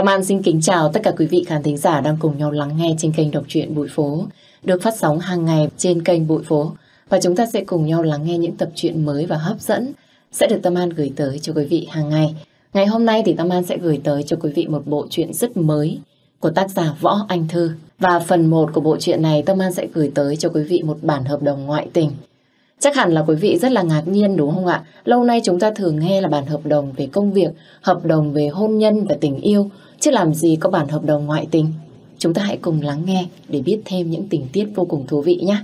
Tâm An xin kính chào tất cả quý vị khán thính giả đang cùng nhau lắng nghe trên kênh đọc truyện Bụi Phố, được phát sóng hàng ngày trên kênh Bụi Phố. Và chúng ta sẽ cùng nhau lắng nghe những tập truyện mới và hấp dẫn sẽ được Tâm An gửi tới cho quý vị hàng ngày. Ngày hôm nay thì Tâm An sẽ gửi tới cho quý vị một bộ truyện rất mới của tác giả Võ Anh Thư. Và phần 1 của bộ truyện này Tâm An sẽ gửi tới cho quý vị một bản hợp đồng ngoại tình. Chắc hẳn là quý vị rất là ngạc nhiên đúng không ạ? Lâu nay chúng ta thường nghe là bản hợp đồng về công việc, hợp đồng về hôn nhân và tình yêu. Chứ làm gì có bản hợp đồng ngoại tình. Chúng ta hãy cùng lắng nghe để biết thêm những tình tiết vô cùng thú vị nhé.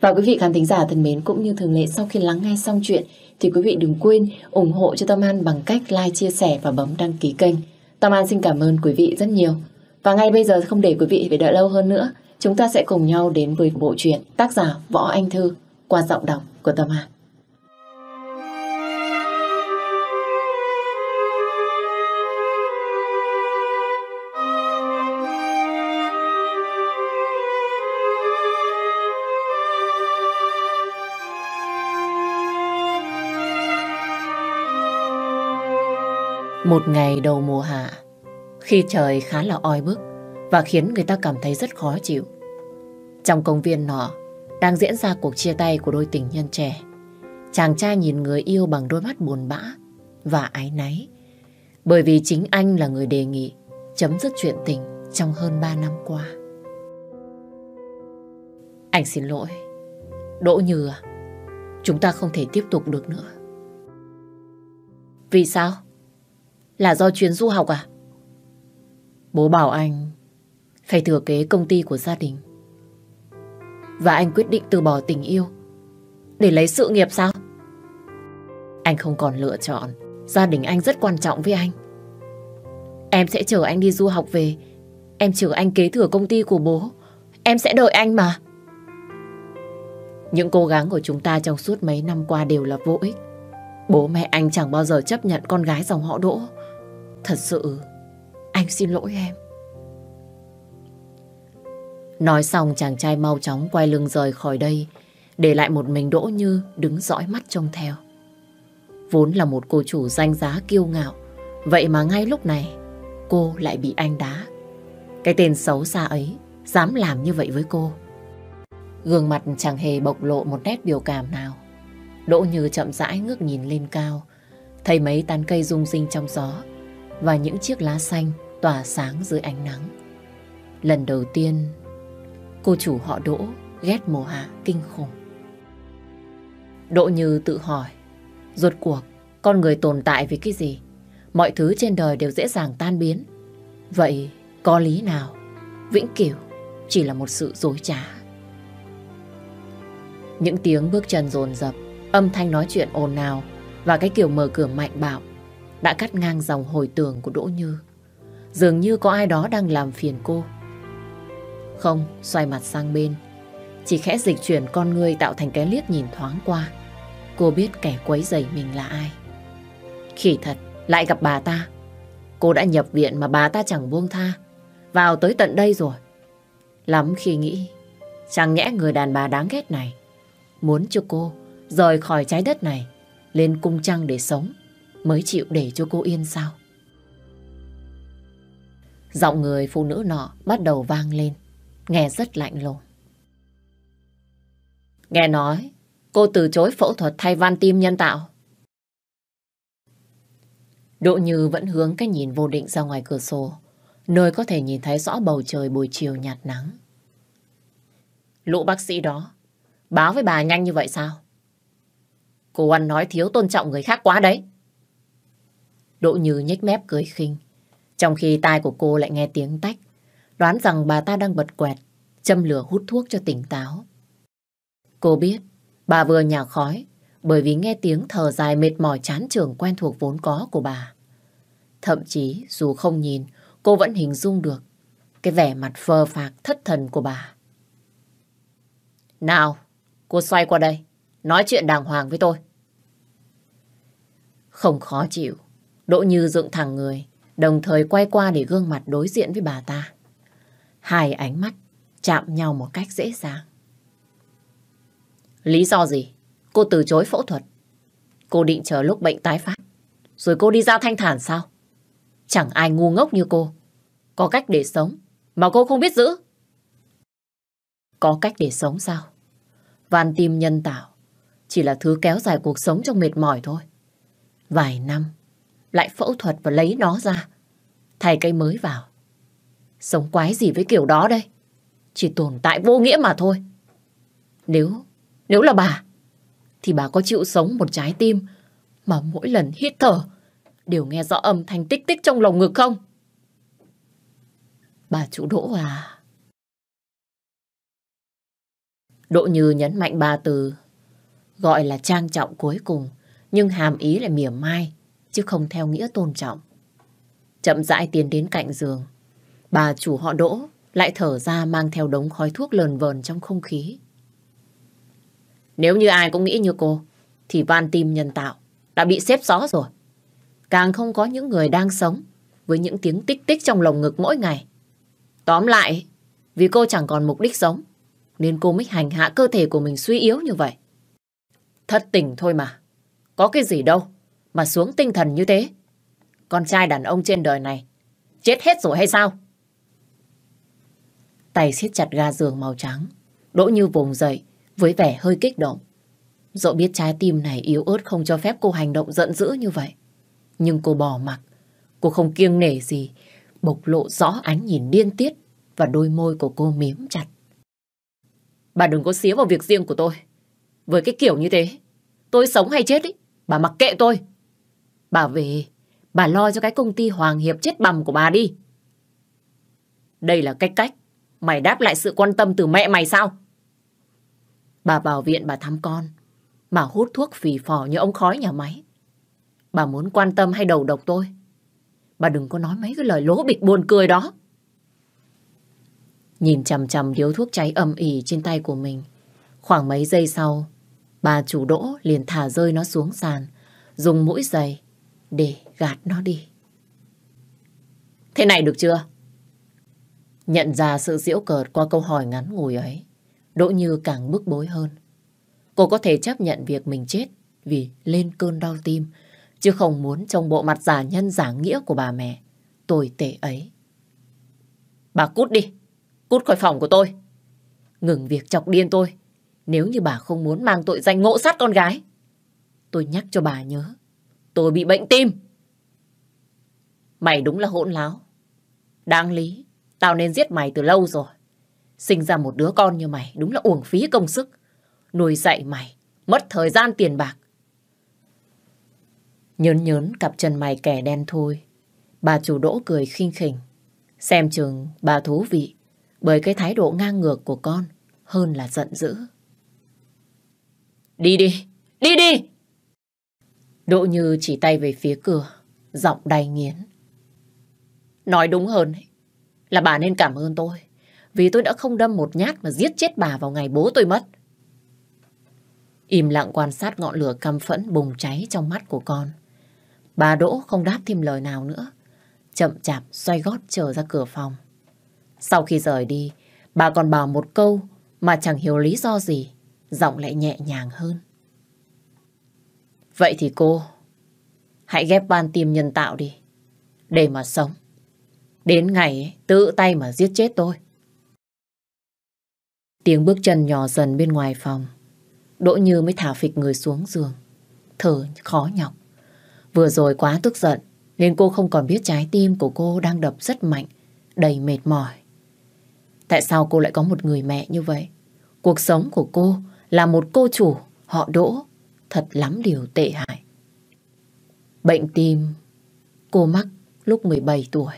Và quý vị khán thính giả thân mến cũng như thường lệ sau khi lắng nghe xong chuyện thì quý vị đừng quên ủng hộ cho Tâm An bằng cách like, chia sẻ và bấm đăng ký kênh. Tâm An xin cảm ơn quý vị rất nhiều. Và ngay bây giờ không để quý vị phải đợi lâu hơn nữa, chúng ta sẽ cùng nhau đến với bộ truyện tác giả Võ Anh Thư qua giọng đọc của Tâm An. Một ngày đầu mùa hạ, khi trời khá là oi bức và khiến người ta cảm thấy rất khó chịu. Trong công viên nọ, đang diễn ra cuộc chia tay của đôi tình nhân trẻ. Chàng trai nhìn người yêu bằng đôi mắt buồn bã và ái náy. Bởi vì chính anh là người đề nghị chấm dứt chuyện tình trong hơn 3 năm qua. Anh xin lỗi. Đỗ Như à, chúng ta không thể tiếp tục được nữa. Vì sao? Là do chuyến du học à? Bố bảo anh phải thừa kế công ty của gia đình. Và anh quyết định từ bỏ tình yêu để lấy sự nghiệp sao? Anh không còn lựa chọn. Gia đình anh rất quan trọng với anh. Em sẽ chờ anh đi du học về. Em chờ anh kế thừa công ty của bố. Em sẽ đợi anh mà. Những cố gắng của chúng ta trong suốt mấy năm qua đều là vô ích. Bố mẹ anh chẳng bao giờ chấp nhận con gái dòng họ đỗ. Thật sự, anh xin lỗi em. Nói xong chàng trai mau chóng quay lưng rời khỏi đây, để lại một mình Đỗ Như đứng dõi mắt trông theo. Vốn là một cô chủ danh giá kiêu ngạo, vậy mà ngay lúc này cô lại bị anh đá. Cái tên xấu xa ấy dám làm như vậy với cô. Gương mặt chẳng hề bộc lộ một nét biểu cảm nào. Đỗ Như chậm rãi ngước nhìn lên cao, thấy mấy tán cây rung rinh trong gió, và những chiếc lá xanh tỏa sáng dưới ánh nắng. Lần đầu tiên, cô chủ họ Đỗ ghét mồ hạ kinh khủng. Đỗ Như tự hỏi, rốt cuộc con người tồn tại vì cái gì? Mọi thứ trên đời đều dễ dàng tan biến. Vậy có lý nào vĩnh cửu chỉ là một sự dối trá? Những tiếng bước chân rồn rập âm thanh nói chuyện ồn ào và cái kiểu mở cửa mạnh bạo đã cắt ngang dòng hồi tưởng của Đỗ Như. Dường như có ai đó đang làm phiền cô. Không, xoay mặt sang bên. Chỉ khẽ dịch chuyển con người tạo thành cái liếc nhìn thoáng qua. Cô biết kẻ quấy rầy mình là ai. Khỉ thật, lại gặp bà ta. Cô đã nhập viện mà bà ta chẳng buông tha. Vào tới tận đây rồi. Lắm khi nghĩ, chẳng nhẽ người đàn bà đáng ghét này muốn cho cô rời khỏi trái đất này lên cung trăng để sống mới chịu để cho cô yên sao? Giọng người phụ nữ nọ bắt đầu vang lên, nghe rất lạnh lùng. Nghe nói, cô từ chối phẫu thuật thay van tim nhân tạo. Độ Như vẫn hướng cái nhìn vô định ra ngoài cửa sổ, nơi có thể nhìn thấy rõ bầu trời buổi chiều nhạt nắng. Lũ bác sĩ đó, báo với bà nhanh như vậy sao? Cô ăn nói thiếu tôn trọng người khác quá đấy. Đỗ Như nhếch mép cười khinh. Trong khi tai của cô lại nghe tiếng tách. Đoán rằng bà ta đang bật quẹt, châm lửa hút thuốc cho tỉnh táo. Cô biết, bà vừa nhả khói bởi vì nghe tiếng thở dài mệt mỏi chán trường quen thuộc vốn có của bà. Thậm chí, dù không nhìn, cô vẫn hình dung được cái vẻ mặt phờ phạc thất thần của bà. Nào, cô xoay qua đây, nói chuyện đàng hoàng với tôi. Không khó chịu, Đỗ Như dựng thẳng người, đồng thời quay qua để gương mặt đối diện với bà ta. Hai ánh mắt chạm nhau một cách dễ dàng. Lý do gì? Cô từ chối phẫu thuật. Cô định chờ lúc bệnh tái phát. Rồi cô đi ra thanh thản sao? Chẳng ai ngu ngốc như cô. Có cách để sống mà cô không biết giữ. Có cách để sống sao? Van tim nhân tạo chỉ là thứ kéo dài cuộc sống trong mệt mỏi thôi. Vài năm lại phẫu thuật và lấy nó ra. Thay cây mới vào. Sống quái gì với kiểu đó đây? Chỉ tồn tại vô nghĩa mà thôi. Nếu, nếu là bà, thì bà có chịu sống một trái tim mà mỗi lần hít thở đều nghe rõ âm thanh tích tích trong lòng ngực không? Bà chủ Đỗ à... Đỗ Như nhấn mạnh ba từ gọi là trang trọng cuối cùng nhưng hàm ý là mỉa mai chứ không theo nghĩa tôn trọng. Chậm rãi tiến đến cạnh giường. Bà chủ họ đỗ lại thở ra mang theo đống khói thuốc lờn vờn trong không khí. Nếu như ai cũng nghĩ như cô, thì van tim nhân tạo đã bị xếp xó rồi. Càng không có những người đang sống với những tiếng tích tích trong lồng ngực mỗi ngày. Tóm lại, vì cô chẳng còn mục đích sống, nên cô mới hành hạ cơ thể của mình suy yếu như vậy. Thất tình thôi mà, có cái gì đâu mà xuống tinh thần như thế? Con trai đàn ông trên đời này chết hết rồi hay sao? Tay siết chặt ga giường màu trắng. Đỗ như vùng dậy với vẻ hơi kích động. Dẫu biết trái tim này yếu ớt không cho phép cô hành động giận dữ như vậy. Nhưng cô bỏ mặc. Cô không kiêng nể gì. Bộc lộ rõ ánh nhìn điên tiết và đôi môi của cô miếm chặt. Bà đừng có xía vào việc riêng của tôi. Với cái kiểu như thế, tôi sống hay chết ý, bà mặc kệ tôi. Bà về, bà lo cho cái công ty Hoàng Hiệp chết bầm của bà đi. Đây là cách cách. Mày đáp lại sự quan tâm từ mẹ mày sao? Bà vào viện bà thăm con. Bà hút thuốc phì phò như ông khói nhà máy. Bà muốn quan tâm hay đầu độc tôi? Bà đừng có nói mấy cái lời lố bịch buồn cười đó. Nhìn chằm chằm điếu thuốc cháy âm ỉ trên tay của mình. Khoảng mấy giây sau, bà chủ đỗ liền thả rơi nó xuống sàn, dùng mũi giày để gạt nó đi. Thế này được chưa? Nhận ra sự diễu cợt qua câu hỏi ngắn ngủi ấy, Đỗ Như càng bức bối hơn. Cô có thể chấp nhận việc mình chết vì lên cơn đau tim, chứ không muốn trong bộ mặt giả nhân giả nghĩa của bà mẹ, tồi tệ ấy. Bà cút đi, cút khỏi phòng của tôi. Ngừng việc chọc điên tôi, nếu như bà không muốn mang tội danh ngộ sát con gái. Tôi nhắc cho bà nhớ, Tôi bị bệnh tim. Mày đúng là hỗn láo. Đáng lý, tao nên giết mày từ lâu rồi. Sinh ra một đứa con như mày đúng là uổng phí công sức. Nuôi dạy mày, mất thời gian tiền bạc. Nhớn nhớn cặp chân mày kẻ đen thôi. Bà chủ đỗ cười khinh khỉnh. Xem chừng bà thú vị bởi cái thái độ ngang ngược của con hơn là giận dữ. Đi đi, đi đi! Đỗ Như chỉ tay về phía cửa, giọng đầy nghiến. Nói đúng hơn ấy, là bà nên cảm ơn tôi, vì tôi đã không đâm một nhát mà giết chết bà vào ngày bố tôi mất. Im lặng quan sát ngọn lửa căm phẫn bùng cháy trong mắt của con. Bà Đỗ không đáp thêm lời nào nữa, chậm chạp xoay gót trở ra cửa phòng. Sau khi rời đi, bà còn bảo một câu mà chẳng hiểu lý do gì, giọng lại nhẹ nhàng hơn. Vậy thì cô hãy ghép van tim nhân tạo đi để mà sống. Đến ngày tự tay mà giết chết tôi. Tiếng bước chân nhỏ dần bên ngoài phòng. Đỗ Như mới thả phịch người xuống giường. Thở khó nhọc. Vừa rồi quá tức giận nên cô không còn biết trái tim của cô đang đập rất mạnh, đầy mệt mỏi. Tại sao cô lại có một người mẹ như vậy? Cuộc sống của cô là một cô chủ, họ Đỗ, thật lắm điều tệ hại. Bệnh tim, cô mắc lúc 17 tuổi.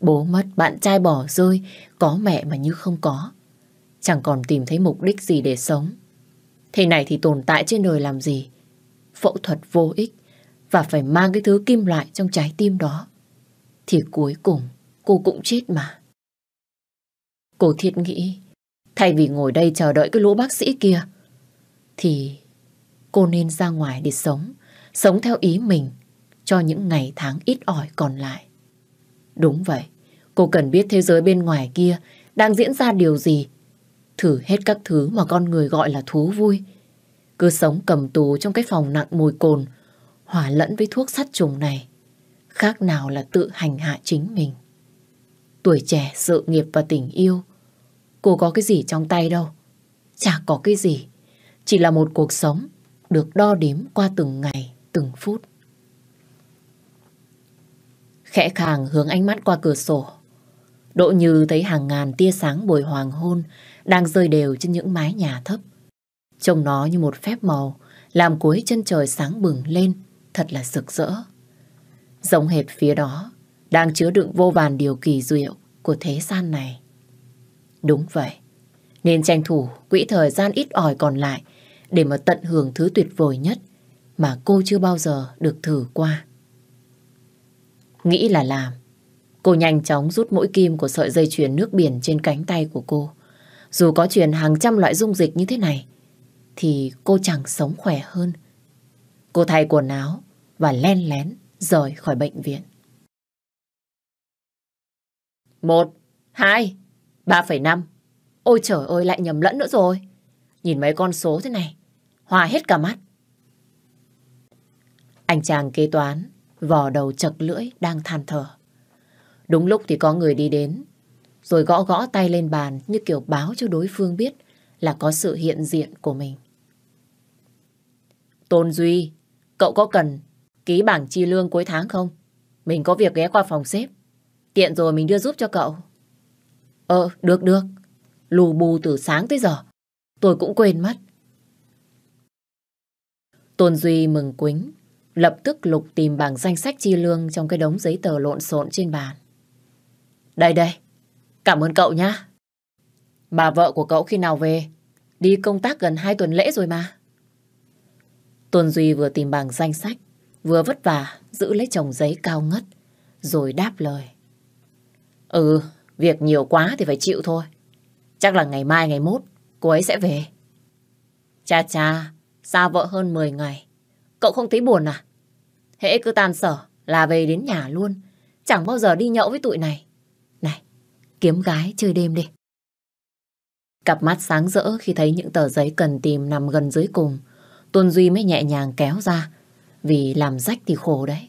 Bố mất, bạn trai bỏ rơi, có mẹ mà như không có. Chẳng còn tìm thấy mục đích gì để sống. Thế này thì tồn tại trên đời làm gì? Phẫu thuật vô ích và phải mang cái thứ kim loại trong trái tim đó. Thì cuối cùng cô cũng chết mà. Cô thiệt nghĩ, thay vì ngồi đây chờ đợi cái lũ bác sĩ kia, thì cô nên ra ngoài để sống, sống theo ý mình cho những ngày tháng ít ỏi còn lại. Đúng vậy, cô cần biết thế giới bên ngoài kia đang diễn ra điều gì. Thử hết các thứ mà con người gọi là thú vui. Cứ sống cầm tù trong cái phòng nặng mùi cồn, hòa lẫn với thuốc sát trùng này. Khác nào là tự hành hạ chính mình. Tuổi trẻ, sự nghiệp và tình yêu. Cô có cái gì trong tay đâu. Chả có cái gì. Chỉ là một cuộc sống được đo đếm qua từng ngày, từng phút. Khẽ khàng hướng ánh mắt qua cửa sổ. độ Như thấy hàng ngàn tia sáng buổi hoàng hôn đang rơi đều trên những mái nhà thấp. Trông nó như một phép màu, làm cuối chân trời sáng bừng lên, thật là rực rỡ. Giống hệt phía đó, đang chứa đựng vô vàn điều kỳ diệu của thế gian này. Đúng vậy, nên tranh thủ quỹ thời gian ít ỏi còn lại để mà tận hưởng thứ tuyệt vời nhất mà cô chưa bao giờ được thử qua. Nghĩ là làm, cô nhanh chóng rút mũi kim của sợi dây chuyền nước biển trên cánh tay của cô. Dù có truyền hàng trăm loại dung dịch như thế này, thì cô chẳng sống khỏe hơn. Cô thay quần áo và len lén rời khỏi bệnh viện. Một, hai, ba phẩy năm. Ôi trời ơi, lại nhầm lẫn nữa rồi. Nhìn mấy con số thế này, hoa hết cả mắt. Anh chàng kế toán, vò đầu chật lưỡi đang than thở. Đúng lúc thì có người đi đến, rồi gõ gõ tay lên bàn như kiểu báo cho đối phương biết là có sự hiện diện của mình. Tôn Duy, cậu có cần ký bảng chi lương cuối tháng không? Mình có việc ghé qua phòng xếp. Tiện rồi mình đưa giúp cho cậu. Ờ, được được. Lù bù từ sáng tới giờ. Tôi cũng quên mất. Tôn Duy mừng quính, lập tức lục tìm bảng danh sách chi lương trong cái đống giấy tờ lộn xộn trên bàn. Đây đây, cảm ơn cậu nhá. Bà vợ của cậu khi nào về? Đi công tác gần hai tuần lễ rồi mà. Tôn Duy vừa tìm bảng danh sách, vừa vất vả giữ lấy chồng giấy cao ngất, rồi đáp lời. Ừ, việc nhiều quá thì phải chịu thôi. Chắc là ngày mai ngày mốt cô ấy sẽ về. Cha cha, Xa vợ hơn 10 ngày. Cậu không thấy buồn à? Hễ cứ tan sở là về đến nhà luôn. Chẳng bao giờ đi nhậu với tụi này. Này, kiếm gái chơi đêm đi. Cặp mắt sáng rỡ khi thấy những tờ giấy cần tìm nằm gần dưới cùng. Tuân Duy mới nhẹ nhàng kéo ra. Vì làm rách thì khổ đấy.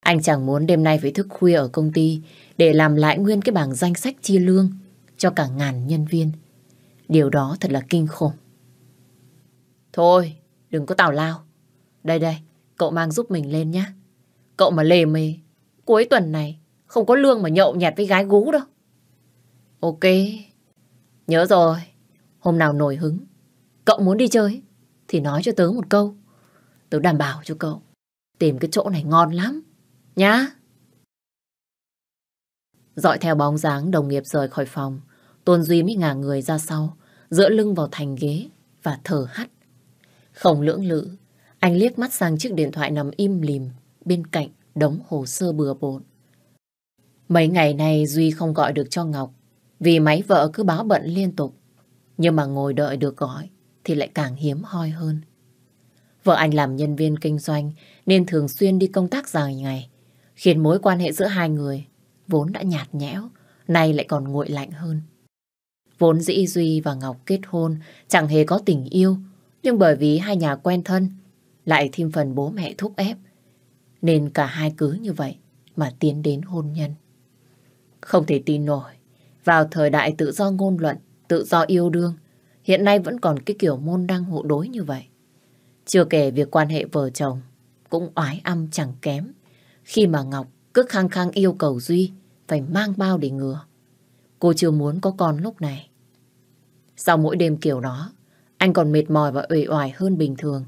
Anh chẳng muốn đêm nay phải thức khuya ở công ty để làm lại nguyên cái bảng danh sách chi lương cho cả ngàn nhân viên. Điều đó thật là kinh khủng. Thôi, đừng có tào lao. Đây đây, cậu mang giúp mình lên nhé. Cậu mà lề mề, cuối tuần này không có lương mà nhậu nhẹt với gái gú đâu. Ok, nhớ rồi. Hôm nào nổi hứng, cậu muốn đi chơi thì nói cho tớ một câu. Tớ đảm bảo cho cậu, tìm cái chỗ này ngon lắm. Nhá. Dọi theo bóng dáng đồng nghiệp rời khỏi phòng, Tôn Duy mới ngả người ra sau, dựa lưng vào thành ghế và thở hắt không lưỡng lự, anh liếc mắt sang chiếc điện thoại nằm im lìm bên cạnh đống hồ sơ bừa bộn. Mấy ngày nay Duy không gọi được cho Ngọc vì máy vợ cứ báo bận liên tục. Nhưng mà ngồi đợi được gọi thì lại càng hiếm hoi hơn. Vợ anh làm nhân viên kinh doanh nên thường xuyên đi công tác dài ngày, khiến mối quan hệ giữa hai người vốn đã nhạt nhẽo, nay lại còn nguội lạnh hơn. Vốn dĩ Duy và Ngọc kết hôn chẳng hề có tình yêu nhưng bởi vì hai nhà quen thân, lại thêm phần bố mẹ thúc ép, nên cả hai cứ như vậy mà tiến đến hôn nhân. Không thể tin nổi, vào thời đại tự do ngôn luận, tự do yêu đương, hiện nay vẫn còn cái kiểu môn đăng hộ đối như vậy. Chưa kể việc quan hệ vợ chồng cũng oái âm chẳng kém khi mà Ngọc cứ khăng khăng yêu cầu Duy phải mang bao để ngừa. Cô chưa muốn có con lúc này. Sau mỗi đêm kiểu đó, anh còn mệt mỏi và uể oải hơn bình thường.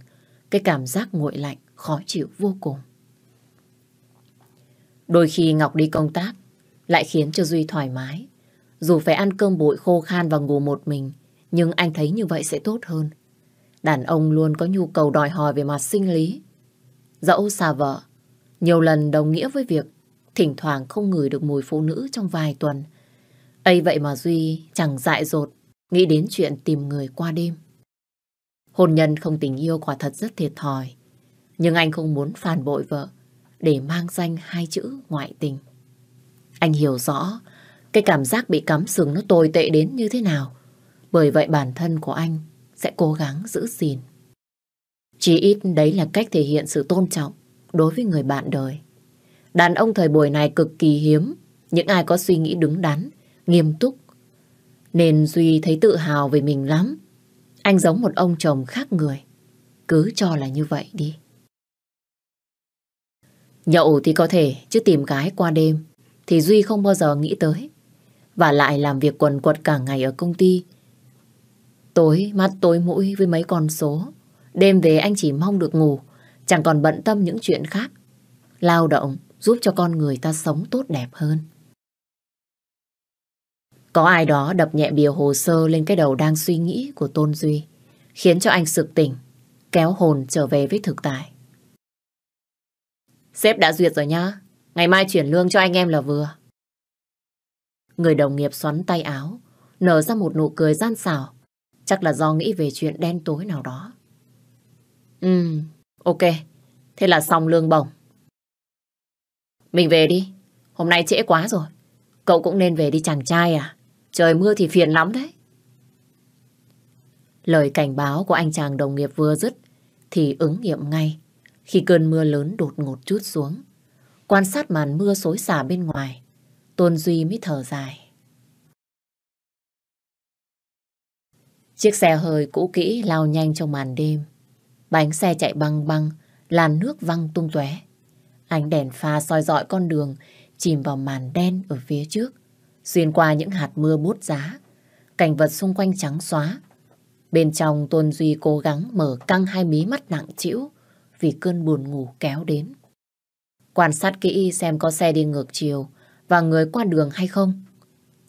Cái cảm giác nguội lạnh, khó chịu vô cùng. Đôi khi Ngọc đi công tác lại khiến cho Duy thoải mái. Dù phải ăn cơm bụi khô khan và ngủ một mình, nhưng anh thấy như vậy sẽ tốt hơn. Đàn ông luôn có nhu cầu đòi hỏi về mặt sinh lý. Dẫu xa vợ, nhiều lần đồng nghĩa với việc thỉnh thoảng không ngửi được mùi phụ nữ trong vài tuần. ấy vậy mà Duy chẳng dại dột nghĩ đến chuyện tìm người qua đêm. Hôn nhân không tình yêu quả thật rất thiệt thòi. Nhưng anh không muốn phản bội vợ để mang danh hai chữ ngoại tình. Anh hiểu rõ cái cảm giác bị cắm sừng nó tồi tệ đến như thế nào. Bởi vậy bản thân của anh sẽ cố gắng giữ gìn. Chỉ ít đấy là cách thể hiện sự tôn trọng đối với người bạn đời. Đàn ông thời buổi này cực kỳ hiếm, những ai có suy nghĩ đứng đắn, nghiêm túc. Nên Duy thấy tự hào về mình lắm anh giống một ông chồng khác người. Cứ cho là như vậy đi. Nhậu thì có thể, chứ tìm gái qua đêm thì Duy không bao giờ nghĩ tới. Và lại làm việc quần quật cả ngày ở công ty. Tối mắt tối mũi với mấy con số. Đêm về anh chỉ mong được ngủ, chẳng còn bận tâm những chuyện khác. Lao động giúp cho con người ta sống tốt đẹp hơn. Có ai đó đập nhẹ bìa hồ sơ lên cái đầu đang suy nghĩ của Tôn Duy, khiến cho anh sực tỉnh, kéo hồn trở về với thực tại. Sếp đã duyệt rồi nhá, ngày mai chuyển lương cho anh em là vừa. Người đồng nghiệp xoắn tay áo, nở ra một nụ cười gian xảo, chắc là do nghĩ về chuyện đen tối nào đó. Ừ, ok, thế là xong lương bổng. Mình về đi, hôm nay trễ quá rồi, cậu cũng nên về đi chàng trai à? Trời mưa thì phiền lắm đấy. Lời cảnh báo của anh chàng đồng nghiệp vừa dứt thì ứng nghiệm ngay khi cơn mưa lớn đột ngột chút xuống. Quan sát màn mưa xối xả bên ngoài, Tôn Duy mới thở dài. Chiếc xe hơi cũ kỹ lao nhanh trong màn đêm. Bánh xe chạy băng băng, làn nước văng tung tóe. Ánh đèn pha soi dọi con đường chìm vào màn đen ở phía trước. Xuyên qua những hạt mưa bút giá, cảnh vật xung quanh trắng xóa. Bên trong Tôn Duy cố gắng mở căng hai mí mắt nặng chịu vì cơn buồn ngủ kéo đến. Quan sát kỹ xem có xe đi ngược chiều và người qua đường hay không.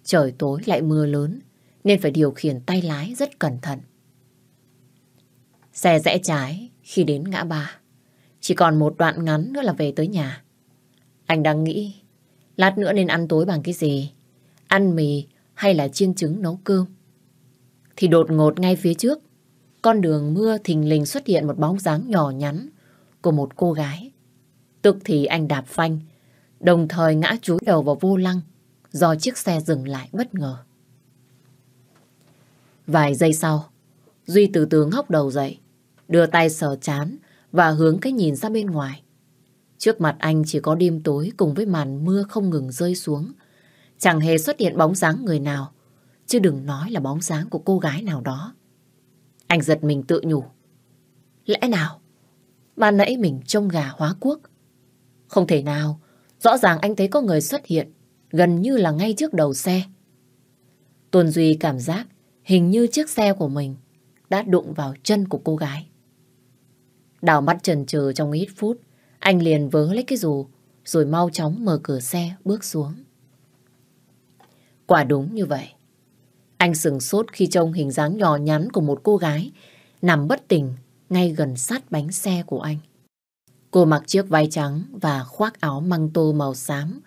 Trời tối lại mưa lớn nên phải điều khiển tay lái rất cẩn thận. Xe rẽ trái khi đến ngã ba. Chỉ còn một đoạn ngắn nữa là về tới nhà. Anh đang nghĩ, lát nữa nên ăn tối bằng cái gì? ăn mì hay là chiên trứng nấu cơm. Thì đột ngột ngay phía trước, con đường mưa thình lình xuất hiện một bóng dáng nhỏ nhắn của một cô gái. Tức thì anh đạp phanh, đồng thời ngã chúi đầu vào vô lăng do chiếc xe dừng lại bất ngờ. Vài giây sau, Duy từ từ ngóc đầu dậy, đưa tay sờ chán và hướng cái nhìn ra bên ngoài. Trước mặt anh chỉ có đêm tối cùng với màn mưa không ngừng rơi xuống, Chẳng hề xuất hiện bóng dáng người nào, chứ đừng nói là bóng dáng của cô gái nào đó. Anh giật mình tự nhủ. Lẽ nào? Ban nãy mình trông gà hóa quốc. Không thể nào, rõ ràng anh thấy có người xuất hiện, gần như là ngay trước đầu xe. Tuần Duy cảm giác hình như chiếc xe của mình đã đụng vào chân của cô gái. Đào mắt trần chờ trong ít phút, anh liền vớ lấy cái dù rồi mau chóng mở cửa xe bước xuống. Quả đúng như vậy. Anh sừng sốt khi trông hình dáng nhỏ nhắn của một cô gái nằm bất tỉnh ngay gần sát bánh xe của anh. Cô mặc chiếc váy trắng và khoác áo măng tô màu xám,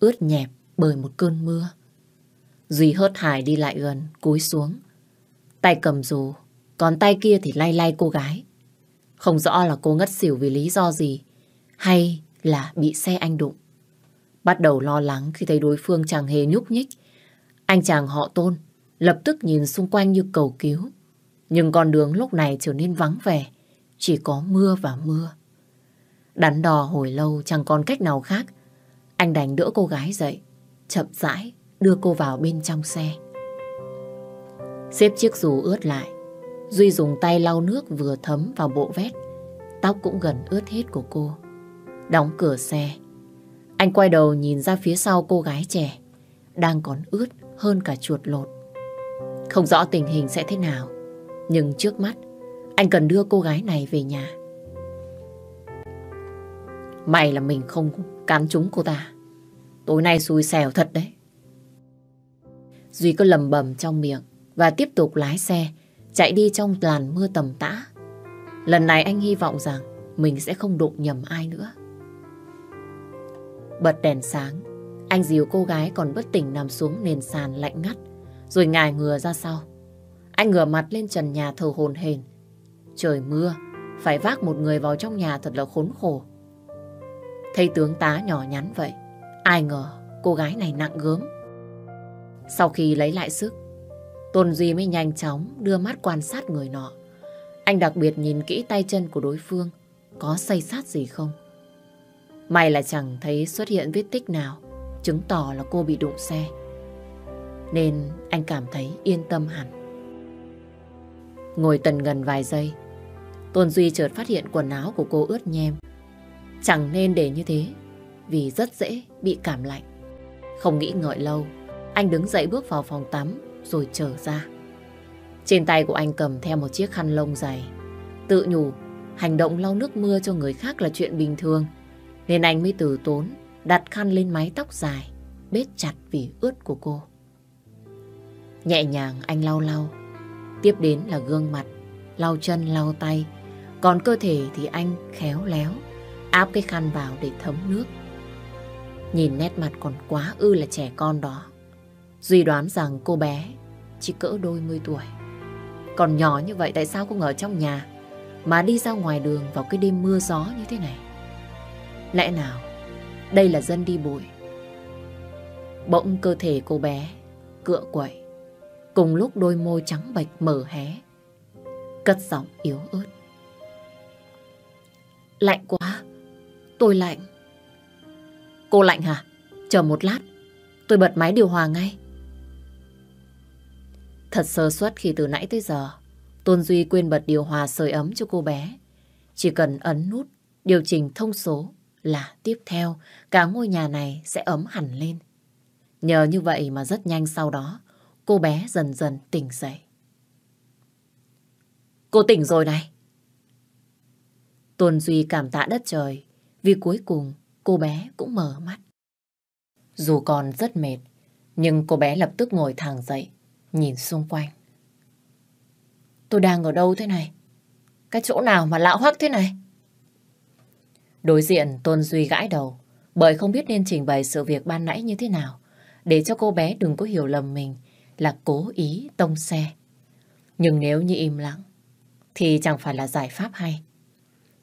ướt nhẹp bởi một cơn mưa. Duy hớt hải đi lại gần, cúi xuống. Tay cầm dù, còn tay kia thì lay lay cô gái. Không rõ là cô ngất xỉu vì lý do gì, hay là bị xe anh đụng. Bắt đầu lo lắng khi thấy đối phương chẳng hề nhúc nhích, anh chàng họ tôn lập tức nhìn xung quanh như cầu cứu. Nhưng con đường lúc này trở nên vắng vẻ, chỉ có mưa và mưa. Đắn đò hồi lâu chẳng còn cách nào khác. Anh đành đỡ cô gái dậy, chậm rãi đưa cô vào bên trong xe. Xếp chiếc dù ướt lại, Duy dùng tay lau nước vừa thấm vào bộ vét, tóc cũng gần ướt hết của cô. Đóng cửa xe, anh quay đầu nhìn ra phía sau cô gái trẻ, đang còn ướt hơn cả chuột lột. Không rõ tình hình sẽ thế nào, nhưng trước mắt anh cần đưa cô gái này về nhà. May là mình không cán trúng cô ta. Tối nay xui xẻo thật đấy. Duy cứ lầm bầm trong miệng và tiếp tục lái xe, chạy đi trong làn mưa tầm tã. Lần này anh hy vọng rằng mình sẽ không đụng nhầm ai nữa. Bật đèn sáng, anh dìu cô gái còn bất tỉnh nằm xuống nền sàn lạnh ngắt, rồi ngài ngừa ra sau. Anh ngửa mặt lên trần nhà thở hồn hền. Trời mưa, phải vác một người vào trong nhà thật là khốn khổ. Thấy tướng tá nhỏ nhắn vậy, ai ngờ cô gái này nặng gớm. Sau khi lấy lại sức, Tôn Duy mới nhanh chóng đưa mắt quan sát người nọ. Anh đặc biệt nhìn kỹ tay chân của đối phương, có xây sát gì không. May là chẳng thấy xuất hiện vết tích nào chứng tỏ là cô bị đụng xe. Nên anh cảm thấy yên tâm hẳn. Ngồi tần gần vài giây, Tôn Duy chợt phát hiện quần áo của cô ướt nhem. Chẳng nên để như thế, vì rất dễ bị cảm lạnh. Không nghĩ ngợi lâu, anh đứng dậy bước vào phòng tắm rồi trở ra. Trên tay của anh cầm theo một chiếc khăn lông dày. Tự nhủ, hành động lau nước mưa cho người khác là chuyện bình thường, nên anh mới từ tốn đặt khăn lên mái tóc dài, bết chặt vì ướt của cô. Nhẹ nhàng anh lau lau, tiếp đến là gương mặt, lau chân, lau tay, còn cơ thể thì anh khéo léo, áp cái khăn vào để thấm nước. Nhìn nét mặt còn quá ư là trẻ con đó. Duy đoán rằng cô bé chỉ cỡ đôi mươi tuổi. Còn nhỏ như vậy tại sao không ở trong nhà mà đi ra ngoài đường vào cái đêm mưa gió như thế này? Lẽ nào đây là dân đi bụi. Bỗng cơ thể cô bé cựa quậy, cùng lúc đôi môi trắng bạch mở hé, cất giọng yếu ớt. Lạnh quá, tôi lạnh. Cô lạnh hả? Chờ một lát, tôi bật máy điều hòa ngay. Thật sơ suất khi từ nãy tới giờ, Tôn Duy quên bật điều hòa sưởi ấm cho cô bé. Chỉ cần ấn nút điều chỉnh thông số là tiếp theo cả ngôi nhà này sẽ ấm hẳn lên. Nhờ như vậy mà rất nhanh sau đó cô bé dần dần tỉnh dậy. Cô tỉnh rồi này. Tôn Duy cảm tạ đất trời vì cuối cùng cô bé cũng mở mắt. Dù còn rất mệt, nhưng cô bé lập tức ngồi thẳng dậy, nhìn xung quanh. Tôi đang ở đâu thế này? Cái chỗ nào mà lão hoắc thế này? Đối diện Tôn Duy gãi đầu, bởi không biết nên trình bày sự việc ban nãy như thế nào, để cho cô bé đừng có hiểu lầm mình là cố ý tông xe. Nhưng nếu như im lặng, thì chẳng phải là giải pháp hay.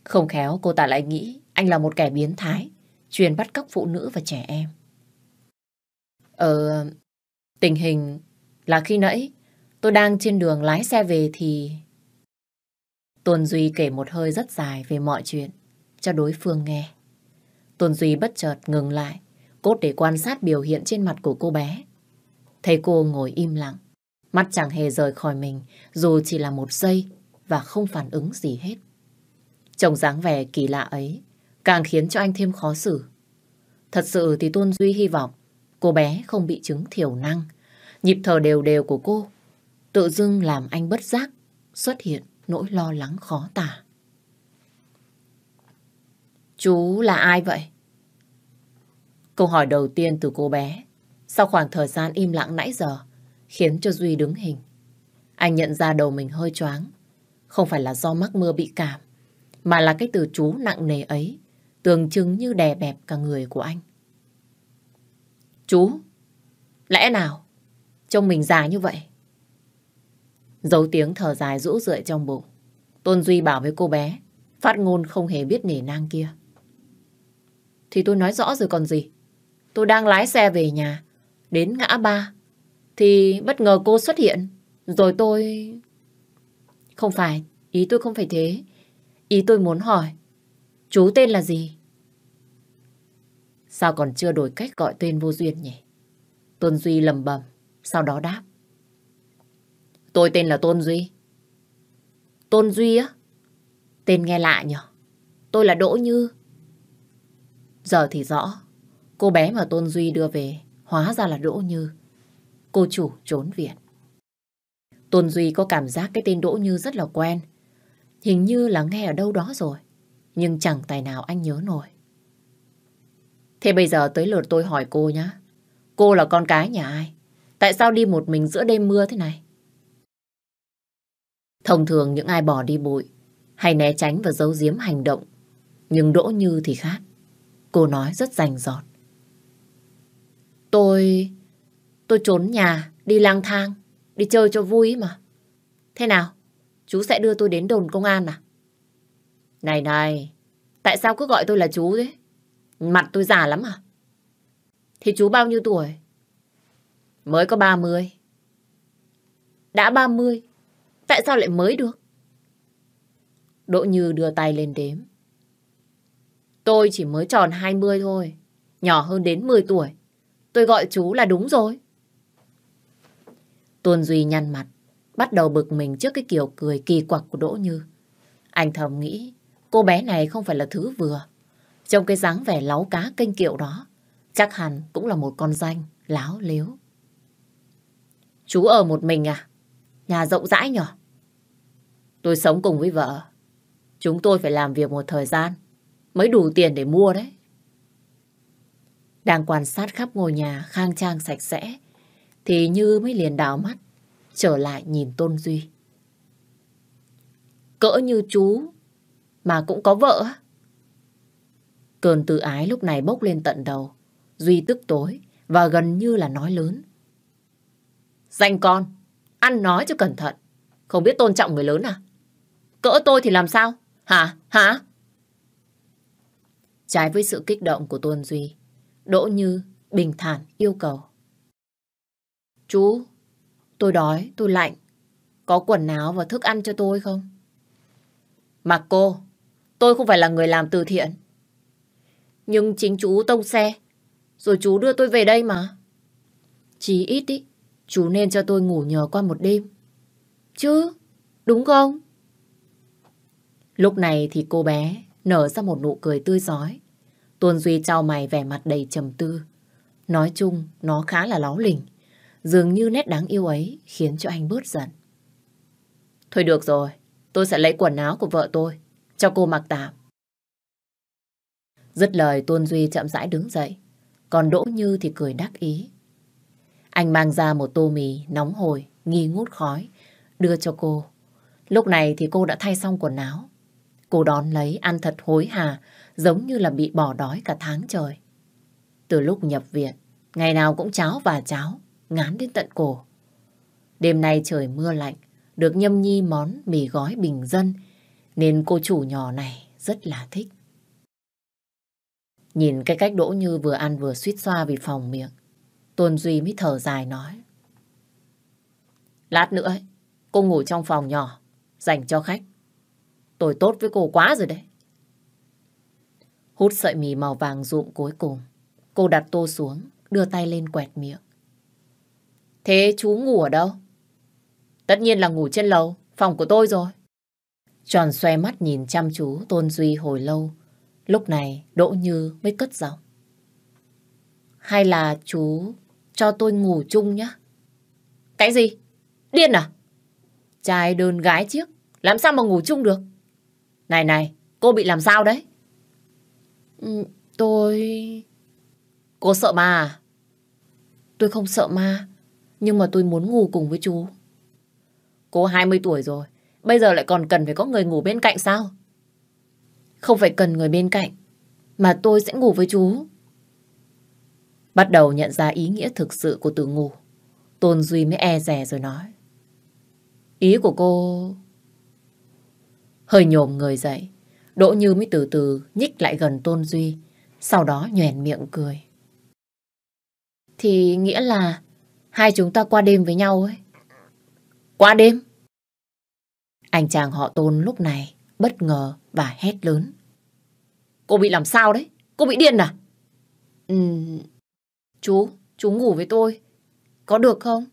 Không khéo cô ta lại nghĩ anh là một kẻ biến thái, chuyên bắt cóc phụ nữ và trẻ em. Ờ, tình hình là khi nãy tôi đang trên đường lái xe về thì... Tuần Duy kể một hơi rất dài về mọi chuyện cho đối phương nghe. Tôn Duy bất chợt ngừng lại, cốt để quan sát biểu hiện trên mặt của cô bé. Thấy cô ngồi im lặng, mắt chẳng hề rời khỏi mình dù chỉ là một giây và không phản ứng gì hết. Trông dáng vẻ kỳ lạ ấy càng khiến cho anh thêm khó xử. Thật sự thì Tôn Duy hy vọng cô bé không bị chứng thiểu năng. Nhịp thở đều đều của cô tự dưng làm anh bất giác xuất hiện nỗi lo lắng khó tả. Chú là ai vậy? Câu hỏi đầu tiên từ cô bé, sau khoảng thời gian im lặng nãy giờ, khiến cho Duy đứng hình. Anh nhận ra đầu mình hơi choáng, không phải là do mắc mưa bị cảm, mà là cái từ chú nặng nề ấy, tường trưng như đè bẹp cả người của anh. Chú, lẽ nào trông mình già như vậy? Giấu tiếng thở dài rũ rượi trong bụng, Tôn Duy bảo với cô bé, phát ngôn không hề biết nể nang kia. Thì tôi nói rõ rồi còn gì. Tôi đang lái xe về nhà. Đến ngã ba. Thì bất ngờ cô xuất hiện. Rồi tôi... Không phải. Ý tôi không phải thế. Ý tôi muốn hỏi. Chú tên là gì? Sao còn chưa đổi cách gọi tên vô duyên nhỉ? Tôn Duy lầm bầm. Sau đó đáp. Tôi tên là Tôn Duy. Tôn Duy á? Tên nghe lạ nhỉ? Tôi là Đỗ Như. Giờ thì rõ, cô bé mà Tôn Duy đưa về hóa ra là Đỗ Như. Cô chủ trốn viện Tôn Duy có cảm giác cái tên Đỗ Như rất là quen. Hình như là nghe ở đâu đó rồi. Nhưng chẳng tài nào anh nhớ nổi. Thế bây giờ tới lượt tôi hỏi cô nhá Cô là con cái nhà ai? Tại sao đi một mình giữa đêm mưa thế này? Thông thường những ai bỏ đi bụi hay né tránh và giấu giếm hành động. Nhưng Đỗ Như thì khác. Cô nói rất rành rọt Tôi... tôi trốn nhà, đi lang thang, đi chơi cho vui mà. Thế nào? Chú sẽ đưa tôi đến đồn công an à? Này này, tại sao cứ gọi tôi là chú thế? Mặt tôi già lắm à? Thì chú bao nhiêu tuổi? Mới có 30. Đã 30, tại sao lại mới được? Đỗ Như đưa tay lên đếm. Tôi chỉ mới tròn 20 thôi, nhỏ hơn đến 10 tuổi. Tôi gọi chú là đúng rồi. Tuân Duy nhăn mặt, bắt đầu bực mình trước cái kiểu cười kỳ quặc của Đỗ Như. Anh thầm nghĩ, cô bé này không phải là thứ vừa. Trong cái dáng vẻ láu cá kênh kiệu đó, chắc hẳn cũng là một con danh, láo liếu. Chú ở một mình à? Nhà rộng rãi nhở? Tôi sống cùng với vợ. Chúng tôi phải làm việc một thời gian mới đủ tiền để mua đấy. Đang quan sát khắp ngôi nhà khang trang sạch sẽ, thì Như mới liền đảo mắt, trở lại nhìn Tôn Duy. Cỡ như chú, mà cũng có vợ Cơn tự ái lúc này bốc lên tận đầu, Duy tức tối và gần như là nói lớn. Danh con, ăn nói cho cẩn thận, không biết tôn trọng người lớn à? Cỡ tôi thì làm sao? Hả? Hả? Trái với sự kích động của Tuân Duy, Đỗ Như bình thản yêu cầu. Chú, tôi đói, tôi lạnh. Có quần áo và thức ăn cho tôi không? Mặc cô, tôi không phải là người làm từ thiện. Nhưng chính chú tông xe, rồi chú đưa tôi về đây mà. Chỉ ít ý, chú nên cho tôi ngủ nhờ qua một đêm. Chứ, đúng không? Lúc này thì cô bé nở ra một nụ cười tươi giói. Tuân Duy trao mày vẻ mặt đầy trầm tư. Nói chung, nó khá là láo lỉnh. Dường như nét đáng yêu ấy khiến cho anh bớt giận. Thôi được rồi, tôi sẽ lấy quần áo của vợ tôi, cho cô mặc tạm. Dứt lời Tuân Duy chậm rãi đứng dậy, còn Đỗ Như thì cười đắc ý. Anh mang ra một tô mì nóng hồi, nghi ngút khói, đưa cho cô. Lúc này thì cô đã thay xong quần áo. Cô đón lấy ăn thật hối hả giống như là bị bỏ đói cả tháng trời. Từ lúc nhập viện, ngày nào cũng cháo và cháo, ngán đến tận cổ. Đêm nay trời mưa lạnh, được nhâm nhi món mì gói bình dân, nên cô chủ nhỏ này rất là thích. Nhìn cái cách Đỗ Như vừa ăn vừa suýt xoa vì phòng miệng, Tôn Duy mới thở dài nói. Lát nữa, cô ngủ trong phòng nhỏ, dành cho khách. Tôi tốt với cô quá rồi đấy. Hút sợi mì màu vàng rụm cuối cùng. Cô đặt tô xuống, đưa tay lên quẹt miệng. Thế chú ngủ ở đâu? Tất nhiên là ngủ trên lầu, phòng của tôi rồi. Tròn xoe mắt nhìn chăm chú Tôn Duy hồi lâu. Lúc này Đỗ Như mới cất giọng. Hay là chú cho tôi ngủ chung nhé? Cái gì? Điên à? Trai đơn gái chiếc, làm sao mà ngủ chung được? Này này, cô bị làm sao đấy? Ừ, tôi... Cô sợ ma à? Tôi không sợ ma, nhưng mà tôi muốn ngủ cùng với chú. Cô 20 tuổi rồi, bây giờ lại còn cần phải có người ngủ bên cạnh sao? Không phải cần người bên cạnh, mà tôi sẽ ngủ với chú. Bắt đầu nhận ra ý nghĩa thực sự của từ ngủ. Tôn Duy mới e rè rồi nói. Ý của cô... Hơi nhồm người dậy, Đỗ Như mới từ từ nhích lại gần Tôn Duy, sau đó nhoèn miệng cười. Thì nghĩa là hai chúng ta qua đêm với nhau ấy. Qua đêm? Anh chàng họ Tôn lúc này bất ngờ và hét lớn. Cô bị làm sao đấy? Cô bị điên à? Ừ, chú, chú ngủ với tôi. Có được không?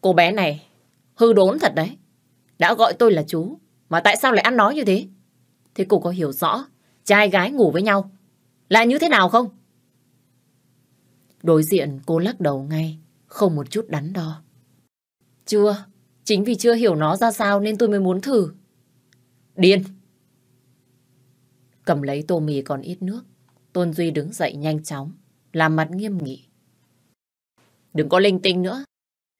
Cô bé này hư đốn thật đấy. Đã gọi tôi là chú, mà tại sao lại ăn nói như thế? Thế cô có hiểu rõ trai gái ngủ với nhau là như thế nào không? Đối diện cô lắc đầu ngay, không một chút đắn đo. Chưa, chính vì chưa hiểu nó ra sao nên tôi mới muốn thử. Điên! Cầm lấy tô mì còn ít nước, Tôn Duy đứng dậy nhanh chóng, làm mặt nghiêm nghị. Đừng có linh tinh nữa,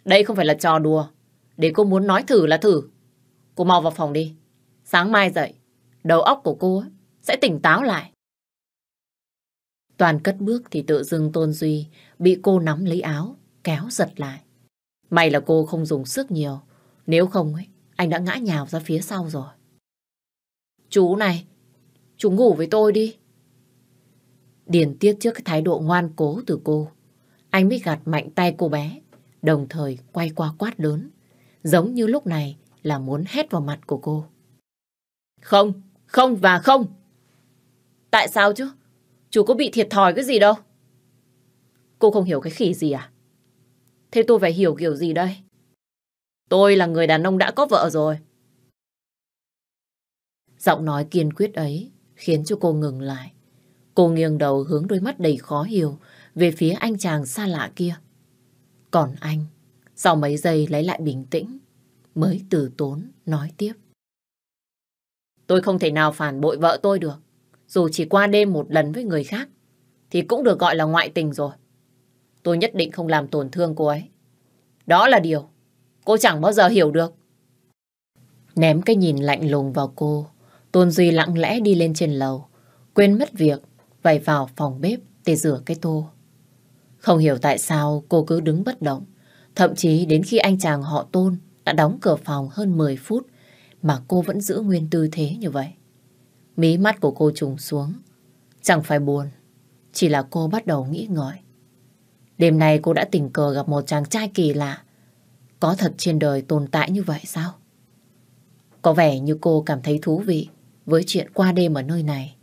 đây không phải là trò đùa, để cô muốn nói thử là thử. Cô mau vào phòng đi, Sáng mai dậy, đầu óc của cô sẽ tỉnh táo lại. Toàn cất bước thì tự dưng Tôn Duy bị cô nắm lấy áo, kéo giật lại. May là cô không dùng sức nhiều, nếu không ấy, anh đã ngã nhào ra phía sau rồi. Chú này, chú ngủ với tôi đi. Điền tiết trước cái thái độ ngoan cố từ cô. Anh mới gạt mạnh tay cô bé, đồng thời quay qua quát lớn. Giống như lúc này là muốn hét vào mặt của cô. Không, không và không. Tại sao chứ? Chú có bị thiệt thòi cái gì đâu. Cô không hiểu cái khỉ gì à? Thế tôi phải hiểu kiểu gì đây? Tôi là người đàn ông đã có vợ rồi. Giọng nói kiên quyết ấy khiến cho cô ngừng lại. Cô nghiêng đầu hướng đôi mắt đầy khó hiểu về phía anh chàng xa lạ kia. Còn anh, sau mấy giây lấy lại bình tĩnh, mới từ tốn nói tiếp. Tôi không thể nào phản bội vợ tôi được. Dù chỉ qua đêm một lần với người khác, thì cũng được gọi là ngoại tình rồi. Tôi nhất định không làm tổn thương cô ấy. Đó là điều cô chẳng bao giờ hiểu được. Ném cái nhìn lạnh lùng vào cô, Tôn Duy lặng lẽ đi lên trên lầu, quên mất việc, vầy vào phòng bếp để rửa cái tô. Không hiểu tại sao cô cứ đứng bất động, thậm chí đến khi anh chàng họ Tôn đã đóng cửa phòng hơn 10 phút mà cô vẫn giữ nguyên tư thế như vậy. Mí mắt của cô trùng xuống. Chẳng phải buồn, chỉ là cô bắt đầu nghĩ ngợi. Đêm nay cô đã tình cờ gặp một chàng trai kỳ lạ. Có thật trên đời tồn tại như vậy sao? Có vẻ như cô cảm thấy thú vị với chuyện qua đêm ở nơi này.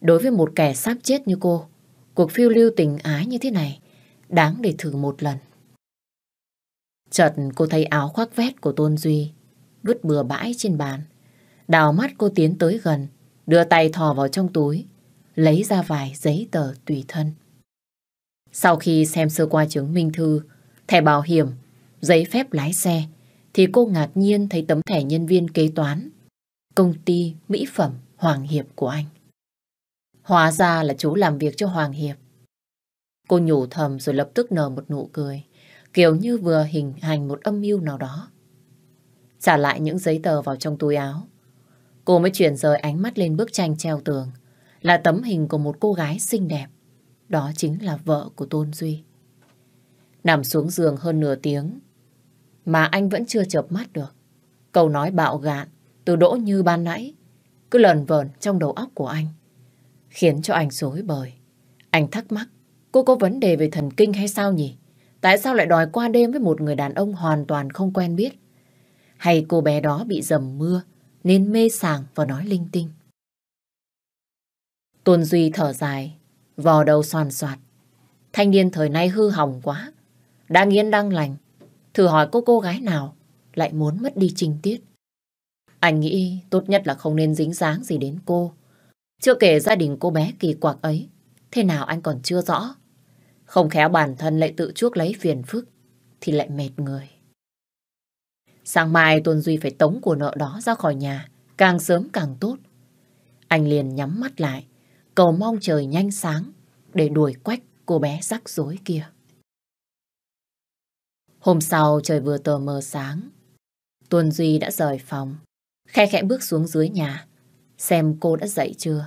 Đối với một kẻ sắp chết như cô, cuộc phiêu lưu tình ái như thế này đáng để thử một lần. Chợt cô thấy áo khoác vét của Tôn Duy vứt bừa bãi trên bàn. Đào mắt cô tiến tới gần, đưa tay thò vào trong túi, lấy ra vài giấy tờ tùy thân. Sau khi xem sơ qua chứng minh thư, thẻ bảo hiểm, giấy phép lái xe, thì cô ngạc nhiên thấy tấm thẻ nhân viên kế toán, công ty mỹ phẩm Hoàng Hiệp của anh. Hóa ra là chú làm việc cho Hoàng Hiệp. Cô nhủ thầm rồi lập tức nở một nụ cười, kiểu như vừa hình hành một âm mưu nào đó trả lại những giấy tờ vào trong túi áo. Cô mới chuyển rời ánh mắt lên bức tranh treo tường, là tấm hình của một cô gái xinh đẹp. Đó chính là vợ của Tôn Duy. Nằm xuống giường hơn nửa tiếng, mà anh vẫn chưa chợp mắt được. Câu nói bạo gạn từ đỗ như ban nãy, cứ lần vờn trong đầu óc của anh, khiến cho anh rối bời. Anh thắc mắc, cô có vấn đề về thần kinh hay sao nhỉ? Tại sao lại đòi qua đêm với một người đàn ông hoàn toàn không quen biết? hay cô bé đó bị dầm mưa nên mê sảng và nói linh tinh. Tôn Duy thở dài, vò đầu soàn soạt. Thanh niên thời nay hư hỏng quá, đang yên đang lành. Thử hỏi cô cô gái nào lại muốn mất đi trình tiết. Anh nghĩ tốt nhất là không nên dính dáng gì đến cô. Chưa kể gia đình cô bé kỳ quặc ấy, thế nào anh còn chưa rõ. Không khéo bản thân lại tự chuốc lấy phiền phức, thì lại mệt người. Sáng mai Tôn Duy phải tống của nợ đó ra khỏi nhà, càng sớm càng tốt. Anh liền nhắm mắt lại, cầu mong trời nhanh sáng để đuổi quách cô bé rắc rối kia. Hôm sau trời vừa tờ mờ sáng, Tuân Duy đã rời phòng, khe khẽ bước xuống dưới nhà, xem cô đã dậy chưa.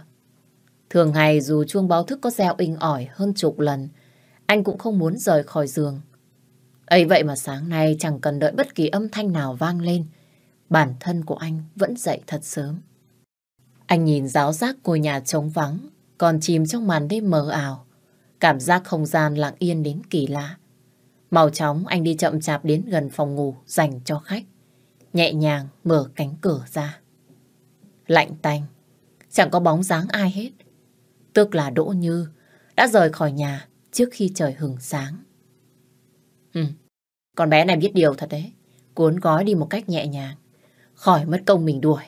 Thường ngày dù chuông báo thức có reo inh ỏi hơn chục lần, anh cũng không muốn rời khỏi giường ấy vậy mà sáng nay chẳng cần đợi bất kỳ âm thanh nào vang lên. Bản thân của anh vẫn dậy thật sớm. Anh nhìn giáo giác của nhà trống vắng, còn chìm trong màn đêm mờ ảo. Cảm giác không gian lặng yên đến kỳ lạ. Màu chóng anh đi chậm chạp đến gần phòng ngủ dành cho khách. Nhẹ nhàng mở cánh cửa ra. Lạnh tanh, chẳng có bóng dáng ai hết. Tức là Đỗ Như đã rời khỏi nhà trước khi trời hừng sáng. Ừ, con bé này biết điều thật đấy. Cuốn gói đi một cách nhẹ nhàng, khỏi mất công mình đuổi.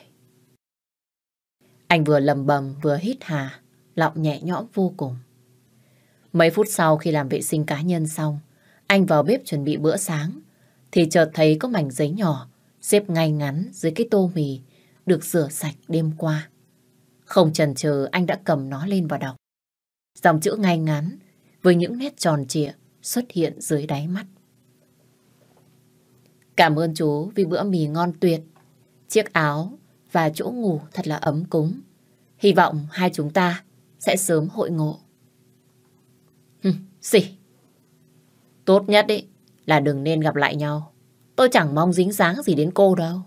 Anh vừa lầm bầm vừa hít hà, lọng nhẹ nhõm vô cùng. Mấy phút sau khi làm vệ sinh cá nhân xong, anh vào bếp chuẩn bị bữa sáng, thì chợt thấy có mảnh giấy nhỏ xếp ngay ngắn dưới cái tô mì được rửa sạch đêm qua. Không chần chờ anh đã cầm nó lên và đọc. Dòng chữ ngay ngắn với những nét tròn trịa xuất hiện dưới đáy mắt. Cảm ơn chú vì bữa mì ngon tuyệt. Chiếc áo và chỗ ngủ thật là ấm cúng. Hy vọng hai chúng ta sẽ sớm hội ngộ. Hừ, gì? Tốt nhất ý, là đừng nên gặp lại nhau. Tôi chẳng mong dính dáng gì đến cô đâu.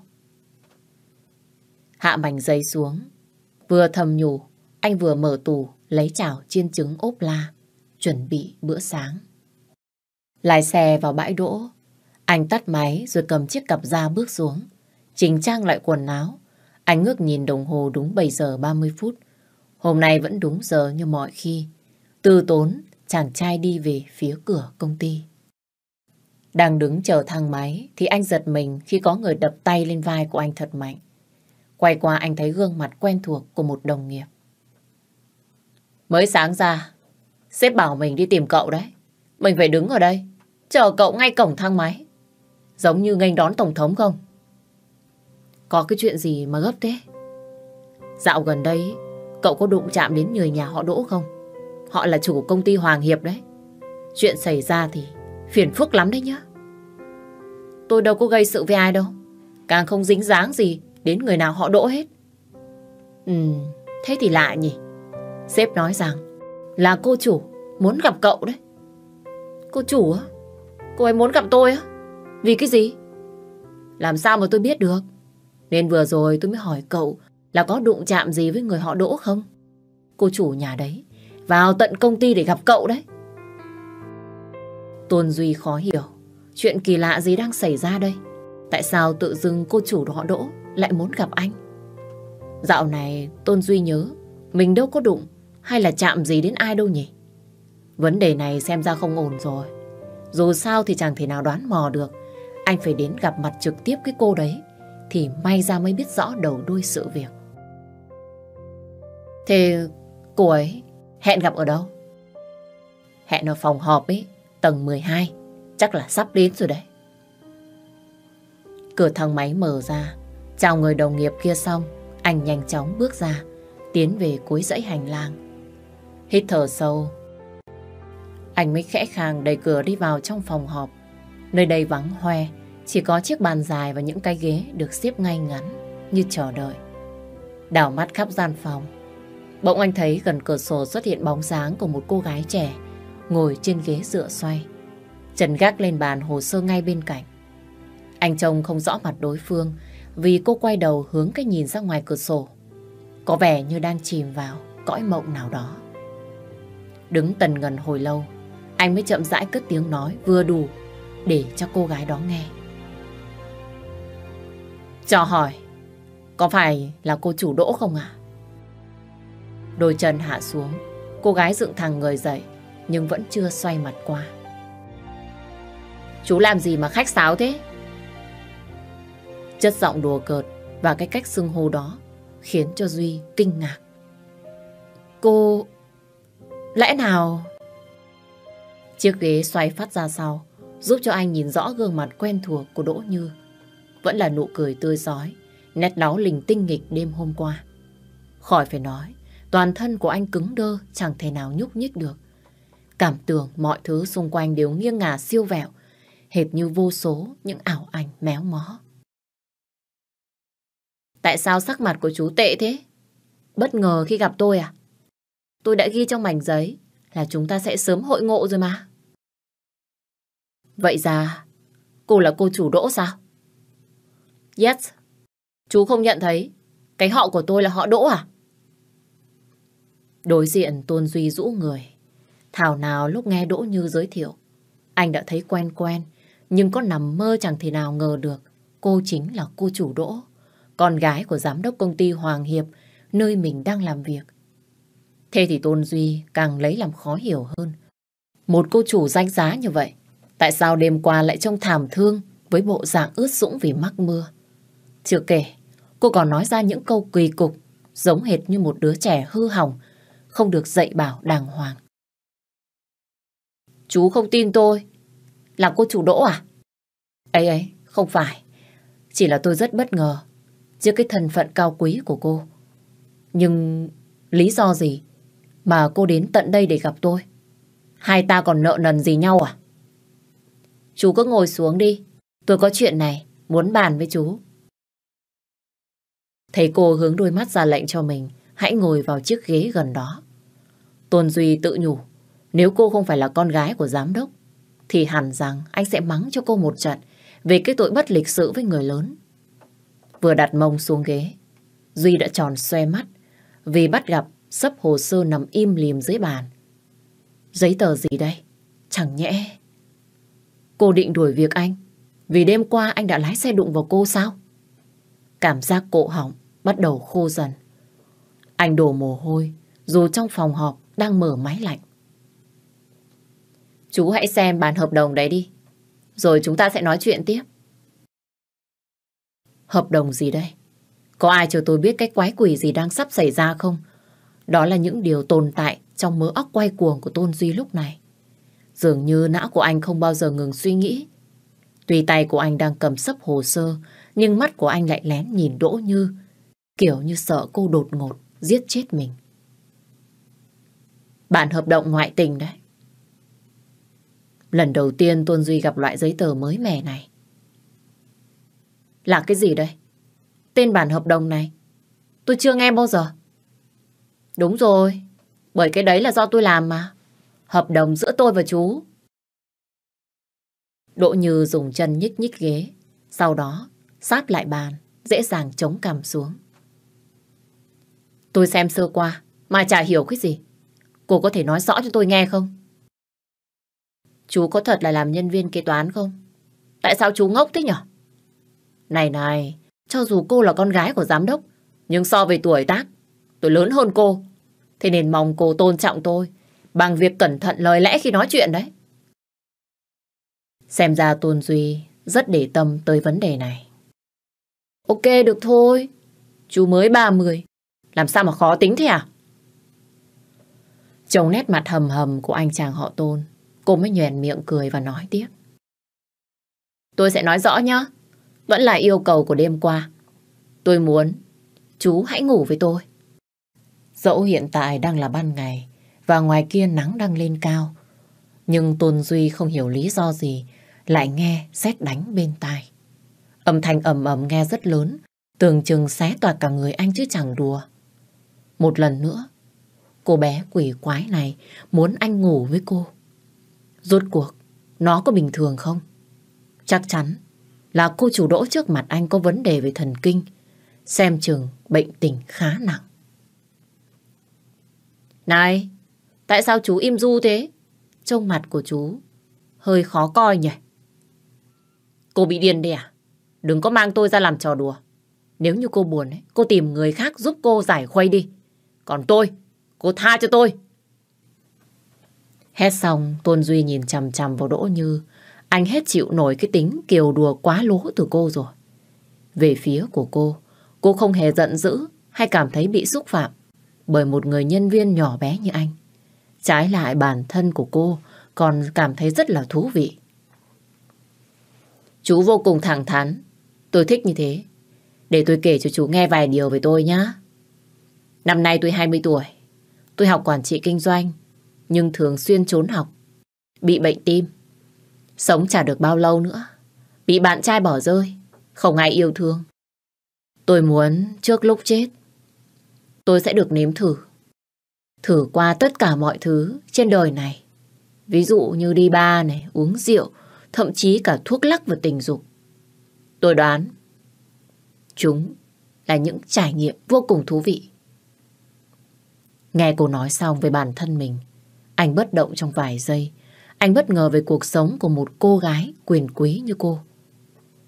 Hạ mảnh giấy xuống. Vừa thầm nhủ, anh vừa mở tủ lấy chảo chiên trứng ốp la, chuẩn bị bữa sáng. Lái xe vào bãi đỗ, anh tắt máy rồi cầm chiếc cặp da bước xuống. Chỉnh trang lại quần áo. Anh ngước nhìn đồng hồ đúng 7 giờ 30 phút. Hôm nay vẫn đúng giờ như mọi khi. Tư tốn, chàng trai đi về phía cửa công ty. Đang đứng chờ thang máy thì anh giật mình khi có người đập tay lên vai của anh thật mạnh. Quay qua anh thấy gương mặt quen thuộc của một đồng nghiệp. Mới sáng ra, sếp bảo mình đi tìm cậu đấy. Mình phải đứng ở đây, chờ cậu ngay cổng thang máy. Giống như nghênh đón Tổng thống không? Có cái chuyện gì mà gấp thế? Dạo gần đây, cậu có đụng chạm đến người nhà họ Đỗ không? Họ là chủ công ty Hoàng Hiệp đấy. Chuyện xảy ra thì phiền phức lắm đấy nhá. Tôi đâu có gây sự với ai đâu. Càng không dính dáng gì đến người nào họ Đỗ hết. Ừ, thế thì lạ nhỉ. Sếp nói rằng là cô chủ muốn gặp cậu đấy. Cô chủ á? Cô ấy muốn gặp tôi á? Vì cái gì? Làm sao mà tôi biết được? Nên vừa rồi tôi mới hỏi cậu là có đụng chạm gì với người họ đỗ không? Cô chủ nhà đấy, vào tận công ty để gặp cậu đấy. Tôn Duy khó hiểu, chuyện kỳ lạ gì đang xảy ra đây? Tại sao tự dưng cô chủ họ đỗ lại muốn gặp anh? Dạo này Tôn Duy nhớ, mình đâu có đụng hay là chạm gì đến ai đâu nhỉ? Vấn đề này xem ra không ổn rồi. Dù sao thì chẳng thể nào đoán mò được anh phải đến gặp mặt trực tiếp cái cô đấy thì may ra mới biết rõ đầu đuôi sự việc. Thế cô ấy hẹn gặp ở đâu? Hẹn ở phòng họp ấy, tầng 12, chắc là sắp đến rồi đấy. Cửa thang máy mở ra, chào người đồng nghiệp kia xong, anh nhanh chóng bước ra, tiến về cuối dãy hành lang. Hít thở sâu, anh mới khẽ khàng đẩy cửa đi vào trong phòng họp. Nơi đây vắng hoe, chỉ có chiếc bàn dài và những cái ghế được xếp ngay ngắn, như chờ đợi. Đảo mắt khắp gian phòng, bỗng anh thấy gần cửa sổ xuất hiện bóng dáng của một cô gái trẻ ngồi trên ghế dựa xoay. chân gác lên bàn hồ sơ ngay bên cạnh. Anh trông không rõ mặt đối phương vì cô quay đầu hướng cái nhìn ra ngoài cửa sổ. Có vẻ như đang chìm vào cõi mộng nào đó. Đứng tần ngần hồi lâu, anh mới chậm rãi cất tiếng nói vừa đủ để cho cô gái đó nghe. Cho hỏi, có phải là cô chủ đỗ không ạ Đôi chân hạ xuống, cô gái dựng thẳng người dậy, nhưng vẫn chưa xoay mặt qua. Chú làm gì mà khách sáo thế? Chất giọng đùa cợt và cái cách xưng hô đó khiến cho Duy kinh ngạc. Cô... lẽ nào... Chiếc ghế xoay phát ra sau, giúp cho anh nhìn rõ gương mặt quen thuộc của Đỗ Như vẫn là nụ cười tươi giói, nét náu lình tinh nghịch đêm hôm qua. Khỏi phải nói, toàn thân của anh cứng đơ chẳng thể nào nhúc nhích được. Cảm tưởng mọi thứ xung quanh đều nghiêng ngả siêu vẹo, hệt như vô số những ảo ảnh méo mó. Tại sao sắc mặt của chú tệ thế? Bất ngờ khi gặp tôi à? Tôi đã ghi trong mảnh giấy là chúng ta sẽ sớm hội ngộ rồi mà. Vậy ra, cô là cô chủ đỗ sao? Yes. Chú không nhận thấy. Cái họ của tôi là họ Đỗ à? Đối diện Tôn Duy rũ người. Thảo nào lúc nghe Đỗ Như giới thiệu. Anh đã thấy quen quen. Nhưng có nằm mơ chẳng thể nào ngờ được. Cô chính là cô chủ Đỗ. Con gái của giám đốc công ty Hoàng Hiệp. Nơi mình đang làm việc. Thế thì Tôn Duy càng lấy làm khó hiểu hơn. Một cô chủ danh giá như vậy. Tại sao đêm qua lại trông thảm thương với bộ dạng ướt sũng vì mắc mưa? Chưa kể, cô còn nói ra những câu kỳ cục, giống hệt như một đứa trẻ hư hỏng, không được dạy bảo đàng hoàng. Chú không tin tôi. Là cô chủ đỗ à? Ấy ấy, không phải. Chỉ là tôi rất bất ngờ trước cái thân phận cao quý của cô. Nhưng lý do gì mà cô đến tận đây để gặp tôi? Hai ta còn nợ nần gì nhau à? Chú cứ ngồi xuống đi. Tôi có chuyện này, muốn bàn với chú. Thấy cô hướng đôi mắt ra lệnh cho mình, hãy ngồi vào chiếc ghế gần đó. Tôn Duy tự nhủ, nếu cô không phải là con gái của giám đốc, thì hẳn rằng anh sẽ mắng cho cô một trận về cái tội bất lịch sự với người lớn. Vừa đặt mông xuống ghế, Duy đã tròn xoe mắt vì bắt gặp sấp hồ sơ nằm im lìm dưới bàn. Giấy tờ gì đây? Chẳng nhẽ. Cô định đuổi việc anh vì đêm qua anh đã lái xe đụng vào cô sao? Cảm giác cổ họng bắt đầu khô dần. Anh đổ mồ hôi, dù trong phòng họp đang mở máy lạnh. Chú hãy xem bản hợp đồng đấy đi, rồi chúng ta sẽ nói chuyện tiếp. Hợp đồng gì đây? Có ai cho tôi biết cái quái quỷ gì đang sắp xảy ra không? Đó là những điều tồn tại trong mớ óc quay cuồng của Tôn Duy lúc này. Dường như não của anh không bao giờ ngừng suy nghĩ. Tuy tay của anh đang cầm sấp hồ sơ, nhưng mắt của anh lại lén nhìn Đỗ Như kiểu như sợ cô đột ngột giết chết mình. Bản hợp đồng ngoại tình đấy. Lần đầu tiên Tuân Duy gặp loại giấy tờ mới mẻ này. Là cái gì đây? Tên bản hợp đồng này. Tôi chưa nghe bao giờ. Đúng rồi, bởi cái đấy là do tôi làm mà. Hợp đồng giữa tôi và chú. Đỗ Như dùng chân nhích nhích ghế, sau đó sát lại bàn, dễ dàng chống cằm xuống. Tôi xem sơ qua, mà chả hiểu cái gì. Cô có thể nói rõ cho tôi nghe không? Chú có thật là làm nhân viên kế toán không? Tại sao chú ngốc thế nhở? Này này, cho dù cô là con gái của giám đốc, nhưng so về tuổi tác, tôi lớn hơn cô. Thế nên mong cô tôn trọng tôi bằng việc cẩn thận lời lẽ khi nói chuyện đấy. Xem ra Tôn Duy rất để tâm tới vấn đề này. Ok được thôi, chú mới 30, làm sao mà khó tính thế à? Trông nét mặt hầm hầm của anh chàng họ tôn, cô mới nhoèn miệng cười và nói tiếp. Tôi sẽ nói rõ nhá, vẫn là yêu cầu của đêm qua. Tôi muốn chú hãy ngủ với tôi. Dẫu hiện tại đang là ban ngày và ngoài kia nắng đang lên cao, nhưng Tôn Duy không hiểu lý do gì lại nghe sét đánh bên tai. Âm thanh ầm ầm nghe rất lớn, tường chừng xé toạc cả người anh chứ chẳng đùa. Một lần nữa, cô bé quỷ quái này muốn anh ngủ với cô. Rốt cuộc, nó có bình thường không? Chắc chắn là cô chủ đỗ trước mặt anh có vấn đề về thần kinh, xem chừng bệnh tình khá nặng. Này, tại sao chú im du thế? Trông mặt của chú hơi khó coi nhỉ? Cô bị điên đi à? Đừng có mang tôi ra làm trò đùa. Nếu như cô buồn, ấy, cô tìm người khác giúp cô giải khuây đi. Còn tôi, cô tha cho tôi. Hết xong, Tôn Duy nhìn chằm chằm vào Đỗ Như. Anh hết chịu nổi cái tính kiều đùa quá lố từ cô rồi. Về phía của cô, cô không hề giận dữ hay cảm thấy bị xúc phạm bởi một người nhân viên nhỏ bé như anh. Trái lại bản thân của cô còn cảm thấy rất là thú vị. Chú vô cùng thẳng thắn. Tôi thích như thế. Để tôi kể cho chú nghe vài điều về tôi nhé. Năm nay tôi 20 tuổi. Tôi học quản trị kinh doanh, nhưng thường xuyên trốn học. Bị bệnh tim. Sống chả được bao lâu nữa. Bị bạn trai bỏ rơi. Không ai yêu thương. Tôi muốn trước lúc chết, tôi sẽ được nếm thử. Thử qua tất cả mọi thứ trên đời này. Ví dụ như đi bar này, uống rượu, thậm chí cả thuốc lắc và tình dục. Tôi đoán, chúng là những trải nghiệm vô cùng thú vị. Nghe cô nói xong về bản thân mình, anh bất động trong vài giây. Anh bất ngờ về cuộc sống của một cô gái quyền quý như cô.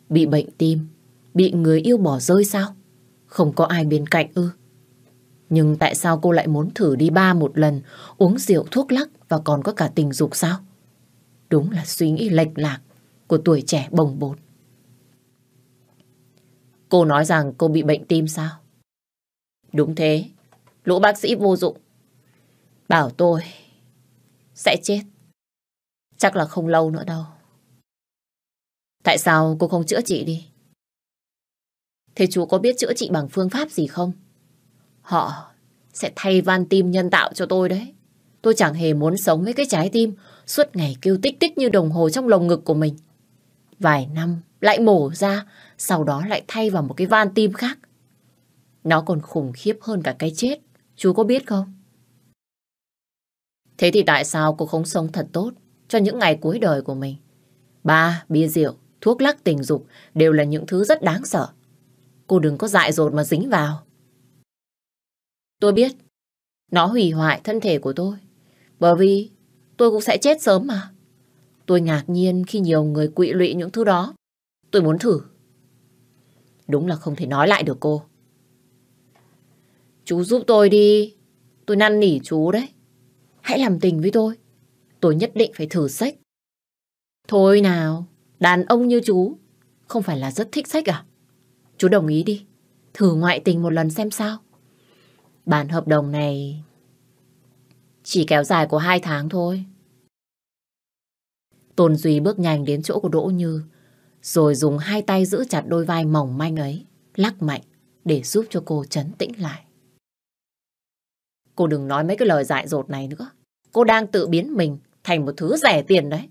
Bị bệnh tim, bị người yêu bỏ rơi sao? Không có ai bên cạnh ư? Nhưng tại sao cô lại muốn thử đi ba một lần, uống rượu thuốc lắc và còn có cả tình dục sao? Đúng là suy nghĩ lệch lạc của tuổi trẻ bồng bột. Cô nói rằng cô bị bệnh tim sao? Đúng thế, Lũ bác sĩ vô dụng. Bảo tôi sẽ chết. Chắc là không lâu nữa đâu. Tại sao cô không chữa trị đi? Thế chú có biết chữa trị bằng phương pháp gì không? Họ sẽ thay van tim nhân tạo cho tôi đấy. Tôi chẳng hề muốn sống với cái trái tim suốt ngày kêu tích tích như đồng hồ trong lồng ngực của mình. Vài năm lại mổ ra, sau đó lại thay vào một cái van tim khác. Nó còn khủng khiếp hơn cả cái chết. Chú có biết không? Thế thì tại sao cô không sống thật tốt cho những ngày cuối đời của mình? Ba, bia rượu, thuốc lắc tình dục đều là những thứ rất đáng sợ. Cô đừng có dại dột mà dính vào. Tôi biết, nó hủy hoại thân thể của tôi. Bởi vì tôi cũng sẽ chết sớm mà. Tôi ngạc nhiên khi nhiều người quỵ lụy những thứ đó. Tôi muốn thử. Đúng là không thể nói lại được cô. Chú giúp tôi đi. Tôi năn nỉ chú đấy. Hãy làm tình với tôi. Tôi nhất định phải thử sách. Thôi nào, đàn ông như chú không phải là rất thích sách à? Chú đồng ý đi. Thử ngoại tình một lần xem sao. Bản hợp đồng này chỉ kéo dài của hai tháng thôi. Tôn Duy bước nhanh đến chỗ của Đỗ Như, rồi dùng hai tay giữ chặt đôi vai mỏng manh ấy, lắc mạnh để giúp cho cô chấn tĩnh lại. Cô đừng nói mấy cái lời dại dột này nữa. Cô đang tự biến mình thành một thứ rẻ tiền đấy.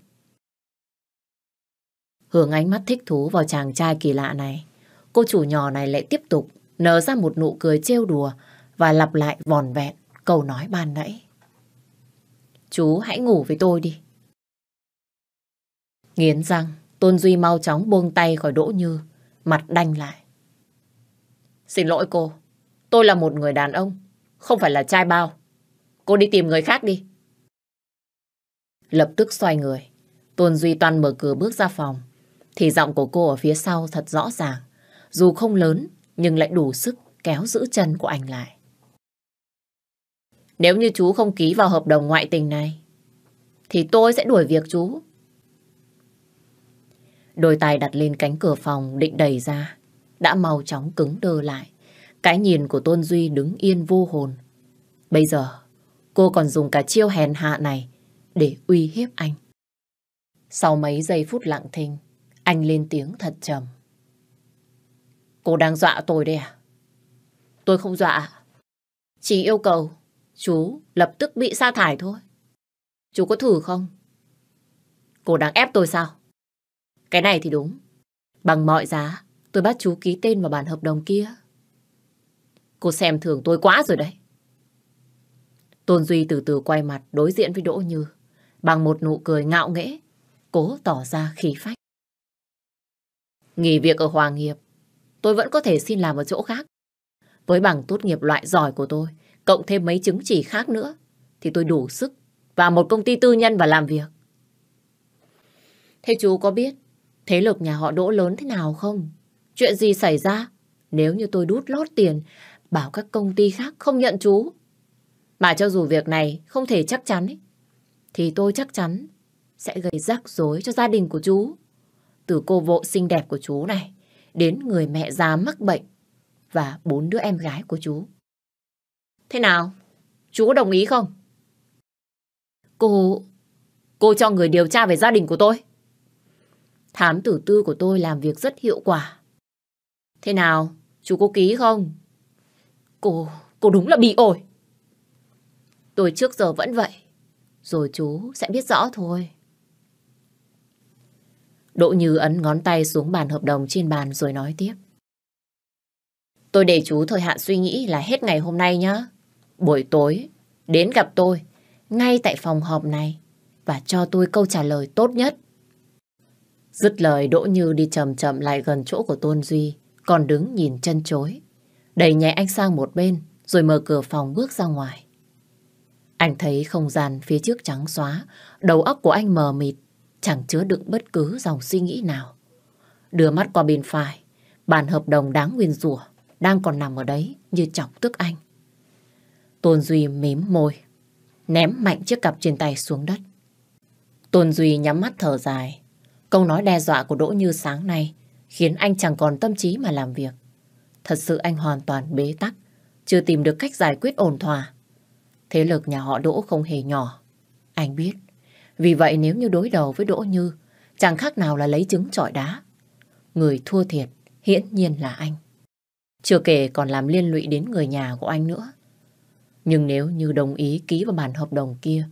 hướng ánh mắt thích thú vào chàng trai kỳ lạ này. Cô chủ nhỏ này lại tiếp tục nở ra một nụ cười trêu đùa và lặp lại vòn vẹn câu nói ban nãy. Chú hãy ngủ với tôi đi. Nghiến răng, Tôn Duy mau chóng buông tay khỏi Đỗ Như, mặt đanh lại. Xin lỗi cô, tôi là một người đàn ông, không phải là trai bao. Cô đi tìm người khác đi. Lập tức xoay người, Tôn Duy Toàn mở cửa bước ra phòng. Thì giọng của cô ở phía sau thật rõ ràng. Dù không lớn, nhưng lại đủ sức kéo giữ chân của anh lại. Nếu như chú không ký vào hợp đồng ngoại tình này, thì tôi sẽ đuổi việc chú. Đôi tay đặt lên cánh cửa phòng định đẩy ra, đã mau chóng cứng đơ lại. Cái nhìn của Tôn Duy đứng yên vô hồn. Bây giờ, cô còn dùng cả chiêu hèn hạ này để uy hiếp anh. Sau mấy giây phút lặng thinh, anh lên tiếng thật trầm. Cô đang dọa tôi đây à? Tôi không dọa. Chỉ yêu cầu chú lập tức bị sa thải thôi. Chú có thử không? Cô đang ép tôi sao? Cái này thì đúng. Bằng mọi giá, tôi bắt chú ký tên vào bản hợp đồng kia. Cô xem thường tôi quá rồi đấy. Tôn Duy từ từ quay mặt đối diện với Đỗ Như. Bằng một nụ cười ngạo nghễ, cố tỏ ra khí phách. Nghỉ việc ở Hoàng hiệp tôi vẫn có thể xin làm ở chỗ khác. Với bằng tốt nghiệp loại giỏi của tôi, cộng thêm mấy chứng chỉ khác nữa, thì tôi đủ sức vào một công ty tư nhân và làm việc. Thế chú có biết thế lực nhà họ đỗ lớn thế nào không? Chuyện gì xảy ra nếu như tôi đút lót tiền bảo các công ty khác không nhận chú. Mà cho dù việc này không thể chắc chắn, ấy, thì tôi chắc chắn sẽ gây rắc rối cho gia đình của chú. Từ cô vợ xinh đẹp của chú này, đến người mẹ già mắc bệnh và bốn đứa em gái của chú. Thế nào? Chú có đồng ý không? Cô... Cô cho người điều tra về gia đình của tôi. Thám tử tư của tôi làm việc rất hiệu quả. Thế nào? Chú có ký không? Cô, cô đúng là bị ổi. Tôi trước giờ vẫn vậy. Rồi chú sẽ biết rõ thôi. Đỗ Như ấn ngón tay xuống bàn hợp đồng trên bàn rồi nói tiếp. Tôi để chú thời hạn suy nghĩ là hết ngày hôm nay nhá. Buổi tối, đến gặp tôi, ngay tại phòng họp này, và cho tôi câu trả lời tốt nhất. Dứt lời Đỗ Như đi chậm chậm lại gần chỗ của Tôn Duy, còn đứng nhìn chân chối đẩy nhẹ anh sang một bên, rồi mở cửa phòng bước ra ngoài. Anh thấy không gian phía trước trắng xóa, đầu óc của anh mờ mịt, chẳng chứa đựng bất cứ dòng suy nghĩ nào. Đưa mắt qua bên phải, bản hợp đồng đáng nguyên rủa đang còn nằm ở đấy như chọc tức anh. Tôn Duy mím môi, ném mạnh chiếc cặp trên tay xuống đất. Tôn Duy nhắm mắt thở dài. Câu nói đe dọa của Đỗ Như sáng nay khiến anh chẳng còn tâm trí mà làm việc. Thật sự anh hoàn toàn bế tắc, chưa tìm được cách giải quyết ổn thỏa. Thế lực nhà họ Đỗ không hề nhỏ. Anh biết. Vì vậy nếu như đối đầu với Đỗ Như, chẳng khác nào là lấy trứng trọi đá. Người thua thiệt, hiển nhiên là anh. Chưa kể còn làm liên lụy đến người nhà của anh nữa. Nhưng nếu như đồng ý ký vào bản hợp đồng kia,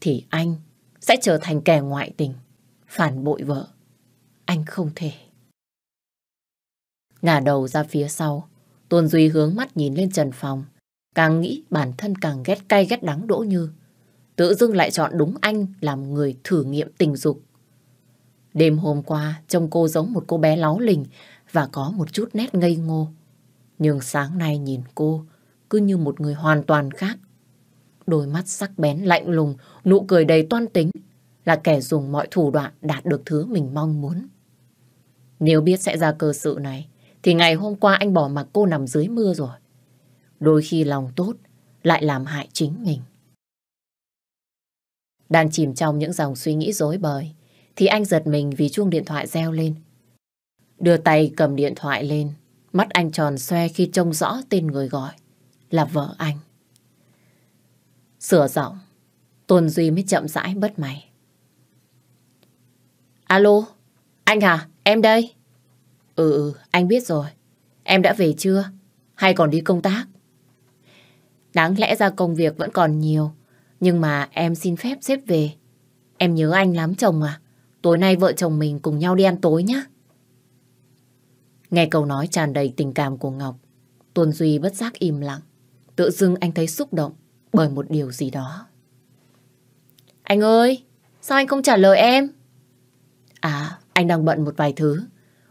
thì anh sẽ trở thành kẻ ngoại tình, phản bội vợ. Anh không thể ngả đầu ra phía sau. Tôn Duy hướng mắt nhìn lên Trần Phòng. Càng nghĩ bản thân càng ghét cay ghét đắng Đỗ Như. Tự dưng lại chọn đúng anh làm người thử nghiệm tình dục. Đêm hôm qua, trông cô giống một cô bé láo lình và có một chút nét ngây ngô. Nhưng sáng nay nhìn cô, cứ như một người hoàn toàn khác. Đôi mắt sắc bén lạnh lùng, nụ cười đầy toan tính, là kẻ dùng mọi thủ đoạn đạt được thứ mình mong muốn. Nếu biết sẽ ra cơ sự này, thì ngày hôm qua anh bỏ mặc cô nằm dưới mưa rồi. Đôi khi lòng tốt lại làm hại chính mình. Đang chìm trong những dòng suy nghĩ rối bời thì anh giật mình vì chuông điện thoại reo lên. Đưa tay cầm điện thoại lên, mắt anh tròn xoe khi trông rõ tên người gọi là vợ anh. Sửa giọng, Tôn Duy mới chậm rãi bất mày. Alo, anh à, em đây. Ừ, ừ, anh biết rồi. Em đã về chưa? Hay còn đi công tác? Đáng lẽ ra công việc vẫn còn nhiều, nhưng mà em xin phép xếp về. Em nhớ anh lắm chồng à? Tối nay vợ chồng mình cùng nhau đi ăn tối nhé. Nghe câu nói tràn đầy tình cảm của Ngọc, Tuân Duy bất giác im lặng. Tự dưng anh thấy xúc động bởi một điều gì đó. Anh ơi, sao anh không trả lời em? À, anh đang bận một vài thứ.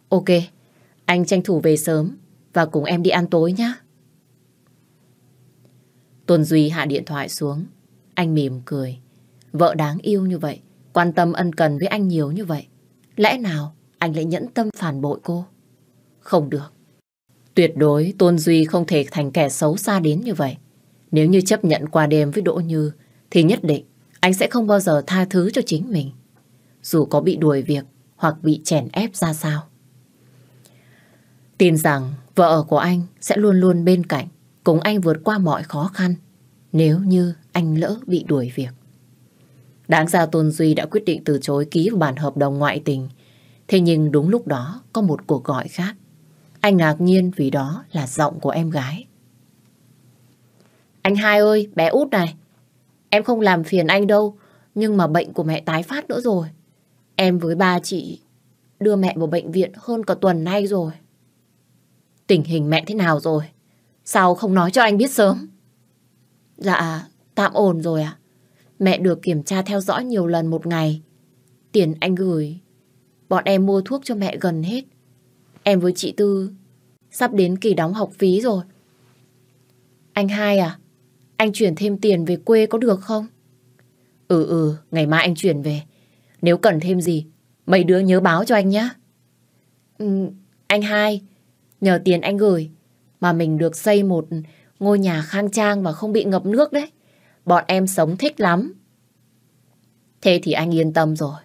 Ok, anh tranh thủ về sớm và cùng em đi ăn tối nhé. Tuần Duy hạ điện thoại xuống. Anh mỉm cười. Vợ đáng yêu như vậy, quan tâm ân cần với anh nhiều như vậy. Lẽ nào anh lại nhẫn tâm phản bội cô? Không được. Tuyệt đối Tôn Duy không thể thành kẻ xấu xa đến như vậy. Nếu như chấp nhận qua đêm với Đỗ Như thì nhất định anh sẽ không bao giờ tha thứ cho chính mình. Dù có bị đuổi việc hoặc bị chèn ép ra sao. Tin rằng vợ của anh sẽ luôn luôn bên cạnh, cùng anh vượt qua mọi khó khăn nếu như anh lỡ bị đuổi việc. Đáng ra Tôn Duy đã quyết định từ chối ký bản hợp đồng ngoại tình. Thế nhưng đúng lúc đó có một cuộc gọi khác. Anh ngạc nhiên vì đó là giọng của em gái. Anh hai ơi, bé út này. Em không làm phiền anh đâu, nhưng mà bệnh của mẹ tái phát nữa rồi. Em với ba chị đưa mẹ vào bệnh viện hơn cả tuần nay rồi tình hình mẹ thế nào rồi? Sao không nói cho anh biết sớm? Dạ, tạm ổn rồi ạ. À? Mẹ được kiểm tra theo dõi nhiều lần một ngày. Tiền anh gửi, bọn em mua thuốc cho mẹ gần hết. Em với chị Tư sắp đến kỳ đóng học phí rồi. Anh hai à, anh chuyển thêm tiền về quê có được không? Ừ ừ, ngày mai anh chuyển về. Nếu cần thêm gì, mấy đứa nhớ báo cho anh nhé. Ừ, anh hai, Nhờ tiền anh gửi mà mình được xây một ngôi nhà khang trang và không bị ngập nước đấy. Bọn em sống thích lắm. Thế thì anh yên tâm rồi.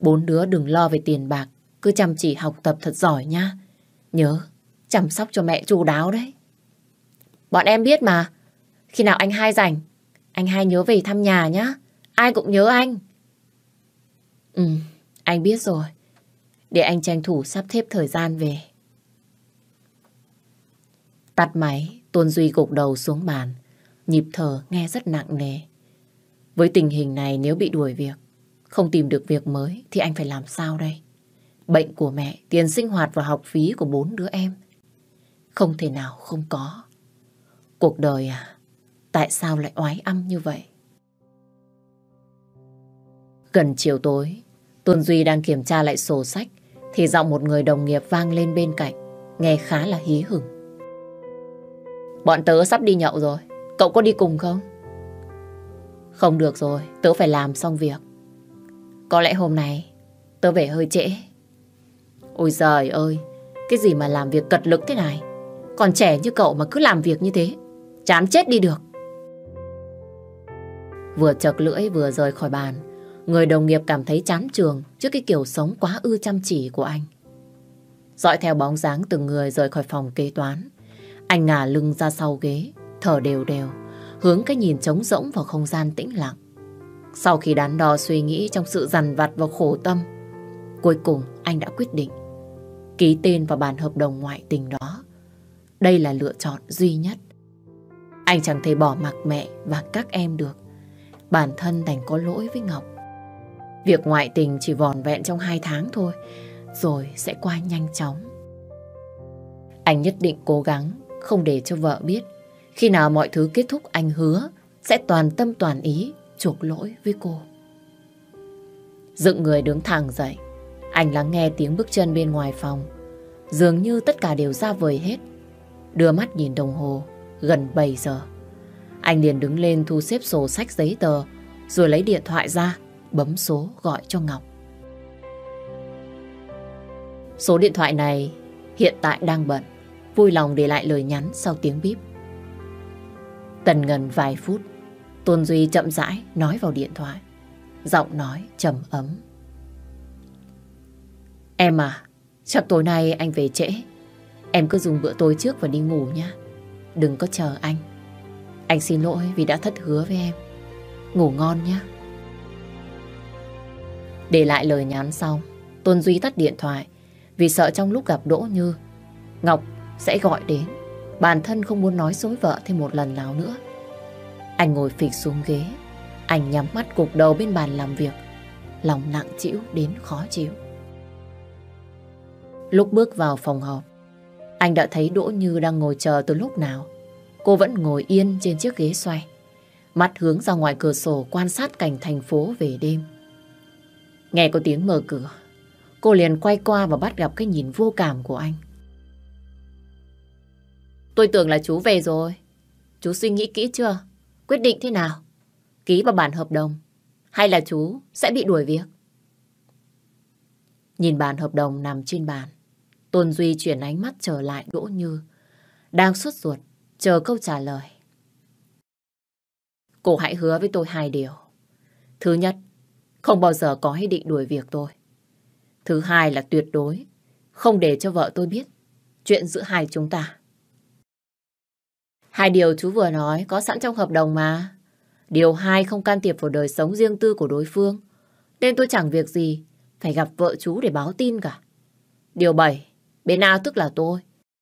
Bốn đứa đừng lo về tiền bạc, cứ chăm chỉ học tập thật giỏi nhá. Nhớ, chăm sóc cho mẹ chu đáo đấy. Bọn em biết mà, khi nào anh hai rảnh, anh hai nhớ về thăm nhà nhá. Ai cũng nhớ anh. Ừ, anh biết rồi. Để anh tranh thủ sắp xếp thời gian về. Tắt máy, Tôn Duy gục đầu xuống bàn. Nhịp thở nghe rất nặng nề. Với tình hình này nếu bị đuổi việc, không tìm được việc mới thì anh phải làm sao đây? Bệnh của mẹ, tiền sinh hoạt và học phí của bốn đứa em. Không thể nào không có. Cuộc đời à, tại sao lại oái âm như vậy? Gần chiều tối, Tuân Duy đang kiểm tra lại sổ sách thì giọng một người đồng nghiệp vang lên bên cạnh, nghe khá là hí hửng. Bọn tớ sắp đi nhậu rồi. Cậu có đi cùng không? Không được rồi, tớ phải làm xong việc. Có lẽ hôm nay tớ về hơi trễ. Ôi trời ơi, cái gì mà làm việc cật lực thế này? Còn trẻ như cậu mà cứ làm việc như thế, chán chết đi được. Vừa chật lưỡi vừa rời khỏi bàn, người đồng nghiệp cảm thấy chán trường trước cái kiểu sống quá ư chăm chỉ của anh. Dõi theo bóng dáng từng người rời khỏi phòng kế toán, anh ngả lưng ra sau ghế, thở đều đều, hướng cái nhìn trống rỗng vào không gian tĩnh lặng. Sau khi đắn đo suy nghĩ trong sự dằn vặt và khổ tâm, cuối cùng anh đã quyết định ký tên vào bản hợp đồng ngoại tình đó. Đây là lựa chọn duy nhất. Anh chẳng thể bỏ mặc mẹ và các em được. Bản thân đành có lỗi với Ngọc. Việc ngoại tình chỉ vòn vẹn trong hai tháng thôi, rồi sẽ qua nhanh chóng. Anh nhất định cố gắng không để cho vợ biết. Khi nào mọi thứ kết thúc anh hứa sẽ toàn tâm toàn ý chuộc lỗi với cô. Dựng người đứng thẳng dậy, anh lắng nghe tiếng bước chân bên ngoài phòng. Dường như tất cả đều ra vời hết. Đưa mắt nhìn đồng hồ, gần 7 giờ. Anh liền đứng lên thu xếp sổ sách giấy tờ, rồi lấy điện thoại ra, bấm số gọi cho Ngọc. Số điện thoại này hiện tại đang bận vui lòng để lại lời nhắn sau tiếng bíp. Tần ngần vài phút, Tôn Duy chậm rãi nói vào điện thoại. Giọng nói trầm ấm. Em à, chắc tối nay anh về trễ. Em cứ dùng bữa tối trước và đi ngủ nhé. Đừng có chờ anh. Anh xin lỗi vì đã thất hứa với em. Ngủ ngon nhé. Để lại lời nhắn xong, Tôn Duy tắt điện thoại vì sợ trong lúc gặp Đỗ Như, Ngọc sẽ gọi đến. Bản thân không muốn nói dối vợ thêm một lần nào nữa. Anh ngồi phịch xuống ghế. Anh nhắm mắt cục đầu bên bàn làm việc. Lòng nặng chịu đến khó chịu. Lúc bước vào phòng họp, anh đã thấy Đỗ Như đang ngồi chờ từ lúc nào. Cô vẫn ngồi yên trên chiếc ghế xoay. Mắt hướng ra ngoài cửa sổ quan sát cảnh thành phố về đêm. Nghe có tiếng mở cửa, cô liền quay qua và bắt gặp cái nhìn vô cảm của anh. Tôi tưởng là chú về rồi. Chú suy nghĩ kỹ chưa? Quyết định thế nào? Ký vào bản hợp đồng. Hay là chú sẽ bị đuổi việc? Nhìn bản hợp đồng nằm trên bàn. Tôn Duy chuyển ánh mắt trở lại gỗ Như. Đang suốt ruột, chờ câu trả lời. Cô hãy hứa với tôi hai điều. Thứ nhất, không bao giờ có ý định đuổi việc tôi. Thứ hai là tuyệt đối, không để cho vợ tôi biết chuyện giữa hai chúng ta. Hai điều chú vừa nói có sẵn trong hợp đồng mà. Điều hai không can thiệp vào đời sống riêng tư của đối phương. Nên tôi chẳng việc gì phải gặp vợ chú để báo tin cả. Điều bảy, bên A tức là tôi.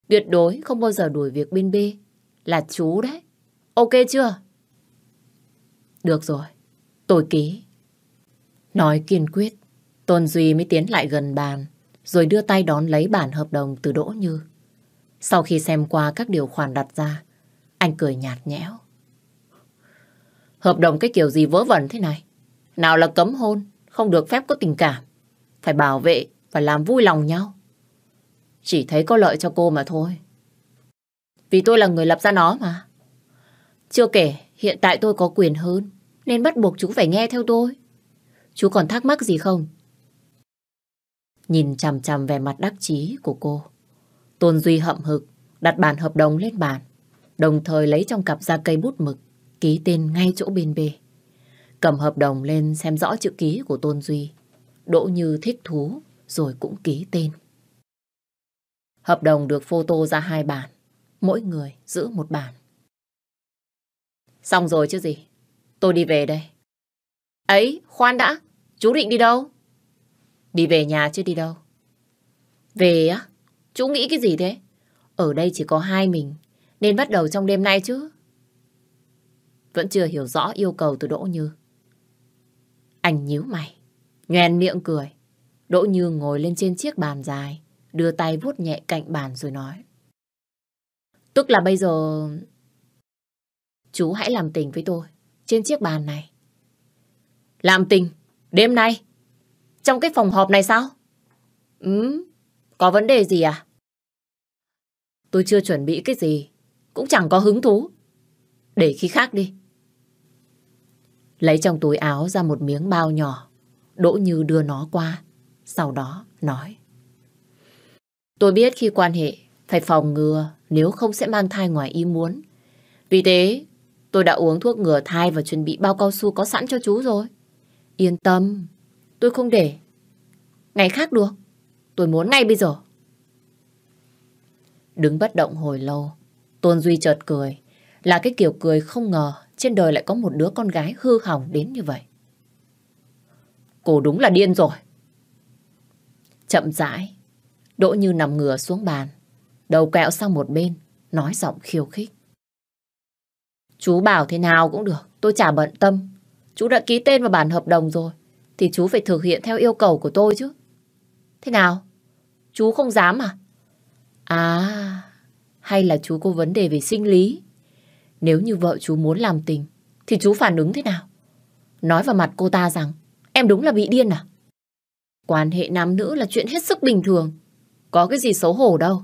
Tuyệt đối không bao giờ đuổi việc bên B. Là chú đấy. Ok chưa? Được rồi, tôi ký. Nói kiên quyết, Tôn Duy mới tiến lại gần bàn, rồi đưa tay đón lấy bản hợp đồng từ Đỗ Như. Sau khi xem qua các điều khoản đặt ra, anh cười nhạt nhẽo. Hợp đồng cái kiểu gì vớ vẩn thế này? Nào là cấm hôn, không được phép có tình cảm. Phải bảo vệ và làm vui lòng nhau. Chỉ thấy có lợi cho cô mà thôi. Vì tôi là người lập ra nó mà. Chưa kể, hiện tại tôi có quyền hơn, nên bắt buộc chú phải nghe theo tôi. Chú còn thắc mắc gì không? Nhìn chằm chằm về mặt đắc chí của cô. Tôn Duy hậm hực, đặt bản hợp đồng lên bàn đồng thời lấy trong cặp ra cây bút mực, ký tên ngay chỗ bên bề. Cầm hợp đồng lên xem rõ chữ ký của Tôn Duy. Đỗ Như thích thú rồi cũng ký tên. Hợp đồng được photo ra hai bản, mỗi người giữ một bản. Xong rồi chứ gì, tôi đi về đây. Ấy, khoan đã, chú định đi đâu? Đi về nhà chứ đi đâu. Về á? Chú nghĩ cái gì thế? Ở đây chỉ có hai mình, nên bắt đầu trong đêm nay chứ. Vẫn chưa hiểu rõ yêu cầu từ Đỗ Như. Anh nhíu mày, nhoèn miệng cười. Đỗ Như ngồi lên trên chiếc bàn dài, đưa tay vuốt nhẹ cạnh bàn rồi nói. Tức là bây giờ... Chú hãy làm tình với tôi, trên chiếc bàn này. Làm tình? Đêm nay? Trong cái phòng họp này sao? ừm có vấn đề gì à? Tôi chưa chuẩn bị cái gì cũng chẳng có hứng thú. Để khi khác đi. Lấy trong túi áo ra một miếng bao nhỏ, Đỗ Như đưa nó qua, sau đó nói. Tôi biết khi quan hệ phải phòng ngừa nếu không sẽ mang thai ngoài ý muốn. Vì thế, tôi đã uống thuốc ngừa thai và chuẩn bị bao cao su có sẵn cho chú rồi. Yên tâm, tôi không để. Ngày khác được, tôi muốn ngay bây giờ. Đứng bất động hồi lâu, Tôn Duy chợt cười. Là cái kiểu cười không ngờ trên đời lại có một đứa con gái hư hỏng đến như vậy. Cô đúng là điên rồi. Chậm rãi, Đỗ Như nằm ngửa xuống bàn, đầu kẹo sang một bên, nói giọng khiêu khích. Chú bảo thế nào cũng được, tôi chả bận tâm. Chú đã ký tên vào bản hợp đồng rồi, thì chú phải thực hiện theo yêu cầu của tôi chứ. Thế nào? Chú không dám à? À, hay là chú có vấn đề về sinh lý. Nếu như vợ chú muốn làm tình, thì chú phản ứng thế nào? Nói vào mặt cô ta rằng, em đúng là bị điên à? Quan hệ nam nữ là chuyện hết sức bình thường, có cái gì xấu hổ đâu.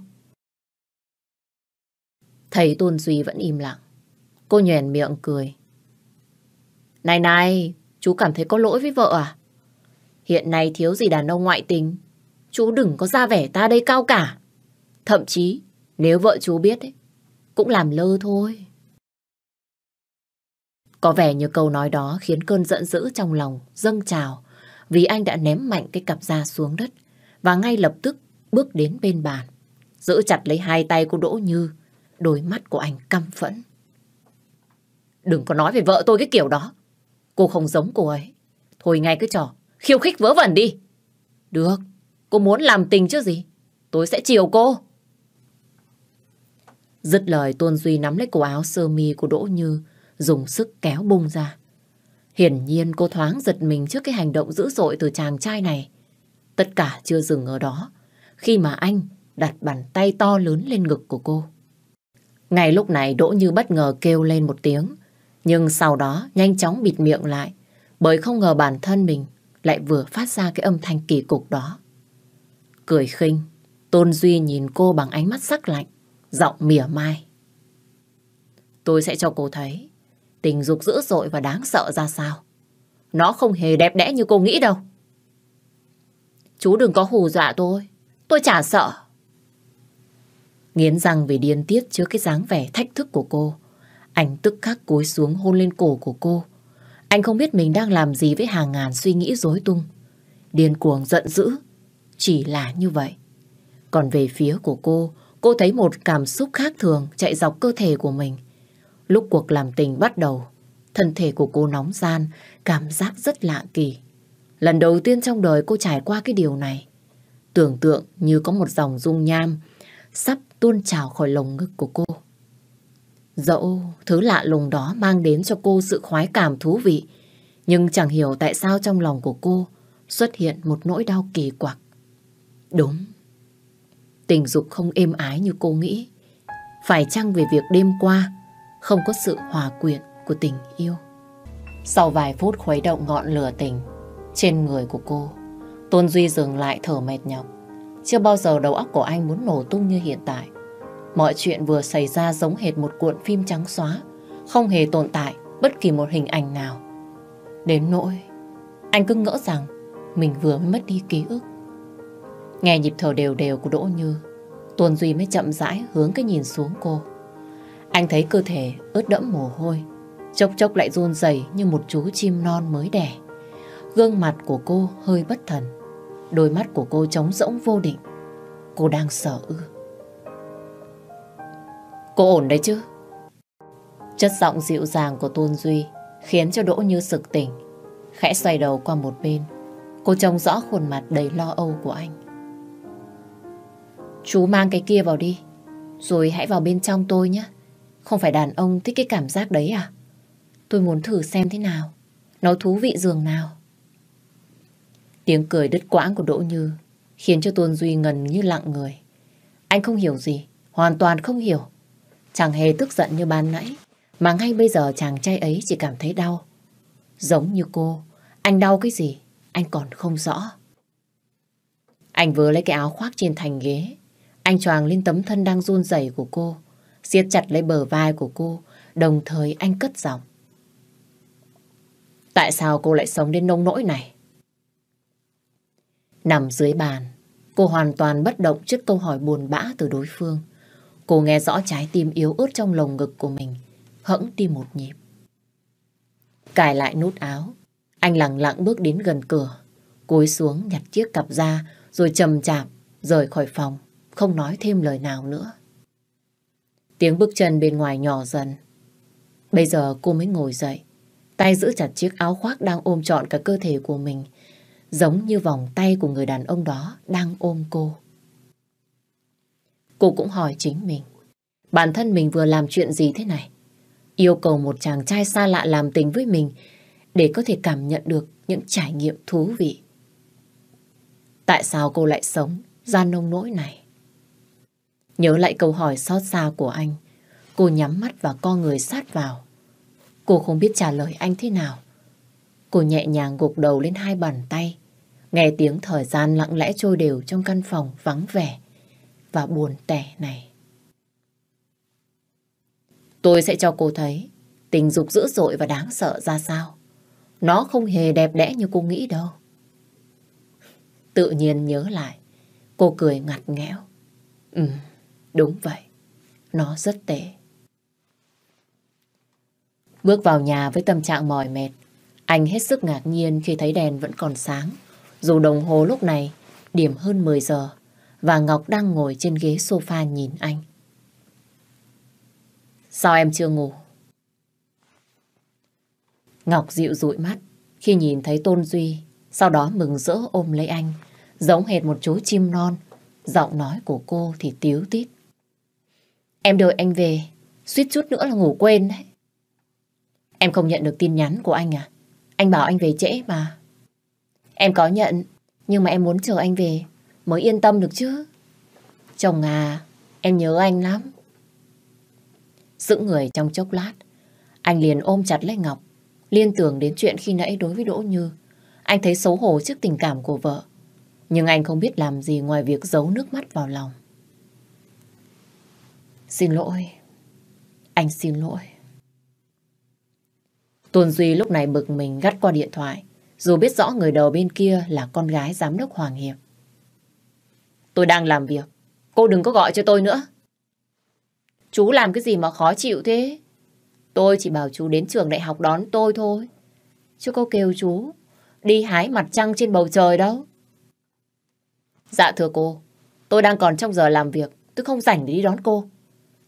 Thầy Tôn Duy vẫn im lặng. Cô nhèn miệng cười. Này này, chú cảm thấy có lỗi với vợ à? Hiện nay thiếu gì đàn ông ngoại tình. Chú đừng có ra vẻ ta đây cao cả. Thậm chí, nếu vợ chú biết ấy, cũng làm lơ thôi. Có vẻ như câu nói đó khiến cơn giận dữ trong lòng dâng trào vì anh đã ném mạnh cái cặp da xuống đất và ngay lập tức bước đến bên bàn. Giữ chặt lấy hai tay của Đỗ Như, đôi mắt của anh căm phẫn. Đừng có nói về vợ tôi cái kiểu đó. Cô không giống cô ấy. Thôi ngay cứ trò, khiêu khích vớ vẩn đi. Được, cô muốn làm tình chứ gì. Tôi sẽ chiều cô. Dứt lời Tôn Duy nắm lấy cổ áo sơ mi của Đỗ Như, dùng sức kéo bung ra. Hiển nhiên cô thoáng giật mình trước cái hành động dữ dội từ chàng trai này. Tất cả chưa dừng ở đó, khi mà anh đặt bàn tay to lớn lên ngực của cô. Ngay lúc này Đỗ Như bất ngờ kêu lên một tiếng, nhưng sau đó nhanh chóng bịt miệng lại, bởi không ngờ bản thân mình lại vừa phát ra cái âm thanh kỳ cục đó. Cười khinh, Tôn Duy nhìn cô bằng ánh mắt sắc lạnh giọng mỉa mai. Tôi sẽ cho cô thấy tình dục dữ dội và đáng sợ ra sao. Nó không hề đẹp đẽ như cô nghĩ đâu. Chú đừng có hù dọa tôi. Tôi chả sợ. Nghiến răng vì điên tiết trước cái dáng vẻ thách thức của cô. Anh tức khắc cúi xuống hôn lên cổ của cô. Anh không biết mình đang làm gì với hàng ngàn suy nghĩ rối tung. Điên cuồng giận dữ. Chỉ là như vậy. Còn về phía của cô, Cô thấy một cảm xúc khác thường chạy dọc cơ thể của mình. Lúc cuộc làm tình bắt đầu, thân thể của cô nóng gian, cảm giác rất lạ kỳ. Lần đầu tiên trong đời cô trải qua cái điều này. Tưởng tượng như có một dòng dung nham sắp tuôn trào khỏi lồng ngực của cô. Dẫu thứ lạ lùng đó mang đến cho cô sự khoái cảm thú vị, nhưng chẳng hiểu tại sao trong lòng của cô xuất hiện một nỗi đau kỳ quặc. Đúng tình dục không êm ái như cô nghĩ. Phải chăng về việc đêm qua không có sự hòa quyện của tình yêu? Sau vài phút khuấy động ngọn lửa tình trên người của cô, Tôn Duy dừng lại thở mệt nhọc. Chưa bao giờ đầu óc của anh muốn nổ tung như hiện tại. Mọi chuyện vừa xảy ra giống hệt một cuộn phim trắng xóa, không hề tồn tại bất kỳ một hình ảnh nào. Đến nỗi, anh cứ ngỡ rằng mình vừa mới mất đi ký ức. Nghe nhịp thở đều đều của Đỗ Như, Tuần Duy mới chậm rãi hướng cái nhìn xuống cô. Anh thấy cơ thể ướt đẫm mồ hôi, chốc chốc lại run rẩy như một chú chim non mới đẻ. Gương mặt của cô hơi bất thần, đôi mắt của cô trống rỗng vô định. Cô đang sợ ư. Cô ổn đấy chứ? Chất giọng dịu dàng của Tuân Duy khiến cho Đỗ Như sực tỉnh. Khẽ xoay đầu qua một bên, cô trông rõ khuôn mặt đầy lo âu của anh. Chú mang cái kia vào đi. Rồi hãy vào bên trong tôi nhé. Không phải đàn ông thích cái cảm giác đấy à? Tôi muốn thử xem thế nào. Nó thú vị giường nào. Tiếng cười đứt quãng của Đỗ Như khiến cho Tôn Duy ngần như lặng người. Anh không hiểu gì, hoàn toàn không hiểu. Chẳng hề tức giận như ban nãy, mà ngay bây giờ chàng trai ấy chỉ cảm thấy đau. Giống như cô, anh đau cái gì, anh còn không rõ. Anh vừa lấy cái áo khoác trên thành ghế, anh choàng lên tấm thân đang run rẩy của cô, siết chặt lấy bờ vai của cô, đồng thời anh cất giọng. Tại sao cô lại sống đến nông nỗi này? Nằm dưới bàn, cô hoàn toàn bất động trước câu hỏi buồn bã từ đối phương. Cô nghe rõ trái tim yếu ớt trong lồng ngực của mình, hẫng đi một nhịp. Cài lại nút áo, anh lặng lặng bước đến gần cửa, cúi xuống nhặt chiếc cặp ra rồi chầm chạp rời khỏi phòng không nói thêm lời nào nữa. Tiếng bước chân bên ngoài nhỏ dần. Bây giờ cô mới ngồi dậy, tay giữ chặt chiếc áo khoác đang ôm trọn cả cơ thể của mình, giống như vòng tay của người đàn ông đó đang ôm cô. Cô cũng hỏi chính mình, bản thân mình vừa làm chuyện gì thế này? Yêu cầu một chàng trai xa lạ làm tình với mình để có thể cảm nhận được những trải nghiệm thú vị. Tại sao cô lại sống ra nông nỗi này? Nhớ lại câu hỏi xót xa của anh. Cô nhắm mắt và co người sát vào. Cô không biết trả lời anh thế nào. Cô nhẹ nhàng gục đầu lên hai bàn tay. Nghe tiếng thời gian lặng lẽ trôi đều trong căn phòng vắng vẻ và buồn tẻ này. Tôi sẽ cho cô thấy tình dục dữ dội và đáng sợ ra sao. Nó không hề đẹp đẽ như cô nghĩ đâu. Tự nhiên nhớ lại, cô cười ngặt nghẽo. Ừm. Đúng vậy, nó rất tệ. Bước vào nhà với tâm trạng mỏi mệt, anh hết sức ngạc nhiên khi thấy đèn vẫn còn sáng. Dù đồng hồ lúc này điểm hơn 10 giờ và Ngọc đang ngồi trên ghế sofa nhìn anh. Sao em chưa ngủ? Ngọc dịu dụi mắt khi nhìn thấy Tôn Duy, sau đó mừng rỡ ôm lấy anh, giống hệt một chú chim non. Giọng nói của cô thì tiếu tít, Em đợi anh về, suýt chút nữa là ngủ quên đấy. Em không nhận được tin nhắn của anh à? Anh bảo anh về trễ mà. Em có nhận, nhưng mà em muốn chờ anh về mới yên tâm được chứ. Chồng à, em nhớ anh lắm. Giữ người trong chốc lát, anh liền ôm chặt lấy Ngọc, liên tưởng đến chuyện khi nãy đối với Đỗ Như. Anh thấy xấu hổ trước tình cảm của vợ, nhưng anh không biết làm gì ngoài việc giấu nước mắt vào lòng. Xin lỗi. Anh xin lỗi. Tôn Duy lúc này bực mình gắt qua điện thoại, dù biết rõ người đầu bên kia là con gái giám đốc Hoàng Hiệp. Tôi đang làm việc, cô đừng có gọi cho tôi nữa. Chú làm cái gì mà khó chịu thế? Tôi chỉ bảo chú đến trường đại học đón tôi thôi. Chứ cô kêu chú đi hái mặt trăng trên bầu trời đâu. Dạ thưa cô, tôi đang còn trong giờ làm việc, tôi không rảnh để đi đón cô.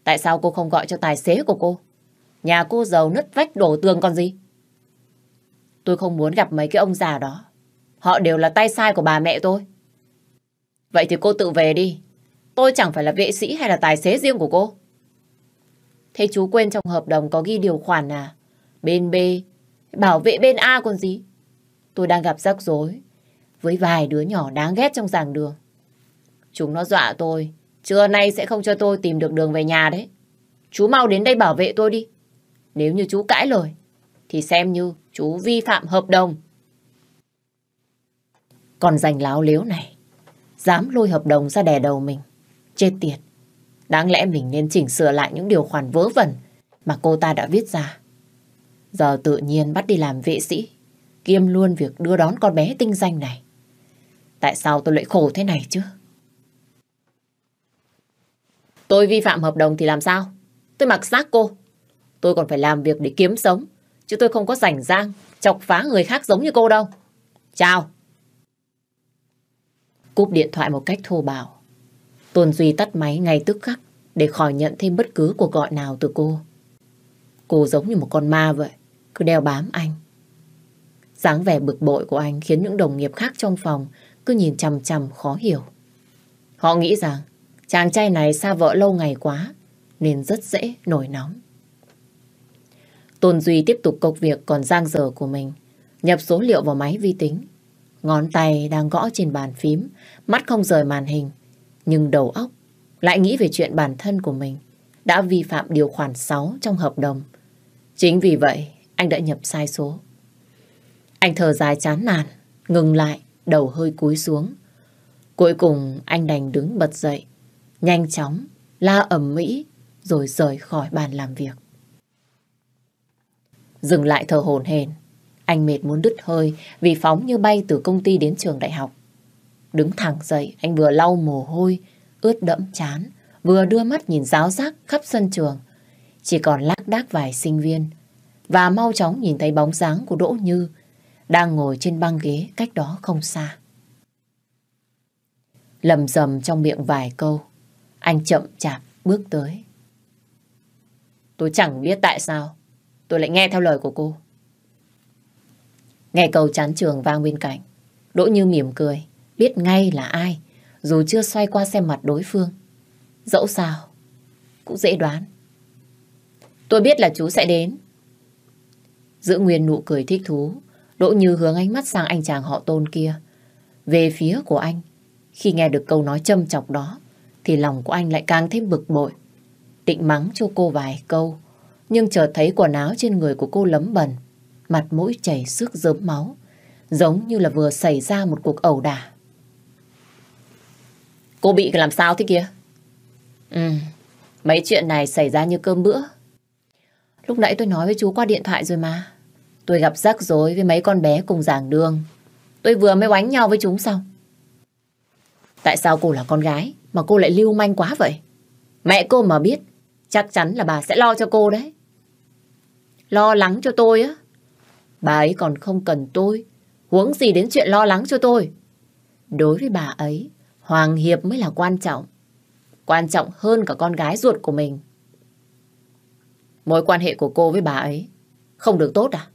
Tại sao cô không gọi cho tài xế của cô? Nhà cô giàu nứt vách đổ tường còn gì? Tôi không muốn gặp mấy cái ông già đó. Họ đều là tay sai của bà mẹ tôi. Vậy thì cô tự về đi. Tôi chẳng phải là vệ sĩ hay là tài xế riêng của cô. Thế chú quên trong hợp đồng có ghi điều khoản à? Bên B, bảo vệ bên A còn gì? Tôi đang gặp rắc rối với vài đứa nhỏ đáng ghét trong giảng đường. Chúng nó dọa tôi Trưa nay sẽ không cho tôi tìm được đường về nhà đấy. Chú mau đến đây bảo vệ tôi đi. Nếu như chú cãi lời, thì xem như chú vi phạm hợp đồng. Còn giành láo liếu này, dám lôi hợp đồng ra đè đầu mình. Chết tiệt. Đáng lẽ mình nên chỉnh sửa lại những điều khoản vớ vẩn mà cô ta đã viết ra. Giờ tự nhiên bắt đi làm vệ sĩ, kiêm luôn việc đưa đón con bé tinh danh này. Tại sao tôi lại khổ thế này chứ? Tôi vi phạm hợp đồng thì làm sao? Tôi mặc xác cô. Tôi còn phải làm việc để kiếm sống. Chứ tôi không có rảnh rang, chọc phá người khác giống như cô đâu. Chào. Cúp điện thoại một cách thô bạo. Tôn Duy tắt máy ngay tức khắc để khỏi nhận thêm bất cứ cuộc gọi nào từ cô. Cô giống như một con ma vậy, cứ đeo bám anh. dáng vẻ bực bội của anh khiến những đồng nghiệp khác trong phòng cứ nhìn chằm chằm khó hiểu. Họ nghĩ rằng Chàng trai này xa vợ lâu ngày quá, nên rất dễ nổi nóng. Tôn Duy tiếp tục công việc còn giang dở của mình, nhập số liệu vào máy vi tính. Ngón tay đang gõ trên bàn phím, mắt không rời màn hình, nhưng đầu óc lại nghĩ về chuyện bản thân của mình đã vi phạm điều khoản 6 trong hợp đồng. Chính vì vậy, anh đã nhập sai số. Anh thở dài chán nản, ngừng lại, đầu hơi cúi xuống. Cuối cùng anh đành đứng bật dậy, nhanh chóng la ầm mỹ rồi rời khỏi bàn làm việc. Dừng lại thở hổn hển, anh mệt muốn đứt hơi vì phóng như bay từ công ty đến trường đại học. Đứng thẳng dậy, anh vừa lau mồ hôi, ướt đẫm chán, vừa đưa mắt nhìn giáo giác khắp sân trường. Chỉ còn lác đác vài sinh viên. Và mau chóng nhìn thấy bóng dáng của Đỗ Như đang ngồi trên băng ghế cách đó không xa. Lầm rầm trong miệng vài câu, anh chậm chạp bước tới. Tôi chẳng biết tại sao tôi lại nghe theo lời của cô. Nghe câu chán trường vang bên cạnh. Đỗ Như mỉm cười, biết ngay là ai, dù chưa xoay qua xem mặt đối phương. Dẫu sao, cũng dễ đoán. Tôi biết là chú sẽ đến. Giữ nguyên nụ cười thích thú, Đỗ Như hướng ánh mắt sang anh chàng họ tôn kia. Về phía của anh, khi nghe được câu nói châm chọc đó, thì lòng của anh lại càng thêm bực bội. Tịnh mắng cho cô vài câu, nhưng chợt thấy quần áo trên người của cô lấm bẩn, mặt mũi chảy xước rớm máu, giống như là vừa xảy ra một cuộc ẩu đả. Cô bị làm sao thế kia? Ừ, mấy chuyện này xảy ra như cơm bữa. Lúc nãy tôi nói với chú qua điện thoại rồi mà. Tôi gặp rắc rối với mấy con bé cùng giảng đường. Tôi vừa mới oánh nhau với chúng xong. Tại sao cô là con gái? mà cô lại lưu manh quá vậy? Mẹ cô mà biết, chắc chắn là bà sẽ lo cho cô đấy. Lo lắng cho tôi á? Bà ấy còn không cần tôi, huống gì đến chuyện lo lắng cho tôi. Đối với bà ấy, Hoàng Hiệp mới là quan trọng. Quan trọng hơn cả con gái ruột của mình. Mối quan hệ của cô với bà ấy không được tốt à?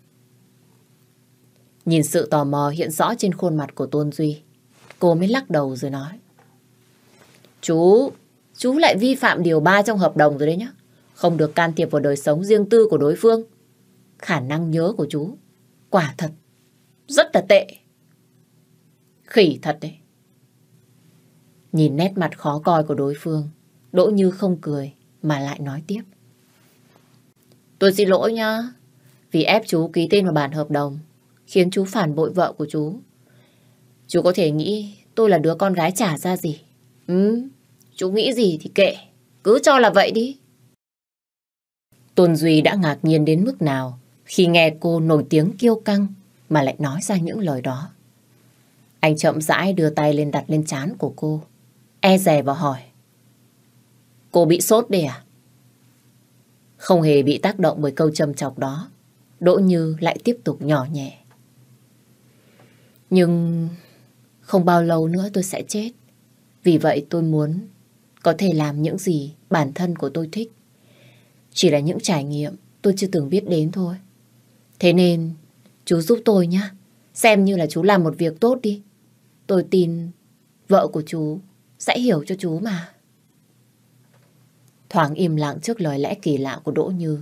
Nhìn sự tò mò hiện rõ trên khuôn mặt của Tôn Duy, cô mới lắc đầu rồi nói. Chú, chú lại vi phạm điều 3 trong hợp đồng rồi đấy nhá. Không được can thiệp vào đời sống riêng tư của đối phương. Khả năng nhớ của chú, quả thật, rất là tệ. Khỉ thật đấy. Nhìn nét mặt khó coi của đối phương, Đỗ Như không cười mà lại nói tiếp. Tôi xin lỗi nhá, vì ép chú ký tên vào bản hợp đồng, khiến chú phản bội vợ của chú. Chú có thể nghĩ tôi là đứa con gái trả ra gì. Ừ, Chú nghĩ gì thì kệ, cứ cho là vậy đi. Tôn Duy đã ngạc nhiên đến mức nào khi nghe cô nổi tiếng kiêu căng mà lại nói ra những lời đó. Anh chậm rãi đưa tay lên đặt lên trán của cô, e dè và hỏi. Cô bị sốt đi à? Không hề bị tác động bởi câu châm chọc đó, Đỗ Như lại tiếp tục nhỏ nhẹ. Nhưng không bao lâu nữa tôi sẽ chết. Vì vậy tôi muốn có thể làm những gì bản thân của tôi thích. Chỉ là những trải nghiệm tôi chưa từng biết đến thôi. Thế nên, chú giúp tôi nhé. Xem như là chú làm một việc tốt đi. Tôi tin vợ của chú sẽ hiểu cho chú mà. Thoáng im lặng trước lời lẽ kỳ lạ của Đỗ Như,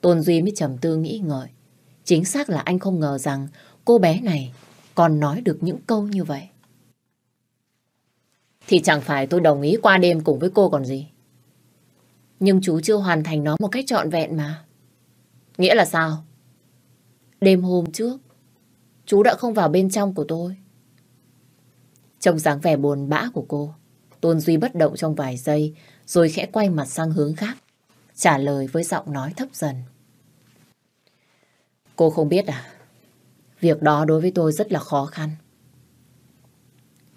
Tôn Duy mới trầm tư nghĩ ngợi. Chính xác là anh không ngờ rằng cô bé này còn nói được những câu như vậy thì chẳng phải tôi đồng ý qua đêm cùng với cô còn gì. Nhưng chú chưa hoàn thành nó một cách trọn vẹn mà. Nghĩa là sao? Đêm hôm trước, chú đã không vào bên trong của tôi. Trông dáng vẻ buồn bã của cô, Tôn Duy bất động trong vài giây rồi khẽ quay mặt sang hướng khác, trả lời với giọng nói thấp dần. Cô không biết à? Việc đó đối với tôi rất là khó khăn.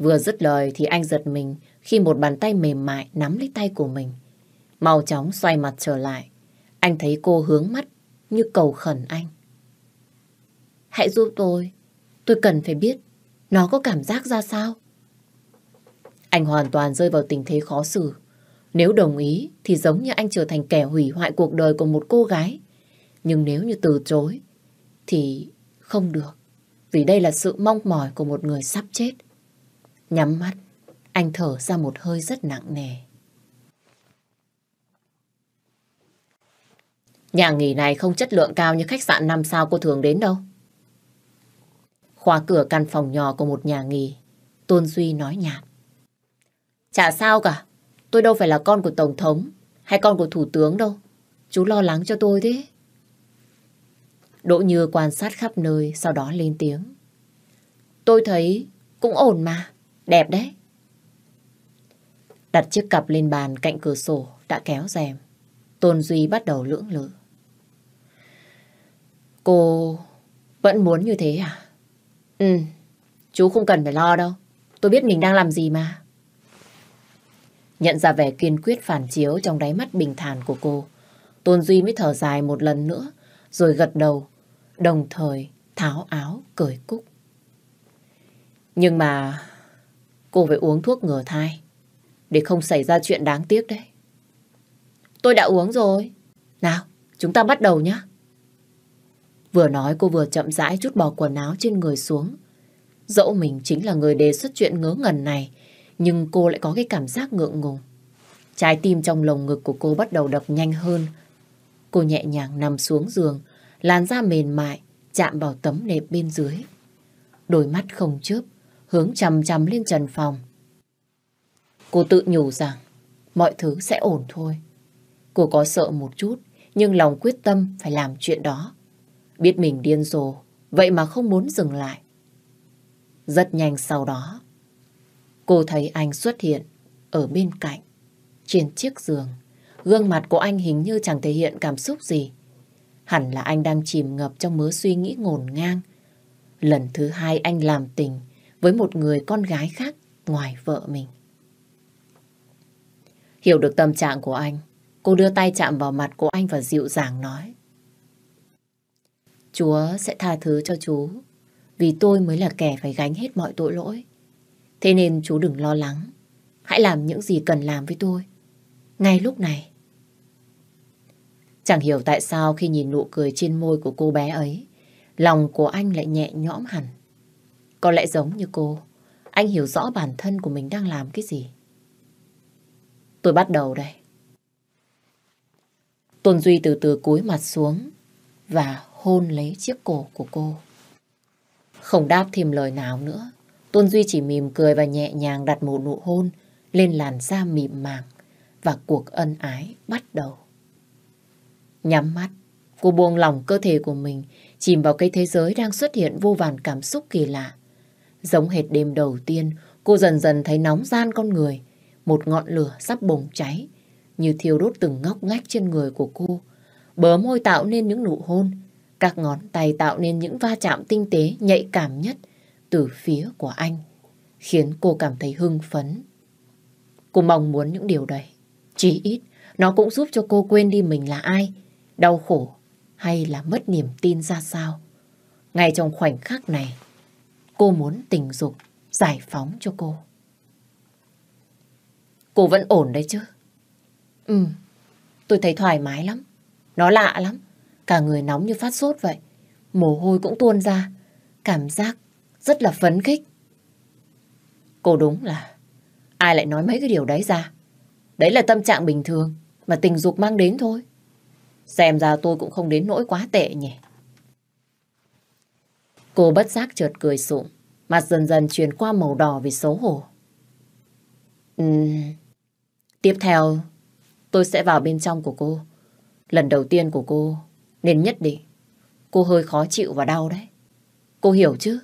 Vừa dứt lời thì anh giật mình khi một bàn tay mềm mại nắm lấy tay của mình. Mau chóng xoay mặt trở lại. Anh thấy cô hướng mắt như cầu khẩn anh. Hãy giúp tôi. Tôi cần phải biết nó có cảm giác ra sao. Anh hoàn toàn rơi vào tình thế khó xử. Nếu đồng ý thì giống như anh trở thành kẻ hủy hoại cuộc đời của một cô gái. Nhưng nếu như từ chối thì không được. Vì đây là sự mong mỏi của một người sắp chết. Nhắm mắt, anh thở ra một hơi rất nặng nề. Nhà nghỉ này không chất lượng cao như khách sạn 5 sao cô thường đến đâu. Khóa cửa căn phòng nhỏ của một nhà nghỉ, Tôn Duy nói nhạt. Chả sao cả, tôi đâu phải là con của Tổng thống hay con của Thủ tướng đâu. Chú lo lắng cho tôi thế. Đỗ Như quan sát khắp nơi, sau đó lên tiếng. Tôi thấy cũng ổn mà. Đẹp đấy. Đặt chiếc cặp lên bàn cạnh cửa sổ đã kéo rèm. Tôn Duy bắt đầu lưỡng lự. Cô vẫn muốn như thế à? Ừ, chú không cần phải lo đâu. Tôi biết mình đang làm gì mà. Nhận ra vẻ kiên quyết phản chiếu trong đáy mắt bình thản của cô. Tôn Duy mới thở dài một lần nữa, rồi gật đầu, đồng thời tháo áo cởi cúc. Nhưng mà Cô phải uống thuốc ngừa thai Để không xảy ra chuyện đáng tiếc đấy Tôi đã uống rồi Nào chúng ta bắt đầu nhé Vừa nói cô vừa chậm rãi chút bỏ quần áo trên người xuống Dẫu mình chính là người đề xuất chuyện ngớ ngẩn này Nhưng cô lại có cái cảm giác ngượng ngùng Trái tim trong lồng ngực của cô bắt đầu đập nhanh hơn Cô nhẹ nhàng nằm xuống giường Làn da mềm mại chạm vào tấm nệm bên dưới Đôi mắt không chớp hướng chằm chằm lên trần phòng. Cô tự nhủ rằng mọi thứ sẽ ổn thôi. Cô có sợ một chút, nhưng lòng quyết tâm phải làm chuyện đó. Biết mình điên rồ, vậy mà không muốn dừng lại. Rất nhanh sau đó, cô thấy anh xuất hiện ở bên cạnh, trên chiếc giường. Gương mặt của anh hình như chẳng thể hiện cảm xúc gì. Hẳn là anh đang chìm ngập trong mớ suy nghĩ ngổn ngang. Lần thứ hai anh làm tình với một người con gái khác ngoài vợ mình. Hiểu được tâm trạng của anh, cô đưa tay chạm vào mặt của anh và dịu dàng nói. Chúa sẽ tha thứ cho chú, vì tôi mới là kẻ phải gánh hết mọi tội lỗi. Thế nên chú đừng lo lắng, hãy làm những gì cần làm với tôi, ngay lúc này. Chẳng hiểu tại sao khi nhìn nụ cười trên môi của cô bé ấy, lòng của anh lại nhẹ nhõm hẳn. Có lẽ giống như cô, anh hiểu rõ bản thân của mình đang làm cái gì. Tôi bắt đầu đây. Tuần Duy từ từ cúi mặt xuống và hôn lấy chiếc cổ của cô. Không đáp thêm lời nào nữa, Tuân Duy chỉ mỉm cười và nhẹ nhàng đặt một nụ hôn lên làn da mịn màng và cuộc ân ái bắt đầu. Nhắm mắt, cô buông lỏng cơ thể của mình, chìm vào cái thế giới đang xuất hiện vô vàn cảm xúc kỳ lạ. Giống hệt đêm đầu tiên, cô dần dần thấy nóng gian con người. Một ngọn lửa sắp bùng cháy, như thiêu đốt từng ngóc ngách trên người của cô. bờ môi tạo nên những nụ hôn, các ngón tay tạo nên những va chạm tinh tế nhạy cảm nhất từ phía của anh, khiến cô cảm thấy hưng phấn. Cô mong muốn những điều đấy. Chỉ ít, nó cũng giúp cho cô quên đi mình là ai, đau khổ hay là mất niềm tin ra sao. Ngay trong khoảnh khắc này, Cô muốn tình dục, giải phóng cho cô. Cô vẫn ổn đấy chứ? Ừ, tôi thấy thoải mái lắm. Nó lạ lắm. Cả người nóng như phát sốt vậy. Mồ hôi cũng tuôn ra. Cảm giác rất là phấn khích. Cô đúng là ai lại nói mấy cái điều đấy ra. Đấy là tâm trạng bình thường mà tình dục mang đến thôi. Xem ra tôi cũng không đến nỗi quá tệ nhỉ. Cô bất giác chợt cười sụm, mặt dần dần chuyển qua màu đỏ vì xấu hổ. Uhm. Tiếp theo, tôi sẽ vào bên trong của cô. Lần đầu tiên của cô, nên nhất định, cô hơi khó chịu và đau đấy. Cô hiểu chứ?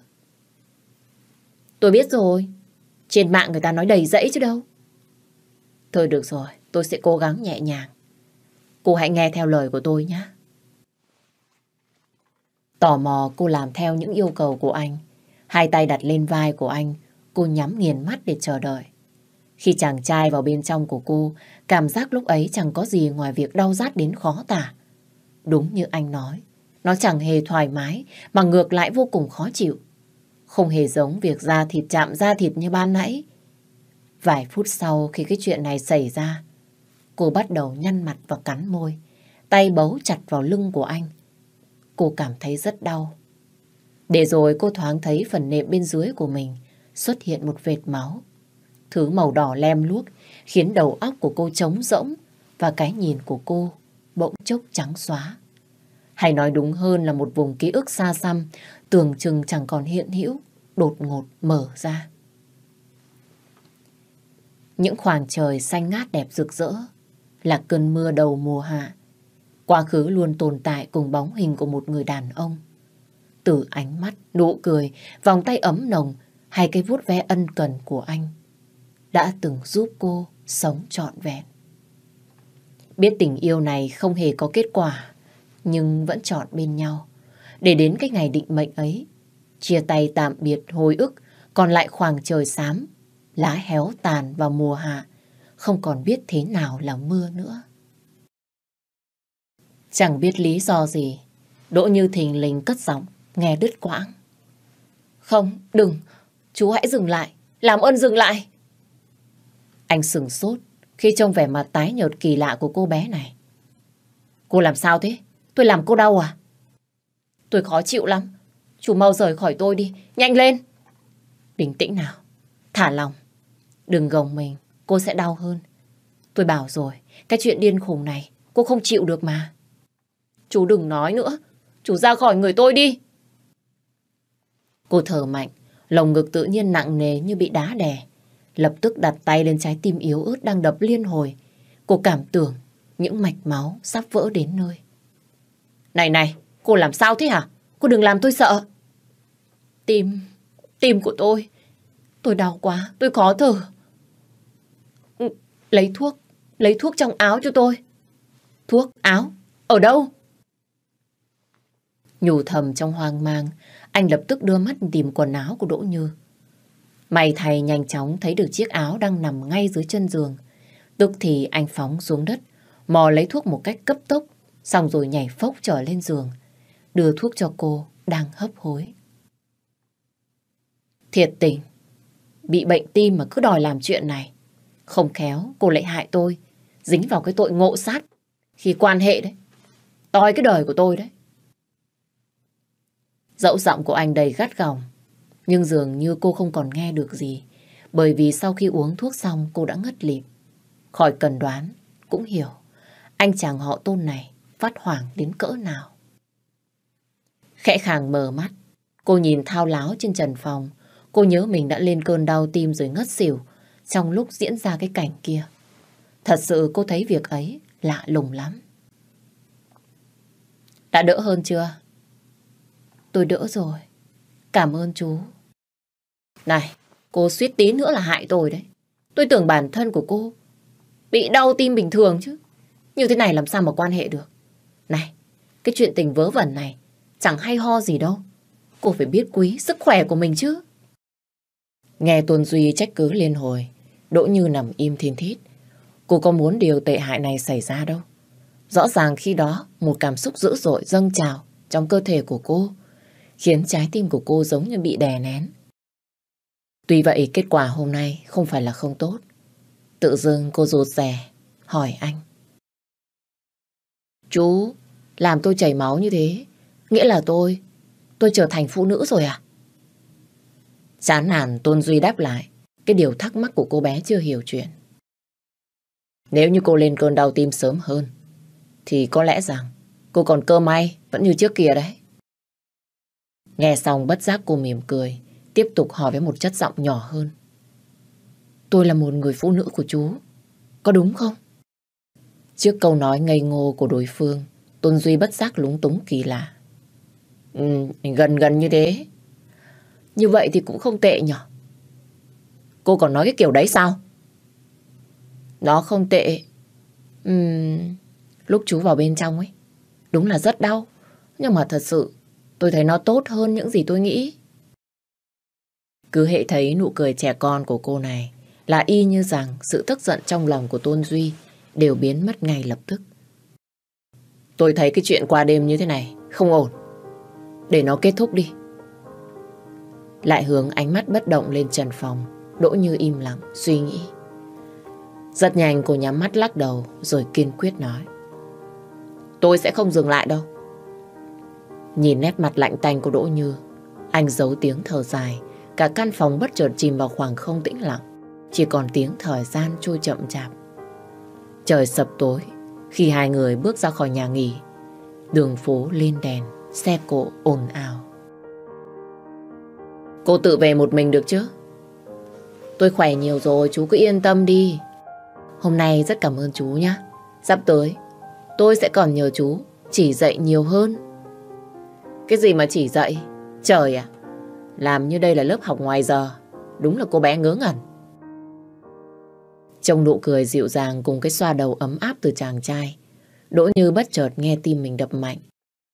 Tôi biết rồi, trên mạng người ta nói đầy dẫy chứ đâu. Thôi được rồi, tôi sẽ cố gắng nhẹ nhàng. Cô hãy nghe theo lời của tôi nhé. Tò mò cô làm theo những yêu cầu của anh. Hai tay đặt lên vai của anh, cô nhắm nghiền mắt để chờ đợi. Khi chàng trai vào bên trong của cô, cảm giác lúc ấy chẳng có gì ngoài việc đau rát đến khó tả. Đúng như anh nói, nó chẳng hề thoải mái mà ngược lại vô cùng khó chịu. Không hề giống việc da thịt chạm da thịt như ban nãy. Vài phút sau khi cái chuyện này xảy ra, cô bắt đầu nhăn mặt và cắn môi, tay bấu chặt vào lưng của anh cô cảm thấy rất đau. Để rồi cô thoáng thấy phần nệm bên dưới của mình xuất hiện một vệt máu. Thứ màu đỏ lem luốc khiến đầu óc của cô trống rỗng và cái nhìn của cô bỗng chốc trắng xóa. Hay nói đúng hơn là một vùng ký ức xa xăm, tưởng chừng chẳng còn hiện hữu, đột ngột mở ra. Những khoảng trời xanh ngát đẹp rực rỡ là cơn mưa đầu mùa hạ Quá khứ luôn tồn tại cùng bóng hình của một người đàn ông. Từ ánh mắt, nụ cười, vòng tay ấm nồng hay cái vuốt ve ân cần của anh đã từng giúp cô sống trọn vẹn. Biết tình yêu này không hề có kết quả, nhưng vẫn chọn bên nhau. Để đến cái ngày định mệnh ấy, chia tay tạm biệt hồi ức, còn lại khoảng trời xám, lá héo tàn vào mùa hạ, không còn biết thế nào là mưa nữa. Chẳng biết lý do gì, Đỗ Như Thình lình cất giọng, nghe đứt quãng. Không, đừng, chú hãy dừng lại, làm ơn dừng lại. Anh sừng sốt khi trông vẻ mặt tái nhợt kỳ lạ của cô bé này. Cô làm sao thế? Tôi làm cô đau à? Tôi khó chịu lắm. Chú mau rời khỏi tôi đi, nhanh lên. Bình tĩnh nào, thả lòng. Đừng gồng mình, cô sẽ đau hơn. Tôi bảo rồi, cái chuyện điên khùng này cô không chịu được mà. Chú đừng nói nữa. Chú ra khỏi người tôi đi. Cô thở mạnh, lồng ngực tự nhiên nặng nề như bị đá đè. Lập tức đặt tay lên trái tim yếu ớt đang đập liên hồi. Cô cảm tưởng những mạch máu sắp vỡ đến nơi. Này này, cô làm sao thế hả? Cô đừng làm tôi sợ. Tim, tim của tôi. Tôi đau quá, tôi khó thở. Ừ, lấy thuốc, lấy thuốc trong áo cho tôi. Thuốc, áo, ở đâu? Nhủ thầm trong hoang mang, anh lập tức đưa mắt tìm quần áo của Đỗ Như. May thầy nhanh chóng thấy được chiếc áo đang nằm ngay dưới chân giường. Tức thì anh phóng xuống đất, mò lấy thuốc một cách cấp tốc, xong rồi nhảy phốc trở lên giường, đưa thuốc cho cô đang hấp hối. Thiệt tình, bị bệnh tim mà cứ đòi làm chuyện này. Không khéo, cô lại hại tôi, dính vào cái tội ngộ sát khi quan hệ đấy. Toi cái đời của tôi đấy. Dẫu giọng của anh đầy gắt gỏng, nhưng dường như cô không còn nghe được gì, bởi vì sau khi uống thuốc xong cô đã ngất lịm. Khỏi cần đoán, cũng hiểu, anh chàng họ tôn này phát hoảng đến cỡ nào. Khẽ khàng mở mắt, cô nhìn thao láo trên trần phòng, cô nhớ mình đã lên cơn đau tim rồi ngất xỉu trong lúc diễn ra cái cảnh kia. Thật sự cô thấy việc ấy lạ lùng lắm. Đã đỡ hơn chưa? Tôi đỡ rồi. Cảm ơn chú. Này, cô suýt tí nữa là hại tôi đấy. Tôi tưởng bản thân của cô bị đau tim bình thường chứ. Như thế này làm sao mà quan hệ được. Này, cái chuyện tình vớ vẩn này chẳng hay ho gì đâu. Cô phải biết quý sức khỏe của mình chứ. Nghe Tuần Duy trách cứ liên hồi, Đỗ Như nằm im thiên thít. Cô có muốn điều tệ hại này xảy ra đâu. Rõ ràng khi đó, một cảm xúc dữ dội dâng trào trong cơ thể của cô khiến trái tim của cô giống như bị đè nén. Tuy vậy kết quả hôm nay không phải là không tốt. Tự dưng cô rụt rè, hỏi anh. Chú, làm tôi chảy máu như thế, nghĩa là tôi, tôi trở thành phụ nữ rồi à? Chán nản Tôn Duy đáp lại cái điều thắc mắc của cô bé chưa hiểu chuyện. Nếu như cô lên cơn đau tim sớm hơn, thì có lẽ rằng cô còn cơ may vẫn như trước kia đấy. Nghe xong bất giác cô mỉm cười, tiếp tục hỏi với một chất giọng nhỏ hơn. Tôi là một người phụ nữ của chú, có đúng không? Trước câu nói ngây ngô của đối phương, Tôn Duy bất giác lúng túng kỳ lạ. Ừ, gần gần như thế. Như vậy thì cũng không tệ nhỉ. Cô còn nói cái kiểu đấy sao? Nó không tệ. Uhm, lúc chú vào bên trong ấy, đúng là rất đau. Nhưng mà thật sự Tôi thấy nó tốt hơn những gì tôi nghĩ. Cứ hệ thấy nụ cười trẻ con của cô này là y như rằng sự tức giận trong lòng của Tôn Duy đều biến mất ngay lập tức. Tôi thấy cái chuyện qua đêm như thế này không ổn. Để nó kết thúc đi. Lại hướng ánh mắt bất động lên trần phòng, đỗ như im lặng, suy nghĩ. Rất nhanh cô nhắm mắt lắc đầu rồi kiên quyết nói. Tôi sẽ không dừng lại đâu. Nhìn nét mặt lạnh tanh của Đỗ Như, anh giấu tiếng thở dài, cả căn phòng bất chợt chìm vào khoảng không tĩnh lặng, chỉ còn tiếng thời gian trôi chậm chạp. Trời sập tối, khi hai người bước ra khỏi nhà nghỉ, đường phố lên đèn, xe cộ ồn ào. Cô tự về một mình được chứ? Tôi khỏe nhiều rồi, chú cứ yên tâm đi. Hôm nay rất cảm ơn chú nhé. Sắp tới, tôi sẽ còn nhờ chú chỉ dạy nhiều hơn cái gì mà chỉ dạy? Trời à! Làm như đây là lớp học ngoài giờ. Đúng là cô bé ngớ ngẩn. Trông nụ cười dịu dàng cùng cái xoa đầu ấm áp từ chàng trai. Đỗ Như bất chợt nghe tim mình đập mạnh.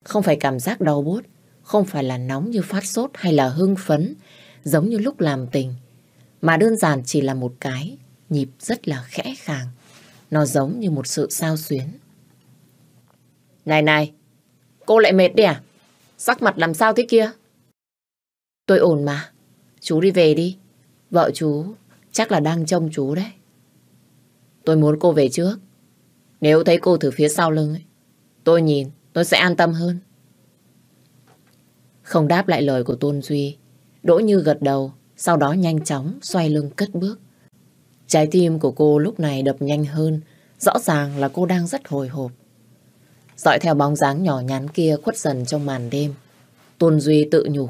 Không phải cảm giác đau bút, không phải là nóng như phát sốt hay là hưng phấn, giống như lúc làm tình. Mà đơn giản chỉ là một cái, nhịp rất là khẽ khàng. Nó giống như một sự sao xuyến. Này này, cô lại mệt đi à? Sắc mặt làm sao thế kia? Tôi ổn mà. Chú đi về đi. Vợ chú chắc là đang trông chú đấy. Tôi muốn cô về trước. Nếu thấy cô từ phía sau lưng ấy, tôi nhìn tôi sẽ an tâm hơn. Không đáp lại lời của Tôn Duy, Đỗ Như gật đầu, sau đó nhanh chóng xoay lưng cất bước. Trái tim của cô lúc này đập nhanh hơn, rõ ràng là cô đang rất hồi hộp. Dõi theo bóng dáng nhỏ nhắn kia khuất dần trong màn đêm. Tôn Duy tự nhủ.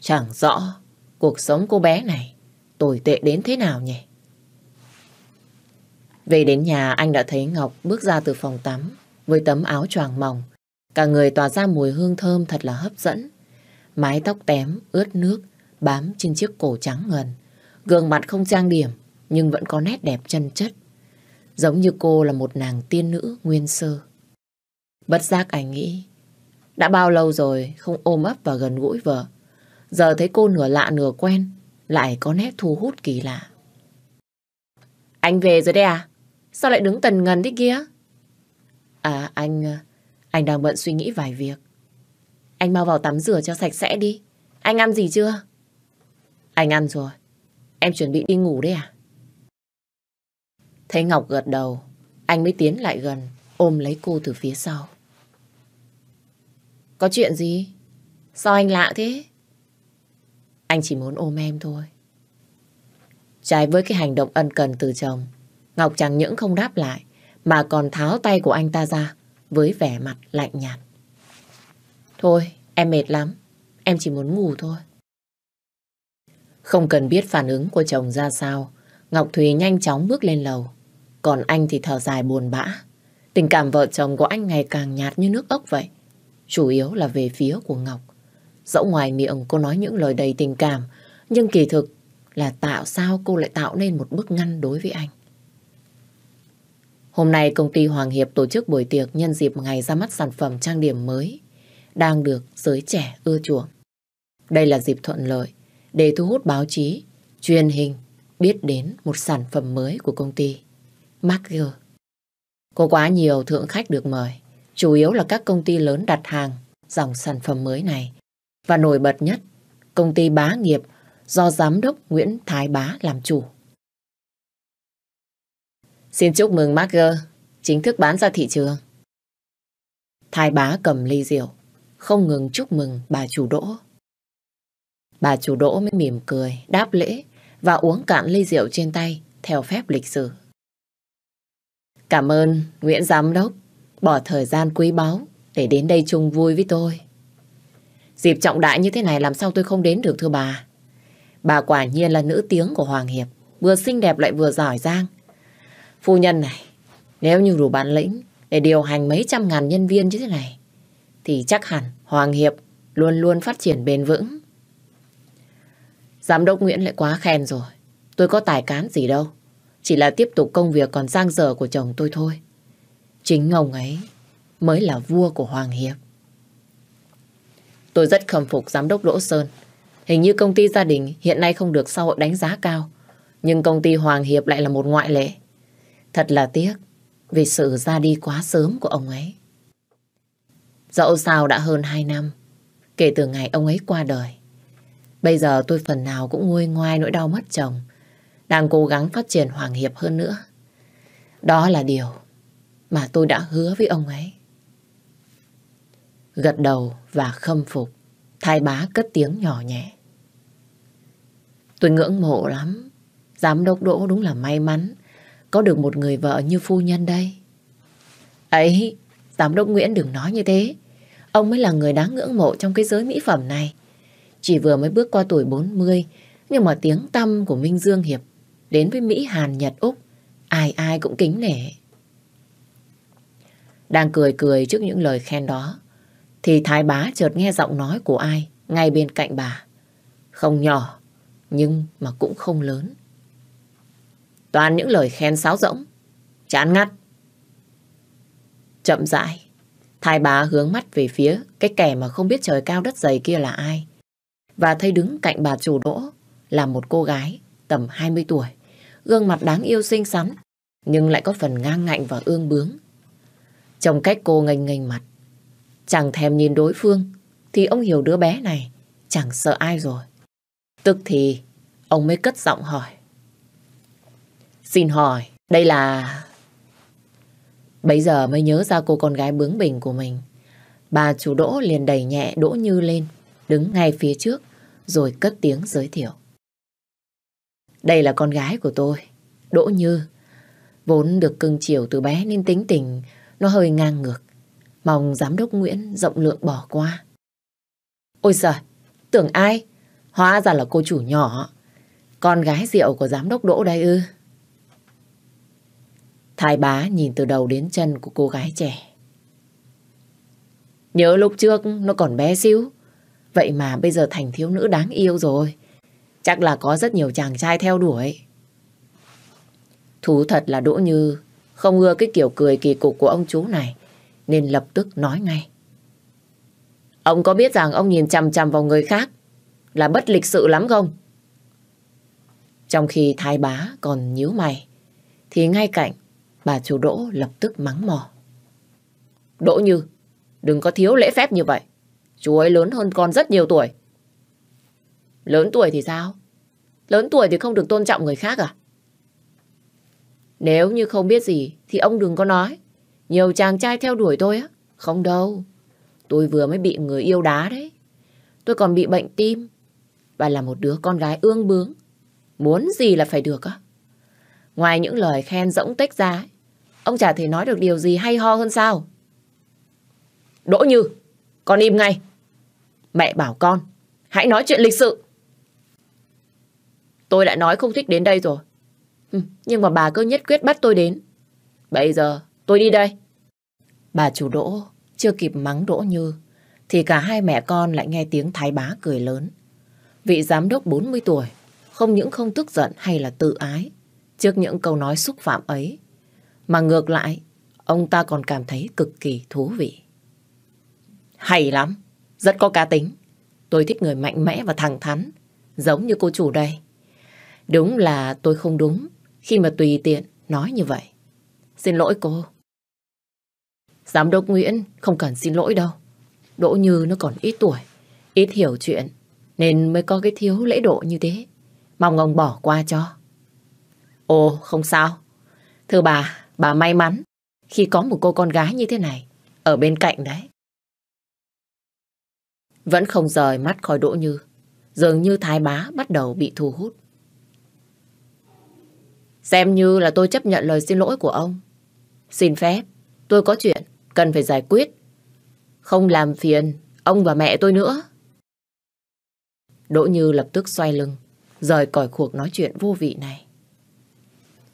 Chẳng rõ cuộc sống cô bé này tồi tệ đến thế nào nhỉ? Về đến nhà anh đã thấy Ngọc bước ra từ phòng tắm với tấm áo choàng mỏng. Cả người tỏa ra mùi hương thơm thật là hấp dẫn. Mái tóc tém, ướt nước, bám trên chiếc cổ trắng ngần. Gương mặt không trang điểm nhưng vẫn có nét đẹp chân chất giống như cô là một nàng tiên nữ nguyên sơ. Bất giác anh nghĩ, đã bao lâu rồi không ôm ấp và gần gũi vợ, giờ thấy cô nửa lạ nửa quen, lại có nét thu hút kỳ lạ. Anh về rồi đấy à? Sao lại đứng tần ngần thế kia? À anh, anh đang bận suy nghĩ vài việc. Anh mau vào tắm rửa cho sạch sẽ đi. Anh ăn gì chưa? Anh ăn rồi. Em chuẩn bị đi ngủ đấy à? Thấy Ngọc gật đầu, anh mới tiến lại gần, ôm lấy cô từ phía sau. Có chuyện gì? Sao anh lạ thế? Anh chỉ muốn ôm em thôi. Trái với cái hành động ân cần từ chồng, Ngọc chẳng những không đáp lại, mà còn tháo tay của anh ta ra với vẻ mặt lạnh nhạt. Thôi, em mệt lắm, em chỉ muốn ngủ thôi. Không cần biết phản ứng của chồng ra sao, Ngọc Thùy nhanh chóng bước lên lầu. Còn anh thì thở dài buồn bã. Tình cảm vợ chồng của anh ngày càng nhạt như nước ốc vậy. Chủ yếu là về phía của Ngọc. Dẫu ngoài miệng cô nói những lời đầy tình cảm, nhưng kỳ thực là tạo sao cô lại tạo nên một bức ngăn đối với anh. Hôm nay công ty Hoàng Hiệp tổ chức buổi tiệc nhân dịp ngày ra mắt sản phẩm trang điểm mới, đang được giới trẻ ưa chuộng. Đây là dịp thuận lợi để thu hút báo chí, truyền hình biết đến một sản phẩm mới của công ty, Marker. Có quá nhiều thượng khách được mời, chủ yếu là các công ty lớn đặt hàng dòng sản phẩm mới này. Và nổi bật nhất, công ty bá nghiệp do giám đốc Nguyễn Thái Bá làm chủ. Xin chúc mừng Marker, chính thức bán ra thị trường. Thái Bá cầm ly rượu, không ngừng chúc mừng bà chủ đỗ. Bà chủ đỗ mới mỉm cười, đáp lễ và uống cạn ly rượu trên tay theo phép lịch sử. Cảm ơn Nguyễn Giám Đốc bỏ thời gian quý báu để đến đây chung vui với tôi. Dịp trọng đại như thế này làm sao tôi không đến được thưa bà. Bà quả nhiên là nữ tiếng của Hoàng Hiệp, vừa xinh đẹp lại vừa giỏi giang. Phu nhân này, nếu như đủ bản lĩnh để điều hành mấy trăm ngàn nhân viên như thế này, thì chắc hẳn Hoàng Hiệp luôn luôn phát triển bền vững. Giám đốc Nguyễn lại quá khen rồi. Tôi có tài cán gì đâu. Chỉ là tiếp tục công việc còn giang dở của chồng tôi thôi. Chính ông ấy mới là vua của Hoàng Hiệp. Tôi rất khâm phục giám đốc Đỗ Sơn. Hình như công ty gia đình hiện nay không được xã hội đánh giá cao. Nhưng công ty Hoàng Hiệp lại là một ngoại lệ. Thật là tiếc vì sự ra đi quá sớm của ông ấy. Dẫu sao đã hơn 2 năm kể từ ngày ông ấy qua đời. Bây giờ tôi phần nào cũng nguôi ngoai nỗi đau mất chồng. Đang cố gắng phát triển hoàng hiệp hơn nữa. Đó là điều mà tôi đã hứa với ông ấy. Gật đầu và khâm phục. Thái bá cất tiếng nhỏ nhẹ. Tôi ngưỡng mộ lắm. Giám đốc Đỗ đúng là may mắn. Có được một người vợ như phu nhân đây. Ấy, giám đốc Nguyễn đừng nói như thế. Ông mới là người đáng ngưỡng mộ trong cái giới mỹ phẩm này. Chỉ vừa mới bước qua tuổi 40, nhưng mà tiếng tăm của Minh Dương Hiệp đến với Mỹ, Hàn, Nhật, Úc, ai ai cũng kính nể. Đang cười cười trước những lời khen đó, thì Thái Bá chợt nghe giọng nói của ai ngay bên cạnh bà. Không nhỏ, nhưng mà cũng không lớn. Toàn những lời khen sáo rỗng, chán ngắt. Chậm rãi, Thái Bá hướng mắt về phía cái kẻ mà không biết trời cao đất dày kia là ai và thấy đứng cạnh bà chủ đỗ là một cô gái tầm 20 tuổi, gương mặt đáng yêu xinh xắn, nhưng lại có phần ngang ngạnh và ương bướng. Trong cách cô ngành ngành mặt, chẳng thèm nhìn đối phương, thì ông hiểu đứa bé này chẳng sợ ai rồi. Tức thì, ông mới cất giọng hỏi. Xin hỏi, đây là... Bây giờ mới nhớ ra cô con gái bướng bỉnh của mình. Bà chủ đỗ liền đẩy nhẹ đỗ như lên đứng ngay phía trước rồi cất tiếng giới thiệu. Đây là con gái của tôi, Đỗ Như. Vốn được cưng chiều từ bé nên tính tình nó hơi ngang ngược. Mong giám đốc Nguyễn rộng lượng bỏ qua. Ôi giời, tưởng ai? Hóa ra là cô chủ nhỏ. Con gái rượu của giám đốc Đỗ đây ư. Thái bá nhìn từ đầu đến chân của cô gái trẻ. Nhớ lúc trước nó còn bé xíu. Vậy mà bây giờ thành thiếu nữ đáng yêu rồi. Chắc là có rất nhiều chàng trai theo đuổi. Thú thật là Đỗ Như không ưa cái kiểu cười kỳ cục của ông chú này, nên lập tức nói ngay. Ông có biết rằng ông nhìn chằm chằm vào người khác là bất lịch sự lắm không? Trong khi thái bá còn nhíu mày, thì ngay cạnh bà chủ Đỗ lập tức mắng mỏ. Đỗ Như, đừng có thiếu lễ phép như vậy. Chú ấy lớn hơn con rất nhiều tuổi. Lớn tuổi thì sao? Lớn tuổi thì không được tôn trọng người khác à? Nếu như không biết gì thì ông đừng có nói. Nhiều chàng trai theo đuổi tôi á. Không đâu. Tôi vừa mới bị người yêu đá đấy. Tôi còn bị bệnh tim. Và là một đứa con gái ương bướng. Muốn gì là phải được á. Ngoài những lời khen rỗng tách ra Ông chả thể nói được điều gì hay ho hơn sao Đỗ Như Con im ngay Mẹ bảo con, hãy nói chuyện lịch sự. Tôi đã nói không thích đến đây rồi. nhưng mà bà cứ nhất quyết bắt tôi đến. Bây giờ tôi đi đây. Bà chủ Đỗ chưa kịp mắng Đỗ Như thì cả hai mẹ con lại nghe tiếng thái bá cười lớn. Vị giám đốc 40 tuổi không những không tức giận hay là tự ái trước những câu nói xúc phạm ấy mà ngược lại ông ta còn cảm thấy cực kỳ thú vị. Hay lắm! Rất có cá tính. Tôi thích người mạnh mẽ và thẳng thắn. Giống như cô chủ đây. Đúng là tôi không đúng khi mà tùy tiện nói như vậy. Xin lỗi cô. Giám đốc Nguyễn không cần xin lỗi đâu. Đỗ Như nó còn ít tuổi, ít hiểu chuyện, nên mới có cái thiếu lễ độ như thế. Mong ông bỏ qua cho. Ồ, không sao. Thưa bà, bà may mắn khi có một cô con gái như thế này ở bên cạnh đấy. Vẫn không rời mắt khỏi Đỗ Như. Dường như thái bá bắt đầu bị thu hút. Xem như là tôi chấp nhận lời xin lỗi của ông. Xin phép, tôi có chuyện, cần phải giải quyết. Không làm phiền, ông và mẹ tôi nữa. Đỗ Như lập tức xoay lưng, rời cõi cuộc nói chuyện vô vị này.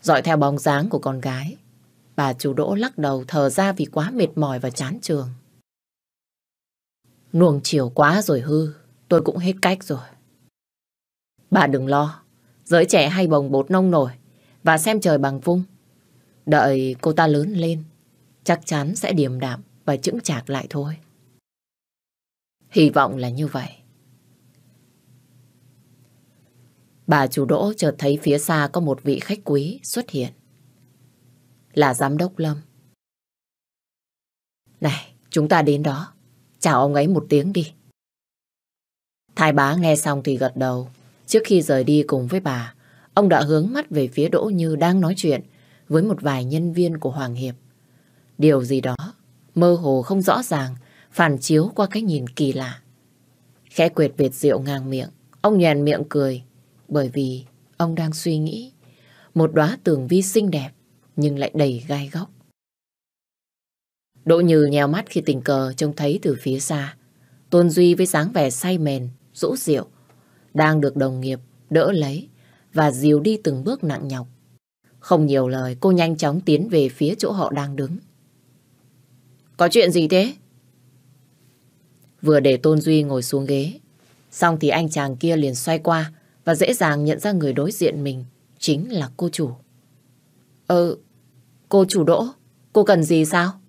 Dọi theo bóng dáng của con gái, bà chủ Đỗ lắc đầu thờ ra vì quá mệt mỏi và chán trường. Nuồng chiều quá rồi hư, tôi cũng hết cách rồi. Bà đừng lo, giới trẻ hay bồng bột nông nổi và xem trời bằng vung. Đợi cô ta lớn lên, chắc chắn sẽ điềm đạm và chững chạc lại thôi. Hy vọng là như vậy. Bà chủ đỗ chợt thấy phía xa có một vị khách quý xuất hiện. Là giám đốc Lâm. Này, chúng ta đến đó. Chào ông ấy một tiếng đi. Thái bá nghe xong thì gật đầu. Trước khi rời đi cùng với bà, ông đã hướng mắt về phía Đỗ Như đang nói chuyện với một vài nhân viên của Hoàng Hiệp. Điều gì đó, mơ hồ không rõ ràng, phản chiếu qua cái nhìn kỳ lạ. Khẽ quệt vệt rượu ngang miệng, ông nhèn miệng cười, bởi vì ông đang suy nghĩ. Một đóa tường vi xinh đẹp, nhưng lại đầy gai góc. Đỗ Như nhèo mắt khi tình cờ trông thấy từ phía xa. Tôn Duy với dáng vẻ say mền, rũ rượu, đang được đồng nghiệp đỡ lấy và dìu đi từng bước nặng nhọc. Không nhiều lời, cô nhanh chóng tiến về phía chỗ họ đang đứng. Có chuyện gì thế? Vừa để Tôn Duy ngồi xuống ghế, xong thì anh chàng kia liền xoay qua và dễ dàng nhận ra người đối diện mình chính là cô chủ. Ừ, cô chủ đỗ, cô cần gì sao?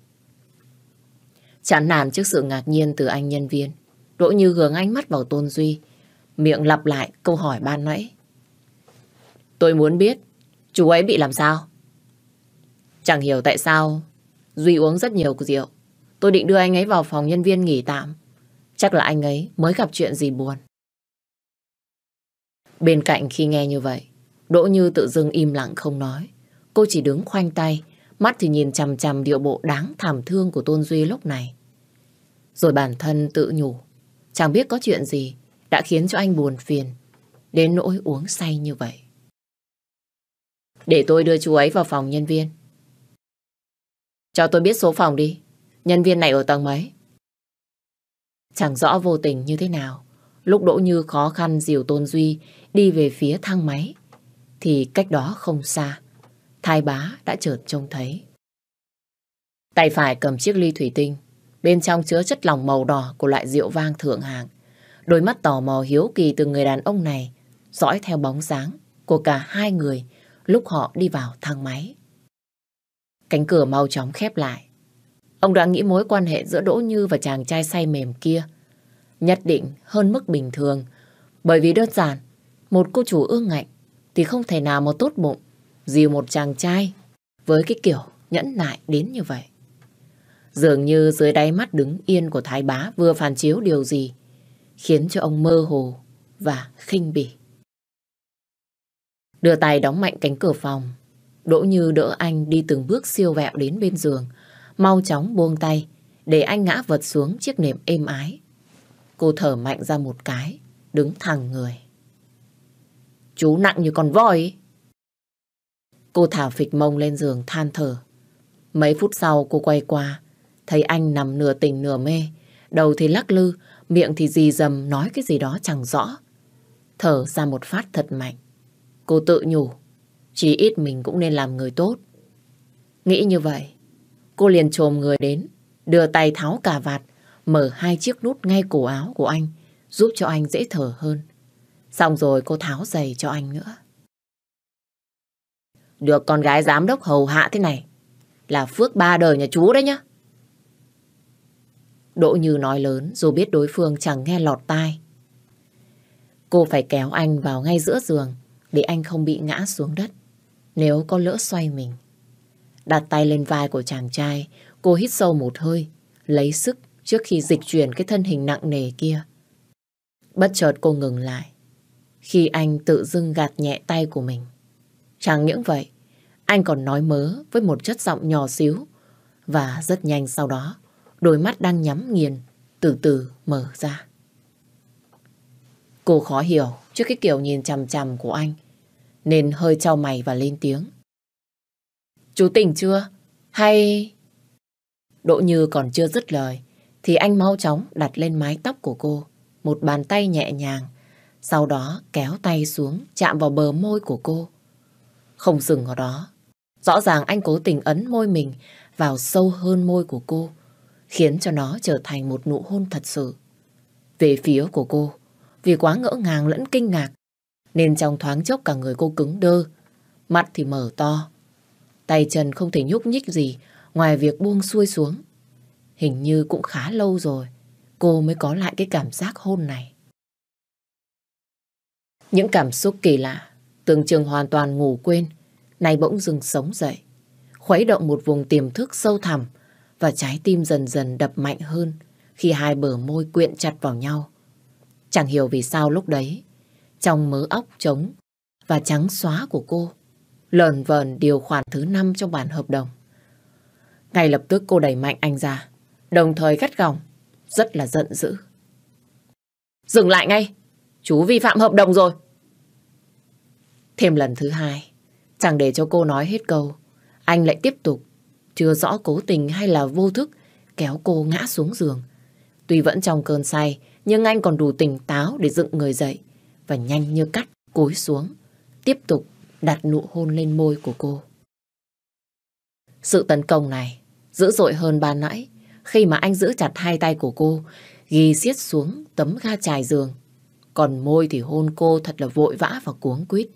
chán nản trước sự ngạc nhiên từ anh nhân viên. Đỗ Như hướng ánh mắt vào Tôn Duy, miệng lặp lại câu hỏi ban nãy. Tôi muốn biết, chú ấy bị làm sao? Chẳng hiểu tại sao, Duy uống rất nhiều rượu. Tôi định đưa anh ấy vào phòng nhân viên nghỉ tạm. Chắc là anh ấy mới gặp chuyện gì buồn. Bên cạnh khi nghe như vậy, Đỗ Như tự dưng im lặng không nói. Cô chỉ đứng khoanh tay, Mắt thì nhìn chằm chằm điệu bộ đáng thảm thương của Tôn Duy lúc này. Rồi bản thân tự nhủ. Chẳng biết có chuyện gì đã khiến cho anh buồn phiền. Đến nỗi uống say như vậy. Để tôi đưa chú ấy vào phòng nhân viên. Cho tôi biết số phòng đi. Nhân viên này ở tầng mấy? Chẳng rõ vô tình như thế nào. Lúc Đỗ Như khó khăn dìu Tôn Duy đi về phía thang máy. Thì cách đó không xa thái bá đã chợt trông thấy. Tay phải cầm chiếc ly thủy tinh, bên trong chứa chất lỏng màu đỏ của loại rượu vang thượng hạng. Đôi mắt tò mò hiếu kỳ từ người đàn ông này, dõi theo bóng dáng của cả hai người lúc họ đi vào thang máy. Cánh cửa mau chóng khép lại. Ông đã nghĩ mối quan hệ giữa Đỗ Như và chàng trai say mềm kia nhất định hơn mức bình thường. Bởi vì đơn giản, một cô chủ ương ngạnh thì không thể nào mà tốt bụng dìu một chàng trai với cái kiểu nhẫn nại đến như vậy. Dường như dưới đáy mắt đứng yên của Thái Bá vừa phản chiếu điều gì khiến cho ông mơ hồ và khinh bỉ. Đưa tay đóng mạnh cánh cửa phòng, Đỗ Như đỡ anh đi từng bước siêu vẹo đến bên giường, mau chóng buông tay để anh ngã vật xuống chiếc nệm êm ái. Cô thở mạnh ra một cái, đứng thẳng người. Chú nặng như con voi. Cô thả phịch mông lên giường than thở. Mấy phút sau cô quay qua, thấy anh nằm nửa tỉnh nửa mê, đầu thì lắc lư, miệng thì dì dầm nói cái gì đó chẳng rõ. Thở ra một phát thật mạnh. Cô tự nhủ, chỉ ít mình cũng nên làm người tốt. Nghĩ như vậy, cô liền trồm người đến, đưa tay tháo cà vạt, mở hai chiếc nút ngay cổ áo của anh, giúp cho anh dễ thở hơn. Xong rồi cô tháo giày cho anh nữa. Được con gái giám đốc hầu hạ thế này là phước ba đời nhà chú đấy nhá. Đỗ Như nói lớn dù biết đối phương chẳng nghe lọt tai. Cô phải kéo anh vào ngay giữa giường để anh không bị ngã xuống đất nếu có lỡ xoay mình. Đặt tay lên vai của chàng trai, cô hít sâu một hơi, lấy sức trước khi dịch chuyển cái thân hình nặng nề kia. Bất chợt cô ngừng lại, khi anh tự dưng gạt nhẹ tay của mình. Chẳng những vậy, anh còn nói mớ với một chất giọng nhỏ xíu. Và rất nhanh sau đó, đôi mắt đang nhắm nghiền, từ từ mở ra. Cô khó hiểu trước cái kiểu nhìn chằm chằm của anh, nên hơi trao mày và lên tiếng. Chú tỉnh chưa? Hay... Đỗ Như còn chưa dứt lời, thì anh mau chóng đặt lên mái tóc của cô, một bàn tay nhẹ nhàng, sau đó kéo tay xuống chạm vào bờ môi của cô. Không dừng ở đó. Rõ ràng anh cố tình ấn môi mình vào sâu hơn môi của cô, khiến cho nó trở thành một nụ hôn thật sự. Về phía của cô, vì quá ngỡ ngàng lẫn kinh ngạc, nên trong thoáng chốc cả người cô cứng đơ, mặt thì mở to. Tay chân không thể nhúc nhích gì ngoài việc buông xuôi xuống. Hình như cũng khá lâu rồi, cô mới có lại cái cảm giác hôn này. Những cảm xúc kỳ lạ Tường trường hoàn toàn ngủ quên, nay bỗng dưng sống dậy. Khuấy động một vùng tiềm thức sâu thẳm và trái tim dần dần đập mạnh hơn khi hai bờ môi quyện chặt vào nhau. Chẳng hiểu vì sao lúc đấy, trong mớ óc trống và trắng xóa của cô, lờn vờn điều khoản thứ năm trong bản hợp đồng. Ngay lập tức cô đẩy mạnh anh ra, đồng thời gắt gỏng, rất là giận dữ. Dừng lại ngay, chú vi phạm hợp đồng rồi. Thêm lần thứ hai, chẳng để cho cô nói hết câu. Anh lại tiếp tục, chưa rõ cố tình hay là vô thức, kéo cô ngã xuống giường. Tuy vẫn trong cơn say, nhưng anh còn đủ tỉnh táo để dựng người dậy và nhanh như cắt cối xuống, tiếp tục đặt nụ hôn lên môi của cô. Sự tấn công này dữ dội hơn ban nãy khi mà anh giữ chặt hai tay của cô, ghi xiết xuống tấm ga trải giường. Còn môi thì hôn cô thật là vội vã và cuống quýt.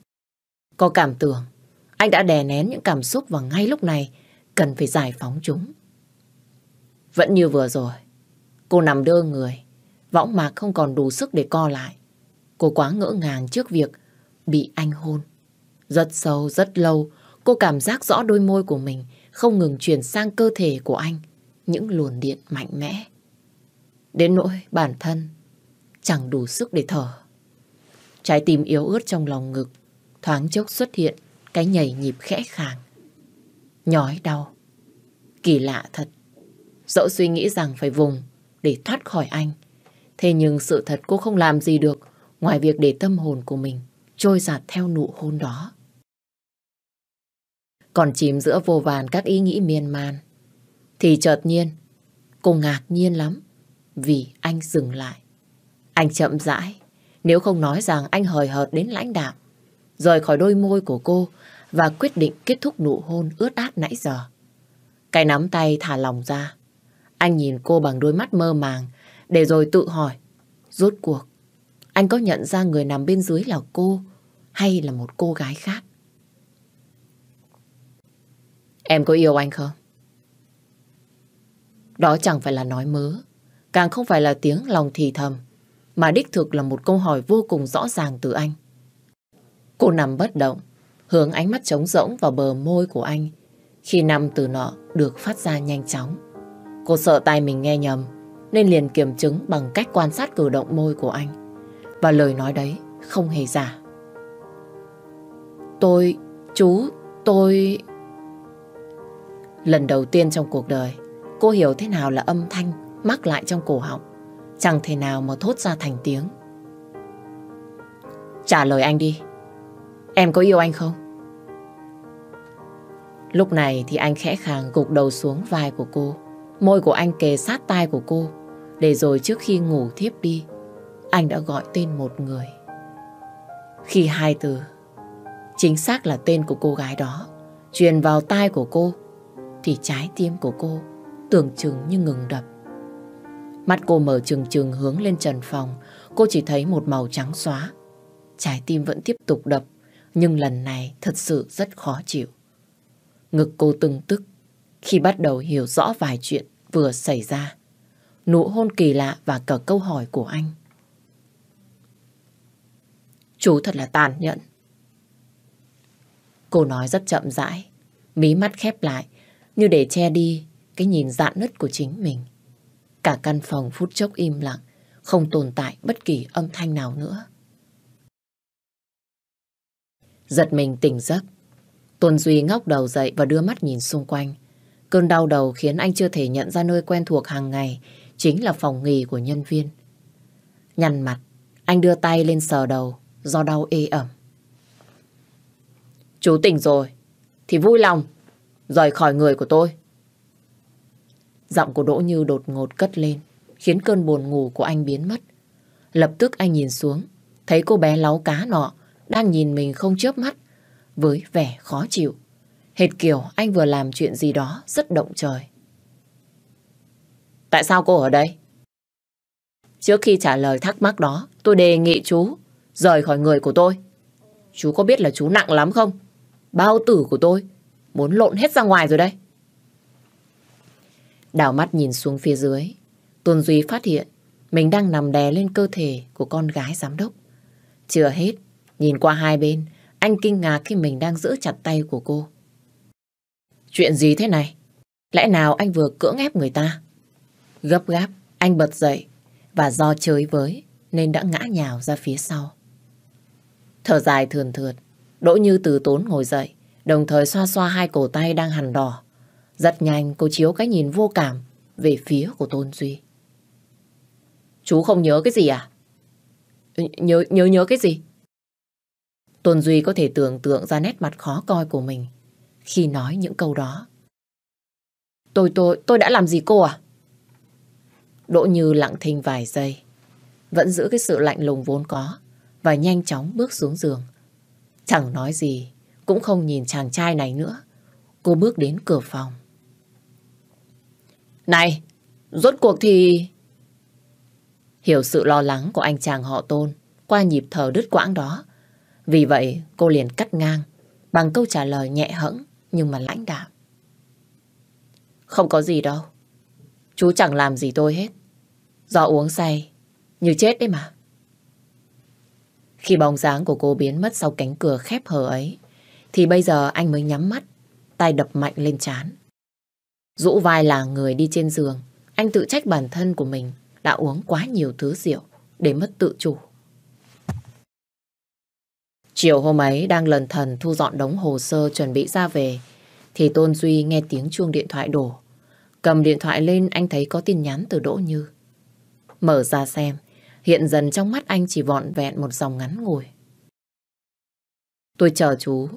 Có cảm tưởng, anh đã đè nén những cảm xúc và ngay lúc này cần phải giải phóng chúng. Vẫn như vừa rồi, cô nằm đơ người, võng mạc không còn đủ sức để co lại. Cô quá ngỡ ngàng trước việc bị anh hôn. Rất sâu, rất lâu, cô cảm giác rõ đôi môi của mình không ngừng chuyển sang cơ thể của anh những luồn điện mạnh mẽ. Đến nỗi bản thân chẳng đủ sức để thở. Trái tim yếu ớt trong lòng ngực thoáng chốc xuất hiện cái nhảy nhịp khẽ khàng. Nhói đau. Kỳ lạ thật. Dẫu suy nghĩ rằng phải vùng để thoát khỏi anh. Thế nhưng sự thật cô không làm gì được ngoài việc để tâm hồn của mình trôi giạt theo nụ hôn đó. Còn chìm giữa vô vàn các ý nghĩ miên man. Thì chợt nhiên, cô ngạc nhiên lắm vì anh dừng lại. Anh chậm rãi, nếu không nói rằng anh hời hợt đến lãnh đạm, rời khỏi đôi môi của cô và quyết định kết thúc nụ hôn ướt át nãy giờ. Cái nắm tay thả lòng ra. Anh nhìn cô bằng đôi mắt mơ màng để rồi tự hỏi. Rốt cuộc, anh có nhận ra người nằm bên dưới là cô hay là một cô gái khác? Em có yêu anh không? Đó chẳng phải là nói mớ, càng không phải là tiếng lòng thì thầm, mà đích thực là một câu hỏi vô cùng rõ ràng từ anh. Cô nằm bất động, hướng ánh mắt trống rỗng vào bờ môi của anh. Khi nằm từ nọ được phát ra nhanh chóng. Cô sợ tai mình nghe nhầm, nên liền kiểm chứng bằng cách quan sát cử động môi của anh. Và lời nói đấy không hề giả. Tôi, chú, tôi... Lần đầu tiên trong cuộc đời, cô hiểu thế nào là âm thanh mắc lại trong cổ họng. Chẳng thể nào mà thốt ra thành tiếng. Trả lời anh đi. Em có yêu anh không? Lúc này thì anh khẽ khàng gục đầu xuống vai của cô. Môi của anh kề sát tai của cô. Để rồi trước khi ngủ thiếp đi, anh đã gọi tên một người. Khi hai từ, chính xác là tên của cô gái đó, truyền vào tai của cô, thì trái tim của cô tưởng chừng như ngừng đập. Mắt cô mở trừng trừng hướng lên trần phòng, cô chỉ thấy một màu trắng xóa. Trái tim vẫn tiếp tục đập nhưng lần này thật sự rất khó chịu. Ngực cô từng tức khi bắt đầu hiểu rõ vài chuyện vừa xảy ra. Nụ hôn kỳ lạ và cả câu hỏi của anh. Chú thật là tàn nhẫn. Cô nói rất chậm rãi, mí mắt khép lại như để che đi cái nhìn dạn nứt của chính mình. Cả căn phòng phút chốc im lặng, không tồn tại bất kỳ âm thanh nào nữa. Giật mình tỉnh giấc. Tuần Duy ngóc đầu dậy và đưa mắt nhìn xung quanh. Cơn đau đầu khiến anh chưa thể nhận ra nơi quen thuộc hàng ngày chính là phòng nghỉ của nhân viên. Nhăn mặt, anh đưa tay lên sờ đầu do đau ê ẩm. Chú tỉnh rồi, thì vui lòng, rời khỏi người của tôi. Giọng của Đỗ Như đột ngột cất lên, khiến cơn buồn ngủ của anh biến mất. Lập tức anh nhìn xuống, thấy cô bé láu cá nọ đang nhìn mình không chớp mắt với vẻ khó chịu. Hệt kiểu anh vừa làm chuyện gì đó rất động trời. Tại sao cô ở đây? Trước khi trả lời thắc mắc đó, tôi đề nghị chú rời khỏi người của tôi. Chú có biết là chú nặng lắm không? Bao tử của tôi muốn lộn hết ra ngoài rồi đây. Đào mắt nhìn xuống phía dưới, Tuần Duy phát hiện mình đang nằm đè lên cơ thể của con gái giám đốc. Chưa hết, Nhìn qua hai bên, anh kinh ngạc khi mình đang giữ chặt tay của cô. Chuyện gì thế này? Lẽ nào anh vừa cưỡng ép người ta? Gấp gáp, anh bật dậy và do chơi với nên đã ngã nhào ra phía sau. Thở dài thườn thượt, Đỗ Như từ tốn ngồi dậy, đồng thời xoa xoa hai cổ tay đang hằn đỏ. Rất nhanh cô chiếu cái nhìn vô cảm về phía của Tôn Duy. Chú không nhớ cái gì à? Nhớ nhớ nhớ cái gì? Tôn Duy có thể tưởng tượng ra nét mặt khó coi của mình khi nói những câu đó. Tôi, tôi, tôi đã làm gì cô à? Đỗ Như lặng thinh vài giây, vẫn giữ cái sự lạnh lùng vốn có và nhanh chóng bước xuống giường. Chẳng nói gì, cũng không nhìn chàng trai này nữa. Cô bước đến cửa phòng. Này, rốt cuộc thì... Hiểu sự lo lắng của anh chàng họ tôn qua nhịp thở đứt quãng đó, vì vậy cô liền cắt ngang bằng câu trả lời nhẹ hẫng nhưng mà lãnh đạm. Không có gì đâu. Chú chẳng làm gì tôi hết. Do uống say, như chết đấy mà. Khi bóng dáng của cô biến mất sau cánh cửa khép hờ ấy, thì bây giờ anh mới nhắm mắt, tay đập mạnh lên chán. Dũ vai là người đi trên giường, anh tự trách bản thân của mình đã uống quá nhiều thứ rượu để mất tự chủ. Chiều hôm ấy đang lần thần thu dọn đống hồ sơ chuẩn bị ra về, thì Tôn Duy nghe tiếng chuông điện thoại đổ. Cầm điện thoại lên anh thấy có tin nhắn từ Đỗ Như. Mở ra xem, hiện dần trong mắt anh chỉ vọn vẹn một dòng ngắn ngủi. Tôi chờ chú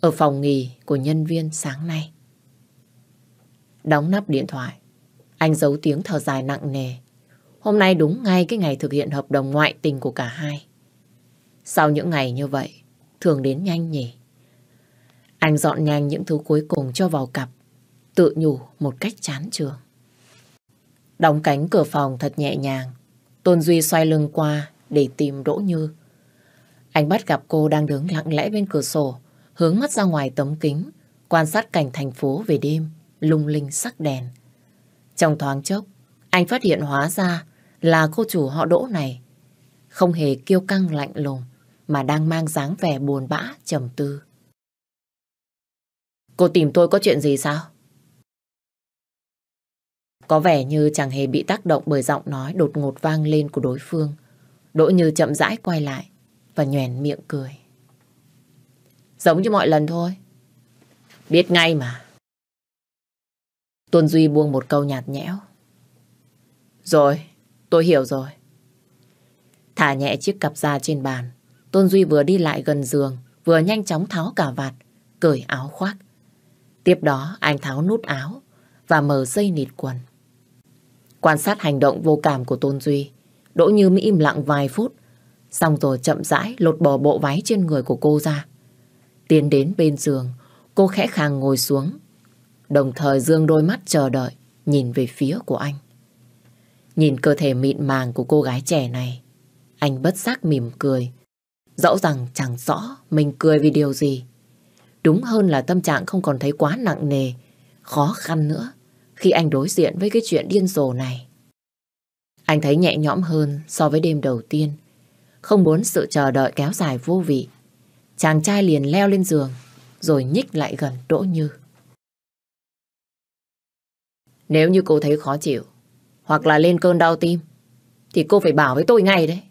ở phòng nghỉ của nhân viên sáng nay. Đóng nắp điện thoại, anh giấu tiếng thở dài nặng nề. Hôm nay đúng ngay cái ngày thực hiện hợp đồng ngoại tình của cả hai. Sau những ngày như vậy, thường đến nhanh nhỉ. Anh dọn nhanh những thứ cuối cùng cho vào cặp, tự nhủ một cách chán trường. Đóng cánh cửa phòng thật nhẹ nhàng, Tôn Duy xoay lưng qua để tìm Đỗ Như. Anh bắt gặp cô đang đứng lặng lẽ bên cửa sổ, hướng mắt ra ngoài tấm kính, quan sát cảnh thành phố về đêm, lung linh sắc đèn. Trong thoáng chốc, anh phát hiện hóa ra là cô chủ họ Đỗ này. Không hề kiêu căng lạnh lùng, mà đang mang dáng vẻ buồn bã, trầm tư. Cô tìm tôi có chuyện gì sao? Có vẻ như chẳng hề bị tác động bởi giọng nói đột ngột vang lên của đối phương. Đỗ Như chậm rãi quay lại và nhoèn miệng cười. Giống như mọi lần thôi. Biết ngay mà. Tuân Duy buông một câu nhạt nhẽo. Rồi, tôi hiểu rồi. Thả nhẹ chiếc cặp da trên bàn, Tôn Duy vừa đi lại gần giường, vừa nhanh chóng tháo cả vạt, cởi áo khoác. Tiếp đó anh tháo nút áo và mở dây nịt quần. Quan sát hành động vô cảm của Tôn Duy, Đỗ Như Mỹ im lặng vài phút, xong rồi chậm rãi lột bỏ bộ váy trên người của cô ra. Tiến đến bên giường, cô khẽ khàng ngồi xuống, đồng thời dương đôi mắt chờ đợi, nhìn về phía của anh. Nhìn cơ thể mịn màng của cô gái trẻ này, anh bất giác mỉm cười, rõ ràng chẳng rõ mình cười vì điều gì. Đúng hơn là tâm trạng không còn thấy quá nặng nề, khó khăn nữa khi anh đối diện với cái chuyện điên rồ này. Anh thấy nhẹ nhõm hơn so với đêm đầu tiên. Không muốn sự chờ đợi kéo dài vô vị. Chàng trai liền leo lên giường, rồi nhích lại gần Đỗ Như. Nếu như cô thấy khó chịu, hoặc là lên cơn đau tim, thì cô phải bảo với tôi ngay đấy.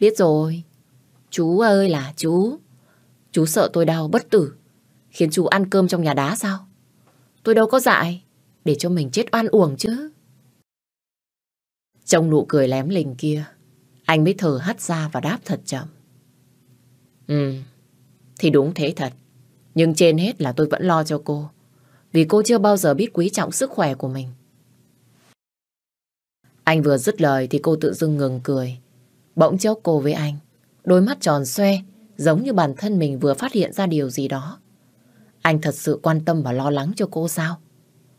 Biết rồi, Chú ơi là chú. Chú sợ tôi đau bất tử, khiến chú ăn cơm trong nhà đá sao? Tôi đâu có dại, để cho mình chết oan uổng chứ. Trong nụ cười lém lình kia, anh mới thở hắt ra và đáp thật chậm. Ừ, thì đúng thế thật. Nhưng trên hết là tôi vẫn lo cho cô. Vì cô chưa bao giờ biết quý trọng sức khỏe của mình. Anh vừa dứt lời thì cô tự dưng ngừng cười. Bỗng chốc cô với anh đôi mắt tròn xoe, giống như bản thân mình vừa phát hiện ra điều gì đó. Anh thật sự quan tâm và lo lắng cho cô sao?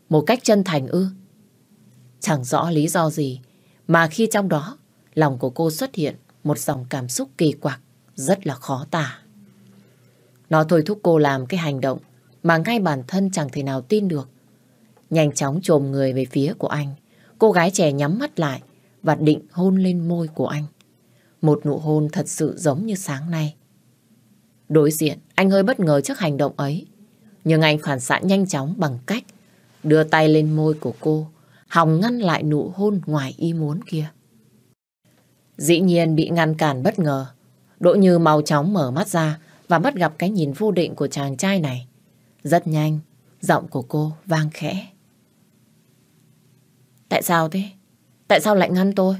Một cách chân thành ư? Chẳng rõ lý do gì, mà khi trong đó, lòng của cô xuất hiện một dòng cảm xúc kỳ quặc, rất là khó tả. Nó thôi thúc cô làm cái hành động mà ngay bản thân chẳng thể nào tin được. Nhanh chóng trồm người về phía của anh, cô gái trẻ nhắm mắt lại và định hôn lên môi của anh. Một nụ hôn thật sự giống như sáng nay. Đối diện, anh hơi bất ngờ trước hành động ấy. Nhưng anh phản xạ nhanh chóng bằng cách đưa tay lên môi của cô, hòng ngăn lại nụ hôn ngoài ý muốn kia. Dĩ nhiên bị ngăn cản bất ngờ. Đỗ Như mau chóng mở mắt ra và bắt gặp cái nhìn vô định của chàng trai này. Rất nhanh, giọng của cô vang khẽ. Tại sao thế? Tại sao lại ngăn tôi?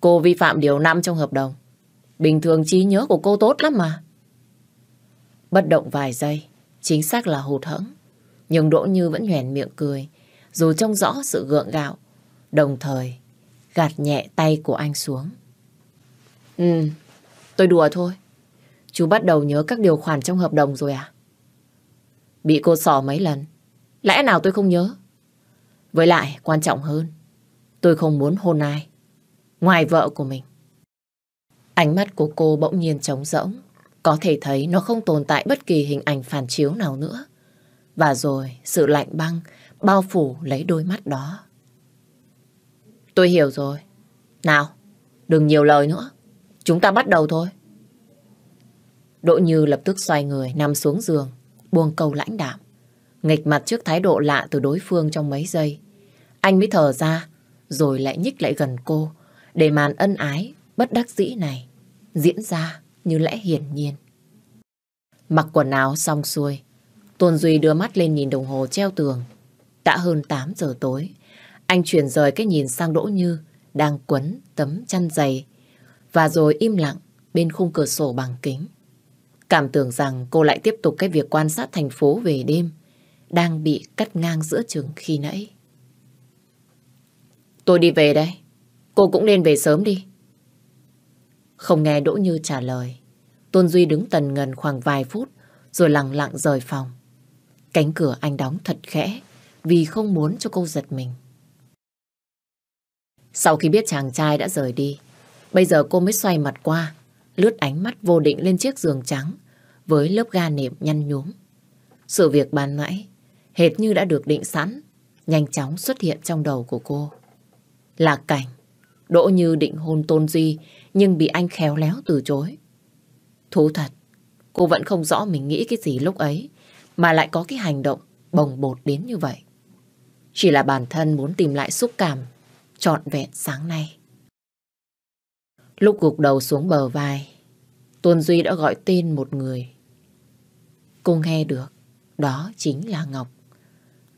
Cô vi phạm điều 5 trong hợp đồng. Bình thường trí nhớ của cô tốt lắm mà. Bất động vài giây, chính xác là hụt hẫng. Nhưng Đỗ Như vẫn nhoèn miệng cười, dù trông rõ sự gượng gạo, đồng thời gạt nhẹ tay của anh xuống. Ừ, tôi đùa thôi. Chú bắt đầu nhớ các điều khoản trong hợp đồng rồi à? Bị cô sỏ mấy lần, lẽ nào tôi không nhớ? Với lại, quan trọng hơn, tôi không muốn hôn ai ngoài vợ của mình. Ánh mắt của cô bỗng nhiên trống rỗng, có thể thấy nó không tồn tại bất kỳ hình ảnh phản chiếu nào nữa. Và rồi sự lạnh băng bao phủ lấy đôi mắt đó. Tôi hiểu rồi. Nào, đừng nhiều lời nữa. Chúng ta bắt đầu thôi. Đỗ Như lập tức xoay người nằm xuống giường, buông câu lãnh đạm. Nghịch mặt trước thái độ lạ từ đối phương trong mấy giây. Anh mới thở ra, rồi lại nhích lại gần cô, để màn ân ái bất đắc dĩ này diễn ra như lẽ hiển nhiên. Mặc quần áo xong xuôi, Tuần Duy đưa mắt lên nhìn đồng hồ treo tường. Đã hơn 8 giờ tối, anh chuyển rời cái nhìn sang Đỗ Như đang quấn tấm chăn dày và rồi im lặng bên khung cửa sổ bằng kính. Cảm tưởng rằng cô lại tiếp tục cái việc quan sát thành phố về đêm đang bị cắt ngang giữa trường khi nãy. Tôi đi về đây. Cô cũng nên về sớm đi. Không nghe Đỗ Như trả lời. Tôn Duy đứng tần ngần khoảng vài phút rồi lặng lặng rời phòng. Cánh cửa anh đóng thật khẽ vì không muốn cho cô giật mình. Sau khi biết chàng trai đã rời đi, bây giờ cô mới xoay mặt qua, lướt ánh mắt vô định lên chiếc giường trắng với lớp ga nệm nhăn nhúm. Sự việc ban nãy, hệt như đã được định sẵn, nhanh chóng xuất hiện trong đầu của cô. Là cảnh Đỗ Như định hôn Tôn Duy nhưng bị anh khéo léo từ chối. Thú thật, cô vẫn không rõ mình nghĩ cái gì lúc ấy mà lại có cái hành động bồng bột đến như vậy. Chỉ là bản thân muốn tìm lại xúc cảm trọn vẹn sáng nay. Lúc gục đầu xuống bờ vai, Tôn Duy đã gọi tên một người. Cô nghe được, đó chính là Ngọc.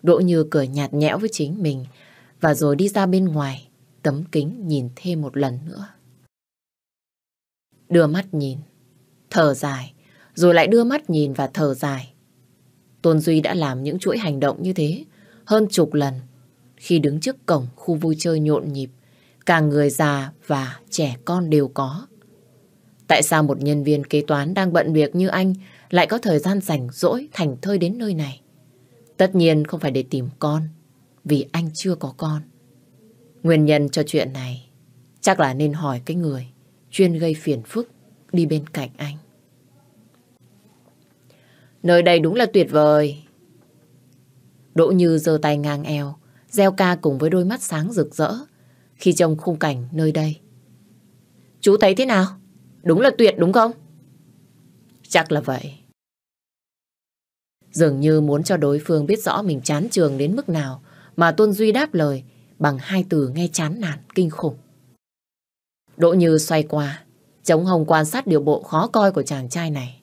Đỗ Như cười nhạt nhẽo với chính mình và rồi đi ra bên ngoài tấm kính nhìn thêm một lần nữa. Đưa mắt nhìn, thở dài, rồi lại đưa mắt nhìn và thở dài. Tôn Duy đã làm những chuỗi hành động như thế hơn chục lần khi đứng trước cổng khu vui chơi nhộn nhịp, cả người già và trẻ con đều có. Tại sao một nhân viên kế toán đang bận việc như anh lại có thời gian rảnh rỗi thành thơi đến nơi này? Tất nhiên không phải để tìm con, vì anh chưa có con. Nguyên nhân cho chuyện này chắc là nên hỏi cái người chuyên gây phiền phức đi bên cạnh anh. Nơi đây đúng là tuyệt vời. Đỗ Như giơ tay ngang eo, gieo ca cùng với đôi mắt sáng rực rỡ khi trông khung cảnh nơi đây. Chú thấy thế nào? Đúng là tuyệt đúng không? Chắc là vậy. Dường như muốn cho đối phương biết rõ mình chán trường đến mức nào mà Tuân Duy đáp lời bằng hai từ nghe chán nản, kinh khủng. Đỗ Như xoay qua, chống hồng quan sát điều bộ khó coi của chàng trai này.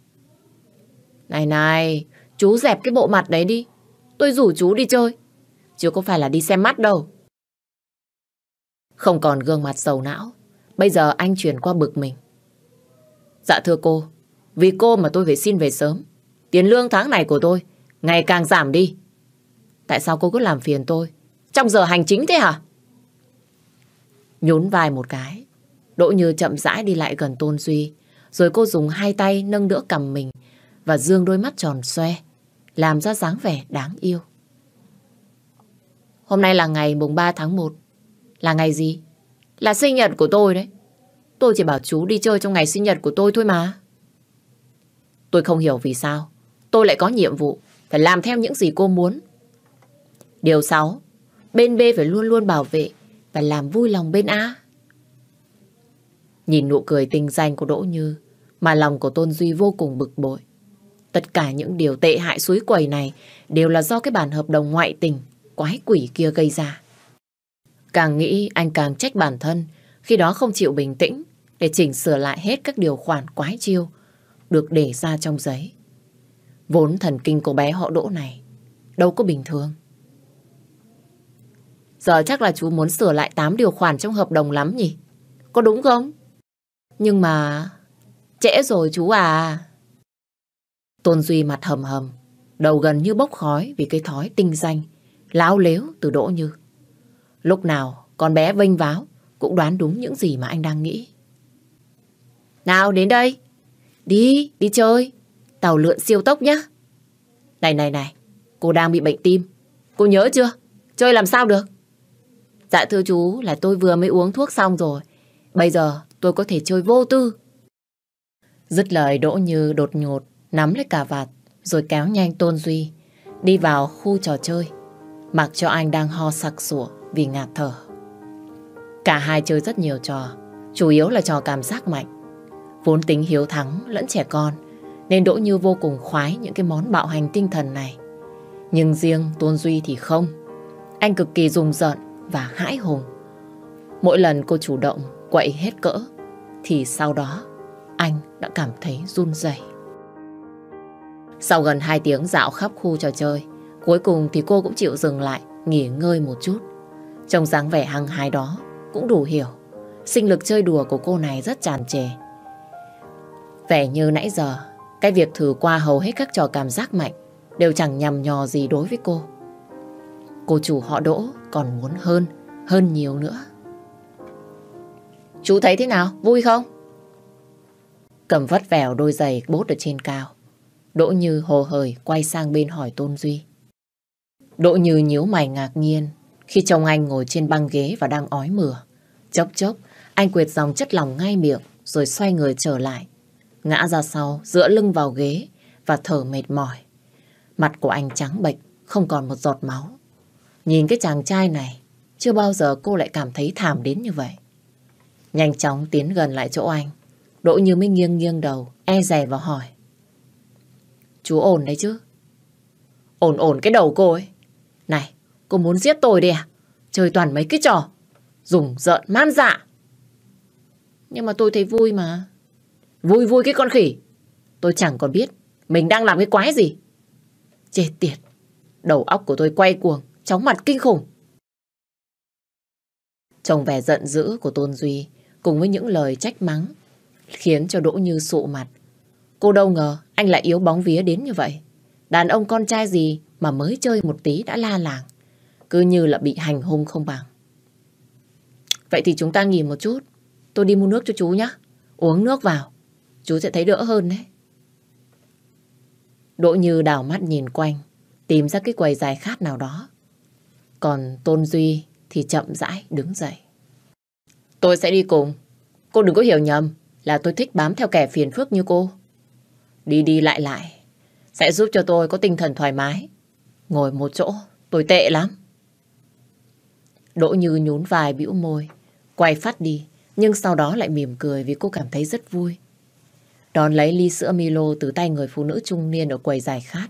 Này này, chú dẹp cái bộ mặt đấy đi. Tôi rủ chú đi chơi. Chứ có phải là đi xem mắt đâu. Không còn gương mặt sầu não. Bây giờ anh chuyển qua bực mình. Dạ thưa cô, vì cô mà tôi phải xin về sớm. Tiền lương tháng này của tôi ngày càng giảm đi. Tại sao cô cứ làm phiền tôi? trong giờ hành chính thế hả? Nhún vai một cái, Đỗ Như chậm rãi đi lại gần Tôn Duy, rồi cô dùng hai tay nâng đỡ cầm mình và dương đôi mắt tròn xoe, làm ra dáng vẻ đáng yêu. Hôm nay là ngày mùng 3 tháng 1. Là ngày gì? Là sinh nhật của tôi đấy. Tôi chỉ bảo chú đi chơi trong ngày sinh nhật của tôi thôi mà. Tôi không hiểu vì sao. Tôi lại có nhiệm vụ phải làm theo những gì cô muốn. Điều 6 bên B phải luôn luôn bảo vệ và làm vui lòng bên A. Nhìn nụ cười tinh danh của Đỗ Như mà lòng của Tôn Duy vô cùng bực bội. Tất cả những điều tệ hại suối quầy này đều là do cái bản hợp đồng ngoại tình quái quỷ kia gây ra. Càng nghĩ anh càng trách bản thân khi đó không chịu bình tĩnh để chỉnh sửa lại hết các điều khoản quái chiêu được để ra trong giấy. Vốn thần kinh của bé họ đỗ này đâu có bình thường. Giờ chắc là chú muốn sửa lại 8 điều khoản trong hợp đồng lắm nhỉ? Có đúng không? Nhưng mà... Trễ rồi chú à. Tôn Duy mặt hầm hầm, đầu gần như bốc khói vì cái thói tinh danh, láo lếu từ Đỗ Như. Lúc nào con bé vênh váo cũng đoán đúng những gì mà anh đang nghĩ. Nào đến đây, đi, đi chơi, tàu lượn siêu tốc nhá. Này này này, cô đang bị bệnh tim, cô nhớ chưa? Chơi làm sao được? Dạ thưa chú là tôi vừa mới uống thuốc xong rồi. Bây giờ tôi có thể chơi vô tư. Dứt lời Đỗ Như đột nhột nắm lấy cà vạt rồi kéo nhanh Tôn Duy đi vào khu trò chơi mặc cho anh đang ho sặc sủa vì ngạt thở. Cả hai chơi rất nhiều trò chủ yếu là trò cảm giác mạnh. Vốn tính hiếu thắng lẫn trẻ con nên Đỗ Như vô cùng khoái những cái món bạo hành tinh thần này. Nhưng riêng Tôn Duy thì không. Anh cực kỳ rùng rợn và hãi hùng. Mỗi lần cô chủ động quậy hết cỡ thì sau đó anh đã cảm thấy run rẩy. Sau gần 2 tiếng dạo khắp khu trò chơi, cuối cùng thì cô cũng chịu dừng lại nghỉ ngơi một chút. Trong dáng vẻ hăng hái đó cũng đủ hiểu, sinh lực chơi đùa của cô này rất tràn trề. Vẻ như nãy giờ, cái việc thử qua hầu hết các trò cảm giác mạnh đều chẳng nhằm nhò gì đối với cô cô chủ họ Đỗ còn muốn hơn, hơn nhiều nữa. Chú thấy thế nào? Vui không? Cầm vắt vẻo đôi giày bốt ở trên cao. Đỗ Như hồ hời quay sang bên hỏi Tôn Duy. Đỗ Như nhíu mày ngạc nhiên khi chồng anh ngồi trên băng ghế và đang ói mửa. Chốc chốc, anh quệt dòng chất lỏng ngay miệng rồi xoay người trở lại. Ngã ra sau, dựa lưng vào ghế và thở mệt mỏi. Mặt của anh trắng bệch, không còn một giọt máu. Nhìn cái chàng trai này, chưa bao giờ cô lại cảm thấy thảm đến như vậy. Nhanh chóng tiến gần lại chỗ anh. Đỗ như mới nghiêng nghiêng đầu, e rè và hỏi. Chú ổn đấy chứ? Ổn ổn cái đầu cô ấy. Này, cô muốn giết tôi đi à? Chơi toàn mấy cái trò. Dùng giận man dạ. Nhưng mà tôi thấy vui mà. Vui vui cái con khỉ. Tôi chẳng còn biết mình đang làm cái quái gì. Chết tiệt. Đầu óc của tôi quay cuồng chóng mặt kinh khủng. Trông vẻ giận dữ của Tôn Duy cùng với những lời trách mắng khiến cho Đỗ Như sụ mặt. Cô đâu ngờ anh lại yếu bóng vía đến như vậy. Đàn ông con trai gì mà mới chơi một tí đã la làng. Cứ như là bị hành hung không bằng. Vậy thì chúng ta nghỉ một chút. Tôi đi mua nước cho chú nhé. Uống nước vào. Chú sẽ thấy đỡ hơn đấy. Đỗ Như đảo mắt nhìn quanh. Tìm ra cái quầy dài khát nào đó. Còn Tôn Duy thì chậm rãi đứng dậy. Tôi sẽ đi cùng. Cô đừng có hiểu nhầm là tôi thích bám theo kẻ phiền phức như cô. Đi đi lại lại sẽ giúp cho tôi có tinh thần thoải mái. Ngồi một chỗ tôi tệ lắm. Đỗ Như nhún vài bĩu môi, quay phát đi, nhưng sau đó lại mỉm cười vì cô cảm thấy rất vui. Đón lấy ly sữa Milo từ tay người phụ nữ trung niên ở quầy giải khát.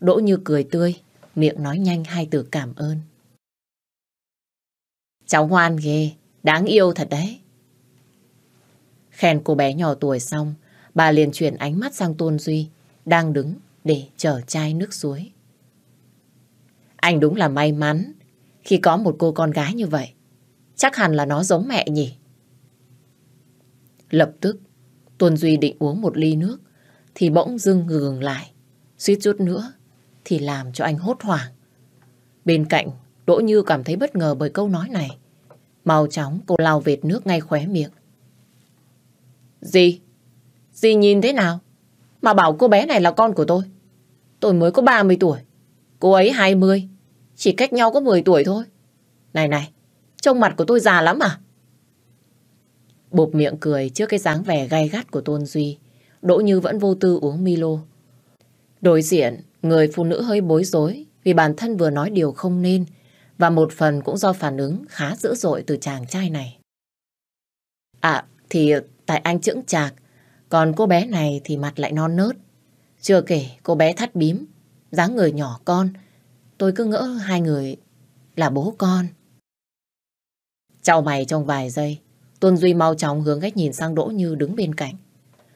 Đỗ Như cười tươi, miệng nói nhanh hai từ cảm ơn. Cháu ngoan ghê, đáng yêu thật đấy. Khen cô bé nhỏ tuổi xong, bà liền chuyển ánh mắt sang Tôn Duy, đang đứng để chở chai nước suối. Anh đúng là may mắn khi có một cô con gái như vậy. Chắc hẳn là nó giống mẹ nhỉ. Lập tức, tôn Duy định uống một ly nước thì bỗng dưng ngừng lại. Suýt chút nữa thì làm cho anh hốt hoảng. Bên cạnh Đỗ Như cảm thấy bất ngờ bởi câu nói này. Màu chóng cô lau vệt nước ngay khóe miệng. Dì, dì nhìn thế nào? Mà bảo cô bé này là con của tôi. Tôi mới có 30 tuổi, cô ấy 20, chỉ cách nhau có 10 tuổi thôi. Này này, trông mặt của tôi già lắm à? Bộp miệng cười trước cái dáng vẻ gay gắt của Tôn Duy, Đỗ Như vẫn vô tư uống Milo. Đối diện, người phụ nữ hơi bối rối vì bản thân vừa nói điều không nên, và một phần cũng do phản ứng khá dữ dội từ chàng trai này. À, thì tại anh chững chạc, còn cô bé này thì mặt lại non nớt. Chưa kể cô bé thắt bím, dáng người nhỏ con. Tôi cứ ngỡ hai người là bố con. Chào mày trong vài giây, Tuân Duy mau chóng hướng cách nhìn sang Đỗ Như đứng bên cạnh.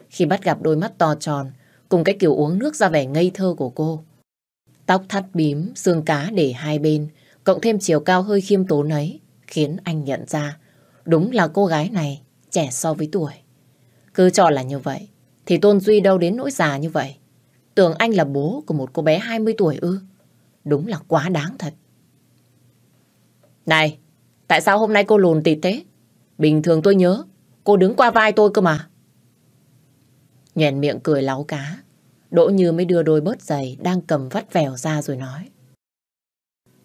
Khi bắt gặp đôi mắt to tròn, cùng cái kiểu uống nước ra vẻ ngây thơ của cô. Tóc thắt bím, xương cá để hai bên, cộng thêm chiều cao hơi khiêm tốn ấy, khiến anh nhận ra đúng là cô gái này trẻ so với tuổi. Cứ cho là như vậy, thì Tôn Duy đâu đến nỗi già như vậy. Tưởng anh là bố của một cô bé 20 tuổi ư. Đúng là quá đáng thật. Này, tại sao hôm nay cô lùn tịt thế? Bình thường tôi nhớ, cô đứng qua vai tôi cơ mà. nhèn miệng cười láo cá. Đỗ Như mới đưa đôi bớt giày đang cầm vắt vèo ra rồi nói.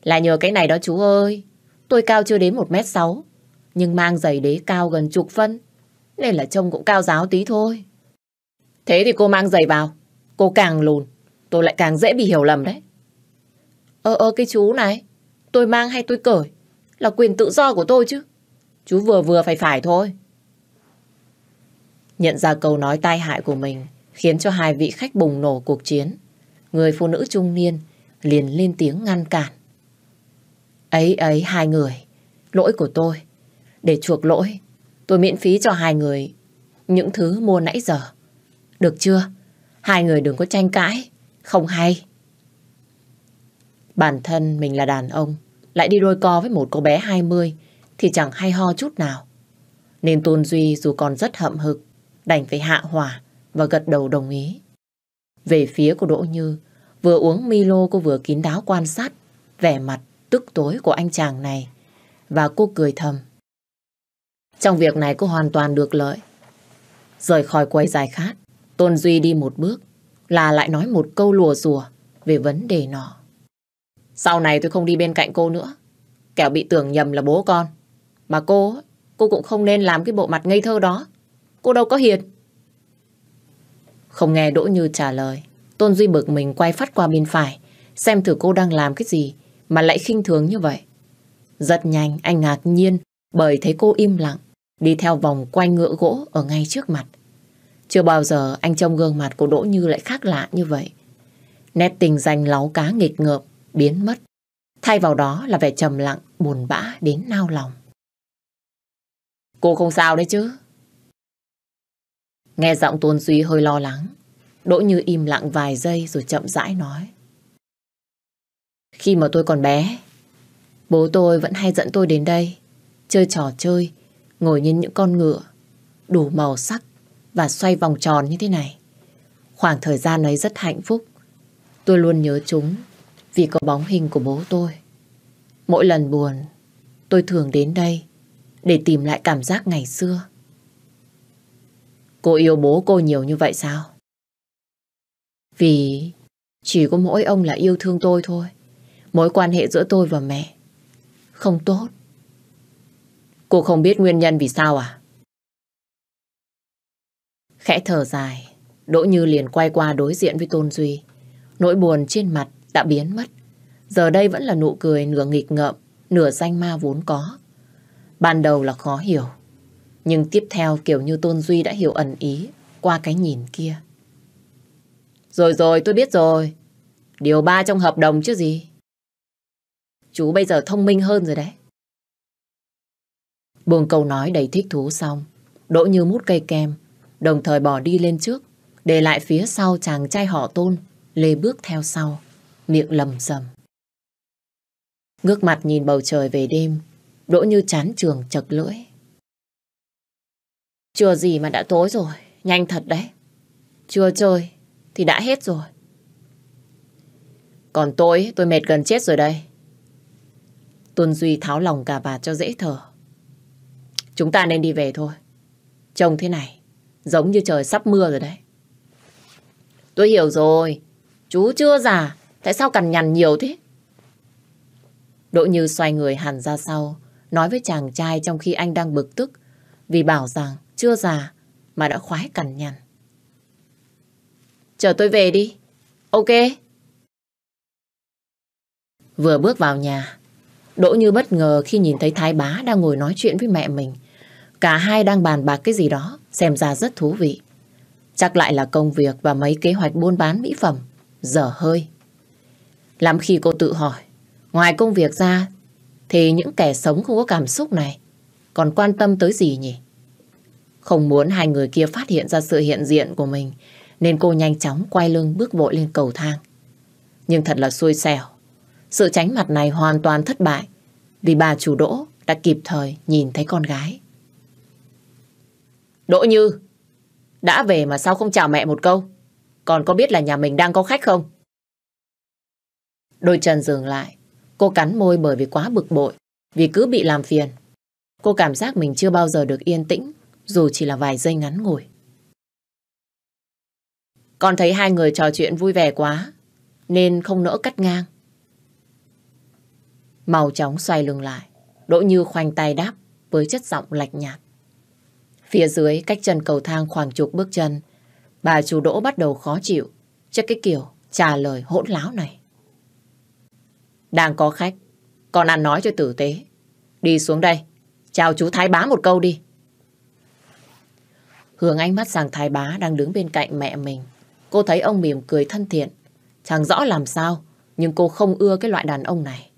Là nhờ cái này đó chú ơi. Tôi cao chưa đến 1m6, nhưng mang giày đế cao gần chục phân, nên là trông cũng cao giáo tí thôi. Thế thì cô mang giày vào, cô càng lùn, tôi lại càng dễ bị hiểu lầm đấy. Ơ ờ, ơ ờ, cái chú này, tôi mang hay tôi cởi, là quyền tự do của tôi chứ. Chú vừa vừa phải phải thôi. Nhận ra câu nói tai hại của mình khiến cho hai vị khách bùng nổ cuộc chiến. Người phụ nữ trung niên liền lên tiếng ngăn cản. Ấy ấy hai người, lỗi của tôi. Để chuộc lỗi, tôi miễn phí cho hai người những thứ mua nãy giờ. Được chưa? Hai người đừng có tranh cãi, không hay. Bản thân mình là đàn ông, lại đi đôi co với một cô bé 20 thì chẳng hay ho chút nào. Nên Tôn Duy dù còn rất hậm hực, đành phải hạ hỏa và gật đầu đồng ý. Về phía của Đỗ Như, vừa uống Milo cô vừa kín đáo quan sát, vẻ mặt tức tối của anh chàng này. Và cô cười thầm. Trong việc này cô hoàn toàn được lợi. Rời khỏi quầy dài khát, Tôn Duy đi một bước, là lại nói một câu lùa rùa về vấn đề nọ. Sau này tôi không đi bên cạnh cô nữa. Kẻo bị tưởng nhầm là bố con. Mà cô, cô cũng không nên làm cái bộ mặt ngây thơ đó. Cô đâu có hiền. Không nghe Đỗ Như trả lời, Tôn Duy bực mình quay phát qua bên phải, xem thử cô đang làm cái gì mà lại khinh thường như vậy. Rất nhanh anh ngạc nhiên bởi thấy cô im lặng, đi theo vòng quanh ngựa gỗ ở ngay trước mặt. Chưa bao giờ anh trông gương mặt của Đỗ Như lại khác lạ như vậy. Nét tình danh láu cá nghịch ngợp biến mất, thay vào đó là vẻ trầm lặng, buồn bã đến nao lòng. Cô không sao đấy chứ? Nghe giọng Tôn Duy hơi lo lắng, Đỗ Như im lặng vài giây rồi chậm rãi nói. Khi mà tôi còn bé, bố tôi vẫn hay dẫn tôi đến đây, chơi trò chơi, ngồi nhìn những con ngựa, đủ màu sắc và xoay vòng tròn như thế này. Khoảng thời gian ấy rất hạnh phúc. Tôi luôn nhớ chúng vì có bóng hình của bố tôi. Mỗi lần buồn, tôi thường đến đây để tìm lại cảm giác ngày xưa. Cô yêu bố cô nhiều như vậy sao? Vì chỉ có mỗi ông là yêu thương tôi thôi. Mối quan hệ giữa tôi và mẹ Không tốt Cô không biết nguyên nhân vì sao à? Khẽ thở dài Đỗ Như liền quay qua đối diện với Tôn Duy Nỗi buồn trên mặt đã biến mất Giờ đây vẫn là nụ cười nửa nghịch ngợm Nửa danh ma vốn có Ban đầu là khó hiểu Nhưng tiếp theo kiểu như Tôn Duy đã hiểu ẩn ý Qua cái nhìn kia Rồi rồi tôi biết rồi Điều ba trong hợp đồng chứ gì Chú bây giờ thông minh hơn rồi đấy. Buông câu nói đầy thích thú xong, Đỗ Như mút cây kem, đồng thời bỏ đi lên trước, để lại phía sau chàng trai họ tôn, lê bước theo sau, miệng lầm rầm. Ngước mặt nhìn bầu trời về đêm, Đỗ Như chán trường chật lưỡi. Chưa gì mà đã tối rồi, nhanh thật đấy. Chưa chơi thì đã hết rồi. Còn tôi, tôi mệt gần chết rồi đây. Tuân Duy tháo lòng cà vạt cho dễ thở. Chúng ta nên đi về thôi. Trông thế này, giống như trời sắp mưa rồi đấy. Tôi hiểu rồi. Chú chưa già, tại sao cằn nhằn nhiều thế? Đỗ Như xoay người hẳn ra sau, nói với chàng trai trong khi anh đang bực tức, vì bảo rằng chưa già mà đã khoái cằn nhằn. Chờ tôi về đi. Ok. Vừa bước vào nhà, Đỗ Như bất ngờ khi nhìn thấy Thái Bá đang ngồi nói chuyện với mẹ mình. Cả hai đang bàn bạc cái gì đó, xem ra rất thú vị. Chắc lại là công việc và mấy kế hoạch buôn bán mỹ phẩm. Dở hơi. Lắm khi cô tự hỏi, ngoài công việc ra, thì những kẻ sống không có cảm xúc này, còn quan tâm tới gì nhỉ? Không muốn hai người kia phát hiện ra sự hiện diện của mình, nên cô nhanh chóng quay lưng bước vội lên cầu thang. Nhưng thật là xui xẻo, sự tránh mặt này hoàn toàn thất bại vì bà chủ đỗ đã kịp thời nhìn thấy con gái. Đỗ Như, đã về mà sao không chào mẹ một câu? Còn có biết là nhà mình đang có khách không? Đôi chân dừng lại, cô cắn môi bởi vì quá bực bội, vì cứ bị làm phiền. Cô cảm giác mình chưa bao giờ được yên tĩnh, dù chỉ là vài giây ngắn ngủi. Con thấy hai người trò chuyện vui vẻ quá, nên không nỡ cắt ngang. Màu chóng xoay lưng lại, Đỗ Như khoanh tay đáp với chất giọng lạch nhạt. Phía dưới cách chân cầu thang khoảng chục bước chân, bà chủ Đỗ bắt đầu khó chịu trước cái kiểu trả lời hỗn láo này. Đang có khách, con ăn nói cho tử tế. Đi xuống đây, chào chú Thái Bá một câu đi. Hướng ánh mắt sang Thái Bá đang đứng bên cạnh mẹ mình. Cô thấy ông mỉm cười thân thiện. Chẳng rõ làm sao, nhưng cô không ưa cái loại đàn ông này.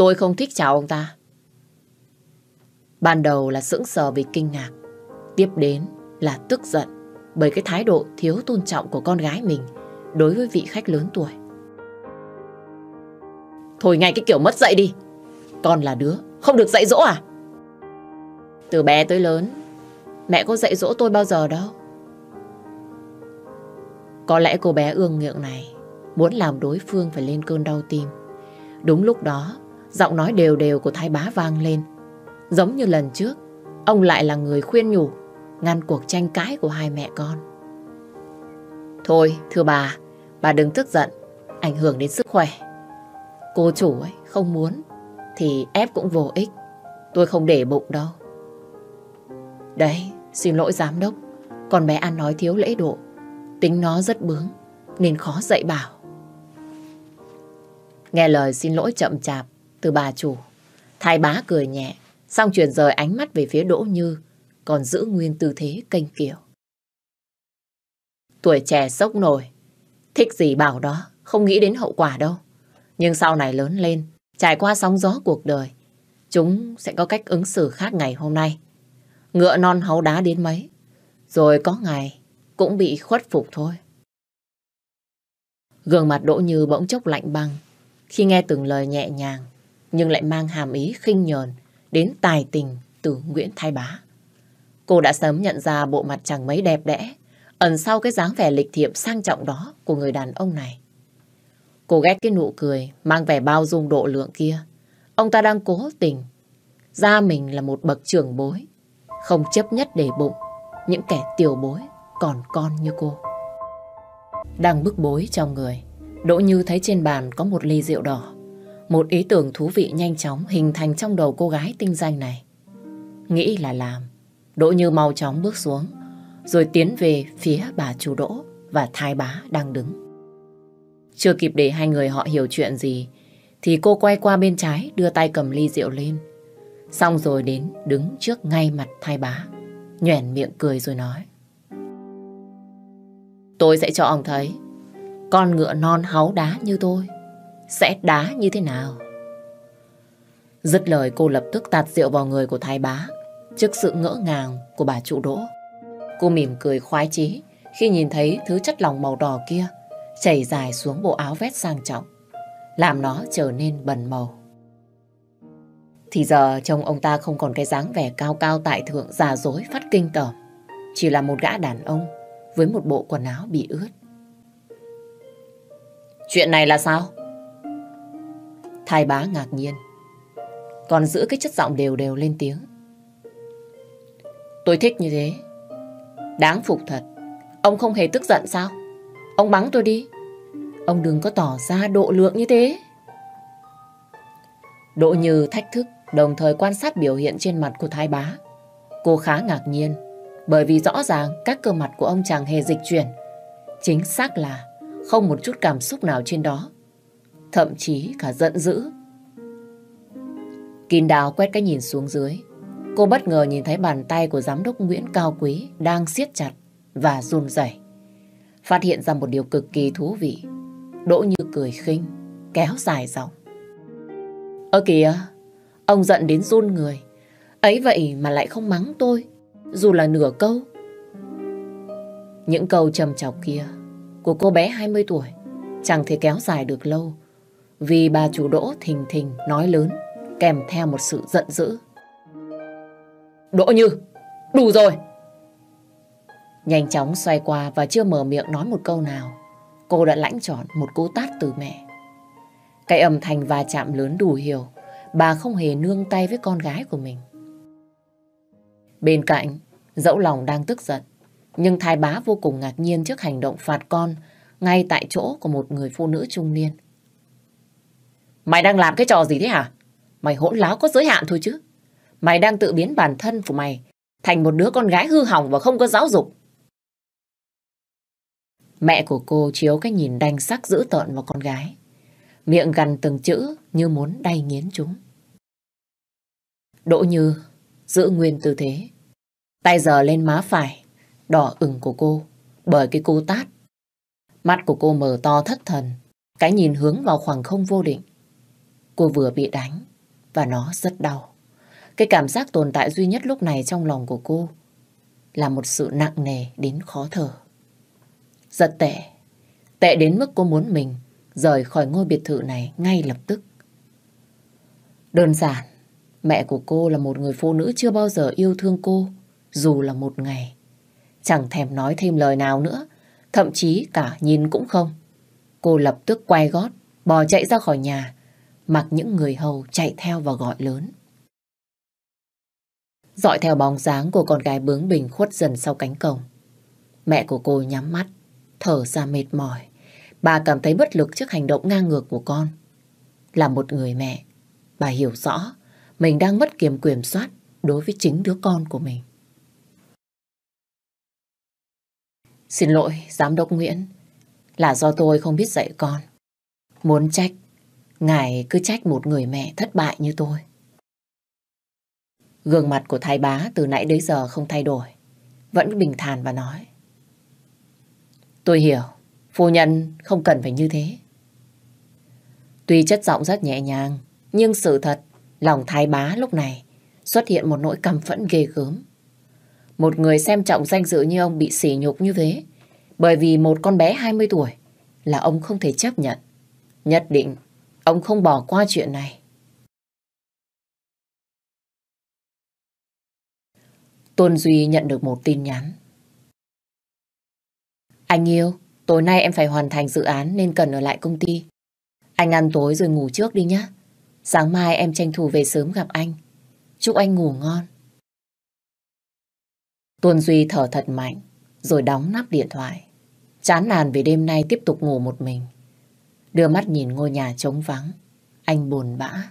Tôi không thích chào ông ta. Ban đầu là sững sờ vì kinh ngạc. Tiếp đến là tức giận bởi cái thái độ thiếu tôn trọng của con gái mình đối với vị khách lớn tuổi. Thôi ngay cái kiểu mất dạy đi. Con là đứa, không được dạy dỗ à? Từ bé tới lớn, mẹ có dạy dỗ tôi bao giờ đâu. Có lẽ cô bé ương miệng này muốn làm đối phương phải lên cơn đau tim. Đúng lúc đó, Giọng nói đều đều của thái bá vang lên. Giống như lần trước, ông lại là người khuyên nhủ, ngăn cuộc tranh cãi của hai mẹ con. Thôi, thưa bà, bà đừng tức giận, ảnh hưởng đến sức khỏe. Cô chủ ấy không muốn, thì ép cũng vô ích. Tôi không để bụng đâu. Đấy, xin lỗi giám đốc, con bé ăn nói thiếu lễ độ. Tính nó rất bướng, nên khó dạy bảo. Nghe lời xin lỗi chậm chạp, từ bà chủ. Thái bá cười nhẹ, xong chuyển rời ánh mắt về phía Đỗ Như, còn giữ nguyên tư thế kênh kiểu. Tuổi trẻ sốc nổi, thích gì bảo đó, không nghĩ đến hậu quả đâu. Nhưng sau này lớn lên, trải qua sóng gió cuộc đời, chúng sẽ có cách ứng xử khác ngày hôm nay. Ngựa non háu đá đến mấy, rồi có ngày cũng bị khuất phục thôi. Gương mặt Đỗ Như bỗng chốc lạnh băng khi nghe từng lời nhẹ nhàng nhưng lại mang hàm ý khinh nhờn đến tài tình từ Nguyễn Thái Bá. Cô đã sớm nhận ra bộ mặt chẳng mấy đẹp đẽ, ẩn sau cái dáng vẻ lịch thiệp sang trọng đó của người đàn ông này. Cô ghét cái nụ cười mang vẻ bao dung độ lượng kia. Ông ta đang cố tình, ra mình là một bậc trưởng bối, không chấp nhất để bụng những kẻ tiểu bối còn con như cô. Đang bức bối trong người, Đỗ Như thấy trên bàn có một ly rượu đỏ. Một ý tưởng thú vị nhanh chóng hình thành trong đầu cô gái tinh danh này. Nghĩ là làm, Đỗ Như mau chóng bước xuống, rồi tiến về phía bà chủ Đỗ và thái bá đang đứng. Chưa kịp để hai người họ hiểu chuyện gì, thì cô quay qua bên trái đưa tay cầm ly rượu lên. Xong rồi đến đứng trước ngay mặt thái bá, nhoẻn miệng cười rồi nói. Tôi sẽ cho ông thấy, con ngựa non háu đá như tôi sẽ đá như thế nào. Dứt lời cô lập tức tạt rượu vào người của thái bá trước sự ngỡ ngàng của bà trụ đỗ. Cô mỉm cười khoái chí khi nhìn thấy thứ chất lỏng màu đỏ kia chảy dài xuống bộ áo vét sang trọng, làm nó trở nên bẩn màu. Thì giờ trông ông ta không còn cái dáng vẻ cao cao tại thượng già dối phát kinh tởm, chỉ là một gã đàn ông với một bộ quần áo bị ướt. Chuyện này là sao? Thái bá ngạc nhiên. Còn giữ cái chất giọng đều đều lên tiếng. Tôi thích như thế. Đáng phục thật. Ông không hề tức giận sao? Ông bắn tôi đi. Ông đừng có tỏ ra độ lượng như thế. Độ Như thách thức, đồng thời quan sát biểu hiện trên mặt của Thái bá. Cô khá ngạc nhiên, bởi vì rõ ràng các cơ mặt của ông chàng hề dịch chuyển. Chính xác là không một chút cảm xúc nào trên đó thậm chí cả giận dữ. Kín đáo quét cái nhìn xuống dưới, cô bất ngờ nhìn thấy bàn tay của giám đốc Nguyễn Cao Quý đang siết chặt và run rẩy. Phát hiện ra một điều cực kỳ thú vị. Đỗ Như cười khinh, kéo dài giọng: Ơ kìa, ông giận đến run người. Ấy vậy mà lại không mắng tôi, dù là nửa câu. Những câu trầm trọc kia của cô bé 20 tuổi chẳng thể kéo dài được lâu vì bà chủ Đỗ thình thình nói lớn, kèm theo một sự giận dữ. Đỗ Như, đủ rồi! Nhanh chóng xoay qua và chưa mở miệng nói một câu nào, cô đã lãnh trọn một cú tát từ mẹ. Cái âm thanh va chạm lớn đủ hiểu, bà không hề nương tay với con gái của mình. Bên cạnh, dẫu lòng đang tức giận, nhưng thái bá vô cùng ngạc nhiên trước hành động phạt con ngay tại chỗ của một người phụ nữ trung niên. Mày đang làm cái trò gì thế hả? Mày hỗn láo có giới hạn thôi chứ. Mày đang tự biến bản thân của mày thành một đứa con gái hư hỏng và không có giáo dục. Mẹ của cô chiếu cái nhìn đanh sắc dữ tợn vào con gái. Miệng gần từng chữ như muốn đay nghiến chúng. Đỗ Như giữ nguyên tư thế. Tay giờ lên má phải, đỏ ửng của cô bởi cái cô tát. Mắt của cô mở to thất thần, cái nhìn hướng vào khoảng không vô định. Cô vừa bị đánh và nó rất đau. Cái cảm giác tồn tại duy nhất lúc này trong lòng của cô là một sự nặng nề đến khó thở. Rất tệ. Tệ đến mức cô muốn mình rời khỏi ngôi biệt thự này ngay lập tức. Đơn giản, mẹ của cô là một người phụ nữ chưa bao giờ yêu thương cô, dù là một ngày. Chẳng thèm nói thêm lời nào nữa, thậm chí cả nhìn cũng không. Cô lập tức quay gót, bò chạy ra khỏi nhà, mặc những người hầu chạy theo và gọi lớn. Dọi theo bóng dáng của con gái bướng bỉnh khuất dần sau cánh cổng. Mẹ của cô nhắm mắt, thở ra mệt mỏi. Bà cảm thấy bất lực trước hành động ngang ngược của con. Là một người mẹ, bà hiểu rõ mình đang mất kiểm quyền soát đối với chính đứa con của mình. Xin lỗi, Giám đốc Nguyễn. Là do tôi không biết dạy con. Muốn trách Ngài cứ trách một người mẹ thất bại như tôi. Gương mặt của thái bá từ nãy đến giờ không thay đổi. Vẫn bình thản và nói. Tôi hiểu, phu nhân không cần phải như thế. Tuy chất giọng rất nhẹ nhàng, nhưng sự thật, lòng thái bá lúc này xuất hiện một nỗi căm phẫn ghê gớm. Một người xem trọng danh dự như ông bị sỉ nhục như thế, bởi vì một con bé 20 tuổi là ông không thể chấp nhận. Nhất định Ông không bỏ qua chuyện này. Tôn Duy nhận được một tin nhắn. Anh yêu, tối nay em phải hoàn thành dự án nên cần ở lại công ty. Anh ăn tối rồi ngủ trước đi nhé. Sáng mai em tranh thủ về sớm gặp anh. Chúc anh ngủ ngon. Tuân Duy thở thật mạnh, rồi đóng nắp điện thoại. Chán nản vì đêm nay tiếp tục ngủ một mình đưa mắt nhìn ngôi nhà trống vắng. Anh buồn bã.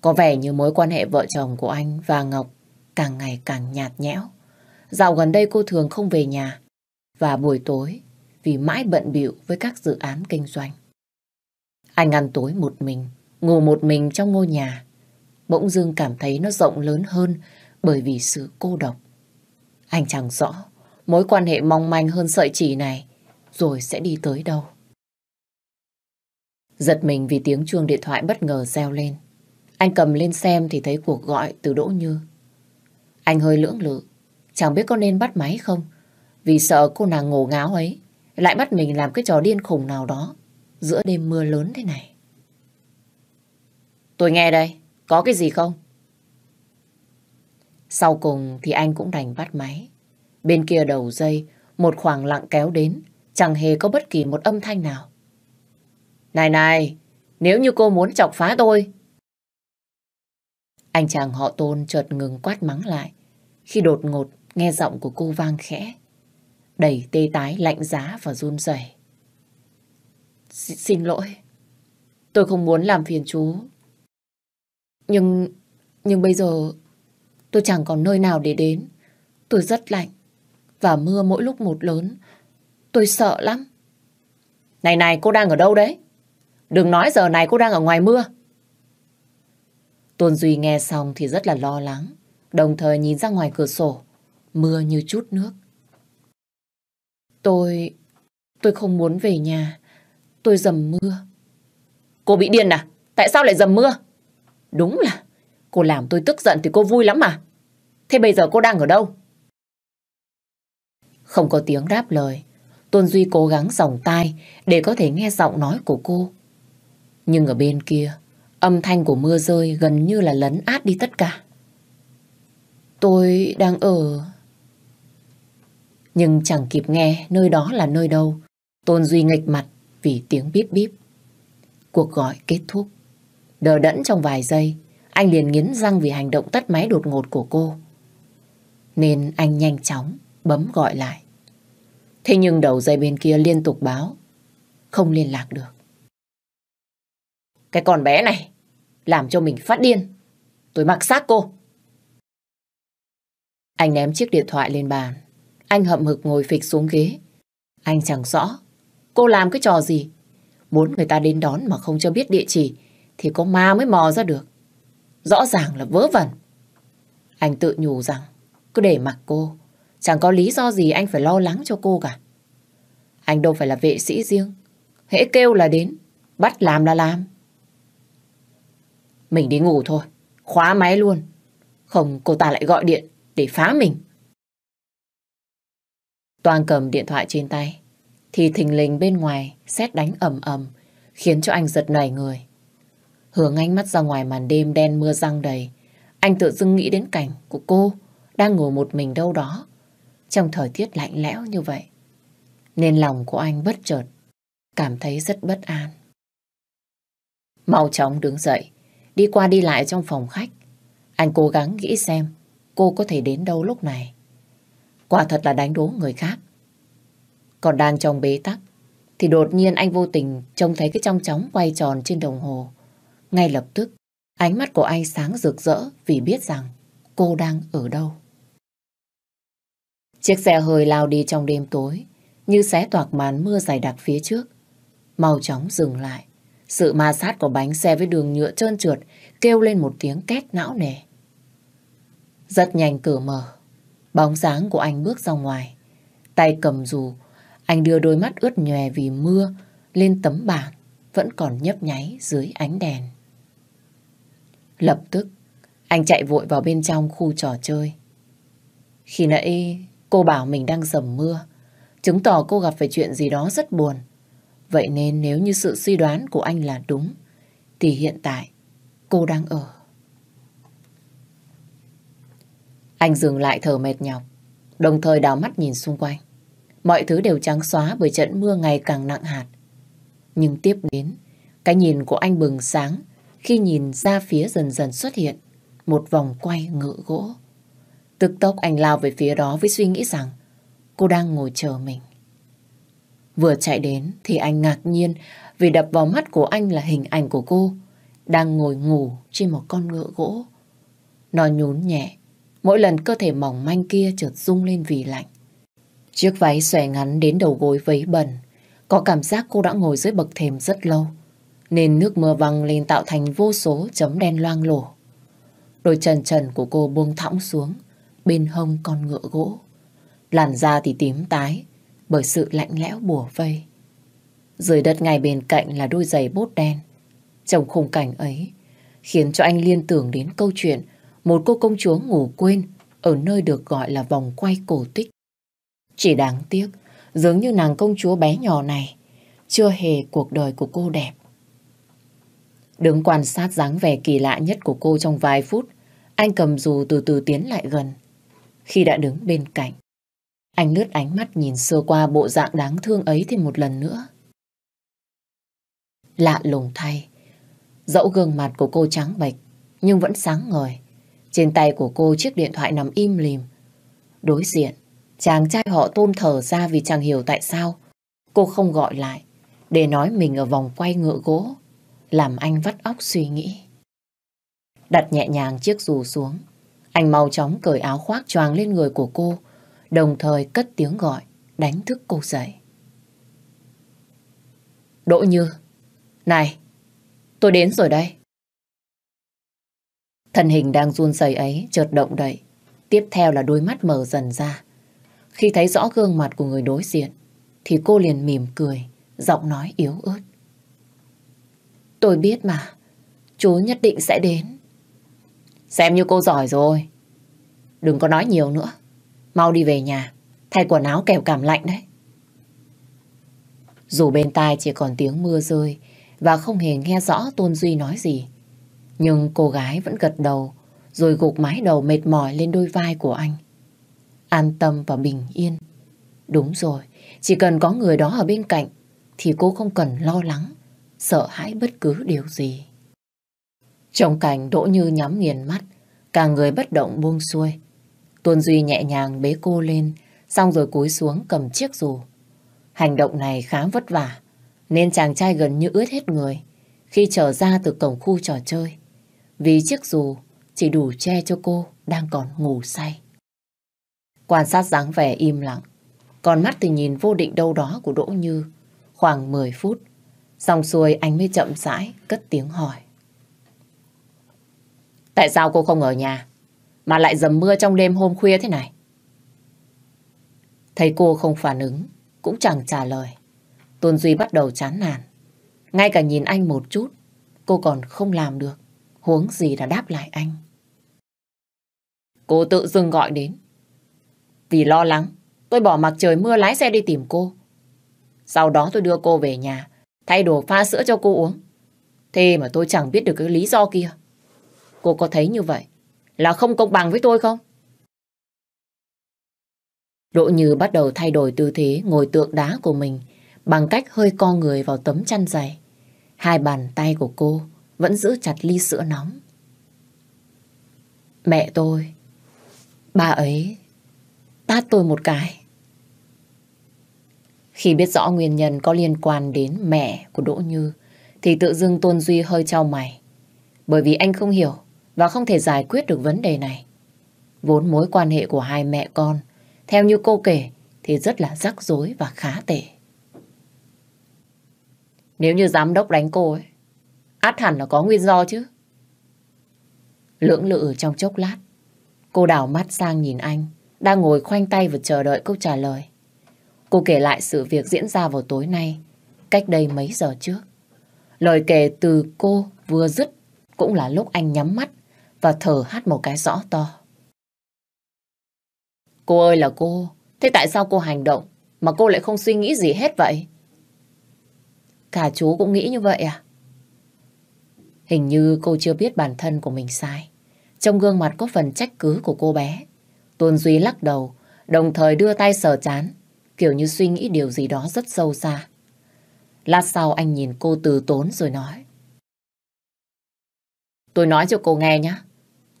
Có vẻ như mối quan hệ vợ chồng của anh và Ngọc càng ngày càng nhạt nhẽo. Dạo gần đây cô thường không về nhà và buổi tối vì mãi bận bịu với các dự án kinh doanh. Anh ăn tối một mình, ngủ một mình trong ngôi nhà. Bỗng dưng cảm thấy nó rộng lớn hơn bởi vì sự cô độc. Anh chẳng rõ mối quan hệ mong manh hơn sợi chỉ này rồi sẽ đi tới đâu. Giật mình vì tiếng chuông điện thoại bất ngờ reo lên. Anh cầm lên xem thì thấy cuộc gọi từ Đỗ Như. Anh hơi lưỡng lự, chẳng biết có nên bắt máy không, vì sợ cô nàng ngổ ngáo ấy lại bắt mình làm cái trò điên khủng nào đó giữa đêm mưa lớn thế này. Tôi nghe đây, có cái gì không? Sau cùng thì anh cũng đành bắt máy. Bên kia đầu dây, một khoảng lặng kéo đến, chẳng hề có bất kỳ một âm thanh nào. Này này, nếu như cô muốn chọc phá tôi... Anh chàng họ tôn chợt ngừng quát mắng lại khi đột ngột nghe giọng của cô vang khẽ, đầy tê tái lạnh giá và run rẩy. Xin lỗi, tôi không muốn làm phiền chú. Nhưng, nhưng bây giờ tôi chẳng còn nơi nào để đến. Tôi rất lạnh và mưa mỗi lúc một lớn. Tôi sợ lắm. Này này, cô đang ở đâu đấy? Đừng nói giờ này cô đang ở ngoài mưa. Tuân Duy nghe xong thì rất là lo lắng, đồng thời nhìn ra ngoài cửa sổ, mưa như chút nước. Tôi... tôi không muốn về nhà, tôi dầm mưa. Cô bị điên à? Tại sao lại dầm mưa? Đúng là, cô làm tôi tức giận thì cô vui lắm mà. Thế bây giờ cô đang ở đâu? Không có tiếng đáp lời, Tuân Duy cố gắng dòng tai để có thể nghe giọng nói của cô. Nhưng ở bên kia, âm thanh của mưa rơi gần như là lấn át đi tất cả. Tôi đang ở... Nhưng chẳng kịp nghe nơi đó là nơi đâu. Tôn Duy nghịch mặt vì tiếng bíp bíp. Cuộc gọi kết thúc. Đờ đẫn trong vài giây, anh liền nghiến răng vì hành động tắt máy đột ngột của cô. Nên anh nhanh chóng bấm gọi lại. Thế nhưng đầu dây bên kia liên tục báo, không liên lạc được. Cái con bé này làm cho mình phát điên. Tôi mặc xác cô. Anh ném chiếc điện thoại lên bàn. Anh hậm hực ngồi phịch xuống ghế. Anh chẳng rõ cô làm cái trò gì. Muốn người ta đến đón mà không cho biết địa chỉ thì có ma mới mò ra được. Rõ ràng là vớ vẩn. Anh tự nhủ rằng cứ để mặc cô. Chẳng có lý do gì anh phải lo lắng cho cô cả. Anh đâu phải là vệ sĩ riêng. Hễ kêu là đến, bắt làm là làm. Mình đi ngủ thôi, khóa máy luôn. Không cô ta lại gọi điện để phá mình. Toàn cầm điện thoại trên tay, thì thình lình bên ngoài xét đánh ầm ầm, khiến cho anh giật nảy người. Hướng ánh mắt ra ngoài màn đêm đen mưa răng đầy, anh tự dưng nghĩ đến cảnh của cô đang ngồi một mình đâu đó, trong thời tiết lạnh lẽo như vậy. Nên lòng của anh bất chợt, cảm thấy rất bất an. Mau chóng đứng dậy, đi qua đi lại trong phòng khách. Anh cố gắng nghĩ xem cô có thể đến đâu lúc này. Quả thật là đánh đố người khác. Còn đang trong bế tắc, thì đột nhiên anh vô tình trông thấy cái trong chóng quay tròn trên đồng hồ. Ngay lập tức, ánh mắt của anh sáng rực rỡ vì biết rằng cô đang ở đâu. Chiếc xe hơi lao đi trong đêm tối, như xé toạc màn mưa dày đặc phía trước. Màu chóng dừng lại. Sự ma sát của bánh xe với đường nhựa trơn trượt kêu lên một tiếng két não nề. Rất nhanh cửa mở, bóng dáng của anh bước ra ngoài. Tay cầm dù, anh đưa đôi mắt ướt nhòe vì mưa lên tấm bảng vẫn còn nhấp nháy dưới ánh đèn. Lập tức, anh chạy vội vào bên trong khu trò chơi. Khi nãy cô bảo mình đang dầm mưa, chứng tỏ cô gặp phải chuyện gì đó rất buồn. Vậy nên nếu như sự suy đoán của anh là đúng, thì hiện tại cô đang ở. Anh dừng lại thở mệt nhọc, đồng thời đào mắt nhìn xung quanh. Mọi thứ đều trắng xóa bởi trận mưa ngày càng nặng hạt. Nhưng tiếp đến, cái nhìn của anh bừng sáng khi nhìn ra phía dần dần xuất hiện một vòng quay ngựa gỗ. Tức tốc anh lao về phía đó với suy nghĩ rằng cô đang ngồi chờ mình. Vừa chạy đến thì anh ngạc nhiên vì đập vào mắt của anh là hình ảnh của cô đang ngồi ngủ trên một con ngựa gỗ. Nó nhún nhẹ, mỗi lần cơ thể mỏng manh kia chợt rung lên vì lạnh. Chiếc váy xòe ngắn đến đầu gối vấy bẩn, có cảm giác cô đã ngồi dưới bậc thềm rất lâu, nên nước mưa văng lên tạo thành vô số chấm đen loang lổ. Đôi chân trần của cô buông thõng xuống, bên hông con ngựa gỗ. Làn da thì tím tái, bởi sự lạnh lẽo bùa vây. Dưới đất ngay bên cạnh là đôi giày bốt đen. Trong khung cảnh ấy, khiến cho anh liên tưởng đến câu chuyện một cô công chúa ngủ quên ở nơi được gọi là vòng quay cổ tích. Chỉ đáng tiếc, dường như nàng công chúa bé nhỏ này chưa hề cuộc đời của cô đẹp. Đứng quan sát dáng vẻ kỳ lạ nhất của cô trong vài phút, anh cầm dù từ từ tiến lại gần. Khi đã đứng bên cạnh, anh lướt ánh mắt nhìn sơ qua bộ dạng đáng thương ấy thêm một lần nữa. Lạ lùng thay, dẫu gương mặt của cô trắng bệch nhưng vẫn sáng ngời. Trên tay của cô chiếc điện thoại nằm im lìm. Đối diện, chàng trai họ tôm thở ra vì chẳng hiểu tại sao cô không gọi lại để nói mình ở vòng quay ngựa gỗ, làm anh vắt óc suy nghĩ. Đặt nhẹ nhàng chiếc dù xuống, anh mau chóng cởi áo khoác choàng lên người của cô, đồng thời cất tiếng gọi, đánh thức cô dậy. Đỗ Như, này, tôi đến rồi đây. Thân hình đang run rẩy ấy chợt động đậy, tiếp theo là đôi mắt mở dần ra. Khi thấy rõ gương mặt của người đối diện, thì cô liền mỉm cười, giọng nói yếu ớt. Tôi biết mà, chú nhất định sẽ đến. Xem như cô giỏi rồi. Đừng có nói nhiều nữa. Mau đi về nhà, thay quần áo kẻo cảm lạnh đấy. Dù bên tai chỉ còn tiếng mưa rơi và không hề nghe rõ Tôn Duy nói gì. Nhưng cô gái vẫn gật đầu rồi gục mái đầu mệt mỏi lên đôi vai của anh. An tâm và bình yên. Đúng rồi, chỉ cần có người đó ở bên cạnh thì cô không cần lo lắng, sợ hãi bất cứ điều gì. Trong cảnh Đỗ Như nhắm nghiền mắt, cả người bất động buông xuôi. Tuân Duy nhẹ nhàng bế cô lên, xong rồi cúi xuống cầm chiếc dù. Hành động này khá vất vả, nên chàng trai gần như ướt hết người khi trở ra từ cổng khu trò chơi. Vì chiếc dù chỉ đủ che cho cô đang còn ngủ say. Quan sát dáng vẻ im lặng, còn mắt thì nhìn vô định đâu đó của Đỗ Như. Khoảng 10 phút, xong xuôi anh mới chậm rãi cất tiếng hỏi. Tại sao cô không ở nhà? mà lại dầm mưa trong đêm hôm khuya thế này? Thấy cô không phản ứng, cũng chẳng trả lời. Tôn Duy bắt đầu chán nản. Ngay cả nhìn anh một chút, cô còn không làm được. Huống gì đã đáp lại anh. Cô tự dưng gọi đến. Vì lo lắng, tôi bỏ mặc trời mưa lái xe đi tìm cô. Sau đó tôi đưa cô về nhà, thay đồ pha sữa cho cô uống. Thế mà tôi chẳng biết được cái lý do kia. Cô có thấy như vậy là không công bằng với tôi không? Đỗ Như bắt đầu thay đổi tư thế ngồi tượng đá của mình bằng cách hơi co người vào tấm chăn dày. Hai bàn tay của cô vẫn giữ chặt ly sữa nóng. Mẹ tôi, bà ấy tát tôi một cái. Khi biết rõ nguyên nhân có liên quan đến mẹ của Đỗ Như thì tự dưng Tôn Duy hơi trao mày. Bởi vì anh không hiểu và không thể giải quyết được vấn đề này. Vốn mối quan hệ của hai mẹ con, theo như cô kể, thì rất là rắc rối và khá tệ. Nếu như giám đốc đánh cô ấy, át hẳn là có nguyên do chứ. Lưỡng lự trong chốc lát, cô đảo mắt sang nhìn anh, đang ngồi khoanh tay và chờ đợi câu trả lời. Cô kể lại sự việc diễn ra vào tối nay, cách đây mấy giờ trước. Lời kể từ cô vừa dứt cũng là lúc anh nhắm mắt và thở hát một cái rõ to. Cô ơi là cô, thế tại sao cô hành động mà cô lại không suy nghĩ gì hết vậy? Cả chú cũng nghĩ như vậy à? Hình như cô chưa biết bản thân của mình sai. Trong gương mặt có phần trách cứ của cô bé. Tuân Duy lắc đầu, đồng thời đưa tay sờ chán, kiểu như suy nghĩ điều gì đó rất sâu xa. Lát sau anh nhìn cô từ tốn rồi nói. Tôi nói cho cô nghe nhé,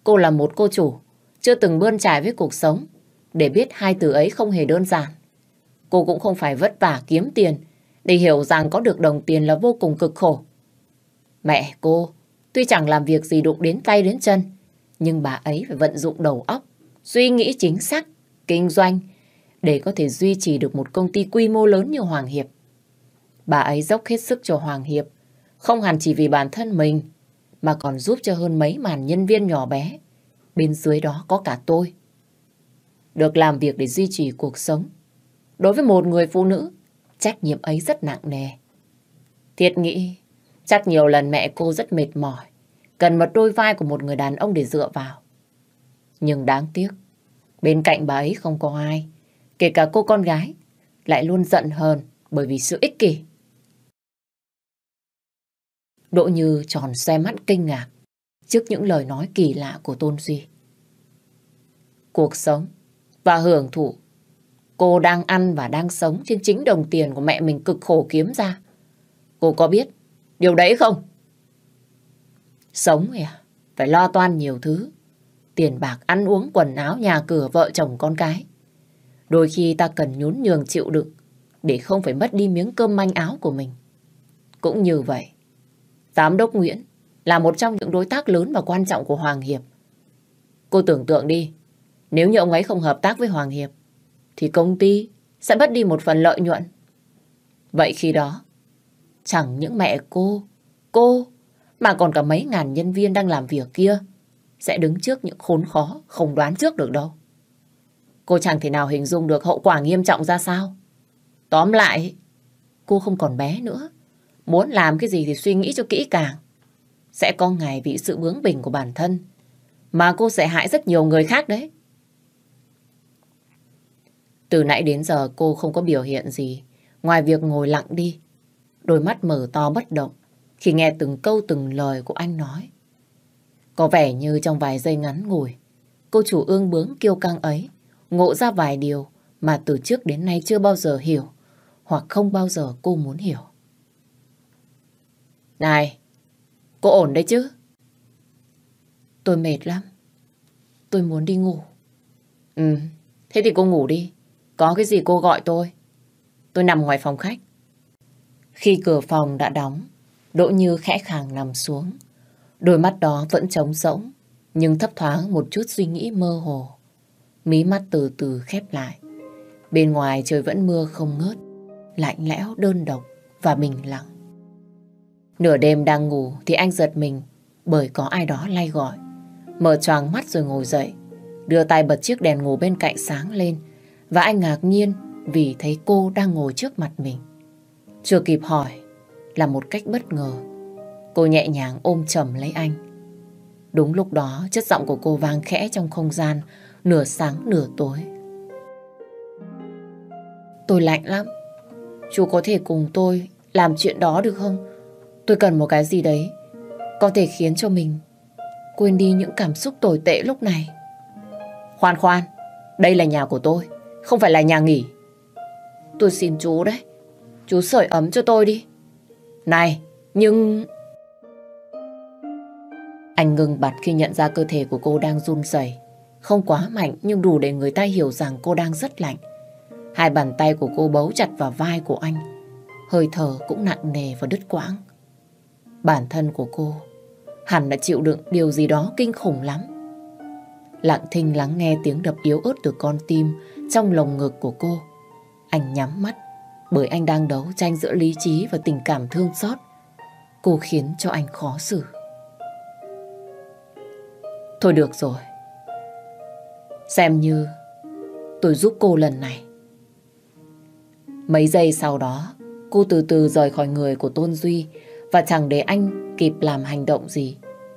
Cô là một cô chủ, chưa từng bươn trải với cuộc sống, để biết hai từ ấy không hề đơn giản. Cô cũng không phải vất vả kiếm tiền, để hiểu rằng có được đồng tiền là vô cùng cực khổ. Mẹ cô, tuy chẳng làm việc gì đụng đến tay đến chân, nhưng bà ấy phải vận dụng đầu óc, suy nghĩ chính xác, kinh doanh, để có thể duy trì được một công ty quy mô lớn như Hoàng Hiệp. Bà ấy dốc hết sức cho Hoàng Hiệp, không hẳn chỉ vì bản thân mình, mà còn giúp cho hơn mấy màn nhân viên nhỏ bé. Bên dưới đó có cả tôi. Được làm việc để duy trì cuộc sống. Đối với một người phụ nữ, trách nhiệm ấy rất nặng nề. Thiệt nghĩ, chắc nhiều lần mẹ cô rất mệt mỏi, cần một đôi vai của một người đàn ông để dựa vào. Nhưng đáng tiếc, bên cạnh bà ấy không có ai, kể cả cô con gái, lại luôn giận hơn bởi vì sự ích kỷ. Đỗ Như tròn xe mắt kinh ngạc trước những lời nói kỳ lạ của Tôn Duy. Cuộc sống và hưởng thụ cô đang ăn và đang sống trên chính đồng tiền của mẹ mình cực khổ kiếm ra. Cô có biết điều đấy không? Sống à phải lo toan nhiều thứ. Tiền bạc, ăn uống, quần áo, nhà cửa, vợ chồng, con cái. Đôi khi ta cần nhún nhường chịu đựng để không phải mất đi miếng cơm manh áo của mình. Cũng như vậy, Giám đốc Nguyễn là một trong những đối tác lớn và quan trọng của Hoàng Hiệp. Cô tưởng tượng đi, nếu như ông ấy không hợp tác với Hoàng Hiệp, thì công ty sẽ mất đi một phần lợi nhuận. Vậy khi đó, chẳng những mẹ cô, cô, mà còn cả mấy ngàn nhân viên đang làm việc kia sẽ đứng trước những khốn khó không đoán trước được đâu. Cô chẳng thể nào hình dung được hậu quả nghiêm trọng ra sao. Tóm lại, cô không còn bé nữa. Muốn làm cái gì thì suy nghĩ cho kỹ càng. Sẽ có ngày bị sự bướng bỉnh của bản thân mà cô sẽ hại rất nhiều người khác đấy. Từ nãy đến giờ cô không có biểu hiện gì ngoài việc ngồi lặng đi. Đôi mắt mở to bất động khi nghe từng câu từng lời của anh nói. Có vẻ như trong vài giây ngắn ngủi, cô chủ ương bướng kiêu căng ấy ngộ ra vài điều mà từ trước đến nay chưa bao giờ hiểu hoặc không bao giờ cô muốn hiểu. Này, cô ổn đấy chứ? Tôi mệt lắm. Tôi muốn đi ngủ. Ừ, thế thì cô ngủ đi. Có cái gì cô gọi tôi. Tôi nằm ngoài phòng khách. Khi cửa phòng đã đóng, Đỗ Như khẽ khàng nằm xuống. Đôi mắt đó vẫn trống rỗng, nhưng thấp thoáng một chút suy nghĩ mơ hồ. Mí mắt từ từ khép lại. Bên ngoài trời vẫn mưa không ngớt, lạnh lẽo đơn độc và bình lặng. Nửa đêm đang ngủ thì anh giật mình bởi có ai đó lay gọi. Mở choàng mắt rồi ngồi dậy, đưa tay bật chiếc đèn ngủ bên cạnh sáng lên và anh ngạc nhiên vì thấy cô đang ngồi trước mặt mình. Chưa kịp hỏi là một cách bất ngờ. Cô nhẹ nhàng ôm chầm lấy anh. Đúng lúc đó chất giọng của cô vang khẽ trong không gian nửa sáng nửa tối. Tôi lạnh lắm. Chú có thể cùng tôi làm chuyện đó được không? Tôi cần một cái gì đấy có thể khiến cho mình quên đi những cảm xúc tồi tệ lúc này. Khoan khoan, đây là nhà của tôi, không phải là nhà nghỉ. Tôi xin chú đấy, chú sưởi ấm cho tôi đi. Này, nhưng... Anh ngừng bặt khi nhận ra cơ thể của cô đang run rẩy, không quá mạnh nhưng đủ để người ta hiểu rằng cô đang rất lạnh. Hai bàn tay của cô bấu chặt vào vai của anh, hơi thở cũng nặng nề và đứt quãng. Bản thân của cô hẳn đã chịu đựng điều gì đó kinh khủng lắm. Lặng thinh lắng nghe tiếng đập yếu ớt từ con tim trong lồng ngực của cô. Anh nhắm mắt bởi anh đang đấu tranh giữa lý trí và tình cảm thương xót. Cô khiến cho anh khó xử. Thôi được rồi. Xem như tôi giúp cô lần này. Mấy giây sau đó, cô từ từ rời khỏi người của Tôn Duy và chẳng để anh kịp làm hành động gì.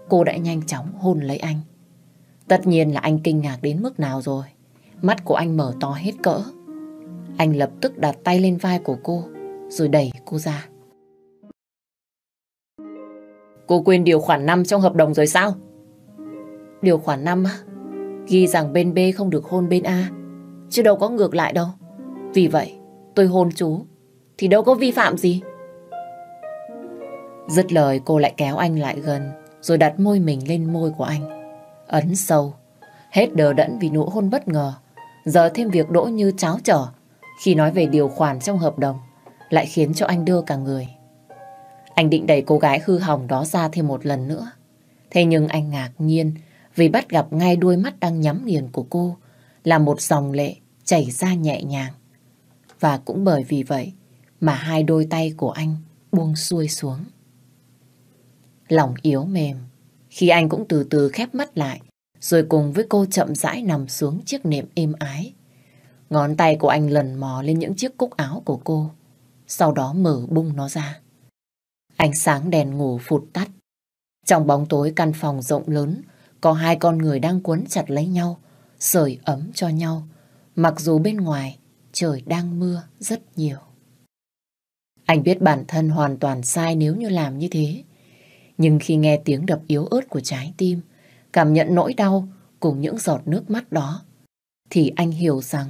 Cô đã nhanh chóng hôn lấy anh. Tất nhiên là anh kinh ngạc đến mức nào rồi. Mắt của anh mở to hết cỡ. Anh lập tức đặt tay lên vai của cô, rồi đẩy cô ra. Cô quên điều khoản 5 trong hợp đồng rồi sao? Điều khoản 5 á? Ghi rằng bên B không được hôn bên A. Chứ đâu có ngược lại đâu. Vì vậy, tôi hôn chú. Thì đâu có vi phạm gì. Dứt lời cô lại kéo anh lại gần Rồi đặt môi mình lên môi của anh Ấn sâu Hết đờ đẫn vì nụ hôn bất ngờ Giờ thêm việc đỗ như cháo trở Khi nói về điều khoản trong hợp đồng Lại khiến cho anh đưa cả người Anh định đẩy cô gái hư hỏng đó ra thêm một lần nữa Thế nhưng anh ngạc nhiên Vì bắt gặp ngay đuôi mắt đang nhắm nghiền của cô Là một dòng lệ chảy ra nhẹ nhàng Và cũng bởi vì vậy Mà hai đôi tay của anh buông xuôi xuống lòng yếu mềm. Khi anh cũng từ từ khép mắt lại, rồi cùng với cô chậm rãi nằm xuống chiếc nệm êm ái. Ngón tay của anh lần mò lên những chiếc cúc áo của cô, sau đó mở bung nó ra. Ánh sáng đèn ngủ phụt tắt. Trong bóng tối căn phòng rộng lớn, có hai con người đang cuốn chặt lấy nhau, sưởi ấm cho nhau, mặc dù bên ngoài trời đang mưa rất nhiều. Anh biết bản thân hoàn toàn sai nếu như làm như thế. Nhưng khi nghe tiếng đập yếu ớt của trái tim, cảm nhận nỗi đau cùng những giọt nước mắt đó, thì anh hiểu rằng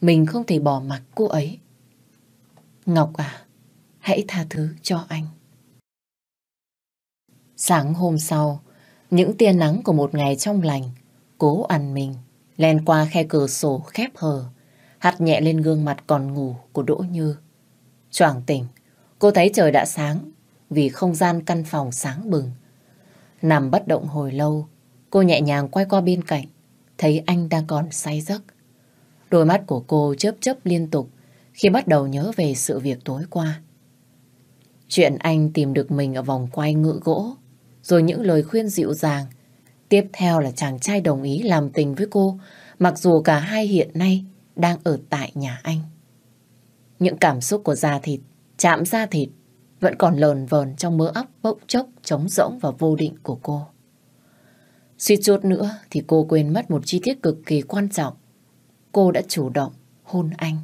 mình không thể bỏ mặc cô ấy. Ngọc à, hãy tha thứ cho anh. Sáng hôm sau, những tia nắng của một ngày trong lành, cố ăn mình, len qua khe cửa sổ khép hờ, hạt nhẹ lên gương mặt còn ngủ của Đỗ Như. Choàng tỉnh, cô thấy trời đã sáng, vì không gian căn phòng sáng bừng. Nằm bất động hồi lâu, cô nhẹ nhàng quay qua bên cạnh, thấy anh đang còn say giấc. Đôi mắt của cô chớp chớp liên tục khi bắt đầu nhớ về sự việc tối qua. Chuyện anh tìm được mình ở vòng quay ngựa gỗ, rồi những lời khuyên dịu dàng. Tiếp theo là chàng trai đồng ý làm tình với cô, mặc dù cả hai hiện nay đang ở tại nhà anh. Những cảm xúc của da thịt, chạm da thịt vẫn còn lờn vờn trong mớ óc bỗng chốc, trống rỗng và vô định của cô. Suy chút nữa thì cô quên mất một chi tiết cực kỳ quan trọng. Cô đã chủ động hôn anh.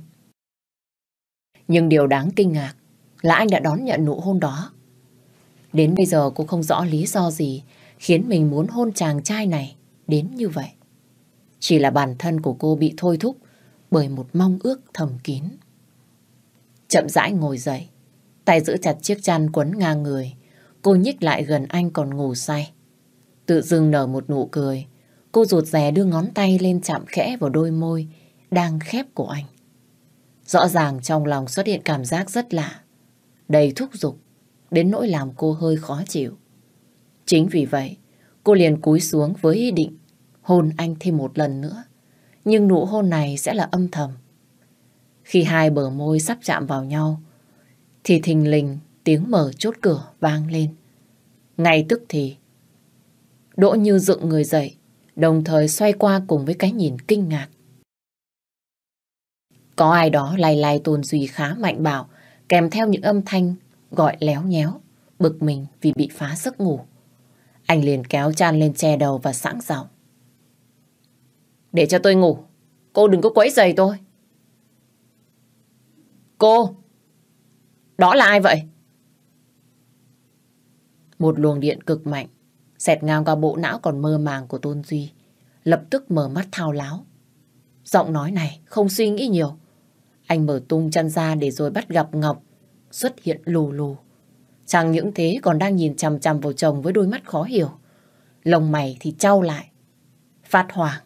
Nhưng điều đáng kinh ngạc là anh đã đón nhận nụ hôn đó. Đến bây giờ cô không rõ lý do gì khiến mình muốn hôn chàng trai này đến như vậy. Chỉ là bản thân của cô bị thôi thúc bởi một mong ước thầm kín. Chậm rãi ngồi dậy, Tay giữ chặt chiếc chăn quấn ngang người. Cô nhích lại gần anh còn ngủ say. Tự dưng nở một nụ cười. Cô rụt rè đưa ngón tay lên chạm khẽ vào đôi môi đang khép của anh. Rõ ràng trong lòng xuất hiện cảm giác rất lạ. Đầy thúc giục. Đến nỗi làm cô hơi khó chịu. Chính vì vậy, cô liền cúi xuống với ý định hôn anh thêm một lần nữa. Nhưng nụ hôn này sẽ là âm thầm. Khi hai bờ môi sắp chạm vào nhau, thì thình lình tiếng mở chốt cửa vang lên. Ngay tức thì, Đỗ Như dựng người dậy, đồng thời xoay qua cùng với cái nhìn kinh ngạc. Có ai đó lay lay tồn duy khá mạnh bạo kèm theo những âm thanh gọi léo nhéo, bực mình vì bị phá giấc ngủ. Anh liền kéo chan lên che đầu và sẵn giọng. Để cho tôi ngủ, cô đừng có quấy giày tôi. Cô! Đó là ai vậy? Một luồng điện cực mạnh, xẹt ngang qua bộ não còn mơ màng của Tôn Duy, lập tức mở mắt thao láo. Giọng nói này không suy nghĩ nhiều. Anh mở tung chân ra để rồi bắt gặp Ngọc, xuất hiện lù lù. chàng những thế còn đang nhìn chằm chằm vào chồng với đôi mắt khó hiểu. Lồng mày thì trao lại. Phát hoảng,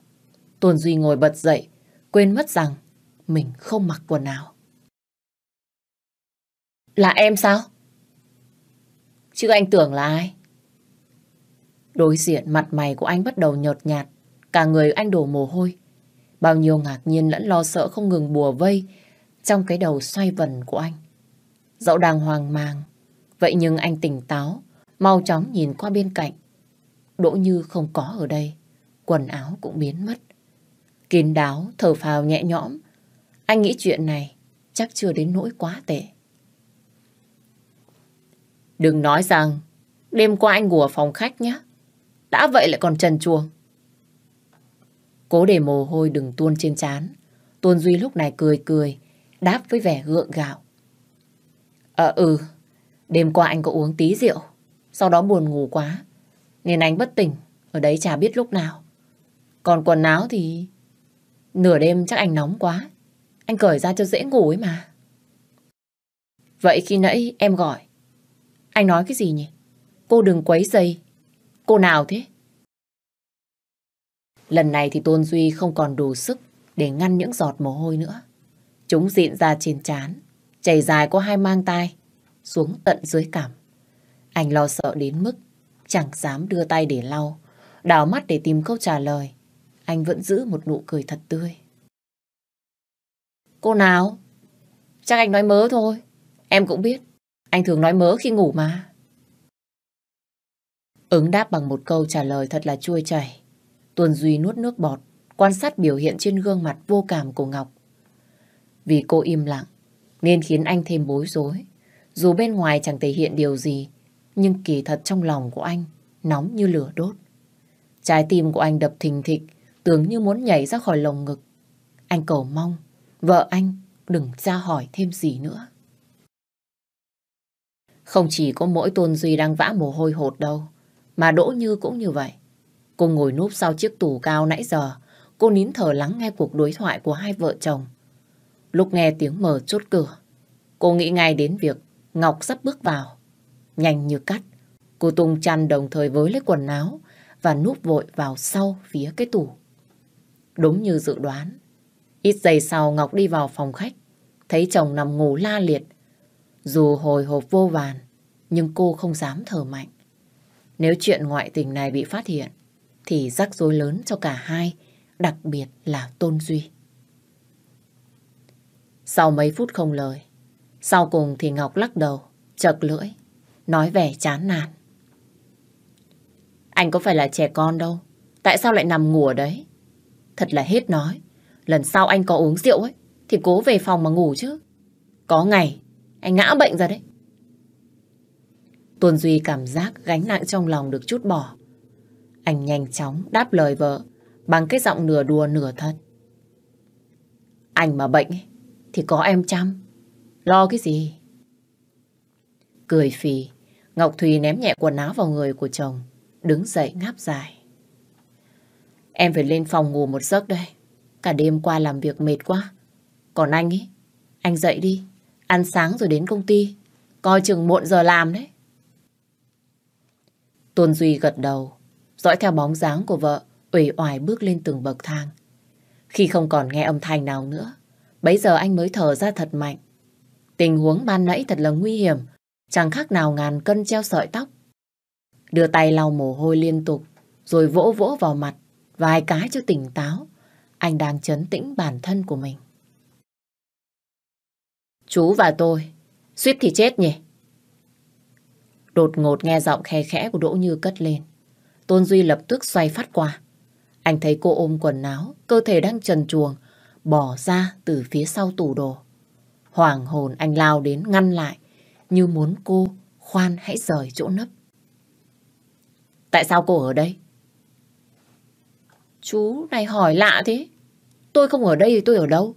Tôn Duy ngồi bật dậy, quên mất rằng mình không mặc quần áo. Là em sao? Chứ anh tưởng là ai? Đối diện mặt mày của anh bắt đầu nhợt nhạt, cả người anh đổ mồ hôi. Bao nhiêu ngạc nhiên lẫn lo sợ không ngừng bùa vây trong cái đầu xoay vần của anh. Dẫu đang hoang mang, vậy nhưng anh tỉnh táo, mau chóng nhìn qua bên cạnh. Đỗ Như không có ở đây, quần áo cũng biến mất. Kín đáo, thở phào nhẹ nhõm. Anh nghĩ chuyện này chắc chưa đến nỗi quá tệ. Đừng nói rằng đêm qua anh ngủ ở phòng khách nhé. Đã vậy lại còn trần chuồng. Cố để mồ hôi đừng tuôn trên chán. Tôn Duy lúc này cười cười, đáp với vẻ gượng gạo. Ờ ừ, đêm qua anh có uống tí rượu, sau đó buồn ngủ quá. Nên anh bất tỉnh, ở đấy chả biết lúc nào. Còn quần áo thì... Nửa đêm chắc anh nóng quá. Anh cởi ra cho dễ ngủ ấy mà. Vậy khi nãy em gọi, anh nói cái gì nhỉ? Cô đừng quấy dây. Cô nào thế? Lần này thì Tôn Duy không còn đủ sức để ngăn những giọt mồ hôi nữa. Chúng dịn ra trên trán, chảy dài qua hai mang tai, xuống tận dưới cảm Anh lo sợ đến mức chẳng dám đưa tay để lau, đảo mắt để tìm câu trả lời. Anh vẫn giữ một nụ cười thật tươi. Cô nào? Chắc anh nói mớ thôi. Em cũng biết. Anh thường nói mớ khi ngủ mà. Ứng đáp bằng một câu trả lời thật là chua chảy. Tuần Duy nuốt nước bọt, quan sát biểu hiện trên gương mặt vô cảm của Ngọc. Vì cô im lặng, nên khiến anh thêm bối rối. Dù bên ngoài chẳng thể hiện điều gì, nhưng kỳ thật trong lòng của anh nóng như lửa đốt. Trái tim của anh đập thình thịch, tưởng như muốn nhảy ra khỏi lồng ngực. Anh cầu mong, vợ anh đừng ra hỏi thêm gì nữa. Không chỉ có mỗi Tôn Duy đang vã mồ hôi hột đâu, mà Đỗ Như cũng như vậy. Cô ngồi núp sau chiếc tủ cao nãy giờ, cô nín thở lắng nghe cuộc đối thoại của hai vợ chồng. Lúc nghe tiếng mở chốt cửa, cô nghĩ ngay đến việc Ngọc sắp bước vào. Nhanh như cắt, cô tung chăn đồng thời với lấy quần áo và núp vội vào sau phía cái tủ. Đúng như dự đoán, ít giây sau Ngọc đi vào phòng khách, thấy chồng nằm ngủ la liệt dù hồi hộp vô vàn, nhưng cô không dám thở mạnh. Nếu chuyện ngoại tình này bị phát hiện, thì rắc rối lớn cho cả hai, đặc biệt là Tôn Duy. Sau mấy phút không lời, sau cùng thì Ngọc lắc đầu, chật lưỡi, nói vẻ chán nản. Anh có phải là trẻ con đâu, tại sao lại nằm ngủ ở đấy? Thật là hết nói, lần sau anh có uống rượu ấy, thì cố về phòng mà ngủ chứ. Có ngày, anh ngã bệnh ra đấy. Tuần Duy cảm giác gánh nặng trong lòng được chút bỏ. Anh nhanh chóng đáp lời vợ bằng cái giọng nửa đùa nửa thật. Anh mà bệnh thì có em chăm. Lo cái gì? Cười phì, Ngọc Thùy ném nhẹ quần áo vào người của chồng, đứng dậy ngáp dài. Em phải lên phòng ngủ một giấc đây. Cả đêm qua làm việc mệt quá. Còn anh ấy, anh dậy đi. Ăn sáng rồi đến công ty. Coi chừng muộn giờ làm đấy. Tuân Duy gật đầu, dõi theo bóng dáng của vợ, ủy oải bước lên từng bậc thang. Khi không còn nghe âm thanh nào nữa, bấy giờ anh mới thở ra thật mạnh. Tình huống ban nãy thật là nguy hiểm, chẳng khác nào ngàn cân treo sợi tóc. Đưa tay lau mồ hôi liên tục, rồi vỗ vỗ vào mặt, vài cái cho tỉnh táo. Anh đang chấn tĩnh bản thân của mình. Chú và tôi, suýt thì chết nhỉ? Đột ngột nghe giọng khe khẽ của Đỗ Như cất lên. Tôn Duy lập tức xoay phát qua. Anh thấy cô ôm quần áo, cơ thể đang trần chuồng, bỏ ra từ phía sau tủ đồ. Hoàng hồn anh lao đến ngăn lại, như muốn cô khoan hãy rời chỗ nấp. Tại sao cô ở đây? Chú này hỏi lạ thế. Tôi không ở đây thì tôi ở đâu?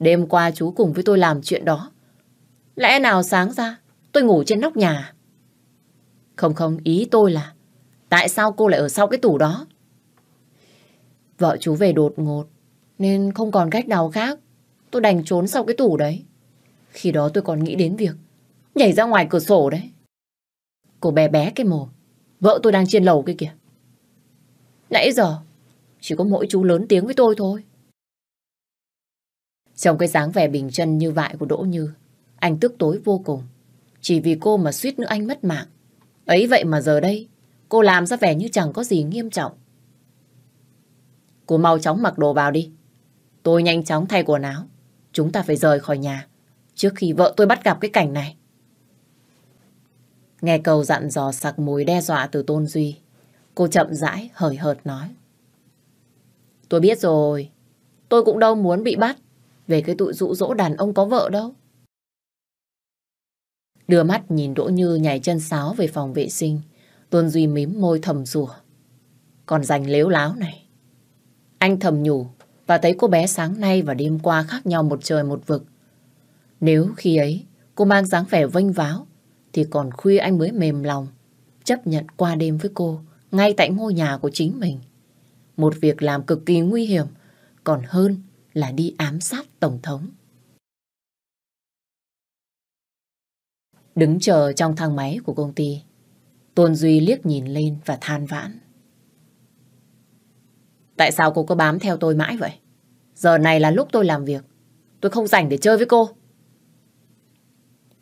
Đêm qua chú cùng với tôi làm chuyện đó. Lẽ nào sáng ra tôi ngủ trên nóc nhà? Không không, ý tôi là tại sao cô lại ở sau cái tủ đó? Vợ chú về đột ngột nên không còn cách nào khác. Tôi đành trốn sau cái tủ đấy. Khi đó tôi còn nghĩ đến việc nhảy ra ngoài cửa sổ đấy. Cô bé bé cái mồm. Vợ tôi đang trên lầu kia kìa. Nãy giờ chỉ có mỗi chú lớn tiếng với tôi thôi. Trong cái dáng vẻ bình chân như vậy của Đỗ Như, anh tức tối vô cùng. Chỉ vì cô mà suýt nữa anh mất mạng. Ấy vậy mà giờ đây, cô làm ra vẻ như chẳng có gì nghiêm trọng. Cô mau chóng mặc đồ vào đi. Tôi nhanh chóng thay quần áo. Chúng ta phải rời khỏi nhà trước khi vợ tôi bắt gặp cái cảnh này. Nghe cầu dặn dò sặc mùi đe dọa từ Tôn Duy, cô chậm rãi hời hợt nói. Tôi biết rồi, tôi cũng đâu muốn bị bắt về cái tụi dụ dỗ đàn ông có vợ đâu. Đưa mắt nhìn Đỗ Như nhảy chân sáo về phòng vệ sinh, Tuân Duy mím môi thầm rủa. Còn dành lếu láo này. Anh thầm nhủ và thấy cô bé sáng nay và đêm qua khác nhau một trời một vực. Nếu khi ấy cô mang dáng vẻ vênh váo, thì còn khuya anh mới mềm lòng, chấp nhận qua đêm với cô ngay tại ngôi nhà của chính mình. Một việc làm cực kỳ nguy hiểm, còn hơn là đi ám sát Tổng thống. Đứng chờ trong thang máy của công ty, Tôn Duy liếc nhìn lên và than vãn. Tại sao cô cứ bám theo tôi mãi vậy? Giờ này là lúc tôi làm việc. Tôi không rảnh để chơi với cô.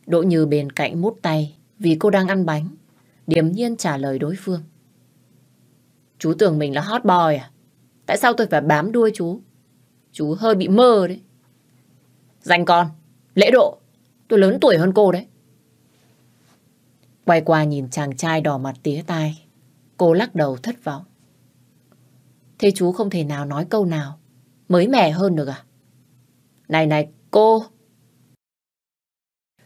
Đỗ Như bên cạnh mút tay vì cô đang ăn bánh. Điềm nhiên trả lời đối phương. Chú tưởng mình là hot boy à? Tại sao tôi phải bám đuôi chú? Chú hơi bị mơ đấy. Dành con, lễ độ, tôi lớn tuổi hơn cô đấy. Quay qua nhìn chàng trai đỏ mặt tía tai, cô lắc đầu thất vọng. Thế chú không thể nào nói câu nào, mới mẻ hơn được à? Này này, cô!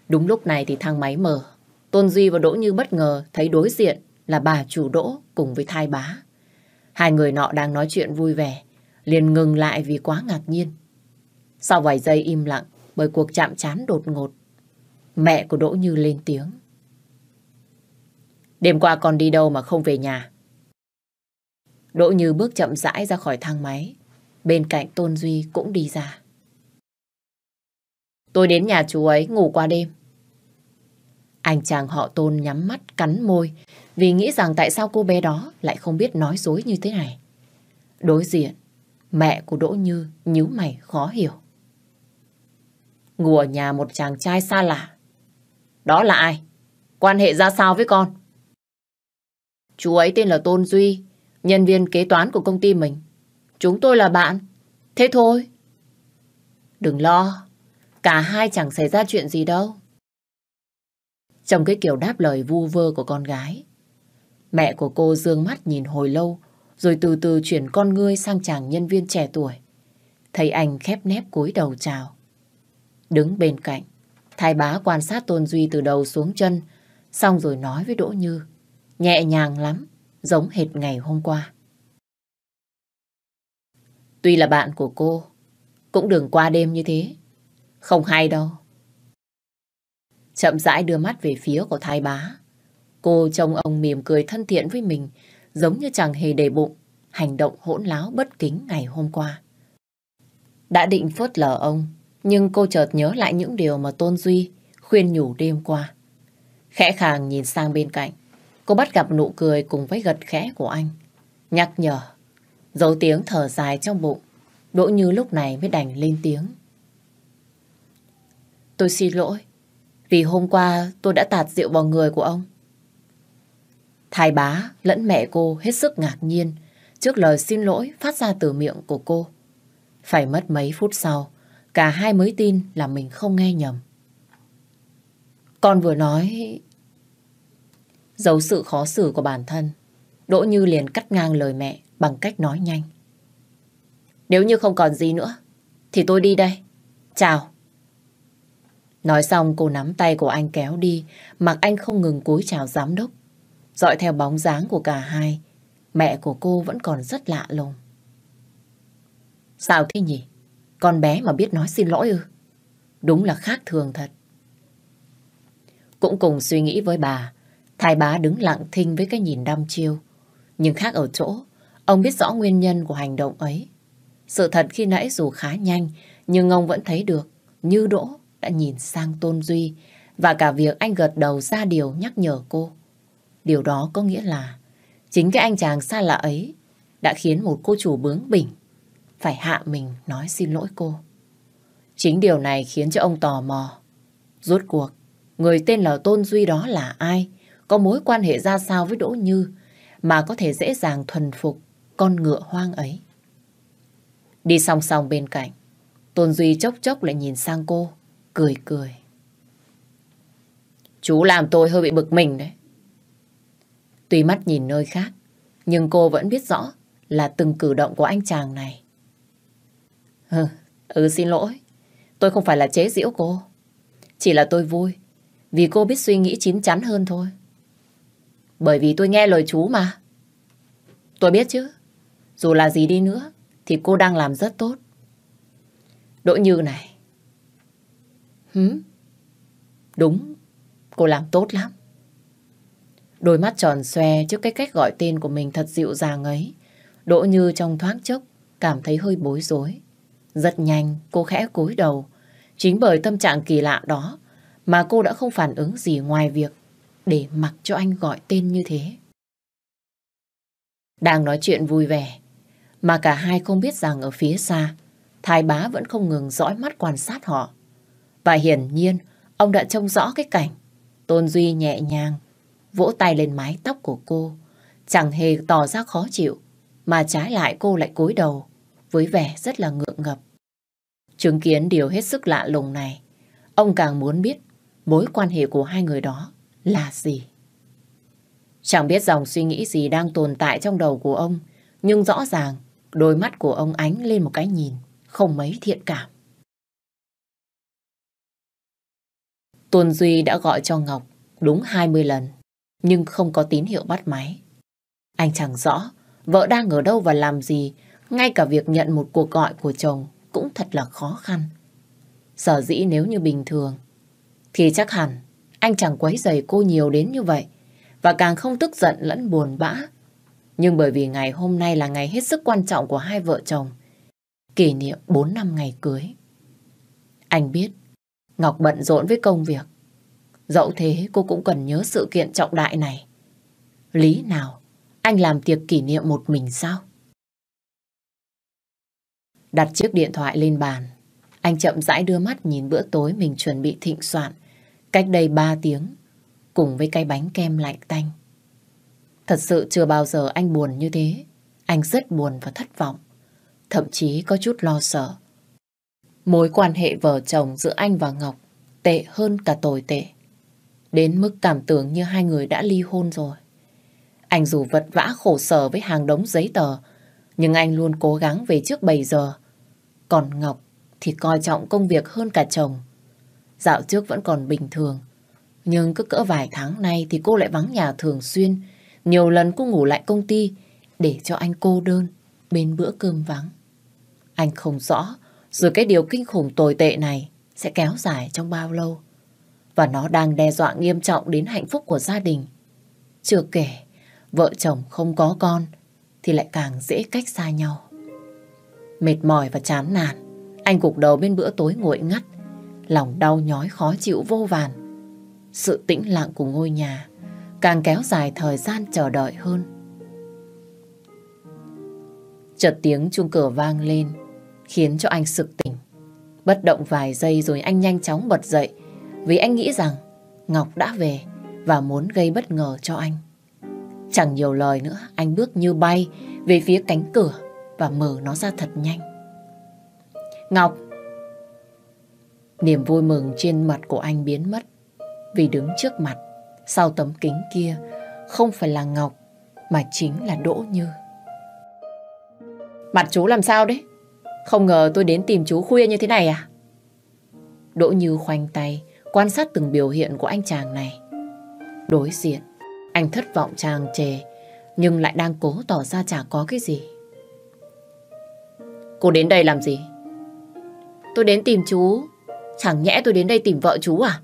Đúng lúc này thì thang máy mở. Tôn Duy và Đỗ Như bất ngờ thấy đối diện là bà chủ Đỗ cùng với thai bá. Hai người nọ đang nói chuyện vui vẻ liền ngừng lại vì quá ngạc nhiên. Sau vài giây im lặng bởi cuộc chạm chán đột ngột, mẹ của Đỗ Như lên tiếng. Đêm qua con đi đâu mà không về nhà? Đỗ Như bước chậm rãi ra khỏi thang máy, bên cạnh Tôn Duy cũng đi ra. Tôi đến nhà chú ấy ngủ qua đêm. Anh chàng họ Tôn nhắm mắt cắn môi vì nghĩ rằng tại sao cô bé đó lại không biết nói dối như thế này. Đối diện Mẹ của Đỗ Như nhíu mày khó hiểu. Ngủ ở nhà một chàng trai xa lạ. Đó là ai? Quan hệ ra sao với con? Chú ấy tên là Tôn Duy, nhân viên kế toán của công ty mình. Chúng tôi là bạn. Thế thôi. Đừng lo, cả hai chẳng xảy ra chuyện gì đâu. Trong cái kiểu đáp lời vu vơ của con gái, mẹ của cô dương mắt nhìn hồi lâu rồi từ từ chuyển con ngươi sang chàng nhân viên trẻ tuổi. Thấy anh khép nép cúi đầu chào. Đứng bên cạnh, thái bá quan sát Tôn Duy từ đầu xuống chân, xong rồi nói với Đỗ Như. Nhẹ nhàng lắm, giống hệt ngày hôm qua. Tuy là bạn của cô, cũng đừng qua đêm như thế. Không hay đâu. Chậm rãi đưa mắt về phía của thái bá. Cô trông ông mỉm cười thân thiện với mình, giống như chẳng hề để bụng hành động hỗn láo bất kính ngày hôm qua. Đã định phớt lờ ông, nhưng cô chợt nhớ lại những điều mà Tôn Duy khuyên nhủ đêm qua. Khẽ khàng nhìn sang bên cạnh, cô bắt gặp nụ cười cùng với gật khẽ của anh. Nhắc nhở, giấu tiếng thở dài trong bụng, Đỗ Như lúc này mới đành lên tiếng. Tôi xin lỗi, vì hôm qua tôi đã tạt rượu vào người của ông. Thái bá lẫn mẹ cô hết sức ngạc nhiên trước lời xin lỗi phát ra từ miệng của cô. Phải mất mấy phút sau, cả hai mới tin là mình không nghe nhầm. Con vừa nói... Giấu sự khó xử của bản thân, Đỗ Như liền cắt ngang lời mẹ bằng cách nói nhanh. Nếu như không còn gì nữa, thì tôi đi đây. Chào. Nói xong cô nắm tay của anh kéo đi, mặc anh không ngừng cúi chào giám đốc dõi theo bóng dáng của cả hai, mẹ của cô vẫn còn rất lạ lùng. Sao thế nhỉ? Con bé mà biết nói xin lỗi ư? Đúng là khác thường thật. Cũng cùng suy nghĩ với bà, thái bá đứng lặng thinh với cái nhìn đăm chiêu. Nhưng khác ở chỗ, ông biết rõ nguyên nhân của hành động ấy. Sự thật khi nãy dù khá nhanh, nhưng ông vẫn thấy được như Đỗ đã nhìn sang Tôn Duy và cả việc anh gật đầu ra điều nhắc nhở cô. Điều đó có nghĩa là chính cái anh chàng xa lạ ấy đã khiến một cô chủ bướng bỉnh phải hạ mình nói xin lỗi cô. Chính điều này khiến cho ông tò mò. Rốt cuộc, người tên là Tôn Duy đó là ai? Có mối quan hệ ra sao với Đỗ Như mà có thể dễ dàng thuần phục con ngựa hoang ấy? Đi song song bên cạnh, Tôn Duy chốc chốc lại nhìn sang cô, cười cười. Chú làm tôi hơi bị bực mình đấy. Tuy mắt nhìn nơi khác, nhưng cô vẫn biết rõ là từng cử động của anh chàng này. Ừ, ừ xin lỗi. Tôi không phải là chế giễu cô. Chỉ là tôi vui. Vì cô biết suy nghĩ chín chắn hơn thôi. Bởi vì tôi nghe lời chú mà. Tôi biết chứ. Dù là gì đi nữa, thì cô đang làm rất tốt. Đỗ Như này. Hứ? Đúng, cô làm tốt lắm. Đôi mắt tròn xoe trước cái cách gọi tên của mình thật dịu dàng ấy. Đỗ Như trong thoáng chốc, cảm thấy hơi bối rối. Rất nhanh, cô khẽ cúi đầu. Chính bởi tâm trạng kỳ lạ đó mà cô đã không phản ứng gì ngoài việc để mặc cho anh gọi tên như thế. Đang nói chuyện vui vẻ, mà cả hai không biết rằng ở phía xa, thái bá vẫn không ngừng dõi mắt quan sát họ. Và hiển nhiên, ông đã trông rõ cái cảnh. Tôn Duy nhẹ nhàng vỗ tay lên mái tóc của cô. Chẳng hề tỏ ra khó chịu, mà trái lại cô lại cúi đầu, với vẻ rất là ngượng ngập. Chứng kiến điều hết sức lạ lùng này, ông càng muốn biết mối quan hệ của hai người đó là gì. Chẳng biết dòng suy nghĩ gì đang tồn tại trong đầu của ông, nhưng rõ ràng đôi mắt của ông ánh lên một cái nhìn không mấy thiện cảm. Tôn Duy đã gọi cho Ngọc đúng 20 lần nhưng không có tín hiệu bắt máy. Anh chẳng rõ vợ đang ở đâu và làm gì, ngay cả việc nhận một cuộc gọi của chồng cũng thật là khó khăn. Sở dĩ nếu như bình thường, thì chắc hẳn anh chẳng quấy rầy cô nhiều đến như vậy và càng không tức giận lẫn buồn bã. Nhưng bởi vì ngày hôm nay là ngày hết sức quan trọng của hai vợ chồng, kỷ niệm 4 năm ngày cưới. Anh biết, Ngọc bận rộn với công việc, Dẫu thế cô cũng cần nhớ sự kiện trọng đại này. Lý nào? Anh làm tiệc kỷ niệm một mình sao? Đặt chiếc điện thoại lên bàn. Anh chậm rãi đưa mắt nhìn bữa tối mình chuẩn bị thịnh soạn. Cách đây ba tiếng. Cùng với cái bánh kem lạnh tanh. Thật sự chưa bao giờ anh buồn như thế. Anh rất buồn và thất vọng. Thậm chí có chút lo sợ. Mối quan hệ vợ chồng giữa anh và Ngọc tệ hơn cả tồi tệ. Đến mức cảm tưởng như hai người đã ly hôn rồi. Anh dù vật vã khổ sở với hàng đống giấy tờ, nhưng anh luôn cố gắng về trước 7 giờ. Còn Ngọc thì coi trọng công việc hơn cả chồng. Dạo trước vẫn còn bình thường, nhưng cứ cỡ vài tháng nay thì cô lại vắng nhà thường xuyên. Nhiều lần cô ngủ lại công ty để cho anh cô đơn bên bữa cơm vắng. Anh không rõ rồi cái điều kinh khủng tồi tệ này sẽ kéo dài trong bao lâu và nó đang đe dọa nghiêm trọng đến hạnh phúc của gia đình. Chưa kể, vợ chồng không có con thì lại càng dễ cách xa nhau. Mệt mỏi và chán nản, anh cục đầu bên bữa tối nguội ngắt, lòng đau nhói khó chịu vô vàn. Sự tĩnh lặng của ngôi nhà càng kéo dài thời gian chờ đợi hơn. Chợt tiếng chuông cửa vang lên, khiến cho anh sực tỉnh. Bất động vài giây rồi anh nhanh chóng bật dậy, vì anh nghĩ rằng Ngọc đã về và muốn gây bất ngờ cho anh. Chẳng nhiều lời nữa, anh bước như bay về phía cánh cửa và mở nó ra thật nhanh. Ngọc! Niềm vui mừng trên mặt của anh biến mất vì đứng trước mặt, sau tấm kính kia không phải là Ngọc mà chính là Đỗ Như. Mặt chú làm sao đấy? Không ngờ tôi đến tìm chú khuya như thế này à? Đỗ Như khoanh tay, quan sát từng biểu hiện của anh chàng này. Đối diện, anh thất vọng chàng chề, nhưng lại đang cố tỏ ra chả có cái gì. Cô đến đây làm gì? Tôi đến tìm chú. Chẳng nhẽ tôi đến đây tìm vợ chú à?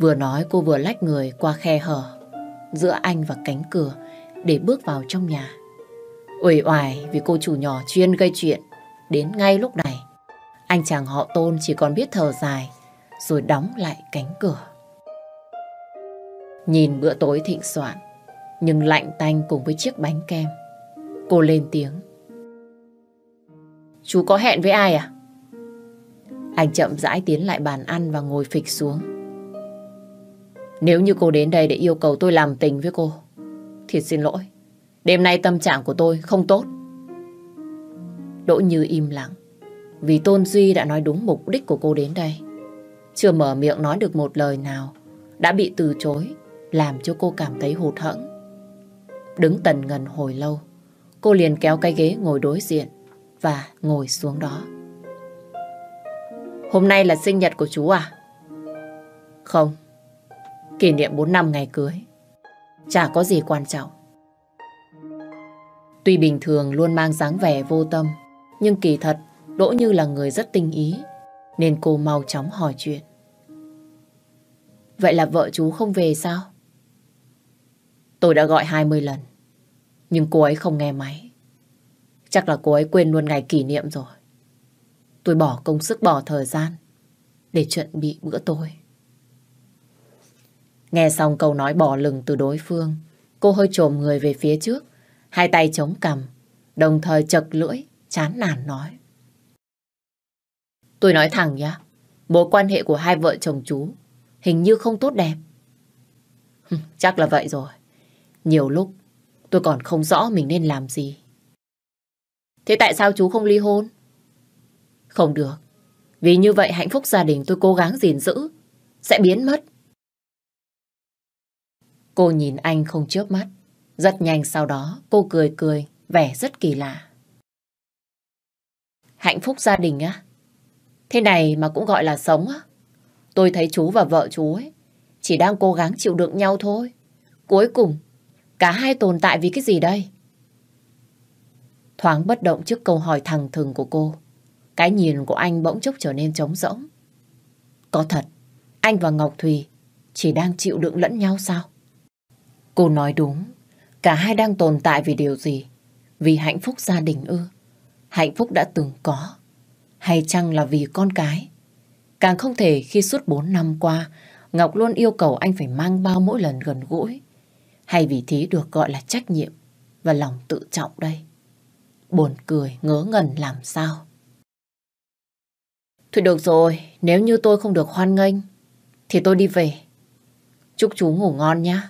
Vừa nói cô vừa lách người qua khe hở giữa anh và cánh cửa để bước vào trong nhà. Uể oải vì cô chủ nhỏ chuyên gây chuyện đến ngay lúc này. Anh chàng họ tôn chỉ còn biết thở dài rồi đóng lại cánh cửa. Nhìn bữa tối thịnh soạn, nhưng lạnh tanh cùng với chiếc bánh kem. Cô lên tiếng. Chú có hẹn với ai à? Anh chậm rãi tiến lại bàn ăn và ngồi phịch xuống. Nếu như cô đến đây để yêu cầu tôi làm tình với cô, thì xin lỗi. Đêm nay tâm trạng của tôi không tốt. Đỗ Như im lặng, vì Tôn Duy đã nói đúng mục đích của cô đến đây. Chưa mở miệng nói được một lời nào, đã bị từ chối, làm cho cô cảm thấy hụt hẫng. Đứng tần ngần hồi lâu, cô liền kéo cái ghế ngồi đối diện và ngồi xuống đó. Hôm nay là sinh nhật của chú à? Không, kỷ niệm 4 năm ngày cưới. Chả có gì quan trọng. Tuy bình thường luôn mang dáng vẻ vô tâm, nhưng kỳ thật Đỗ Như là người rất tinh ý, nên cô mau chóng hỏi chuyện. Vậy là vợ chú không về sao? Tôi đã gọi 20 lần. Nhưng cô ấy không nghe máy. Chắc là cô ấy quên luôn ngày kỷ niệm rồi. Tôi bỏ công sức bỏ thời gian để chuẩn bị bữa tôi Nghe xong câu nói bỏ lừng từ đối phương, cô hơi trồm người về phía trước, hai tay chống cằm, đồng thời chật lưỡi, chán nản nói. Tôi nói thẳng nhá, mối quan hệ của hai vợ chồng chú hình như không tốt đẹp. Chắc là vậy rồi. Nhiều lúc tôi còn không rõ mình nên làm gì. Thế tại sao chú không ly hôn? Không được. Vì như vậy hạnh phúc gia đình tôi cố gắng gìn giữ sẽ biến mất. Cô nhìn anh không chớp mắt. Rất nhanh sau đó cô cười cười, vẻ rất kỳ lạ. Hạnh phúc gia đình á? Thế này mà cũng gọi là sống á? Tôi thấy chú và vợ chú ấy chỉ đang cố gắng chịu đựng nhau thôi. Cuối cùng, cả hai tồn tại vì cái gì đây? Thoáng bất động trước câu hỏi thẳng thừng của cô. Cái nhìn của anh bỗng chốc trở nên trống rỗng. Có thật, anh và Ngọc Thùy chỉ đang chịu đựng lẫn nhau sao? Cô nói đúng, cả hai đang tồn tại vì điều gì? Vì hạnh phúc gia đình ư? Hạnh phúc đã từng có? Hay chăng là vì con cái? Càng không thể khi suốt 4 năm qua, Ngọc luôn yêu cầu anh phải mang bao mỗi lần gần gũi. Hay vì thế được gọi là trách nhiệm và lòng tự trọng đây. Buồn cười, ngớ ngẩn làm sao. Thôi được rồi, nếu như tôi không được hoan nghênh, thì tôi đi về. Chúc chú ngủ ngon nhé.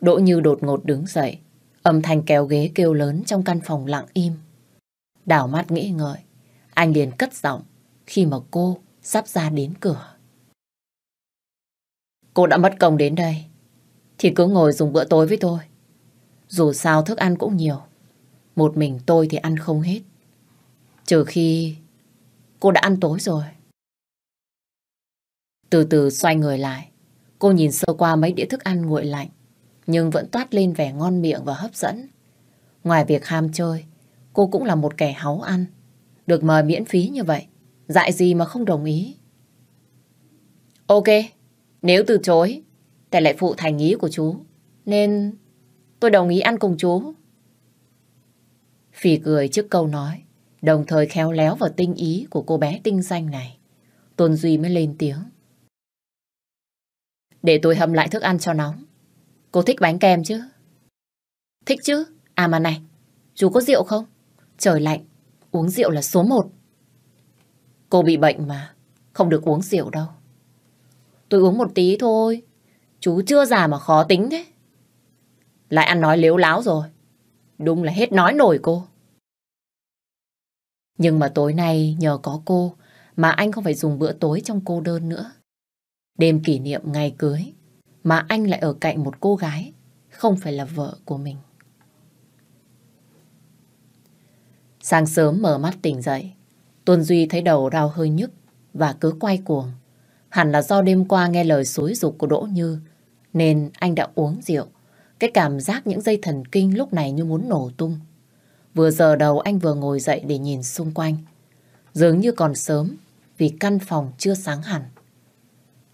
Đỗ Như đột ngột đứng dậy, âm thanh kéo ghế kêu lớn trong căn phòng lặng im. Đảo mắt nghĩ ngợi, anh liền cất giọng khi mà cô sắp ra đến cửa. Cô đã mất công đến đây, thì cứ ngồi dùng bữa tối với tôi. Dù sao thức ăn cũng nhiều, một mình tôi thì ăn không hết. Trừ khi cô đã ăn tối rồi. Từ từ xoay người lại, cô nhìn sơ qua mấy đĩa thức ăn nguội lạnh, nhưng vẫn toát lên vẻ ngon miệng và hấp dẫn. Ngoài việc ham chơi, cô cũng là một kẻ háu ăn. Được mời miễn phí như vậy, Dại gì mà không đồng ý. Ok, nếu từ chối, tại lại phụ thành ý của chú, nên tôi đồng ý ăn cùng chú. Phì cười trước câu nói, đồng thời khéo léo vào tinh ý của cô bé tinh danh này. Tôn Duy mới lên tiếng. Để tôi hâm lại thức ăn cho nóng. Cô thích bánh kem chứ? Thích chứ? À mà này, chú có rượu không? Trời lạnh, uống rượu là số một. Cô bị bệnh mà, không được uống rượu đâu. Tôi uống một tí thôi, chú chưa già mà khó tính thế. Lại ăn nói liếu láo rồi, đúng là hết nói nổi cô. Nhưng mà tối nay nhờ có cô mà anh không phải dùng bữa tối trong cô đơn nữa. Đêm kỷ niệm ngày cưới mà anh lại ở cạnh một cô gái không phải là vợ của mình. Sáng sớm mở mắt tỉnh dậy, Tôn Duy thấy đầu đau hơi nhức và cứ quay cuồng. Hẳn là do đêm qua nghe lời xối dục của Đỗ Như nên anh đã uống rượu. Cái cảm giác những dây thần kinh lúc này như muốn nổ tung. Vừa giờ đầu anh vừa ngồi dậy để nhìn xung quanh. Dường như còn sớm vì căn phòng chưa sáng hẳn.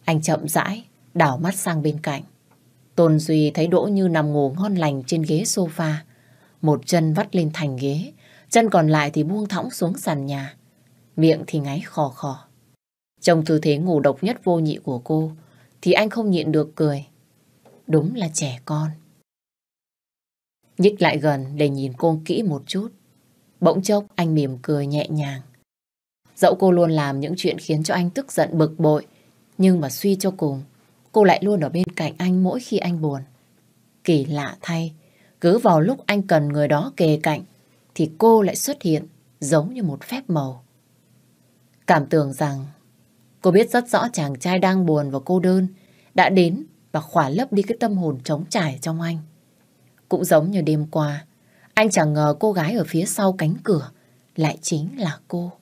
Anh chậm rãi, đảo mắt sang bên cạnh. Tôn Duy thấy Đỗ Như nằm ngủ ngon lành trên ghế sofa. Một chân vắt lên thành ghế, chân còn lại thì buông thõng xuống sàn nhà miệng thì ngáy khò khò. Trong tư thế ngủ độc nhất vô nhị của cô, thì anh không nhịn được cười. Đúng là trẻ con. Nhích lại gần để nhìn cô kỹ một chút. Bỗng chốc anh mỉm cười nhẹ nhàng. Dẫu cô luôn làm những chuyện khiến cho anh tức giận bực bội, nhưng mà suy cho cùng, cô lại luôn ở bên cạnh anh mỗi khi anh buồn. Kỳ lạ thay, cứ vào lúc anh cần người đó kề cạnh, thì cô lại xuất hiện giống như một phép màu. Cảm tưởng rằng cô biết rất rõ chàng trai đang buồn và cô đơn đã đến và khỏa lấp đi cái tâm hồn trống trải trong anh. Cũng giống như đêm qua, anh chẳng ngờ cô gái ở phía sau cánh cửa lại chính là cô.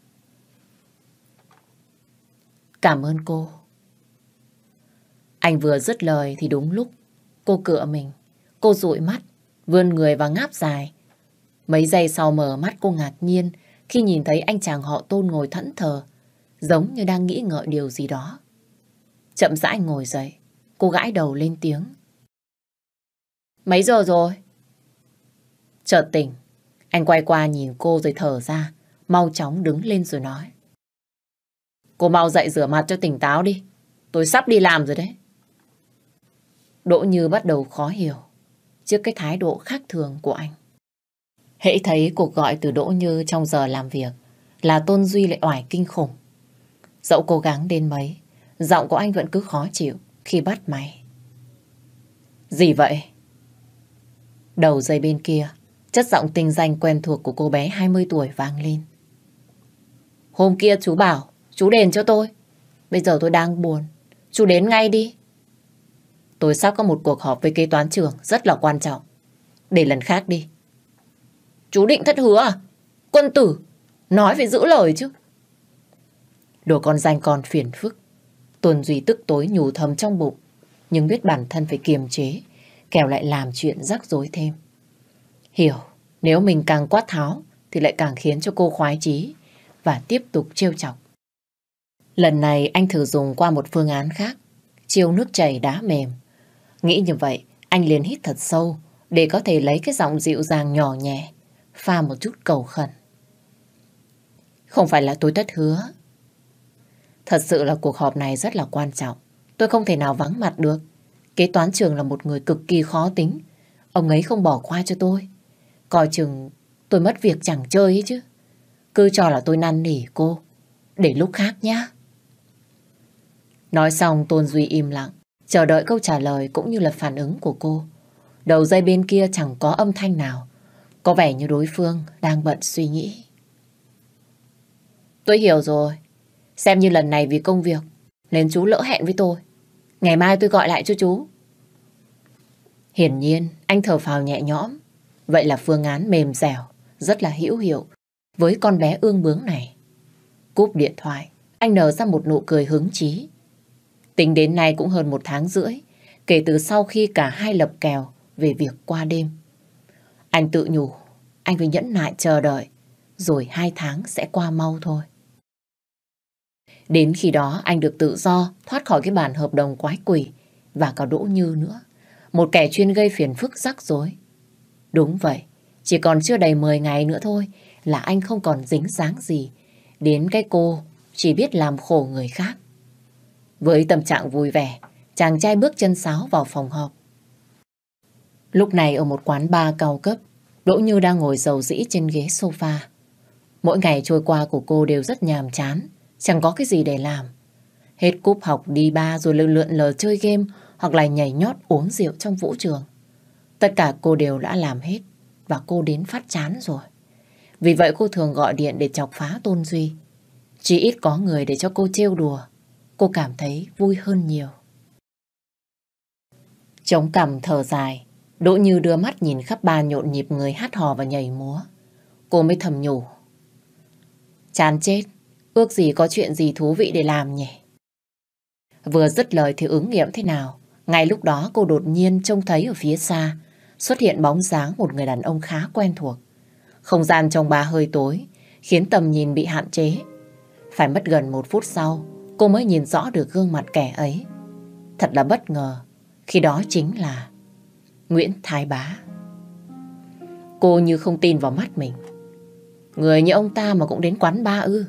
Cảm ơn cô. Anh vừa dứt lời thì đúng lúc cô cựa mình, cô dụi mắt, vươn người và ngáp dài. Mấy giây sau mở mắt cô ngạc nhiên khi nhìn thấy anh chàng họ tôn ngồi thẫn thờ giống như đang nghĩ ngợi điều gì đó. Chậm rãi ngồi dậy, cô gãi đầu lên tiếng. Mấy giờ rồi? Chợt tỉnh, anh quay qua nhìn cô rồi thở ra, mau chóng đứng lên rồi nói. Cô mau dậy rửa mặt cho tỉnh táo đi, tôi sắp đi làm rồi đấy. Đỗ Như bắt đầu khó hiểu trước cái thái độ khác thường của anh. Hễ thấy cuộc gọi từ Đỗ Như trong giờ làm việc là Tôn Duy lại oải kinh khủng. Dẫu cố gắng đến mấy, giọng của anh vẫn cứ khó chịu khi bắt máy. Gì vậy? Đầu dây bên kia, chất giọng tình danh quen thuộc của cô bé 20 tuổi vang lên. Hôm kia chú bảo, chú đền cho tôi. Bây giờ tôi đang buồn, chú đến ngay đi. Tôi sắp có một cuộc họp với kế toán trưởng rất là quan trọng. Để lần khác đi. Chú định thất hứa à? Quân tử, nói phải giữ lời chứ đùa con danh còn phiền phức. Tuần Duy tức tối nhủ thầm trong bụng, nhưng biết bản thân phải kiềm chế, kẻo lại làm chuyện rắc rối thêm. Hiểu, nếu mình càng quát tháo thì lại càng khiến cho cô khoái chí và tiếp tục trêu chọc. Lần này anh thử dùng qua một phương án khác, chiêu nước chảy đá mềm. Nghĩ như vậy, anh liền hít thật sâu để có thể lấy cái giọng dịu dàng nhỏ nhẹ, pha một chút cầu khẩn. Không phải là tôi thất hứa, Thật sự là cuộc họp này rất là quan trọng. Tôi không thể nào vắng mặt được. Kế toán trường là một người cực kỳ khó tính. Ông ấy không bỏ qua cho tôi. Coi chừng tôi mất việc chẳng chơi ấy chứ. Cứ cho là tôi năn nỉ cô. Để lúc khác nhá. Nói xong Tôn Duy im lặng, chờ đợi câu trả lời cũng như là phản ứng của cô. Đầu dây bên kia chẳng có âm thanh nào. Có vẻ như đối phương đang bận suy nghĩ. Tôi hiểu rồi. Xem như lần này vì công việc nên chú lỡ hẹn với tôi. Ngày mai tôi gọi lại cho chú. Hiển nhiên, anh thở phào nhẹ nhõm. Vậy là phương án mềm dẻo, rất là hữu hiệu với con bé ương bướng này. Cúp điện thoại, anh nở ra một nụ cười hứng chí. Tính đến nay cũng hơn một tháng rưỡi, kể từ sau khi cả hai lập kèo về việc qua đêm. Anh tự nhủ, anh phải nhẫn nại chờ đợi, rồi hai tháng sẽ qua mau thôi. Đến khi đó anh được tự do thoát khỏi cái bản hợp đồng quái quỷ và cả Đỗ Như nữa. Một kẻ chuyên gây phiền phức rắc rối. Đúng vậy, chỉ còn chưa đầy 10 ngày nữa thôi là anh không còn dính dáng gì. Đến cái cô chỉ biết làm khổ người khác. Với tâm trạng vui vẻ, chàng trai bước chân sáo vào phòng họp. Lúc này ở một quán bar cao cấp, Đỗ Như đang ngồi dầu dĩ trên ghế sofa. Mỗi ngày trôi qua của cô đều rất nhàm chán chẳng có cái gì để làm. Hết cúp học đi ba rồi lượn lượn lờ chơi game hoặc là nhảy nhót uống rượu trong vũ trường. Tất cả cô đều đã làm hết và cô đến phát chán rồi. Vì vậy cô thường gọi điện để chọc phá Tôn Duy. Chỉ ít có người để cho cô trêu đùa. Cô cảm thấy vui hơn nhiều. Chống cằm thở dài, Đỗ Như đưa mắt nhìn khắp ba nhộn nhịp người hát hò và nhảy múa. Cô mới thầm nhủ. Chán chết, Ước gì có chuyện gì thú vị để làm nhỉ? Vừa dứt lời thì ứng nghiệm thế nào? Ngay lúc đó cô đột nhiên trông thấy ở phía xa xuất hiện bóng dáng một người đàn ông khá quen thuộc. Không gian trong bà hơi tối khiến tầm nhìn bị hạn chế. Phải mất gần một phút sau cô mới nhìn rõ được gương mặt kẻ ấy. Thật là bất ngờ khi đó chính là Nguyễn Thái Bá. Cô như không tin vào mắt mình. Người như ông ta mà cũng đến quán ba ư.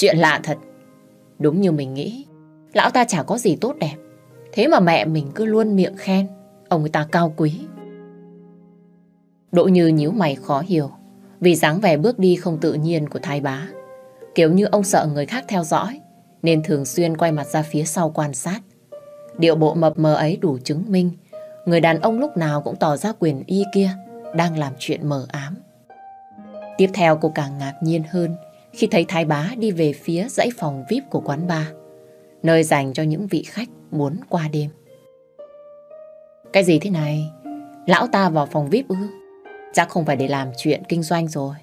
Chuyện lạ thật. Đúng như mình nghĩ, lão ta chả có gì tốt đẹp. Thế mà mẹ mình cứ luôn miệng khen, ông ta cao quý. Đỗ Như nhíu mày khó hiểu, vì dáng vẻ bước đi không tự nhiên của thái bá. Kiểu như ông sợ người khác theo dõi, nên thường xuyên quay mặt ra phía sau quan sát. Điệu bộ mập mờ ấy đủ chứng minh, người đàn ông lúc nào cũng tỏ ra quyền y kia, đang làm chuyện mờ ám. Tiếp theo cô càng ngạc nhiên hơn khi thấy thái bá đi về phía dãy phòng VIP của quán bar, nơi dành cho những vị khách muốn qua đêm. Cái gì thế này? Lão ta vào phòng VIP ư? Chắc không phải để làm chuyện kinh doanh rồi.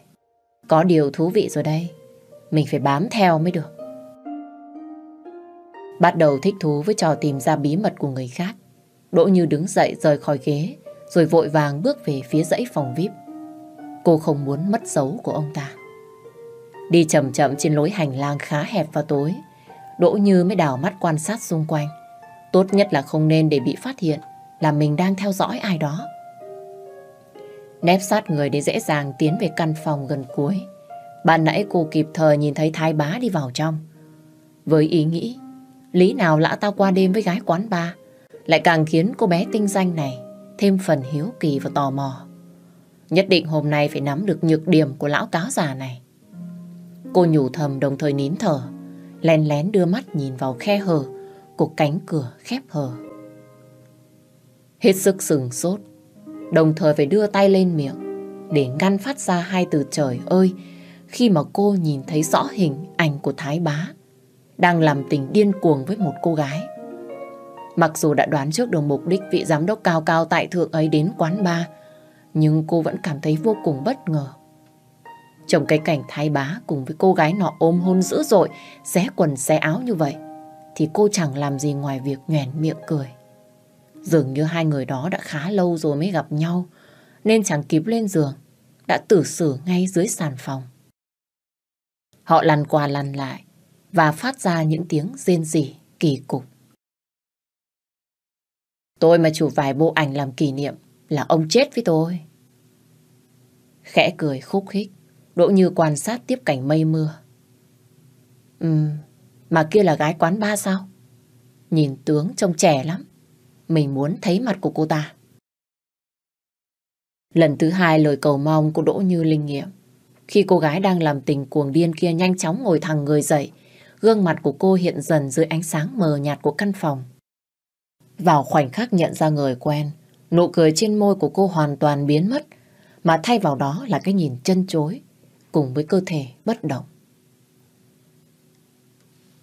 Có điều thú vị rồi đây. Mình phải bám theo mới được. Bắt đầu thích thú với trò tìm ra bí mật của người khác. Đỗ Như đứng dậy rời khỏi ghế, rồi vội vàng bước về phía dãy phòng VIP. Cô không muốn mất dấu của ông ta. Đi chậm chậm trên lối hành lang khá hẹp và tối, Đỗ Như mới đào mắt quan sát xung quanh. Tốt nhất là không nên để bị phát hiện là mình đang theo dõi ai đó. Nép sát người để dễ dàng tiến về căn phòng gần cuối. Bạn nãy cô kịp thời nhìn thấy thái bá đi vào trong. Với ý nghĩ, lý nào lã tao qua đêm với gái quán ba lại càng khiến cô bé tinh danh này thêm phần hiếu kỳ và tò mò. Nhất định hôm nay phải nắm được nhược điểm của lão cáo già này. Cô nhủ thầm đồng thời nín thở, lén lén đưa mắt nhìn vào khe hở của cánh cửa khép hờ. Hết sức sừng sốt, đồng thời phải đưa tay lên miệng để ngăn phát ra hai từ trời ơi khi mà cô nhìn thấy rõ hình ảnh của Thái Bá đang làm tình điên cuồng với một cô gái. Mặc dù đã đoán trước được mục đích vị giám đốc cao cao tại thượng ấy đến quán bar, nhưng cô vẫn cảm thấy vô cùng bất ngờ trong cái cảnh thái bá cùng với cô gái nọ ôm hôn dữ dội, xé quần xé áo như vậy, thì cô chẳng làm gì ngoài việc nhoèn miệng cười. Dường như hai người đó đã khá lâu rồi mới gặp nhau, nên chẳng kịp lên giường, đã tử xử ngay dưới sàn phòng. Họ lăn qua lăn lại và phát ra những tiếng rên rỉ kỳ cục. Tôi mà chụp vài bộ ảnh làm kỷ niệm là ông chết với tôi. Khẽ cười khúc khích, Đỗ Như quan sát tiếp cảnh mây mưa. Ừm, mà kia là gái quán ba sao? Nhìn tướng trông trẻ lắm. Mình muốn thấy mặt của cô ta. Lần thứ hai lời cầu mong của Đỗ Như linh nghiệm. Khi cô gái đang làm tình cuồng điên kia nhanh chóng ngồi thẳng người dậy, gương mặt của cô hiện dần dưới ánh sáng mờ nhạt của căn phòng. Vào khoảnh khắc nhận ra người quen, nụ cười trên môi của cô hoàn toàn biến mất, mà thay vào đó là cái nhìn chân chối, cùng với cơ thể bất động.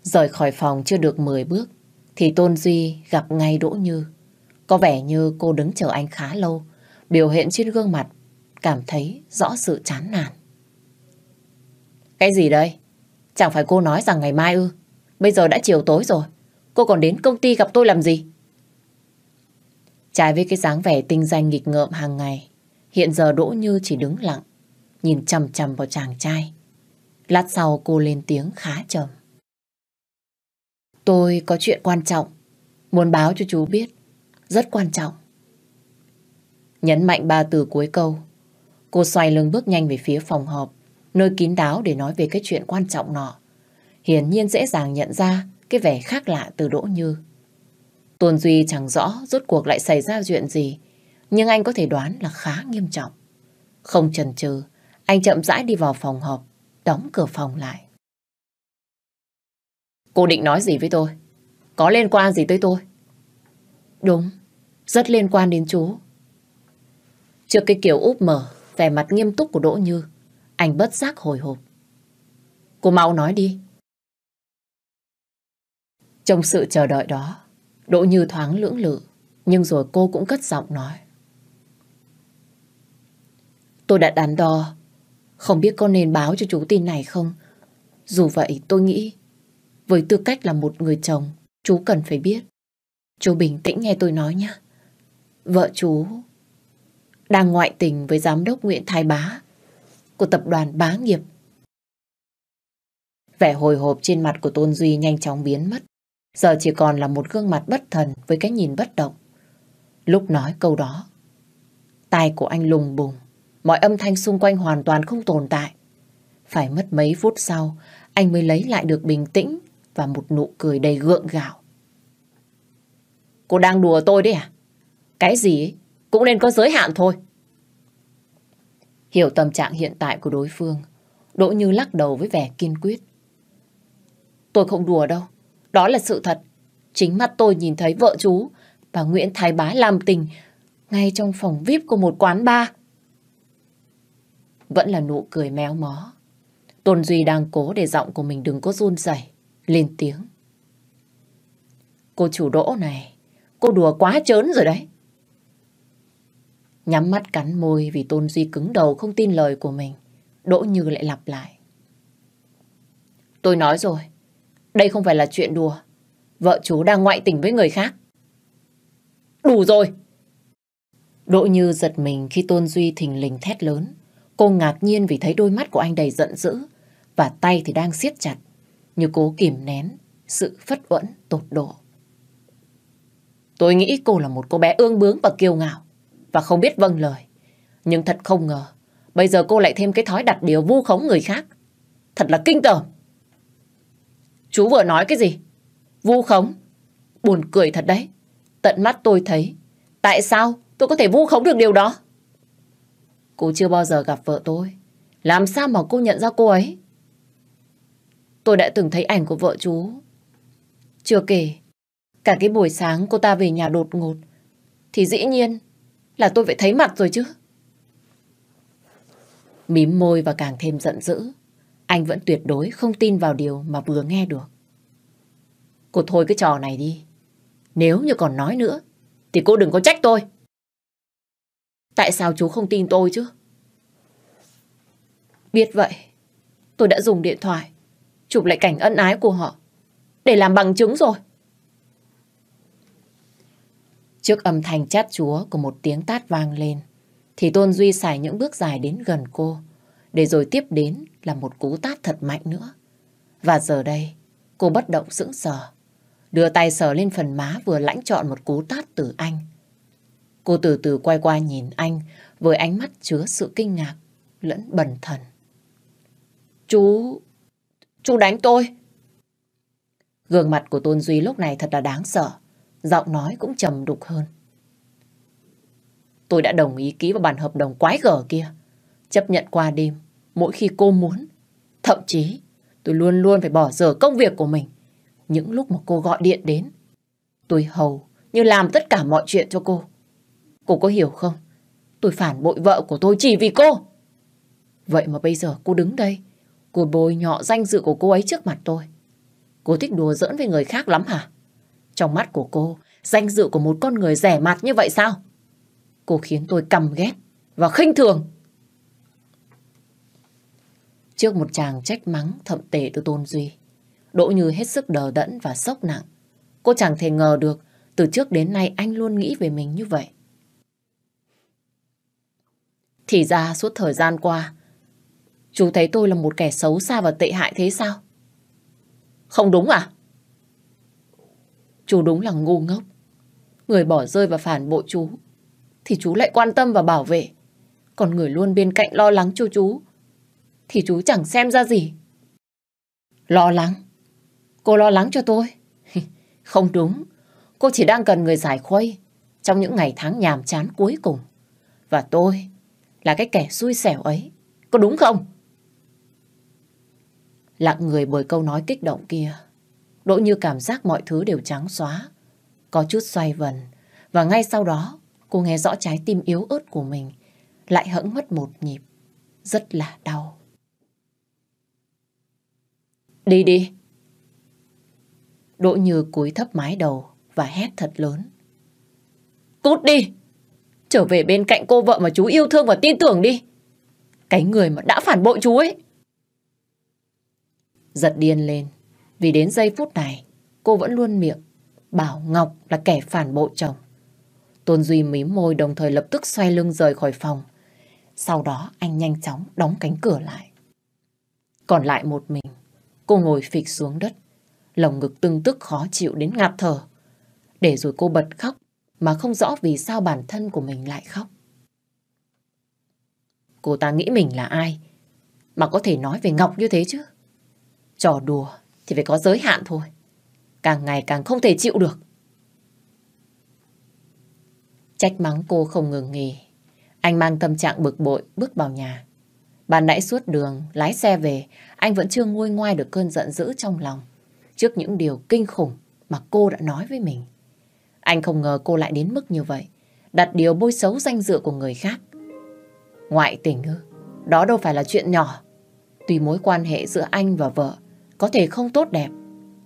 Rời khỏi phòng chưa được 10 bước thì Tôn Duy gặp ngay Đỗ Như. Có vẻ như cô đứng chờ anh khá lâu, biểu hiện trên gương mặt cảm thấy rõ sự chán nản. Cái gì đây? Chẳng phải cô nói rằng ngày mai ư? Bây giờ đã chiều tối rồi, cô còn đến công ty gặp tôi làm gì? Trái với cái dáng vẻ tinh danh nghịch ngợm hàng ngày, hiện giờ Đỗ Như chỉ đứng lặng, nhìn chầm chầm vào chàng trai. Lát sau cô lên tiếng khá trầm. Tôi có chuyện quan trọng, muốn báo cho chú biết, rất quan trọng. Nhấn mạnh ba từ cuối câu, cô xoay lưng bước nhanh về phía phòng họp, nơi kín đáo để nói về cái chuyện quan trọng nọ. Hiển nhiên dễ dàng nhận ra cái vẻ khác lạ từ Đỗ Như. Tôn Duy chẳng rõ rốt cuộc lại xảy ra chuyện gì, nhưng anh có thể đoán là khá nghiêm trọng. Không chần chừ, anh chậm rãi đi vào phòng họp, đóng cửa phòng lại. Cô định nói gì với tôi? Có liên quan gì tới tôi? Đúng, rất liên quan đến chú. Trước cái kiểu úp mở, vẻ mặt nghiêm túc của Đỗ Như, anh bất giác hồi hộp. Cô mau nói đi. Trong sự chờ đợi đó, Đỗ Như thoáng lưỡng lự, nhưng rồi cô cũng cất giọng nói. Tôi đã đắn đo không biết con nên báo cho chú tin này không? Dù vậy tôi nghĩ với tư cách là một người chồng chú cần phải biết. Chú bình tĩnh nghe tôi nói nhé. Vợ chú đang ngoại tình với giám đốc Nguyễn Thái Bá của tập đoàn Bá Nghiệp. Vẻ hồi hộp trên mặt của Tôn Duy nhanh chóng biến mất. Giờ chỉ còn là một gương mặt bất thần với cái nhìn bất động. Lúc nói câu đó, tai của anh lùng bùng mọi âm thanh xung quanh hoàn toàn không tồn tại. Phải mất mấy phút sau, anh mới lấy lại được bình tĩnh và một nụ cười đầy gượng gạo. Cô đang đùa tôi đấy à? Cái gì ấy, cũng nên có giới hạn thôi. Hiểu tâm trạng hiện tại của đối phương, Đỗ Như lắc đầu với vẻ kiên quyết. Tôi không đùa đâu, đó là sự thật. Chính mắt tôi nhìn thấy vợ chú và Nguyễn Thái Bá làm tình ngay trong phòng VIP của một quán bar vẫn là nụ cười méo mó. Tôn Duy đang cố để giọng của mình đừng có run rẩy lên tiếng. Cô chủ đỗ này, cô đùa quá trớn rồi đấy. Nhắm mắt cắn môi vì Tôn Duy cứng đầu không tin lời của mình. Đỗ Như lại lặp lại. Tôi nói rồi, đây không phải là chuyện đùa. Vợ chú đang ngoại tình với người khác. Đủ rồi! Đỗ Như giật mình khi Tôn Duy thình lình thét lớn. Cô ngạc nhiên vì thấy đôi mắt của anh đầy giận dữ và tay thì đang siết chặt như cố kìm nén sự phất uẩn tột độ. Tôi nghĩ cô là một cô bé ương bướng và kiêu ngạo và không biết vâng lời. Nhưng thật không ngờ bây giờ cô lại thêm cái thói đặt điều vu khống người khác. Thật là kinh tởm. Chú vừa nói cái gì? Vu khống? Buồn cười thật đấy. Tận mắt tôi thấy. Tại sao tôi có thể vu khống được điều đó? Cô chưa bao giờ gặp vợ tôi. Làm sao mà cô nhận ra cô ấy? Tôi đã từng thấy ảnh của vợ chú. Chưa kể, cả cái buổi sáng cô ta về nhà đột ngột, thì dĩ nhiên là tôi phải thấy mặt rồi chứ. Mím môi và càng thêm giận dữ, anh vẫn tuyệt đối không tin vào điều mà vừa nghe được. Cô thôi cái trò này đi. Nếu như còn nói nữa, thì cô đừng có trách tôi. Tại sao chú không tin tôi chứ? Biết vậy, tôi đã dùng điện thoại chụp lại cảnh ân ái của họ để làm bằng chứng rồi. Trước âm thanh chát chúa của một tiếng tát vang lên, thì Tôn Duy xài những bước dài đến gần cô, để rồi tiếp đến là một cú tát thật mạnh nữa. Và giờ đây, cô bất động sững sờ, đưa tay sờ lên phần má vừa lãnh chọn một cú tát từ anh. Cô từ từ quay qua nhìn anh với ánh mắt chứa sự kinh ngạc lẫn bần thần. Chú... chú đánh tôi! Gương mặt của Tôn Duy lúc này thật là đáng sợ. Giọng nói cũng trầm đục hơn. Tôi đã đồng ý ký vào bản hợp đồng quái gở kia. Chấp nhận qua đêm, mỗi khi cô muốn. Thậm chí, tôi luôn luôn phải bỏ dở công việc của mình. Những lúc mà cô gọi điện đến, tôi hầu như làm tất cả mọi chuyện cho cô. Cô có hiểu không? Tôi phản bội vợ của tôi chỉ vì cô. Vậy mà bây giờ cô đứng đây, cô bôi nhọ danh dự của cô ấy trước mặt tôi. Cô thích đùa giỡn với người khác lắm hả? Trong mắt của cô, danh dự của một con người rẻ mặt như vậy sao? Cô khiến tôi căm ghét và khinh thường. Trước một chàng trách mắng thậm tệ từ Tôn Duy, Đỗ Như hết sức đờ đẫn và sốc nặng. Cô chẳng thể ngờ được từ trước đến nay anh luôn nghĩ về mình như vậy. Thì ra suốt thời gian qua, chú thấy tôi là một kẻ xấu xa và tệ hại thế sao? Không đúng à? Chú đúng là ngu ngốc. Người bỏ rơi và phản bội chú, thì chú lại quan tâm và bảo vệ. Còn người luôn bên cạnh lo lắng cho chú, thì chú chẳng xem ra gì. Lo lắng? Cô lo lắng cho tôi? Không đúng, cô chỉ đang cần người giải khuây trong những ngày tháng nhàm chán cuối cùng. Và tôi là cái kẻ xui xẻo ấy. Có đúng không? Lặng người bởi câu nói kích động kia. Đỗ như cảm giác mọi thứ đều trắng xóa. Có chút xoay vần. Và ngay sau đó, cô nghe rõ trái tim yếu ớt của mình. Lại hẫng mất một nhịp. Rất là đau. Đi đi. Đỗ như cúi thấp mái đầu và hét thật lớn. Cút đi! trở về bên cạnh cô vợ mà chú yêu thương và tin tưởng đi. Cái người mà đã phản bội chú ấy. Giật điên lên, vì đến giây phút này, cô vẫn luôn miệng, bảo Ngọc là kẻ phản bội chồng. Tôn Duy mím môi đồng thời lập tức xoay lưng rời khỏi phòng. Sau đó anh nhanh chóng đóng cánh cửa lại. Còn lại một mình, cô ngồi phịch xuống đất. Lồng ngực tưng tức khó chịu đến ngạt thở. Để rồi cô bật khóc mà không rõ vì sao bản thân của mình lại khóc. Cô ta nghĩ mình là ai mà có thể nói về Ngọc như thế chứ? Trò đùa thì phải có giới hạn thôi. Càng ngày càng không thể chịu được. Trách mắng cô không ngừng nghỉ. Anh mang tâm trạng bực bội bước vào nhà. Bạn nãy suốt đường, lái xe về, anh vẫn chưa nguôi ngoai được cơn giận dữ trong lòng trước những điều kinh khủng mà cô đã nói với mình. Anh không ngờ cô lại đến mức như vậy. Đặt điều bôi xấu danh dự của người khác. Ngoại tình ư? Đó đâu phải là chuyện nhỏ. Tuy mối quan hệ giữa anh và vợ có thể không tốt đẹp,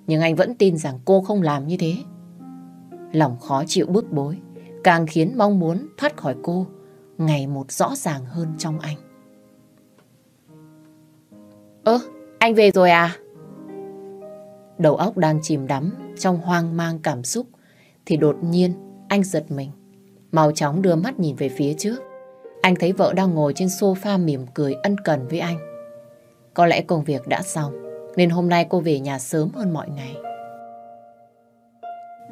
nhưng anh vẫn tin rằng cô không làm như thế. Lòng khó chịu bức bối, càng khiến mong muốn thoát khỏi cô ngày một rõ ràng hơn trong anh. Ơ, anh về rồi à? Đầu óc đang chìm đắm trong hoang mang cảm xúc thì đột nhiên anh giật mình. Mau chóng đưa mắt nhìn về phía trước. Anh thấy vợ đang ngồi trên sofa mỉm cười ân cần với anh. Có lẽ công việc đã xong, nên hôm nay cô về nhà sớm hơn mọi ngày.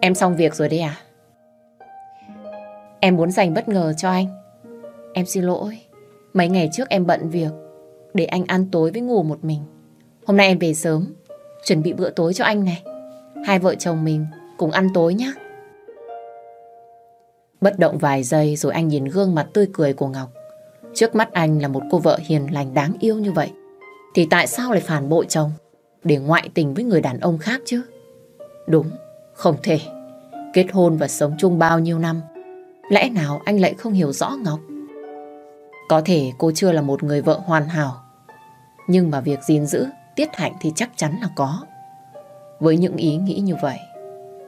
Em xong việc rồi đấy à? Em muốn dành bất ngờ cho anh. Em xin lỗi, mấy ngày trước em bận việc, để anh ăn tối với ngủ một mình. Hôm nay em về sớm, chuẩn bị bữa tối cho anh này. Hai vợ chồng mình cùng ăn tối nhé. Bất động vài giây rồi anh nhìn gương mặt tươi cười của Ngọc. Trước mắt anh là một cô vợ hiền lành đáng yêu như vậy. Thì tại sao lại phản bội chồng? Để ngoại tình với người đàn ông khác chứ? Đúng, không thể. Kết hôn và sống chung bao nhiêu năm. Lẽ nào anh lại không hiểu rõ Ngọc? Có thể cô chưa là một người vợ hoàn hảo. Nhưng mà việc gìn giữ, tiết hạnh thì chắc chắn là có. Với những ý nghĩ như vậy,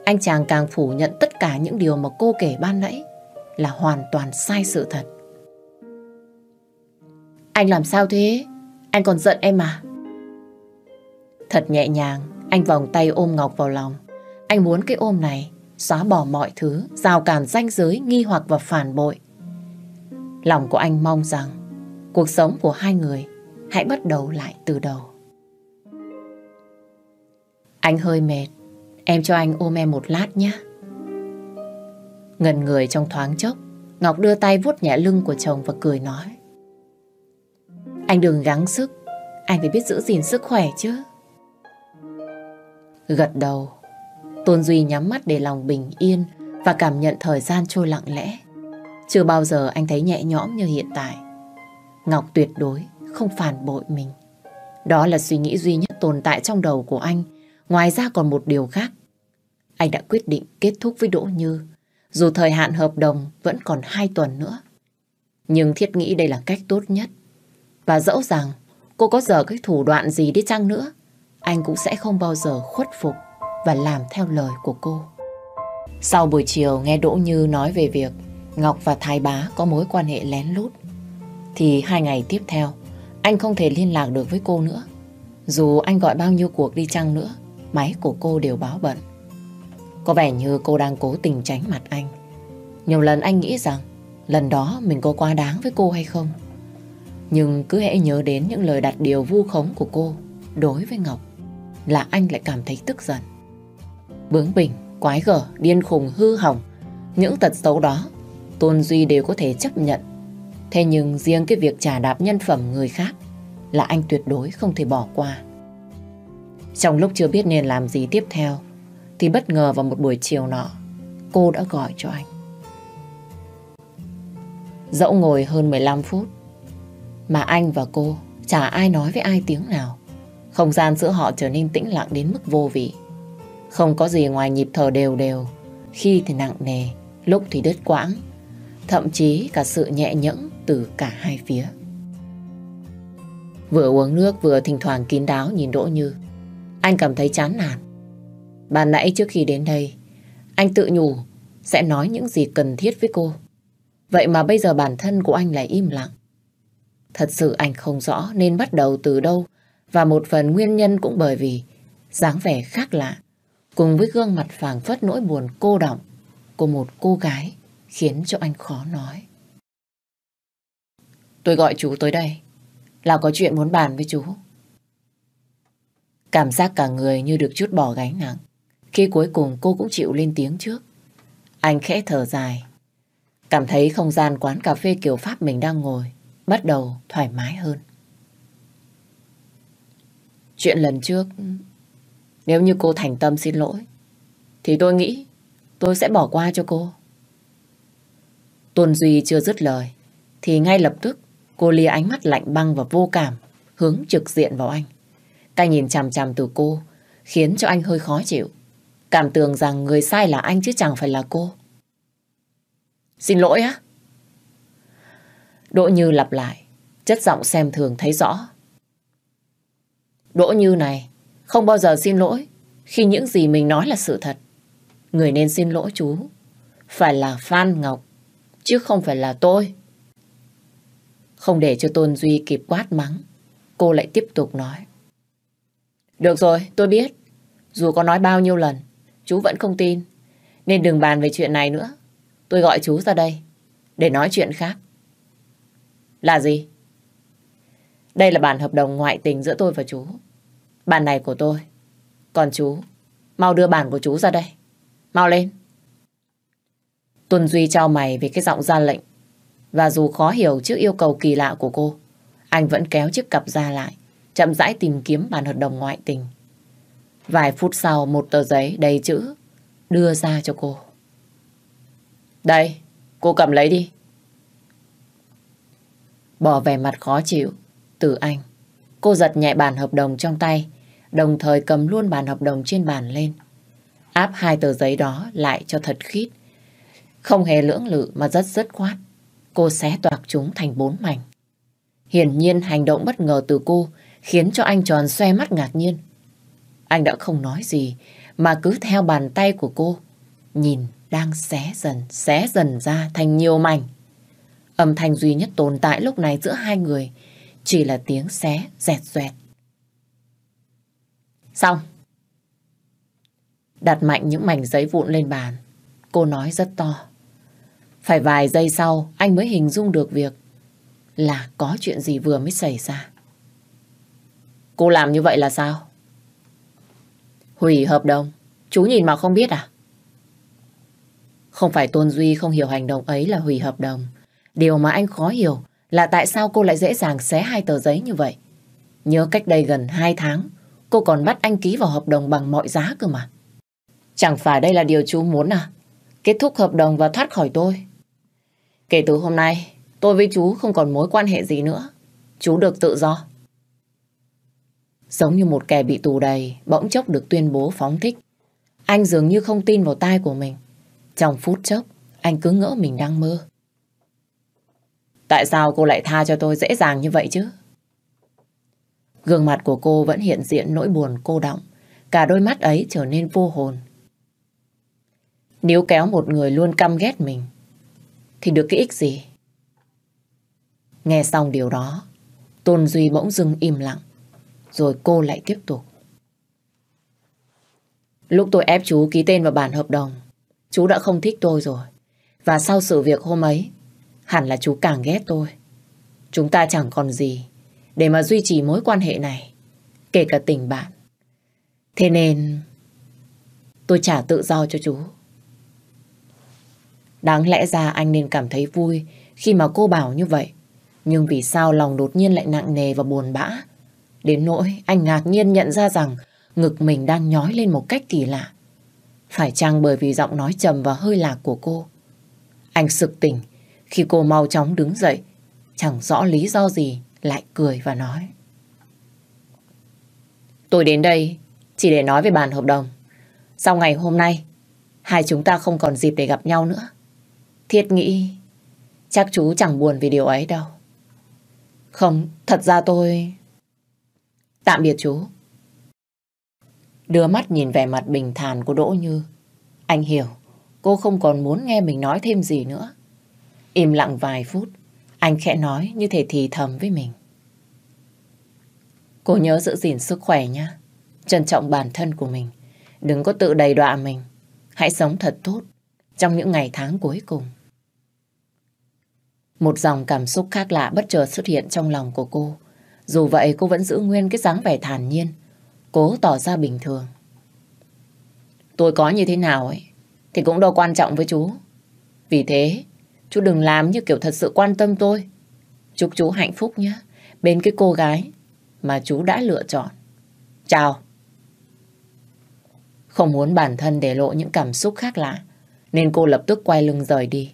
anh chàng càng phủ nhận tất cả những điều mà cô kể ban nãy là hoàn toàn sai sự thật. Anh làm sao thế? Anh còn giận em à? Thật nhẹ nhàng, anh vòng tay ôm Ngọc vào lòng. Anh muốn cái ôm này xóa bỏ mọi thứ, rào cản danh giới, nghi hoặc và phản bội. Lòng của anh mong rằng cuộc sống của hai người hãy bắt đầu lại từ đầu. Anh hơi mệt, em cho anh ôm em một lát nhé. Ngần người trong thoáng chốc, Ngọc đưa tay vuốt nhẹ lưng của chồng và cười nói. Anh đừng gắng sức, anh phải biết giữ gìn sức khỏe chứ. Gật đầu, Tôn Duy nhắm mắt để lòng bình yên và cảm nhận thời gian trôi lặng lẽ. Chưa bao giờ anh thấy nhẹ nhõm như hiện tại. Ngọc tuyệt đối không phản bội mình. Đó là suy nghĩ duy nhất tồn tại trong đầu của anh. Ngoài ra còn một điều khác. Anh đã quyết định kết thúc với Đỗ Như dù thời hạn hợp đồng vẫn còn 2 tuần nữa. Nhưng Thiết nghĩ đây là cách tốt nhất. Và dẫu rằng cô có giờ cái thủ đoạn gì đi chăng nữa, anh cũng sẽ không bao giờ khuất phục và làm theo lời của cô. Sau buổi chiều nghe Đỗ Như nói về việc Ngọc và Thái Bá có mối quan hệ lén lút, thì hai ngày tiếp theo anh không thể liên lạc được với cô nữa. Dù anh gọi bao nhiêu cuộc đi chăng nữa, máy của cô đều báo bận. Có vẻ như cô đang cố tình tránh mặt anh. Nhiều lần anh nghĩ rằng lần đó mình có quá đáng với cô hay không. Nhưng cứ hễ nhớ đến những lời đặt điều vu khống của cô đối với Ngọc là anh lại cảm thấy tức giận. Bướng bỉnh, quái gở, điên khùng, hư hỏng. Những tật xấu đó Tôn Duy đều có thể chấp nhận. Thế nhưng riêng cái việc trả đạp nhân phẩm người khác là anh tuyệt đối không thể bỏ qua. Trong lúc chưa biết nên làm gì tiếp theo thì bất ngờ vào một buổi chiều nọ, cô đã gọi cho anh. Dẫu ngồi hơn 15 phút, mà anh và cô chả ai nói với ai tiếng nào. Không gian giữa họ trở nên tĩnh lặng đến mức vô vị. Không có gì ngoài nhịp thở đều đều, khi thì nặng nề, lúc thì đứt quãng, thậm chí cả sự nhẹ nhẫng từ cả hai phía. Vừa uống nước vừa thỉnh thoảng kín đáo nhìn Đỗ Như. Anh cảm thấy chán nản Ban nãy trước khi đến đây, anh tự nhủ sẽ nói những gì cần thiết với cô. Vậy mà bây giờ bản thân của anh lại im lặng. Thật sự anh không rõ nên bắt đầu từ đâu và một phần nguyên nhân cũng bởi vì dáng vẻ khác lạ cùng với gương mặt phảng phất nỗi buồn cô đọng của một cô gái khiến cho anh khó nói. Tôi gọi chú tới đây là có chuyện muốn bàn với chú. Cảm giác cả người như được chút bỏ gánh nặng. Khi cuối cùng cô cũng chịu lên tiếng trước. Anh khẽ thở dài. Cảm thấy không gian quán cà phê kiểu Pháp mình đang ngồi bắt đầu thoải mái hơn. Chuyện lần trước, nếu như cô thành tâm xin lỗi, thì tôi nghĩ tôi sẽ bỏ qua cho cô. Tuần Duy chưa dứt lời, thì ngay lập tức cô lia ánh mắt lạnh băng và vô cảm hướng trực diện vào anh. Cái nhìn chằm chằm từ cô khiến cho anh hơi khó chịu. Cảm tưởng rằng người sai là anh chứ chẳng phải là cô. Xin lỗi á. Đỗ Như lặp lại, chất giọng xem thường thấy rõ. Đỗ Như này, không bao giờ xin lỗi khi những gì mình nói là sự thật. Người nên xin lỗi chú, phải là Phan Ngọc, chứ không phải là tôi. Không để cho Tôn Duy kịp quát mắng, cô lại tiếp tục nói. Được rồi, tôi biết. Dù có nói bao nhiêu lần, chú vẫn không tin. Nên đừng bàn về chuyện này nữa. Tôi gọi chú ra đây để nói chuyện khác. Là gì? Đây là bản hợp đồng ngoại tình giữa tôi và chú. Bản này của tôi. Còn chú, mau đưa bản của chú ra đây. Mau lên. Tuân Duy trao mày về cái giọng ra lệnh. Và dù khó hiểu trước yêu cầu kỳ lạ của cô, anh vẫn kéo chiếc cặp ra lại, chậm rãi tìm kiếm bản hợp đồng ngoại tình. Vài phút sau một tờ giấy đầy chữ đưa ra cho cô. Đây, cô cầm lấy đi. Bỏ vẻ mặt khó chịu, từ anh. Cô giật nhẹ bản hợp đồng trong tay, đồng thời cầm luôn bản hợp đồng trên bàn lên. Áp hai tờ giấy đó lại cho thật khít. Không hề lưỡng lự mà rất dứt khoát. Cô xé toạc chúng thành bốn mảnh. Hiển nhiên hành động bất ngờ từ cô khiến cho anh tròn xoe mắt ngạc nhiên. Anh đã không nói gì, mà cứ theo bàn tay của cô, nhìn đang xé dần, xé dần ra thành nhiều mảnh. Âm thanh duy nhất tồn tại lúc này giữa hai người chỉ là tiếng xé dẹt dẹt. Xong. Đặt mạnh những mảnh giấy vụn lên bàn, cô nói rất to. Phải vài giây sau anh mới hình dung được việc là có chuyện gì vừa mới xảy ra. Cô làm như vậy là sao? Hủy hợp đồng. Chú nhìn mà không biết à? Không phải Tôn Duy không hiểu hành động ấy là hủy hợp đồng. Điều mà anh khó hiểu là tại sao cô lại dễ dàng xé hai tờ giấy như vậy. Nhớ cách đây gần 2 tháng, cô còn bắt anh ký vào hợp đồng bằng mọi giá cơ mà. Chẳng phải đây là điều chú muốn à? Kết thúc hợp đồng và thoát khỏi tôi. Kể từ hôm nay, tôi với chú không còn mối quan hệ gì nữa. Chú được tự do. Giống như một kẻ bị tù đầy, bỗng chốc được tuyên bố phóng thích. Anh dường như không tin vào tai của mình. Trong phút chốc, anh cứ ngỡ mình đang mơ. Tại sao cô lại tha cho tôi dễ dàng như vậy chứ? Gương mặt của cô vẫn hiện diện nỗi buồn cô động. Cả đôi mắt ấy trở nên vô hồn. Nếu kéo một người luôn căm ghét mình, thì được cái ích gì? Nghe xong điều đó, Tôn Duy bỗng dưng im lặng. Rồi cô lại tiếp tục. Lúc tôi ép chú ký tên vào bản hợp đồng, chú đã không thích tôi rồi. Và sau sự việc hôm ấy, hẳn là chú càng ghét tôi. Chúng ta chẳng còn gì để mà duy trì mối quan hệ này, kể cả tình bạn. Thế nên, tôi trả tự do cho chú. Đáng lẽ ra anh nên cảm thấy vui khi mà cô bảo như vậy. Nhưng vì sao lòng đột nhiên lại nặng nề và buồn bã Đến nỗi anh ngạc nhiên nhận ra rằng ngực mình đang nhói lên một cách kỳ lạ. Phải chăng bởi vì giọng nói trầm và hơi lạc của cô? Anh sực tỉnh khi cô mau chóng đứng dậy, chẳng rõ lý do gì lại cười và nói. Tôi đến đây chỉ để nói về bàn hợp đồng. Sau ngày hôm nay, hai chúng ta không còn dịp để gặp nhau nữa. Thiết nghĩ, chắc chú chẳng buồn vì điều ấy đâu. Không, thật ra tôi... Tạm biệt chú. Đưa mắt nhìn vẻ mặt bình thản của Đỗ Như. Anh hiểu, cô không còn muốn nghe mình nói thêm gì nữa. Im lặng vài phút, anh khẽ nói như thể thì thầm với mình. Cô nhớ giữ gìn sức khỏe nhé. Trân trọng bản thân của mình. Đừng có tự đầy đọa mình. Hãy sống thật tốt trong những ngày tháng cuối cùng. Một dòng cảm xúc khác lạ bất chợt xuất hiện trong lòng của cô. Dù vậy cô vẫn giữ nguyên cái dáng vẻ thản nhiên, cố tỏ ra bình thường. Tôi có như thế nào ấy, thì cũng đâu quan trọng với chú. Vì thế, chú đừng làm như kiểu thật sự quan tâm tôi. Chúc chú hạnh phúc nhé, bên cái cô gái mà chú đã lựa chọn. Chào! Không muốn bản thân để lộ những cảm xúc khác lạ, nên cô lập tức quay lưng rời đi.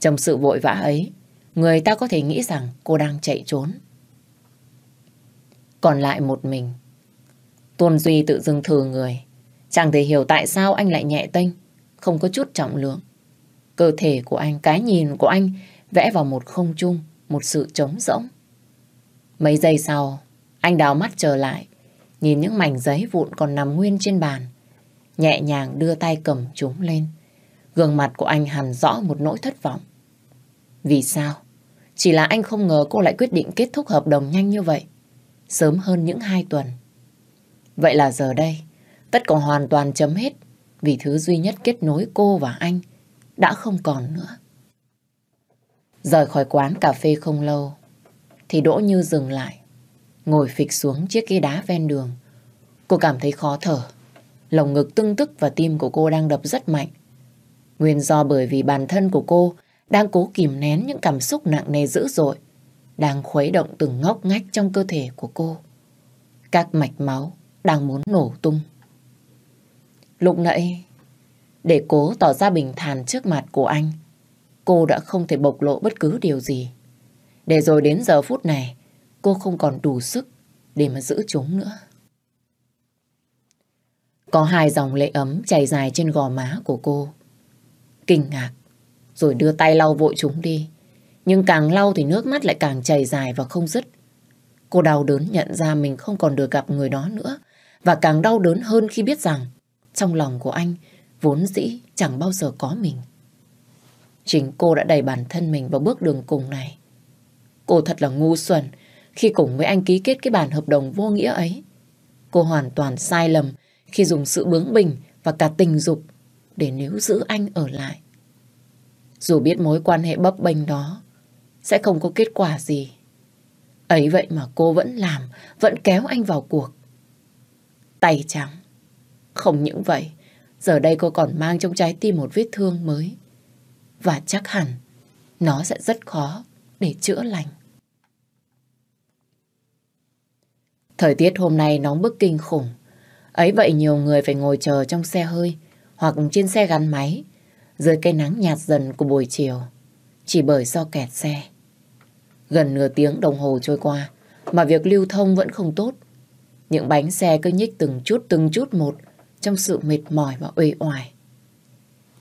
Trong sự vội vã ấy, người ta có thể nghĩ rằng cô đang chạy trốn còn lại một mình. tuân Duy tự dưng thừa người, chẳng thể hiểu tại sao anh lại nhẹ tênh, không có chút trọng lượng. Cơ thể của anh, cái nhìn của anh vẽ vào một không trung, một sự trống rỗng. Mấy giây sau, anh đào mắt trở lại, nhìn những mảnh giấy vụn còn nằm nguyên trên bàn. Nhẹ nhàng đưa tay cầm chúng lên. Gương mặt của anh hằn rõ một nỗi thất vọng. Vì sao? Chỉ là anh không ngờ cô lại quyết định kết thúc hợp đồng nhanh như vậy sớm hơn những hai tuần. Vậy là giờ đây, tất cả hoàn toàn chấm hết vì thứ duy nhất kết nối cô và anh đã không còn nữa. Rời khỏi quán cà phê không lâu, thì Đỗ Như dừng lại, ngồi phịch xuống chiếc ghế đá ven đường. Cô cảm thấy khó thở, lồng ngực tưng tức và tim của cô đang đập rất mạnh. Nguyên do bởi vì bản thân của cô đang cố kìm nén những cảm xúc nặng nề dữ dội đang khuấy động từng ngóc ngách trong cơ thể của cô. Các mạch máu đang muốn nổ tung. Lúc nãy, để cố tỏ ra bình thản trước mặt của anh, cô đã không thể bộc lộ bất cứ điều gì. Để rồi đến giờ phút này, cô không còn đủ sức để mà giữ chúng nữa. Có hai dòng lệ ấm chảy dài trên gò má của cô. Kinh ngạc, rồi đưa tay lau vội chúng đi. Nhưng càng lau thì nước mắt lại càng chảy dài và không dứt. Cô đau đớn nhận ra mình không còn được gặp người đó nữa và càng đau đớn hơn khi biết rằng trong lòng của anh vốn dĩ chẳng bao giờ có mình. Chính cô đã đẩy bản thân mình vào bước đường cùng này. Cô thật là ngu xuẩn khi cùng với anh ký kết cái bản hợp đồng vô nghĩa ấy. Cô hoàn toàn sai lầm khi dùng sự bướng bỉnh và cả tình dục để níu giữ anh ở lại. Dù biết mối quan hệ bấp bênh đó sẽ không có kết quả gì. Ấy vậy mà cô vẫn làm, vẫn kéo anh vào cuộc. Tay trắng. Không những vậy, giờ đây cô còn mang trong trái tim một vết thương mới. Và chắc hẳn, nó sẽ rất khó để chữa lành. Thời tiết hôm nay nóng bức kinh khủng. Ấy vậy nhiều người phải ngồi chờ trong xe hơi hoặc trên xe gắn máy dưới cây nắng nhạt dần của buổi chiều chỉ bởi do kẹt xe. Gần nửa tiếng đồng hồ trôi qua mà việc lưu thông vẫn không tốt. Những bánh xe cứ nhích từng chút từng chút một trong sự mệt mỏi và uể oải.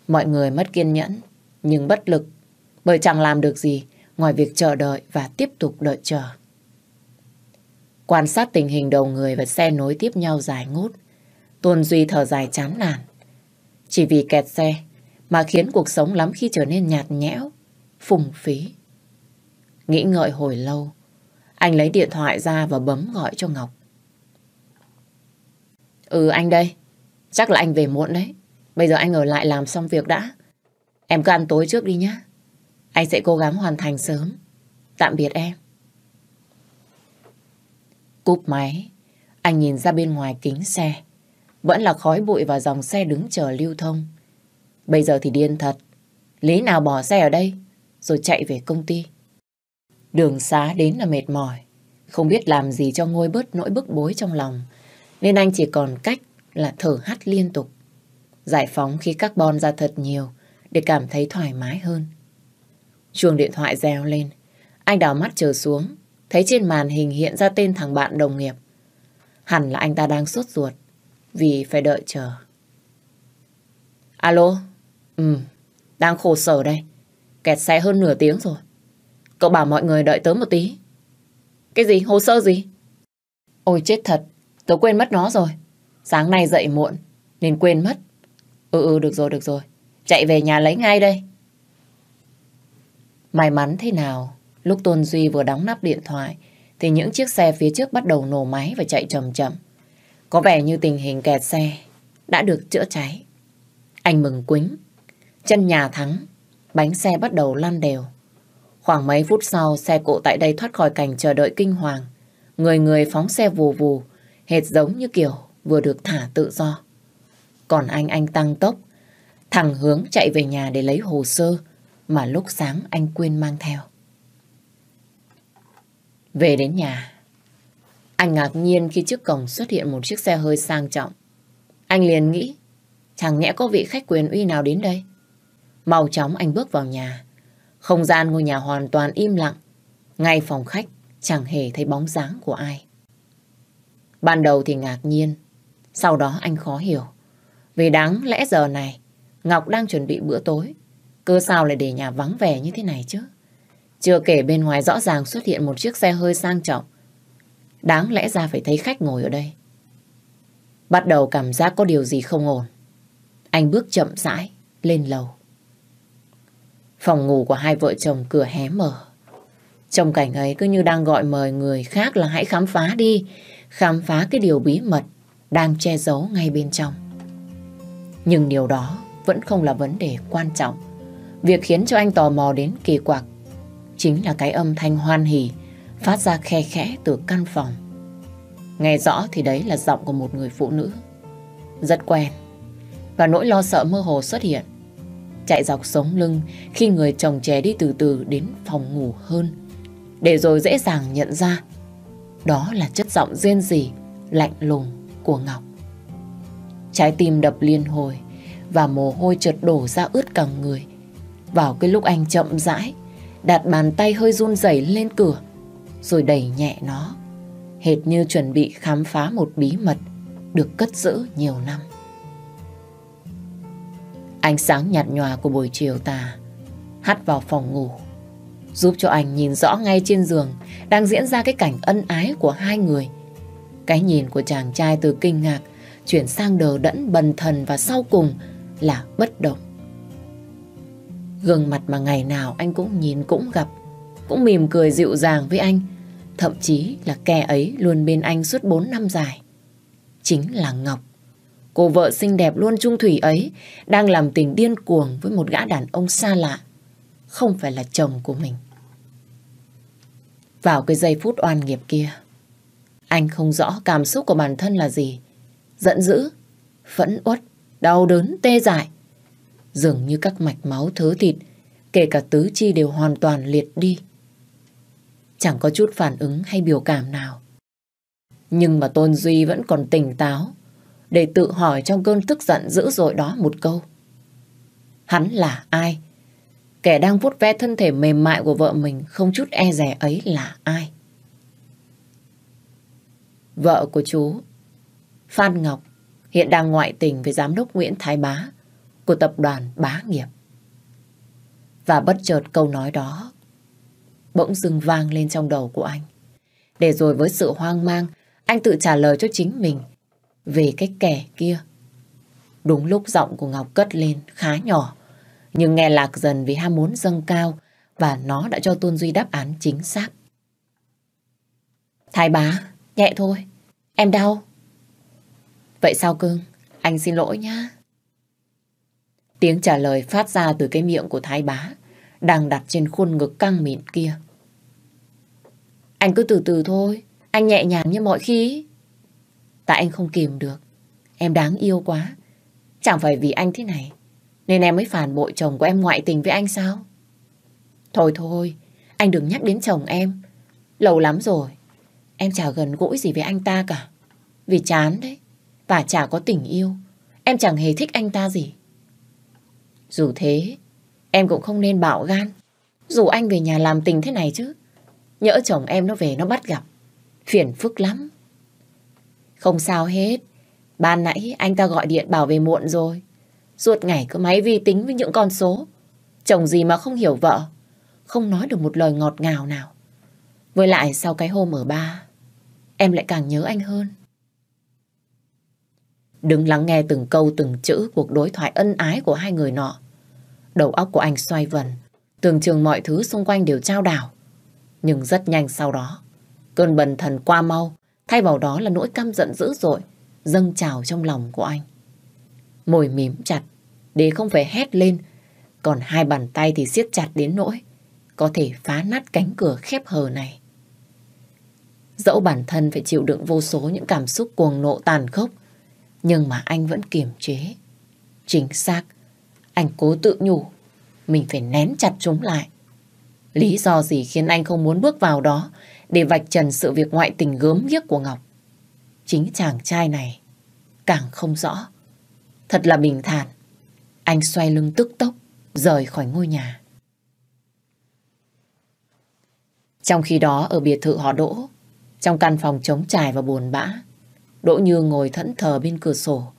Mọi người mất kiên nhẫn nhưng bất lực bởi chẳng làm được gì ngoài việc chờ đợi và tiếp tục đợi chờ. Quan sát tình hình đầu người và xe nối tiếp nhau dài ngút, Tôn Duy thở dài chán nản. Chỉ vì kẹt xe mà khiến cuộc sống lắm khi trở nên nhạt nhẽo, phùng phí. Nghĩ ngợi hồi lâu, anh lấy điện thoại ra và bấm gọi cho Ngọc. Ừ anh đây, chắc là anh về muộn đấy. Bây giờ anh ở lại làm xong việc đã. Em cứ ăn tối trước đi nhé. Anh sẽ cố gắng hoàn thành sớm. Tạm biệt em. Cúp máy, anh nhìn ra bên ngoài kính xe. Vẫn là khói bụi và dòng xe đứng chờ lưu thông. Bây giờ thì điên thật. Lý nào bỏ xe ở đây rồi chạy về công ty. Đường xá đến là mệt mỏi, không biết làm gì cho Ngôi bớt nỗi bức bối trong lòng, nên anh chỉ còn cách là thở hắt liên tục. Giải phóng khi carbon ra thật nhiều để cảm thấy thoải mái hơn. Chuông điện thoại reo lên, anh đào mắt chờ xuống, thấy trên màn hình hiện ra tên thằng bạn đồng nghiệp. Hẳn là anh ta đang sốt ruột, vì phải đợi chờ. Alo? Ừ, đang khổ sở đây. Kẹt xe hơn nửa tiếng rồi. Cậu bảo mọi người đợi tớ một tí. Cái gì? Hồ sơ gì? Ôi chết thật, tớ quên mất nó rồi. Sáng nay dậy muộn, nên quên mất. Ừ ừ, được rồi, được rồi. Chạy về nhà lấy ngay đây. May mắn thế nào, lúc Tôn Duy vừa đóng nắp điện thoại, thì những chiếc xe phía trước bắt đầu nổ máy và chạy chậm chậm. Có vẻ như tình hình kẹt xe đã được chữa cháy. Anh mừng quính, chân nhà thắng, bánh xe bắt đầu lăn đều. Khoảng mấy phút sau, xe cộ tại đây thoát khỏi cảnh chờ đợi kinh hoàng. Người người phóng xe vù vù, hệt giống như kiểu vừa được thả tự do. Còn anh anh tăng tốc, thẳng hướng chạy về nhà để lấy hồ sơ mà lúc sáng anh quên mang theo. Về đến nhà, anh ngạc nhiên khi trước cổng xuất hiện một chiếc xe hơi sang trọng. Anh liền nghĩ, chẳng nhẽ có vị khách quyền uy nào đến đây. Màu chóng anh bước vào nhà, không gian ngôi nhà hoàn toàn im lặng. Ngay phòng khách chẳng hề thấy bóng dáng của ai. Ban đầu thì ngạc nhiên, sau đó anh khó hiểu. Vì đáng lẽ giờ này, Ngọc đang chuẩn bị bữa tối. Cơ sao lại để nhà vắng vẻ như thế này chứ? Chưa kể bên ngoài rõ ràng xuất hiện một chiếc xe hơi sang trọng. Đáng lẽ ra phải thấy khách ngồi ở đây. Bắt đầu cảm giác có điều gì không ổn. Anh bước chậm rãi lên lầu. Phòng ngủ của hai vợ chồng cửa hé mở. Trong cảnh ấy cứ như đang gọi mời người khác là hãy khám phá đi, khám phá cái điều bí mật đang che giấu ngay bên trong. Nhưng điều đó vẫn không là vấn đề quan trọng. Việc khiến cho anh tò mò đến kỳ quặc chính là cái âm thanh hoan hỉ phát ra khe khẽ từ căn phòng. Nghe rõ thì đấy là giọng của một người phụ nữ. Rất quen. Và nỗi lo sợ mơ hồ xuất hiện chạy dọc sống lưng khi người chồng trẻ đi từ từ đến phòng ngủ hơn. Để rồi dễ dàng nhận ra đó là chất giọng rên rỉ, lạnh lùng của Ngọc. Trái tim đập liên hồi và mồ hôi trượt đổ ra ướt cả người. Vào cái lúc anh chậm rãi, đặt bàn tay hơi run rẩy lên cửa rồi đẩy nhẹ nó, hệt như chuẩn bị khám phá một bí mật được cất giữ nhiều năm. Ánh sáng nhạt nhòa của buổi chiều tà hắt vào phòng ngủ. Giúp cho anh nhìn rõ ngay trên giường đang diễn ra cái cảnh ân ái của hai người. Cái nhìn của chàng trai từ kinh ngạc chuyển sang đờ đẫn bần thần và sau cùng là bất động. Gương mặt mà ngày nào anh cũng nhìn cũng gặp, cũng mỉm cười dịu dàng với anh. Thậm chí là kẻ ấy luôn bên anh suốt 4 năm dài. Chính là Ngọc. Cô vợ xinh đẹp luôn trung thủy ấy đang làm tình điên cuồng với một gã đàn ông xa lạ, không phải là chồng của mình. Vào cái giây phút oan nghiệp kia, anh không rõ cảm xúc của bản thân là gì. Giận dữ, phẫn uất, đau đớn, tê dại. Dường như các mạch máu thớ thịt, kể cả tứ chi đều hoàn toàn liệt đi. Chẳng có chút phản ứng hay biểu cảm nào. Nhưng mà Tôn Duy vẫn còn tỉnh táo, để tự hỏi trong cơn tức giận dữ dội đó một câu. Hắn là ai? Kẻ đang vuốt ve thân thể mềm mại của vợ mình không chút e rẻ ấy là ai? Vợ của chú, Phan Ngọc, hiện đang ngoại tình với giám đốc Nguyễn Thái Bá của tập đoàn Bá Nghiệp. Và bất chợt câu nói đó bỗng dưng vang lên trong đầu của anh. Để rồi với sự hoang mang, anh tự trả lời cho chính mình về cái kẻ kia. Đúng lúc giọng của Ngọc cất lên khá nhỏ, nhưng nghe lạc dần vì ham muốn dâng cao và nó đã cho Tôn Duy đáp án chính xác. Thái bá, nhẹ thôi, em đau. Vậy sao cưng, anh xin lỗi nhá. Tiếng trả lời phát ra từ cái miệng của thái bá, đang đặt trên khuôn ngực căng mịn kia. Anh cứ từ từ thôi, anh nhẹ nhàng như mọi khi. Tại anh không kìm được. Em đáng yêu quá. Chẳng phải vì anh thế này. Nên em mới phản bội chồng của em ngoại tình với anh sao? Thôi thôi, anh đừng nhắc đến chồng em. Lâu lắm rồi, em chả gần gũi gì với anh ta cả. Vì chán đấy, và chả có tình yêu. Em chẳng hề thích anh ta gì. Dù thế, em cũng không nên bạo gan. Dù anh về nhà làm tình thế này chứ. Nhỡ chồng em nó về nó bắt gặp. Phiền phức lắm. Không sao hết. Ban nãy anh ta gọi điện bảo về muộn rồi. Suốt ngày cứ máy vi tính với những con số. Chồng gì mà không hiểu vợ. Không nói được một lời ngọt ngào nào. Với lại sau cái hôm ở ba, em lại càng nhớ anh hơn. Đứng lắng nghe từng câu từng chữ cuộc đối thoại ân ái của hai người nọ. Đầu óc của anh xoay vần, tưởng chừng mọi thứ xung quanh đều trao đảo. Nhưng rất nhanh sau đó, cơn bần thần qua mau Thay vào đó là nỗi căm giận dữ dội dâng trào trong lòng của anh. Môi mím chặt để không phải hét lên, còn hai bàn tay thì siết chặt đến nỗi có thể phá nát cánh cửa khép hờ này. Dẫu bản thân phải chịu đựng vô số những cảm xúc cuồng nộ tàn khốc, nhưng mà anh vẫn kiềm chế. Chính xác, anh cố tự nhủ, mình phải nén chặt chúng lại. Lý do gì khiến anh không muốn bước vào đó để vạch trần sự việc ngoại tình gớm ghiếc của Ngọc. Chính chàng trai này càng không rõ. Thật là bình thản. Anh xoay lưng tức tốc, rời khỏi ngôi nhà. Trong khi đó ở biệt thự họ Đỗ, trong căn phòng trống trải và buồn bã, Đỗ Như ngồi thẫn thờ bên cửa sổ,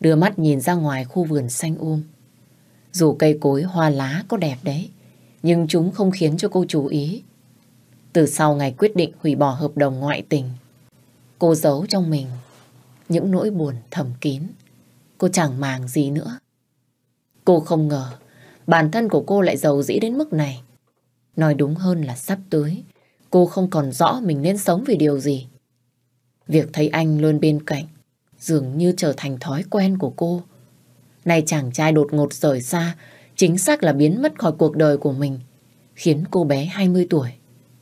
đưa mắt nhìn ra ngoài khu vườn xanh um. Dù cây cối hoa lá có đẹp đấy, nhưng chúng không khiến cho cô chú ý từ sau ngày quyết định hủy bỏ hợp đồng ngoại tình, cô giấu trong mình những nỗi buồn thầm kín. Cô chẳng màng gì nữa. Cô không ngờ bản thân của cô lại giàu dĩ đến mức này. Nói đúng hơn là sắp tới, cô không còn rõ mình nên sống vì điều gì. Việc thấy anh luôn bên cạnh, dường như trở thành thói quen của cô. Nay chàng trai đột ngột rời xa, chính xác là biến mất khỏi cuộc đời của mình, khiến cô bé 20 tuổi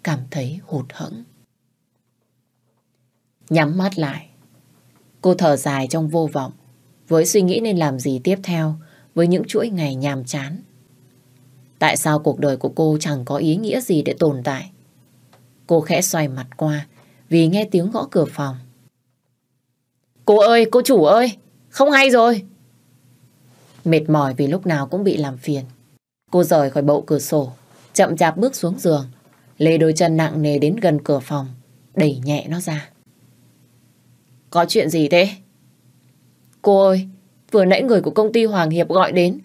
cảm thấy hụt hẫng. Nhắm mắt lại, cô thở dài trong vô vọng, với suy nghĩ nên làm gì tiếp theo với những chuỗi ngày nhàm chán. Tại sao cuộc đời của cô chẳng có ý nghĩa gì để tồn tại? Cô khẽ xoay mặt qua vì nghe tiếng gõ cửa phòng. Cô ơi, cô chủ ơi, không hay rồi. Mệt mỏi vì lúc nào cũng bị làm phiền. Cô rời khỏi bậu cửa sổ, chậm chạp bước xuống giường, Lê đôi chân nặng nề đến gần cửa phòng, đẩy nhẹ nó ra. Có chuyện gì thế? Cô ơi, vừa nãy người của công ty Hoàng Hiệp gọi đến,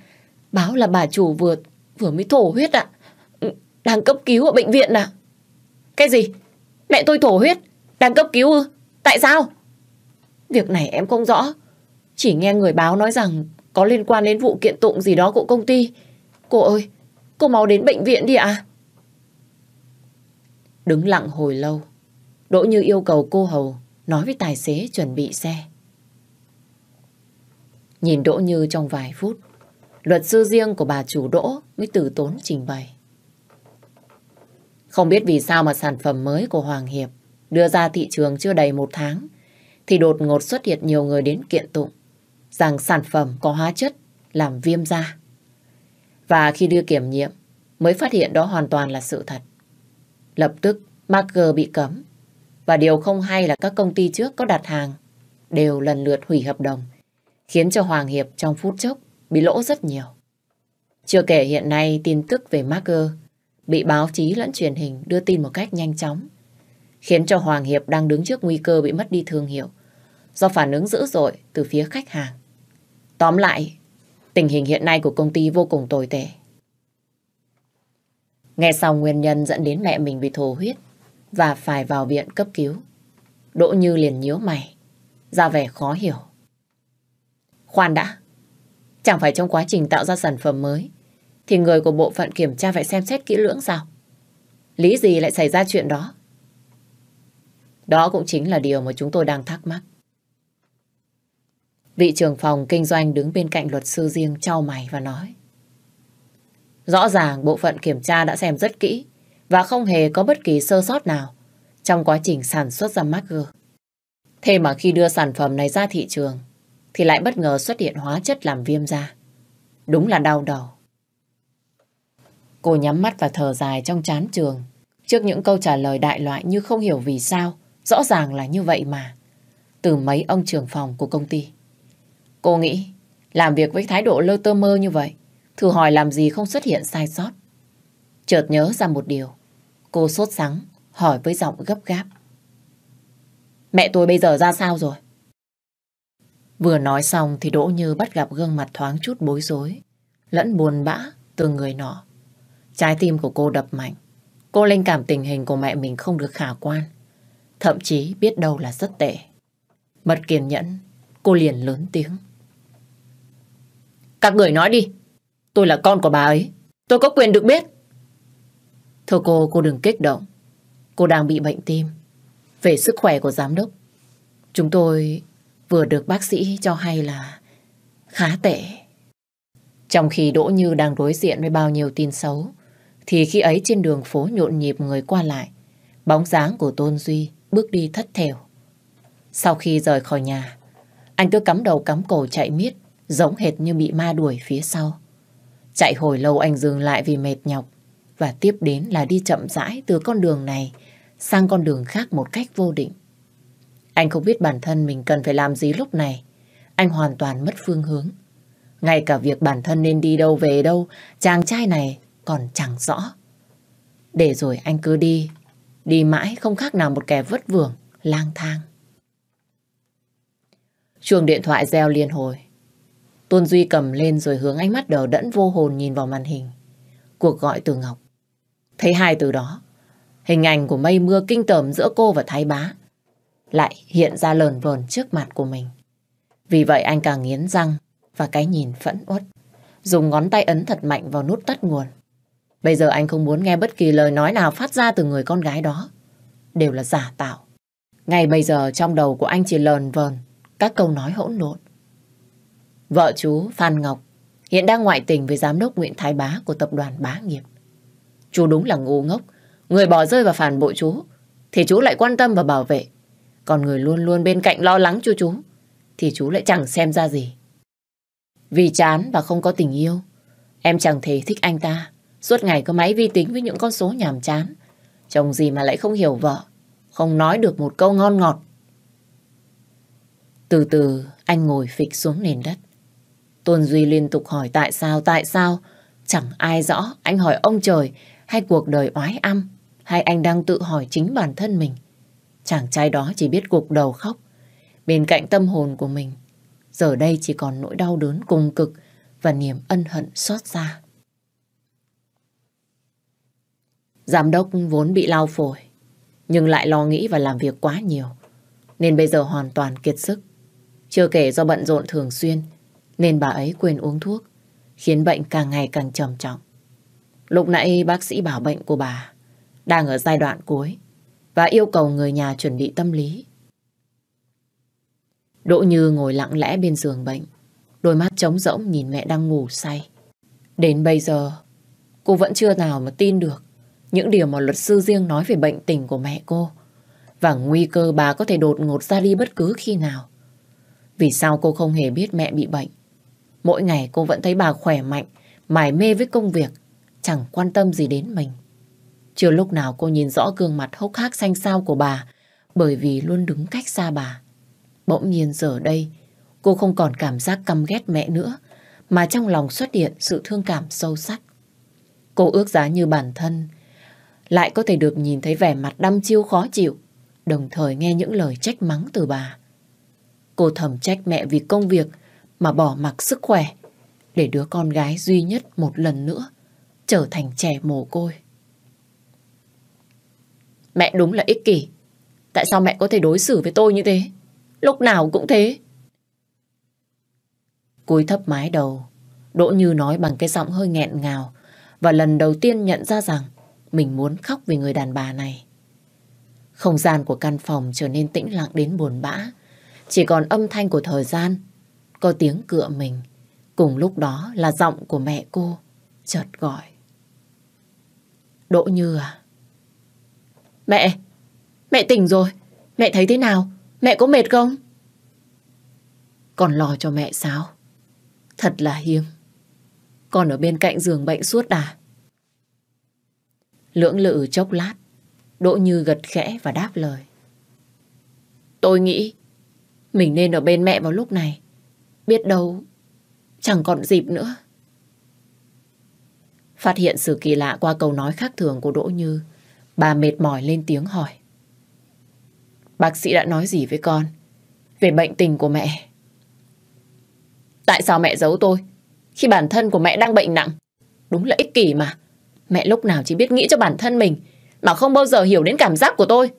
báo là bà chủ vừa vừa mới thổ huyết ạ. Ừ, đang cấp cứu ở bệnh viện ạ. Cái gì? Mẹ tôi thổ huyết? Đang cấp cứu ư? Tại sao? Việc này em không rõ. Chỉ nghe người báo nói rằng có liên quan đến vụ kiện tụng gì đó của công ty. Cô ơi, cô mau đến bệnh viện đi ạ. Đứng lặng hồi lâu, Đỗ Như yêu cầu cô Hầu nói với tài xế chuẩn bị xe. Nhìn Đỗ Như trong vài phút, luật sư riêng của bà chủ Đỗ mới từ tốn trình bày. Không biết vì sao mà sản phẩm mới của Hoàng Hiệp đưa ra thị trường chưa đầy một tháng thì đột ngột xuất hiện nhiều người đến kiện tụng rằng sản phẩm có hóa chất làm viêm da. Và khi đưa kiểm nghiệm mới phát hiện đó hoàn toàn là sự thật. Lập tức Marker bị cấm. Và điều không hay là các công ty trước có đặt hàng đều lần lượt hủy hợp đồng, khiến cho Hoàng Hiệp trong phút chốc bị lỗ rất nhiều. Chưa kể hiện nay tin tức về Marker bị báo chí lẫn truyền hình đưa tin một cách nhanh chóng, khiến cho Hoàng Hiệp đang đứng trước nguy cơ bị mất đi thương hiệu do phản ứng dữ dội từ phía khách hàng. Tóm lại, tình hình hiện nay của công ty vô cùng tồi tệ. Nghe xong nguyên nhân dẫn đến mẹ mình bị thổ huyết và phải vào viện cấp cứu. Đỗ Như liền nhíu mày, ra vẻ khó hiểu. Khoan đã, chẳng phải trong quá trình tạo ra sản phẩm mới thì người của bộ phận kiểm tra phải xem xét kỹ lưỡng sao? Lý gì lại xảy ra chuyện đó? Đó cũng chính là điều mà chúng tôi đang thắc mắc. Vị trưởng phòng kinh doanh đứng bên cạnh luật sư riêng trao mày và nói. Rõ ràng bộ phận kiểm tra đã xem rất kỹ và không hề có bất kỳ sơ sót nào trong quá trình sản xuất ra marker. Thế mà khi đưa sản phẩm này ra thị trường thì lại bất ngờ xuất hiện hóa chất làm viêm da. Đúng là đau đầu. Cô nhắm mắt và thở dài trong chán trường trước những câu trả lời đại loại như không hiểu vì sao, rõ ràng là như vậy mà. Từ mấy ông trưởng phòng của công ty. Cô nghĩ làm việc với thái độ lơ tơ mơ như vậy Thử hỏi làm gì không xuất hiện sai sót. Chợt nhớ ra một điều. Cô sốt sắng, hỏi với giọng gấp gáp. Mẹ tôi bây giờ ra sao rồi? Vừa nói xong thì Đỗ Như bắt gặp gương mặt thoáng chút bối rối, lẫn buồn bã từ người nọ. Trái tim của cô đập mạnh. Cô lên cảm tình hình của mẹ mình không được khả quan. Thậm chí biết đâu là rất tệ. Bật kiên nhẫn, cô liền lớn tiếng. Các người nói đi, Tôi là con của bà ấy. Tôi có quyền được biết. Thưa cô, cô đừng kích động. Cô đang bị bệnh tim. Về sức khỏe của giám đốc. Chúng tôi vừa được bác sĩ cho hay là khá tệ. Trong khi Đỗ Như đang đối diện với bao nhiêu tin xấu, thì khi ấy trên đường phố nhộn nhịp người qua lại, bóng dáng của Tôn Duy bước đi thất thểu. Sau khi rời khỏi nhà, anh cứ cắm đầu cắm cổ chạy miết, giống hệt như bị ma đuổi phía sau. Chạy hồi lâu anh dừng lại vì mệt nhọc và tiếp đến là đi chậm rãi từ con đường này sang con đường khác một cách vô định. Anh không biết bản thân mình cần phải làm gì lúc này. Anh hoàn toàn mất phương hướng. Ngay cả việc bản thân nên đi đâu về đâu, chàng trai này còn chẳng rõ. Để rồi anh cứ đi, đi mãi không khác nào một kẻ vất vưởng, lang thang. Chuông điện thoại reo liên hồi. Tôn Duy cầm lên rồi hướng ánh mắt đờ đẫn vô hồn nhìn vào màn hình. Cuộc gọi từ Ngọc. Thấy hai từ đó, hình ảnh của mây mưa kinh tởm giữa cô và Thái Bá lại hiện ra lờn vờn trước mặt của mình. Vì vậy anh càng nghiến răng và cái nhìn phẫn uất, dùng ngón tay ấn thật mạnh vào nút tắt nguồn. Bây giờ anh không muốn nghe bất kỳ lời nói nào phát ra từ người con gái đó. Đều là giả tạo. Ngay bây giờ trong đầu của anh chỉ lờn vờn các câu nói hỗn độn. Vợ chú Phan Ngọc hiện đang ngoại tình với giám đốc Nguyễn Thái Bá của tập đoàn Bá Nghiệp. Chú đúng là ngu ngốc, người bỏ rơi và phản bội chú, thì chú lại quan tâm và bảo vệ. Còn người luôn luôn bên cạnh lo lắng cho chú, thì chú lại chẳng xem ra gì. Vì chán và không có tình yêu, em chẳng thể thích anh ta. Suốt ngày có máy vi tính với những con số nhàm chán. Chồng gì mà lại không hiểu vợ, không nói được một câu ngon ngọt. Từ từ anh ngồi phịch xuống nền đất. Tôn Duy liên tục hỏi tại sao, tại sao? Chẳng ai rõ, anh hỏi ông trời hay cuộc đời oái âm hay anh đang tự hỏi chính bản thân mình. Chàng trai đó chỉ biết gục đầu khóc. Bên cạnh tâm hồn của mình, giờ đây chỉ còn nỗi đau đớn cùng cực và niềm ân hận xót xa. Giám đốc vốn bị lao phổi, nhưng lại lo nghĩ và làm việc quá nhiều, nên bây giờ hoàn toàn kiệt sức. Chưa kể do bận rộn thường xuyên, nên bà ấy quên uống thuốc, khiến bệnh càng ngày càng trầm trọng. Lúc nãy bác sĩ bảo bệnh của bà đang ở giai đoạn cuối và yêu cầu người nhà chuẩn bị tâm lý. Đỗ Như ngồi lặng lẽ bên giường bệnh, đôi mắt trống rỗng nhìn mẹ đang ngủ say. Đến bây giờ, cô vẫn chưa nào mà tin được những điều mà luật sư riêng nói về bệnh tình của mẹ cô và nguy cơ bà có thể đột ngột ra đi bất cứ khi nào. Vì sao cô không hề biết mẹ bị bệnh Mỗi ngày cô vẫn thấy bà khỏe mạnh, mải mê với công việc, chẳng quan tâm gì đến mình. Chưa lúc nào cô nhìn rõ gương mặt hốc hác xanh xao của bà, bởi vì luôn đứng cách xa bà. Bỗng nhiên giờ đây, cô không còn cảm giác căm ghét mẹ nữa, mà trong lòng xuất hiện sự thương cảm sâu sắc. Cô ước giá như bản thân, lại có thể được nhìn thấy vẻ mặt đăm chiêu khó chịu, đồng thời nghe những lời trách mắng từ bà. Cô thầm trách mẹ vì công việc mà bỏ mặc sức khỏe để đứa con gái duy nhất một lần nữa trở thành trẻ mồ côi. Mẹ đúng là ích kỷ. Tại sao mẹ có thể đối xử với tôi như thế? Lúc nào cũng thế. Cúi thấp mái đầu, Đỗ Như nói bằng cái giọng hơi nghẹn ngào và lần đầu tiên nhận ra rằng mình muốn khóc vì người đàn bà này. Không gian của căn phòng trở nên tĩnh lặng đến buồn bã. Chỉ còn âm thanh của thời gian có tiếng cựa mình. Cùng lúc đó là giọng của mẹ cô chợt gọi. Đỗ Như à? Mẹ! Mẹ tỉnh rồi! Mẹ thấy thế nào? Mẹ có mệt không? Còn lo cho mẹ sao? Thật là hiếm. còn ở bên cạnh giường bệnh suốt à? Lưỡng lự chốc lát, Đỗ Như gật khẽ và đáp lời. Tôi nghĩ mình nên ở bên mẹ vào lúc này. Biết đâu chẳng còn dịp nữa. Phát hiện sự kỳ lạ qua câu nói khác thường của Đỗ Như, bà mệt mỏi lên tiếng hỏi. Bác sĩ đã nói gì với con về bệnh tình của mẹ? Tại sao mẹ giấu tôi khi bản thân của mẹ đang bệnh nặng? Đúng là ích kỷ mà. Mẹ lúc nào chỉ biết nghĩ cho bản thân mình mà không bao giờ hiểu đến cảm giác của tôi.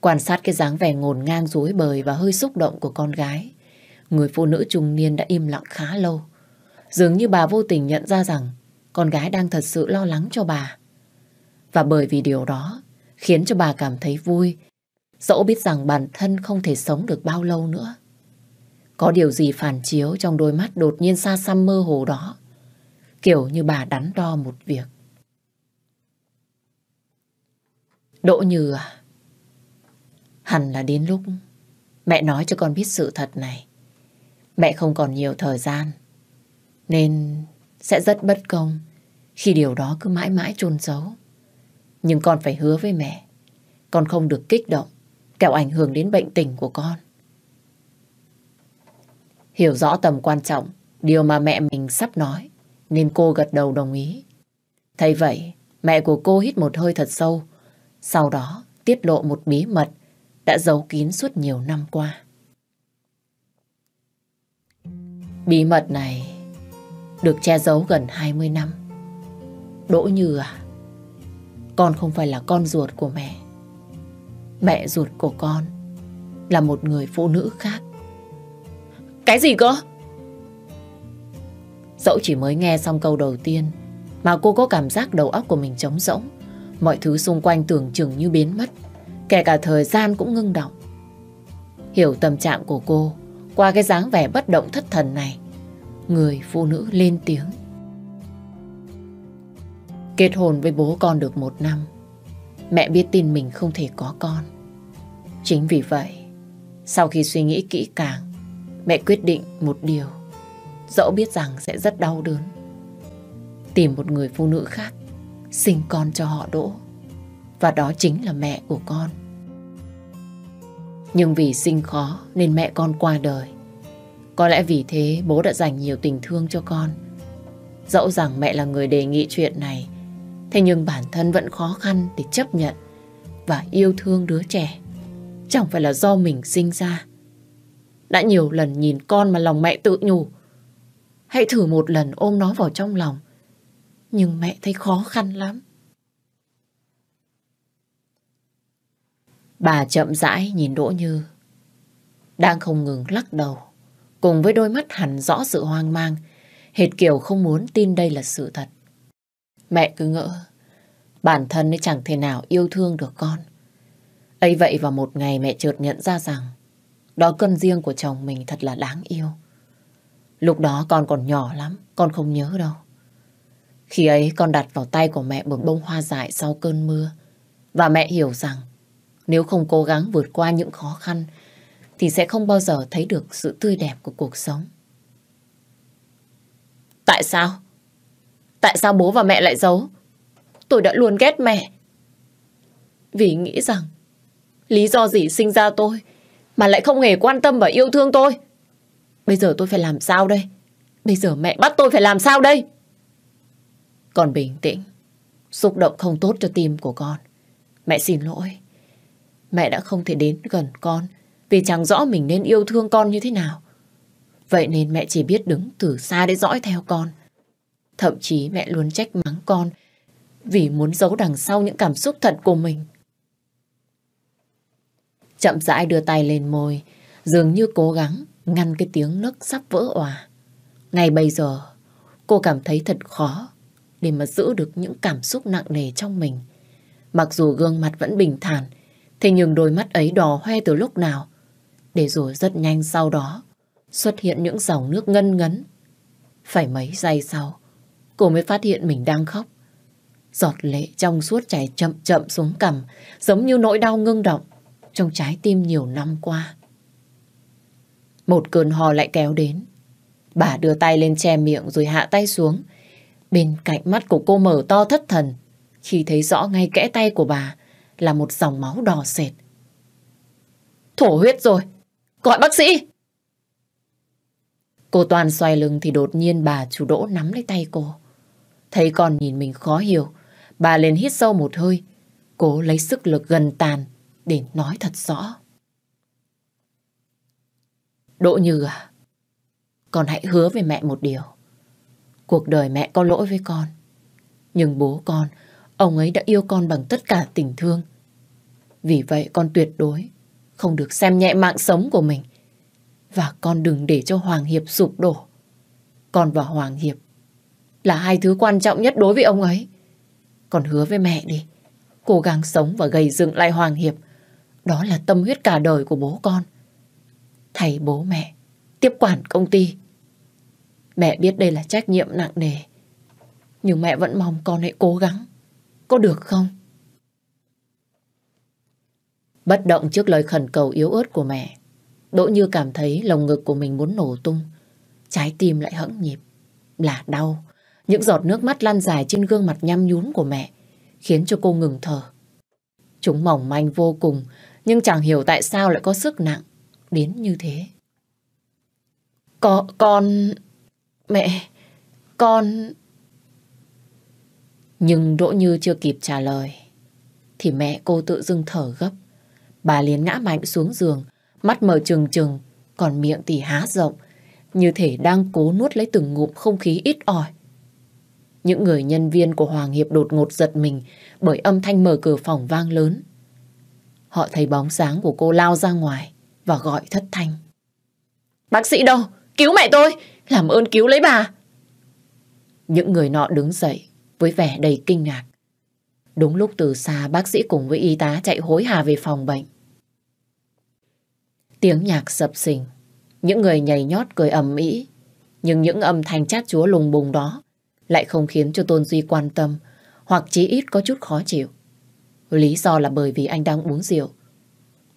Quan sát cái dáng vẻ ngồn ngang dối bời và hơi xúc động của con gái, Người phụ nữ trung niên đã im lặng khá lâu. Dường như bà vô tình nhận ra rằng con gái đang thật sự lo lắng cho bà. Và bởi vì điều đó khiến cho bà cảm thấy vui, dẫu biết rằng bản thân không thể sống được bao lâu nữa. Có điều gì phản chiếu trong đôi mắt đột nhiên xa xăm mơ hồ đó, kiểu như bà đắn đo một việc. Đỗ Như à? Hẳn là đến lúc mẹ nói cho con biết sự thật này. Mẹ không còn nhiều thời gian Nên sẽ rất bất công Khi điều đó cứ mãi mãi chôn giấu Nhưng con phải hứa với mẹ Con không được kích động Kẹo ảnh hưởng đến bệnh tình của con Hiểu rõ tầm quan trọng Điều mà mẹ mình sắp nói Nên cô gật đầu đồng ý Thấy vậy Mẹ của cô hít một hơi thật sâu Sau đó tiết lộ một bí mật Đã giấu kín suốt nhiều năm qua Bí mật này được che giấu gần 20 năm. Đỗ Như à, con không phải là con ruột của mẹ. Mẹ ruột của con là một người phụ nữ khác. Cái gì cơ? Dẫu chỉ mới nghe xong câu đầu tiên mà cô có cảm giác đầu óc của mình trống rỗng. Mọi thứ xung quanh tưởng chừng như biến mất. Kể cả thời gian cũng ngưng động. Hiểu tâm trạng của cô qua cái dáng vẻ bất động thất thần này Người phụ nữ lên tiếng. Kết hôn với bố con được một năm, mẹ biết tin mình không thể có con. Chính vì vậy, sau khi suy nghĩ kỹ càng, mẹ quyết định một điều. Dẫu biết rằng sẽ rất đau đớn. Tìm một người phụ nữ khác, sinh con cho họ đỗ. Và đó chính là mẹ của con. Nhưng vì sinh khó nên mẹ con qua đời. Có lẽ vì thế bố đã dành nhiều tình thương cho con. Dẫu rằng mẹ là người đề nghị chuyện này, thế nhưng bản thân vẫn khó khăn để chấp nhận và yêu thương đứa trẻ. Chẳng phải là do mình sinh ra. Đã nhiều lần nhìn con mà lòng mẹ tự nhủ. Hãy thử một lần ôm nó vào trong lòng. Nhưng mẹ thấy khó khăn lắm. Bà chậm rãi nhìn Đỗ Như. Đang không ngừng lắc đầu cùng với đôi mắt hẳn rõ sự hoang mang, hệt kiểu không muốn tin đây là sự thật. Mẹ cứ ngỡ, bản thân ấy chẳng thể nào yêu thương được con. ấy vậy vào một ngày mẹ chợt nhận ra rằng, đó cân riêng của chồng mình thật là đáng yêu. Lúc đó con còn nhỏ lắm, con không nhớ đâu. Khi ấy con đặt vào tay của mẹ một bông hoa dại sau cơn mưa. Và mẹ hiểu rằng nếu không cố gắng vượt qua những khó khăn thì sẽ không bao giờ thấy được sự tươi đẹp của cuộc sống. Tại sao? Tại sao bố và mẹ lại giấu? Tôi đã luôn ghét mẹ. Vì nghĩ rằng lý do gì sinh ra tôi mà lại không hề quan tâm và yêu thương tôi. Bây giờ tôi phải làm sao đây? Bây giờ mẹ bắt tôi phải làm sao đây? Còn bình tĩnh, xúc động không tốt cho tim của con. Mẹ xin lỗi. Mẹ đã không thể đến gần con vì chẳng rõ mình nên yêu thương con như thế nào. Vậy nên mẹ chỉ biết đứng từ xa để dõi theo con. Thậm chí mẹ luôn trách mắng con vì muốn giấu đằng sau những cảm xúc thật của mình. Chậm rãi đưa tay lên môi, dường như cố gắng ngăn cái tiếng nấc sắp vỡ òa. Ngày bây giờ, cô cảm thấy thật khó để mà giữ được những cảm xúc nặng nề trong mình. Mặc dù gương mặt vẫn bình thản, thế nhưng đôi mắt ấy đỏ hoe từ lúc nào để rồi rất nhanh sau đó xuất hiện những dòng nước ngân ngấn. Phải mấy giây sau, cô mới phát hiện mình đang khóc. Giọt lệ trong suốt chảy chậm chậm xuống cằm, giống như nỗi đau ngưng động trong trái tim nhiều năm qua. Một cơn ho lại kéo đến. Bà đưa tay lên che miệng rồi hạ tay xuống. Bên cạnh mắt của cô mở to thất thần khi thấy rõ ngay kẽ tay của bà là một dòng máu đỏ sệt. Thổ huyết rồi! Gọi bác sĩ! Cô Toàn xoay lưng thì đột nhiên bà chủ đỗ nắm lấy tay cô. Thấy con nhìn mình khó hiểu, bà liền hít sâu một hơi. Cố lấy sức lực gần tàn để nói thật rõ. Đỗ Như à, con hãy hứa với mẹ một điều. Cuộc đời mẹ có lỗi với con. Nhưng bố con, ông ấy đã yêu con bằng tất cả tình thương. Vì vậy con tuyệt đối không được xem nhẹ mạng sống của mình. Và con đừng để cho Hoàng Hiệp sụp đổ. Con và Hoàng Hiệp là hai thứ quan trọng nhất đối với ông ấy. Con hứa với mẹ đi, cố gắng sống và gầy dựng lại Hoàng Hiệp. Đó là tâm huyết cả đời của bố con. Thầy bố mẹ, tiếp quản công ty. Mẹ biết đây là trách nhiệm nặng nề. Nhưng mẹ vẫn mong con hãy cố gắng. Có được không? Bất động trước lời khẩn cầu yếu ớt của mẹ, Đỗ Như cảm thấy lồng ngực của mình muốn nổ tung. Trái tim lại hẫng nhịp, là đau. Những giọt nước mắt lan dài trên gương mặt nhăm nhún của mẹ, khiến cho cô ngừng thở. Chúng mỏng manh vô cùng, nhưng chẳng hiểu tại sao lại có sức nặng, đến như thế. Có, con... Mẹ... Con... Nhưng Đỗ Như chưa kịp trả lời, thì mẹ cô tự dưng thở gấp. Bà liền ngã mạnh xuống giường, mắt mở trừng trừng, còn miệng thì há rộng, như thể đang cố nuốt lấy từng ngụm không khí ít ỏi. Những người nhân viên của Hoàng Hiệp đột ngột giật mình bởi âm thanh mở cửa phòng vang lớn. Họ thấy bóng sáng của cô lao ra ngoài và gọi thất thanh. Bác sĩ đâu? Cứu mẹ tôi! Làm ơn cứu lấy bà! Những người nọ đứng dậy với vẻ đầy kinh ngạc. Đúng lúc từ xa bác sĩ cùng với y tá chạy hối hả về phòng bệnh. Tiếng nhạc sập sình, những người nhảy nhót cười ầm ĩ, nhưng những âm thanh chát chúa lùng bùng đó lại không khiến cho Tôn Duy quan tâm hoặc chí ít có chút khó chịu. Lý do là bởi vì anh đang uống rượu.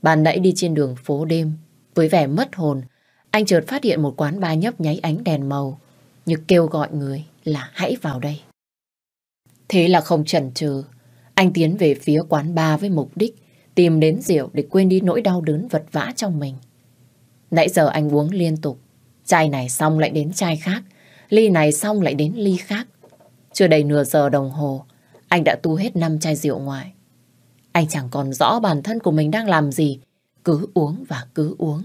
Bạn nãy đi trên đường phố đêm, với vẻ mất hồn, anh chợt phát hiện một quán ba nhấp nháy ánh đèn màu, như kêu gọi người là hãy vào đây. Thế là không chần chừ, anh tiến về phía quán bar với mục đích tìm đến rượu để quên đi nỗi đau đớn vật vã trong mình. Nãy giờ anh uống liên tục, chai này xong lại đến chai khác, ly này xong lại đến ly khác. Chưa đầy nửa giờ đồng hồ, anh đã tu hết năm chai rượu ngoài. Anh chẳng còn rõ bản thân của mình đang làm gì, cứ uống và cứ uống.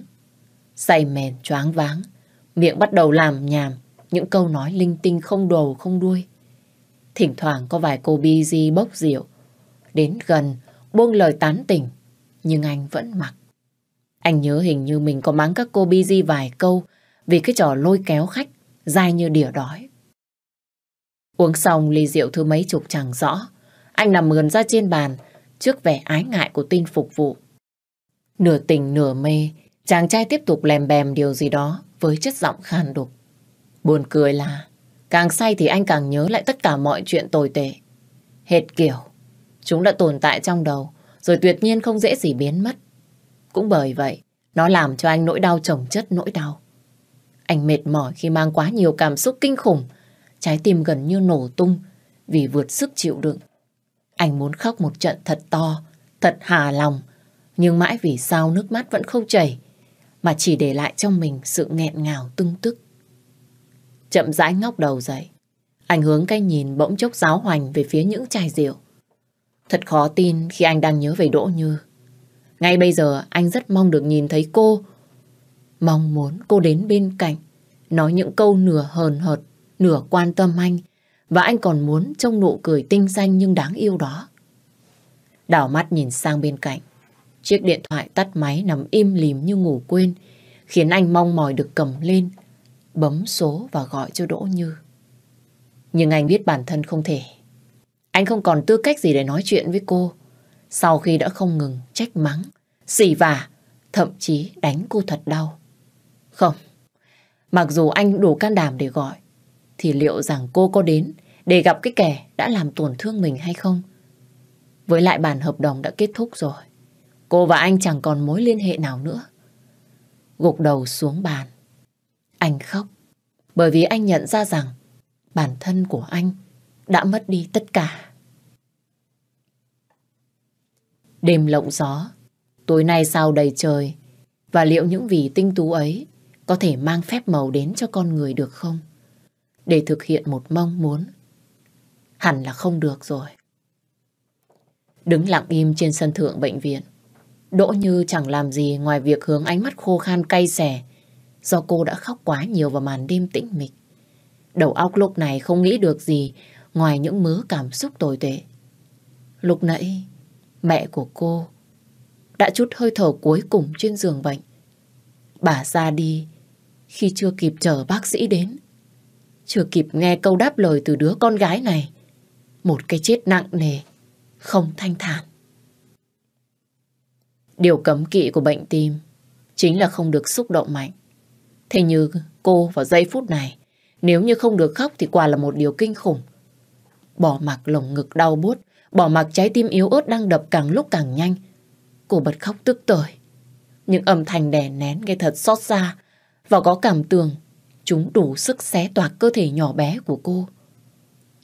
Say mềm, choáng váng, miệng bắt đầu làm nhàm, những câu nói linh tinh không đầu không đuôi. Thỉnh thoảng có vài cô bi di bốc rượu, đến gần, buông lời tán tỉnh, nhưng anh vẫn mặc. Anh nhớ hình như mình có mắng các cô busy vài câu vì cái trò lôi kéo khách, dai như đỉa đói. Uống xong ly rượu thứ mấy chục chẳng rõ, anh nằm mườn ra trên bàn trước vẻ ái ngại của tin phục vụ. Nửa tỉnh nửa mê, chàng trai tiếp tục lèm bèm điều gì đó với chất giọng khan đục. Buồn cười là, càng say thì anh càng nhớ lại tất cả mọi chuyện tồi tệ. Hệt kiểu, Chúng đã tồn tại trong đầu, rồi tuyệt nhiên không dễ gì biến mất. Cũng bởi vậy, nó làm cho anh nỗi đau chồng chất nỗi đau. Anh mệt mỏi khi mang quá nhiều cảm xúc kinh khủng, trái tim gần như nổ tung vì vượt sức chịu đựng. Anh muốn khóc một trận thật to, thật hà lòng, nhưng mãi vì sao nước mắt vẫn không chảy, mà chỉ để lại trong mình sự nghẹn ngào tưng tức. Chậm rãi ngóc đầu dậy, anh hướng cái nhìn bỗng chốc giáo hoành về phía những chai rượu. Thật khó tin khi anh đang nhớ về Đỗ Như. Ngay bây giờ anh rất mong được nhìn thấy cô. Mong muốn cô đến bên cạnh, nói những câu nửa hờn hợt, nửa quan tâm anh. Và anh còn muốn trông nụ cười tinh xanh nhưng đáng yêu đó. Đảo mắt nhìn sang bên cạnh. Chiếc điện thoại tắt máy nằm im lìm như ngủ quên, khiến anh mong mỏi được cầm lên, bấm số và gọi cho Đỗ Như. Nhưng anh biết bản thân không thể. Anh không còn tư cách gì để nói chuyện với cô. Sau khi đã không ngừng trách mắng, xỉ vả, thậm chí đánh cô thật đau. Không, mặc dù anh đủ can đảm để gọi, thì liệu rằng cô có đến để gặp cái kẻ đã làm tổn thương mình hay không? Với lại bản hợp đồng đã kết thúc rồi. Cô và anh chẳng còn mối liên hệ nào nữa. Gục đầu xuống bàn. Anh khóc. Bởi vì anh nhận ra rằng bản thân của anh đã mất đi tất cả. Đêm lộng gió, tối nay sao đầy trời, và liệu những vì tinh tú ấy có thể mang phép màu đến cho con người được không? Để thực hiện một mong muốn. Hẳn là không được rồi. Đứng lặng im trên sân thượng bệnh viện, Đỗ Như chẳng làm gì ngoài việc hướng ánh mắt khô khan cay xẻ do cô đã khóc quá nhiều vào màn đêm tĩnh mịch. Đầu óc lúc này không nghĩ được gì ngoài những mớ cảm xúc tồi tệ. Lúc nãy, mẹ của cô đã chút hơi thở cuối cùng trên giường bệnh. Bà ra đi khi chưa kịp chờ bác sĩ đến. Chưa kịp nghe câu đáp lời từ đứa con gái này. Một cái chết nặng nề, không thanh thản. Điều cấm kỵ của bệnh tim chính là không được xúc động mạnh. Thế như cô vào giây phút này, nếu như không được khóc thì quả là một điều kinh khủng bỏ mặc lồng ngực đau buốt, bỏ mặc trái tim yếu ớt đang đập càng lúc càng nhanh. Cô bật khóc tức tời. Những âm thanh đè nén nghe thật xót xa và có cảm tưởng chúng đủ sức xé toạc cơ thể nhỏ bé của cô.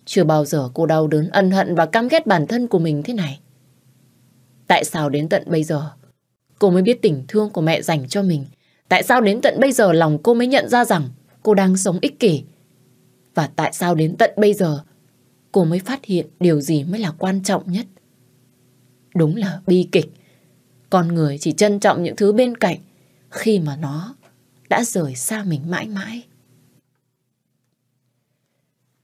Chưa bao giờ cô đau đớn ân hận và căm ghét bản thân của mình thế này. Tại sao đến tận bây giờ cô mới biết tình thương của mẹ dành cho mình? Tại sao đến tận bây giờ lòng cô mới nhận ra rằng cô đang sống ích kỷ? Và tại sao đến tận bây giờ cô mới phát hiện điều gì mới là quan trọng nhất. Đúng là bi kịch. Con người chỉ trân trọng những thứ bên cạnh khi mà nó đã rời xa mình mãi mãi.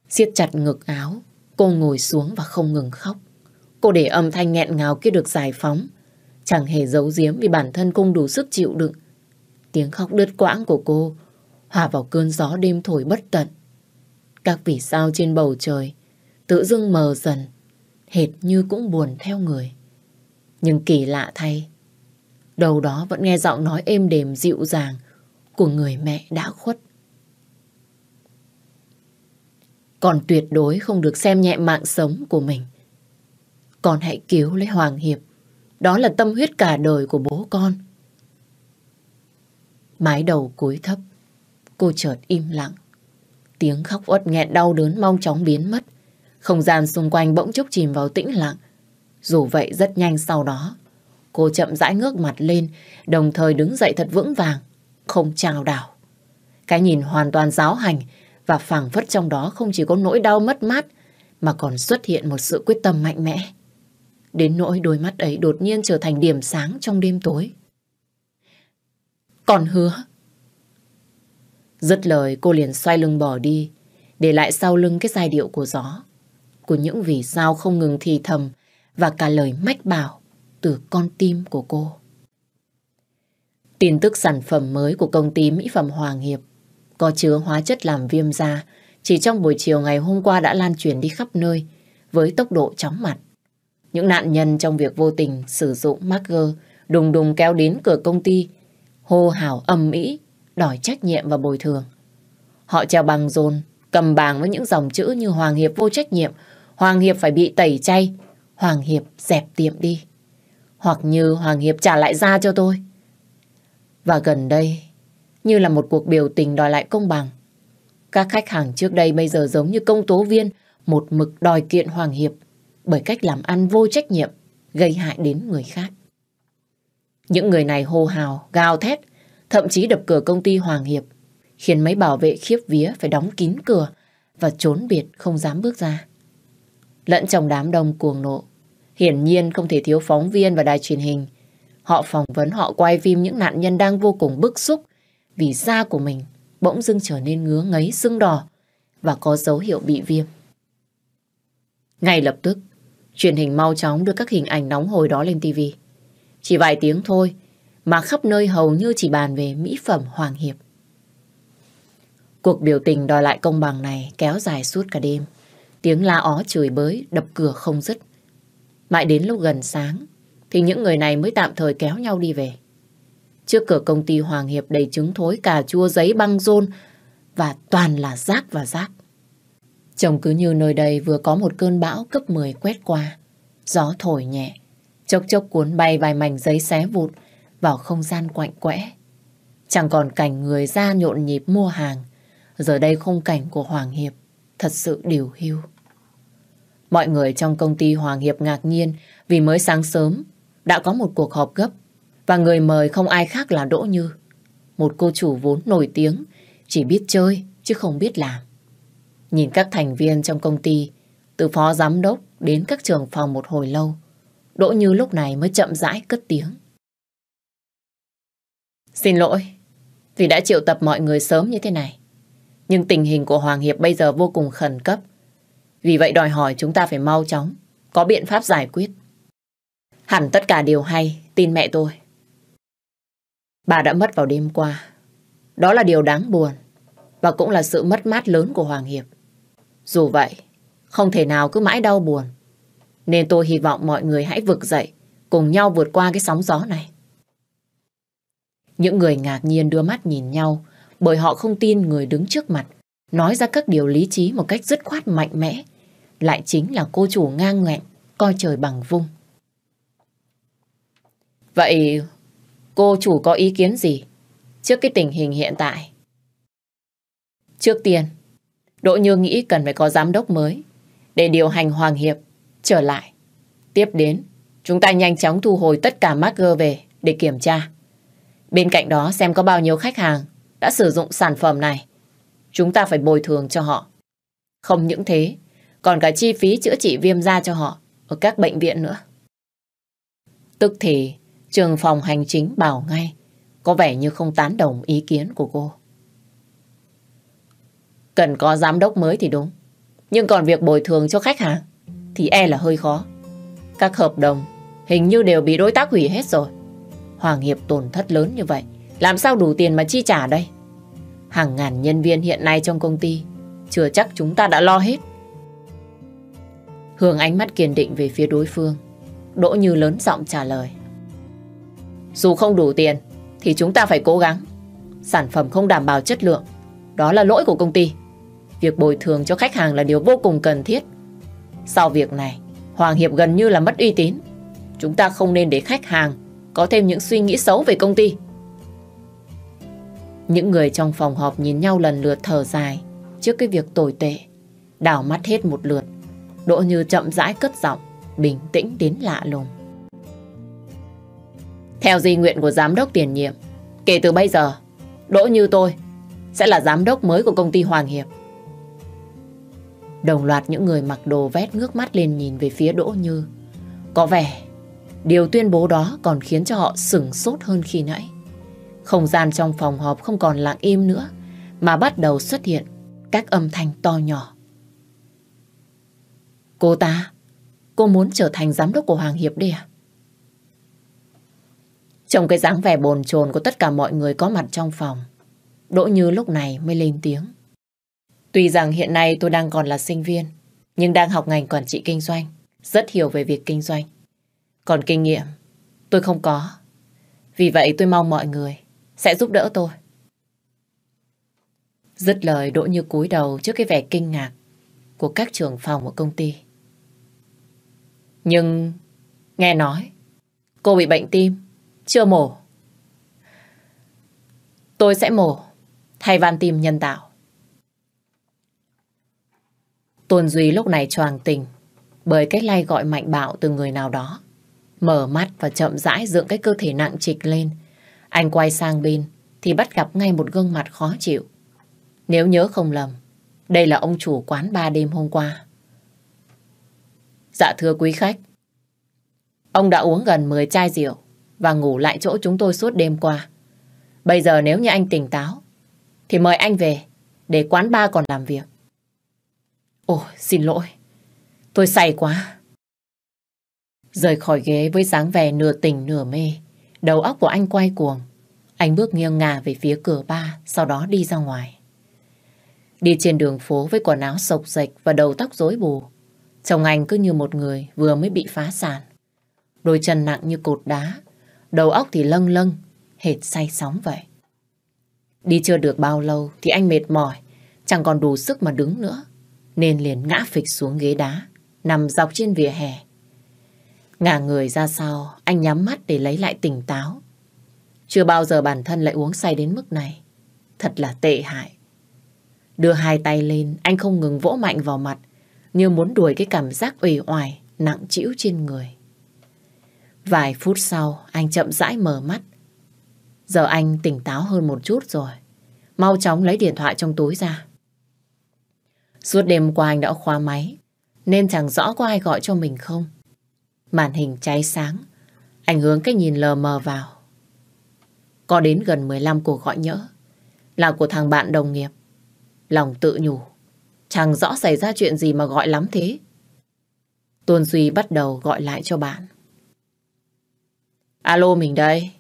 siết chặt ngực áo, cô ngồi xuống và không ngừng khóc. Cô để âm thanh nghẹn ngào kia được giải phóng. Chẳng hề giấu giếm vì bản thân không đủ sức chịu đựng. Tiếng khóc đứt quãng của cô hòa vào cơn gió đêm thổi bất tận. Các vì sao trên bầu trời tự dưng mờ dần, hệt như cũng buồn theo người. Nhưng kỳ lạ thay, đầu đó vẫn nghe giọng nói êm đềm dịu dàng của người mẹ đã khuất. Còn tuyệt đối không được xem nhẹ mạng sống của mình. còn hãy cứu lấy Hoàng Hiệp. Đó là tâm huyết cả đời của bố con. Mái đầu cúi thấp, cô chợt im lặng. Tiếng khóc uất nghẹn đau đớn mau chóng biến mất. Không gian xung quanh bỗng chốc chìm vào tĩnh lặng. Dù vậy rất nhanh sau đó, cô chậm rãi ngước mặt lên, đồng thời đứng dậy thật vững vàng, không trào đảo. Cái nhìn hoàn toàn giáo hành và phảng phất trong đó không chỉ có nỗi đau mất mát, mà còn xuất hiện một sự quyết tâm mạnh mẽ. Đến nỗi đôi mắt ấy đột nhiên trở thành điểm sáng trong đêm tối. Còn hứa. Dứt lời cô liền xoay lưng bỏ đi, để lại sau lưng cái giai điệu của gió của những vì sao không ngừng thì thầm và cả lời mách bảo từ con tim của cô. Tin tức sản phẩm mới của công ty mỹ phẩm Hoàng Hiệp có chứa hóa chất làm viêm da chỉ trong buổi chiều ngày hôm qua đã lan truyền đi khắp nơi với tốc độ chóng mặt. Những nạn nhân trong việc vô tình sử dụng marker đùng đùng kéo đến cửa công ty hô hào âm mỹ đòi trách nhiệm và bồi thường. Họ treo bằng rôn, cầm bàng với những dòng chữ như Hoàng Hiệp vô trách nhiệm, Hoàng Hiệp phải bị tẩy chay. Hoàng Hiệp dẹp tiệm đi. Hoặc như Hoàng Hiệp trả lại ra cho tôi. Và gần đây, như là một cuộc biểu tình đòi lại công bằng. Các khách hàng trước đây bây giờ giống như công tố viên, một mực đòi kiện Hoàng Hiệp bởi cách làm ăn vô trách nhiệm, gây hại đến người khác. Những người này hô hào, gào thét, thậm chí đập cửa công ty Hoàng Hiệp, khiến mấy bảo vệ khiếp vía phải đóng kín cửa và trốn biệt không dám bước ra lẫn trong đám đông cuồng nộ. Hiển nhiên không thể thiếu phóng viên và đài truyền hình. Họ phỏng vấn họ quay phim những nạn nhân đang vô cùng bức xúc vì da của mình bỗng dưng trở nên ngứa ngáy sưng đỏ và có dấu hiệu bị viêm. Ngay lập tức, truyền hình mau chóng đưa các hình ảnh nóng hồi đó lên TV. Chỉ vài tiếng thôi mà khắp nơi hầu như chỉ bàn về mỹ phẩm Hoàng Hiệp. Cuộc biểu tình đòi lại công bằng này kéo dài suốt cả đêm. Tiếng la ó chửi bới, đập cửa không dứt. Mãi đến lúc gần sáng, thì những người này mới tạm thời kéo nhau đi về. Trước cửa công ty Hoàng Hiệp đầy trứng thối, cà chua, giấy băng rôn và toàn là rác và rác. Trông cứ như nơi đây vừa có một cơn bão cấp 10 quét qua. Gió thổi nhẹ, chốc chốc cuốn bay vài mảnh giấy xé vụt vào không gian quạnh quẽ. Chẳng còn cảnh người ra nhộn nhịp mua hàng. Giờ đây không cảnh của Hoàng Hiệp thật sự điều hưu. Mọi người trong công ty Hoàng Hiệp ngạc nhiên vì mới sáng sớm đã có một cuộc họp gấp và người mời không ai khác là Đỗ Như. Một cô chủ vốn nổi tiếng, chỉ biết chơi chứ không biết làm. Nhìn các thành viên trong công ty, từ phó giám đốc đến các trưởng phòng một hồi lâu, Đỗ Như lúc này mới chậm rãi cất tiếng. Xin lỗi vì đã triệu tập mọi người sớm như thế này. Nhưng tình hình của Hoàng Hiệp bây giờ vô cùng khẩn cấp. Vì vậy đòi hỏi chúng ta phải mau chóng, có biện pháp giải quyết. Hẳn tất cả đều hay, tin mẹ tôi. Bà đã mất vào đêm qua. Đó là điều đáng buồn và cũng là sự mất mát lớn của Hoàng Hiệp. Dù vậy, không thể nào cứ mãi đau buồn. Nên tôi hy vọng mọi người hãy vực dậy, cùng nhau vượt qua cái sóng gió này. Những người ngạc nhiên đưa mắt nhìn nhau bởi họ không tin người đứng trước mặt nói ra các điều lý trí một cách dứt khoát mạnh mẽ lại chính là cô chủ ngang ngạnh coi trời bằng vung. Vậy cô chủ có ý kiến gì trước cái tình hình hiện tại? Trước tiên, Đỗ Như nghĩ cần phải có giám đốc mới để điều hành Hoàng Hiệp trở lại. Tiếp đến, chúng ta nhanh chóng thu hồi tất cả marker về để kiểm tra. Bên cạnh đó xem có bao nhiêu khách hàng đã sử dụng sản phẩm này. Chúng ta phải bồi thường cho họ. Không những thế, còn cả chi phí chữa trị viêm da cho họ ở các bệnh viện nữa. Tức thì, trường phòng hành chính bảo ngay, có vẻ như không tán đồng ý kiến của cô. Cần có giám đốc mới thì đúng, nhưng còn việc bồi thường cho khách hàng thì e là hơi khó. Các hợp đồng hình như đều bị đối tác hủy hết rồi. Hoàng Hiệp tổn thất lớn như vậy, làm sao đủ tiền mà chi trả đây? Hàng ngàn nhân viên hiện nay trong công ty, chưa chắc chúng ta đã lo hết. Hướng ánh mắt kiên định về phía đối phương. Đỗ Như lớn giọng trả lời. Dù không đủ tiền, thì chúng ta phải cố gắng. Sản phẩm không đảm bảo chất lượng, đó là lỗi của công ty. Việc bồi thường cho khách hàng là điều vô cùng cần thiết. Sau việc này, Hoàng Hiệp gần như là mất uy tín. Chúng ta không nên để khách hàng có thêm những suy nghĩ xấu về công ty. Những người trong phòng họp nhìn nhau lần lượt thở dài trước cái việc tồi tệ. Đảo mắt hết một lượt, Đỗ Như chậm rãi cất giọng, bình tĩnh đến lạ lùng. Theo di nguyện của giám đốc tiền nhiệm, kể từ bây giờ, Đỗ Như tôi sẽ là giám đốc mới của công ty Hoàng Hiệp. Đồng loạt những người mặc đồ vét ngước mắt lên nhìn về phía Đỗ Như. Có vẻ, điều tuyên bố đó còn khiến cho họ sửng sốt hơn khi nãy. Không gian trong phòng họp không còn lặng im nữa, mà bắt đầu xuất hiện các âm thanh to nhỏ. Cô ta, cô muốn trở thành giám đốc của Hoàng Hiệp đi à? Trong cái dáng vẻ bồn chồn của tất cả mọi người có mặt trong phòng, Đỗ Như lúc này mới lên tiếng. Tuy rằng hiện nay tôi đang còn là sinh viên, nhưng đang học ngành quản trị kinh doanh, rất hiểu về việc kinh doanh. Còn kinh nghiệm, tôi không có. Vì vậy tôi mong mọi người sẽ giúp đỡ tôi. Dứt lời Đỗ Như cúi đầu trước cái vẻ kinh ngạc của các trưởng phòng ở công ty. Nhưng nghe nói cô bị bệnh tim, chưa mổ. Tôi sẽ mổ thay van tim nhân tạo. Tuần Duy lúc này choàng tình bởi cái lay gọi mạnh bạo từ người nào đó. Mở mắt và chậm rãi dựng cái cơ thể nặng trịch lên anh quay sang bên thì bắt gặp ngay một gương mặt khó chịu. Nếu nhớ không lầm, đây là ông chủ quán ba đêm hôm qua. Dạ thưa quý khách, ông đã uống gần 10 chai rượu và ngủ lại chỗ chúng tôi suốt đêm qua. Bây giờ nếu như anh tỉnh táo, thì mời anh về để quán ba còn làm việc. Ồ, xin lỗi, tôi say quá. Rời khỏi ghế với dáng vẻ nửa tỉnh nửa mê, Đầu óc của anh quay cuồng. Anh bước nghiêng ngả về phía cửa ba, sau đó đi ra ngoài. Đi trên đường phố với quần áo sộc rạch và đầu tóc rối bù. Chồng anh cứ như một người vừa mới bị phá sản. Đôi chân nặng như cột đá, đầu óc thì lâng lâng, hệt say sóng vậy. Đi chưa được bao lâu thì anh mệt mỏi, chẳng còn đủ sức mà đứng nữa, nên liền ngã phịch xuống ghế đá, nằm dọc trên vỉa hè, Ngả người ra sau, anh nhắm mắt để lấy lại tỉnh táo. Chưa bao giờ bản thân lại uống say đến mức này. Thật là tệ hại. Đưa hai tay lên, anh không ngừng vỗ mạnh vào mặt, như muốn đuổi cái cảm giác ủy oải, nặng trĩu trên người. Vài phút sau, anh chậm rãi mở mắt. Giờ anh tỉnh táo hơn một chút rồi. Mau chóng lấy điện thoại trong túi ra. Suốt đêm qua anh đã khóa máy, nên chẳng rõ có ai gọi cho mình không. Màn hình cháy sáng, ảnh hưởng cái nhìn lờ mờ vào. Có đến gần 15 cuộc gọi nhỡ, là của thằng bạn đồng nghiệp. Lòng tự nhủ, chẳng rõ xảy ra chuyện gì mà gọi lắm thế. Tuân Duy bắt đầu gọi lại cho bạn. Alo mình đây.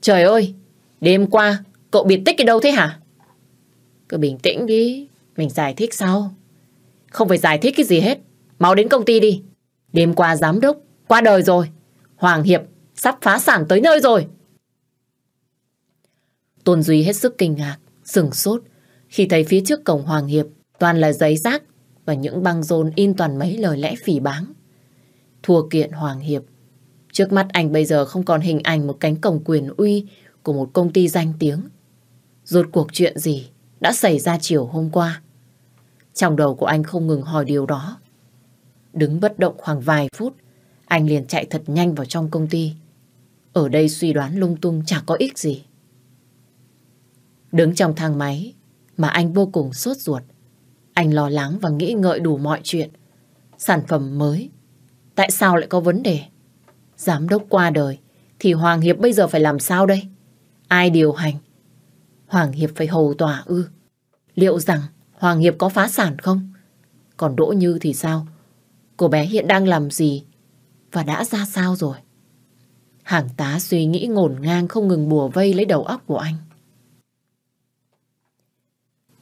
Trời ơi, đêm qua cậu biệt tích ở đâu thế hả? Cứ bình tĩnh đi, mình giải thích sau. Không phải giải thích cái gì hết, mau đến công ty đi. Đêm qua giám đốc qua đời rồi. Hoàng Hiệp sắp phá sản tới nơi rồi. Tôn Duy hết sức kinh ngạc, sừng sốt khi thấy phía trước cổng Hoàng Hiệp toàn là giấy rác và những băng rôn in toàn mấy lời lẽ phỉ báng. Thua kiện Hoàng Hiệp. Trước mắt anh bây giờ không còn hình ảnh một cánh cổng quyền uy của một công ty danh tiếng. Rốt cuộc chuyện gì đã xảy ra chiều hôm qua? Trong đầu của anh không ngừng hỏi điều đó. Đứng bất động khoảng vài phút, anh liền chạy thật nhanh vào trong công ty. Ở đây suy đoán lung tung chả có ích gì. Đứng trong thang máy mà anh vô cùng sốt ruột. Anh lo lắng và nghĩ ngợi đủ mọi chuyện. Sản phẩm mới, tại sao lại có vấn đề? Giám đốc qua đời, thì Hoàng Hiệp bây giờ phải làm sao đây? Ai điều hành? Hoàng Hiệp phải hầu tòa ư? Liệu rằng Hoàng Hiệp có phá sản không? Còn Đỗ Như thì sao? cô bé hiện đang làm gì và đã ra sao rồi. Hàng tá suy nghĩ ngổn ngang không ngừng bùa vây lấy đầu óc của anh.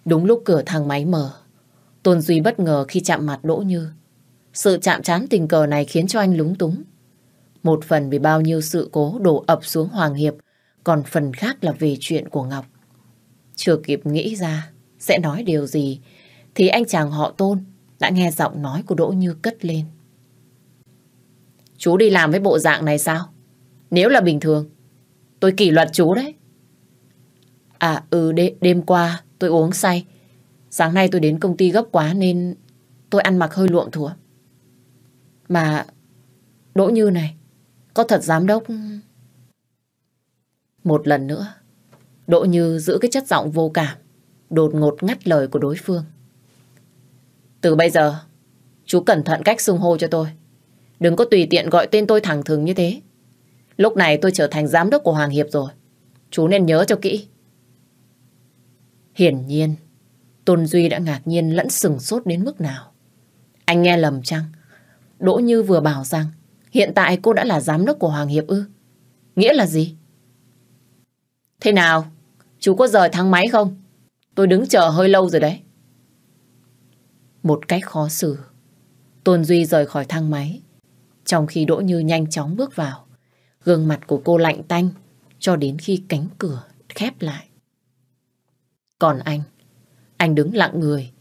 Đúng lúc cửa thang máy mở, Tôn Duy bất ngờ khi chạm mặt Đỗ Như. Sự chạm trán tình cờ này khiến cho anh lúng túng. Một phần vì bao nhiêu sự cố đổ ập xuống Hoàng Hiệp, còn phần khác là về chuyện của Ngọc. Chưa kịp nghĩ ra sẽ nói điều gì, thì anh chàng họ Tôn đã nghe giọng nói của Đỗ Như cất lên. Chú đi làm với bộ dạng này sao? Nếu là bình thường, tôi kỷ luật chú đấy. À ừ, đêm, qua tôi uống say. Sáng nay tôi đến công ty gấp quá nên tôi ăn mặc hơi luộm thuộm. Mà Đỗ Như này, có thật giám đốc... Một lần nữa, Đỗ Như giữ cái chất giọng vô cảm, đột ngột ngắt lời của đối phương. Từ bây giờ, chú cẩn thận cách xưng hô cho tôi. Đừng có tùy tiện gọi tên tôi thẳng thường như thế. Lúc này tôi trở thành giám đốc của Hoàng Hiệp rồi. Chú nên nhớ cho kỹ. Hiển nhiên, Tôn Duy đã ngạc nhiên lẫn sừng sốt đến mức nào. Anh nghe lầm chăng? Đỗ Như vừa bảo rằng hiện tại cô đã là giám đốc của Hoàng Hiệp ư? Nghĩa là gì? Thế nào? Chú có rời thang máy không? Tôi đứng chờ hơi lâu rồi đấy một cách khó xử. Tôn Duy rời khỏi thang máy, trong khi Đỗ Như nhanh chóng bước vào. Gương mặt của cô lạnh tanh cho đến khi cánh cửa khép lại. Còn anh, anh đứng lặng người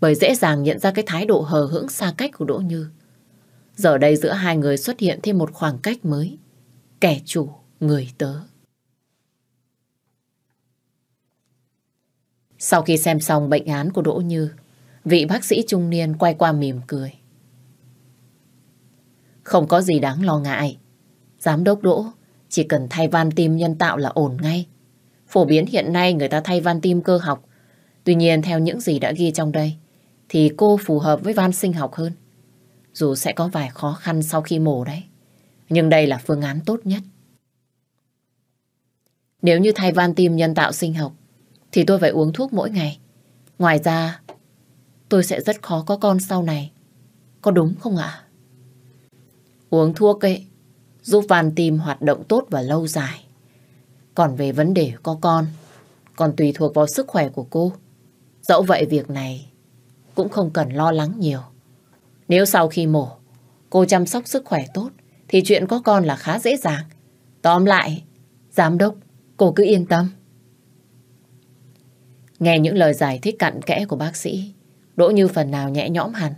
bởi dễ dàng nhận ra cái thái độ hờ hững xa cách của Đỗ Như. Giờ đây giữa hai người xuất hiện thêm một khoảng cách mới. Kẻ chủ, người tớ. Sau khi xem xong bệnh án của Đỗ Như, Vị bác sĩ trung niên quay qua mỉm cười. Không có gì đáng lo ngại. Giám đốc Đỗ chỉ cần thay van tim nhân tạo là ổn ngay. Phổ biến hiện nay người ta thay van tim cơ học. Tuy nhiên theo những gì đã ghi trong đây thì cô phù hợp với van sinh học hơn. Dù sẽ có vài khó khăn sau khi mổ đấy. Nhưng đây là phương án tốt nhất. Nếu như thay van tim nhân tạo sinh học thì tôi phải uống thuốc mỗi ngày. Ngoài ra tôi sẽ rất khó có con sau này. Có đúng không ạ? Uống thuốc ấy, giúp van tim hoạt động tốt và lâu dài. Còn về vấn đề có con, còn tùy thuộc vào sức khỏe của cô. Dẫu vậy việc này cũng không cần lo lắng nhiều. Nếu sau khi mổ, cô chăm sóc sức khỏe tốt, thì chuyện có con là khá dễ dàng. Tóm lại, giám đốc, cô cứ yên tâm. Nghe những lời giải thích cặn kẽ của bác sĩ, Đỗ Như phần nào nhẹ nhõm hẳn.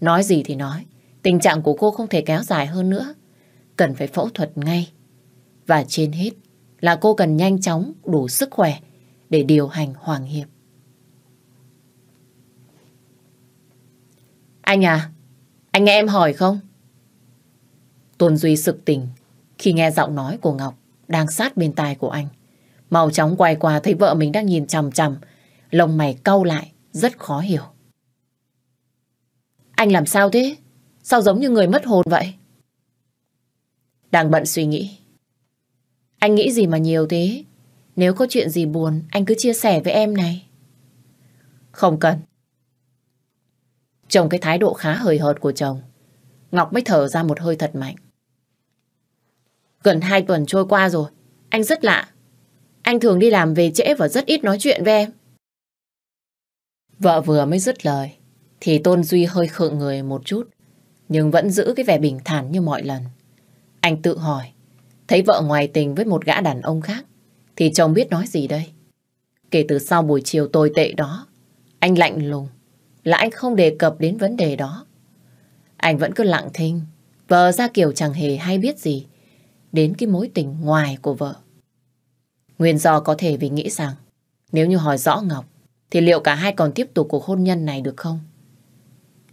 Nói gì thì nói, tình trạng của cô không thể kéo dài hơn nữa. Cần phải phẫu thuật ngay. Và trên hết là cô cần nhanh chóng đủ sức khỏe để điều hành Hoàng Hiệp. Anh à, anh nghe em hỏi không? Tôn Duy sực tỉnh khi nghe giọng nói của Ngọc đang sát bên tai của anh. Màu chóng quay qua thấy vợ mình đang nhìn chằm chằm, lông mày cau lại, rất khó hiểu. Anh làm sao thế? Sao giống như người mất hồn vậy? Đang bận suy nghĩ. Anh nghĩ gì mà nhiều thế? Nếu có chuyện gì buồn, anh cứ chia sẻ với em này. Không cần. Trong cái thái độ khá hời hợt của chồng. Ngọc mới thở ra một hơi thật mạnh. Gần hai tuần trôi qua rồi, anh rất lạ. Anh thường đi làm về trễ và rất ít nói chuyện với em. Vợ vừa mới dứt lời, thì Tôn Duy hơi khựng người một chút, nhưng vẫn giữ cái vẻ bình thản như mọi lần. Anh tự hỏi, thấy vợ ngoài tình với một gã đàn ông khác, thì chồng biết nói gì đây? Kể từ sau buổi chiều tồi tệ đó, anh lạnh lùng, là anh không đề cập đến vấn đề đó. Anh vẫn cứ lặng thinh, vợ ra kiểu chẳng hề hay biết gì đến cái mối tình ngoài của vợ. Nguyên do có thể vì nghĩ rằng nếu như hỏi rõ Ngọc thì liệu cả hai còn tiếp tục cuộc hôn nhân này được không?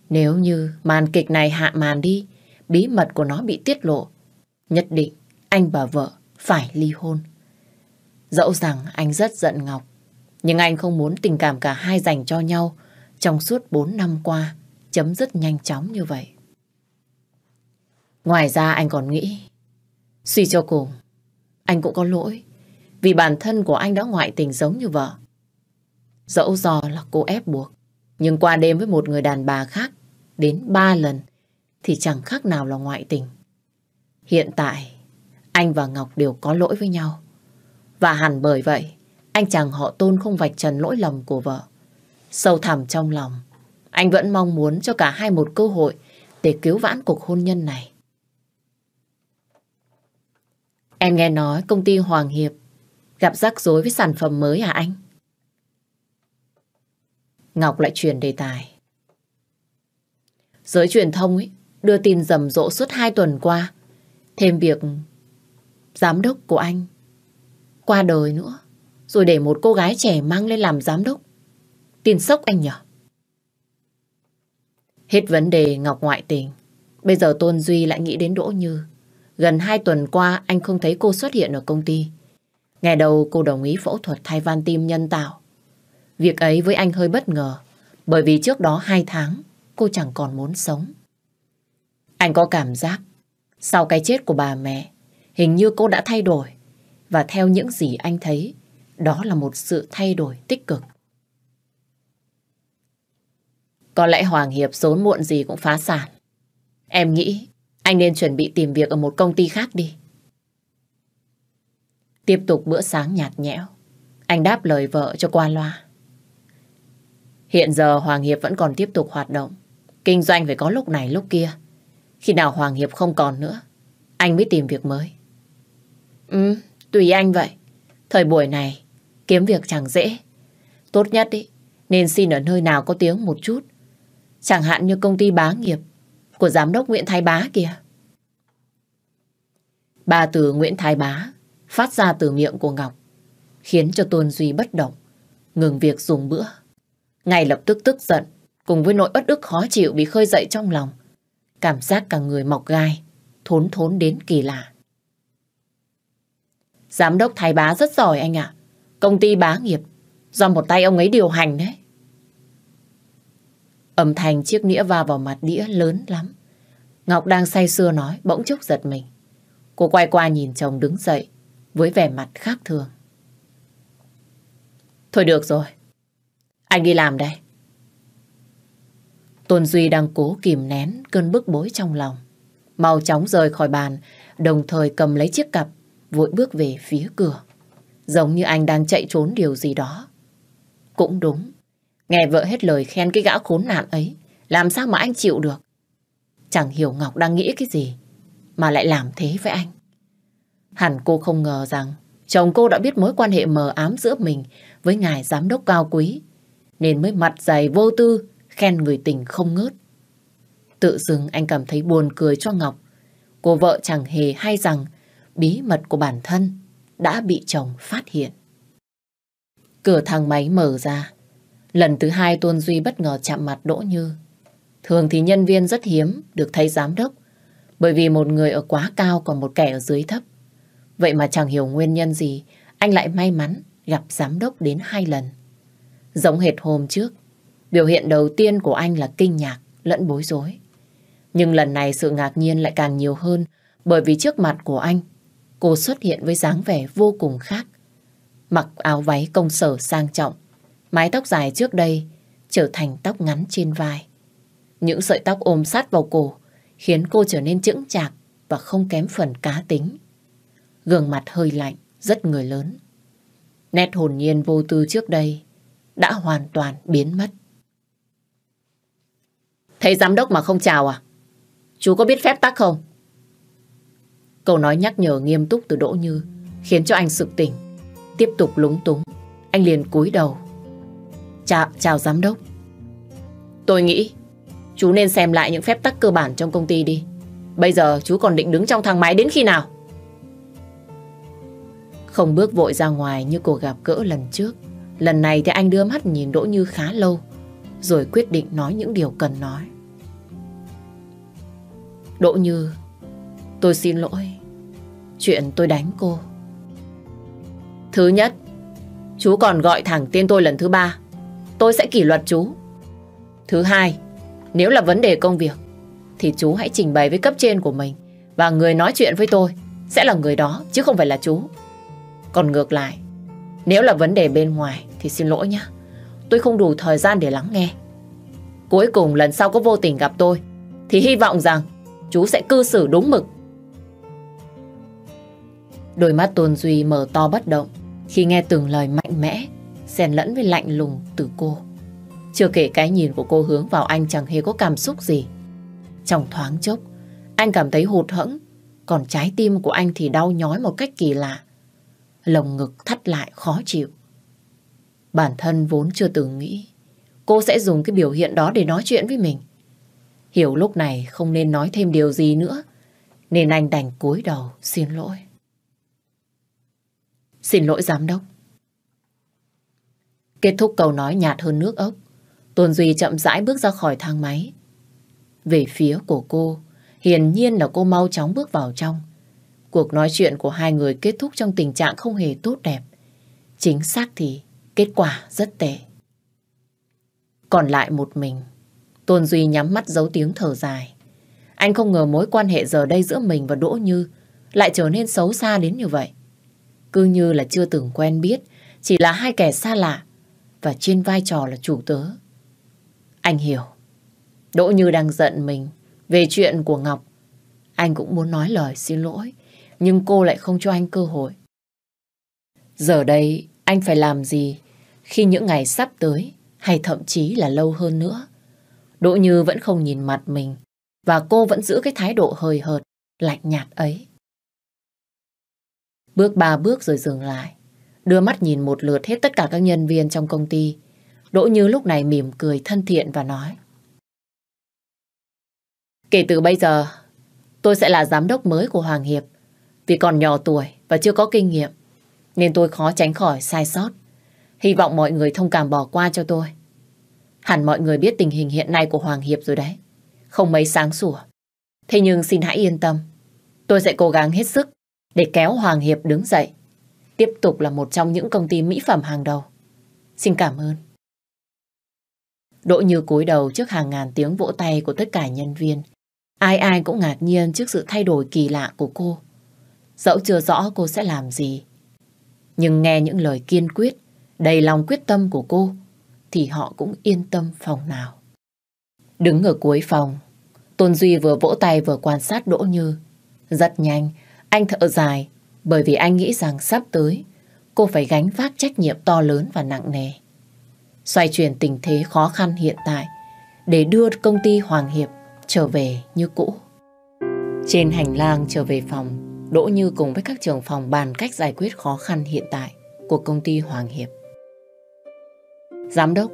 Nếu như màn kịch này hạ màn đi, bí mật của nó bị tiết lộ, nhất định anh và vợ phải ly hôn. Dẫu rằng anh rất giận Ngọc, nhưng anh không muốn tình cảm cả hai dành cho nhau trong suốt bốn năm qua chấm dứt nhanh chóng như vậy. Ngoài ra anh còn nghĩ, suy cho cùng, anh cũng có lỗi vì bản thân của anh đã ngoại tình giống như vợ. Dẫu dò là cô ép buộc, nhưng qua đêm với một người đàn bà khác đến 3 lần thì chẳng khác nào là ngoại tình. Hiện tại, anh và Ngọc đều có lỗi với nhau. Và hẳn bởi vậy, anh chàng họ tôn không vạch trần lỗi lầm của vợ. Sâu thẳm trong lòng, anh vẫn mong muốn cho cả hai một cơ hội để cứu vãn cuộc hôn nhân này. Em nghe nói công ty Hoàng Hiệp gặp rắc rối với sản phẩm mới à anh? Ngọc lại chuyển đề tài. Giới truyền thông ấy đưa tin rầm rộ suốt hai tuần qua. Thêm việc giám đốc của anh qua đời nữa. Rồi để một cô gái trẻ mang lên làm giám đốc. Tin sốc anh nhở? Hết vấn đề Ngọc ngoại tình. Bây giờ Tôn Duy lại nghĩ đến Đỗ Như. Gần hai tuần qua anh không thấy cô xuất hiện ở công ty. Ngày đầu cô đồng ý phẫu thuật thay van tim nhân tạo. Việc ấy với anh hơi bất ngờ, bởi vì trước đó hai tháng, cô chẳng còn muốn sống. Anh có cảm giác, sau cái chết của bà mẹ, hình như cô đã thay đổi. Và theo những gì anh thấy, đó là một sự thay đổi tích cực. Có lẽ Hoàng Hiệp sớm muộn gì cũng phá sản. Em nghĩ anh nên chuẩn bị tìm việc ở một công ty khác đi. Tiếp tục bữa sáng nhạt nhẽo, anh đáp lời vợ cho qua loa. Hiện giờ Hoàng Hiệp vẫn còn tiếp tục hoạt động. Kinh doanh phải có lúc này lúc kia. Khi nào Hoàng Hiệp không còn nữa, anh mới tìm việc mới. Ừ, tùy anh vậy. Thời buổi này, kiếm việc chẳng dễ. Tốt nhất ý, nên xin ở nơi nào có tiếng một chút. Chẳng hạn như công ty bá nghiệp của giám đốc Nguyễn Thái Bá kìa. Ba từ Nguyễn Thái Bá phát ra từ miệng của Ngọc khiến cho Tôn Duy bất động, ngừng việc dùng bữa. Ngay lập tức tức giận, cùng với nỗi uất ức khó chịu bị khơi dậy trong lòng. Cảm giác cả người mọc gai, thốn thốn đến kỳ lạ. Giám đốc Thái Bá rất giỏi anh ạ. Công ty bá nghiệp, do một tay ông ấy điều hành đấy. Âm thanh chiếc nĩa va vào mặt đĩa lớn lắm. Ngọc đang say sưa nói, bỗng chốc giật mình. Cô quay qua nhìn chồng đứng dậy, với vẻ mặt khác thường. Thôi được rồi, anh đi làm đây. Tôn Duy đang cố kìm nén cơn bức bối trong lòng. Mau chóng rời khỏi bàn, đồng thời cầm lấy chiếc cặp, vội bước về phía cửa. Giống như anh đang chạy trốn điều gì đó. Cũng đúng. Nghe vợ hết lời khen cái gã khốn nạn ấy, làm sao mà anh chịu được. Chẳng hiểu Ngọc đang nghĩ cái gì, mà lại làm thế với anh. Hẳn cô không ngờ rằng chồng cô đã biết mối quan hệ mờ ám giữa mình với ngài giám đốc cao quý, nên mới mặt dày vô tư khen người tình không ngớt. Tự dưng anh cảm thấy buồn cười cho Ngọc. Cô vợ chẳng hề hay rằng bí mật của bản thân đã bị chồng phát hiện. Cửa thang máy mở ra. Lần thứ hai Tôn Duy bất ngờ chạm mặt Đỗ Như. Thường thì nhân viên rất hiếm được thấy giám đốc bởi vì một người ở quá cao còn một kẻ ở dưới thấp. Vậy mà chẳng hiểu nguyên nhân gì anh lại may mắn gặp giám đốc đến hai lần. Giống hệt hôm trước, Biểu hiện đầu tiên của anh là kinh ngạc, lẫn bối rối. Nhưng lần này sự ngạc nhiên lại càng nhiều hơn bởi vì trước mặt của anh, cô xuất hiện với dáng vẻ vô cùng khác. Mặc áo váy công sở sang trọng, mái tóc dài trước đây trở thành tóc ngắn trên vai. Những sợi tóc ôm sát vào cổ khiến cô trở nên chững chạc và không kém phần cá tính. Gương mặt hơi lạnh, rất người lớn. Nét hồn nhiên vô tư trước đây đã hoàn toàn biến mất. Thấy giám đốc mà không chào à? Chú có biết phép tắc không? Câu nói nhắc nhở nghiêm túc từ Đỗ Như khiến cho anh sực tỉnh. Tiếp tục lúng túng, anh liền cúi đầu. Chào, chào giám đốc. Tôi nghĩ chú nên xem lại những phép tắc cơ bản trong công ty đi. Bây giờ chú còn định đứng trong thang máy đến khi nào? Không bước vội ra ngoài như cuộc gặp gỡ lần trước. Lần này thì anh đưa mắt nhìn Đỗ Như khá lâu, rồi quyết định nói những điều cần nói. Đỗ Như, tôi xin lỗi. Chuyện tôi đánh cô. Thứ nhất, chú còn gọi thẳng tên tôi lần thứ ba. Tôi sẽ kỷ luật chú. Thứ hai, nếu là vấn đề công việc, thì chú hãy trình bày với cấp trên của mình và người nói chuyện với tôi sẽ là người đó chứ không phải là chú. Còn ngược lại, nếu là vấn đề bên ngoài thì xin lỗi nhé. Tôi không đủ thời gian để lắng nghe. Cuối cùng lần sau có vô tình gặp tôi thì hy vọng rằng chú sẽ cư xử đúng mực. Đôi mắt Tôn Duy mở to bất động khi nghe từng lời mạnh mẽ, xen lẫn với lạnh lùng từ cô. Chưa kể cái nhìn của cô hướng vào anh chẳng hề có cảm xúc gì. Trong thoáng chốc, anh cảm thấy hụt hẫng, còn trái tim của anh thì đau nhói một cách kỳ lạ. Lồng ngực thắt lại khó chịu. Bản thân vốn chưa từng nghĩ cô sẽ dùng cái biểu hiện đó để nói chuyện với mình. Hiểu lúc này không nên nói thêm điều gì nữa, nên anh đành cúi đầu xin lỗi. Xin lỗi giám đốc. Kết thúc câu nói nhạt hơn nước ốc, Tuần Duy chậm rãi bước ra khỏi thang máy. Về phía của cô, hiển nhiên là cô mau chóng bước vào trong. Cuộc nói chuyện của hai người kết thúc trong tình trạng không hề tốt đẹp. Chính xác thì kết quả rất tệ. Còn lại một mình Tôn Duy nhắm mắt giấu tiếng thở dài. Anh không ngờ mối quan hệ giờ đây giữa mình và Đỗ Như lại trở nên xấu xa đến như vậy. Cứ như là chưa từng quen biết, chỉ là hai kẻ xa lạ và trên vai trò là chủ tớ. Anh hiểu. Đỗ Như đang giận mình về chuyện của Ngọc. Anh cũng muốn nói lời xin lỗi, nhưng cô lại không cho anh cơ hội. Giờ đây, anh phải làm gì khi những ngày sắp tới hay thậm chí là lâu hơn nữa Đỗ Như vẫn không nhìn mặt mình và cô vẫn giữ cái thái độ hời hợt, lạnh nhạt ấy. Bước ba bước rồi dừng lại, đưa mắt nhìn một lượt hết tất cả các nhân viên trong công ty. Đỗ Như lúc này mỉm cười thân thiện và nói. Kể từ bây giờ, tôi sẽ là giám đốc mới của Hoàng Hiệp. Vì còn nhỏ tuổi và chưa có kinh nghiệm, nên tôi khó tránh khỏi sai sót. Hy vọng mọi người thông cảm bỏ qua cho tôi. Hẳn mọi người biết tình hình hiện nay của Hoàng Hiệp rồi đấy. Không mấy sáng sủa. Thế nhưng xin hãy yên tâm. Tôi sẽ cố gắng hết sức để kéo Hoàng Hiệp đứng dậy. Tiếp tục là một trong những công ty mỹ phẩm hàng đầu. Xin cảm ơn. Đỗ Như cúi đầu trước hàng ngàn tiếng vỗ tay của tất cả nhân viên. Ai ai cũng ngạc nhiên trước sự thay đổi kỳ lạ của cô. Dẫu chưa rõ cô sẽ làm gì. Nhưng nghe những lời kiên quyết, đầy lòng quyết tâm của cô, thì họ cũng yên tâm phòng nào. Đứng ở cuối phòng, Tôn Duy vừa vỗ tay vừa quan sát Đỗ Như. Rất nhanh, anh thở dài bởi vì anh nghĩ rằng sắp tới cô phải gánh vác trách nhiệm to lớn và nặng nề. Xoay chuyển tình thế khó khăn hiện tại để đưa công ty Hoàng Hiệp trở về như cũ. Trên hành lang trở về phòng, Đỗ Như cùng với các trưởng phòng bàn cách giải quyết khó khăn hiện tại của công ty Hoàng Hiệp. Giám đốc,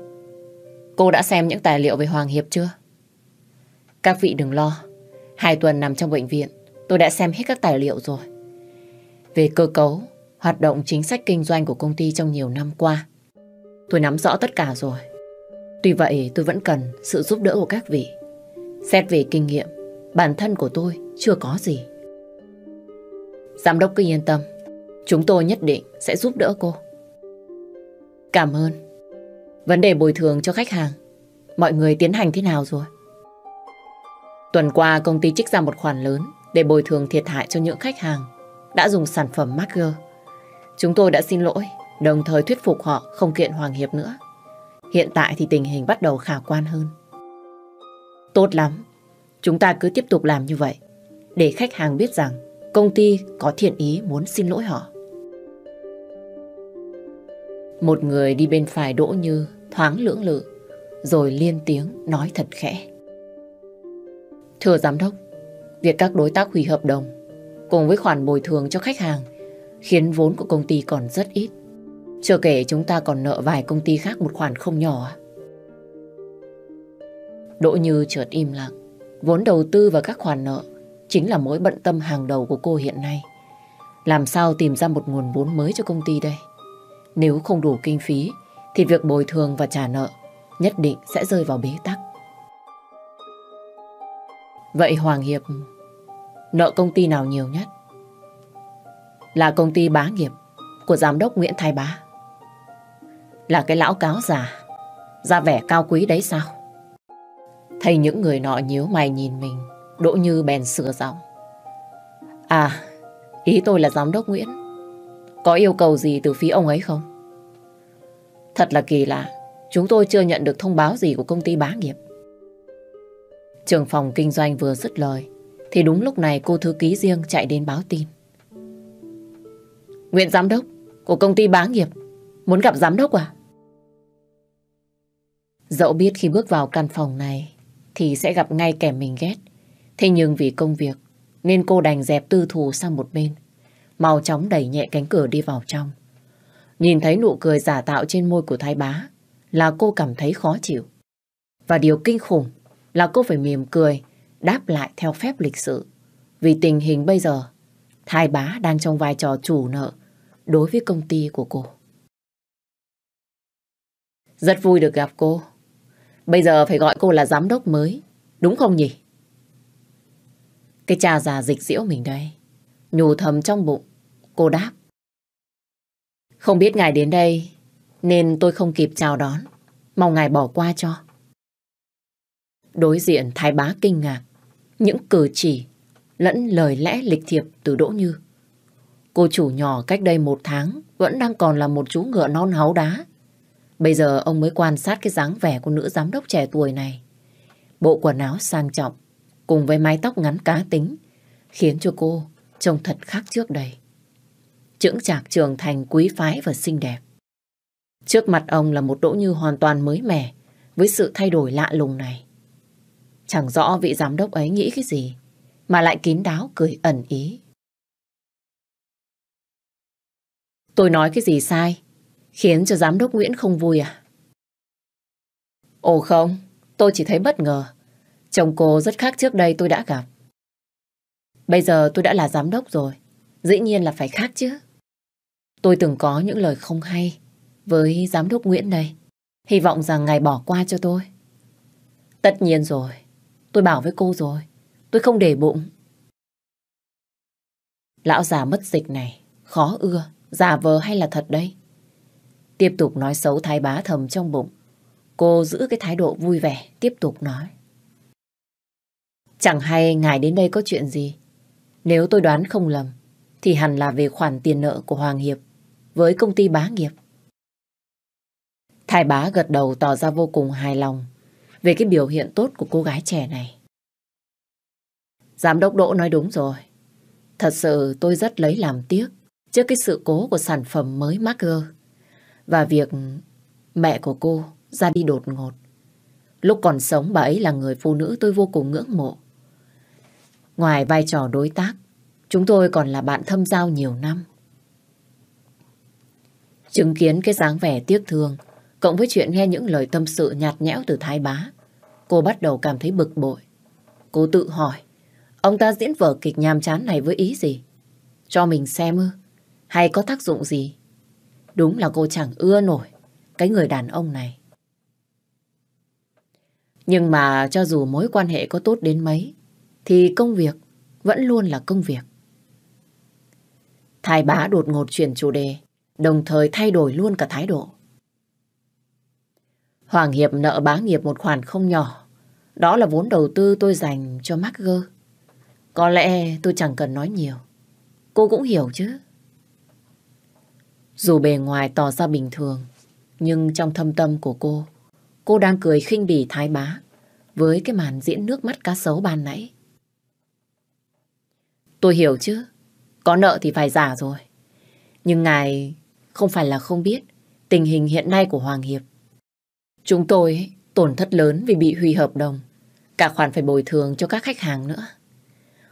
cô đã xem những tài liệu về Hoàng Hiệp chưa? Các vị đừng lo. Hai tuần nằm trong bệnh viện, tôi đã xem hết các tài liệu rồi. Về cơ cấu, hoạt động chính sách kinh doanh của công ty trong nhiều năm qua, tôi nắm rõ tất cả rồi. Tuy vậy, tôi vẫn cần sự giúp đỡ của các vị. Xét về kinh nghiệm, bản thân của tôi chưa có gì. Giám đốc cứ yên tâm, chúng tôi nhất định sẽ giúp đỡ cô. Cảm ơn. Vấn đề bồi thường cho khách hàng, mọi người tiến hành thế nào rồi? Tuần qua công ty trích ra một khoản lớn để bồi thường thiệt hại cho những khách hàng đã dùng sản phẩm Marker. Chúng tôi đã xin lỗi, đồng thời thuyết phục họ không kiện Hoàng Hiệp nữa. Hiện tại thì tình hình bắt đầu khả quan hơn. Tốt lắm, chúng ta cứ tiếp tục làm như vậy, để khách hàng biết rằng công ty có thiện ý muốn xin lỗi họ. Một người đi bên phải Đỗ Như thoáng lưỡng lự, rồi liên tiếng nói thật khẽ. Thưa giám đốc, việc các đối tác hủy hợp đồng cùng với khoản bồi thường cho khách hàng khiến vốn của công ty còn rất ít. Chưa kể chúng ta còn nợ vài công ty khác một khoản không nhỏ. Đỗ Như chợt im lặng. Vốn đầu tư và các khoản nợ chính là mối bận tâm hàng đầu của cô hiện nay. Làm sao tìm ra một nguồn vốn mới cho công ty đây? Nếu không đủ kinh phí thì việc bồi thường và trả nợ nhất định sẽ rơi vào bế tắc. Vậy Hoàng Hiệp nợ công ty nào nhiều nhất? Là công ty bá nghiệp của giám đốc Nguyễn Thái Bá. Là cái lão cáo già, ra vẻ cao quý đấy sao? Thấy những người nọ nhíu mày nhìn mình, Đỗ Như bèn sửa giọng. À, ý tôi là giám đốc Nguyễn. Có yêu cầu gì từ phía ông ấy không? Thật là kỳ lạ, chúng tôi chưa nhận được thông báo gì của công ty bá nghiệp. Trường phòng kinh doanh vừa dứt lời, thì đúng lúc này cô thư ký riêng chạy đến báo tin. Nguyễn Giám đốc của công ty bá nghiệp muốn gặp Giám đốc à? Dẫu biết khi bước vào căn phòng này thì sẽ gặp ngay kẻ mình ghét. Thế nhưng vì công việc nên cô đành dẹp tư thù sang một bên mau chóng đẩy nhẹ cánh cửa đi vào trong. Nhìn thấy nụ cười giả tạo trên môi của thái bá là cô cảm thấy khó chịu. Và điều kinh khủng là cô phải mỉm cười đáp lại theo phép lịch sự. Vì tình hình bây giờ, thái bá đang trong vai trò chủ nợ đối với công ty của cô. Rất vui được gặp cô. Bây giờ phải gọi cô là giám đốc mới, đúng không nhỉ? Cái cha già dịch diễu mình đây. Nhủ thầm trong bụng, Cô đáp. Không biết ngài đến đây nên tôi không kịp chào đón. Mong ngài bỏ qua cho. Đối diện thái bá kinh ngạc. Những cử chỉ lẫn lời lẽ lịch thiệp từ Đỗ Như. Cô chủ nhỏ cách đây một tháng vẫn đang còn là một chú ngựa non háu đá. Bây giờ ông mới quan sát cái dáng vẻ của nữ giám đốc trẻ tuổi này. Bộ quần áo sang trọng cùng với mái tóc ngắn cá tính khiến cho cô trông thật khác trước đây chững chạc trưởng thành quý phái và xinh đẹp. Trước mặt ông là một đỗ như hoàn toàn mới mẻ với sự thay đổi lạ lùng này. Chẳng rõ vị giám đốc ấy nghĩ cái gì mà lại kín đáo cười ẩn ý. Tôi nói cái gì sai khiến cho giám đốc Nguyễn không vui à? Ồ không, tôi chỉ thấy bất ngờ. Chồng cô rất khác trước đây tôi đã gặp. Bây giờ tôi đã là giám đốc rồi. Dĩ nhiên là phải khác chứ. Tôi từng có những lời không hay với giám đốc Nguyễn đây. Hy vọng rằng ngài bỏ qua cho tôi. Tất nhiên rồi. Tôi bảo với cô rồi. Tôi không để bụng. Lão già mất dịch này. Khó ưa. Giả vờ hay là thật đây? Tiếp tục nói xấu thái bá thầm trong bụng. Cô giữ cái thái độ vui vẻ. Tiếp tục nói. Chẳng hay ngài đến đây có chuyện gì. Nếu tôi đoán không lầm, thì hẳn là về khoản tiền nợ của Hoàng Hiệp với công ty bá nghiệp. Thái bá gật đầu tỏ ra vô cùng hài lòng về cái biểu hiện tốt của cô gái trẻ này. Giám đốc Đỗ nói đúng rồi. Thật sự tôi rất lấy làm tiếc trước cái sự cố của sản phẩm mới Marker và việc mẹ của cô ra đi đột ngột. Lúc còn sống bà ấy là người phụ nữ tôi vô cùng ngưỡng mộ. Ngoài vai trò đối tác, chúng tôi còn là bạn thâm giao nhiều năm. Chứng kiến cái dáng vẻ tiếc thương, cộng với chuyện nghe những lời tâm sự nhạt nhẽo từ thái bá, cô bắt đầu cảm thấy bực bội. Cô tự hỏi, ông ta diễn vở kịch nhàm chán này với ý gì? Cho mình xem ư? Hay có tác dụng gì? Đúng là cô chẳng ưa nổi cái người đàn ông này. Nhưng mà cho dù mối quan hệ có tốt đến mấy, thì công việc vẫn luôn là công việc. Thái bá đột ngột chuyển chủ đề, đồng thời thay đổi luôn cả thái độ. Hoàng Hiệp nợ bá nghiệp một khoản không nhỏ. Đó là vốn đầu tư tôi dành cho Marker. Có lẽ tôi chẳng cần nói nhiều. Cô cũng hiểu chứ. Dù bề ngoài tỏ ra bình thường, nhưng trong thâm tâm của cô, cô đang cười khinh bỉ thái bá với cái màn diễn nước mắt cá sấu ban nãy. Tôi hiểu chứ, có nợ thì phải giả rồi. Nhưng ngài không phải là không biết tình hình hiện nay của Hoàng Hiệp. Chúng tôi tổn thất lớn vì bị hủy hợp đồng, cả khoản phải bồi thường cho các khách hàng nữa.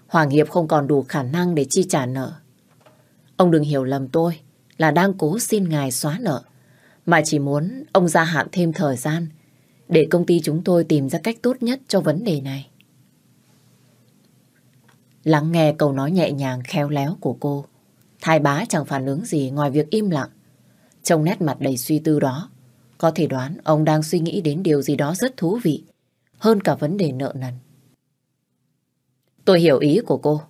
Hoàng Hiệp không còn đủ khả năng để chi trả nợ. Ông đừng hiểu lầm tôi là đang cố xin ngài xóa nợ, mà chỉ muốn ông gia hạn thêm thời gian để công ty chúng tôi tìm ra cách tốt nhất cho vấn đề này. Lắng nghe câu nói nhẹ nhàng khéo léo của cô, Thái bá chẳng phản ứng gì ngoài việc im lặng. Trong nét mặt đầy suy tư đó, có thể đoán ông đang suy nghĩ đến điều gì đó rất thú vị, hơn cả vấn đề nợ nần. Tôi hiểu ý của cô,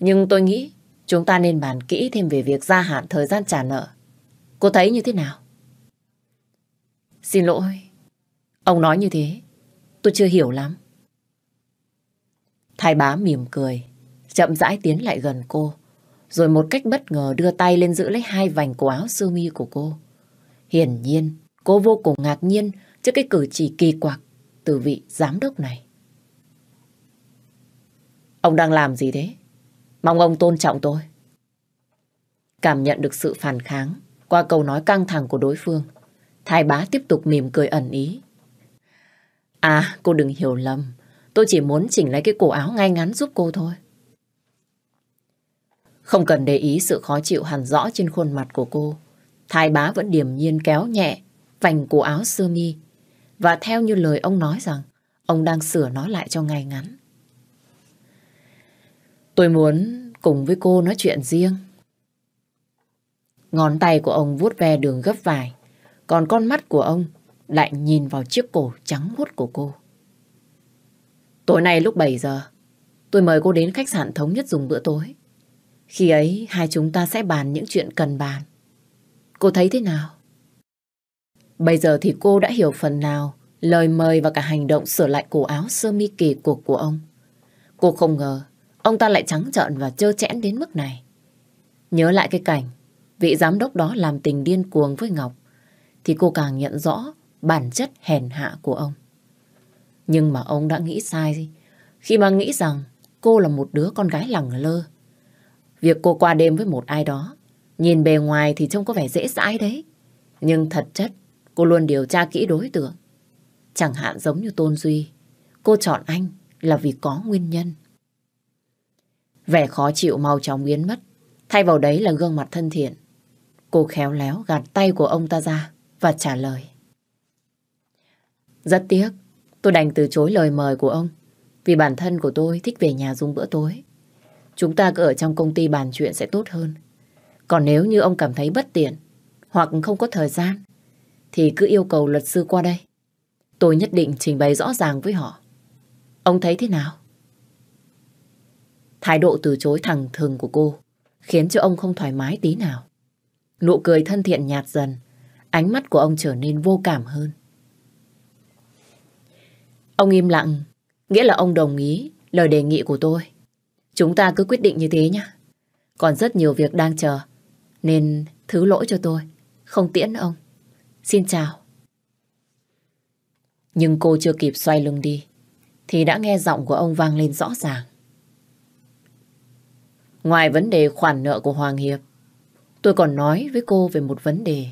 nhưng tôi nghĩ chúng ta nên bàn kỹ thêm về việc gia hạn thời gian trả nợ. Cô thấy như thế nào? Xin lỗi, ông nói như thế, tôi chưa hiểu lắm. Thái bá mỉm cười, chậm rãi tiến lại gần cô rồi một cách bất ngờ đưa tay lên giữ lấy hai vành cổ áo sơ mi của cô. Hiển nhiên, cô vô cùng ngạc nhiên trước cái cử chỉ kỳ quặc từ vị giám đốc này. Ông đang làm gì thế? Mong ông tôn trọng tôi. Cảm nhận được sự phản kháng qua câu nói căng thẳng của đối phương, Thái bá tiếp tục mỉm cười ẩn ý. À, cô đừng hiểu lầm. Tôi chỉ muốn chỉnh lấy cái cổ áo ngay ngắn giúp cô thôi. Không cần để ý sự khó chịu hẳn rõ trên khuôn mặt của cô. Thái bá vẫn điềm nhiên kéo nhẹ vành của áo sơ mi và theo như lời ông nói rằng ông đang sửa nó lại cho ngày ngắn. Tôi muốn cùng với cô nói chuyện riêng. Ngón tay của ông vuốt ve đường gấp vải, còn con mắt của ông lại nhìn vào chiếc cổ trắng muốt của cô. Tối nay lúc 7 giờ, tôi mời cô đến khách sạn thống nhất dùng bữa tối. Khi ấy hai chúng ta sẽ bàn những chuyện cần bàn. Cô thấy thế nào? Bây giờ thì cô đã hiểu phần nào lời mời và cả hành động sửa lại cổ áo sơ mi kỳ cục của ông. Cô không ngờ ông ta lại trắng trợn và trơ trẽn đến mức này. Nhớ lại cái cảnh vị giám đốc đó làm tình điên cuồng với Ngọc thì cô càng nhận rõ bản chất hèn hạ của ông. Nhưng mà ông đã nghĩ sai khi mà nghĩ rằng cô là một đứa con gái lẳng lơ Việc cô qua đêm với một ai đó, nhìn bề ngoài thì trông có vẻ dễ dãi đấy. Nhưng thật chất, cô luôn điều tra kỹ đối tượng. Chẳng hạn giống như Tôn Duy, cô chọn anh là vì có nguyên nhân. Vẻ khó chịu mau chóng biến mất, thay vào đấy là gương mặt thân thiện. Cô khéo léo gạt tay của ông ta ra và trả lời. Rất tiếc, tôi đành từ chối lời mời của ông vì bản thân của tôi thích về nhà dùng bữa tối. Chúng ta cứ ở trong công ty bàn chuyện sẽ tốt hơn. Còn nếu như ông cảm thấy bất tiện hoặc không có thời gian thì cứ yêu cầu luật sư qua đây. Tôi nhất định trình bày rõ ràng với họ. Ông thấy thế nào? Thái độ từ chối thẳng thừng của cô khiến cho ông không thoải mái tí nào. Nụ cười thân thiện nhạt dần, ánh mắt của ông trở nên vô cảm hơn. Ông im lặng, nghĩa là ông đồng ý lời đề nghị của tôi. Chúng ta cứ quyết định như thế nhé. Còn rất nhiều việc đang chờ. Nên thứ lỗi cho tôi. Không tiễn ông. Xin chào. Nhưng cô chưa kịp xoay lưng đi. Thì đã nghe giọng của ông vang lên rõ ràng. Ngoài vấn đề khoản nợ của Hoàng Hiệp, tôi còn nói với cô về một vấn đề.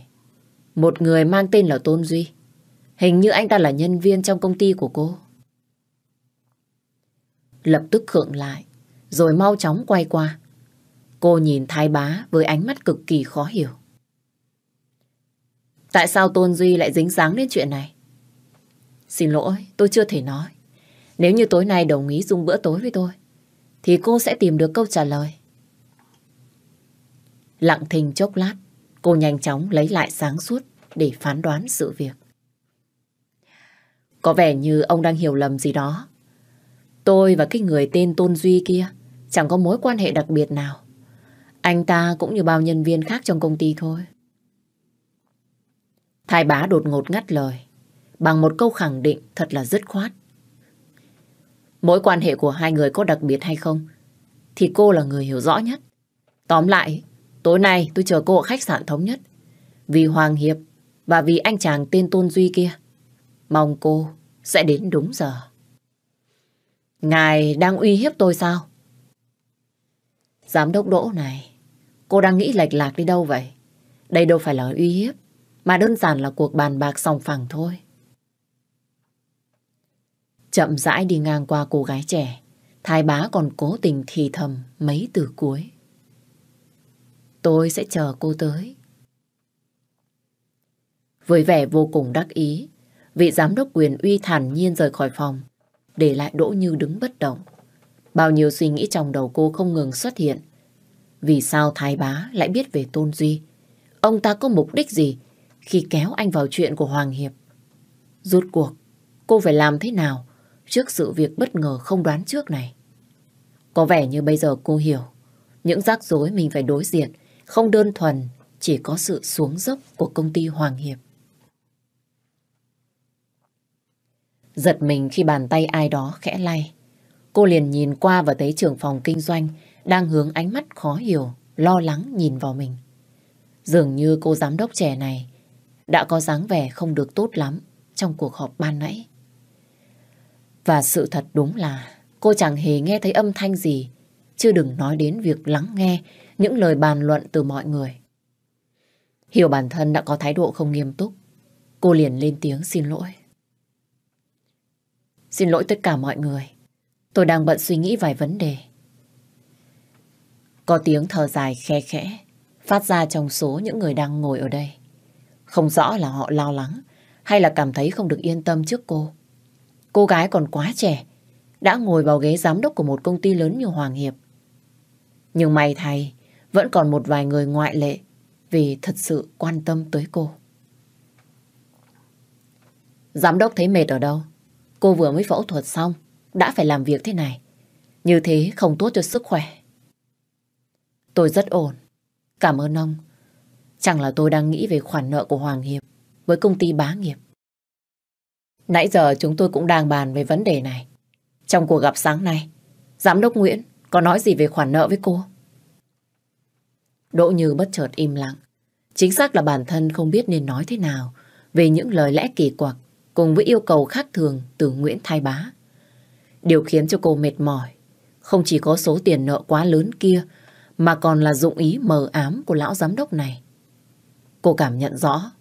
Một người mang tên là Tôn Duy. Hình như anh ta là nhân viên trong công ty của cô. Lập tức khượng lại rồi mau chóng quay qua. Cô nhìn thái bá với ánh mắt cực kỳ khó hiểu. Tại sao Tôn Duy lại dính dáng đến chuyện này? Xin lỗi, tôi chưa thể nói. Nếu như tối nay đồng ý dùng bữa tối với tôi, thì cô sẽ tìm được câu trả lời. Lặng thinh chốc lát, cô nhanh chóng lấy lại sáng suốt để phán đoán sự việc. Có vẻ như ông đang hiểu lầm gì đó. Tôi và cái người tên Tôn Duy kia chẳng có mối quan hệ đặc biệt nào. Anh ta cũng như bao nhân viên khác trong công ty thôi. Thái bá đột ngột ngắt lời, bằng một câu khẳng định thật là dứt khoát. Mối quan hệ của hai người có đặc biệt hay không, thì cô là người hiểu rõ nhất. Tóm lại, tối nay tôi chờ cô ở khách sạn thống nhất. Vì Hoàng Hiệp và vì anh chàng tên Tôn Duy kia. Mong cô sẽ đến đúng giờ. Ngài đang uy hiếp tôi sao? Giám đốc Đỗ này, cô đang nghĩ lệch lạc đi đâu vậy? Đây đâu phải là uy hiếp, mà đơn giản là cuộc bàn bạc sòng phẳng thôi. Chậm rãi đi ngang qua cô gái trẻ, thái bá còn cố tình thì thầm mấy từ cuối. Tôi sẽ chờ cô tới. Với vẻ vô cùng đắc ý, vị giám đốc quyền uy thản nhiên rời khỏi phòng, để lại Đỗ Như đứng bất động. Bao nhiêu suy nghĩ trong đầu cô không ngừng xuất hiện. Vì sao Thái Bá lại biết về Tôn Duy? Ông ta có mục đích gì khi kéo anh vào chuyện của Hoàng Hiệp? Rốt cuộc, cô phải làm thế nào trước sự việc bất ngờ không đoán trước này? Có vẻ như bây giờ cô hiểu, những rắc rối mình phải đối diện không đơn thuần chỉ có sự xuống dốc của công ty Hoàng Hiệp. Giật mình khi bàn tay ai đó khẽ lay. Cô liền nhìn qua và thấy trưởng phòng kinh doanh đang hướng ánh mắt khó hiểu, lo lắng nhìn vào mình. Dường như cô giám đốc trẻ này đã có dáng vẻ không được tốt lắm trong cuộc họp ban nãy. Và sự thật đúng là cô chẳng hề nghe thấy âm thanh gì, chưa đừng nói đến việc lắng nghe những lời bàn luận từ mọi người. Hiểu bản thân đã có thái độ không nghiêm túc, cô liền lên tiếng xin lỗi. Xin lỗi tất cả mọi người Tôi đang bận suy nghĩ vài vấn đề. Có tiếng thở dài khe khẽ phát ra trong số những người đang ngồi ở đây. Không rõ là họ lo lắng hay là cảm thấy không được yên tâm trước cô. Cô gái còn quá trẻ, đã ngồi vào ghế giám đốc của một công ty lớn như Hoàng Hiệp. Nhưng may thay, vẫn còn một vài người ngoại lệ vì thật sự quan tâm tới cô. Giám đốc thấy mệt ở đâu? Cô vừa mới phẫu thuật xong, đã phải làm việc thế này. Như thế không tốt cho sức khỏe. Tôi rất ổn. Cảm ơn ông. Chẳng là tôi đang nghĩ về khoản nợ của Hoàng Hiệp với công ty bá nghiệp. Nãy giờ chúng tôi cũng đang bàn về vấn đề này. Trong cuộc gặp sáng nay, Giám đốc Nguyễn có nói gì về khoản nợ với cô? Đỗ Như bất chợt im lặng. Chính xác là bản thân không biết nên nói thế nào về những lời lẽ kỳ quặc cùng với yêu cầu khác thường từ Nguyễn Thái Bá. Điều khiến cho cô mệt mỏi Không chỉ có số tiền nợ quá lớn kia Mà còn là dụng ý mờ ám của lão giám đốc này Cô cảm nhận rõ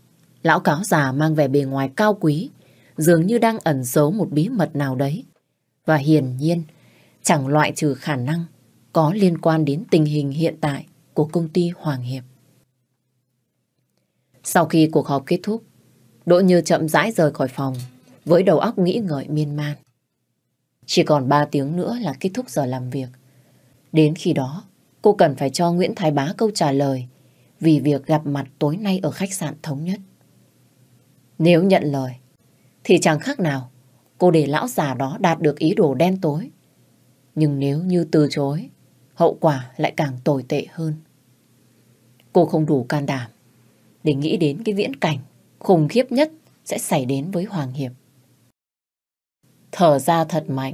Lão cáo già mang vẻ bề ngoài cao quý Dường như đang ẩn giấu một bí mật nào đấy Và hiển nhiên Chẳng loại trừ khả năng Có liên quan đến tình hình hiện tại Của công ty Hoàng Hiệp Sau khi cuộc họp kết thúc Đỗ Như chậm rãi rời khỏi phòng với đầu óc nghĩ ngợi miên man. Chỉ còn 3 tiếng nữa là kết thúc giờ làm việc. Đến khi đó, cô cần phải cho Nguyễn Thái Bá câu trả lời vì việc gặp mặt tối nay ở khách sạn thống nhất. Nếu nhận lời, thì chẳng khác nào cô để lão già đó đạt được ý đồ đen tối. Nhưng nếu như từ chối, hậu quả lại càng tồi tệ hơn. Cô không đủ can đảm để nghĩ đến cái viễn cảnh khủng khiếp nhất sẽ xảy đến với Hoàng Hiệp. Thở ra thật mạnh,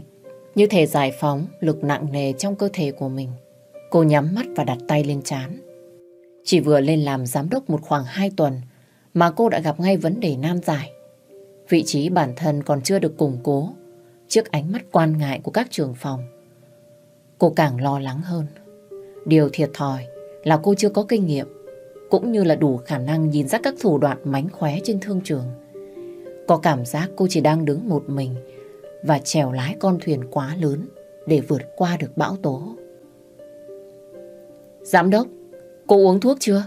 như thể giải phóng lực nặng nề trong cơ thể của mình. Cô nhắm mắt và đặt tay lên chán. Chỉ vừa lên làm giám đốc một khoảng 2 tuần mà cô đã gặp ngay vấn đề nan giải. Vị trí bản thân còn chưa được củng cố trước ánh mắt quan ngại của các trường phòng. Cô càng lo lắng hơn. Điều thiệt thòi là cô chưa có kinh nghiệm cũng như là đủ khả năng nhìn ra các thủ đoạn mánh khóe trên thương trường. Có cảm giác cô chỉ đang đứng một mình và trèo lái con thuyền quá lớn để vượt qua được bão tố. Giám đốc, cô uống thuốc chưa?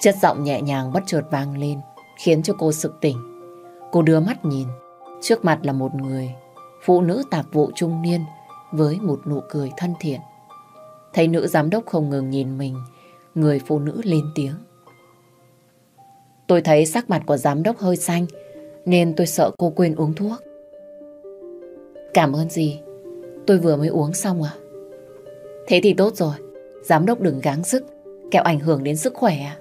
Chất giọng nhẹ nhàng bất chợt vang lên khiến cho cô sực tỉnh. Cô đưa mắt nhìn, trước mặt là một người, phụ nữ tạp vụ trung niên với một nụ cười thân thiện. Thấy nữ giám đốc không ngừng nhìn mình, người phụ nữ lên tiếng. Tôi thấy sắc mặt của giám đốc hơi xanh, nên tôi sợ cô quên uống thuốc. Cảm ơn gì? Tôi vừa mới uống xong à? Thế thì tốt rồi. Giám đốc đừng gắng sức, kẹo ảnh hưởng đến sức khỏe à?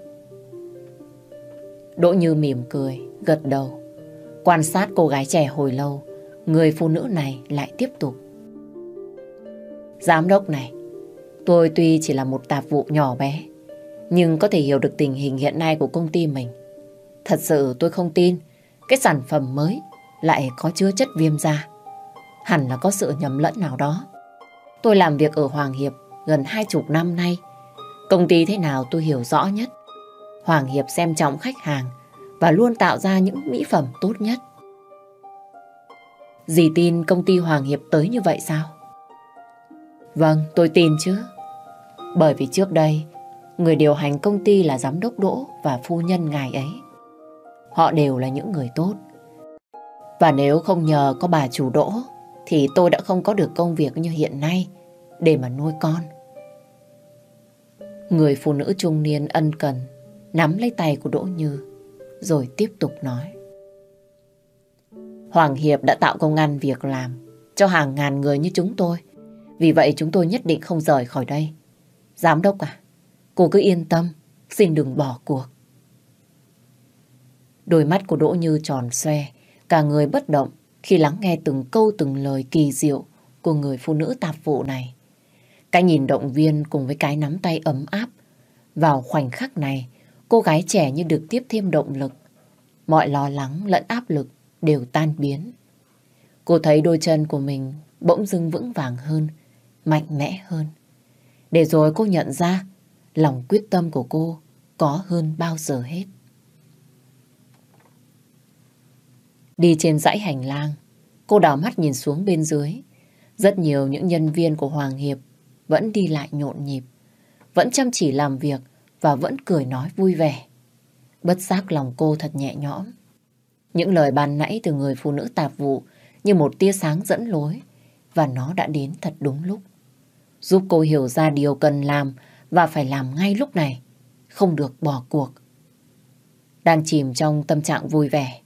Đỗ Như mỉm cười, gật đầu. Quan sát cô gái trẻ hồi lâu, người phụ nữ này lại tiếp tục. Giám đốc này, tôi tuy chỉ là một tạp vụ nhỏ bé, nhưng có thể hiểu được tình hình hiện nay của công ty mình. Thật sự tôi không tin cái sản phẩm mới lại có chứa chất viêm da. Hẳn là có sự nhầm lẫn nào đó. Tôi làm việc ở Hoàng Hiệp gần hai chục năm nay. Công ty thế nào tôi hiểu rõ nhất. Hoàng Hiệp xem trọng khách hàng và luôn tạo ra những mỹ phẩm tốt nhất. Dì tin công ty Hoàng Hiệp tới như vậy sao? Vâng, tôi tin chứ. Bởi vì trước đây, người điều hành công ty là giám đốc Đỗ và phu nhân ngài ấy. Họ đều là những người tốt. Và nếu không nhờ có bà chủ đỗ thì tôi đã không có được công việc như hiện nay để mà nuôi con. Người phụ nữ trung niên ân cần nắm lấy tay của Đỗ Như rồi tiếp tục nói. Hoàng Hiệp đã tạo công ăn việc làm cho hàng ngàn người như chúng tôi. Vì vậy chúng tôi nhất định không rời khỏi đây. Giám đốc à, cô cứ yên tâm, xin đừng bỏ cuộc. Đôi mắt của Đỗ Như tròn xoe, cả người bất động khi lắng nghe từng câu từng lời kỳ diệu của người phụ nữ tạp vụ này. Cái nhìn động viên cùng với cái nắm tay ấm áp. Vào khoảnh khắc này, cô gái trẻ như được tiếp thêm động lực. Mọi lo lắng lẫn áp lực đều tan biến. Cô thấy đôi chân của mình bỗng dưng vững vàng hơn, mạnh mẽ hơn. Để rồi cô nhận ra lòng quyết tâm của cô có hơn bao giờ hết. Đi trên dãy hành lang, cô đảo mắt nhìn xuống bên dưới. Rất nhiều những nhân viên của Hoàng Hiệp vẫn đi lại nhộn nhịp, vẫn chăm chỉ làm việc và vẫn cười nói vui vẻ. Bất giác lòng cô thật nhẹ nhõm. Những lời bàn nãy từ người phụ nữ tạp vụ như một tia sáng dẫn lối và nó đã đến thật đúng lúc. Giúp cô hiểu ra điều cần làm và phải làm ngay lúc này, không được bỏ cuộc. Đang chìm trong tâm trạng vui vẻ,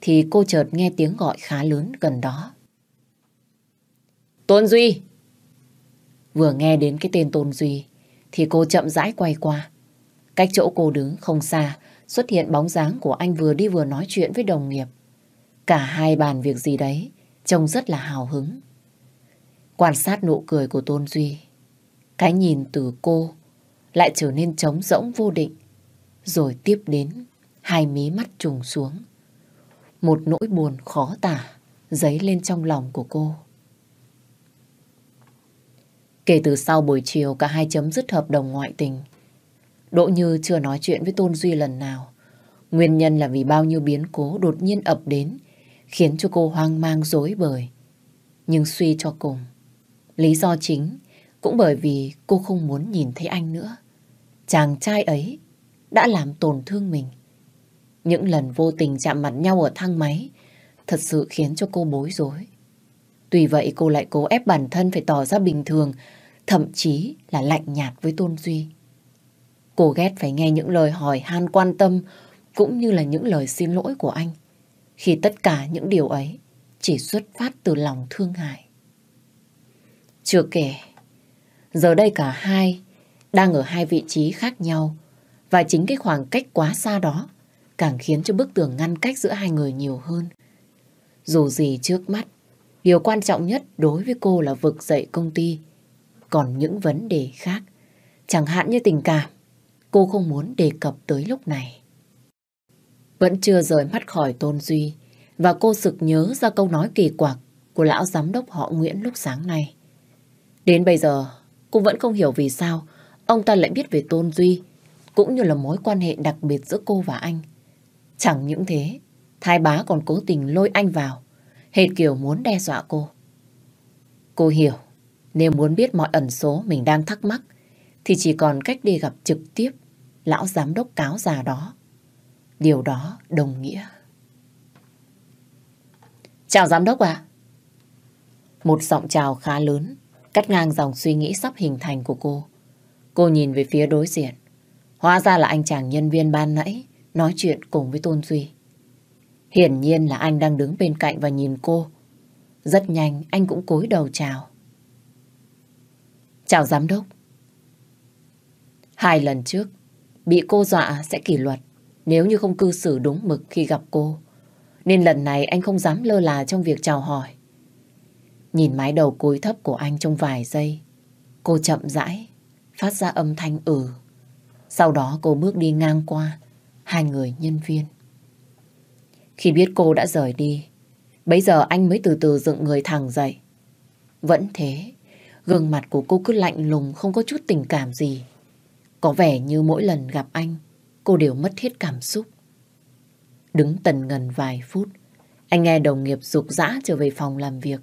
thì cô chợt nghe tiếng gọi khá lớn gần đó. Tôn Duy! Vừa nghe đến cái tên Tôn Duy thì cô chậm rãi quay qua. Cách chỗ cô đứng không xa xuất hiện bóng dáng của anh vừa đi vừa nói chuyện với đồng nghiệp. Cả hai bàn việc gì đấy trông rất là hào hứng. Quan sát nụ cười của Tôn Duy cái nhìn từ cô lại trở nên trống rỗng vô định, rồi tiếp đến hai mí mắt trùng xuống một nỗi buồn khó tả dấy lên trong lòng của cô. Kể từ sau buổi chiều cả hai chấm dứt hợp đồng ngoại tình. Đỗ Như chưa nói chuyện với Tôn Duy lần nào. Nguyên nhân là vì bao nhiêu biến cố đột nhiên ập đến khiến cho cô hoang mang dối bời. Nhưng suy cho cùng, lý do chính cũng bởi vì cô không muốn nhìn thấy anh nữa. Chàng trai ấy đã làm tổn thương mình những lần vô tình chạm mặt nhau ở thang máy thật sự khiến cho cô bối rối. Tùy vậy cô lại cố ép bản thân phải tỏ ra bình thường, thậm chí là lạnh nhạt với Tôn Duy. Cô ghét phải nghe những lời hỏi han quan tâm cũng như là những lời xin lỗi của anh. Khi tất cả những điều ấy chỉ xuất phát từ lòng thương hại. Chưa kể, giờ đây cả hai đang ở hai vị trí khác nhau và chính cái khoảng cách quá xa đó càng khiến cho bức tường ngăn cách giữa hai người nhiều hơn. Dù gì trước mắt, điều quan trọng nhất đối với cô là vực dậy công ty. Còn những vấn đề khác, chẳng hạn như tình cảm, cô không muốn đề cập tới lúc này. Vẫn chưa rời mắt khỏi Tôn Duy và cô sực nhớ ra câu nói kỳ quặc của lão giám đốc họ Nguyễn lúc sáng nay. Đến bây giờ, cô vẫn không hiểu vì sao ông ta lại biết về Tôn Duy cũng như là mối quan hệ đặc biệt giữa cô và anh. Chẳng những thế, thái bá còn cố tình lôi anh vào, hệt kiểu muốn đe dọa cô. Cô hiểu, nếu muốn biết mọi ẩn số mình đang thắc mắc, thì chỉ còn cách đi gặp trực tiếp lão giám đốc cáo già đó. Điều đó đồng nghĩa. Chào giám đốc ạ. Một giọng chào khá lớn, cắt ngang dòng suy nghĩ sắp hình thành của cô. Cô nhìn về phía đối diện. Hóa ra là anh chàng nhân viên ban nãy nói chuyện cùng với Tôn Duy. Hiển nhiên là anh đang đứng bên cạnh và nhìn cô. Rất nhanh anh cũng cúi đầu chào. Chào giám đốc. Hai lần trước, bị cô dọa sẽ kỷ luật nếu như không cư xử đúng mực khi gặp cô. Nên lần này anh không dám lơ là trong việc chào hỏi. Nhìn mái đầu cúi thấp của anh trong vài giây, cô chậm rãi, phát ra âm thanh ừ. Sau đó cô bước đi ngang qua, hai người nhân viên. Khi biết cô đã rời đi, bấy giờ anh mới từ từ dựng người thẳng dậy. Vẫn thế, gương mặt của cô cứ lạnh lùng không có chút tình cảm gì. Có vẻ như mỗi lần gặp anh, cô đều mất hết cảm xúc. Đứng tần ngần vài phút, anh nghe đồng nghiệp rục rã trở về phòng làm việc.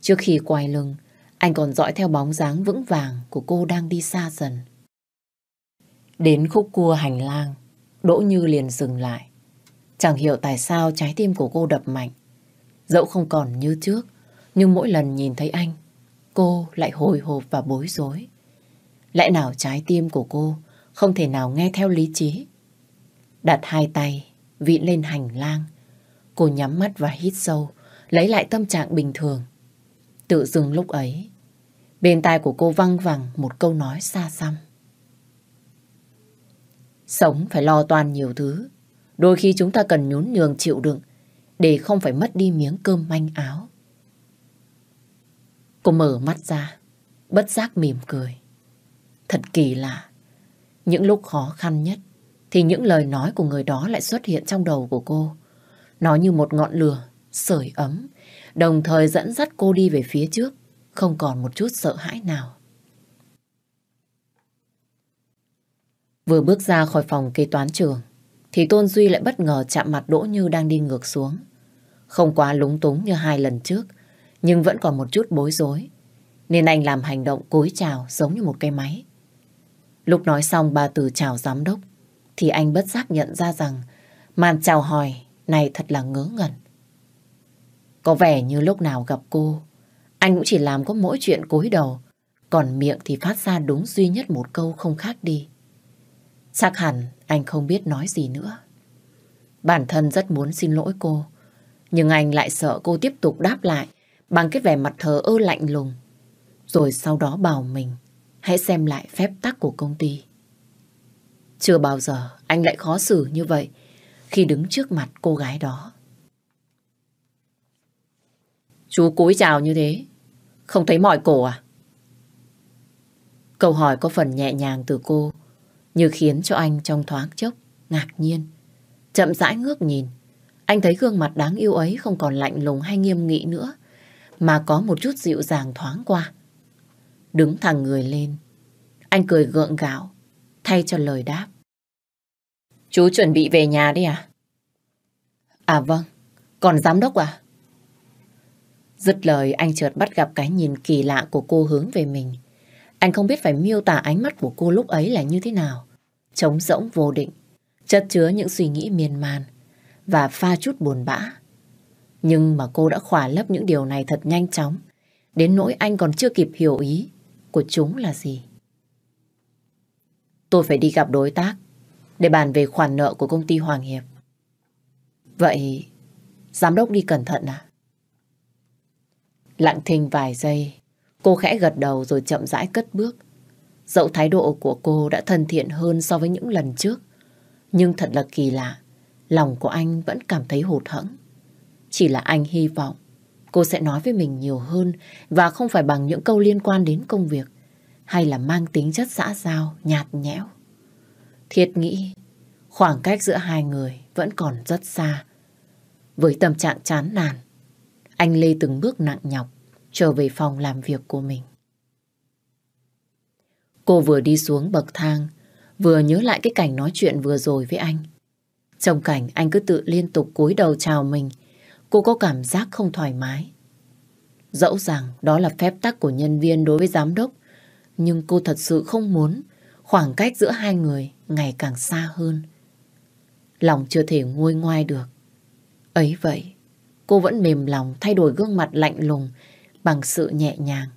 Trước khi quay lưng, anh còn dõi theo bóng dáng vững vàng của cô đang đi xa dần. Đến khúc cua hành lang, Đỗ Như liền dừng lại. Chẳng hiểu tại sao trái tim của cô đập mạnh. Dẫu không còn như trước, nhưng mỗi lần nhìn thấy anh, cô lại hồi hộp và bối rối. Lẽ nào trái tim của cô không thể nào nghe theo lý trí? Đặt hai tay, vịn lên hành lang. Cô nhắm mắt và hít sâu, lấy lại tâm trạng bình thường. Tự dưng lúc ấy, bên tai của cô văng vẳng một câu nói xa xăm. Sống phải lo toan nhiều thứ. Đôi khi chúng ta cần nhún nhường chịu đựng để không phải mất đi miếng cơm manh áo. Cô mở mắt ra, bất giác mỉm cười. Thật kỳ lạ. Những lúc khó khăn nhất thì những lời nói của người đó lại xuất hiện trong đầu của cô. Nó như một ngọn lửa, sưởi ấm, đồng thời dẫn dắt cô đi về phía trước, không còn một chút sợ hãi nào. Vừa bước ra khỏi phòng kế toán trường, thì Tôn Duy lại bất ngờ chạm mặt Đỗ Như đang đi ngược xuống. Không quá lúng túng như hai lần trước, nhưng vẫn còn một chút bối rối. Nên anh làm hành động cúi chào giống như một cây máy. Lúc nói xong ba từ chào giám đốc, thì anh bất giác nhận ra rằng màn chào hỏi này thật là ngớ ngẩn. Có vẻ như lúc nào gặp cô, anh cũng chỉ làm có mỗi chuyện cúi đầu, còn miệng thì phát ra đúng duy nhất một câu không khác đi. Chắc hẳn anh không biết nói gì nữa. Bản thân rất muốn xin lỗi cô, nhưng anh lại sợ cô tiếp tục đáp lại bằng cái vẻ mặt thờ ơ lạnh lùng. Rồi sau đó bảo mình, hãy xem lại phép tắc của công ty. Chưa bao giờ anh lại khó xử như vậy khi đứng trước mặt cô gái đó. Chú cúi chào như thế, không thấy mỏi cổ à? Câu hỏi có phần nhẹ nhàng từ cô như khiến cho anh trong thoáng chốc ngạc nhiên. Chậm rãi ngước nhìn, anh thấy gương mặt đáng yêu ấy không còn lạnh lùng hay nghiêm nghị nữa, mà có một chút dịu dàng thoáng qua. Đứng thẳng người lên, anh cười gượng gạo, thay cho lời đáp. Chú chuẩn bị về nhà đi à? À vâng, còn giám đốc à? Dứt lời anh chợt bắt gặp cái nhìn kỳ lạ của cô hướng về mình. Anh không biết phải miêu tả ánh mắt của cô lúc ấy là như thế nào. Trống rỗng vô định, chất chứa những suy nghĩ miên man và pha chút buồn bã. Nhưng mà cô đã khỏa lấp những điều này thật nhanh chóng, đến nỗi anh còn chưa kịp hiểu ý của chúng là gì. Tôi phải đi gặp đối tác để bàn về khoản nợ của công ty Hoàng Hiệp. Vậy, giám đốc đi cẩn thận à? Lặng thinh vài giây, Cô khẽ gật đầu rồi chậm rãi cất bước. Dẫu thái độ của cô đã thân thiện hơn so với những lần trước. Nhưng thật là kỳ lạ, lòng của anh vẫn cảm thấy hụt hẫng. Chỉ là anh hy vọng cô sẽ nói với mình nhiều hơn và không phải bằng những câu liên quan đến công việc hay là mang tính chất xã giao, nhạt nhẽo. Thiệt nghĩ, khoảng cách giữa hai người vẫn còn rất xa. Với tâm trạng chán nản, anh Lê từng bước nặng nhọc trở về phòng làm việc của mình. Cô vừa đi xuống bậc thang, vừa nhớ lại cái cảnh nói chuyện vừa rồi với anh. Trong cảnh anh cứ tự liên tục cúi đầu chào mình, cô có cảm giác không thoải mái. Dẫu rằng đó là phép tắc của nhân viên đối với giám đốc, nhưng cô thật sự không muốn khoảng cách giữa hai người ngày càng xa hơn. Lòng chưa thể nguôi ngoai được. Ấy vậy, cô vẫn mềm lòng thay đổi gương mặt lạnh lùng bằng sự nhẹ nhàng.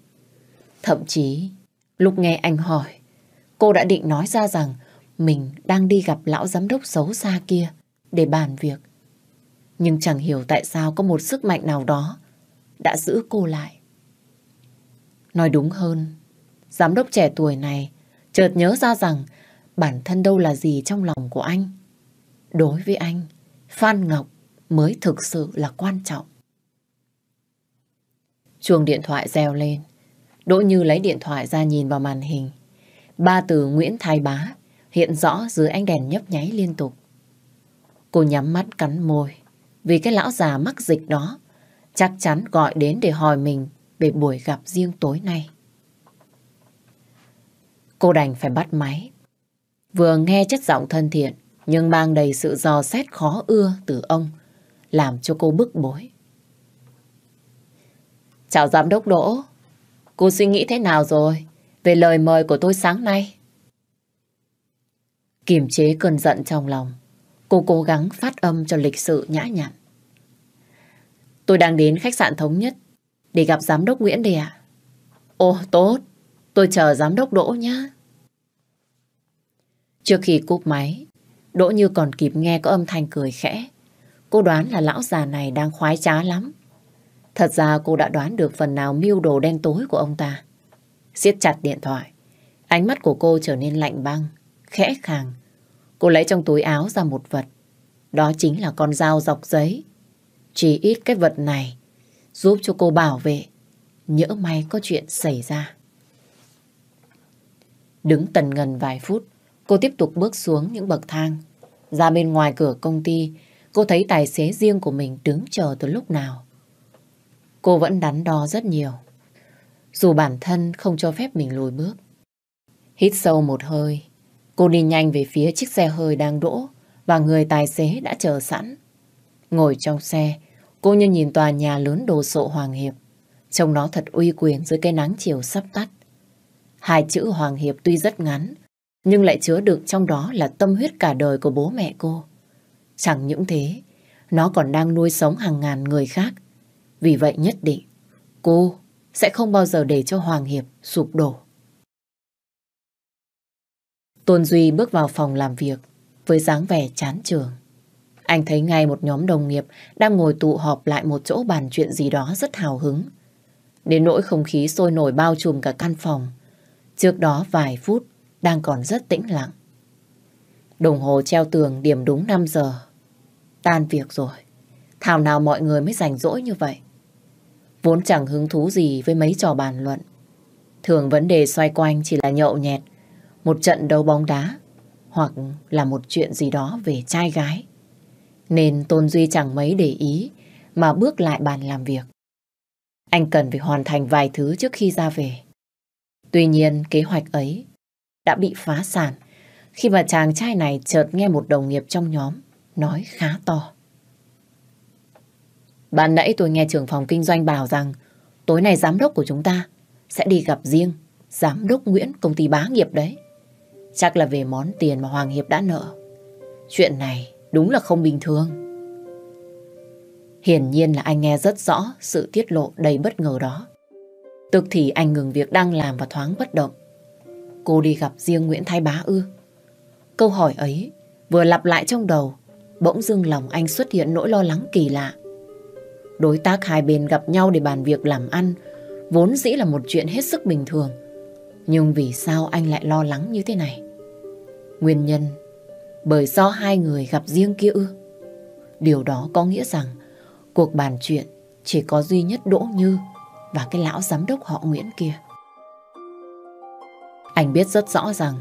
Thậm chí, lúc nghe anh hỏi, cô đã định nói ra rằng mình đang đi gặp lão giám đốc xấu xa kia để bàn việc. Nhưng chẳng hiểu tại sao có một sức mạnh nào đó đã giữ cô lại. Nói đúng hơn, giám đốc trẻ tuổi này chợt nhớ ra rằng bản thân đâu là gì trong lòng của anh. Đối với anh, Phan Ngọc mới thực sự là quan trọng. Chuông điện thoại reo lên. Đỗ Như lấy điện thoại ra nhìn vào màn hình. Ba từ Nguyễn Thái Bá hiện rõ dưới ánh đèn nhấp nháy liên tục. Cô nhắm mắt cắn môi vì cái lão già mắc dịch đó chắc chắn gọi đến để hỏi mình về buổi gặp riêng tối nay. Cô đành phải bắt máy. Vừa nghe chất giọng thân thiện nhưng mang đầy sự dò xét khó ưa từ ông làm cho cô bức bối. Chào Giám đốc Đỗ. Cô suy nghĩ thế nào rồi về lời mời của tôi sáng nay? Kiềm chế cơn giận trong lòng, cô cố gắng phát âm cho lịch sự nhã nhặn. Tôi đang đến khách sạn thống nhất để gặp Giám đốc Nguyễn đây ạ. Ồ, tốt. Tôi chờ Giám đốc Đỗ nhé. Trước khi cúp máy, Đỗ Như còn kịp nghe có âm thanh cười khẽ. Cô đoán là lão già này đang khoái trá lắm. Thật ra cô đã đoán được phần nào mưu đồ đen tối của ông ta. siết chặt điện thoại, ánh mắt của cô trở nên lạnh băng, khẽ khàng. Cô lấy trong túi áo ra một vật. Đó chính là con dao dọc giấy. Chỉ ít cái vật này giúp cho cô bảo vệ. Nhỡ may có chuyện xảy ra. Đứng tần ngần vài phút, cô tiếp tục bước xuống những bậc thang. Ra bên ngoài cửa công ty, cô thấy tài xế riêng của mình đứng chờ từ lúc nào cô vẫn đắn đo rất nhiều. Dù bản thân không cho phép mình lùi bước. Hít sâu một hơi, cô đi nhanh về phía chiếc xe hơi đang đỗ và người tài xế đã chờ sẵn. Ngồi trong xe, cô như nhìn tòa nhà lớn đồ sộ Hoàng Hiệp. Trông nó thật uy quyền dưới cái nắng chiều sắp tắt. Hai chữ Hoàng Hiệp tuy rất ngắn, nhưng lại chứa đựng trong đó là tâm huyết cả đời của bố mẹ cô. Chẳng những thế, nó còn đang nuôi sống hàng ngàn người khác vì vậy nhất định cô sẽ không bao giờ để cho Hoàng Hiệp sụp đổ. Tôn Duy bước vào phòng làm việc với dáng vẻ chán trường. Anh thấy ngay một nhóm đồng nghiệp đang ngồi tụ họp lại một chỗ bàn chuyện gì đó rất hào hứng. Đến nỗi không khí sôi nổi bao trùm cả căn phòng. Trước đó vài phút đang còn rất tĩnh lặng. Đồng hồ treo tường điểm đúng 5 giờ. Tan việc rồi. Thảo nào mọi người mới rảnh rỗi như vậy vốn chẳng hứng thú gì với mấy trò bàn luận. Thường vấn đề xoay quanh chỉ là nhậu nhẹt, một trận đấu bóng đá hoặc là một chuyện gì đó về trai gái. Nên Tôn Duy chẳng mấy để ý mà bước lại bàn làm việc. Anh cần phải hoàn thành vài thứ trước khi ra về. Tuy nhiên kế hoạch ấy đã bị phá sản khi mà chàng trai này chợt nghe một đồng nghiệp trong nhóm nói khá to ban nãy tôi nghe trưởng phòng kinh doanh bảo rằng tối nay giám đốc của chúng ta sẽ đi gặp riêng giám đốc Nguyễn công ty bá nghiệp đấy. Chắc là về món tiền mà Hoàng Hiệp đã nợ. Chuyện này đúng là không bình thường. Hiển nhiên là anh nghe rất rõ sự tiết lộ đầy bất ngờ đó. Tức thì anh ngừng việc đang làm và thoáng bất động. Cô đi gặp riêng Nguyễn Thái Bá ư. Câu hỏi ấy vừa lặp lại trong đầu, bỗng dưng lòng anh xuất hiện nỗi lo lắng kỳ lạ. Đối tác hai bên gặp nhau để bàn việc làm ăn vốn dĩ là một chuyện hết sức bình thường. Nhưng vì sao anh lại lo lắng như thế này? Nguyên nhân bởi do hai người gặp riêng kia ư? Điều đó có nghĩa rằng cuộc bàn chuyện chỉ có duy nhất Đỗ Như và cái lão giám đốc họ Nguyễn kia. Anh biết rất rõ rằng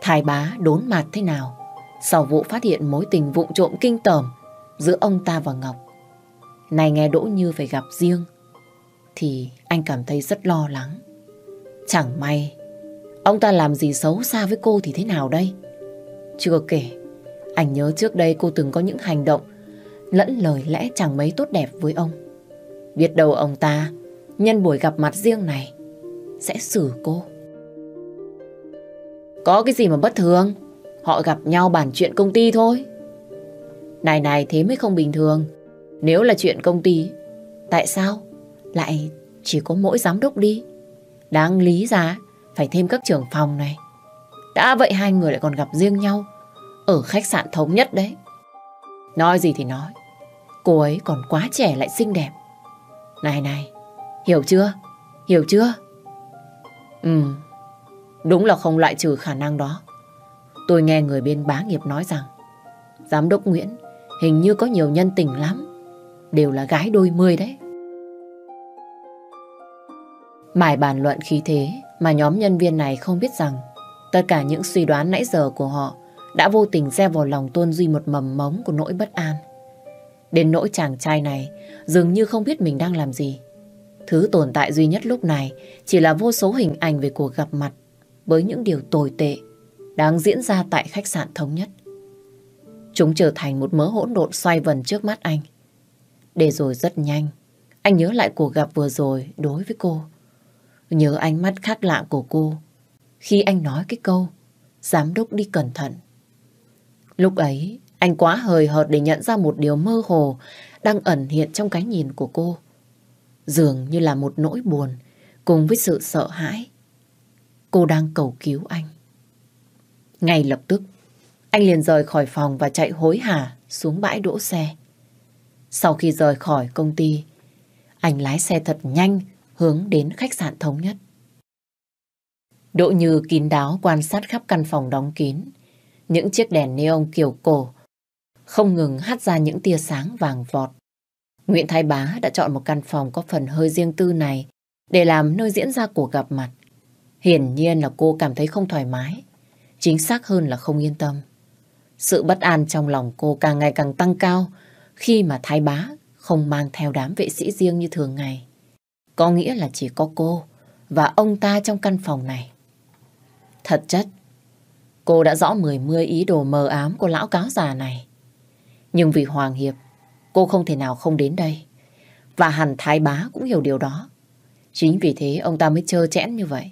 Thái bá đốn mặt thế nào sau vụ phát hiện mối tình vụng trộm kinh tởm giữa ông ta và Ngọc này nghe Đỗ Như phải gặp riêng Thì anh cảm thấy rất lo lắng Chẳng may Ông ta làm gì xấu xa với cô thì thế nào đây Chưa kể Anh nhớ trước đây cô từng có những hành động Lẫn lời lẽ chẳng mấy tốt đẹp với ông Biết đâu ông ta Nhân buổi gặp mặt riêng này Sẽ xử cô Có cái gì mà bất thường Họ gặp nhau bàn chuyện công ty thôi Này này thế mới không bình thường nếu là chuyện công ty, tại sao lại chỉ có mỗi giám đốc đi? Đáng lý ra phải thêm các trưởng phòng này. Đã vậy hai người lại còn gặp riêng nhau ở khách sạn thống nhất đấy. Nói gì thì nói, cô ấy còn quá trẻ lại xinh đẹp. Này này, hiểu chưa? Hiểu chưa? Ừ, đúng là không loại trừ khả năng đó. Tôi nghe người bên bá nghiệp nói rằng giám đốc Nguyễn hình như có nhiều nhân tình lắm đều là gái đôi mươi đấy. Mải bàn luận khí thế mà nhóm nhân viên này không biết rằng tất cả những suy đoán nãy giờ của họ đã vô tình gieo vào lòng Tôn Duy một mầm mống của nỗi bất an. Đến nỗi chàng trai này dường như không biết mình đang làm gì. Thứ tồn tại duy nhất lúc này chỉ là vô số hình ảnh về cuộc gặp mặt với những điều tồi tệ đang diễn ra tại khách sạn thống nhất. Chúng trở thành một mớ hỗn độn xoay vần trước mắt anh. Để rồi rất nhanh, anh nhớ lại cuộc gặp vừa rồi đối với cô. Nhớ ánh mắt khác lạ của cô khi anh nói cái câu Giám đốc đi cẩn thận. Lúc ấy, anh quá hời hợt để nhận ra một điều mơ hồ đang ẩn hiện trong cái nhìn của cô. Dường như là một nỗi buồn cùng với sự sợ hãi. Cô đang cầu cứu anh. Ngay lập tức, anh liền rời khỏi phòng và chạy hối hả xuống bãi đỗ xe. Sau khi rời khỏi công ty, anh lái xe thật nhanh hướng đến khách sạn thống nhất. Đỗ Như kín đáo quan sát khắp căn phòng đóng kín. Những chiếc đèn neon kiểu cổ không ngừng hắt ra những tia sáng vàng vọt. Nguyễn Thái Bá đã chọn một căn phòng có phần hơi riêng tư này để làm nơi diễn ra cuộc gặp mặt. Hiển nhiên là cô cảm thấy không thoải mái, chính xác hơn là không yên tâm. Sự bất an trong lòng cô càng ngày càng tăng cao khi mà thái bá không mang theo đám vệ sĩ riêng như thường ngày. Có nghĩa là chỉ có cô và ông ta trong căn phòng này. Thật chất, cô đã rõ mười mươi ý đồ mờ ám của lão cáo già này. Nhưng vì Hoàng Hiệp, cô không thể nào không đến đây. Và hẳn thái bá cũng hiểu điều đó. Chính vì thế ông ta mới trơ chẽn như vậy.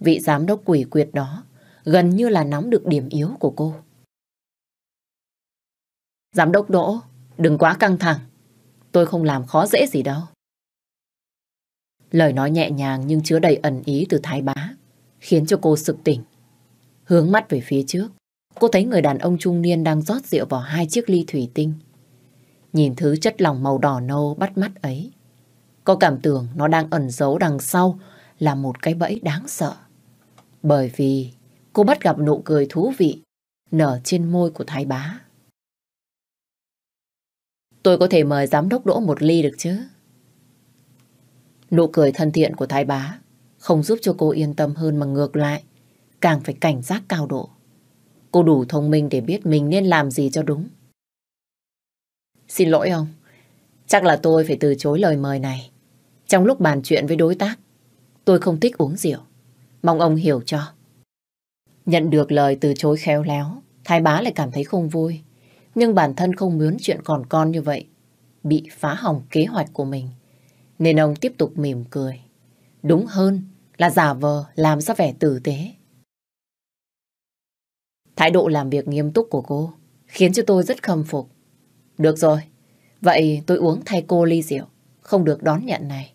Vị giám đốc quỷ quyệt đó gần như là nắm được điểm yếu của cô. Giám đốc Đỗ, Đừng quá căng thẳng. Tôi không làm khó dễ gì đâu. Lời nói nhẹ nhàng nhưng chứa đầy ẩn ý từ thái bá, khiến cho cô sực tỉnh. Hướng mắt về phía trước, cô thấy người đàn ông trung niên đang rót rượu vào hai chiếc ly thủy tinh. Nhìn thứ chất lỏng màu đỏ nâu bắt mắt ấy, cô cảm tưởng nó đang ẩn giấu đằng sau là một cái bẫy đáng sợ. Bởi vì cô bắt gặp nụ cười thú vị nở trên môi của thái bá. Tôi có thể mời giám đốc đỗ một ly được chứ? Nụ cười thân thiện của thái bá không giúp cho cô yên tâm hơn mà ngược lại, càng phải cảnh giác cao độ. Cô đủ thông minh để biết mình nên làm gì cho đúng. Xin lỗi ông, chắc là tôi phải từ chối lời mời này. Trong lúc bàn chuyện với đối tác, tôi không thích uống rượu. Mong ông hiểu cho. Nhận được lời từ chối khéo léo, thái bá lại cảm thấy không vui. Nhưng bản thân không muốn chuyện còn con như vậy bị phá hỏng kế hoạch của mình. Nên ông tiếp tục mỉm cười. Đúng hơn là giả vờ làm ra vẻ tử tế. Thái độ làm việc nghiêm túc của cô khiến cho tôi rất khâm phục. Được rồi, vậy tôi uống thay cô ly rượu, không được đón nhận này.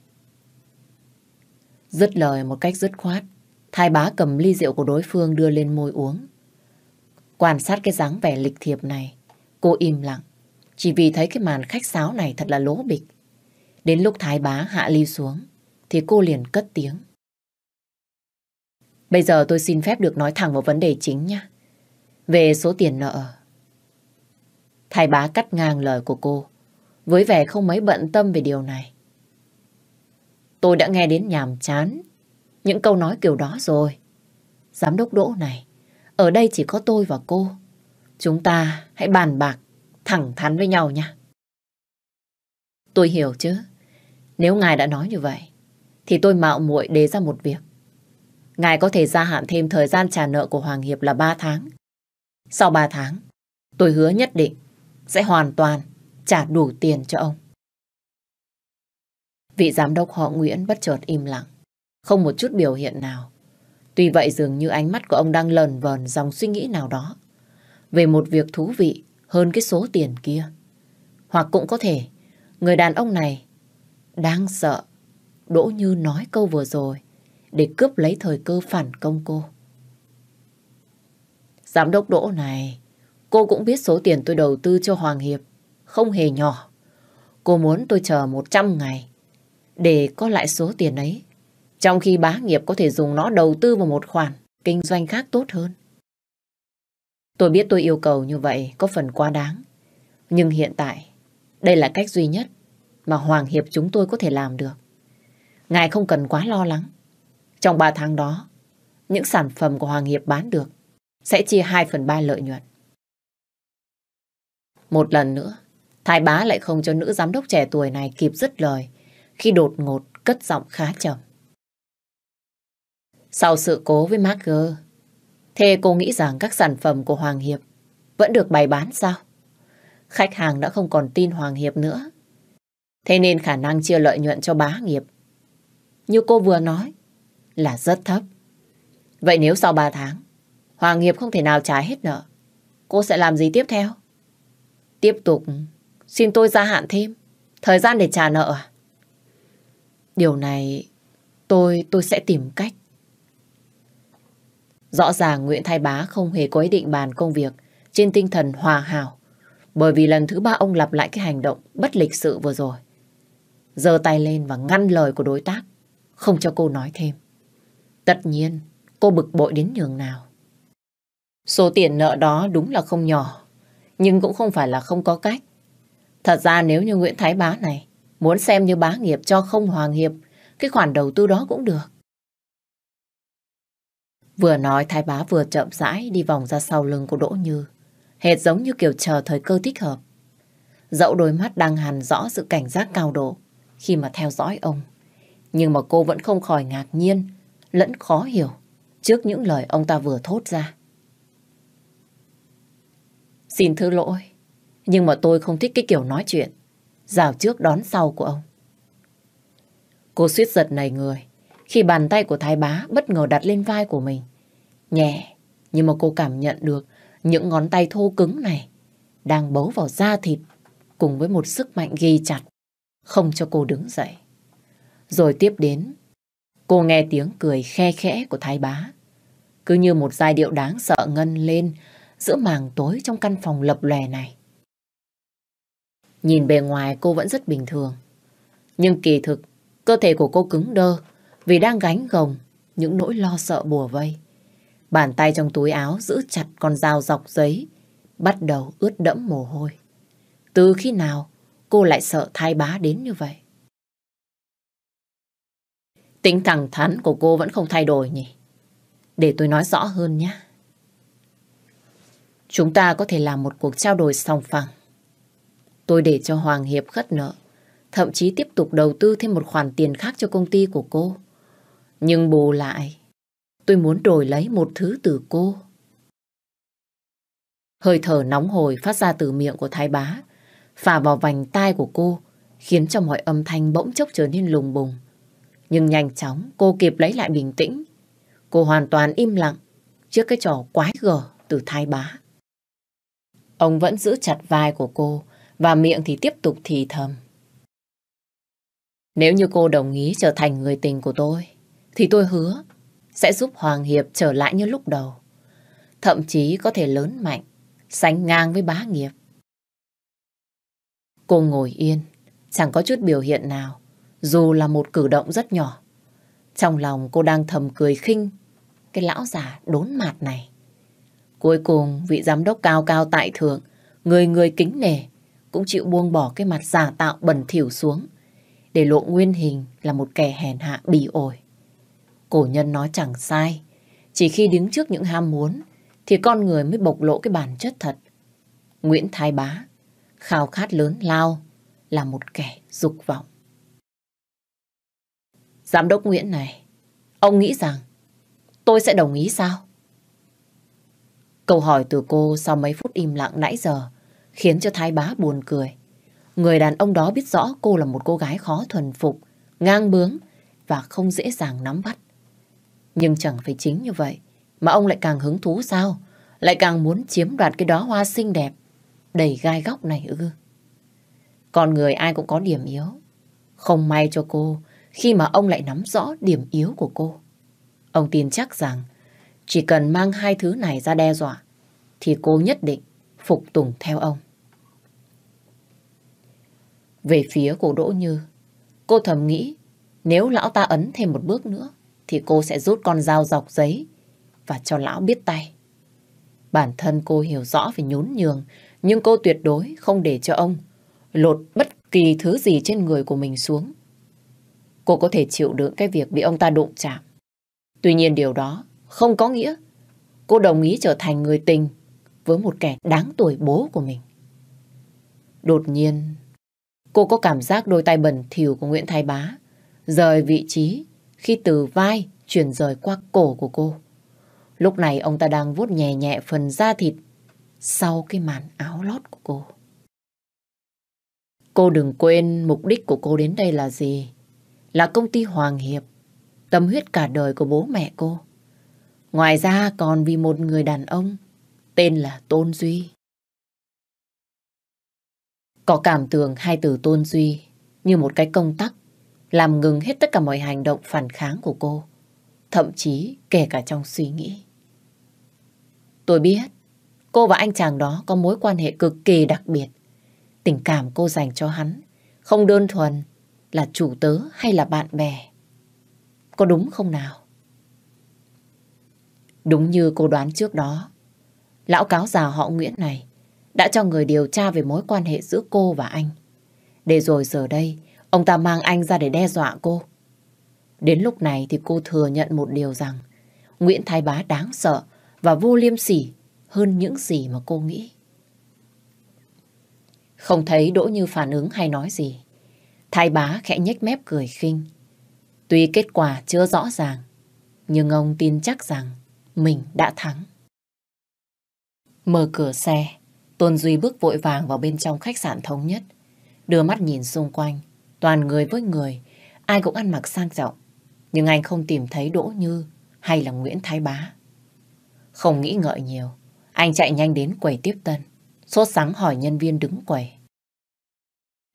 Dứt lời một cách dứt khoát, thái bá cầm ly rượu của đối phương đưa lên môi uống. Quan sát cái dáng vẻ lịch thiệp này, Cô im lặng, chỉ vì thấy cái màn khách sáo này thật là lố bịch. Đến lúc thái bá hạ ly xuống, thì cô liền cất tiếng. Bây giờ tôi xin phép được nói thẳng vào vấn đề chính nhé. Về số tiền nợ. Thái bá cắt ngang lời của cô, với vẻ không mấy bận tâm về điều này. Tôi đã nghe đến nhàm chán, những câu nói kiểu đó rồi. Giám đốc Đỗ này, ở đây chỉ có tôi và cô. Chúng ta hãy bàn bạc, thẳng thắn với nhau nha. Tôi hiểu chứ. Nếu ngài đã nói như vậy, thì tôi mạo muội đề ra một việc. Ngài có thể gia hạn thêm thời gian trả nợ của Hoàng Hiệp là 3 tháng. Sau 3 tháng, tôi hứa nhất định sẽ hoàn toàn trả đủ tiền cho ông. Vị giám đốc họ Nguyễn bất chợt im lặng, không một chút biểu hiện nào. Tuy vậy dường như ánh mắt của ông đang lờn vờn dòng suy nghĩ nào đó về một việc thú vị hơn cái số tiền kia. Hoặc cũng có thể, người đàn ông này đang sợ Đỗ Như nói câu vừa rồi để cướp lấy thời cơ phản công cô. Giám đốc Đỗ này, cô cũng biết số tiền tôi đầu tư cho Hoàng Hiệp không hề nhỏ. Cô muốn tôi chờ 100 ngày để có lại số tiền ấy, trong khi bá nghiệp có thể dùng nó đầu tư vào một khoản kinh doanh khác tốt hơn. Tôi biết tôi yêu cầu như vậy có phần quá đáng. Nhưng hiện tại, đây là cách duy nhất mà Hoàng Hiệp chúng tôi có thể làm được. Ngài không cần quá lo lắng. Trong 3 tháng đó, những sản phẩm của Hoàng Hiệp bán được sẽ chia 2 phần 3 lợi nhuận. Một lần nữa, Thái Bá lại không cho nữ giám đốc trẻ tuổi này kịp dứt lời khi đột ngột cất giọng khá trầm. Sau sự cố với Marker, Thế cô nghĩ rằng các sản phẩm của Hoàng Hiệp vẫn được bày bán sao? Khách hàng đã không còn tin Hoàng Hiệp nữa. Thế nên khả năng chia lợi nhuận cho bá nghiệp như cô vừa nói là rất thấp. Vậy nếu sau 3 tháng Hoàng Hiệp không thể nào trả hết nợ cô sẽ làm gì tiếp theo? Tiếp tục xin tôi gia hạn thêm thời gian để trả nợ à? Điều này tôi tôi sẽ tìm cách Rõ ràng Nguyễn Thái Bá không hề có ý định bàn công việc trên tinh thần hòa hảo. Bởi vì lần thứ ba ông lặp lại cái hành động bất lịch sự vừa rồi. giơ tay lên và ngăn lời của đối tác, không cho cô nói thêm. Tất nhiên, cô bực bội đến nhường nào. Số tiền nợ đó đúng là không nhỏ, nhưng cũng không phải là không có cách. Thật ra nếu như Nguyễn Thái Bá này muốn xem như bá nghiệp cho không hoàng hiệp, cái khoản đầu tư đó cũng được. Vừa nói thái bá vừa chậm rãi đi vòng ra sau lưng của Đỗ Như. Hệt giống như kiểu chờ thời cơ thích hợp. Dẫu đôi mắt đang hằn rõ sự cảnh giác cao độ khi mà theo dõi ông. Nhưng mà cô vẫn không khỏi ngạc nhiên, lẫn khó hiểu trước những lời ông ta vừa thốt ra. Xin thứ lỗi, nhưng mà tôi không thích cái kiểu nói chuyện. Rào trước đón sau của ông. Cô suýt giật này người, khi bàn tay của Thái Bá bất ngờ đặt lên vai của mình. Nhẹ, nhưng mà cô cảm nhận được những ngón tay thô cứng này đang bấu vào da thịt cùng với một sức mạnh ghi chặt, không cho cô đứng dậy. Rồi tiếp đến, cô nghe tiếng cười khe khẽ của Thái Bá. Cứ như một giai điệu đáng sợ ngân lên giữa màng tối trong căn phòng lập lè này. Nhìn bề ngoài cô vẫn rất bình thường. Nhưng kỳ thực, cơ thể của cô cứng đơ vì đang gánh gồng những nỗi lo sợ bùa vây. Bàn tay trong túi áo giữ chặt con dao dọc giấy, bắt đầu ướt đẫm mồ hôi. Từ khi nào cô lại sợ thai bá đến như vậy? Tính thẳng thắn của cô vẫn không thay đổi nhỉ? Để tôi nói rõ hơn nhé. Chúng ta có thể làm một cuộc trao đổi song phẳng. Tôi để cho Hoàng Hiệp khất nợ, thậm chí tiếp tục đầu tư thêm một khoản tiền khác cho công ty của cô. Nhưng bù lại, tôi muốn đổi lấy một thứ từ cô. Hơi thở nóng hồi phát ra từ miệng của thái bá, phả vào vành tai của cô, khiến cho mọi âm thanh bỗng chốc trở nên lùng bùng. Nhưng nhanh chóng, cô kịp lấy lại bình tĩnh. Cô hoàn toàn im lặng trước cái trò quái gở từ thái bá. Ông vẫn giữ chặt vai của cô và miệng thì tiếp tục thì thầm. Nếu như cô đồng ý trở thành người tình của tôi, thì tôi hứa sẽ giúp Hoàng Hiệp trở lại như lúc đầu. Thậm chí có thể lớn mạnh, sánh ngang với bá nghiệp. Cô ngồi yên, chẳng có chút biểu hiện nào, dù là một cử động rất nhỏ. Trong lòng cô đang thầm cười khinh cái lão già đốn mặt này. Cuối cùng, vị giám đốc cao cao tại thượng, người người kính nể, cũng chịu buông bỏ cái mặt giả tạo bẩn thỉu xuống, để lộ nguyên hình là một kẻ hèn hạ bỉ ổi. Cổ nhân nói chẳng sai. Chỉ khi đứng trước những ham muốn thì con người mới bộc lộ cái bản chất thật. Nguyễn Thái Bá khao khát lớn lao là một kẻ dục vọng. Giám đốc Nguyễn này, ông nghĩ rằng tôi sẽ đồng ý sao? Câu hỏi từ cô sau mấy phút im lặng nãy giờ khiến cho Thái Bá buồn cười. Người đàn ông đó biết rõ cô là một cô gái khó thuần phục, ngang bướng và không dễ dàng nắm bắt. Nhưng chẳng phải chính như vậy Mà ông lại càng hứng thú sao Lại càng muốn chiếm đoạt cái đó hoa xinh đẹp Đầy gai góc này ư Con người ai cũng có điểm yếu Không may cho cô Khi mà ông lại nắm rõ điểm yếu của cô Ông tin chắc rằng Chỉ cần mang hai thứ này ra đe dọa Thì cô nhất định Phục tùng theo ông Về phía của Đỗ Như Cô thầm nghĩ Nếu lão ta ấn thêm một bước nữa thì cô sẽ rút con dao dọc giấy và cho lão biết tay. Bản thân cô hiểu rõ về nhún nhường, nhưng cô tuyệt đối không để cho ông lột bất kỳ thứ gì trên người của mình xuống. Cô có thể chịu đựng cái việc bị ông ta đụng chạm. Tuy nhiên điều đó không có nghĩa cô đồng ý trở thành người tình với một kẻ đáng tuổi bố của mình. Đột nhiên, cô có cảm giác đôi tay bẩn thỉu của Nguyễn Thái Bá rời vị trí khi từ vai chuyển rời qua cổ của cô. Lúc này ông ta đang vuốt nhẹ nhẹ phần da thịt sau cái màn áo lót của cô. Cô đừng quên mục đích của cô đến đây là gì. Là công ty Hoàng Hiệp, tâm huyết cả đời của bố mẹ cô. Ngoài ra còn vì một người đàn ông tên là Tôn Duy. Có cảm tưởng hai từ Tôn Duy như một cái công tắc làm ngừng hết tất cả mọi hành động phản kháng của cô, thậm chí kể cả trong suy nghĩ. Tôi biết, cô và anh chàng đó có mối quan hệ cực kỳ đặc biệt. Tình cảm cô dành cho hắn không đơn thuần là chủ tớ hay là bạn bè. Có đúng không nào? Đúng như cô đoán trước đó, lão cáo già họ Nguyễn này đã cho người điều tra về mối quan hệ giữa cô và anh. Để rồi giờ đây, Ông ta mang anh ra để đe dọa cô. Đến lúc này thì cô thừa nhận một điều rằng Nguyễn Thái Bá đáng sợ và vô liêm sỉ hơn những gì mà cô nghĩ. Không thấy Đỗ Như phản ứng hay nói gì. Thái Bá khẽ nhếch mép cười khinh. Tuy kết quả chưa rõ ràng, nhưng ông tin chắc rằng mình đã thắng. Mở cửa xe, Tôn Duy bước vội vàng vào bên trong khách sạn thống nhất, đưa mắt nhìn xung quanh toàn người với người, ai cũng ăn mặc sang trọng. Nhưng anh không tìm thấy Đỗ Như hay là Nguyễn Thái Bá. Không nghĩ ngợi nhiều, anh chạy nhanh đến quầy tiếp tân, sốt sắng hỏi nhân viên đứng quầy.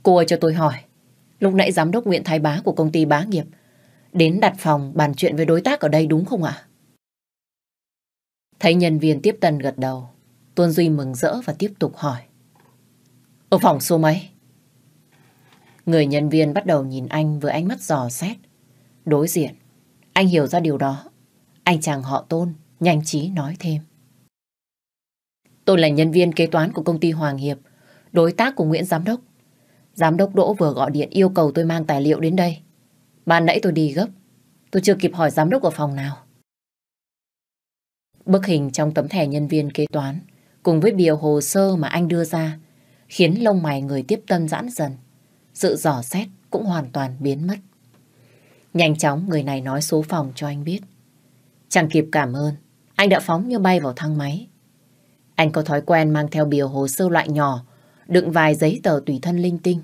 Cô ơi cho tôi hỏi, lúc nãy giám đốc Nguyễn Thái Bá của công ty Bá Nghiệp đến đặt phòng bàn chuyện với đối tác ở đây đúng không ạ? Thấy nhân viên tiếp tân gật đầu, Tuân Duy mừng rỡ và tiếp tục hỏi. Ở phòng số mấy? Người nhân viên bắt đầu nhìn anh với ánh mắt giò xét. Đối diện, anh hiểu ra điều đó. Anh chàng họ Tôn nhanh trí nói thêm. Tôi là nhân viên kế toán của công ty Hoàng Hiệp, đối tác của Nguyễn Giám đốc. Giám đốc Đỗ vừa gọi điện yêu cầu tôi mang tài liệu đến đây. Ban nãy tôi đi gấp, tôi chưa kịp hỏi giám đốc ở phòng nào. Bức hình trong tấm thẻ nhân viên kế toán cùng với biểu hồ sơ mà anh đưa ra khiến lông mày người tiếp tân giãn dần sự dò xét cũng hoàn toàn biến mất. Nhanh chóng người này nói số phòng cho anh biết. Chẳng kịp cảm ơn, anh đã phóng như bay vào thang máy. Anh có thói quen mang theo biểu hồ sơ loại nhỏ, đựng vài giấy tờ tùy thân linh tinh.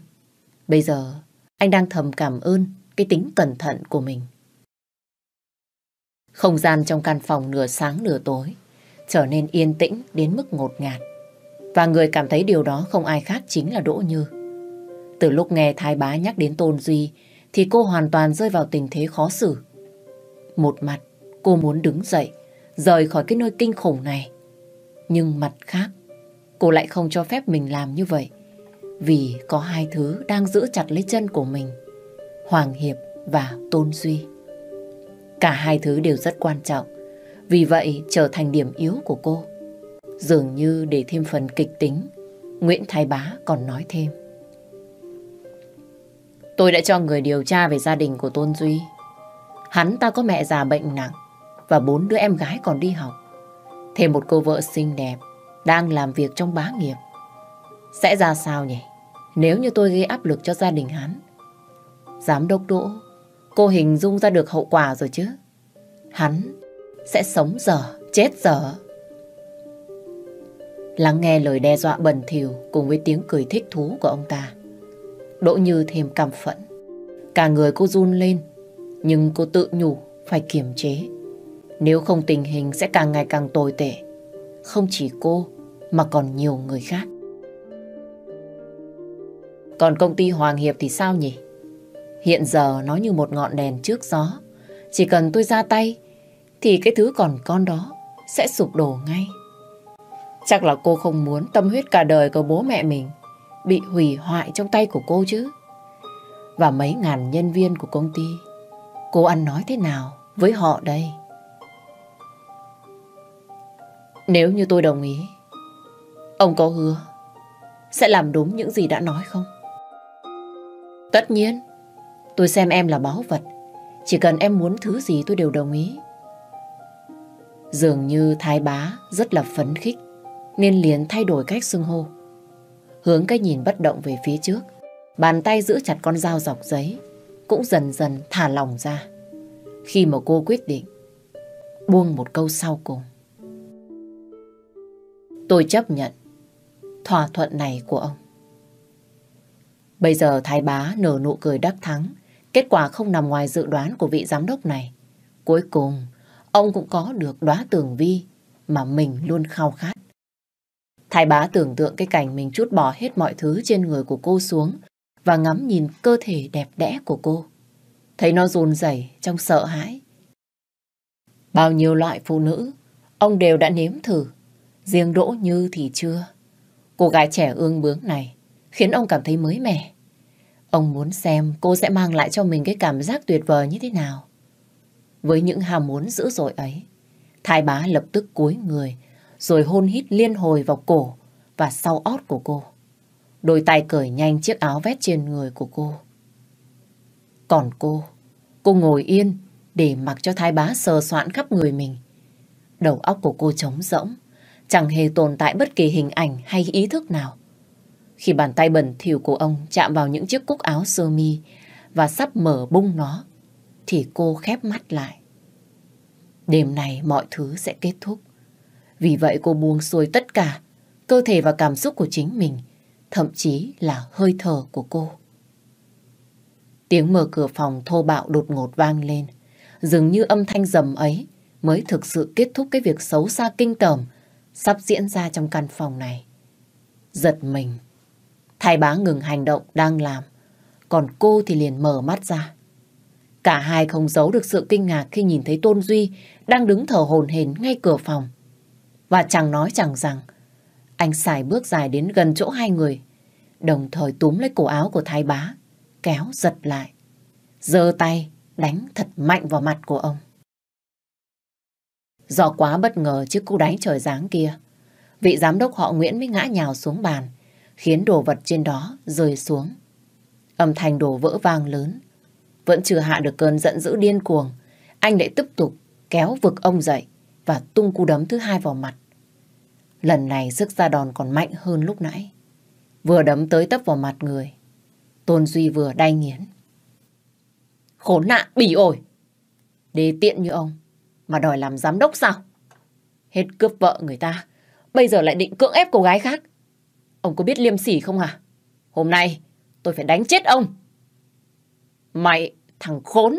Bây giờ, anh đang thầm cảm ơn cái tính cẩn thận của mình. Không gian trong căn phòng nửa sáng nửa tối trở nên yên tĩnh đến mức ngột ngạt. Và người cảm thấy điều đó không ai khác chính là Đỗ Như. Từ lúc nghe Thái Bá nhắc đến Tôn Duy thì cô hoàn toàn rơi vào tình thế khó xử. Một mặt, cô muốn đứng dậy, rời khỏi cái nơi kinh khủng này. Nhưng mặt khác, cô lại không cho phép mình làm như vậy. Vì có hai thứ đang giữ chặt lấy chân của mình. Hoàng Hiệp và Tôn Duy. Cả hai thứ đều rất quan trọng. Vì vậy trở thành điểm yếu của cô. Dường như để thêm phần kịch tính, Nguyễn Thái Bá còn nói thêm. Tôi đã cho người điều tra về gia đình của Tôn Duy. Hắn ta có mẹ già bệnh nặng và bốn đứa em gái còn đi học. Thêm một cô vợ xinh đẹp đang làm việc trong bá nghiệp. Sẽ ra sao nhỉ? Nếu như tôi gây áp lực cho gia đình hắn. Giám đốc Đỗ, cô hình dung ra được hậu quả rồi chứ. Hắn sẽ sống dở, chết dở. Lắng nghe lời đe dọa bẩn thỉu cùng với tiếng cười thích thú của ông ta. Đỗ Như thêm cảm phẫn. Cả người cô run lên, nhưng cô tự nhủ phải kiềm chế. Nếu không tình hình sẽ càng ngày càng tồi tệ. Không chỉ cô, mà còn nhiều người khác. Còn công ty Hoàng Hiệp thì sao nhỉ? Hiện giờ nó như một ngọn đèn trước gió. Chỉ cần tôi ra tay, thì cái thứ còn con đó sẽ sụp đổ ngay. Chắc là cô không muốn tâm huyết cả đời của bố mẹ mình bị hủy hoại trong tay của cô chứ. Và mấy ngàn nhân viên của công ty, cô ăn nói thế nào với họ đây? Nếu như tôi đồng ý, ông có hứa sẽ làm đúng những gì đã nói không? Tất nhiên, tôi xem em là báu vật, chỉ cần em muốn thứ gì tôi đều đồng ý. Dường như thái bá rất là phấn khích, nên liền thay đổi cách xưng hô hướng cái nhìn bất động về phía trước. Bàn tay giữ chặt con dao dọc giấy, cũng dần dần thả lỏng ra. Khi mà cô quyết định, buông một câu sau cùng. Tôi chấp nhận thỏa thuận này của ông. Bây giờ Thái Bá nở nụ cười đắc thắng, kết quả không nằm ngoài dự đoán của vị giám đốc này. Cuối cùng, ông cũng có được đóa tường vi mà mình luôn khao khát. Thái bá tưởng tượng cái cảnh mình chút bỏ hết mọi thứ trên người của cô xuống và ngắm nhìn cơ thể đẹp đẽ của cô. Thấy nó run rẩy trong sợ hãi. Bao nhiêu loại phụ nữ ông đều đã nếm thử. Riêng Đỗ Như thì chưa. Cô gái trẻ ương bướng này khiến ông cảm thấy mới mẻ. Ông muốn xem cô sẽ mang lại cho mình cái cảm giác tuyệt vời như thế nào. Với những ham muốn dữ dội ấy, Thái bá lập tức cúi người rồi hôn hít liên hồi vào cổ và sau ót của cô. Đôi tay cởi nhanh chiếc áo vét trên người của cô. Còn cô, cô ngồi yên để mặc cho thái bá sờ soạn khắp người mình. Đầu óc của cô trống rỗng, chẳng hề tồn tại bất kỳ hình ảnh hay ý thức nào. Khi bàn tay bẩn thỉu của ông chạm vào những chiếc cúc áo sơ mi và sắp mở bung nó, thì cô khép mắt lại. Đêm này mọi thứ sẽ kết thúc. Vì vậy cô buông xuôi tất cả, cơ thể và cảm xúc của chính mình, thậm chí là hơi thở của cô. Tiếng mở cửa phòng thô bạo đột ngột vang lên. Dường như âm thanh rầm ấy mới thực sự kết thúc cái việc xấu xa kinh tởm sắp diễn ra trong căn phòng này. Giật mình, thái bá ngừng hành động đang làm, còn cô thì liền mở mắt ra. Cả hai không giấu được sự kinh ngạc khi nhìn thấy Tôn Duy đang đứng thở hồn hển ngay cửa phòng và chẳng nói chẳng rằng. Anh xài bước dài đến gần chỗ hai người, đồng thời túm lấy cổ áo của thái bá, kéo giật lại. giơ tay, đánh thật mạnh vào mặt của ông. Do quá bất ngờ trước cú đánh trời giáng kia, vị giám đốc họ Nguyễn mới ngã nhào xuống bàn, khiến đồ vật trên đó rơi xuống. Âm thanh đổ vỡ vang lớn. Vẫn chưa hạ được cơn giận dữ điên cuồng, anh lại tiếp tục kéo vực ông dậy và tung cú đấm thứ hai vào mặt. Lần này sức ra đòn còn mạnh hơn lúc nãy. Vừa đấm tới tấp vào mặt người. Tôn Duy vừa đay nghiến. Khốn nạn bỉ ổi! Đế tiện như ông mà đòi làm giám đốc sao? Hết cướp vợ người ta, bây giờ lại định cưỡng ép cô gái khác. Ông có biết liêm sỉ không à? Hôm nay tôi phải đánh chết ông. Mày, thằng khốn!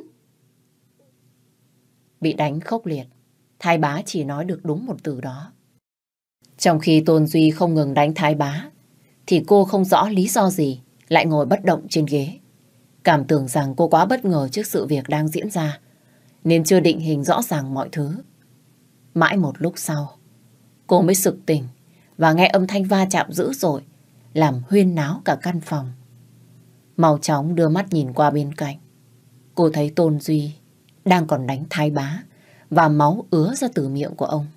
Bị đánh khốc liệt, Thái bá chỉ nói được đúng một từ đó. Trong khi Tôn Duy không ngừng đánh thái bá, thì cô không rõ lý do gì lại ngồi bất động trên ghế. Cảm tưởng rằng cô quá bất ngờ trước sự việc đang diễn ra, nên chưa định hình rõ ràng mọi thứ. Mãi một lúc sau, cô mới sực tỉnh và nghe âm thanh va chạm dữ dội, làm huyên náo cả căn phòng. Màu chóng đưa mắt nhìn qua bên cạnh. Cô thấy Tôn Duy đang còn đánh thái bá và máu ứa ra từ miệng của ông.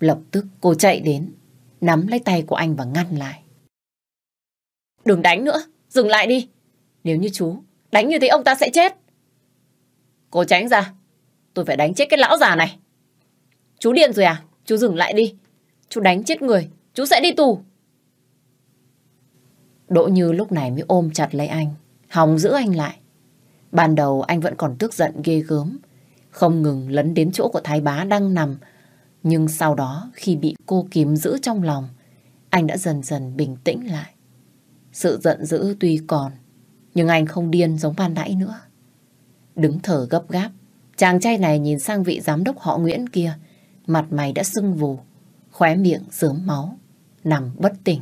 Lập tức cô chạy đến, nắm lấy tay của anh và ngăn lại. Đừng đánh nữa, dừng lại đi. Nếu như chú đánh như thế ông ta sẽ chết. Cô tránh ra, tôi phải đánh chết cái lão già này. Chú điên rồi à? Chú dừng lại đi. Chú đánh chết người, chú sẽ đi tù. Đỗ Như lúc này mới ôm chặt lấy anh, hòng giữ anh lại. Ban đầu anh vẫn còn tức giận ghê gớm không ngừng lấn đến chỗ của thái bá đang nằm. Nhưng sau đó khi bị cô kiếm giữ trong lòng, anh đã dần dần bình tĩnh lại. Sự giận dữ tuy còn, nhưng anh không điên giống ban nãy nữa. Đứng thở gấp gáp, chàng trai này nhìn sang vị giám đốc họ Nguyễn kia, mặt mày đã sưng vù, khóe miệng dớm máu, nằm bất tỉnh.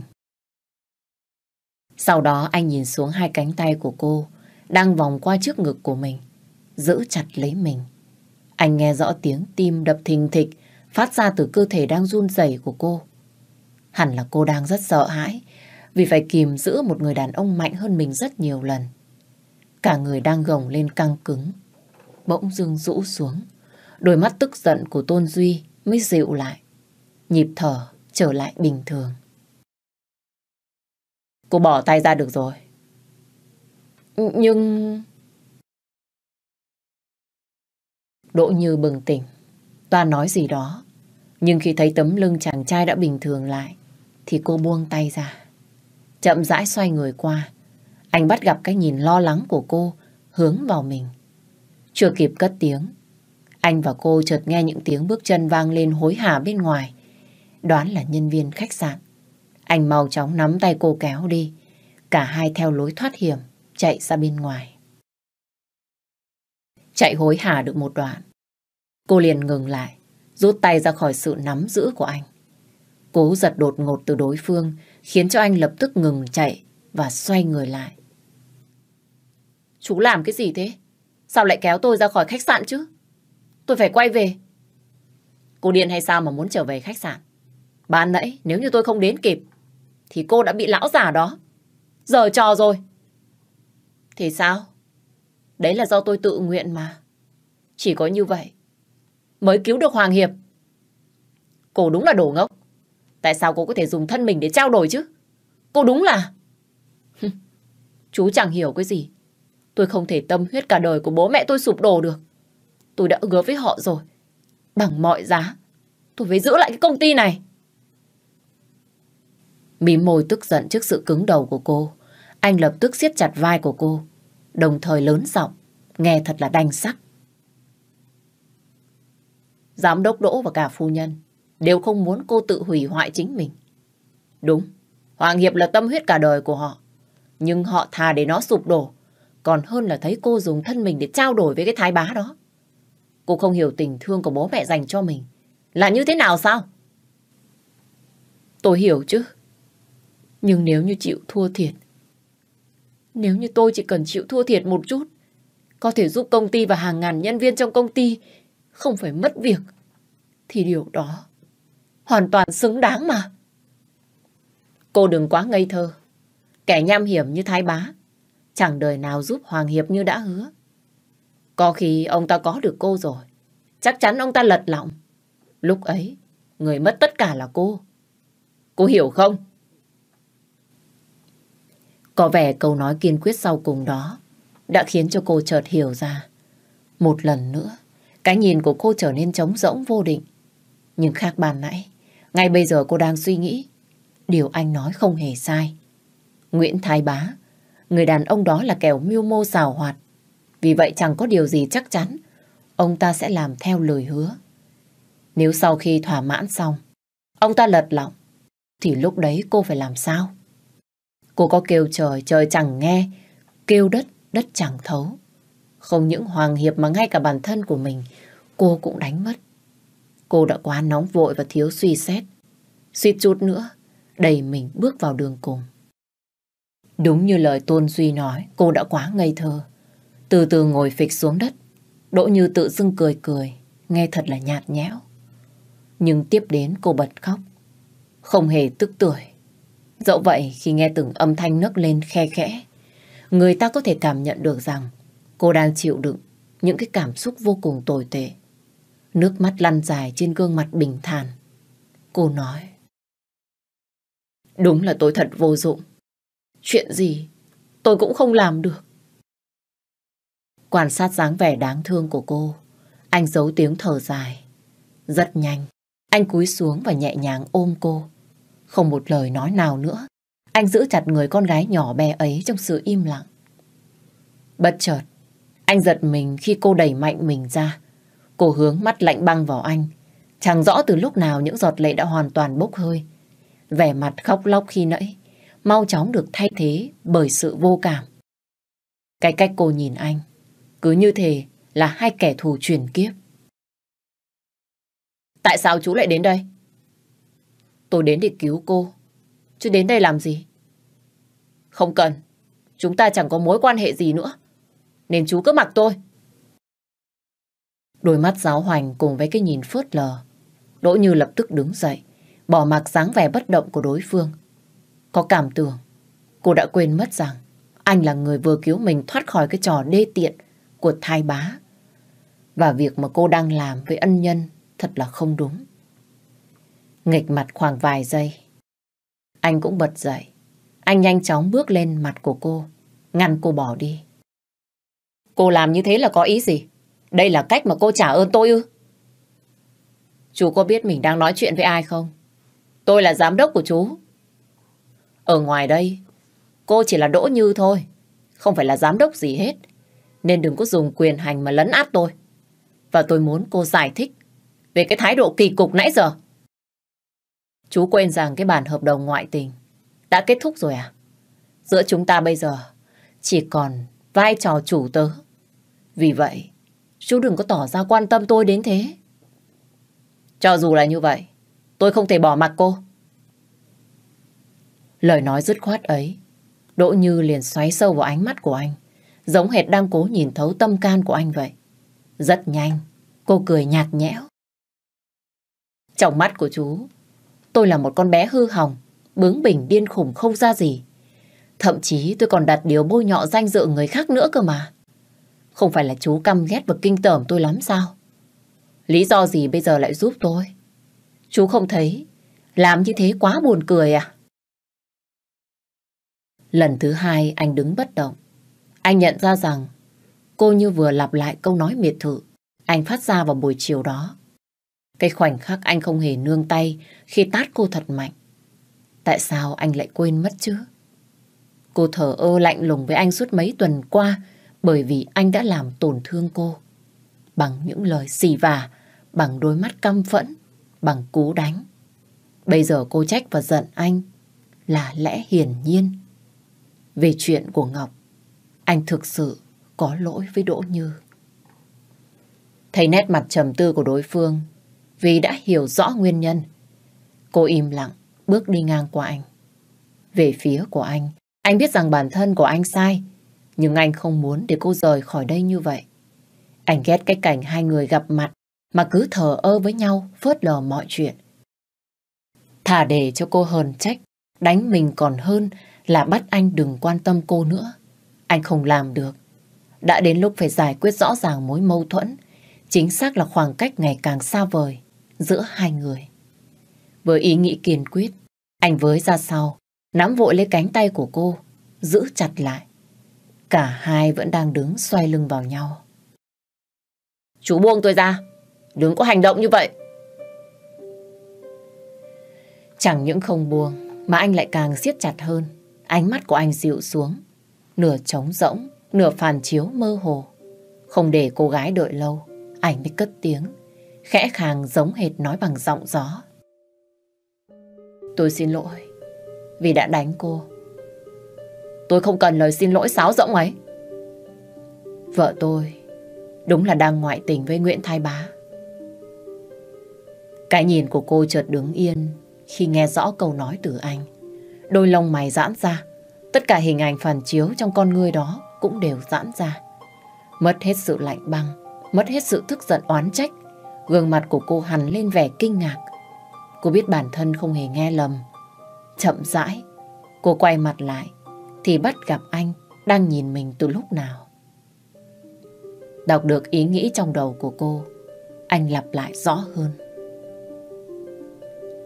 Sau đó anh nhìn xuống hai cánh tay của cô, đang vòng qua trước ngực của mình, giữ chặt lấy mình. Anh nghe rõ tiếng tim đập thình thịch phát ra từ cơ thể đang run rẩy của cô. Hẳn là cô đang rất sợ hãi vì phải kìm giữ một người đàn ông mạnh hơn mình rất nhiều lần. Cả người đang gồng lên căng cứng, bỗng dưng rũ xuống. Đôi mắt tức giận của Tôn Duy mới dịu lại. Nhịp thở trở lại bình thường. Cô bỏ tay ra được rồi. Nhưng... Đỗ Như bừng tỉnh. Toan nói gì đó. Nhưng khi thấy tấm lưng chàng trai đã bình thường lại, thì cô buông tay ra. Chậm rãi xoay người qua. Anh bắt gặp cái nhìn lo lắng của cô hướng vào mình. Chưa kịp cất tiếng, anh và cô chợt nghe những tiếng bước chân vang lên hối hả bên ngoài. Đoán là nhân viên khách sạn. Anh mau chóng nắm tay cô kéo đi. Cả hai theo lối thoát hiểm, chạy ra bên ngoài chạy hối hả được một đoạn. Cô liền ngừng lại, rút tay ra khỏi sự nắm giữ của anh. Cố giật đột ngột từ đối phương, khiến cho anh lập tức ngừng chạy và xoay người lại. Chú làm cái gì thế? Sao lại kéo tôi ra khỏi khách sạn chứ? Tôi phải quay về. Cô điện hay sao mà muốn trở về khách sạn? Ban nãy nếu như tôi không đến kịp thì cô đã bị lão già đó. Giờ trò rồi. Thì sao? Đấy là do tôi tự nguyện mà. Chỉ có như vậy mới cứu được Hoàng Hiệp. Cô đúng là đồ ngốc. Tại sao cô có thể dùng thân mình để trao đổi chứ? Cô đúng là... Chú chẳng hiểu cái gì. Tôi không thể tâm huyết cả đời của bố mẹ tôi sụp đổ được. Tôi đã hứa với họ rồi. Bằng mọi giá, tôi phải giữ lại cái công ty này. Mím môi tức giận trước sự cứng đầu của cô. Anh lập tức siết chặt vai của cô đồng thời lớn giọng, nghe thật là đanh sắc. Giám đốc Đỗ và cả phu nhân đều không muốn cô tự hủy hoại chính mình. Đúng, Hoàng Hiệp là tâm huyết cả đời của họ, nhưng họ thà để nó sụp đổ, còn hơn là thấy cô dùng thân mình để trao đổi với cái thái bá đó. Cô không hiểu tình thương của bố mẹ dành cho mình. Là như thế nào sao? Tôi hiểu chứ. Nhưng nếu như chịu thua thiệt, nếu như tôi chỉ cần chịu thua thiệt một chút, có thể giúp công ty và hàng ngàn nhân viên trong công ty không phải mất việc, thì điều đó hoàn toàn xứng đáng mà. Cô đừng quá ngây thơ. Kẻ nham hiểm như thái bá, chẳng đời nào giúp Hoàng Hiệp như đã hứa. Có khi ông ta có được cô rồi, chắc chắn ông ta lật lọng. Lúc ấy, người mất tất cả là cô. Cô hiểu không? Có vẻ câu nói kiên quyết sau cùng đó đã khiến cho cô chợt hiểu ra. Một lần nữa, cái nhìn của cô trở nên trống rỗng vô định. Nhưng khác bàn nãy, ngay bây giờ cô đang suy nghĩ. Điều anh nói không hề sai. Nguyễn Thái Bá, người đàn ông đó là kẻo mưu mô xào hoạt. Vì vậy chẳng có điều gì chắc chắn, ông ta sẽ làm theo lời hứa. Nếu sau khi thỏa mãn xong, ông ta lật lọng, thì lúc đấy cô phải làm sao? Cô có kêu trời, trời chẳng nghe. Kêu đất, đất chẳng thấu. Không những Hoàng Hiệp mà ngay cả bản thân của mình, cô cũng đánh mất. Cô đã quá nóng vội và thiếu suy xét. Suýt chút nữa, đầy mình bước vào đường cùng. Đúng như lời Tôn Duy nói, cô đã quá ngây thơ. Từ từ ngồi phịch xuống đất, Đỗ Như tự dưng cười cười, nghe thật là nhạt nhẽo. Nhưng tiếp đến cô bật khóc, không hề tức tuổi Dẫu vậy khi nghe từng âm thanh nấc lên khe khẽ, người ta có thể cảm nhận được rằng cô đang chịu đựng những cái cảm xúc vô cùng tồi tệ. Nước mắt lăn dài trên gương mặt bình thản. Cô nói. Đúng là tôi thật vô dụng. Chuyện gì tôi cũng không làm được. Quan sát dáng vẻ đáng thương của cô, anh giấu tiếng thở dài. Rất nhanh, anh cúi xuống và nhẹ nhàng ôm cô. Không một lời nói nào nữa, anh giữ chặt người con gái nhỏ bé ấy trong sự im lặng. Bất chợt, anh giật mình khi cô đẩy mạnh mình ra. Cô hướng mắt lạnh băng vào anh. Chẳng rõ từ lúc nào những giọt lệ đã hoàn toàn bốc hơi. Vẻ mặt khóc lóc khi nãy, mau chóng được thay thế bởi sự vô cảm. Cái cách cô nhìn anh, cứ như thế là hai kẻ thù truyền kiếp. Tại sao chú lại đến đây? Tôi đến để cứu cô. Chứ đến đây làm gì? Không cần. Chúng ta chẳng có mối quan hệ gì nữa. Nên chú cứ mặc tôi. Đôi mắt giáo hoành cùng với cái nhìn phớt lờ. Đỗ Như lập tức đứng dậy, bỏ mặc dáng vẻ bất động của đối phương. Có cảm tưởng, cô đã quên mất rằng anh là người vừa cứu mình thoát khỏi cái trò đê tiện của thai bá. Và việc mà cô đang làm với ân nhân thật là không đúng nghịch mặt khoảng vài giây. Anh cũng bật dậy. Anh nhanh chóng bước lên mặt của cô, ngăn cô bỏ đi. Cô làm như thế là có ý gì? Đây là cách mà cô trả ơn tôi ư? Chú có biết mình đang nói chuyện với ai không? Tôi là giám đốc của chú. Ở ngoài đây, cô chỉ là Đỗ Như thôi, không phải là giám đốc gì hết. Nên đừng có dùng quyền hành mà lấn áp tôi. Và tôi muốn cô giải thích về cái thái độ kỳ cục nãy giờ. Chú quên rằng cái bản hợp đồng ngoại tình đã kết thúc rồi à? Giữa chúng ta bây giờ chỉ còn vai trò chủ tớ. Vì vậy, chú đừng có tỏ ra quan tâm tôi đến thế. Cho dù là như vậy, tôi không thể bỏ mặc cô. Lời nói dứt khoát ấy, Đỗ Như liền xoáy sâu vào ánh mắt của anh, giống hệt đang cố nhìn thấu tâm can của anh vậy. Rất nhanh, cô cười nhạt nhẽo. Trong mắt của chú Tôi là một con bé hư hỏng, bướng bỉnh điên khủng không ra gì. Thậm chí tôi còn đặt điều bôi nhọ danh dự người khác nữa cơ mà. Không phải là chú căm ghét và kinh tởm tôi lắm sao? Lý do gì bây giờ lại giúp tôi? Chú không thấy làm như thế quá buồn cười à? Lần thứ hai anh đứng bất động. Anh nhận ra rằng cô như vừa lặp lại câu nói miệt thự anh phát ra vào buổi chiều đó. Cái khoảnh khắc anh không hề nương tay khi tát cô thật mạnh. Tại sao anh lại quên mất chứ? Cô thở ơ lạnh lùng với anh suốt mấy tuần qua bởi vì anh đã làm tổn thương cô. Bằng những lời xì vả, bằng đôi mắt căm phẫn, bằng cú đánh. Bây giờ cô trách và giận anh là lẽ hiển nhiên. Về chuyện của Ngọc, anh thực sự có lỗi với Đỗ Như. Thấy nét mặt trầm tư của đối phương, vì đã hiểu rõ nguyên nhân. Cô im lặng, bước đi ngang qua anh. Về phía của anh, anh biết rằng bản thân của anh sai, nhưng anh không muốn để cô rời khỏi đây như vậy. Anh ghét cái cảnh hai người gặp mặt mà cứ thờ ơ với nhau, phớt lờ mọi chuyện. Thả để cho cô hờn trách, đánh mình còn hơn là bắt anh đừng quan tâm cô nữa. Anh không làm được. Đã đến lúc phải giải quyết rõ ràng mối mâu thuẫn, chính xác là khoảng cách ngày càng xa vời giữa hai người. Với ý nghĩ kiên quyết, anh với ra sau, nắm vội lấy cánh tay của cô, giữ chặt lại. Cả hai vẫn đang đứng xoay lưng vào nhau. Chú buông tôi ra, đừng có hành động như vậy. Chẳng những không buông, mà anh lại càng siết chặt hơn. Ánh mắt của anh dịu xuống, nửa trống rỗng, nửa phản chiếu mơ hồ. Không để cô gái đợi lâu, anh mới cất tiếng khẽ khàng giống hệt nói bằng giọng gió. Tôi xin lỗi vì đã đánh cô. Tôi không cần lời xin lỗi sáo rỗng ấy. Vợ tôi đúng là đang ngoại tình với Nguyễn Thái Bá. Cái nhìn của cô chợt đứng yên khi nghe rõ câu nói từ anh. Đôi lông mày giãn ra, tất cả hình ảnh phản chiếu trong con người đó cũng đều giãn ra. Mất hết sự lạnh băng, mất hết sự tức giận oán trách Gương mặt của cô hằn lên vẻ kinh ngạc. Cô biết bản thân không hề nghe lầm. Chậm rãi, cô quay mặt lại thì bắt gặp anh đang nhìn mình từ lúc nào. Đọc được ý nghĩ trong đầu của cô, anh lặp lại rõ hơn.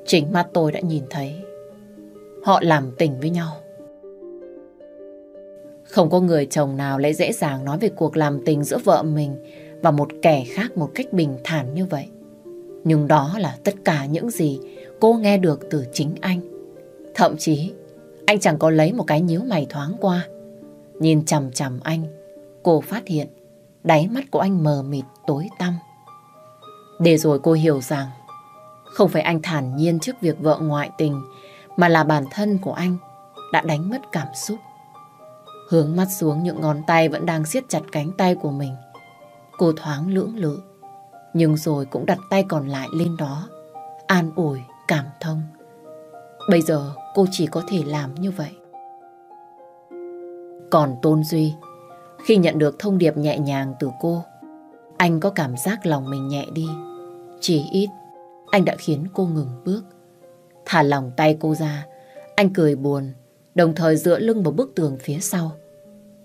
Chính mắt tôi đã nhìn thấy Họ làm tình với nhau Không có người chồng nào lại dễ dàng nói về cuộc làm tình giữa vợ mình và một kẻ khác một cách bình thản như vậy. Nhưng đó là tất cả những gì cô nghe được từ chính anh. Thậm chí, anh chẳng có lấy một cái nhíu mày thoáng qua. Nhìn chằm chằm anh, cô phát hiện đáy mắt của anh mờ mịt tối tăm. Để rồi cô hiểu rằng không phải anh thản nhiên trước việc vợ ngoại tình mà là bản thân của anh đã đánh mất cảm xúc. Hướng mắt xuống những ngón tay vẫn đang siết chặt cánh tay của mình. Cô thoáng lưỡng lự Nhưng rồi cũng đặt tay còn lại lên đó An ủi, cảm thông Bây giờ cô chỉ có thể làm như vậy Còn Tôn Duy Khi nhận được thông điệp nhẹ nhàng từ cô Anh có cảm giác lòng mình nhẹ đi Chỉ ít Anh đã khiến cô ngừng bước Thả lòng tay cô ra Anh cười buồn Đồng thời dựa lưng vào bức tường phía sau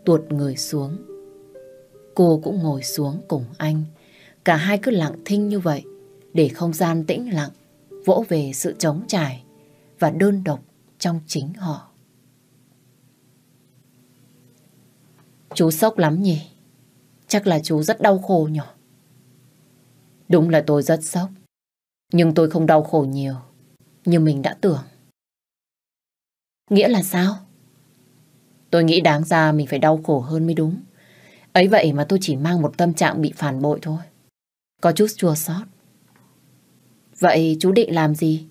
Tuột người xuống Cô cũng ngồi xuống cùng anh. Cả hai cứ lặng thinh như vậy, để không gian tĩnh lặng, vỗ về sự trống trải và đơn độc trong chính họ. Chú sốc lắm nhỉ? Chắc là chú rất đau khổ nhỉ? Đúng là tôi rất sốc. Nhưng tôi không đau khổ nhiều, như mình đã tưởng. Nghĩa là sao? Tôi nghĩ đáng ra mình phải đau khổ hơn mới đúng. Ấy vậy mà tôi chỉ mang một tâm trạng bị phản bội thôi. Có chút chua xót. Vậy chú định làm gì?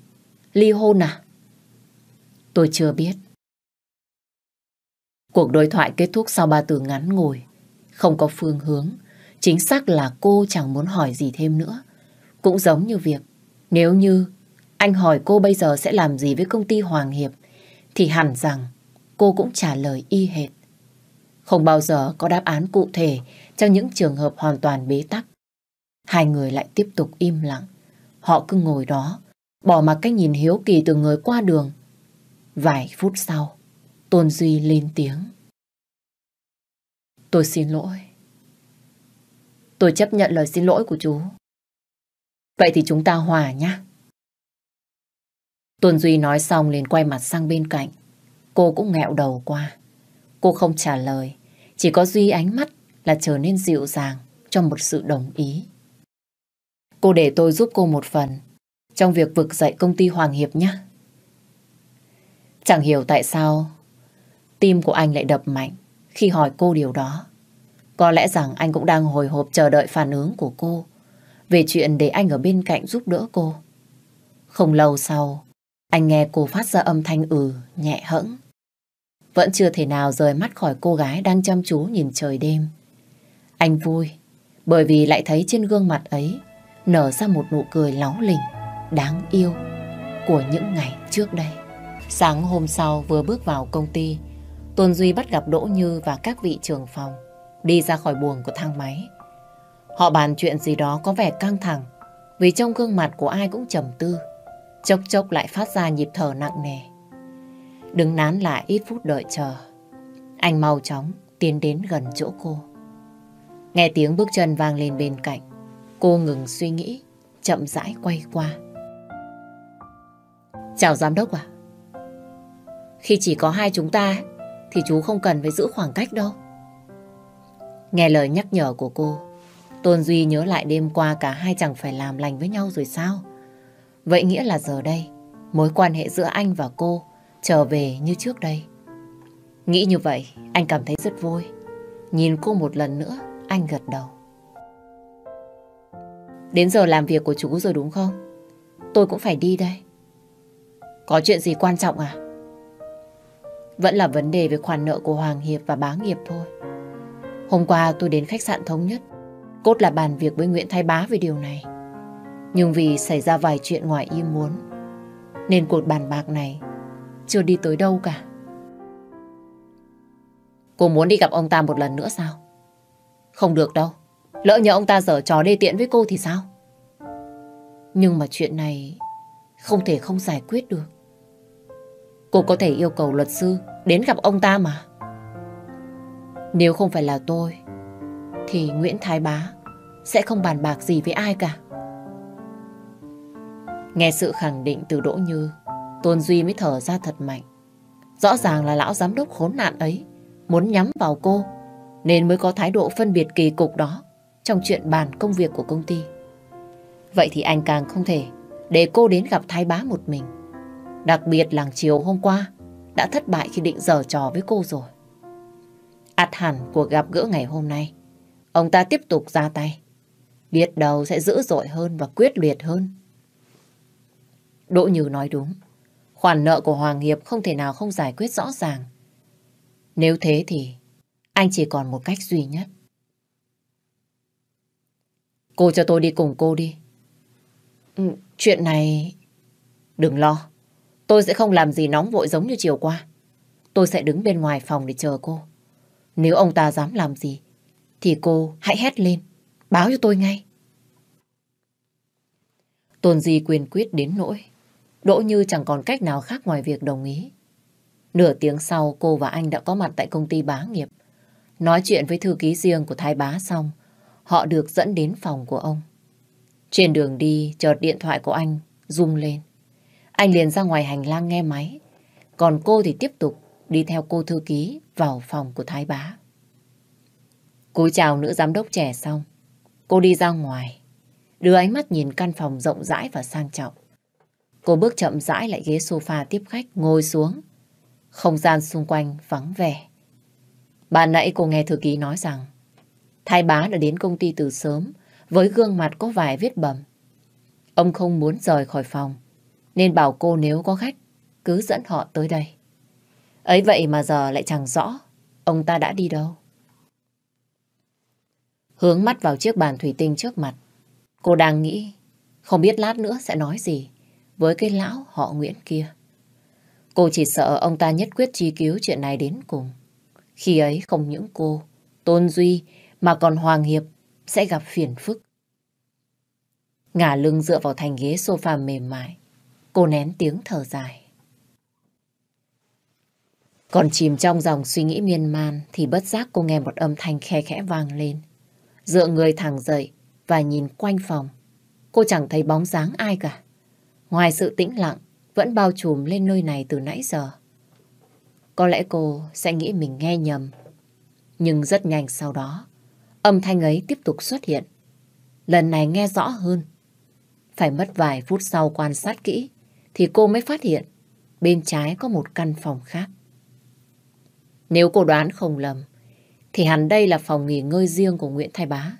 Ly hôn à? Tôi chưa biết. Cuộc đối thoại kết thúc sau ba từ ngắn ngồi. Không có phương hướng. Chính xác là cô chẳng muốn hỏi gì thêm nữa. Cũng giống như việc nếu như anh hỏi cô bây giờ sẽ làm gì với công ty Hoàng Hiệp thì hẳn rằng cô cũng trả lời y hệt. Không bao giờ có đáp án cụ thể trong những trường hợp hoàn toàn bế tắc. Hai người lại tiếp tục im lặng. Họ cứ ngồi đó, bỏ mặc cái nhìn hiếu kỳ từ người qua đường. Vài phút sau, Tôn Duy lên tiếng. Tôi xin lỗi. Tôi chấp nhận lời xin lỗi của chú. Vậy thì chúng ta hòa nhé. Tôn Duy nói xong liền quay mặt sang bên cạnh. Cô cũng nghẹo đầu qua. Cô không trả lời, chỉ có Duy ánh mắt là trở nên dịu dàng trong một sự đồng ý. Cô để tôi giúp cô một phần trong việc vực dậy công ty Hoàng Hiệp nhé. Chẳng hiểu tại sao tim của anh lại đập mạnh khi hỏi cô điều đó. Có lẽ rằng anh cũng đang hồi hộp chờ đợi phản ứng của cô về chuyện để anh ở bên cạnh giúp đỡ cô. Không lâu sau, anh nghe cô phát ra âm thanh ừ, nhẹ hẫng vẫn chưa thể nào rời mắt khỏi cô gái đang chăm chú nhìn trời đêm. Anh vui, bởi vì lại thấy trên gương mặt ấy nở ra một nụ cười láo lỉnh, đáng yêu của những ngày trước đây. Sáng hôm sau vừa bước vào công ty, Tuân Duy bắt gặp Đỗ Như và các vị trưởng phòng đi ra khỏi buồng của thang máy. Họ bàn chuyện gì đó có vẻ căng thẳng vì trong gương mặt của ai cũng trầm tư, chốc chốc lại phát ra nhịp thở nặng nề đứng nán lại ít phút đợi chờ. Anh mau chóng tiến đến gần chỗ cô. Nghe tiếng bước chân vang lên bên cạnh. Cô ngừng suy nghĩ, chậm rãi quay qua. Chào giám đốc à? Khi chỉ có hai chúng ta thì chú không cần phải giữ khoảng cách đâu. Nghe lời nhắc nhở của cô, Tôn Duy nhớ lại đêm qua cả hai chẳng phải làm lành với nhau rồi sao? Vậy nghĩa là giờ đây, mối quan hệ giữa anh và cô trở về như trước đây. Nghĩ như vậy, anh cảm thấy rất vui. Nhìn cô một lần nữa, anh gật đầu. Đến giờ làm việc của chú rồi đúng không? Tôi cũng phải đi đây. Có chuyện gì quan trọng à? Vẫn là vấn đề về khoản nợ của Hoàng Hiệp và Bá Nghiệp thôi. Hôm qua tôi đến khách sạn thống nhất, cốt là bàn việc với Nguyễn Thái Bá về điều này. Nhưng vì xảy ra vài chuyện ngoài ý muốn, nên cuộc bàn bạc này chưa đi tới đâu cả. Cô muốn đi gặp ông ta một lần nữa sao? Không được đâu. Lỡ nhờ ông ta dở trò đê tiện với cô thì sao? Nhưng mà chuyện này không thể không giải quyết được. Cô có thể yêu cầu luật sư đến gặp ông ta mà. Nếu không phải là tôi, thì Nguyễn Thái Bá sẽ không bàn bạc gì với ai cả. Nghe sự khẳng định từ Đỗ Như, Tôn Duy mới thở ra thật mạnh. Rõ ràng là lão giám đốc khốn nạn ấy muốn nhắm vào cô nên mới có thái độ phân biệt kỳ cục đó trong chuyện bàn công việc của công ty. Vậy thì anh càng không thể để cô đến gặp thái bá một mình. Đặc biệt là chiều hôm qua đã thất bại khi định giở trò với cô rồi. Át hẳn cuộc gặp gỡ ngày hôm nay, ông ta tiếp tục ra tay. Biết đầu sẽ dữ dội hơn và quyết liệt hơn. Đỗ Như nói đúng. Khoản nợ của Hoàng Hiệp không thể nào không giải quyết rõ ràng. Nếu thế thì anh chỉ còn một cách duy nhất. Cô cho tôi đi cùng cô đi. Ừ, chuyện này... Đừng lo. Tôi sẽ không làm gì nóng vội giống như chiều qua. Tôi sẽ đứng bên ngoài phòng để chờ cô. Nếu ông ta dám làm gì, thì cô hãy hét lên, báo cho tôi ngay. Tôn Di quyền quyết đến nỗi, Đỗ Như chẳng còn cách nào khác ngoài việc đồng ý. Nửa tiếng sau cô và anh đã có mặt tại công ty bá nghiệp. Nói chuyện với thư ký riêng của thái bá xong, họ được dẫn đến phòng của ông. Trên đường đi, chợt điện thoại của anh rung lên. Anh liền ra ngoài hành lang nghe máy, còn cô thì tiếp tục đi theo cô thư ký vào phòng của thái bá. cô chào nữ giám đốc trẻ xong, cô đi ra ngoài, đưa ánh mắt nhìn căn phòng rộng rãi và sang trọng. Cô bước chậm rãi lại ghế sofa tiếp khách ngồi xuống. Không gian xung quanh vắng vẻ. Bạn nãy cô nghe thư ký nói rằng Thái bá đã đến công ty từ sớm với gương mặt có vài vết bầm. Ông không muốn rời khỏi phòng nên bảo cô nếu có khách cứ dẫn họ tới đây. Ấy vậy mà giờ lại chẳng rõ ông ta đã đi đâu. Hướng mắt vào chiếc bàn thủy tinh trước mặt. Cô đang nghĩ không biết lát nữa sẽ nói gì với cái lão họ Nguyễn kia. Cô chỉ sợ ông ta nhất quyết truy cứu chuyện này đến cùng. Khi ấy không những cô, Tôn Duy mà còn Hoàng Hiệp sẽ gặp phiền phức. Ngả lưng dựa vào thành ghế sofa mềm mại, cô nén tiếng thở dài. Còn chìm trong dòng suy nghĩ miên man thì bất giác cô nghe một âm thanh khe khẽ vang lên. Dựa người thẳng dậy và nhìn quanh phòng, cô chẳng thấy bóng dáng ai cả. Ngoài sự tĩnh lặng, vẫn bao trùm lên nơi này từ nãy giờ. Có lẽ cô sẽ nghĩ mình nghe nhầm. Nhưng rất nhanh sau đó, âm thanh ấy tiếp tục xuất hiện. Lần này nghe rõ hơn. Phải mất vài phút sau quan sát kỹ, thì cô mới phát hiện bên trái có một căn phòng khác. Nếu cô đoán không lầm, thì hẳn đây là phòng nghỉ ngơi riêng của Nguyễn Thái Bá.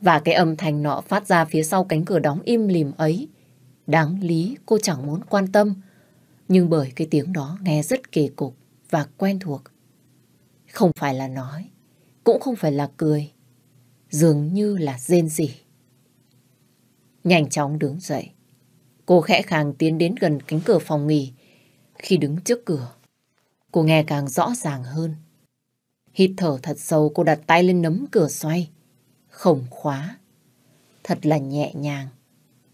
Và cái âm thanh nọ phát ra phía sau cánh cửa đóng im lìm ấy Đáng lý cô chẳng muốn quan tâm, nhưng bởi cái tiếng đó nghe rất kỳ cục và quen thuộc. Không phải là nói, cũng không phải là cười, dường như là rên rỉ. Nhanh chóng đứng dậy, cô khẽ khàng tiến đến gần cánh cửa phòng nghỉ. Khi đứng trước cửa, cô nghe càng rõ ràng hơn. Hít thở thật sâu cô đặt tay lên nấm cửa xoay, khổng khóa. Thật là nhẹ nhàng,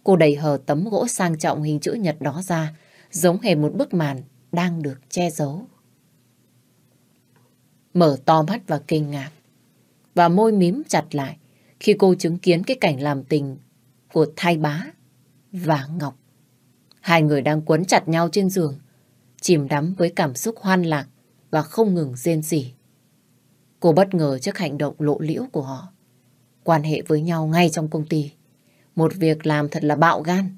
Cô đẩy hờ tấm gỗ sang trọng hình chữ nhật đó ra, giống hề một bức màn đang được che giấu. Mở to mắt và kinh ngạc, và môi mím chặt lại khi cô chứng kiến cái cảnh làm tình của thai bá và Ngọc. Hai người đang quấn chặt nhau trên giường, chìm đắm với cảm xúc hoan lạc và không ngừng rên rỉ. Cô bất ngờ trước hành động lộ liễu của họ. Quan hệ với nhau ngay trong công ty một việc làm thật là bạo gan.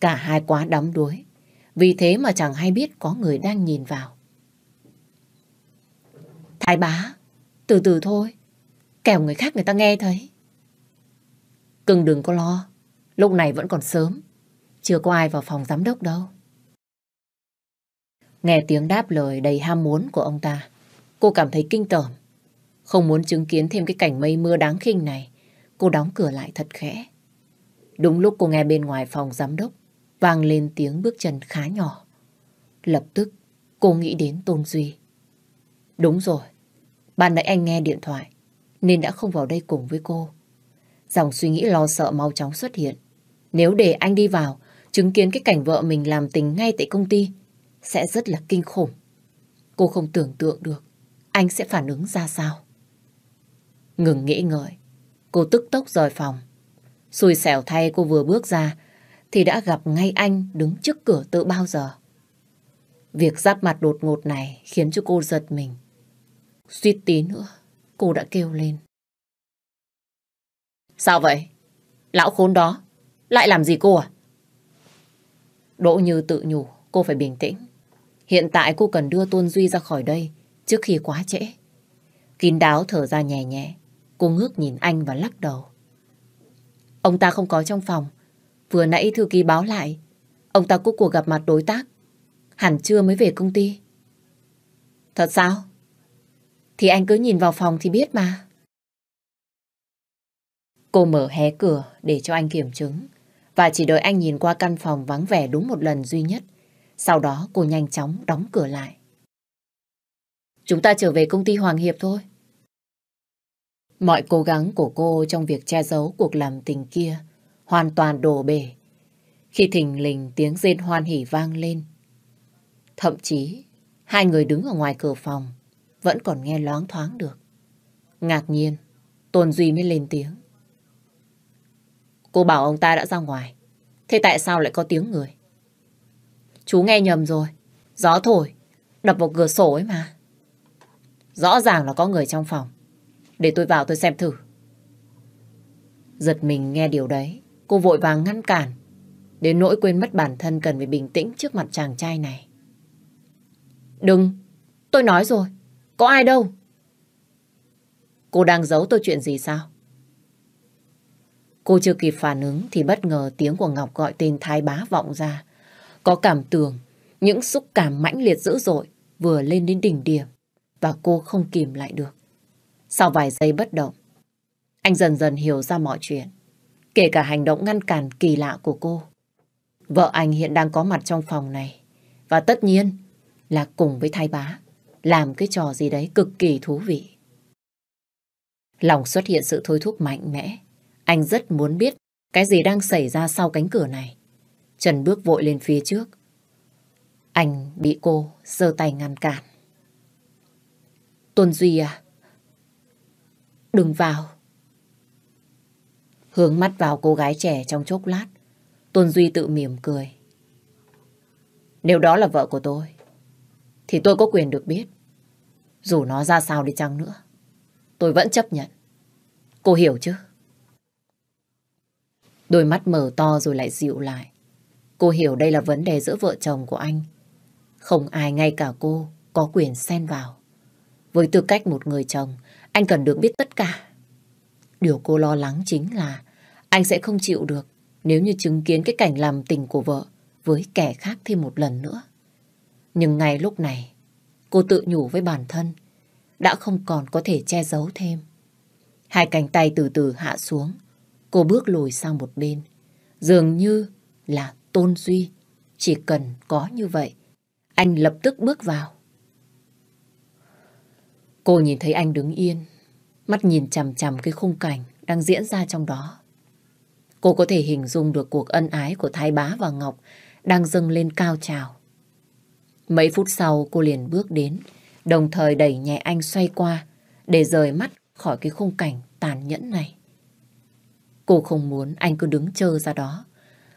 Cả hai quá đắm đuối. Vì thế mà chẳng hay biết có người đang nhìn vào. Thái bá, từ từ thôi. Kẻo người khác người ta nghe thấy. Cưng đừng có lo. Lúc này vẫn còn sớm. Chưa có ai vào phòng giám đốc đâu. Nghe tiếng đáp lời đầy ham muốn của ông ta, cô cảm thấy kinh tởm. Không muốn chứng kiến thêm cái cảnh mây mưa đáng khinh này, cô đóng cửa lại thật khẽ. Đúng lúc cô nghe bên ngoài phòng giám đốc vang lên tiếng bước chân khá nhỏ. Lập tức cô nghĩ đến Tôn Duy. Đúng rồi, ban nãy anh nghe điện thoại nên đã không vào đây cùng với cô. Dòng suy nghĩ lo sợ mau chóng xuất hiện. Nếu để anh đi vào, chứng kiến cái cảnh vợ mình làm tình ngay tại công ty sẽ rất là kinh khủng. Cô không tưởng tượng được anh sẽ phản ứng ra sao. Ngừng nghĩ ngợi, cô tức tốc rời phòng Xui xẻo thay cô vừa bước ra thì đã gặp ngay anh đứng trước cửa tự bao giờ. Việc giáp mặt đột ngột này khiến cho cô giật mình. Suýt tí nữa, cô đã kêu lên. Sao vậy? Lão khốn đó, lại làm gì cô à? Đỗ Như tự nhủ, cô phải bình tĩnh. Hiện tại cô cần đưa Tôn Duy ra khỏi đây trước khi quá trễ. Kín đáo thở ra nhẹ nhẹ, cô ngước nhìn anh và lắc đầu. Ông ta không có trong phòng. Vừa nãy thư ký báo lại, ông ta có cuộc gặp mặt đối tác. Hẳn chưa mới về công ty. Thật sao? Thì anh cứ nhìn vào phòng thì biết mà. Cô mở hé cửa để cho anh kiểm chứng. Và chỉ đợi anh nhìn qua căn phòng vắng vẻ đúng một lần duy nhất. Sau đó cô nhanh chóng đóng cửa lại. Chúng ta trở về công ty Hoàng Hiệp thôi. Mọi cố gắng của cô trong việc che giấu cuộc làm tình kia hoàn toàn đổ bể. Khi thình lình tiếng rên hoan hỉ vang lên. Thậm chí, hai người đứng ở ngoài cửa phòng vẫn còn nghe loáng thoáng được. Ngạc nhiên, Tôn Duy mới lên tiếng. Cô bảo ông ta đã ra ngoài. Thế tại sao lại có tiếng người? Chú nghe nhầm rồi. Gió thổi, đập vào cửa sổ ấy mà. Rõ ràng là có người trong phòng. Để tôi vào tôi xem thử. Giật mình nghe điều đấy, cô vội vàng ngăn cản. Đến nỗi quên mất bản thân cần phải bình tĩnh trước mặt chàng trai này. Đừng, tôi nói rồi, có ai đâu. Cô đang giấu tôi chuyện gì sao? Cô chưa kịp phản ứng thì bất ngờ tiếng của Ngọc gọi tên Thái Bá vọng ra. Có cảm tưởng, những xúc cảm mãnh liệt dữ dội vừa lên đến đỉnh điểm và cô không kìm lại được. Sau vài giây bất động, anh dần dần hiểu ra mọi chuyện, kể cả hành động ngăn cản kỳ lạ của cô. Vợ anh hiện đang có mặt trong phòng này, và tất nhiên là cùng với thái bá, làm cái trò gì đấy cực kỳ thú vị. Lòng xuất hiện sự thôi thúc mạnh mẽ, anh rất muốn biết cái gì đang xảy ra sau cánh cửa này. Trần bước vội lên phía trước. Anh bị cô giơ tay ngăn cản. Tôn Duy à, đừng vào. Hướng mắt vào cô gái trẻ trong chốc lát, Tôn Duy tự mỉm cười. Nếu đó là vợ của tôi, thì tôi có quyền được biết. Dù nó ra sao đi chăng nữa, tôi vẫn chấp nhận. Cô hiểu chứ? Đôi mắt mở to rồi lại dịu lại. Cô hiểu đây là vấn đề giữa vợ chồng của anh. Không ai ngay cả cô có quyền xen vào. Với tư cách một người chồng, anh cần được biết tất cả. Điều cô lo lắng chính là anh sẽ không chịu được nếu như chứng kiến cái cảnh làm tình của vợ với kẻ khác thêm một lần nữa. Nhưng ngay lúc này, cô tự nhủ với bản thân, đã không còn có thể che giấu thêm. Hai cánh tay từ từ hạ xuống, cô bước lùi sang một bên. Dường như là tôn duy, chỉ cần có như vậy, anh lập tức bước vào Cô nhìn thấy anh đứng yên, mắt nhìn chằm chằm cái khung cảnh đang diễn ra trong đó. Cô có thể hình dung được cuộc ân ái của Thái Bá và Ngọc đang dâng lên cao trào. Mấy phút sau cô liền bước đến, đồng thời đẩy nhẹ anh xoay qua để rời mắt khỏi cái khung cảnh tàn nhẫn này. Cô không muốn anh cứ đứng chờ ra đó.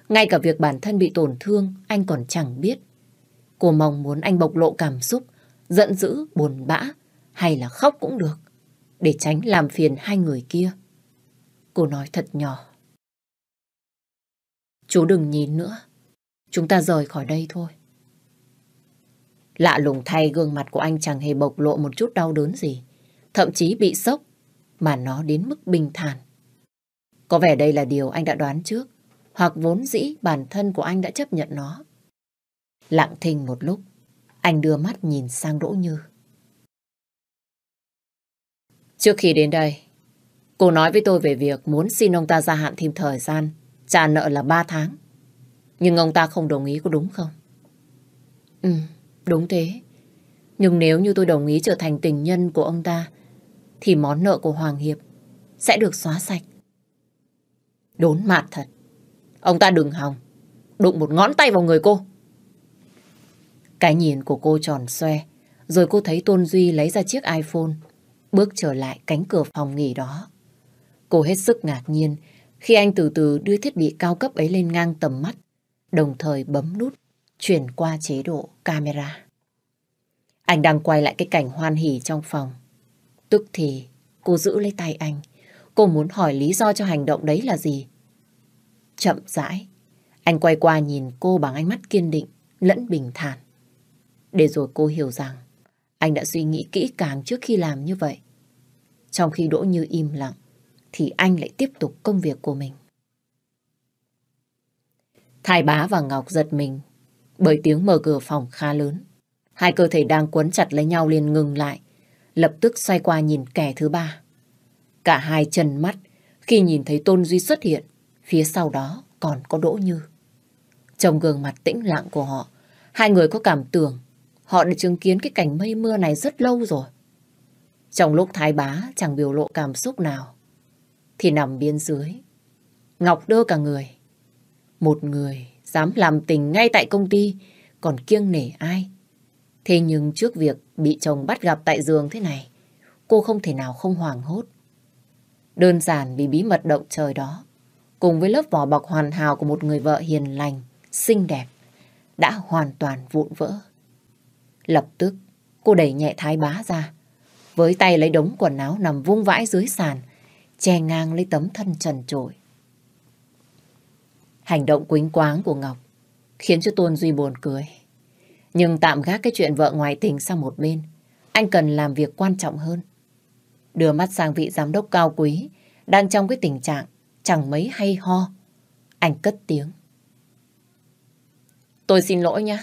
Ngay cả việc bản thân bị tổn thương, anh còn chẳng biết. Cô mong muốn anh bộc lộ cảm xúc, giận dữ, buồn bã hay là khóc cũng được, để tránh làm phiền hai người kia. Cô nói thật nhỏ. Chú đừng nhìn nữa, chúng ta rời khỏi đây thôi. Lạ lùng thay gương mặt của anh chẳng hề bộc lộ một chút đau đớn gì, thậm chí bị sốc, mà nó đến mức bình thản. Có vẻ đây là điều anh đã đoán trước, hoặc vốn dĩ bản thân của anh đã chấp nhận nó. Lặng thinh một lúc, anh đưa mắt nhìn sang Đỗ Như. Trước khi đến đây, cô nói với tôi về việc muốn xin ông ta gia hạn thêm thời gian, trả nợ là 3 tháng. Nhưng ông ta không đồng ý có đúng không? Ừ, đúng thế. Nhưng nếu như tôi đồng ý trở thành tình nhân của ông ta, thì món nợ của Hoàng Hiệp sẽ được xóa sạch. Đốn mạt thật. Ông ta đừng hòng, đụng một ngón tay vào người cô. Cái nhìn của cô tròn xoe, rồi cô thấy Tôn Duy lấy ra chiếc iPhone bước trở lại cánh cửa phòng nghỉ đó. Cô hết sức ngạc nhiên khi anh từ từ đưa thiết bị cao cấp ấy lên ngang tầm mắt, đồng thời bấm nút chuyển qua chế độ camera. Anh đang quay lại cái cảnh hoan hỉ trong phòng. Tức thì cô giữ lấy tay anh, cô muốn hỏi lý do cho hành động đấy là gì. Chậm rãi, anh quay qua nhìn cô bằng ánh mắt kiên định, lẫn bình thản. Để rồi cô hiểu rằng anh đã suy nghĩ kỹ càng trước khi làm như vậy. Trong khi Đỗ Như im lặng, thì anh lại tiếp tục công việc của mình. Thái bá và Ngọc giật mình bởi tiếng mở cửa phòng khá lớn. Hai cơ thể đang quấn chặt lấy nhau liền ngừng lại, lập tức xoay qua nhìn kẻ thứ ba. Cả hai chân mắt khi nhìn thấy Tôn Duy xuất hiện, phía sau đó còn có Đỗ Như. Trong gương mặt tĩnh lặng của họ, hai người có cảm tưởng Họ đã chứng kiến cái cảnh mây mưa này rất lâu rồi. Trong lúc thái bá chẳng biểu lộ cảm xúc nào, thì nằm bên dưới. Ngọc đơ cả người. Một người dám làm tình ngay tại công ty, còn kiêng nể ai. Thế nhưng trước việc bị chồng bắt gặp tại giường thế này, cô không thể nào không hoảng hốt. Đơn giản vì bí mật động trời đó, cùng với lớp vỏ bọc hoàn hảo của một người vợ hiền lành, xinh đẹp, đã hoàn toàn vụn vỡ. Lập tức, cô đẩy nhẹ thái bá ra. Với tay lấy đống quần áo nằm vung vãi dưới sàn, che ngang lấy tấm thân trần trội. Hành động quính quáng của Ngọc khiến cho Tôn Duy buồn cười. Nhưng tạm gác cái chuyện vợ ngoại tình sang một bên. Anh cần làm việc quan trọng hơn. Đưa mắt sang vị giám đốc cao quý, đang trong cái tình trạng chẳng mấy hay ho. Anh cất tiếng. Tôi xin lỗi nhé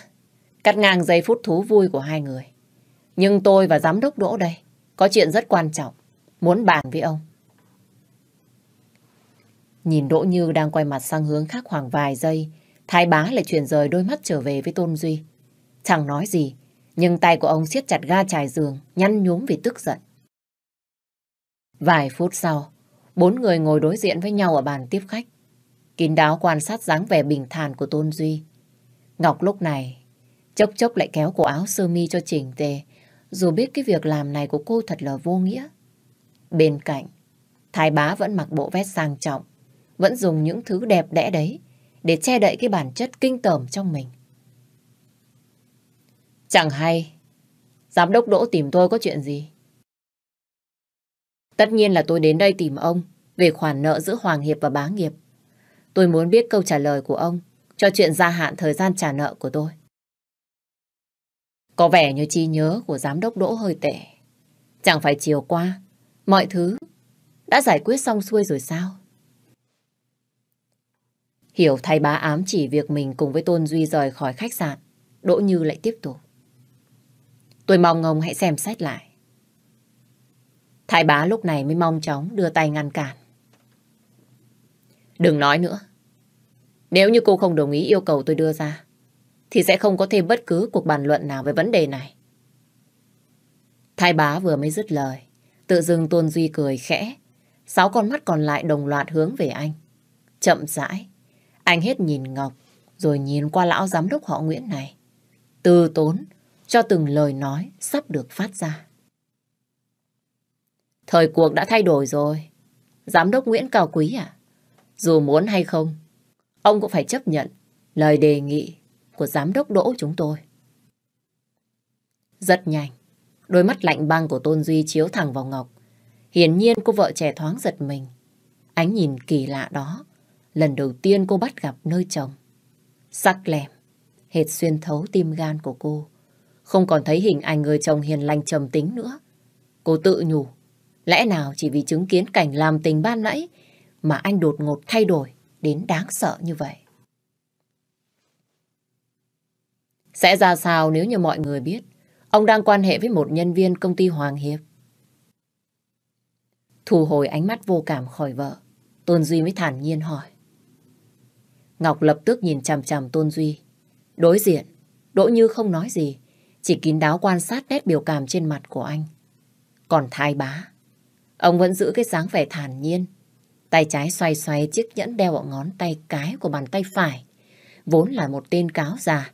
cắt ngang giây phút thú vui của hai người. Nhưng tôi và giám đốc Đỗ đây có chuyện rất quan trọng, muốn bàn với ông. Nhìn Đỗ Như đang quay mặt sang hướng khác khoảng vài giây, Thái bá lại chuyển rời đôi mắt trở về với Tôn Duy. Chẳng nói gì, nhưng tay của ông siết chặt ga trải giường, nhăn nhúm vì tức giận. Vài phút sau, bốn người ngồi đối diện với nhau ở bàn tiếp khách. Kín đáo quan sát dáng vẻ bình thản của Tôn Duy. Ngọc lúc này Chốc chốc lại kéo cổ áo sơ mi cho chỉnh tề, dù biết cái việc làm này của cô thật là vô nghĩa. Bên cạnh, Thái bá vẫn mặc bộ vest sang trọng, vẫn dùng những thứ đẹp đẽ đấy để che đậy cái bản chất kinh tởm trong mình. Chẳng hay, giám đốc Đỗ tìm tôi có chuyện gì? Tất nhiên là tôi đến đây tìm ông về khoản nợ giữa Hoàng Hiệp và Bá Nghiệp. Tôi muốn biết câu trả lời của ông cho chuyện gia hạn thời gian trả nợ của tôi. Có vẻ như chi nhớ của giám đốc Đỗ hơi tệ. Chẳng phải chiều qua, mọi thứ đã giải quyết xong xuôi rồi sao? Hiểu thay bá ám chỉ việc mình cùng với Tôn Duy rời khỏi khách sạn, Đỗ Như lại tiếp tục. Tôi mong ông hãy xem xét lại. Thái bá lúc này mới mong chóng đưa tay ngăn cản. Đừng nói nữa. Nếu như cô không đồng ý yêu cầu tôi đưa ra, thì sẽ không có thêm bất cứ cuộc bàn luận nào về vấn đề này. Thái bá vừa mới dứt lời, tự dưng Tôn Duy cười khẽ, sáu con mắt còn lại đồng loạt hướng về anh. Chậm rãi, anh hết nhìn Ngọc, rồi nhìn qua lão giám đốc họ Nguyễn này. Từ tốn, cho từng lời nói sắp được phát ra. Thời cuộc đã thay đổi rồi. Giám đốc Nguyễn Cao Quý à? Dù muốn hay không, ông cũng phải chấp nhận lời đề nghị của giám đốc đỗ chúng tôi. Rất nhanh, đôi mắt lạnh băng của Tôn Duy chiếu thẳng vào Ngọc. Hiển nhiên cô vợ trẻ thoáng giật mình. Ánh nhìn kỳ lạ đó, lần đầu tiên cô bắt gặp nơi chồng. Sắc lẹm hệt xuyên thấu tim gan của cô. Không còn thấy hình ảnh người chồng hiền lành trầm tính nữa. Cô tự nhủ, lẽ nào chỉ vì chứng kiến cảnh làm tình ban nãy mà anh đột ngột thay đổi đến đáng sợ như vậy. Sẽ ra sao nếu như mọi người biết ông đang quan hệ với một nhân viên công ty Hoàng Hiệp? Thu hồi ánh mắt vô cảm khỏi vợ, Tôn Duy mới thản nhiên hỏi. Ngọc lập tức nhìn chằm chằm Tôn Duy. Đối diện, Đỗ Như không nói gì, chỉ kín đáo quan sát nét biểu cảm trên mặt của anh. Còn thái bá, ông vẫn giữ cái dáng vẻ thản nhiên. Tay trái xoay xoay chiếc nhẫn đeo ở ngón tay cái của bàn tay phải. Vốn là một tên cáo già,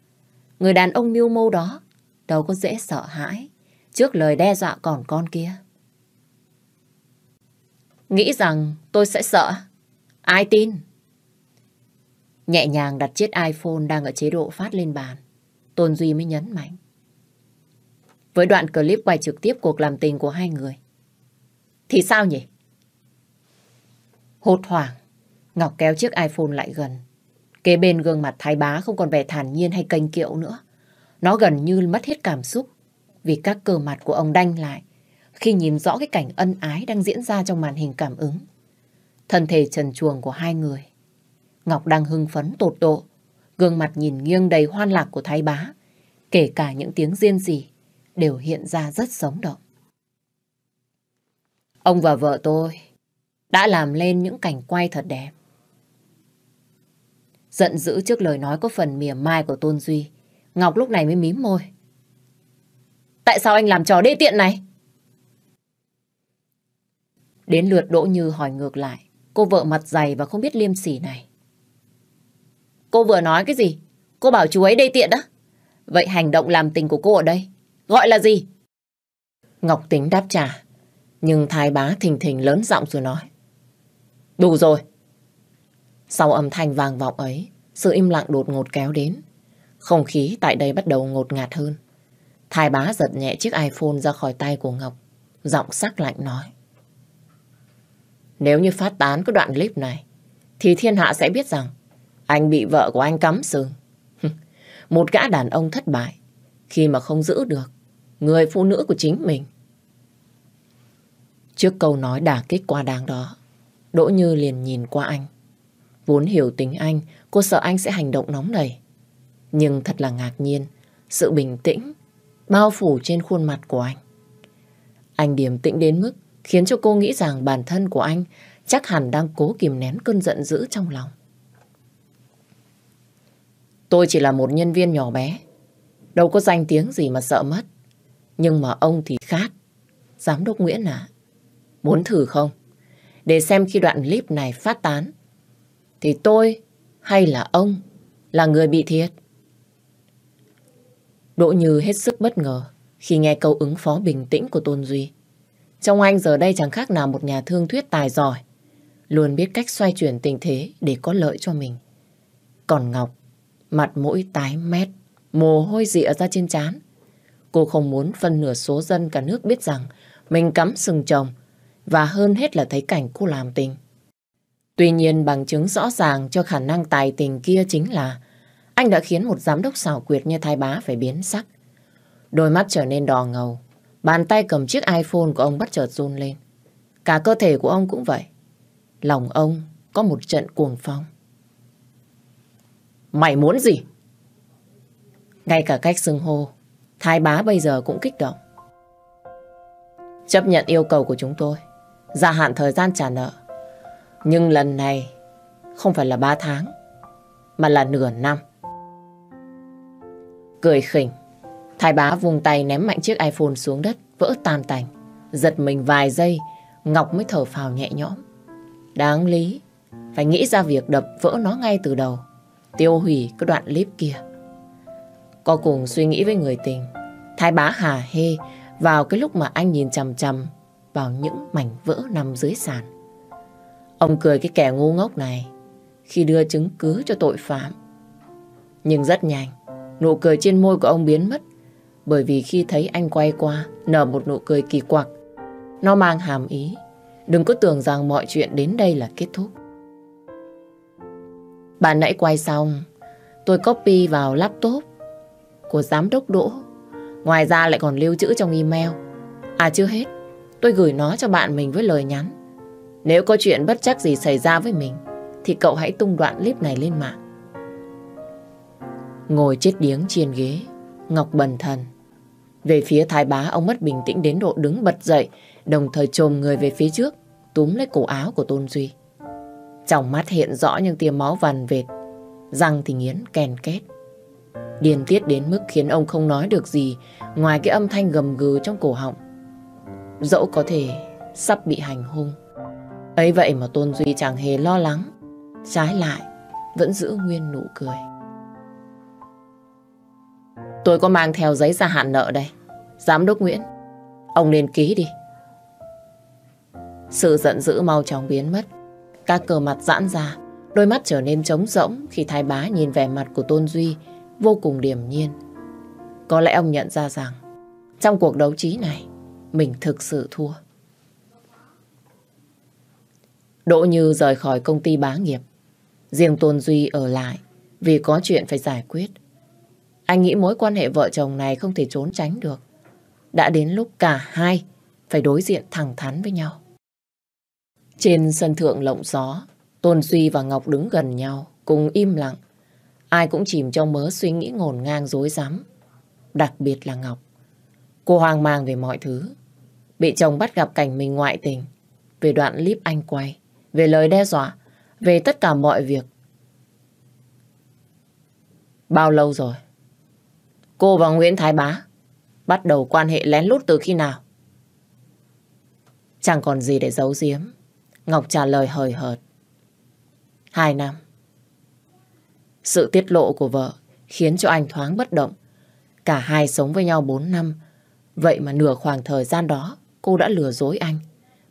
Người đàn ông mưu mô đó đâu có dễ sợ hãi trước lời đe dọa còn con kia. Nghĩ rằng tôi sẽ sợ? Ai tin? Nhẹ nhàng đặt chiếc iPhone đang ở chế độ phát lên bàn. Tôn Duy mới nhấn mạnh. Với đoạn clip quay trực tiếp cuộc làm tình của hai người. Thì sao nhỉ? Hốt hoảng, Ngọc kéo chiếc iPhone lại gần, Kế bên gương mặt thái bá không còn vẻ thản nhiên hay canh kiệu nữa. Nó gần như mất hết cảm xúc vì các cơ mặt của ông đanh lại khi nhìn rõ cái cảnh ân ái đang diễn ra trong màn hình cảm ứng. Thân thể trần chuồng của hai người. Ngọc đang hưng phấn tột độ, gương mặt nhìn nghiêng đầy hoan lạc của thái bá. Kể cả những tiếng riêng gì đều hiện ra rất sống động. Ông và vợ tôi đã làm lên những cảnh quay thật đẹp. Giận dữ trước lời nói có phần mỉa mai của Tôn Duy. Ngọc lúc này mới mím môi. Tại sao anh làm trò đê tiện này? Đến lượt Đỗ Như hỏi ngược lại. Cô vợ mặt dày và không biết liêm sỉ này. Cô vừa nói cái gì? Cô bảo chú ấy đê tiện đó. Vậy hành động làm tình của cô ở đây gọi là gì? Ngọc tính đáp trả. Nhưng thái bá thình thình lớn giọng rồi nói. Đủ rồi, sau âm thanh vàng vọng ấy, sự im lặng đột ngột kéo đến. Không khí tại đây bắt đầu ngột ngạt hơn. Thái bá giật nhẹ chiếc iPhone ra khỏi tay của Ngọc, giọng sắc lạnh nói. Nếu như phát tán cái đoạn clip này, thì thiên hạ sẽ biết rằng anh bị vợ của anh cắm sừng. Một gã đàn ông thất bại khi mà không giữ được người phụ nữ của chính mình. Trước câu nói đả kích quá đáng đó, Đỗ Như liền nhìn qua anh. Vốn hiểu tính anh, cô sợ anh sẽ hành động nóng nảy. Nhưng thật là ngạc nhiên, sự bình tĩnh bao phủ trên khuôn mặt của anh. Anh điềm tĩnh đến mức khiến cho cô nghĩ rằng bản thân của anh chắc hẳn đang cố kìm nén cơn giận dữ trong lòng. Tôi chỉ là một nhân viên nhỏ bé, đâu có danh tiếng gì mà sợ mất. Nhưng mà ông thì khác. Giám đốc Nguyễn à, muốn thử không? Để xem khi đoạn clip này phát tán, thì tôi hay là ông là người bị thiệt? Đỗ Như hết sức bất ngờ khi nghe câu ứng phó bình tĩnh của Tôn Duy. Trong anh giờ đây chẳng khác nào một nhà thương thuyết tài giỏi, luôn biết cách xoay chuyển tình thế để có lợi cho mình. Còn Ngọc, mặt mũi tái mét, mồ hôi rịa ra trên trán. Cô không muốn phân nửa số dân cả nước biết rằng mình cắm sừng chồng và hơn hết là thấy cảnh cô làm tình. Tuy nhiên bằng chứng rõ ràng cho khả năng tài tình kia chính là anh đã khiến một giám đốc xảo quyệt như thái bá phải biến sắc. Đôi mắt trở nên đỏ ngầu, bàn tay cầm chiếc iPhone của ông bắt chợt run lên. Cả cơ thể của ông cũng vậy. Lòng ông có một trận cuồng phong. Mày muốn gì? Ngay cả cách xưng hô, thái bá bây giờ cũng kích động. Chấp nhận yêu cầu của chúng tôi, gia hạn thời gian trả nợ nhưng lần này không phải là 3 tháng, mà là nửa năm. Cười khỉnh, thái bá vùng tay ném mạnh chiếc iPhone xuống đất, vỡ tan tành. Giật mình vài giây, Ngọc mới thở phào nhẹ nhõm. Đáng lý, phải nghĩ ra việc đập vỡ nó ngay từ đầu, tiêu hủy cái đoạn clip kia. Có cùng suy nghĩ với người tình, thái bá hà hê vào cái lúc mà anh nhìn chằm chằm vào những mảnh vỡ nằm dưới sàn. Ông cười cái kẻ ngu ngốc này khi đưa chứng cứ cho tội phạm. Nhưng rất nhanh, nụ cười trên môi của ông biến mất bởi vì khi thấy anh quay qua nở một nụ cười kỳ quặc. Nó mang hàm ý, đừng có tưởng rằng mọi chuyện đến đây là kết thúc. Bạn nãy quay xong, tôi copy vào laptop của giám đốc Đỗ. Ngoài ra lại còn lưu trữ trong email. À chưa hết, tôi gửi nó cho bạn mình với lời nhắn. Nếu có chuyện bất chắc gì xảy ra với mình thì cậu hãy tung đoạn clip này lên mạng. Ngồi chết điếng trên ghế, Ngọc bần thần. Về phía thái bá ông mất bình tĩnh đến độ đứng bật dậy, đồng thời trồm người về phía trước, túm lấy cổ áo của Tôn Duy. Trong mắt hiện rõ những tia máu vằn vệt, răng thì nghiến kèn két. Điên tiết đến mức khiến ông không nói được gì ngoài cái âm thanh gầm gừ trong cổ họng. Dẫu có thể sắp bị hành hung. Ấy vậy mà Tôn Duy chẳng hề lo lắng, trái lại vẫn giữ nguyên nụ cười. Tôi có mang theo giấy gia hạn nợ đây. Giám đốc Nguyễn, ông nên ký đi. Sự giận dữ mau chóng biến mất. Các cờ mặt giãn ra, đôi mắt trở nên trống rỗng khi thái bá nhìn vẻ mặt của Tôn Duy vô cùng điềm nhiên. Có lẽ ông nhận ra rằng trong cuộc đấu trí này mình thực sự thua. Đỗ Như rời khỏi công ty bá nghiệp. Riêng Tôn Duy ở lại vì có chuyện phải giải quyết. Anh nghĩ mối quan hệ vợ chồng này không thể trốn tránh được. Đã đến lúc cả hai phải đối diện thẳng thắn với nhau. Trên sân thượng lộng gió, Tôn Duy và Ngọc đứng gần nhau, cùng im lặng. Ai cũng chìm trong mớ suy nghĩ ngổn ngang dối rắm Đặc biệt là Ngọc. Cô hoang mang về mọi thứ. Bị chồng bắt gặp cảnh mình ngoại tình, về đoạn clip anh quay về lời đe dọa, về tất cả mọi việc. Bao lâu rồi? Cô và Nguyễn Thái Bá bắt đầu quan hệ lén lút từ khi nào? Chẳng còn gì để giấu giếm. Ngọc trả lời hời hợt. Hai năm. Sự tiết lộ của vợ khiến cho anh thoáng bất động. Cả hai sống với nhau bốn năm. Vậy mà nửa khoảng thời gian đó cô đã lừa dối anh.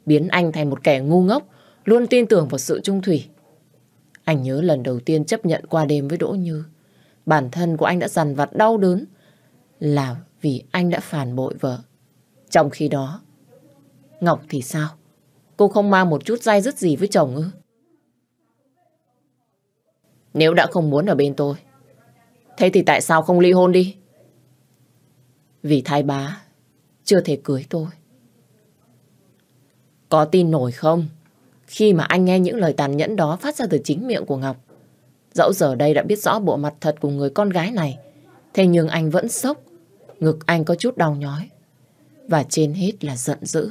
Biến anh thành một kẻ ngu ngốc luôn tin tưởng vào sự trung thủy. Anh nhớ lần đầu tiên chấp nhận qua đêm với Đỗ Như, bản thân của anh đã dằn vặt đau đớn là vì anh đã phản bội vợ. Trong khi đó, Ngọc thì sao? Cô không mang một chút dai dứt gì với chồng ư? Nếu đã không muốn ở bên tôi, thế thì tại sao không ly hôn đi? Vì thai bá chưa thể cưới tôi. Có tin nổi không? khi mà anh nghe những lời tàn nhẫn đó phát ra từ chính miệng của Ngọc. Dẫu giờ đây đã biết rõ bộ mặt thật của người con gái này, thế nhưng anh vẫn sốc, ngực anh có chút đau nhói. Và trên hết là giận dữ.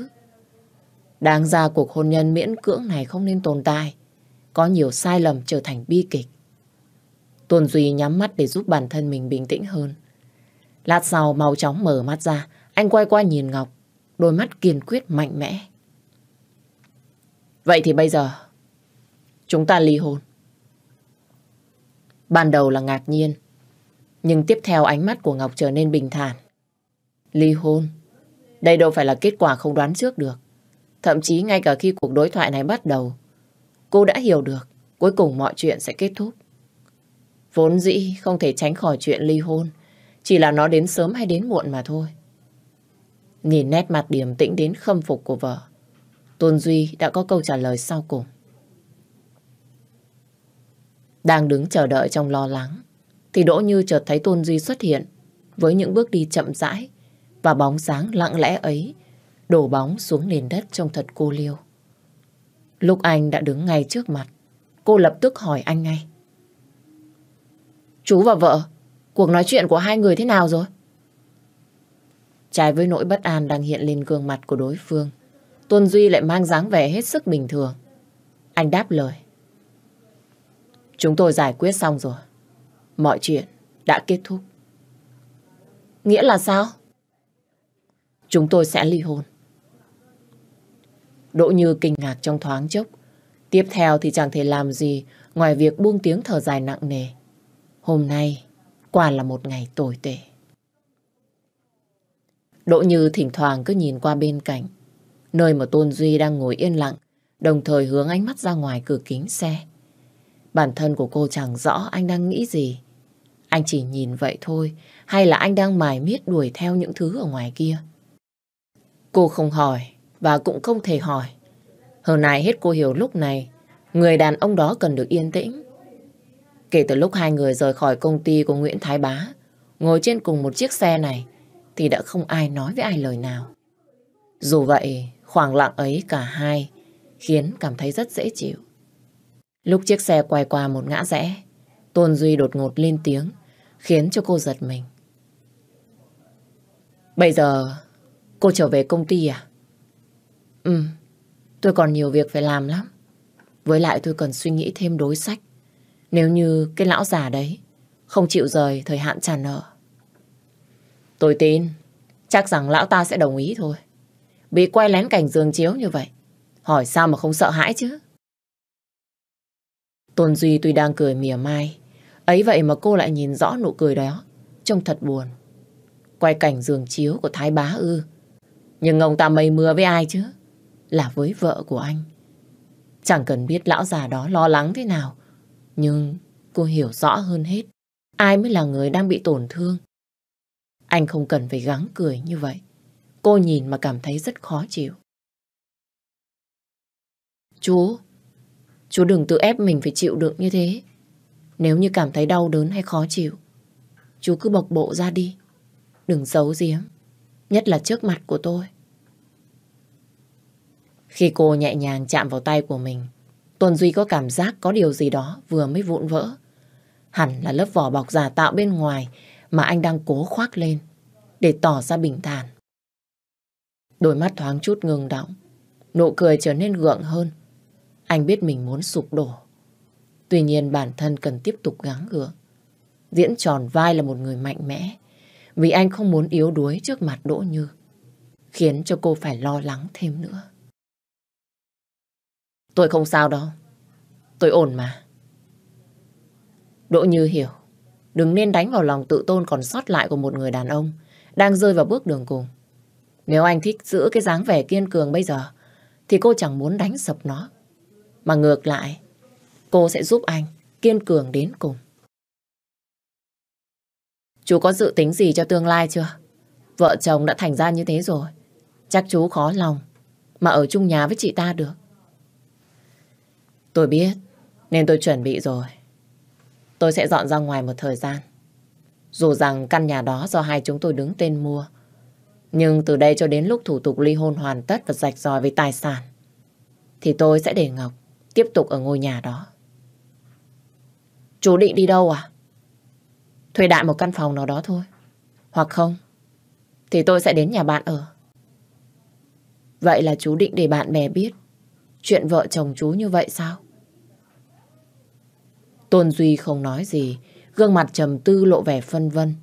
Đáng ra cuộc hôn nhân miễn cưỡng này không nên tồn tại, có nhiều sai lầm trở thành bi kịch. Tuần Duy nhắm mắt để giúp bản thân mình bình tĩnh hơn. Lát sau mau chóng mở mắt ra, anh quay qua nhìn Ngọc, đôi mắt kiên quyết mạnh mẽ. Vậy thì bây giờ chúng ta ly hôn. Ban đầu là ngạc nhiên, nhưng tiếp theo ánh mắt của Ngọc trở nên bình thản. Ly hôn, đây đâu phải là kết quả không đoán trước được. Thậm chí ngay cả khi cuộc đối thoại này bắt đầu, cô đã hiểu được cuối cùng mọi chuyện sẽ kết thúc. Vốn dĩ không thể tránh khỏi chuyện ly hôn, chỉ là nó đến sớm hay đến muộn mà thôi. Nhìn nét mặt điềm tĩnh đến khâm phục của vợ, Tôn Duy đã có câu trả lời sau cùng. Đang đứng chờ đợi trong lo lắng, thì Đỗ Như chợt thấy Tôn Duy xuất hiện với những bước đi chậm rãi và bóng dáng lặng lẽ ấy đổ bóng xuống nền đất trông thật cô liêu. Lúc anh đã đứng ngay trước mặt, cô lập tức hỏi anh ngay. Chú và vợ, cuộc nói chuyện của hai người thế nào rồi? Trái với nỗi bất an đang hiện lên gương mặt của đối phương, Tuân Duy lại mang dáng vẻ hết sức bình thường. Anh đáp lời. Chúng tôi giải quyết xong rồi. Mọi chuyện đã kết thúc. Nghĩa là sao? Chúng tôi sẽ ly hôn. Đỗ Như kinh ngạc trong thoáng chốc. Tiếp theo thì chẳng thể làm gì ngoài việc buông tiếng thở dài nặng nề. Hôm nay quả là một ngày tồi tệ. Đỗ Như thỉnh thoảng cứ nhìn qua bên cạnh nơi mà Tôn Duy đang ngồi yên lặng, đồng thời hướng ánh mắt ra ngoài cửa kính xe. Bản thân của cô chẳng rõ anh đang nghĩ gì. Anh chỉ nhìn vậy thôi, hay là anh đang mải miết đuổi theo những thứ ở ngoài kia? Cô không hỏi, và cũng không thể hỏi. Hồi này hết cô hiểu lúc này, người đàn ông đó cần được yên tĩnh. Kể từ lúc hai người rời khỏi công ty của Nguyễn Thái Bá, ngồi trên cùng một chiếc xe này, thì đã không ai nói với ai lời nào. Dù vậy, Khoảng lặng ấy cả hai khiến cảm thấy rất dễ chịu. Lúc chiếc xe quay qua một ngã rẽ, Tôn Duy đột ngột lên tiếng, khiến cho cô giật mình. Bây giờ cô trở về công ty à? Ừ, tôi còn nhiều việc phải làm lắm. Với lại tôi cần suy nghĩ thêm đối sách. Nếu như cái lão già đấy không chịu rời thời hạn trả nợ. Tôi tin, chắc rằng lão ta sẽ đồng ý thôi bị quay lén cảnh giường chiếu như vậy. Hỏi sao mà không sợ hãi chứ? Tôn Duy tuy đang cười mỉa mai, ấy vậy mà cô lại nhìn rõ nụ cười đó, trông thật buồn. Quay cảnh giường chiếu của Thái Bá ư. Nhưng ông ta mây mưa với ai chứ? Là với vợ của anh. Chẳng cần biết lão già đó lo lắng thế nào, nhưng cô hiểu rõ hơn hết ai mới là người đang bị tổn thương. Anh không cần phải gắng cười như vậy. Cô nhìn mà cảm thấy rất khó chịu. Chú, chú đừng tự ép mình phải chịu đựng như thế. Nếu như cảm thấy đau đớn hay khó chịu, chú cứ bộc bộ ra đi. Đừng giấu giếm, nhất là trước mặt của tôi. Khi cô nhẹ nhàng chạm vào tay của mình, Tuần Duy có cảm giác có điều gì đó vừa mới vụn vỡ. Hẳn là lớp vỏ bọc giả tạo bên ngoài mà anh đang cố khoác lên để tỏ ra bình thản. Đôi mắt thoáng chút ngừng động, nụ cười trở nên gượng hơn. Anh biết mình muốn sụp đổ. Tuy nhiên bản thân cần tiếp tục gắng gượng. Diễn tròn vai là một người mạnh mẽ, vì anh không muốn yếu đuối trước mặt Đỗ Như, khiến cho cô phải lo lắng thêm nữa. Tôi không sao đâu, tôi ổn mà. Đỗ Như hiểu, đừng nên đánh vào lòng tự tôn còn sót lại của một người đàn ông đang rơi vào bước đường cùng. Nếu anh thích giữ cái dáng vẻ kiên cường bây giờ, thì cô chẳng muốn đánh sập nó. Mà ngược lại, cô sẽ giúp anh kiên cường đến cùng. Chú có dự tính gì cho tương lai chưa? Vợ chồng đã thành ra như thế rồi. Chắc chú khó lòng mà ở chung nhà với chị ta được. Tôi biết, nên tôi chuẩn bị rồi. Tôi sẽ dọn ra ngoài một thời gian. Dù rằng căn nhà đó do hai chúng tôi đứng tên mua, nhưng từ đây cho đến lúc thủ tục ly hôn hoàn tất và rạch ròi về tài sản, thì tôi sẽ để Ngọc tiếp tục ở ngôi nhà đó. Chú định đi đâu à? Thuê đại một căn phòng nào đó thôi. Hoặc không, thì tôi sẽ đến nhà bạn ở. Vậy là chú định để bạn bè biết chuyện vợ chồng chú như vậy sao? Tôn Duy không nói gì, gương mặt trầm tư lộ vẻ phân vân.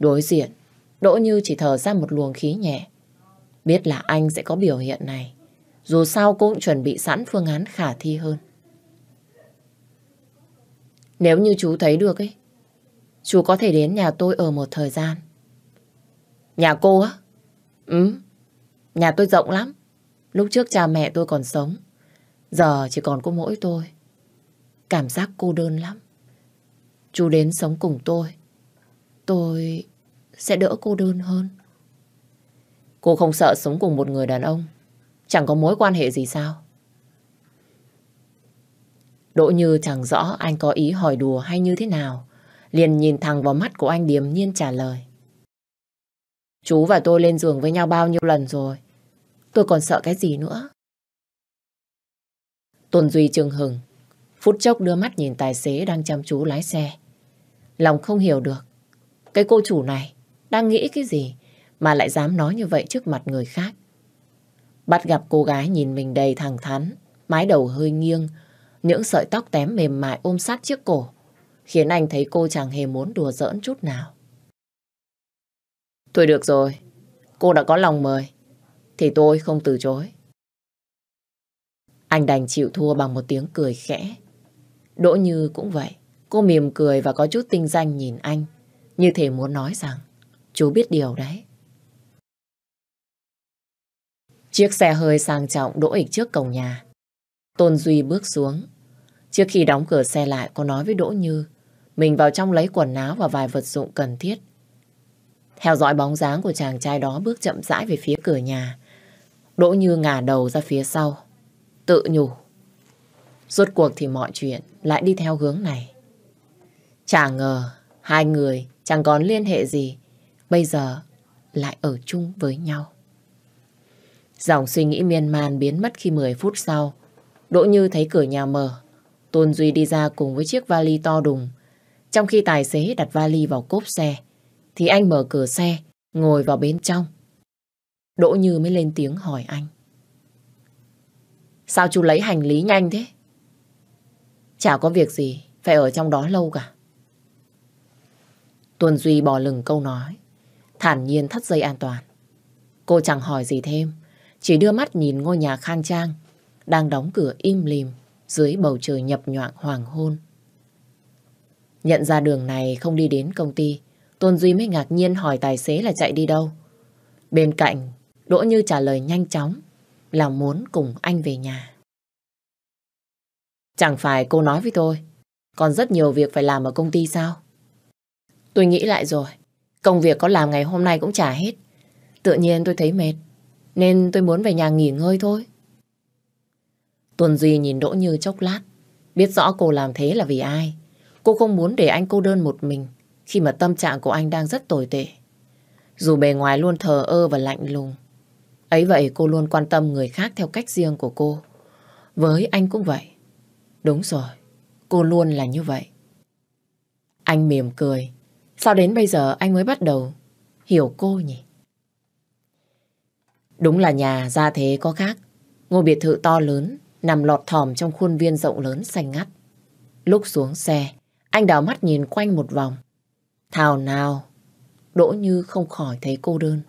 Đối diện, Đỗ Như chỉ thở ra một luồng khí nhẹ. Biết là anh sẽ có biểu hiện này. Dù sao cũng chuẩn bị sẵn phương án khả thi hơn. Nếu như chú thấy được ấy, chú có thể đến nhà tôi ở một thời gian. Nhà cô á? Ừ, nhà tôi rộng lắm. Lúc trước cha mẹ tôi còn sống, giờ chỉ còn có mỗi tôi. Cảm giác cô đơn lắm. Chú đến sống cùng tôi. Tôi sẽ đỡ cô đơn hơn. Cô không sợ sống cùng một người đàn ông, chẳng có mối quan hệ gì sao? Đỗ Như chẳng rõ anh có ý hỏi đùa hay như thế nào, liền nhìn thẳng vào mắt của anh điềm nhiên trả lời. Chú và tôi lên giường với nhau bao nhiêu lần rồi, tôi còn sợ cái gì nữa? Tuần Duy Trương hừng, phút chốc đưa mắt nhìn tài xế đang chăm chú lái xe. Lòng không hiểu được, cái cô chủ này đang nghĩ cái gì mà lại dám nói như vậy trước mặt người khác. Bắt gặp cô gái nhìn mình đầy thẳng thắn, mái đầu hơi nghiêng, những sợi tóc tém mềm mại ôm sát chiếc cổ, khiến anh thấy cô chẳng hề muốn đùa giỡn chút nào. Thôi được rồi, cô đã có lòng mời, thì tôi không từ chối. Anh đành chịu thua bằng một tiếng cười khẽ. Đỗ Như cũng vậy, cô mỉm cười và có chút tinh danh nhìn anh, như thể muốn nói rằng Chú biết điều đấy. Chiếc xe hơi sang trọng đỗ ịch trước cổng nhà. Tôn Duy bước xuống. Trước khi đóng cửa xe lại có nói với Đỗ Như mình vào trong lấy quần áo và vài vật dụng cần thiết. Theo dõi bóng dáng của chàng trai đó bước chậm rãi về phía cửa nhà. Đỗ Như ngả đầu ra phía sau. Tự nhủ. Rốt cuộc thì mọi chuyện lại đi theo hướng này. Chả ngờ hai người chẳng còn liên hệ gì Bây giờ lại ở chung với nhau. Dòng suy nghĩ miên man biến mất khi 10 phút sau. Đỗ Như thấy cửa nhà mở. Tôn Duy đi ra cùng với chiếc vali to đùng. Trong khi tài xế đặt vali vào cốp xe, thì anh mở cửa xe, ngồi vào bên trong. Đỗ Như mới lên tiếng hỏi anh. Sao chú lấy hành lý nhanh thế? Chả có việc gì, phải ở trong đó lâu cả. Tuần Duy bỏ lừng câu nói thản nhiên thắt dây an toàn. Cô chẳng hỏi gì thêm, chỉ đưa mắt nhìn ngôi nhà khang trang, đang đóng cửa im lìm dưới bầu trời nhập nhoạng hoàng hôn. Nhận ra đường này không đi đến công ty, Tôn Duy mới ngạc nhiên hỏi tài xế là chạy đi đâu. Bên cạnh, Đỗ Như trả lời nhanh chóng là muốn cùng anh về nhà. Chẳng phải cô nói với tôi, còn rất nhiều việc phải làm ở công ty sao? Tôi nghĩ lại rồi, Công việc có làm ngày hôm nay cũng trả hết. Tự nhiên tôi thấy mệt, nên tôi muốn về nhà nghỉ ngơi thôi. Tuần Duy nhìn Đỗ Như chốc lát, biết rõ cô làm thế là vì ai. Cô không muốn để anh cô đơn một mình, khi mà tâm trạng của anh đang rất tồi tệ. Dù bề ngoài luôn thờ ơ và lạnh lùng, ấy vậy cô luôn quan tâm người khác theo cách riêng của cô. Với anh cũng vậy. Đúng rồi, cô luôn là như vậy. Anh mỉm cười, Sao đến bây giờ anh mới bắt đầu hiểu cô nhỉ? Đúng là nhà ra thế có khác. Ngôi biệt thự to lớn, nằm lọt thỏm trong khuôn viên rộng lớn xanh ngắt. Lúc xuống xe, anh đảo mắt nhìn quanh một vòng. Thảo nào, Đỗ Như không khỏi thấy cô đơn.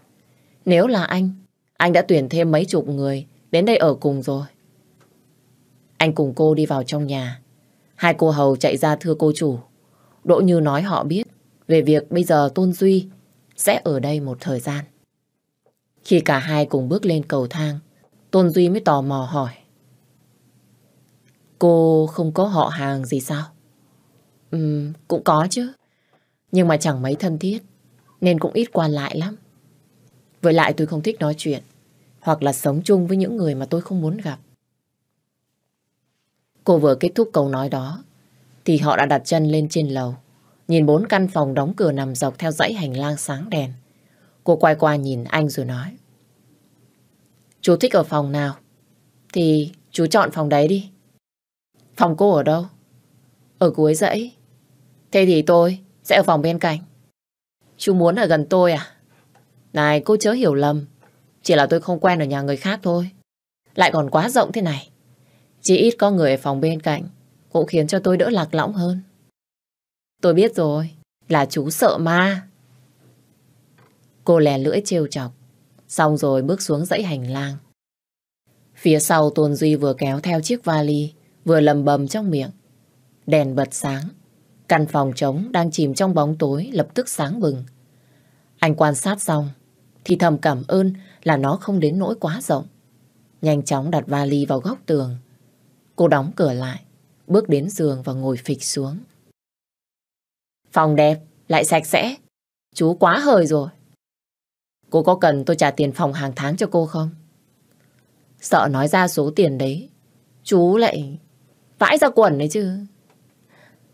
Nếu là anh, anh đã tuyển thêm mấy chục người đến đây ở cùng rồi. Anh cùng cô đi vào trong nhà. Hai cô hầu chạy ra thưa cô chủ. Đỗ Như nói họ biết về việc bây giờ Tôn Duy sẽ ở đây một thời gian. Khi cả hai cùng bước lên cầu thang, Tôn Duy mới tò mò hỏi. Cô không có họ hàng gì sao? Ừ, cũng có chứ. Nhưng mà chẳng mấy thân thiết, nên cũng ít qua lại lắm. Với lại tôi không thích nói chuyện, hoặc là sống chung với những người mà tôi không muốn gặp. Cô vừa kết thúc câu nói đó, thì họ đã đặt chân lên trên lầu nhìn bốn căn phòng đóng cửa nằm dọc theo dãy hành lang sáng đèn. Cô quay qua nhìn anh rồi nói. Chú thích ở phòng nào? Thì chú chọn phòng đấy đi. Phòng cô ở đâu? Ở cuối dãy. Thế thì tôi sẽ ở phòng bên cạnh. Chú muốn ở gần tôi à? Này, cô chớ hiểu lầm. Chỉ là tôi không quen ở nhà người khác thôi. Lại còn quá rộng thế này. Chỉ ít có người ở phòng bên cạnh cũng khiến cho tôi đỡ lạc lõng hơn. Tôi biết rồi, là chú sợ ma. Cô lè lưỡi trêu chọc, xong rồi bước xuống dãy hành lang. Phía sau Tôn Duy vừa kéo theo chiếc vali, vừa lầm bầm trong miệng. Đèn bật sáng, căn phòng trống đang chìm trong bóng tối lập tức sáng bừng. Anh quan sát xong, thì thầm cảm ơn là nó không đến nỗi quá rộng. Nhanh chóng đặt vali vào góc tường. Cô đóng cửa lại, bước đến giường và ngồi phịch xuống. Phòng đẹp, lại sạch sẽ. Chú quá hời rồi. Cô có cần tôi trả tiền phòng hàng tháng cho cô không? Sợ nói ra số tiền đấy. Chú lại vãi ra quần đấy chứ.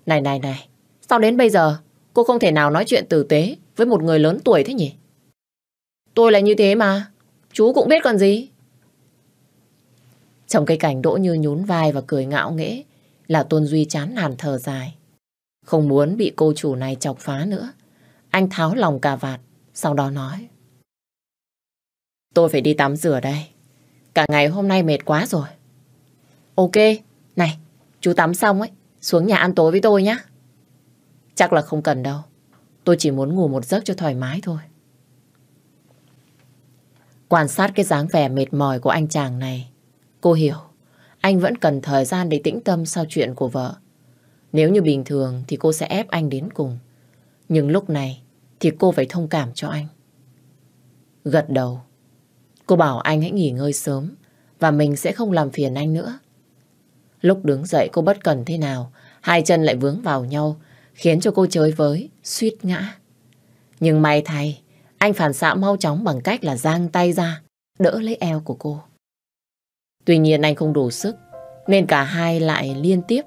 Này này này, sao đến bây giờ cô không thể nào nói chuyện tử tế với một người lớn tuổi thế nhỉ? Tôi là như thế mà, chú cũng biết còn gì. Trong cái cảnh Đỗ Như nhún vai và cười ngạo nghễ là Tôn Duy chán nản thở dài. Không muốn bị cô chủ này chọc phá nữa. Anh tháo lòng cà vạt, sau đó nói. Tôi phải đi tắm rửa đây. Cả ngày hôm nay mệt quá rồi. Ok, này, chú tắm xong ấy, xuống nhà ăn tối với tôi nhé. Chắc là không cần đâu. Tôi chỉ muốn ngủ một giấc cho thoải mái thôi. Quan sát cái dáng vẻ mệt mỏi của anh chàng này, cô hiểu, anh vẫn cần thời gian để tĩnh tâm sau chuyện của vợ. Nếu như bình thường thì cô sẽ ép anh đến cùng. Nhưng lúc này thì cô phải thông cảm cho anh. Gật đầu. Cô bảo anh hãy nghỉ ngơi sớm và mình sẽ không làm phiền anh nữa. Lúc đứng dậy cô bất cẩn thế nào, hai chân lại vướng vào nhau, khiến cho cô chơi với, suýt ngã. Nhưng may thay, anh phản xạ mau chóng bằng cách là giang tay ra, đỡ lấy eo của cô. Tuy nhiên anh không đủ sức, nên cả hai lại liên tiếp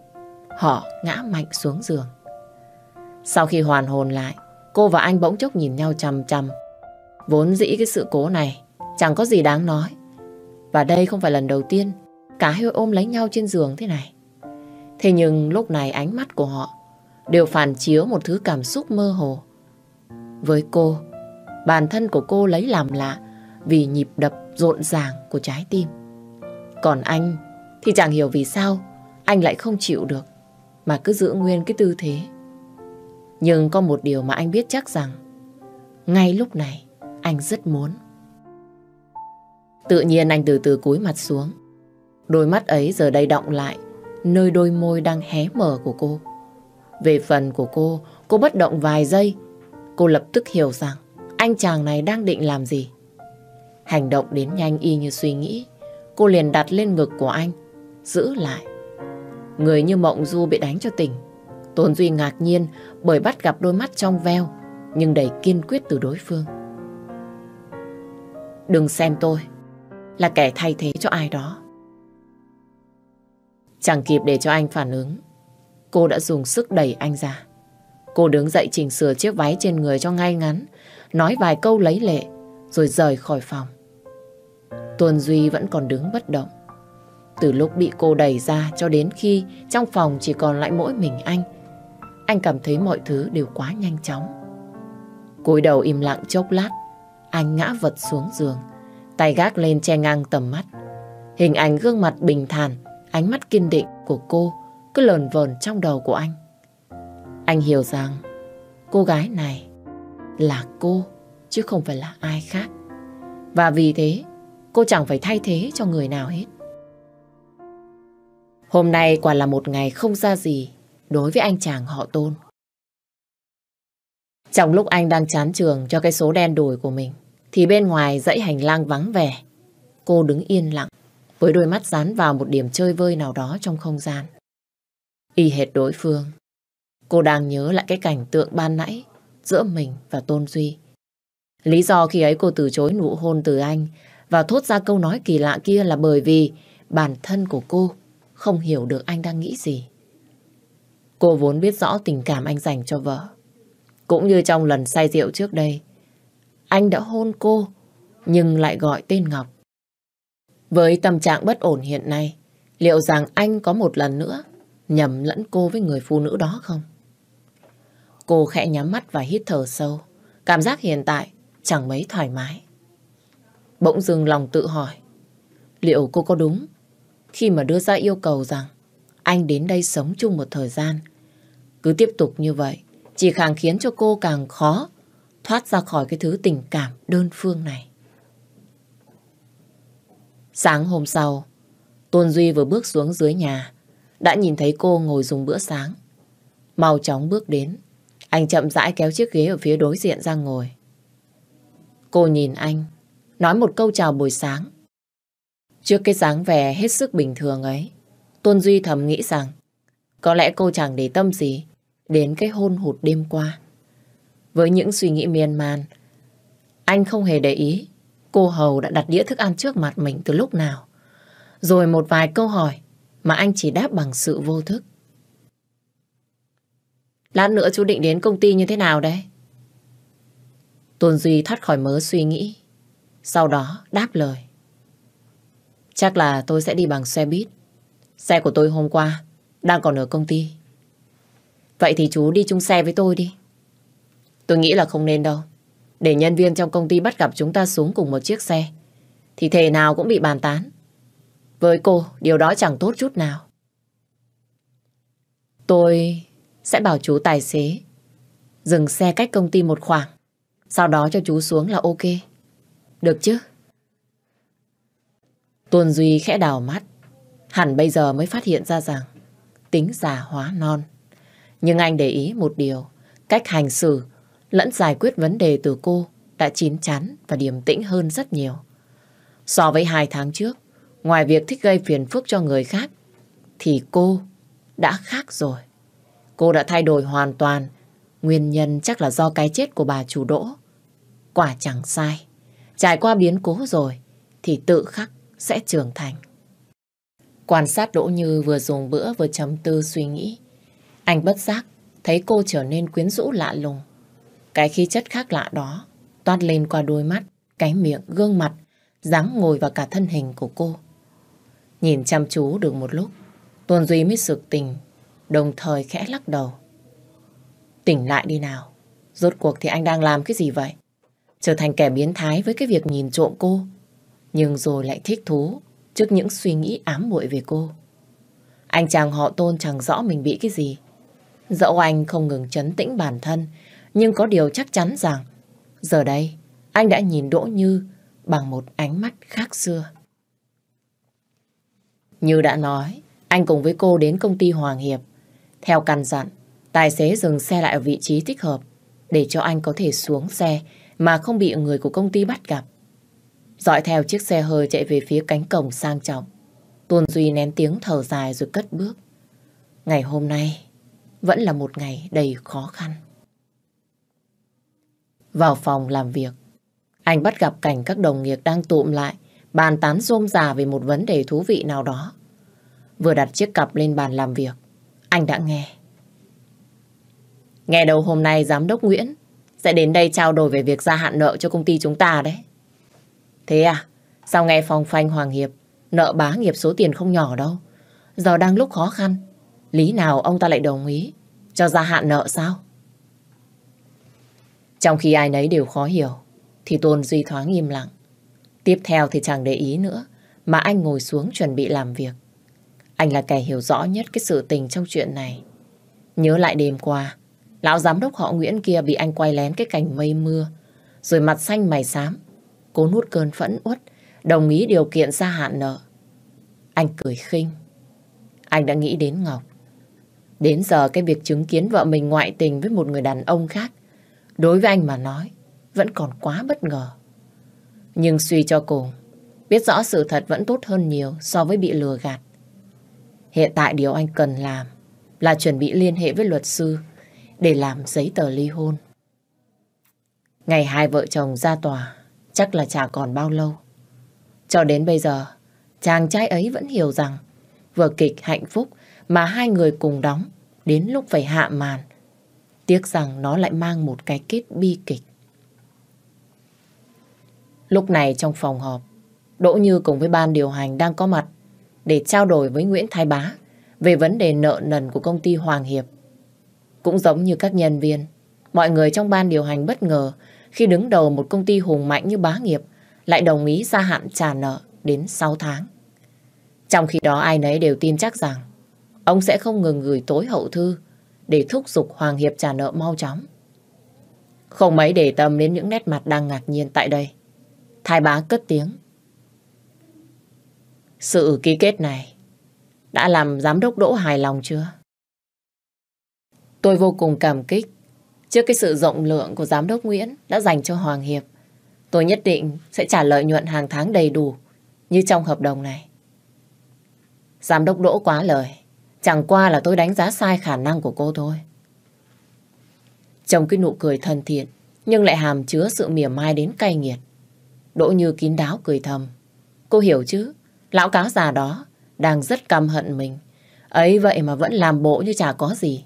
Họ ngã mạnh xuống giường. Sau khi hoàn hồn lại, cô và anh bỗng chốc nhìn nhau chằm chằm. Vốn dĩ cái sự cố này chẳng có gì đáng nói. Và đây không phải lần đầu tiên cả hai ôm lấy nhau trên giường thế này. Thế nhưng lúc này ánh mắt của họ đều phản chiếu một thứ cảm xúc mơ hồ. Với cô, bản thân của cô lấy làm lạ vì nhịp đập rộn ràng của trái tim. Còn anh thì chẳng hiểu vì sao anh lại không chịu được mà cứ giữ nguyên cái tư thế. Nhưng có một điều mà anh biết chắc rằng ngay lúc này anh rất muốn. Tự nhiên anh từ từ cúi mặt xuống. Đôi mắt ấy giờ đây động lại nơi đôi môi đang hé mở của cô. Về phần của cô, cô bất động vài giây. Cô lập tức hiểu rằng anh chàng này đang định làm gì. Hành động đến nhanh y như suy nghĩ. Cô liền đặt lên ngực của anh, giữ lại Người như Mộng Du bị đánh cho tỉnh. Tôn Duy ngạc nhiên bởi bắt gặp đôi mắt trong veo nhưng đầy kiên quyết từ đối phương. Đừng xem tôi là kẻ thay thế cho ai đó. Chẳng kịp để cho anh phản ứng. Cô đã dùng sức đẩy anh ra. Cô đứng dậy chỉnh sửa chiếc váy trên người cho ngay ngắn, nói vài câu lấy lệ, rồi rời khỏi phòng. Tuần Duy vẫn còn đứng bất động. Từ lúc bị cô đẩy ra cho đến khi trong phòng chỉ còn lại mỗi mình anh. Anh cảm thấy mọi thứ đều quá nhanh chóng. cúi đầu im lặng chốc lát, anh ngã vật xuống giường, tay gác lên che ngang tầm mắt. Hình ảnh gương mặt bình thản, ánh mắt kiên định của cô cứ lờn vờn trong đầu của anh. Anh hiểu rằng cô gái này là cô chứ không phải là ai khác. Và vì thế, cô chẳng phải thay thế cho người nào hết. Hôm nay quả là một ngày không ra gì đối với anh chàng họ tôn. Trong lúc anh đang chán trường cho cái số đen đủi của mình, thì bên ngoài dãy hành lang vắng vẻ. Cô đứng yên lặng, với đôi mắt dán vào một điểm chơi vơi nào đó trong không gian. Y hệt đối phương. Cô đang nhớ lại cái cảnh tượng ban nãy giữa mình và Tôn Duy. Lý do khi ấy cô từ chối nụ hôn từ anh và thốt ra câu nói kỳ lạ kia là bởi vì bản thân của cô không hiểu được anh đang nghĩ gì. Cô vốn biết rõ tình cảm anh dành cho vợ. Cũng như trong lần say rượu trước đây, anh đã hôn cô, nhưng lại gọi tên Ngọc. Với tâm trạng bất ổn hiện nay, liệu rằng anh có một lần nữa nhầm lẫn cô với người phụ nữ đó không? Cô khẽ nhắm mắt và hít thở sâu, cảm giác hiện tại chẳng mấy thoải mái. Bỗng dưng lòng tự hỏi, liệu cô có đúng khi mà đưa ra yêu cầu rằng anh đến đây sống chung một thời gian. Cứ tiếp tục như vậy, chỉ càng khiến cho cô càng khó thoát ra khỏi cái thứ tình cảm đơn phương này. Sáng hôm sau, Tôn Duy vừa bước xuống dưới nhà, đã nhìn thấy cô ngồi dùng bữa sáng. Mau chóng bước đến, anh chậm rãi kéo chiếc ghế ở phía đối diện ra ngồi. Cô nhìn anh, nói một câu chào buổi sáng, Trước cái dáng vẻ hết sức bình thường ấy, Tôn Duy thầm nghĩ rằng có lẽ cô chẳng để tâm gì đến cái hôn hụt đêm qua. Với những suy nghĩ miên man, anh không hề để ý cô Hầu đã đặt đĩa thức ăn trước mặt mình từ lúc nào. Rồi một vài câu hỏi mà anh chỉ đáp bằng sự vô thức. Lát nữa chú định đến công ty như thế nào đấy? Tôn Duy thoát khỏi mớ suy nghĩ, sau đó đáp lời. Chắc là tôi sẽ đi bằng xe buýt. Xe của tôi hôm qua đang còn ở công ty. Vậy thì chú đi chung xe với tôi đi. Tôi nghĩ là không nên đâu. Để nhân viên trong công ty bắt gặp chúng ta xuống cùng một chiếc xe thì thề nào cũng bị bàn tán. Với cô, điều đó chẳng tốt chút nào. Tôi sẽ bảo chú tài xế dừng xe cách công ty một khoảng sau đó cho chú xuống là ok. Được chứ? Tuần Duy khẽ đào mắt. Hẳn bây giờ mới phát hiện ra rằng tính già hóa non. Nhưng anh để ý một điều, cách hành xử lẫn giải quyết vấn đề từ cô đã chín chắn và điềm tĩnh hơn rất nhiều. So với hai tháng trước, ngoài việc thích gây phiền phức cho người khác, thì cô đã khác rồi. Cô đã thay đổi hoàn toàn, nguyên nhân chắc là do cái chết của bà chủ đỗ. Quả chẳng sai, trải qua biến cố rồi thì tự khắc sẽ trưởng thành. Quan sát Đỗ Như vừa dùng bữa vừa chấm tư suy nghĩ. Anh bất giác thấy cô trở nên quyến rũ lạ lùng. Cái khí chất khác lạ đó toát lên qua đôi mắt, cái miệng, gương mặt, dáng ngồi và cả thân hình của cô. Nhìn chăm chú được một lúc, tuân Duy mới sực tình, đồng thời khẽ lắc đầu. Tỉnh lại đi nào, rốt cuộc thì anh đang làm cái gì vậy? Trở thành kẻ biến thái với cái việc nhìn trộm cô nhưng rồi lại thích thú trước những suy nghĩ ám muội về cô. Anh chàng họ tôn chẳng rõ mình bị cái gì. Dẫu anh không ngừng chấn tĩnh bản thân, nhưng có điều chắc chắn rằng giờ đây anh đã nhìn Đỗ Như bằng một ánh mắt khác xưa. Như đã nói, anh cùng với cô đến công ty Hoàng Hiệp. Theo căn dặn, tài xế dừng xe lại ở vị trí thích hợp để cho anh có thể xuống xe mà không bị người của công ty bắt gặp dõi theo chiếc xe hơi chạy về phía cánh cổng sang trọng. tuân Duy nén tiếng thở dài rồi cất bước. Ngày hôm nay vẫn là một ngày đầy khó khăn. Vào phòng làm việc, anh bắt gặp cảnh các đồng nghiệp đang tụm lại, bàn tán rôm rà về một vấn đề thú vị nào đó. Vừa đặt chiếc cặp lên bàn làm việc, anh đã nghe. Nghe đầu hôm nay giám đốc Nguyễn sẽ đến đây trao đổi về việc gia hạn nợ cho công ty chúng ta đấy. Thế à, sao nghe phòng phanh Hoàng Hiệp nợ bá nghiệp số tiền không nhỏ đâu. Giờ đang lúc khó khăn, lý nào ông ta lại đồng ý cho gia hạn nợ sao? Trong khi ai nấy đều khó hiểu, thì Tôn Duy thoáng im lặng. Tiếp theo thì chẳng để ý nữa, mà anh ngồi xuống chuẩn bị làm việc. Anh là kẻ hiểu rõ nhất cái sự tình trong chuyện này. Nhớ lại đêm qua, lão giám đốc họ Nguyễn kia bị anh quay lén cái cảnh mây mưa, rồi mặt xanh mày xám, Cố nuốt cơn phẫn uất, đồng ý điều kiện gia hạn nợ. Anh cười khinh. Anh đã nghĩ đến Ngọc. Đến giờ cái việc chứng kiến vợ mình ngoại tình với một người đàn ông khác, đối với anh mà nói, vẫn còn quá bất ngờ. Nhưng suy cho cùng, biết rõ sự thật vẫn tốt hơn nhiều so với bị lừa gạt. Hiện tại điều anh cần làm là chuẩn bị liên hệ với luật sư để làm giấy tờ ly hôn. Ngày hai vợ chồng ra tòa, Chắc là chả còn bao lâu. Cho đến bây giờ, chàng trai ấy vẫn hiểu rằng vở kịch hạnh phúc mà hai người cùng đóng đến lúc phải hạ màn. Tiếc rằng nó lại mang một cái kết bi kịch. Lúc này trong phòng họp, Đỗ Như cùng với ban điều hành đang có mặt để trao đổi với Nguyễn Thái Bá về vấn đề nợ nần của công ty Hoàng Hiệp. Cũng giống như các nhân viên, mọi người trong ban điều hành bất ngờ khi đứng đầu một công ty hùng mạnh như bá nghiệp lại đồng ý gia hạn trả nợ đến 6 tháng. Trong khi đó ai nấy đều tin chắc rằng ông sẽ không ngừng gửi tối hậu thư để thúc giục Hoàng Hiệp trả nợ mau chóng. Không mấy để tâm đến những nét mặt đang ngạc nhiên tại đây. Thái bá cất tiếng. Sự ký kết này đã làm giám đốc Đỗ hài lòng chưa? Tôi vô cùng cảm kích Trước cái sự rộng lượng của Giám đốc Nguyễn đã dành cho Hoàng Hiệp, tôi nhất định sẽ trả lợi nhuận hàng tháng đầy đủ như trong hợp đồng này. Giám đốc Đỗ quá lời, chẳng qua là tôi đánh giá sai khả năng của cô thôi. Trong cái nụ cười thân thiện, nhưng lại hàm chứa sự mỉa mai đến cay nghiệt. Đỗ Như kín đáo cười thầm. Cô hiểu chứ, lão cáo già đó đang rất căm hận mình. Ấy vậy mà vẫn làm bộ như chả có gì.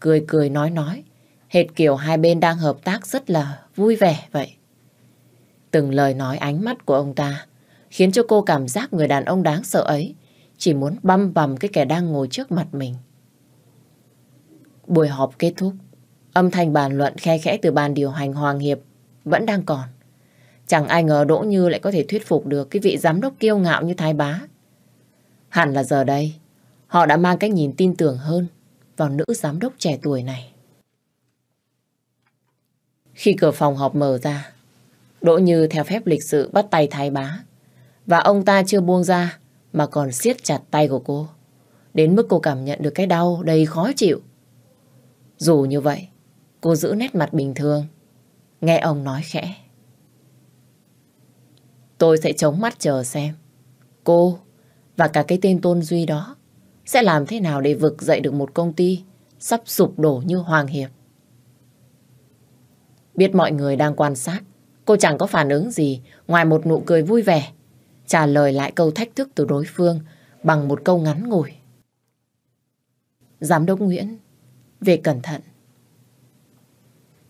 Cười cười nói nói, Hệt kiểu hai bên đang hợp tác rất là vui vẻ vậy. Từng lời nói ánh mắt của ông ta khiến cho cô cảm giác người đàn ông đáng sợ ấy chỉ muốn băm bầm cái kẻ đang ngồi trước mặt mình. Buổi họp kết thúc, âm thanh bàn luận khe khẽ từ bàn điều hành Hoàng Hiệp vẫn đang còn. Chẳng ai ngờ Đỗ Như lại có thể thuyết phục được cái vị giám đốc kiêu ngạo như Thái Bá. Hẳn là giờ đây, họ đã mang cái nhìn tin tưởng hơn vào nữ giám đốc trẻ tuổi này. Khi cửa phòng họp mở ra, Đỗ Như theo phép lịch sự bắt tay thái bá. Và ông ta chưa buông ra mà còn siết chặt tay của cô. Đến mức cô cảm nhận được cái đau đầy khó chịu. Dù như vậy, cô giữ nét mặt bình thường. Nghe ông nói khẽ. Tôi sẽ chống mắt chờ xem. Cô và cả cái tên Tôn Duy đó sẽ làm thế nào để vực dậy được một công ty sắp sụp đổ như Hoàng Hiệp. Biết mọi người đang quan sát, cô chẳng có phản ứng gì ngoài một nụ cười vui vẻ. Trả lời lại câu thách thức từ đối phương bằng một câu ngắn ngủi. Giám đốc Nguyễn, về cẩn thận.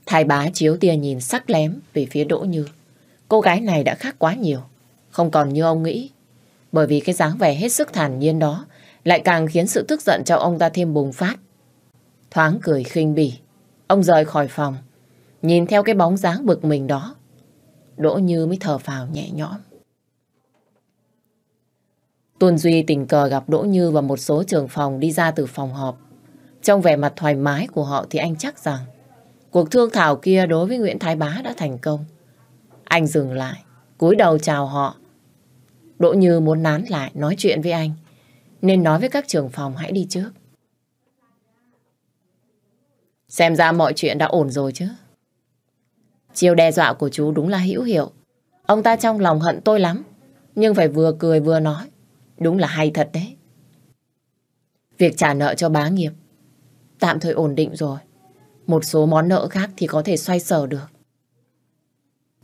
Thái bá chiếu tia nhìn sắc lém về phía Đỗ Như. Cô gái này đã khác quá nhiều, không còn như ông nghĩ. Bởi vì cái dáng vẻ hết sức thản nhiên đó lại càng khiến sự tức giận cho ông ta thêm bùng phát. Thoáng cười khinh bỉ, ông rời khỏi phòng, Nhìn theo cái bóng dáng bực mình đó, Đỗ Như mới thở phào nhẹ nhõm. Tuân Duy tình cờ gặp Đỗ Như và một số trưởng phòng đi ra từ phòng họp. Trong vẻ mặt thoải mái của họ thì anh chắc rằng cuộc thương thảo kia đối với Nguyễn Thái Bá đã thành công. Anh dừng lại, cúi đầu chào họ. Đỗ Như muốn nán lại nói chuyện với anh, nên nói với các trưởng phòng hãy đi trước. Xem ra mọi chuyện đã ổn rồi chứ chiều đe dọa của chú đúng là hữu hiệu. Ông ta trong lòng hận tôi lắm, nhưng phải vừa cười vừa nói. Đúng là hay thật đấy. Việc trả nợ cho bá nghiệp tạm thời ổn định rồi. Một số món nợ khác thì có thể xoay sở được.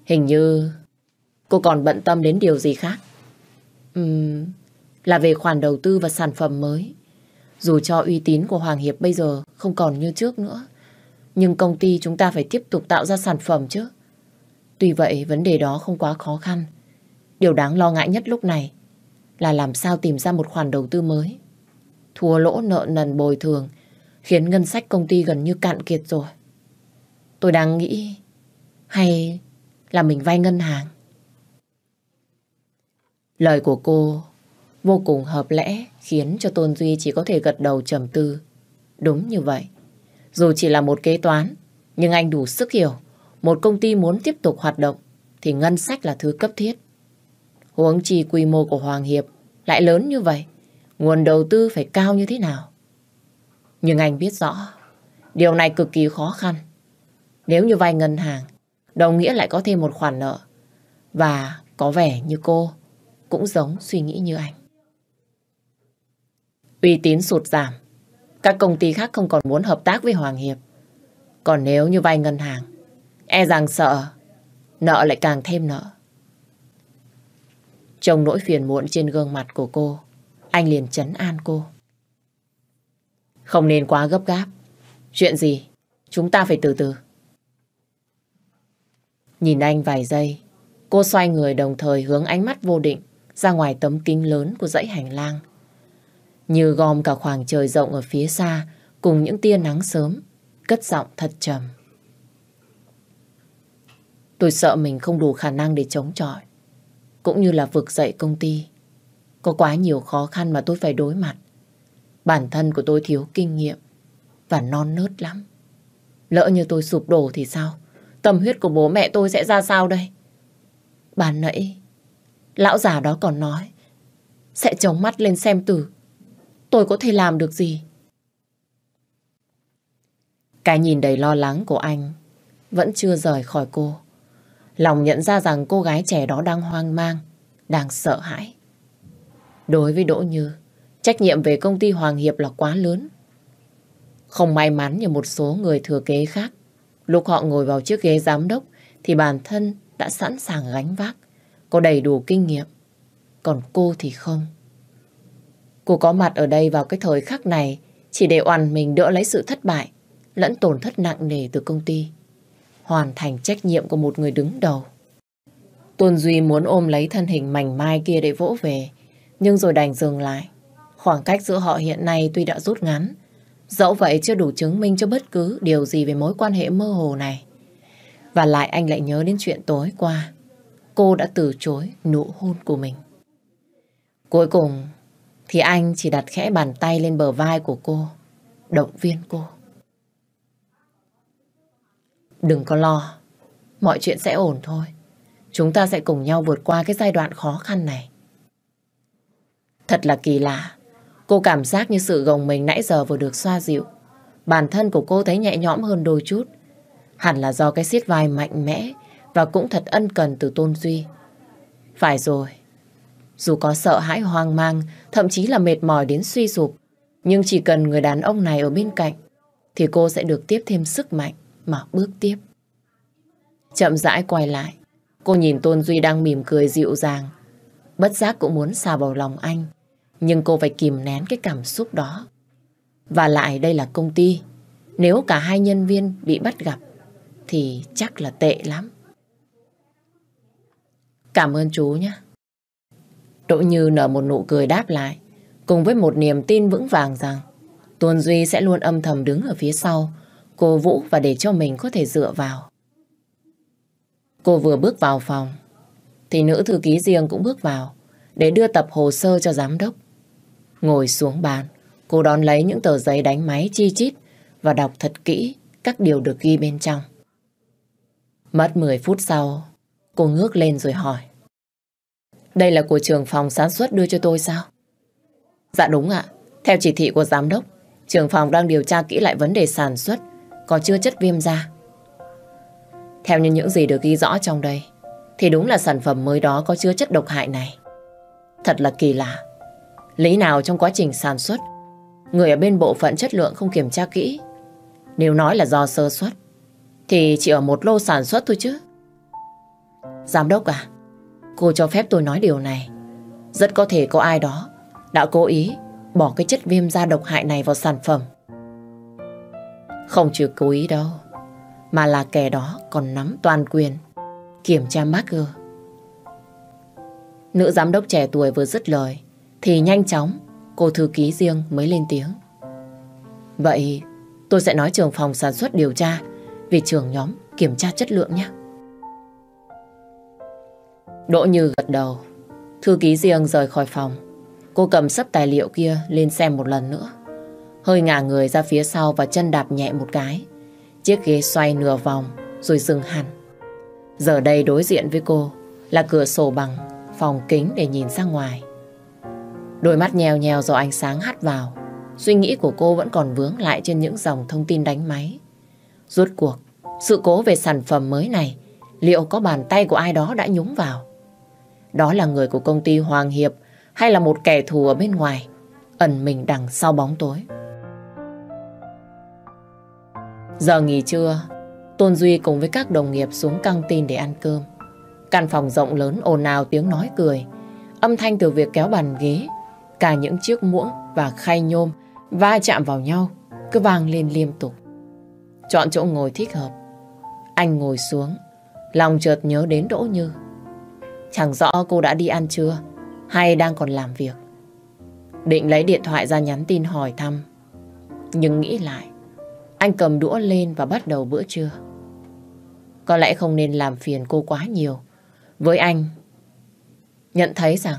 Hình như cô còn bận tâm đến điều gì khác. Uhm, là về khoản đầu tư và sản phẩm mới. Dù cho uy tín của Hoàng Hiệp bây giờ không còn như trước nữa, nhưng công ty chúng ta phải tiếp tục tạo ra sản phẩm chứ. Tuy vậy, vấn đề đó không quá khó khăn. Điều đáng lo ngại nhất lúc này là làm sao tìm ra một khoản đầu tư mới. Thua lỗ nợ nần bồi thường khiến ngân sách công ty gần như cạn kiệt rồi. Tôi đang nghĩ hay là mình vay ngân hàng. Lời của cô vô cùng hợp lẽ khiến cho Tôn Duy chỉ có thể gật đầu trầm tư. Đúng như vậy. Dù chỉ là một kế toán, nhưng anh đủ sức hiểu, một công ty muốn tiếp tục hoạt động thì ngân sách là thứ cấp thiết. Huống chi quy mô của Hoàng Hiệp lại lớn như vậy, nguồn đầu tư phải cao như thế nào. Nhưng anh biết rõ, điều này cực kỳ khó khăn. Nếu như vay ngân hàng, đồng nghĩa lại có thêm một khoản nợ. Và có vẻ như cô cũng giống suy nghĩ như anh. Uy tín sụt giảm, các công ty khác không còn muốn hợp tác với Hoàng Hiệp. Còn nếu như vay ngân hàng, e rằng sợ, nợ lại càng thêm nợ. Trông nỗi phiền muộn trên gương mặt của cô, anh liền chấn an cô. Không nên quá gấp gáp. Chuyện gì, chúng ta phải từ từ. Nhìn anh vài giây, cô xoay người đồng thời hướng ánh mắt vô định ra ngoài tấm kính lớn của dãy hành lang như gom cả khoảng trời rộng ở phía xa cùng những tia nắng sớm, cất giọng thật trầm. Tôi sợ mình không đủ khả năng để chống chọi, cũng như là vực dậy công ty. Có quá nhiều khó khăn mà tôi phải đối mặt. Bản thân của tôi thiếu kinh nghiệm và non nớt lắm. Lỡ như tôi sụp đổ thì sao? Tâm huyết của bố mẹ tôi sẽ ra sao đây? Bà nãy, lão già đó còn nói, sẽ chống mắt lên xem từ tôi có thể làm được gì? Cái nhìn đầy lo lắng của anh vẫn chưa rời khỏi cô. Lòng nhận ra rằng cô gái trẻ đó đang hoang mang, đang sợ hãi. Đối với Đỗ Như, trách nhiệm về công ty Hoàng Hiệp là quá lớn. Không may mắn như một số người thừa kế khác, lúc họ ngồi vào chiếc ghế giám đốc thì bản thân đã sẵn sàng gánh vác, có đầy đủ kinh nghiệm. Còn cô thì không. Cô có mặt ở đây vào cái thời khắc này chỉ để oằn mình đỡ lấy sự thất bại lẫn tổn thất nặng nề từ công ty. Hoàn thành trách nhiệm của một người đứng đầu. Tôn Duy muốn ôm lấy thân hình mảnh mai kia để vỗ về nhưng rồi đành dừng lại. Khoảng cách giữa họ hiện nay tuy đã rút ngắn dẫu vậy chưa đủ chứng minh cho bất cứ điều gì về mối quan hệ mơ hồ này. Và lại anh lại nhớ đến chuyện tối qua. Cô đã từ chối nụ hôn của mình. Cuối cùng, thì anh chỉ đặt khẽ bàn tay lên bờ vai của cô, động viên cô. Đừng có lo, mọi chuyện sẽ ổn thôi. Chúng ta sẽ cùng nhau vượt qua cái giai đoạn khó khăn này. Thật là kỳ lạ, cô cảm giác như sự gồng mình nãy giờ vừa được xoa dịu. Bản thân của cô thấy nhẹ nhõm hơn đôi chút. Hẳn là do cái siết vai mạnh mẽ và cũng thật ân cần từ Tôn Duy. Phải rồi, dù có sợ hãi hoang mang, thậm chí là mệt mỏi đến suy sụp, nhưng chỉ cần người đàn ông này ở bên cạnh, thì cô sẽ được tiếp thêm sức mạnh mà bước tiếp. Chậm rãi quay lại, cô nhìn Tôn Duy đang mỉm cười dịu dàng. Bất giác cũng muốn xà vào lòng anh, nhưng cô phải kìm nén cái cảm xúc đó. Và lại đây là công ty, nếu cả hai nhân viên bị bắt gặp, thì chắc là tệ lắm. Cảm ơn chú nhé. Đỗ Như nở một nụ cười đáp lại, cùng với một niềm tin vững vàng rằng Tuân Duy sẽ luôn âm thầm đứng ở phía sau, cô Vũ và để cho mình có thể dựa vào. Cô vừa bước vào phòng, thì nữ thư ký riêng cũng bước vào để đưa tập hồ sơ cho giám đốc. Ngồi xuống bàn, cô đón lấy những tờ giấy đánh máy chi chít và đọc thật kỹ các điều được ghi bên trong. Mất 10 phút sau, cô ngước lên rồi hỏi. Đây là của trường phòng sản xuất đưa cho tôi sao? Dạ đúng ạ. Theo chỉ thị của giám đốc, trường phòng đang điều tra kỹ lại vấn đề sản xuất, có chưa chất viêm da. Theo như những gì được ghi rõ trong đây, thì đúng là sản phẩm mới đó có chứa chất độc hại này. Thật là kỳ lạ. Lý nào trong quá trình sản xuất, người ở bên bộ phận chất lượng không kiểm tra kỹ. Nếu nói là do sơ suất, thì chỉ ở một lô sản xuất thôi chứ. Giám đốc à, Cô cho phép tôi nói điều này. Rất có thể có ai đó đã cố ý bỏ cái chất viêm da độc hại này vào sản phẩm. Không chỉ cố ý đâu, mà là kẻ đó còn nắm toàn quyền, kiểm tra marker. Nữ giám đốc trẻ tuổi vừa dứt lời, thì nhanh chóng cô thư ký riêng mới lên tiếng. Vậy tôi sẽ nói trưởng phòng sản xuất điều tra về trưởng nhóm kiểm tra chất lượng nhé. Đỗ Như gật đầu. Thư ký riêng rời khỏi phòng. Cô cầm sấp tài liệu kia lên xem một lần nữa. Hơi ngả người ra phía sau và chân đạp nhẹ một cái. Chiếc ghế xoay nửa vòng rồi dừng hẳn. Giờ đây đối diện với cô là cửa sổ bằng phòng kính để nhìn ra ngoài. Đôi mắt nhèo nhèo do ánh sáng hắt vào. Suy nghĩ của cô vẫn còn vướng lại trên những dòng thông tin đánh máy. Rốt cuộc, sự cố về sản phẩm mới này liệu có bàn tay của ai đó đã nhúng vào? đó là người của công ty Hoàng Hiệp hay là một kẻ thù ở bên ngoài, ẩn mình đằng sau bóng tối. Giờ nghỉ trưa, Tôn Duy cùng với các đồng nghiệp xuống căng tin để ăn cơm. Căn phòng rộng lớn ồn ào tiếng nói cười, âm thanh từ việc kéo bàn ghế, cả những chiếc muỗng và khay nhôm va chạm vào nhau cứ vang lên liên tục. Chọn chỗ ngồi thích hợp. Anh ngồi xuống, lòng chợt nhớ đến Đỗ Như. Chẳng rõ cô đã đi ăn chưa hay đang còn làm việc. Định lấy điện thoại ra nhắn tin hỏi thăm. Nhưng nghĩ lại, anh cầm đũa lên và bắt đầu bữa trưa. Có lẽ không nên làm phiền cô quá nhiều. Với anh, nhận thấy rằng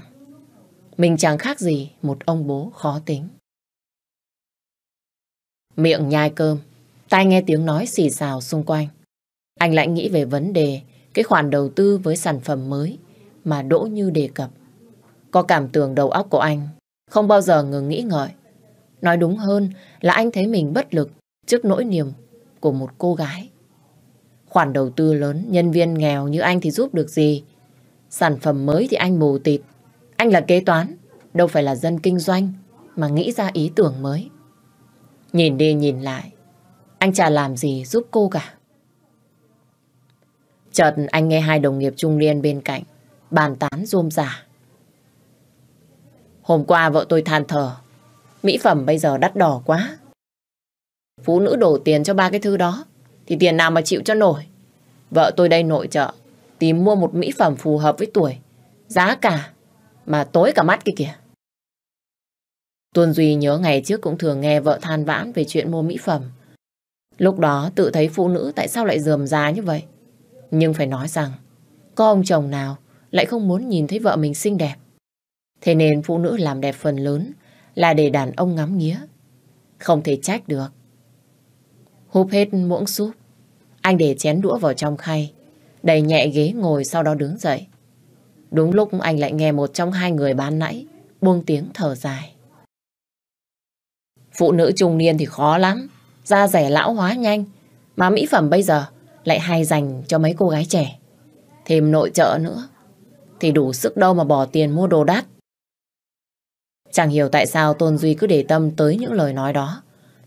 mình chẳng khác gì một ông bố khó tính. Miệng nhai cơm, tai nghe tiếng nói xì xào xung quanh. Anh lại nghĩ về vấn đề cái khoản đầu tư với sản phẩm mới mà Đỗ Như đề cập. Có cảm tưởng đầu óc của anh không bao giờ ngừng nghĩ ngợi. Nói đúng hơn là anh thấy mình bất lực trước nỗi niềm của một cô gái. Khoản đầu tư lớn, nhân viên nghèo như anh thì giúp được gì? Sản phẩm mới thì anh mù tịt. Anh là kế toán, đâu phải là dân kinh doanh mà nghĩ ra ý tưởng mới. Nhìn đi nhìn lại, anh chả làm gì giúp cô cả. Chợt anh nghe hai đồng nghiệp trung niên bên cạnh bàn tán rôm rả. Hôm qua vợ tôi than thở, mỹ phẩm bây giờ đắt đỏ quá. Phụ nữ đổ tiền cho ba cái thứ đó, thì tiền nào mà chịu cho nổi. Vợ tôi đây nội trợ, tìm mua một mỹ phẩm phù hợp với tuổi, giá cả, mà tối cả mắt kia kìa. Tuân Duy nhớ ngày trước cũng thường nghe vợ than vãn về chuyện mua mỹ phẩm. Lúc đó tự thấy phụ nữ tại sao lại dườm giá như vậy. Nhưng phải nói rằng, có ông chồng nào lại không muốn nhìn thấy vợ mình xinh đẹp. Thế nên phụ nữ làm đẹp phần lớn là để đàn ông ngắm nghía. Không thể trách được. Húp hết muỗng súp, anh để chén đũa vào trong khay, đầy nhẹ ghế ngồi sau đó đứng dậy. Đúng lúc anh lại nghe một trong hai người bán nãy buông tiếng thở dài. Phụ nữ trung niên thì khó lắm, da rẻ lão hóa nhanh, mà mỹ phẩm bây giờ lại hay dành cho mấy cô gái trẻ. Thêm nội trợ nữa, thì đủ sức đâu mà bỏ tiền mua đồ đắt. Chẳng hiểu tại sao Tôn Duy cứ để tâm tới những lời nói đó.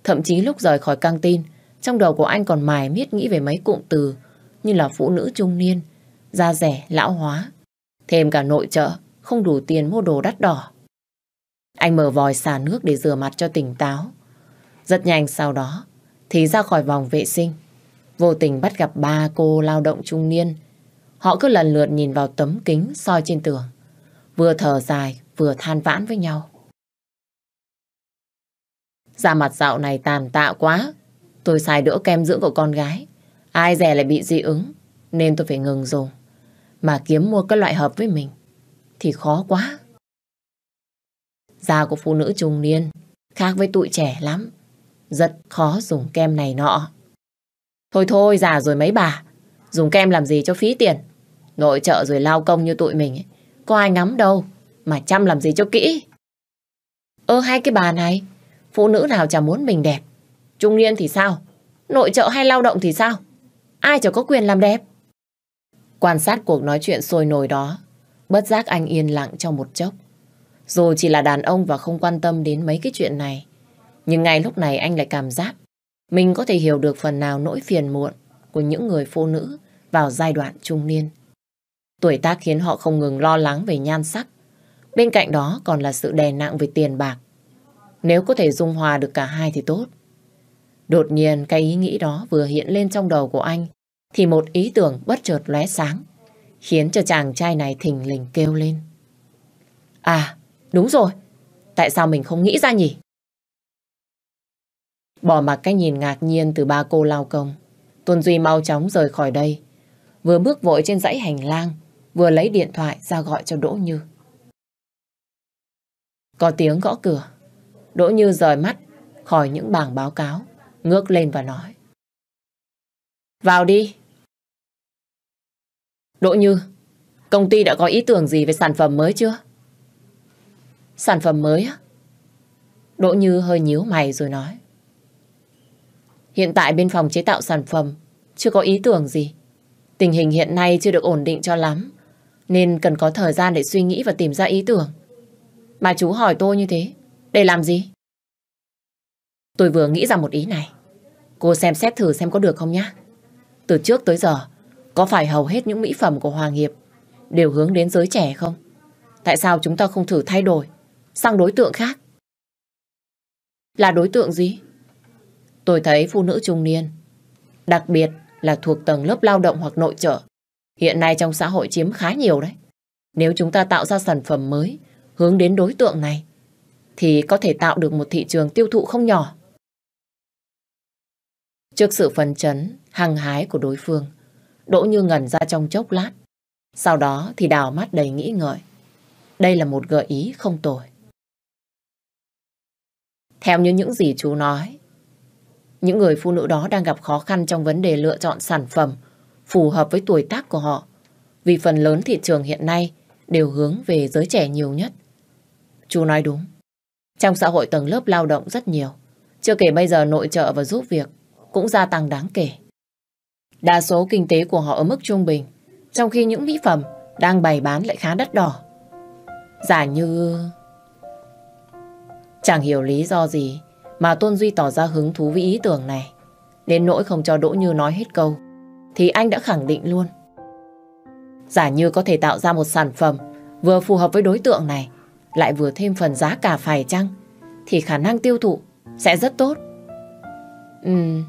Thậm chí lúc rời khỏi căng tin, trong đầu của anh còn mài miết nghĩ về mấy cụm từ như là phụ nữ trung niên, da rẻ, lão hóa. Thêm cả nội trợ, không đủ tiền mua đồ đắt đỏ. Anh mở vòi xả nước để rửa mặt cho tỉnh táo. Rất nhanh sau đó, thì ra khỏi vòng vệ sinh. Vô tình bắt gặp ba cô lao động trung niên Họ cứ lần lượt nhìn vào tấm kính soi trên tường. Vừa thở dài, vừa than vãn với nhau. Dạ mặt dạo này tàn tạ quá. Tôi xài đũa kem dưỡng của con gái. Ai rẻ lại bị dị ứng, nên tôi phải ngừng dùng. Mà kiếm mua các loại hợp với mình, thì khó quá. Da của phụ nữ trung niên khác với tụi trẻ lắm. Rất khó dùng kem này nọ. Thôi thôi, già rồi mấy bà. Dùng kem làm gì cho phí tiền nội trợ rồi lao công như tụi mình ấy. Có ai ngắm đâu Mà chăm làm gì cho kỹ Ơ hai cái bà này Phụ nữ nào chả muốn mình đẹp Trung niên thì sao Nội trợ hay lao động thì sao Ai chả có quyền làm đẹp Quan sát cuộc nói chuyện sôi nổi đó Bất giác anh yên lặng trong một chốc Dù chỉ là đàn ông và không quan tâm đến mấy cái chuyện này Nhưng ngay lúc này anh lại cảm giác Mình có thể hiểu được phần nào nỗi phiền muộn Của những người phụ nữ Vào giai đoạn trung niên Tuổi tác khiến họ không ngừng lo lắng về nhan sắc. Bên cạnh đó còn là sự đè nặng về tiền bạc. Nếu có thể dung hòa được cả hai thì tốt. Đột nhiên cái ý nghĩ đó vừa hiện lên trong đầu của anh thì một ý tưởng bất chợt lóe sáng khiến cho chàng trai này thình lình kêu lên. À, đúng rồi. Tại sao mình không nghĩ ra nhỉ? Bỏ mặc cái nhìn ngạc nhiên từ ba cô lao công, Tuân Duy mau chóng rời khỏi đây. Vừa bước vội trên dãy hành lang, vừa lấy điện thoại ra gọi cho Đỗ Như. Có tiếng gõ cửa. Đỗ Như rời mắt khỏi những bảng báo cáo, ngước lên và nói. Vào đi. Đỗ Như, công ty đã có ý tưởng gì về sản phẩm mới chưa? Sản phẩm mới á? Đỗ Như hơi nhíu mày rồi nói. Hiện tại bên phòng chế tạo sản phẩm chưa có ý tưởng gì. Tình hình hiện nay chưa được ổn định cho lắm nên cần có thời gian để suy nghĩ và tìm ra ý tưởng. Mà chú hỏi tôi như thế, để làm gì? Tôi vừa nghĩ ra một ý này. Cô xem xét thử xem có được không nhé. Từ trước tới giờ, có phải hầu hết những mỹ phẩm của Hoàng Hiệp đều hướng đến giới trẻ không? Tại sao chúng ta không thử thay đổi sang đối tượng khác? Là đối tượng gì? Tôi thấy phụ nữ trung niên, đặc biệt là thuộc tầng lớp lao động hoặc nội trợ, hiện nay trong xã hội chiếm khá nhiều đấy. Nếu chúng ta tạo ra sản phẩm mới hướng đến đối tượng này thì có thể tạo được một thị trường tiêu thụ không nhỏ. Trước sự phấn chấn, hăng hái của đối phương, Đỗ Như ngẩn ra trong chốc lát. Sau đó thì đào mắt đầy nghĩ ngợi. Đây là một gợi ý không tồi. Theo như những gì chú nói, những người phụ nữ đó đang gặp khó khăn trong vấn đề lựa chọn sản phẩm phù hợp với tuổi tác của họ. Vì phần lớn thị trường hiện nay đều hướng về giới trẻ nhiều nhất. Chú nói đúng. Trong xã hội tầng lớp lao động rất nhiều. Chưa kể bây giờ nội trợ và giúp việc cũng gia tăng đáng kể. Đa số kinh tế của họ ở mức trung bình, trong khi những mỹ phẩm đang bày bán lại khá đắt đỏ. Giả như... Chẳng hiểu lý do gì mà Tôn Duy tỏ ra hứng thú với ý tưởng này. Đến nỗi không cho Đỗ Như nói hết câu, thì anh đã khẳng định luôn. Giả như có thể tạo ra một sản phẩm vừa phù hợp với đối tượng này, lại vừa thêm phần giá cả phải chăng, thì khả năng tiêu thụ sẽ rất tốt. Ừm,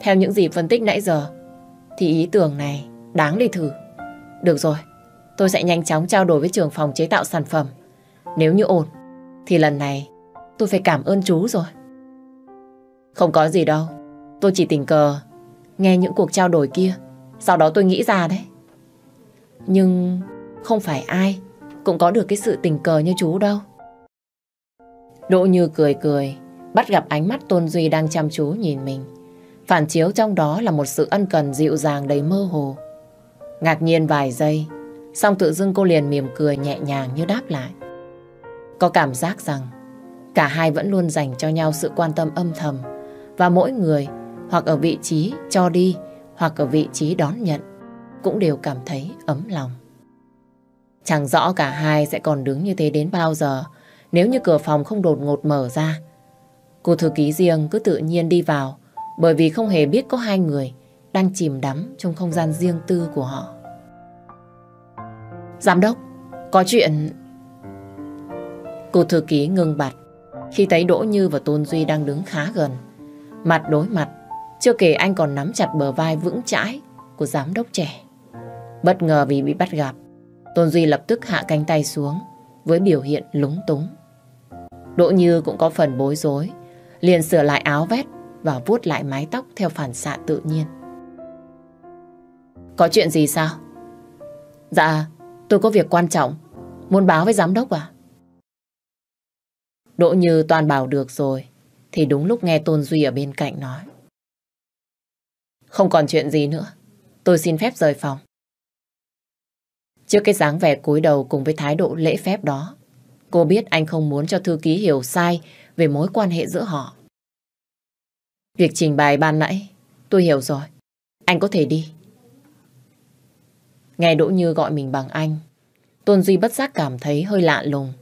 theo những gì phân tích nãy giờ, thì ý tưởng này đáng để thử. Được rồi, tôi sẽ nhanh chóng trao đổi với trường phòng chế tạo sản phẩm. Nếu như ổn, thì lần này tôi phải cảm ơn chú rồi. Không có gì đâu, tôi chỉ tình cờ nghe những cuộc trao đổi kia. Sau đó tôi nghĩ ra đấy. Nhưng không phải ai cũng có được cái sự tình cờ như chú đâu. Đỗ Như cười cười, bắt gặp ánh mắt Tôn Duy đang chăm chú nhìn mình. Phản chiếu trong đó là một sự ân cần dịu dàng đầy mơ hồ. Ngạc nhiên vài giây, xong tự dưng cô liền mỉm cười nhẹ nhàng như đáp lại. Có cảm giác rằng cả hai vẫn luôn dành cho nhau sự quan tâm âm thầm và mỗi người hoặc ở vị trí cho đi, hoặc ở vị trí đón nhận, cũng đều cảm thấy ấm lòng. Chẳng rõ cả hai sẽ còn đứng như thế đến bao giờ nếu như cửa phòng không đột ngột mở ra. Cô thư ký riêng cứ tự nhiên đi vào bởi vì không hề biết có hai người đang chìm đắm trong không gian riêng tư của họ. Giám đốc, có chuyện... Cô thư ký ngưng bặt khi thấy Đỗ Như và Tôn Duy đang đứng khá gần. Mặt đối mặt chưa kể anh còn nắm chặt bờ vai vững chãi của giám đốc trẻ. Bất ngờ vì bị bắt gặp, Tôn Duy lập tức hạ cánh tay xuống với biểu hiện lúng túng. Đỗ Như cũng có phần bối rối, liền sửa lại áo vét và vuốt lại mái tóc theo phản xạ tự nhiên. Có chuyện gì sao? Dạ, tôi có việc quan trọng, muốn báo với giám đốc à? Đỗ Như toàn bảo được rồi, thì đúng lúc nghe Tôn Duy ở bên cạnh nói. Không còn chuyện gì nữa. Tôi xin phép rời phòng. Trước cái dáng vẻ cúi đầu cùng với thái độ lễ phép đó, cô biết anh không muốn cho thư ký hiểu sai về mối quan hệ giữa họ. Việc trình bày ban nãy, tôi hiểu rồi. Anh có thể đi. Nghe Đỗ Như gọi mình bằng anh, Tôn Duy bất giác cảm thấy hơi lạ lùng.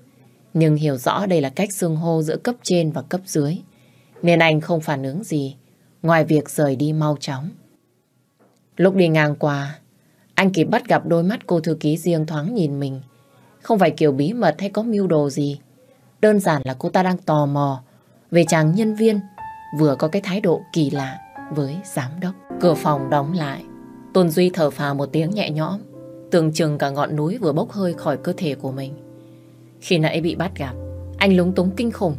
Nhưng hiểu rõ đây là cách xưng hô giữa cấp trên và cấp dưới. Nên anh không phản ứng gì, ngoài việc rời đi mau chóng. Lúc đi ngang qua, anh kịp bắt gặp đôi mắt cô thư ký riêng thoáng nhìn mình. Không phải kiểu bí mật hay có mưu đồ gì. Đơn giản là cô ta đang tò mò về chàng nhân viên vừa có cái thái độ kỳ lạ với giám đốc. Cửa phòng đóng lại. Tôn Duy thở phào một tiếng nhẹ nhõm. Tưởng chừng cả ngọn núi vừa bốc hơi khỏi cơ thể của mình. Khi nãy bị bắt gặp, anh lúng túng kinh khủng.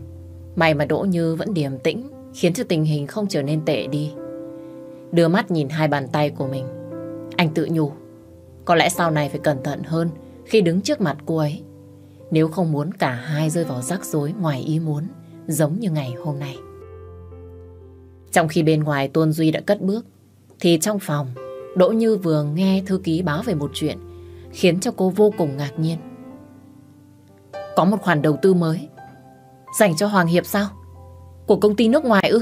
May mà Đỗ Như vẫn điềm tĩnh, khiến cho tình hình không trở nên tệ đi đưa mắt nhìn hai bàn tay của mình. Anh tự nhủ, có lẽ sau này phải cẩn thận hơn khi đứng trước mặt cô ấy. Nếu không muốn cả hai rơi vào rắc rối ngoài ý muốn, giống như ngày hôm nay. Trong khi bên ngoài Tôn Duy đã cất bước, thì trong phòng, Đỗ Như vừa nghe thư ký báo về một chuyện, khiến cho cô vô cùng ngạc nhiên. Có một khoản đầu tư mới, dành cho Hoàng Hiệp sao? Của công ty nước ngoài ư?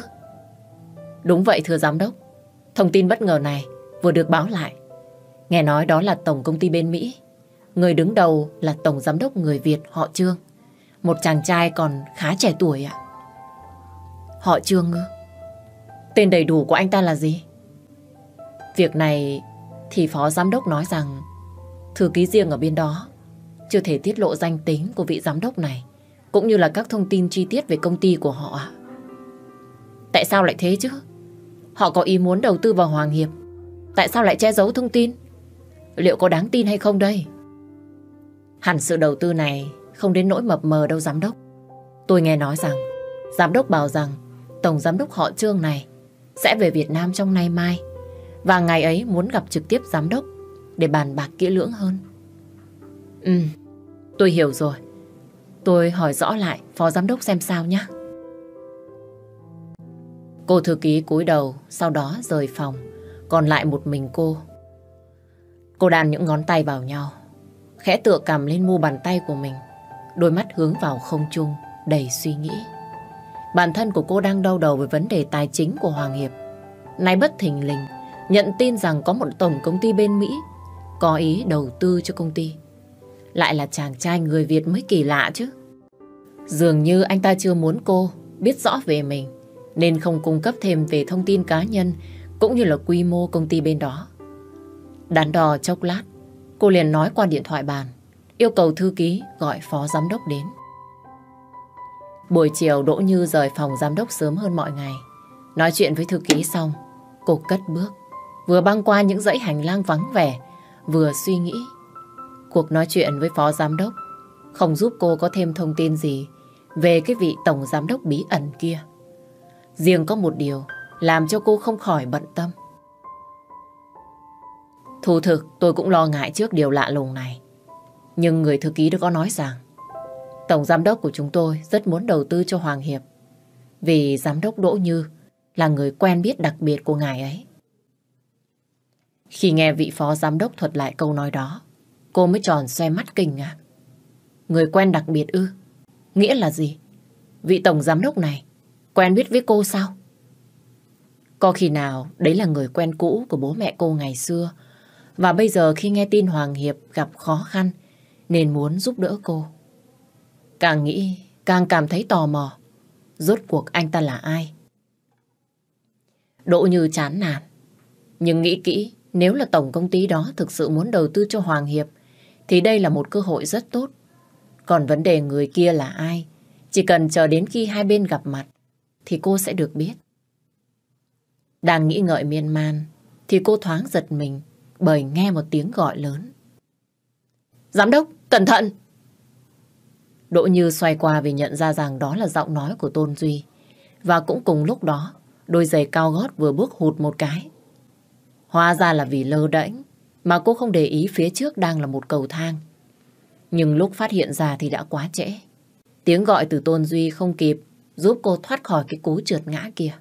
Đúng vậy thưa giám đốc, Thông tin bất ngờ này vừa được báo lại. Nghe nói đó là tổng công ty bên Mỹ. Người đứng đầu là tổng giám đốc người Việt họ Trương. Một chàng trai còn khá trẻ tuổi ạ. Họ Trương ư? Tên đầy đủ của anh ta là gì? Việc này thì phó giám đốc nói rằng thư ký riêng ở bên đó chưa thể tiết lộ danh tính của vị giám đốc này cũng như là các thông tin chi tiết về công ty của họ ạ. Tại sao lại thế chứ? Họ có ý muốn đầu tư vào Hoàng Hiệp Tại sao lại che giấu thông tin Liệu có đáng tin hay không đây Hẳn sự đầu tư này Không đến nỗi mập mờ đâu giám đốc Tôi nghe nói rằng Giám đốc bảo rằng Tổng giám đốc họ trương này Sẽ về Việt Nam trong nay mai Và ngày ấy muốn gặp trực tiếp giám đốc Để bàn bạc kỹ lưỡng hơn Ừ Tôi hiểu rồi Tôi hỏi rõ lại phó giám đốc xem sao nhé Cô thư ký cúi đầu, sau đó rời phòng, còn lại một mình cô. Cô đan những ngón tay vào nhau, khẽ tựa cầm lên mu bàn tay của mình, đôi mắt hướng vào không trung, đầy suy nghĩ. Bản thân của cô đang đau đầu với vấn đề tài chính của Hoàng Hiệp. Nay bất thình lình, nhận tin rằng có một tổng công ty bên Mỹ có ý đầu tư cho công ty. Lại là chàng trai người Việt mới kỳ lạ chứ. Dường như anh ta chưa muốn cô biết rõ về mình nên không cung cấp thêm về thông tin cá nhân cũng như là quy mô công ty bên đó. Đắn đo chốc lát, cô liền nói qua điện thoại bàn, yêu cầu thư ký gọi phó giám đốc đến. Buổi chiều Đỗ Như rời phòng giám đốc sớm hơn mọi ngày. Nói chuyện với thư ký xong, cô cất bước, vừa băng qua những dãy hành lang vắng vẻ, vừa suy nghĩ. Cuộc nói chuyện với phó giám đốc không giúp cô có thêm thông tin gì về cái vị tổng giám đốc bí ẩn kia. Riêng có một điều làm cho cô không khỏi bận tâm. Thu thực tôi cũng lo ngại trước điều lạ lùng này. Nhưng người thư ký đã có nói rằng Tổng giám đốc của chúng tôi rất muốn đầu tư cho Hoàng Hiệp vì giám đốc Đỗ Như là người quen biết đặc biệt của ngài ấy. Khi nghe vị phó giám đốc thuật lại câu nói đó, cô mới tròn xoe mắt kinh ngạc. Người quen đặc biệt ư? Nghĩa là gì? Vị tổng giám đốc này Quen biết với cô sao? Có khi nào đấy là người quen cũ của bố mẹ cô ngày xưa và bây giờ khi nghe tin Hoàng Hiệp gặp khó khăn nên muốn giúp đỡ cô. Càng nghĩ càng cảm thấy tò mò rốt cuộc anh ta là ai? Đỗ Như chán nản nhưng nghĩ kỹ nếu là tổng công ty đó thực sự muốn đầu tư cho Hoàng Hiệp thì đây là một cơ hội rất tốt. Còn vấn đề người kia là ai chỉ cần chờ đến khi hai bên gặp mặt thì cô sẽ được biết. Đang nghĩ ngợi miên man thì cô thoáng giật mình bởi nghe một tiếng gọi lớn. Giám đốc, cẩn thận! Đỗ Như xoay qua vì nhận ra rằng đó là giọng nói của Tôn Duy. Và cũng cùng lúc đó, đôi giày cao gót vừa bước hụt một cái. Hóa ra là vì lơ đễnh mà cô không để ý phía trước đang là một cầu thang. Nhưng lúc phát hiện ra thì đã quá trễ. Tiếng gọi từ Tôn Duy không kịp giúp cô thoát khỏi cái cú trượt ngã kia.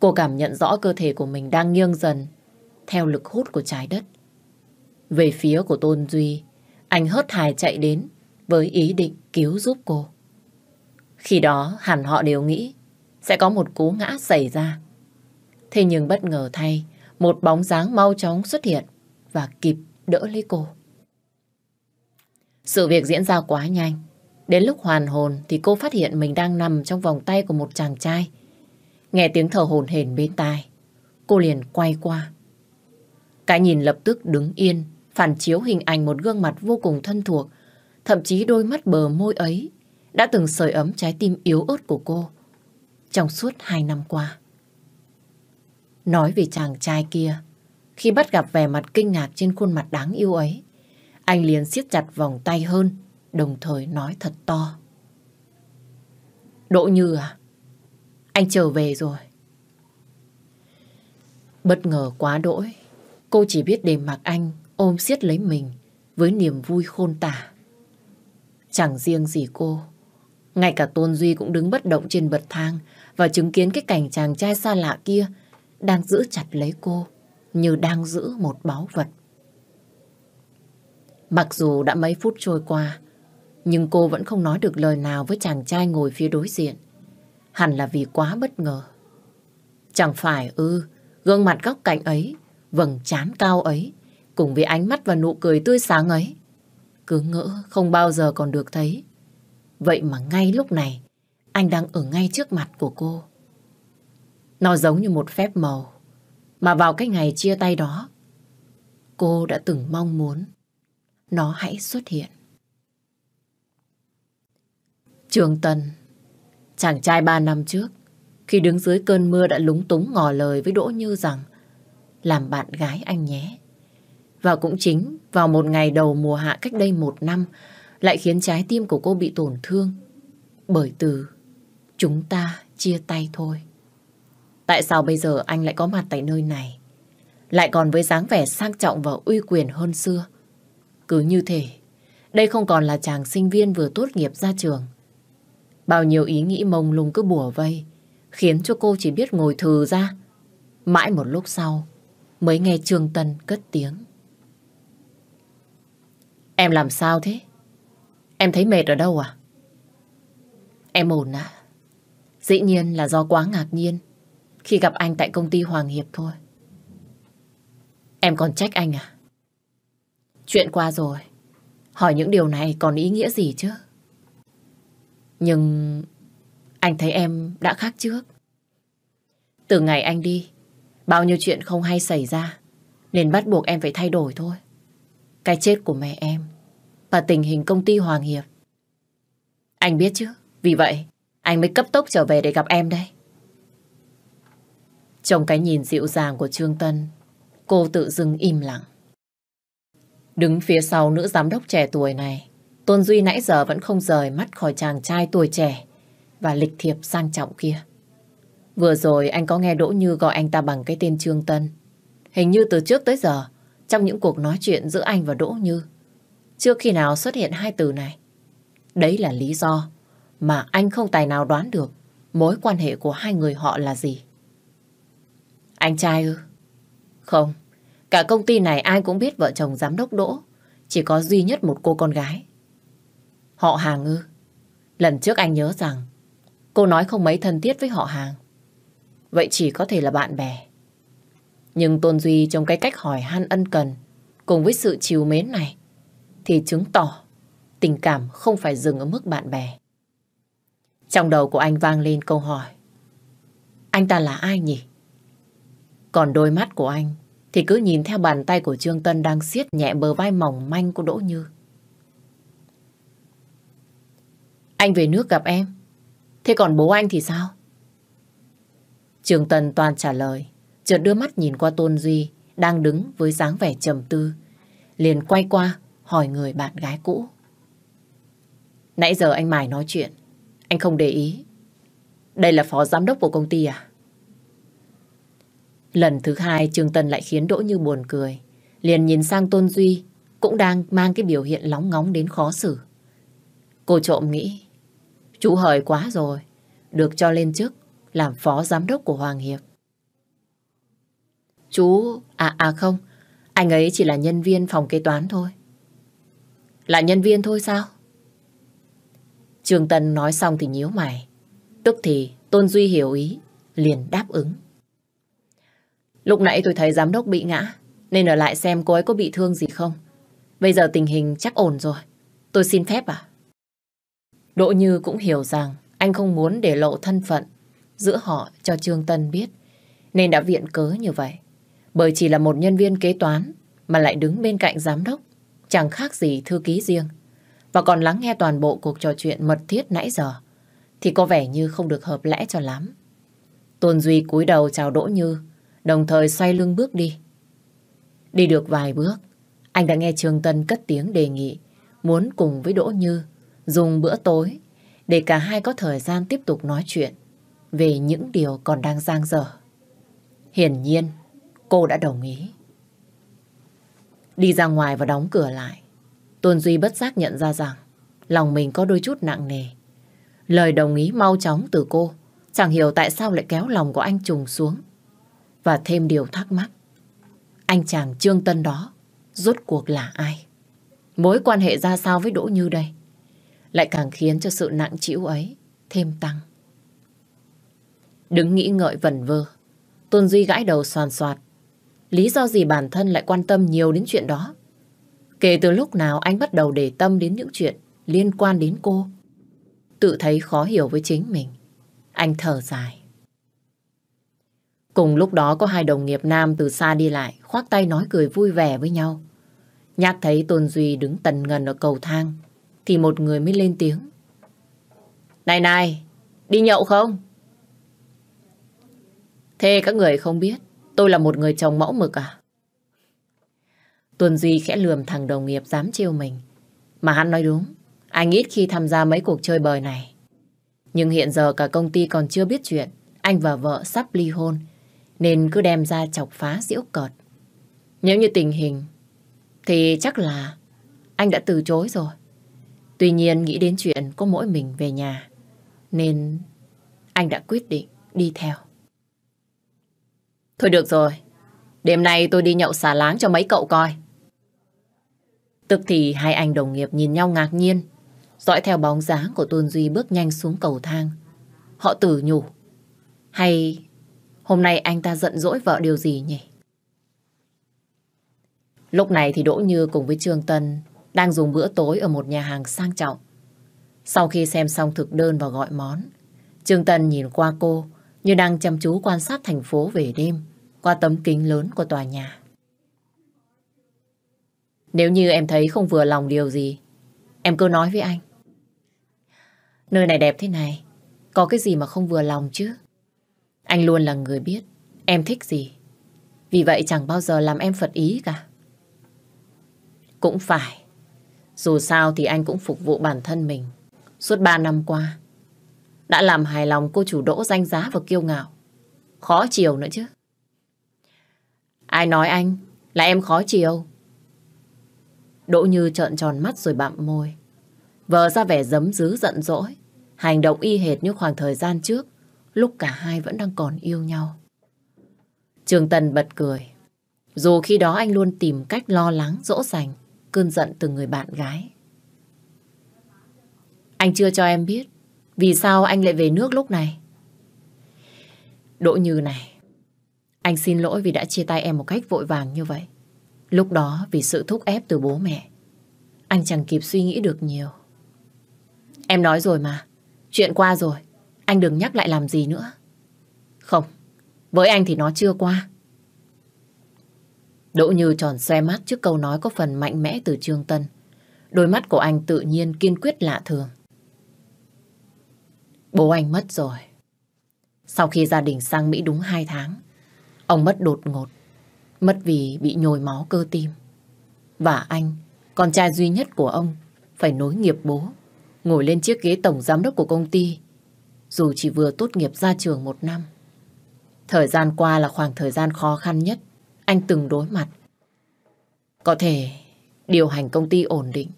Cô cảm nhận rõ cơ thể của mình đang nghiêng dần theo lực hút của trái đất. Về phía của Tôn Duy, anh hớt hải chạy đến với ý định cứu giúp cô. Khi đó hẳn họ đều nghĩ sẽ có một cú ngã xảy ra. Thế nhưng bất ngờ thay, một bóng dáng mau chóng xuất hiện và kịp đỡ lấy cô. Sự việc diễn ra quá nhanh, Đến lúc hoàn hồn thì cô phát hiện mình đang nằm trong vòng tay của một chàng trai. Nghe tiếng thở hồn hển bên tai, cô liền quay qua. Cái nhìn lập tức đứng yên, phản chiếu hình ảnh một gương mặt vô cùng thân thuộc, thậm chí đôi mắt bờ môi ấy đã từng sưởi ấm trái tim yếu ớt của cô trong suốt hai năm qua. Nói về chàng trai kia, khi bắt gặp vẻ mặt kinh ngạc trên khuôn mặt đáng yêu ấy, anh liền siết chặt vòng tay hơn, đồng thời nói thật to. Đỗ Như à, anh trở về rồi. Bất ngờ quá đỗi, cô chỉ biết để mặc anh ôm siết lấy mình với niềm vui khôn tả. Chẳng riêng gì cô, ngay cả Tôn Duy cũng đứng bất động trên bậc thang và chứng kiến cái cảnh chàng trai xa lạ kia đang giữ chặt lấy cô như đang giữ một báu vật. Mặc dù đã mấy phút trôi qua, nhưng cô vẫn không nói được lời nào với chàng trai ngồi phía đối diện. Hẳn là vì quá bất ngờ. Chẳng phải ư, gương mặt góc cạnh ấy, vầng trán cao ấy, cùng với ánh mắt và nụ cười tươi sáng ấy. Cứ ngỡ không bao giờ còn được thấy. Vậy mà ngay lúc này, anh đang ở ngay trước mặt của cô. Nó giống như một phép màu, mà vào cái ngày chia tay đó, cô đã từng mong muốn nó hãy xuất hiện. Trường Tân, chàng trai ba năm trước, khi đứng dưới cơn mưa đã lúng túng ngỏ lời với Đỗ Như rằng làm bạn gái anh nhé. Và cũng chính vào một ngày đầu mùa hạ cách đây một năm lại khiến trái tim của cô bị tổn thương bởi từ chúng ta chia tay thôi. Tại sao bây giờ anh lại có mặt tại nơi này? Lại còn với dáng vẻ sang trọng và uy quyền hơn xưa. Cứ như thế, đây không còn là chàng sinh viên vừa tốt nghiệp ra trường Bao nhiêu ý nghĩ mông lung cứ bùa vây, khiến cho cô chỉ biết ngồi thừ ra. Mãi một lúc sau, mới nghe Trương Tân cất tiếng. Em làm sao thế? Em thấy mệt ở đâu à? Em ổn à? Dĩ nhiên là do quá ngạc nhiên khi gặp anh tại công ty Hoàng Hiệp thôi. Em còn trách anh à? Chuyện qua rồi, hỏi những điều này còn ý nghĩa gì chứ? Nhưng anh thấy em đã khác trước. Từ ngày anh đi, bao nhiêu chuyện không hay xảy ra, nên bắt buộc em phải thay đổi thôi. Cái chết của mẹ em và tình hình công ty Hoàng Hiệp. Anh biết chứ, vì vậy anh mới cấp tốc trở về để gặp em đây. Trong cái nhìn dịu dàng của Trương Tân, cô tự dưng im lặng. Đứng phía sau nữ giám đốc trẻ tuổi này Tôn Duy nãy giờ vẫn không rời mắt khỏi chàng trai tuổi trẻ và lịch thiệp sang trọng kia. Vừa rồi anh có nghe Đỗ Như gọi anh ta bằng cái tên Trương Tân. Hình như từ trước tới giờ, trong những cuộc nói chuyện giữa anh và Đỗ Như, chưa khi nào xuất hiện hai từ này. Đấy là lý do mà anh không tài nào đoán được mối quan hệ của hai người họ là gì. Anh trai ư? Không, cả công ty này ai cũng biết vợ chồng giám đốc Đỗ, chỉ có duy nhất một cô con gái Họ hàng ư? Lần trước anh nhớ rằng cô nói không mấy thân thiết với họ hàng. Vậy chỉ có thể là bạn bè. Nhưng Tôn Duy trong cái cách hỏi han ân cần cùng với sự chiều mến này thì chứng tỏ tình cảm không phải dừng ở mức bạn bè. Trong đầu của anh vang lên câu hỏi Anh ta là ai nhỉ? Còn đôi mắt của anh thì cứ nhìn theo bàn tay của Trương Tân đang siết nhẹ bờ vai mỏng manh của Đỗ Như. Anh về nước gặp em. Thế còn bố anh thì sao? Trường Tần toàn trả lời, chợt đưa mắt nhìn qua Tôn Duy, đang đứng với dáng vẻ trầm tư. Liền quay qua, hỏi người bạn gái cũ. Nãy giờ anh Mài nói chuyện, anh không để ý. Đây là phó giám đốc của công ty à? Lần thứ hai Trường Tần lại khiến Đỗ Như buồn cười. Liền nhìn sang Tôn Duy, cũng đang mang cái biểu hiện lóng ngóng đến khó xử. Cô trộm nghĩ, Chú hời quá rồi, được cho lên chức làm phó giám đốc của Hoàng Hiệp. Chú, à à không, anh ấy chỉ là nhân viên phòng kế toán thôi. Là nhân viên thôi sao? trường Tân nói xong thì nhíu mày. Tức thì Tôn Duy hiểu ý, liền đáp ứng. Lúc nãy tôi thấy giám đốc bị ngã, nên ở lại xem cô ấy có bị thương gì không. Bây giờ tình hình chắc ổn rồi. Tôi xin phép à? Đỗ Như cũng hiểu rằng anh không muốn để lộ thân phận giữa họ cho Trương Tân biết, nên đã viện cớ như vậy. Bởi chỉ là một nhân viên kế toán mà lại đứng bên cạnh giám đốc, chẳng khác gì thư ký riêng. Và còn lắng nghe toàn bộ cuộc trò chuyện mật thiết nãy giờ, thì có vẻ như không được hợp lẽ cho lắm. Tôn Duy cúi đầu chào Đỗ Như, đồng thời xoay lưng bước đi. Đi được vài bước, anh đã nghe Trương Tân cất tiếng đề nghị muốn cùng với Đỗ Như dùng bữa tối để cả hai có thời gian tiếp tục nói chuyện về những điều còn đang giang dở. Hiển nhiên, cô đã đồng ý. Đi ra ngoài và đóng cửa lại, Tôn Duy bất giác nhận ra rằng lòng mình có đôi chút nặng nề. Lời đồng ý mau chóng từ cô, chẳng hiểu tại sao lại kéo lòng của anh trùng xuống. Và thêm điều thắc mắc, anh chàng Trương Tân đó rốt cuộc là ai? Mối quan hệ ra sao với Đỗ Như đây? lại càng khiến cho sự nặng chịu ấy thêm tăng. Đứng nghĩ ngợi vẩn vơ, Tôn Duy gãi đầu soàn soạt. Lý do gì bản thân lại quan tâm nhiều đến chuyện đó? Kể từ lúc nào anh bắt đầu để tâm đến những chuyện liên quan đến cô? Tự thấy khó hiểu với chính mình. Anh thở dài. Cùng lúc đó có hai đồng nghiệp nam từ xa đi lại, khoác tay nói cười vui vẻ với nhau. Nhạc thấy Tôn Duy đứng tần ngần ở cầu thang, thì một người mới lên tiếng. Này này, đi nhậu không? Thế các người không biết, tôi là một người chồng mẫu mực à? Tuần Duy khẽ lườm thằng đồng nghiệp dám trêu mình. Mà hắn nói đúng, anh ít khi tham gia mấy cuộc chơi bời này. Nhưng hiện giờ cả công ty còn chưa biết chuyện, anh và vợ sắp ly hôn, nên cứ đem ra chọc phá diễu cợt. Nếu như tình hình, thì chắc là anh đã từ chối rồi. Tuy nhiên nghĩ đến chuyện có mỗi mình về nhà, nên anh đã quyết định đi theo. Thôi được rồi, đêm nay tôi đi nhậu xả láng cho mấy cậu coi. Tức thì hai anh đồng nghiệp nhìn nhau ngạc nhiên, dõi theo bóng dáng của Tôn Duy bước nhanh xuống cầu thang. Họ tử nhủ, hay hôm nay anh ta giận dỗi vợ điều gì nhỉ? Lúc này thì Đỗ Như cùng với Trương Tân đang dùng bữa tối ở một nhà hàng sang trọng. Sau khi xem xong thực đơn và gọi món, Trương Tân nhìn qua cô như đang chăm chú quan sát thành phố về đêm qua tấm kính lớn của tòa nhà. Nếu như em thấy không vừa lòng điều gì, em cứ nói với anh. Nơi này đẹp thế này, có cái gì mà không vừa lòng chứ? Anh luôn là người biết em thích gì. Vì vậy chẳng bao giờ làm em phật ý cả. Cũng phải. Dù sao thì anh cũng phục vụ bản thân mình. Suốt 3 năm qua, đã làm hài lòng cô chủ đỗ danh giá và kiêu ngạo. Khó chiều nữa chứ. Ai nói anh là em khó chiều? Đỗ Như trợn tròn mắt rồi bặm môi. Vờ ra vẻ giấm dứ giận dỗi. Hành động y hệt như khoảng thời gian trước, lúc cả hai vẫn đang còn yêu nhau. Trường Tần bật cười. Dù khi đó anh luôn tìm cách lo lắng, dỗ dành, cơn giận từ người bạn gái. Anh chưa cho em biết vì sao anh lại về nước lúc này. Đỗ Như này, anh xin lỗi vì đã chia tay em một cách vội vàng như vậy. Lúc đó vì sự thúc ép từ bố mẹ, anh chẳng kịp suy nghĩ được nhiều. Em nói rồi mà, chuyện qua rồi, anh đừng nhắc lại làm gì nữa. Không, với anh thì nó chưa qua. Đỗ Như tròn xe mắt trước câu nói có phần mạnh mẽ từ Trương Tân. Đôi mắt của anh tự nhiên kiên quyết lạ thường. Bố anh mất rồi. Sau khi gia đình sang Mỹ đúng 2 tháng, ông mất đột ngột. Mất vì bị nhồi máu cơ tim. Và anh, con trai duy nhất của ông, phải nối nghiệp bố. Ngồi lên chiếc ghế tổng giám đốc của công ty. Dù chỉ vừa tốt nghiệp ra trường một năm. Thời gian qua là khoảng thời gian khó khăn nhất anh từng đối mặt. Có thể điều hành công ty ổn định.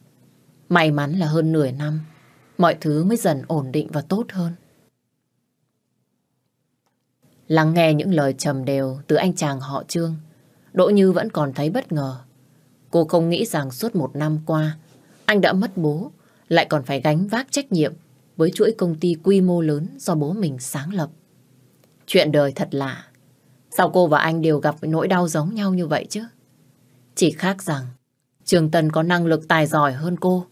May mắn là hơn nửa năm, mọi thứ mới dần ổn định và tốt hơn. Lắng nghe những lời trầm đều từ anh chàng họ Trương, Đỗ Như vẫn còn thấy bất ngờ. Cô không nghĩ rằng suốt một năm qua, anh đã mất bố, lại còn phải gánh vác trách nhiệm với chuỗi công ty quy mô lớn do bố mình sáng lập. Chuyện đời thật lạ, Sao cô và anh đều gặp nỗi đau giống nhau như vậy chứ? Chỉ khác rằng Trường Tân có năng lực tài giỏi hơn cô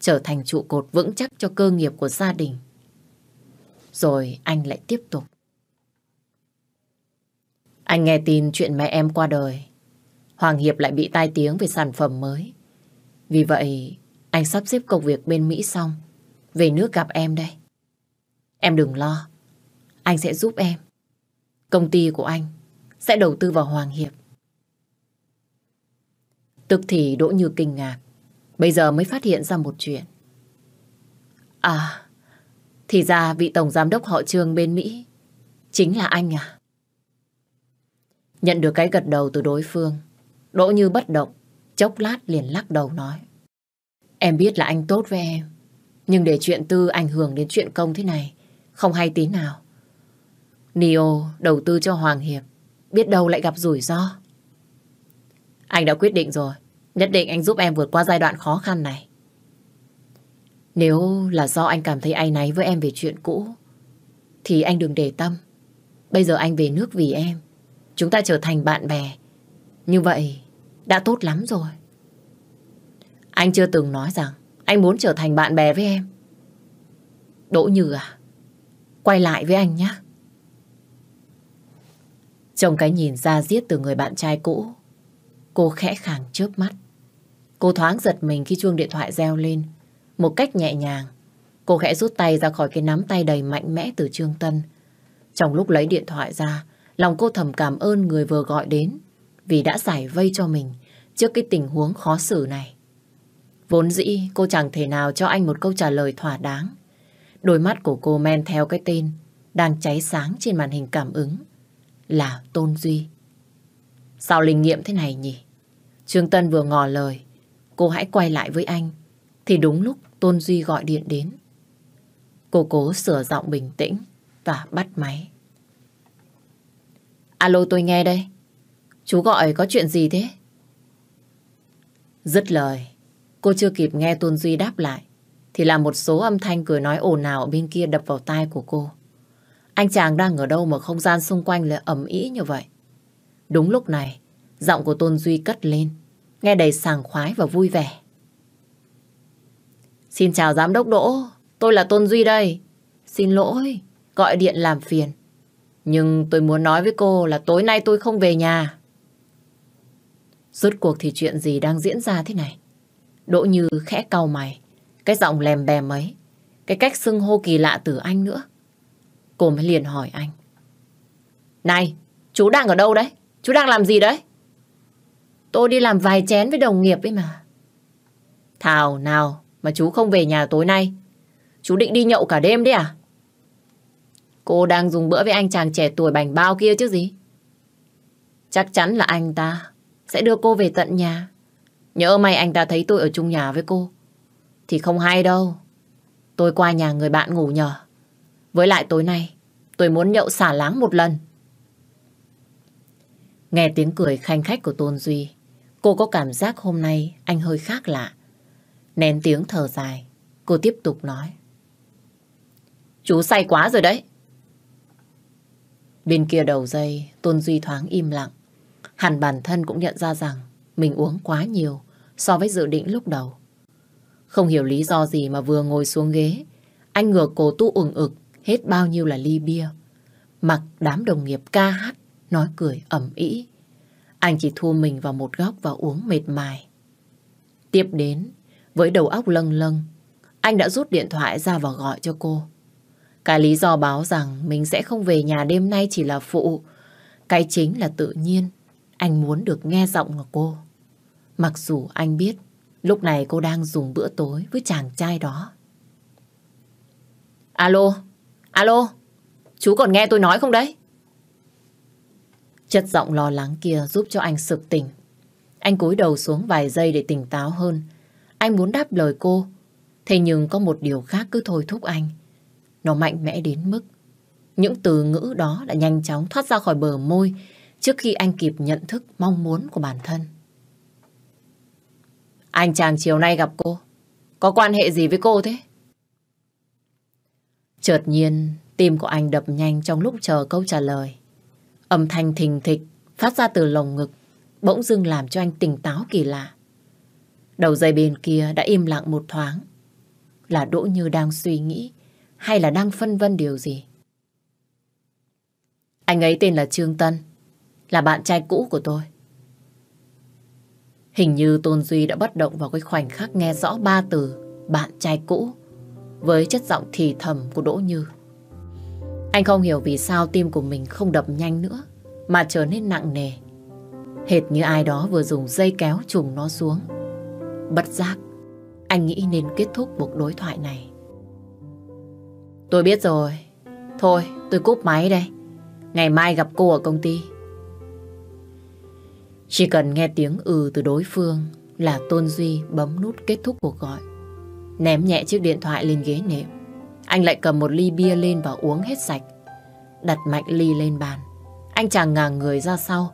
trở thành trụ cột vững chắc cho cơ nghiệp của gia đình. Rồi anh lại tiếp tục. Anh nghe tin chuyện mẹ em qua đời. Hoàng Hiệp lại bị tai tiếng về sản phẩm mới. Vì vậy, anh sắp xếp công việc bên Mỹ xong. Về nước gặp em đây. Em đừng lo. Anh sẽ giúp em. Công ty của anh sẽ đầu tư vào Hoàng Hiệp. Tức thì Đỗ Như kinh ngạc. Bây giờ mới phát hiện ra một chuyện. À, thì ra vị tổng giám đốc họ trương bên Mỹ chính là anh à? Nhận được cái gật đầu từ đối phương, Đỗ Như bất động, chốc lát liền lắc đầu nói. Em biết là anh tốt với em, nhưng để chuyện tư ảnh hưởng đến chuyện công thế này, không hay tí nào. Neo đầu tư cho Hoàng Hiệp, biết đâu lại gặp rủi ro. Anh đã quyết định rồi, nhất định anh giúp em vượt qua giai đoạn khó khăn này. Nếu là do anh cảm thấy áy náy với em về chuyện cũ, thì anh đừng để tâm. Bây giờ anh về nước vì em, chúng ta trở thành bạn bè. Như vậy, đã tốt lắm rồi. Anh chưa từng nói rằng anh muốn trở thành bạn bè với em. Đỗ Như à, quay lại với anh nhé. Trong cái nhìn ra giết từ người bạn trai cũ, cô khẽ khàng chớp mắt. Cô thoáng giật mình khi chuông điện thoại reo lên. Một cách nhẹ nhàng, cô khẽ rút tay ra khỏi cái nắm tay đầy mạnh mẽ từ Trương Tân. Trong lúc lấy điện thoại ra, lòng cô thầm cảm ơn người vừa gọi đến vì đã giải vây cho mình trước cái tình huống khó xử này. Vốn dĩ cô chẳng thể nào cho anh một câu trả lời thỏa đáng. Đôi mắt của cô men theo cái tên đang cháy sáng trên màn hình cảm ứng là Tôn Duy. Sao linh nghiệm thế này nhỉ? Trương Tân vừa ngỏ lời, cô hãy quay lại với anh. Thì đúng lúc Tôn Duy gọi điện đến. Cô cố sửa giọng bình tĩnh và bắt máy. Alo tôi nghe đây. Chú gọi có chuyện gì thế? Dứt lời, cô chưa kịp nghe Tôn Duy đáp lại. Thì là một số âm thanh cười nói ồn ào bên kia đập vào tai của cô. Anh chàng đang ở đâu mà không gian xung quanh lại ẩm ý như vậy? Đúng lúc này, giọng của Tôn Duy cất lên, nghe đầy sàng khoái và vui vẻ. Xin chào giám đốc Đỗ, tôi là Tôn Duy đây. Xin lỗi, gọi điện làm phiền. Nhưng tôi muốn nói với cô là tối nay tôi không về nhà. Rốt cuộc thì chuyện gì đang diễn ra thế này? Đỗ Như khẽ cau mày, cái giọng lèm bèm ấy, cái cách xưng hô kỳ lạ từ anh nữa. Cô mới liền hỏi anh. Này, chú đang ở đâu đấy? Chú đang làm gì đấy? Tôi đi làm vài chén với đồng nghiệp ấy mà. Thảo nào mà chú không về nhà tối nay? Chú định đi nhậu cả đêm đấy à? Cô đang dùng bữa với anh chàng trẻ tuổi bảnh bao kia chứ gì? Chắc chắn là anh ta sẽ đưa cô về tận nhà. Nhớ may anh ta thấy tôi ở chung nhà với cô. Thì không hay đâu. Tôi qua nhà người bạn ngủ nhờ. Với lại tối nay, tôi muốn nhậu xả láng một lần. Nghe tiếng cười khanh khách của Tôn Duy, cô có cảm giác hôm nay anh hơi khác lạ. Nén tiếng thở dài, cô tiếp tục nói. Chú say quá rồi đấy. Bên kia đầu dây, Tôn Duy thoáng im lặng. Hẳn bản thân cũng nhận ra rằng mình uống quá nhiều so với dự định lúc đầu. Không hiểu lý do gì mà vừa ngồi xuống ghế, anh ngược cổ tu ủng ực hết bao nhiêu là ly bia. Mặc đám đồng nghiệp ca hát, nói cười ẩm ý. Anh chỉ thua mình vào một góc và uống mệt mài. Tiếp đến, với đầu óc lâng lâng, anh đã rút điện thoại ra và gọi cho cô. Cái lý do báo rằng mình sẽ không về nhà đêm nay chỉ là phụ. Cái chính là tự nhiên, anh muốn được nghe giọng của cô. Mặc dù anh biết, lúc này cô đang dùng bữa tối với chàng trai đó. Alo, Alo, chú còn nghe tôi nói không đấy? Chất giọng lo lắng kia giúp cho anh sực tỉnh. Anh cúi đầu xuống vài giây để tỉnh táo hơn. Anh muốn đáp lời cô. Thế nhưng có một điều khác cứ thôi thúc anh. Nó mạnh mẽ đến mức. Những từ ngữ đó đã nhanh chóng thoát ra khỏi bờ môi trước khi anh kịp nhận thức mong muốn của bản thân. Anh chàng chiều nay gặp cô. Có quan hệ gì với cô thế? Chợt nhiên, tim của anh đập nhanh trong lúc chờ câu trả lời. Âm thanh thình thịch phát ra từ lồng ngực, bỗng dưng làm cho anh tỉnh táo kỳ lạ. Đầu dây bên kia đã im lặng một thoáng. Là Đỗ Như đang suy nghĩ hay là đang phân vân điều gì? Anh ấy tên là Trương Tân, là bạn trai cũ của tôi. Hình như Tôn Duy đã bất động vào cái khoảnh khắc nghe rõ ba từ bạn trai cũ với chất giọng thì thầm của Đỗ Như. Anh không hiểu vì sao tim của mình không đập nhanh nữa mà trở nên nặng nề. Hệt như ai đó vừa dùng dây kéo trùng nó xuống. Bất giác, anh nghĩ nên kết thúc cuộc đối thoại này. Tôi biết rồi. Thôi, tôi cúp máy đây. Ngày mai gặp cô ở công ty. Chỉ cần nghe tiếng ừ từ đối phương là Tôn Duy bấm nút kết thúc cuộc gọi ném nhẹ chiếc điện thoại lên ghế nệm. Anh lại cầm một ly bia lên và uống hết sạch. Đặt mạnh ly lên bàn. Anh chàng ngả người ra sau.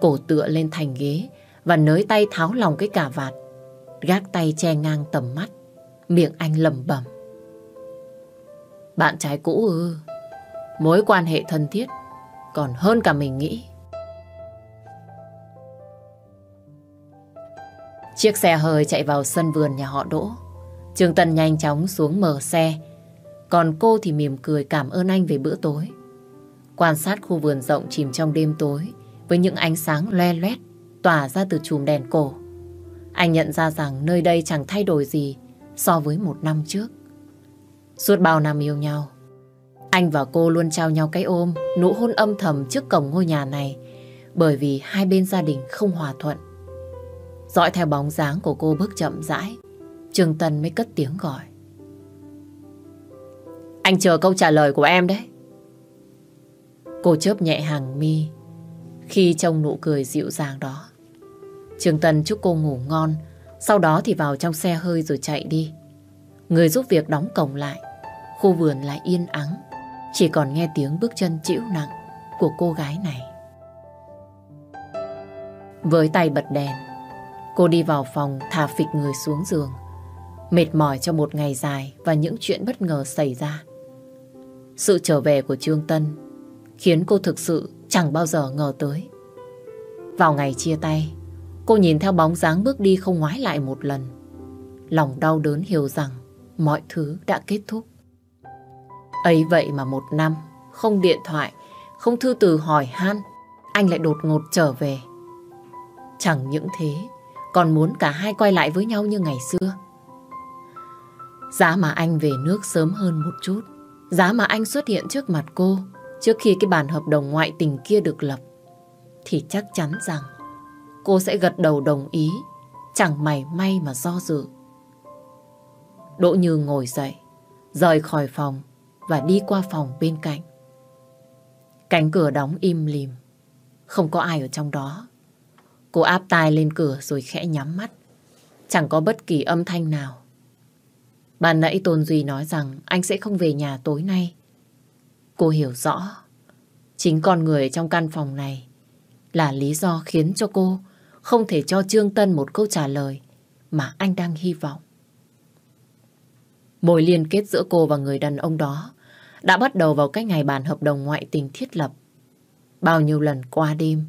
Cổ tựa lên thành ghế và nới tay tháo lòng cái cà vạt. Gác tay che ngang tầm mắt. Miệng anh lầm bẩm Bạn trai cũ ư. Mối quan hệ thân thiết còn hơn cả mình nghĩ. Chiếc xe hơi chạy vào sân vườn nhà họ Đỗ. Trương Tân nhanh chóng xuống mở xe. Còn cô thì mỉm cười cảm ơn anh về bữa tối. Quan sát khu vườn rộng chìm trong đêm tối với những ánh sáng le loét tỏa ra từ chùm đèn cổ. Anh nhận ra rằng nơi đây chẳng thay đổi gì so với một năm trước. Suốt bao năm yêu nhau, anh và cô luôn trao nhau cái ôm, nụ hôn âm thầm trước cổng ngôi nhà này bởi vì hai bên gia đình không hòa thuận. Dõi theo bóng dáng của cô bước chậm rãi Trương Tân mới cất tiếng gọi. Anh chờ câu trả lời của em đấy. Cô chớp nhẹ hàng mi khi trông nụ cười dịu dàng đó. Trương Tân chúc cô ngủ ngon, sau đó thì vào trong xe hơi rồi chạy đi. Người giúp việc đóng cổng lại, khu vườn lại yên ắng, chỉ còn nghe tiếng bước chân chịu nặng của cô gái này. Với tay bật đèn, cô đi vào phòng thả phịch người xuống giường. Mệt mỏi cho một ngày dài và những chuyện bất ngờ xảy ra. Sự trở về của Trương Tân khiến cô thực sự chẳng bao giờ ngờ tới. Vào ngày chia tay, cô nhìn theo bóng dáng bước đi không ngoái lại một lần. Lòng đau đớn hiểu rằng mọi thứ đã kết thúc. Ấy vậy mà một năm, không điện thoại, không thư từ hỏi han, anh lại đột ngột trở về. Chẳng những thế, còn muốn cả hai quay lại với nhau như ngày xưa. Giá mà anh về nước sớm hơn một chút. Giá mà anh xuất hiện trước mặt cô trước khi cái bản hợp đồng ngoại tình kia được lập thì chắc chắn rằng cô sẽ gật đầu đồng ý chẳng mảy may mà do dự. Đỗ Như ngồi dậy rời khỏi phòng và đi qua phòng bên cạnh. Cánh cửa đóng im lìm không có ai ở trong đó. Cô áp tai lên cửa rồi khẽ nhắm mắt chẳng có bất kỳ âm thanh nào bạn nãy Tôn Duy nói rằng anh sẽ không về nhà tối nay. Cô hiểu rõ, chính con người trong căn phòng này là lý do khiến cho cô không thể cho Trương Tân một câu trả lời mà anh đang hy vọng. Mối liên kết giữa cô và người đàn ông đó đã bắt đầu vào cách ngày bàn hợp đồng ngoại tình thiết lập. Bao nhiêu lần qua đêm,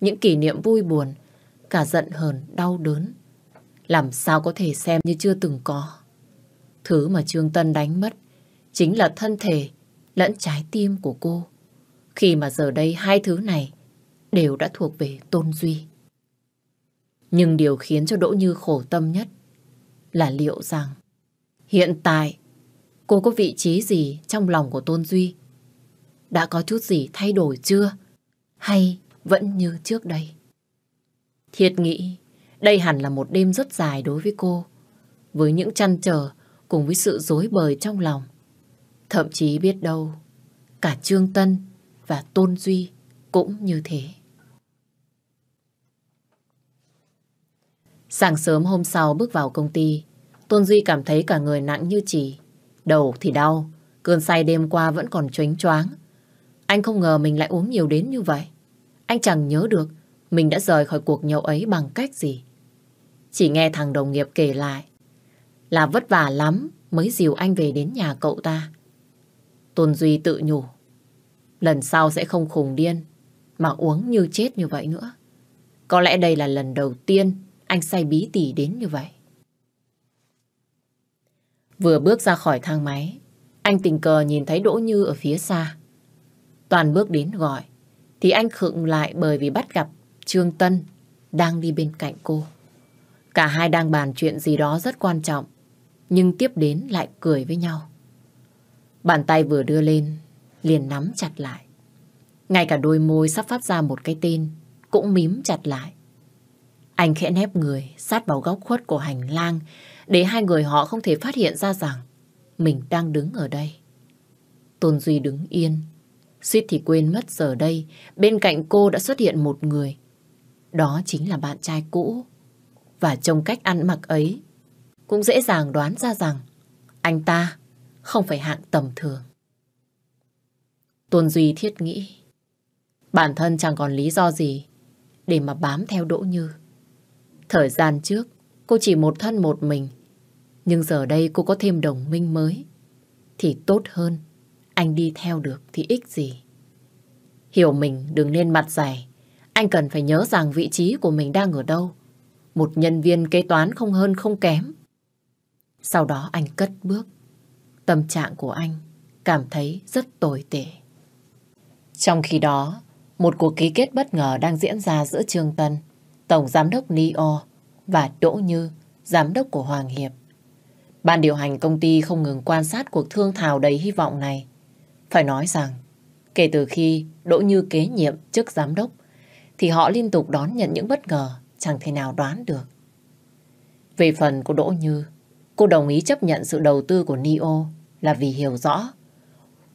những kỷ niệm vui buồn, cả giận hờn, đau đớn. Làm sao có thể xem như chưa từng có. Thứ mà Trương Tân đánh mất chính là thân thể lẫn trái tim của cô. Khi mà giờ đây hai thứ này đều đã thuộc về Tôn Duy. Nhưng điều khiến cho Đỗ Như khổ tâm nhất là liệu rằng hiện tại cô có vị trí gì trong lòng của Tôn Duy? Đã có chút gì thay đổi chưa? Hay vẫn như trước đây? Thiệt nghĩ đây hẳn là một đêm rất dài đối với cô. Với những chăn trở cùng với sự dối bời trong lòng. Thậm chí biết đâu, cả Trương Tân và Tôn Duy cũng như thế. Sáng sớm hôm sau bước vào công ty, Tôn Duy cảm thấy cả người nặng như chỉ. Đầu thì đau, cơn say đêm qua vẫn còn chónh choáng. Anh không ngờ mình lại uống nhiều đến như vậy. Anh chẳng nhớ được mình đã rời khỏi cuộc nhậu ấy bằng cách gì. Chỉ nghe thằng đồng nghiệp kể lại, là vất vả lắm mới dìu anh về đến nhà cậu ta. Tôn Duy tự nhủ, lần sau sẽ không khùng điên, mà uống như chết như vậy nữa. Có lẽ đây là lần đầu tiên anh say bí tỉ đến như vậy. Vừa bước ra khỏi thang máy, anh tình cờ nhìn thấy Đỗ Như ở phía xa. Toàn bước đến gọi, thì anh khựng lại bởi vì bắt gặp Trương Tân đang đi bên cạnh cô. Cả hai đang bàn chuyện gì đó rất quan trọng nhưng tiếp đến lại cười với nhau. Bàn tay vừa đưa lên, liền nắm chặt lại. Ngay cả đôi môi sắp phát ra một cái tên, cũng mím chặt lại. Anh khẽ nép người, sát vào góc khuất của hành lang, để hai người họ không thể phát hiện ra rằng mình đang đứng ở đây. Tôn Duy đứng yên, suýt thì quên mất giờ đây, bên cạnh cô đã xuất hiện một người. Đó chính là bạn trai cũ. Và trong cách ăn mặc ấy, cũng dễ dàng đoán ra rằng anh ta không phải hạng tầm thường. Tôn Duy thiết nghĩ bản thân chẳng còn lý do gì để mà bám theo Đỗ Như. Thời gian trước cô chỉ một thân một mình nhưng giờ đây cô có thêm đồng minh mới thì tốt hơn anh đi theo được thì ích gì. Hiểu mình đừng nên mặt dày anh cần phải nhớ rằng vị trí của mình đang ở đâu. Một nhân viên kế toán không hơn không kém sau đó anh cất bước. Tâm trạng của anh cảm thấy rất tồi tệ. Trong khi đó, một cuộc ký kết bất ngờ đang diễn ra giữa Trương Tân, Tổng Giám đốc neo và Đỗ Như, Giám đốc của Hoàng Hiệp. Ban điều hành công ty không ngừng quan sát cuộc thương thảo đầy hy vọng này. Phải nói rằng, kể từ khi Đỗ Như kế nhiệm chức giám đốc, thì họ liên tục đón nhận những bất ngờ chẳng thể nào đoán được. Về phần của Đỗ Như, Cô đồng ý chấp nhận sự đầu tư của Nio là vì hiểu rõ.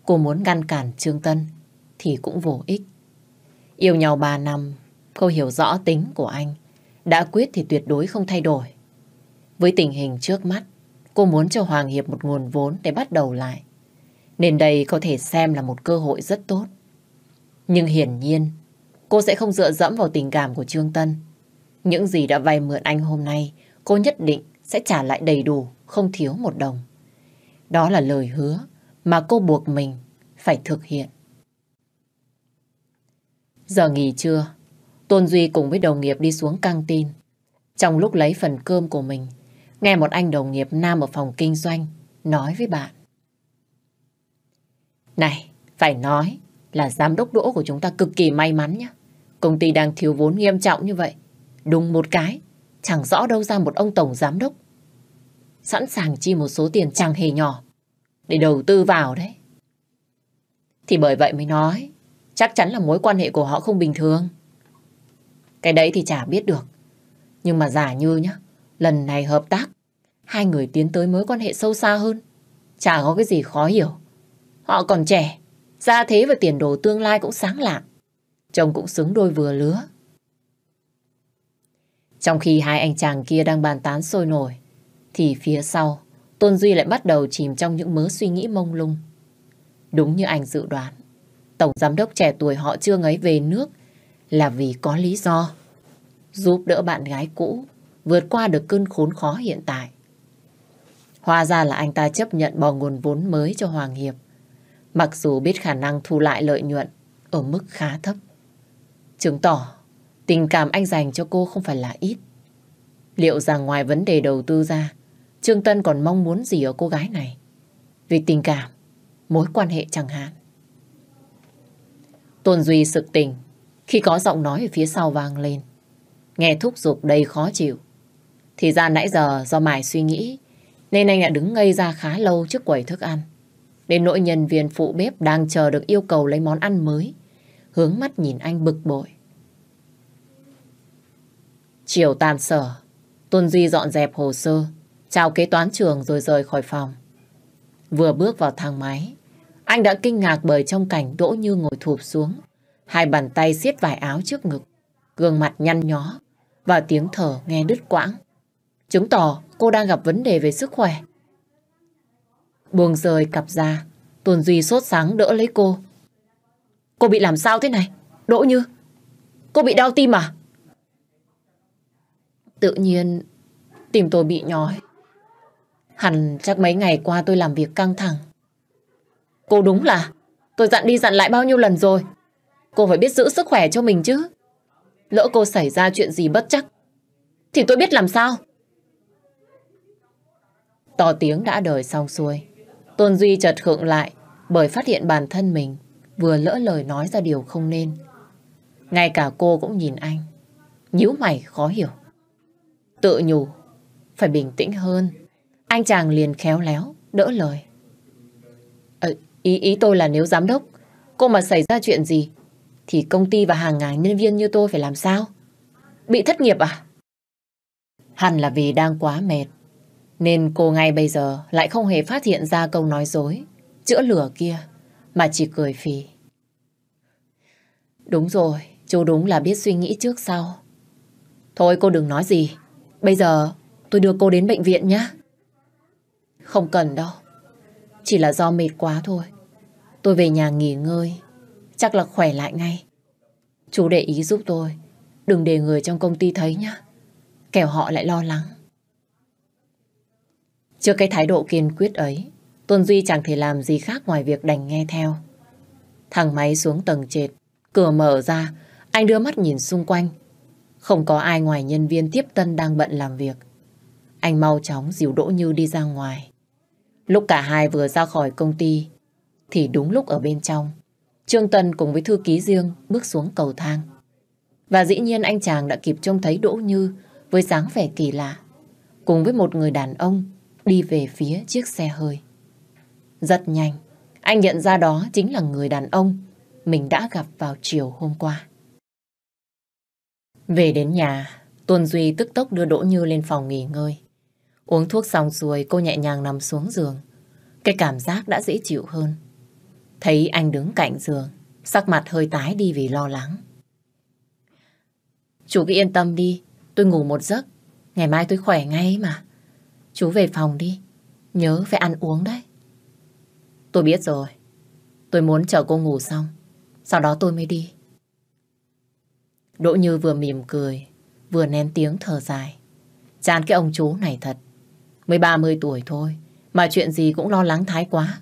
Cô muốn ngăn cản Trương Tân thì cũng vô ích. Yêu nhau 3 năm, cô hiểu rõ tính của anh. Đã quyết thì tuyệt đối không thay đổi. Với tình hình trước mắt, cô muốn cho Hoàng Hiệp một nguồn vốn để bắt đầu lại. Nên đây có thể xem là một cơ hội rất tốt. Nhưng hiển nhiên, cô sẽ không dựa dẫm vào tình cảm của Trương Tân. Những gì đã vay mượn anh hôm nay, cô nhất định sẽ trả lại đầy đủ, không thiếu một đồng. Đó là lời hứa mà cô buộc mình phải thực hiện. Giờ nghỉ trưa, Tôn Duy cùng với đồng nghiệp đi xuống căng tin. Trong lúc lấy phần cơm của mình, nghe một anh đồng nghiệp nam ở phòng kinh doanh nói với bạn. Này, phải nói là giám đốc đỗ của chúng ta cực kỳ may mắn nhé. Công ty đang thiếu vốn nghiêm trọng như vậy. Đúng một cái chẳng rõ đâu ra một ông tổng giám đốc. Sẵn sàng chi một số tiền chẳng hề nhỏ để đầu tư vào đấy. Thì bởi vậy mới nói, chắc chắn là mối quan hệ của họ không bình thường. Cái đấy thì chả biết được. Nhưng mà giả như nhá, lần này hợp tác, hai người tiến tới mối quan hệ sâu xa hơn. Chả có cái gì khó hiểu. Họ còn trẻ, gia thế và tiền đồ tương lai cũng sáng lạng. Chồng cũng xứng đôi vừa lứa. Trong khi hai anh chàng kia đang bàn tán sôi nổi, thì phía sau, Tôn Duy lại bắt đầu chìm trong những mớ suy nghĩ mông lung. Đúng như anh dự đoán, Tổng Giám đốc trẻ tuổi họ chưa ấy về nước là vì có lý do giúp đỡ bạn gái cũ vượt qua được cơn khốn khó hiện tại. Hóa ra là anh ta chấp nhận bỏ nguồn vốn mới cho Hoàng Hiệp, mặc dù biết khả năng thu lại lợi nhuận ở mức khá thấp. Chứng tỏ Tình cảm anh dành cho cô không phải là ít. Liệu rằng ngoài vấn đề đầu tư ra, Trương Tân còn mong muốn gì ở cô gái này? vì tình cảm, mối quan hệ chẳng hạn. Tôn Duy sực tình khi có giọng nói ở phía sau vang lên. Nghe thúc giục đầy khó chịu. Thì ra nãy giờ do Mải suy nghĩ nên anh đã đứng ngây ra khá lâu trước quầy thức ăn. Đến nỗi nhân viên phụ bếp đang chờ được yêu cầu lấy món ăn mới. Hướng mắt nhìn anh bực bội. Chiều tan sở, Tuân Duy dọn dẹp hồ sơ, chào kế toán trường rồi rời khỏi phòng. Vừa bước vào thang máy, anh đã kinh ngạc bởi trong cảnh Đỗ Như ngồi thụp xuống, hai bàn tay siết vải áo trước ngực, gương mặt nhăn nhó và tiếng thở nghe đứt quãng. Chứng tỏ cô đang gặp vấn đề về sức khỏe. Buông rời cặp ra, Tuần Duy sốt sáng đỡ lấy cô. Cô bị làm sao thế này? Đỗ Như, cô bị đau tim à? Tự nhiên Tìm tôi bị nhói Hẳn chắc mấy ngày qua tôi làm việc căng thẳng Cô đúng là Tôi dặn đi dặn lại bao nhiêu lần rồi Cô phải biết giữ sức khỏe cho mình chứ Lỡ cô xảy ra chuyện gì bất chắc Thì tôi biết làm sao Tỏ tiếng đã đời xong xuôi Tôn Duy chợt khựng lại Bởi phát hiện bản thân mình Vừa lỡ lời nói ra điều không nên Ngay cả cô cũng nhìn anh nhíu mày khó hiểu Tự nhủ, phải bình tĩnh hơn. Anh chàng liền khéo léo, đỡ lời. À, ý ý tôi là nếu giám đốc, cô mà xảy ra chuyện gì, thì công ty và hàng ngàn nhân viên như tôi phải làm sao? Bị thất nghiệp à? Hẳn là vì đang quá mệt, nên cô ngay bây giờ lại không hề phát hiện ra câu nói dối, chữa lửa kia, mà chỉ cười phì. Đúng rồi, chú đúng là biết suy nghĩ trước sau. Thôi cô đừng nói gì, Bây giờ tôi đưa cô đến bệnh viện nhé. Không cần đâu. Chỉ là do mệt quá thôi. Tôi về nhà nghỉ ngơi. Chắc là khỏe lại ngay. Chú để ý giúp tôi. Đừng để người trong công ty thấy nhé. Kẻo họ lại lo lắng. Trước cái thái độ kiên quyết ấy, Tuân Duy chẳng thể làm gì khác ngoài việc đành nghe theo. Thằng máy xuống tầng trệt, cửa mở ra, anh đưa mắt nhìn xung quanh, không có ai ngoài nhân viên tiếp tân đang bận làm việc. Anh mau chóng dìu Đỗ Như đi ra ngoài. Lúc cả hai vừa ra khỏi công ty, thì đúng lúc ở bên trong, Trương Tân cùng với thư ký riêng bước xuống cầu thang. Và dĩ nhiên anh chàng đã kịp trông thấy Đỗ Như với dáng vẻ kỳ lạ, cùng với một người đàn ông đi về phía chiếc xe hơi. Rất nhanh, anh nhận ra đó chính là người đàn ông mình đã gặp vào chiều hôm qua. Về đến nhà, Tuân Duy tức tốc đưa Đỗ Như lên phòng nghỉ ngơi. Uống thuốc xong rồi cô nhẹ nhàng nằm xuống giường. Cái cảm giác đã dễ chịu hơn. Thấy anh đứng cạnh giường, sắc mặt hơi tái đi vì lo lắng. Chú cứ yên tâm đi, tôi ngủ một giấc, ngày mai tôi khỏe ngay mà. Chú về phòng đi, nhớ phải ăn uống đấy. Tôi biết rồi, tôi muốn chờ cô ngủ xong, sau đó tôi mới đi. Đỗ Như vừa mỉm cười, vừa nén tiếng thở dài. Chán cái ông chú này thật. Mới 30 tuổi thôi, mà chuyện gì cũng lo lắng thái quá.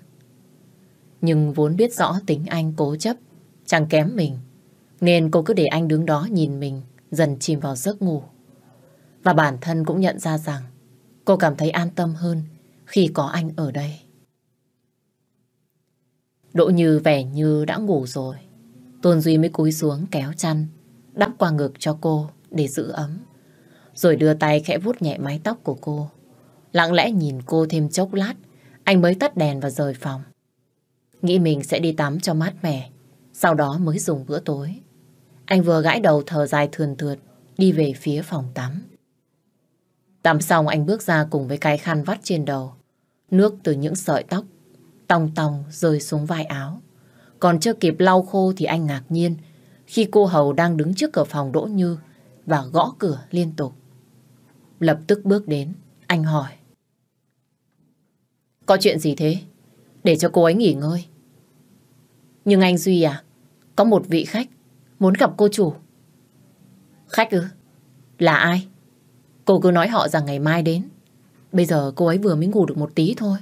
Nhưng vốn biết rõ tính anh cố chấp, chẳng kém mình. Nên cô cứ để anh đứng đó nhìn mình, dần chìm vào giấc ngủ. Và bản thân cũng nhận ra rằng cô cảm thấy an tâm hơn khi có anh ở đây. Đỗ Như vẻ như đã ngủ rồi. Tôn Duy mới cúi xuống kéo chăn, qua ngực cho cô để giữ ấm. Rồi đưa tay khẽ vuốt nhẹ mái tóc của cô. Lặng lẽ nhìn cô thêm chốc lát, anh mới tắt đèn và rời phòng. Nghĩ mình sẽ đi tắm cho mát mẻ, sau đó mới dùng bữa tối. Anh vừa gãi đầu thở dài thườn thượt, đi về phía phòng tắm. Tắm xong anh bước ra cùng với cái khăn vắt trên đầu. Nước từ những sợi tóc, tòng tòng rơi xuống vai áo. Còn chưa kịp lau khô thì anh ngạc nhiên khi cô Hầu đang đứng trước cửa phòng Đỗ Như và gõ cửa liên tục. Lập tức bước đến, anh hỏi. Có chuyện gì thế? Để cho cô ấy nghỉ ngơi. Nhưng anh Duy à, có một vị khách muốn gặp cô chủ. Khách ư? Là ai? Cô cứ nói họ rằng ngày mai đến. Bây giờ cô ấy vừa mới ngủ được một tí thôi.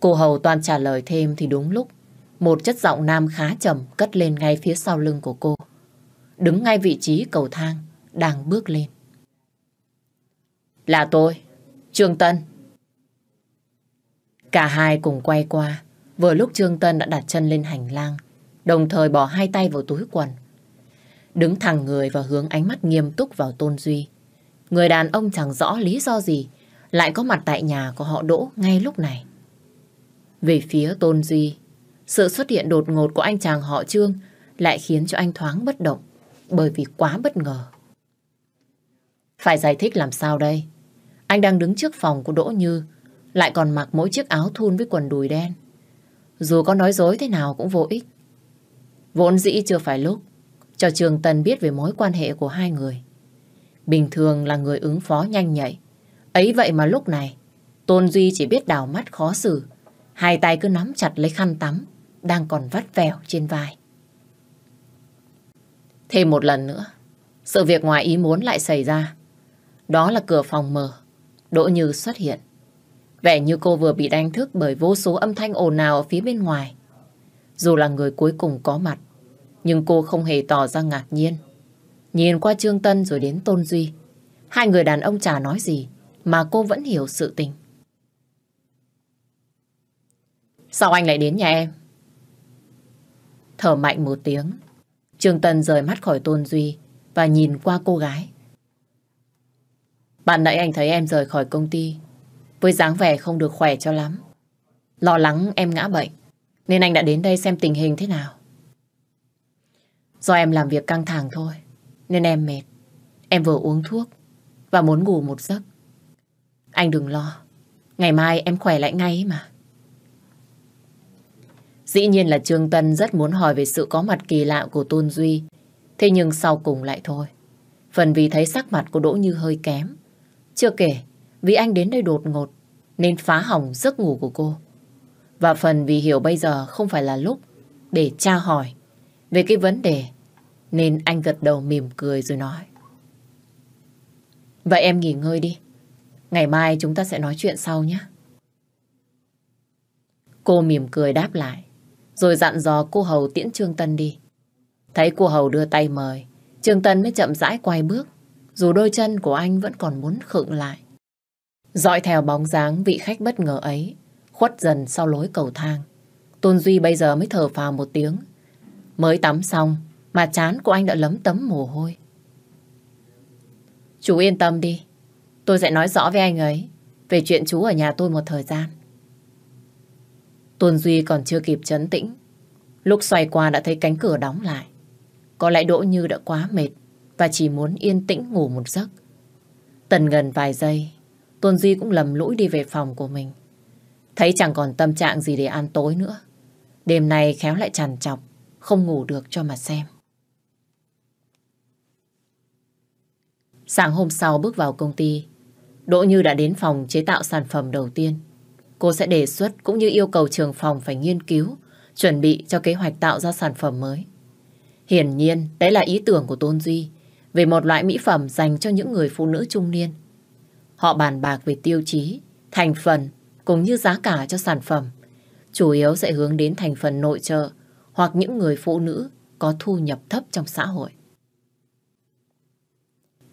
Cô Hầu toàn trả lời thêm thì đúng lúc một chất giọng nam khá trầm cất lên ngay phía sau lưng của cô. Đứng ngay vị trí cầu thang, đang bước lên. Là tôi, Trương Tân. Cả hai cùng quay qua, vừa lúc Trương Tân đã đặt chân lên hành lang, đồng thời bỏ hai tay vào túi quần. Đứng thẳng người và hướng ánh mắt nghiêm túc vào Tôn Duy. Người đàn ông chẳng rõ lý do gì, lại có mặt tại nhà của họ Đỗ ngay lúc này. Về phía Tôn Duy, sự xuất hiện đột ngột của anh chàng họ Trương lại khiến cho anh thoáng bất động bởi vì quá bất ngờ. Phải giải thích làm sao đây? Anh đang đứng trước phòng của Đỗ Như lại còn mặc mỗi chiếc áo thun với quần đùi đen. Dù có nói dối thế nào cũng vô ích. Vốn dĩ chưa phải lúc cho Trường Tần biết về mối quan hệ của hai người. Bình thường là người ứng phó nhanh nhạy. Ấy vậy mà lúc này, Tôn Duy chỉ biết đào mắt khó xử. Hai tay cứ nắm chặt lấy khăn tắm, đang còn vắt vẻo trên vai. Thêm một lần nữa, sự việc ngoài ý muốn lại xảy ra. Đó là cửa phòng mở, Đỗ Như xuất hiện. Vẻ như cô vừa bị đánh thức bởi vô số âm thanh ồn ào ở phía bên ngoài. Dù là người cuối cùng có mặt, nhưng cô không hề tỏ ra ngạc nhiên. Nhìn qua Trương Tân rồi đến Tôn Duy. Hai người đàn ông chả nói gì, mà cô vẫn hiểu sự tình. Sao anh lại đến nhà em? thở mạnh một tiếng. Trương Tân rời mắt khỏi Tôn Duy và nhìn qua cô gái. Bạn nãy anh thấy em rời khỏi công ty với dáng vẻ không được khỏe cho lắm. Lo lắng em ngã bệnh nên anh đã đến đây xem tình hình thế nào. Do em làm việc căng thẳng thôi nên em mệt. Em vừa uống thuốc và muốn ngủ một giấc. Anh đừng lo. Ngày mai em khỏe lại ngay mà. Dĩ nhiên là Trương Tân rất muốn hỏi về sự có mặt kỳ lạ của Tôn Duy. Thế nhưng sau cùng lại thôi. Phần vì thấy sắc mặt của Đỗ Như hơi kém. Chưa kể, vì anh đến đây đột ngột, nên phá hỏng giấc ngủ của cô. Và phần vì hiểu bây giờ không phải là lúc để tra hỏi về cái vấn đề, nên anh gật đầu mỉm cười rồi nói. Vậy em nghỉ ngơi đi. Ngày mai chúng ta sẽ nói chuyện sau nhé. Cô mỉm cười đáp lại rồi dặn dò cô Hầu tiễn Trương Tân đi. Thấy cô Hầu đưa tay mời, Trương Tân mới chậm rãi quay bước, dù đôi chân của anh vẫn còn muốn khựng lại. Dõi theo bóng dáng vị khách bất ngờ ấy, khuất dần sau lối cầu thang. Tôn Duy bây giờ mới thở phào một tiếng. Mới tắm xong mà chán của anh đã lấm tấm mồ hôi. Chú yên tâm đi, tôi sẽ nói rõ với anh ấy về chuyện chú ở nhà tôi một thời gian. Tôn Duy còn chưa kịp chấn tĩnh. Lúc xoay qua đã thấy cánh cửa đóng lại. Có lẽ Đỗ Như đã quá mệt và chỉ muốn yên tĩnh ngủ một giấc. Tần gần vài giây, Tôn Duy cũng lầm lũi đi về phòng của mình. Thấy chẳng còn tâm trạng gì để ăn tối nữa. Đêm nay khéo lại chằn chọc, không ngủ được cho mà xem. Sáng hôm sau bước vào công ty, Đỗ Như đã đến phòng chế tạo sản phẩm đầu tiên. Cô sẽ đề xuất cũng như yêu cầu trường phòng phải nghiên cứu, chuẩn bị cho kế hoạch tạo ra sản phẩm mới. Hiển nhiên, đấy là ý tưởng của Tôn Duy về một loại mỹ phẩm dành cho những người phụ nữ trung niên. Họ bàn bạc về tiêu chí, thành phần cũng như giá cả cho sản phẩm. Chủ yếu sẽ hướng đến thành phần nội trợ hoặc những người phụ nữ có thu nhập thấp trong xã hội.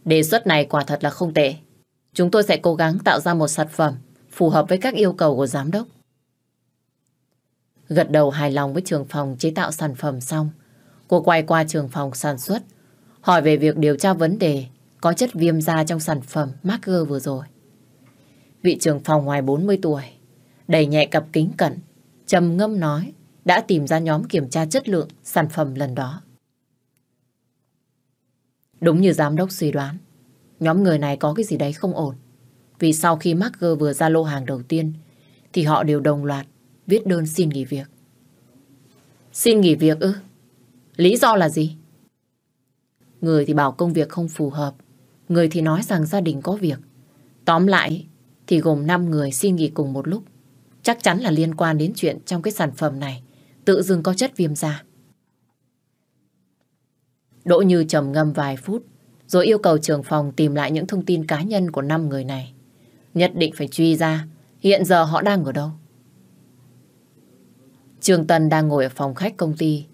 Đề xuất này quả thật là không tệ. Chúng tôi sẽ cố gắng tạo ra một sản phẩm phù hợp với các yêu cầu của giám đốc. Gật đầu hài lòng với trường phòng chế tạo sản phẩm xong, cô quay qua trường phòng sản xuất, hỏi về việc điều tra vấn đề có chất viêm da trong sản phẩm Marker vừa rồi. Vị trường phòng ngoài 40 tuổi, đầy nhẹ cặp kính cận trầm ngâm nói đã tìm ra nhóm kiểm tra chất lượng sản phẩm lần đó. Đúng như giám đốc suy đoán, nhóm người này có cái gì đấy không ổn. Vì sau khi Marker vừa ra lô hàng đầu tiên, thì họ đều đồng loạt viết đơn xin nghỉ việc. Xin nghỉ việc ư? Lý do là gì? Người thì bảo công việc không phù hợp, người thì nói rằng gia đình có việc. Tóm lại thì gồm 5 người xin nghỉ cùng một lúc. Chắc chắn là liên quan đến chuyện trong cái sản phẩm này tự dưng có chất viêm da. Đỗ Như trầm ngâm vài phút rồi yêu cầu trưởng phòng tìm lại những thông tin cá nhân của 5 người này. Nhất định phải truy ra hiện giờ họ đang ở đâu. Trường Tân đang ngồi ở phòng khách công ty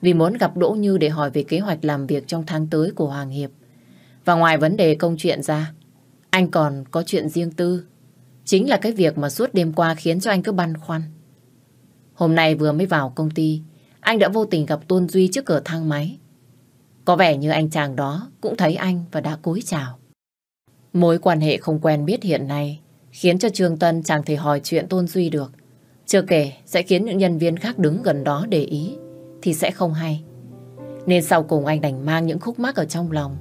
vì muốn gặp Đỗ Như để hỏi về kế hoạch làm việc trong tháng tới của Hoàng Hiệp. Và ngoài vấn đề công chuyện ra, anh còn có chuyện riêng tư. Chính là cái việc mà suốt đêm qua khiến cho anh cứ băn khoăn. Hôm nay vừa mới vào công ty, anh đã vô tình gặp Tôn Duy trước cửa thang máy. Có vẻ như anh chàng đó cũng thấy anh và đã cúi chào. Mối quan hệ không quen biết hiện nay khiến cho Trương Tân chẳng thể hỏi chuyện Tôn Duy được. Chưa kể sẽ khiến những nhân viên khác đứng gần đó để ý thì sẽ không hay. Nên sau cùng anh đành mang những khúc mắc ở trong lòng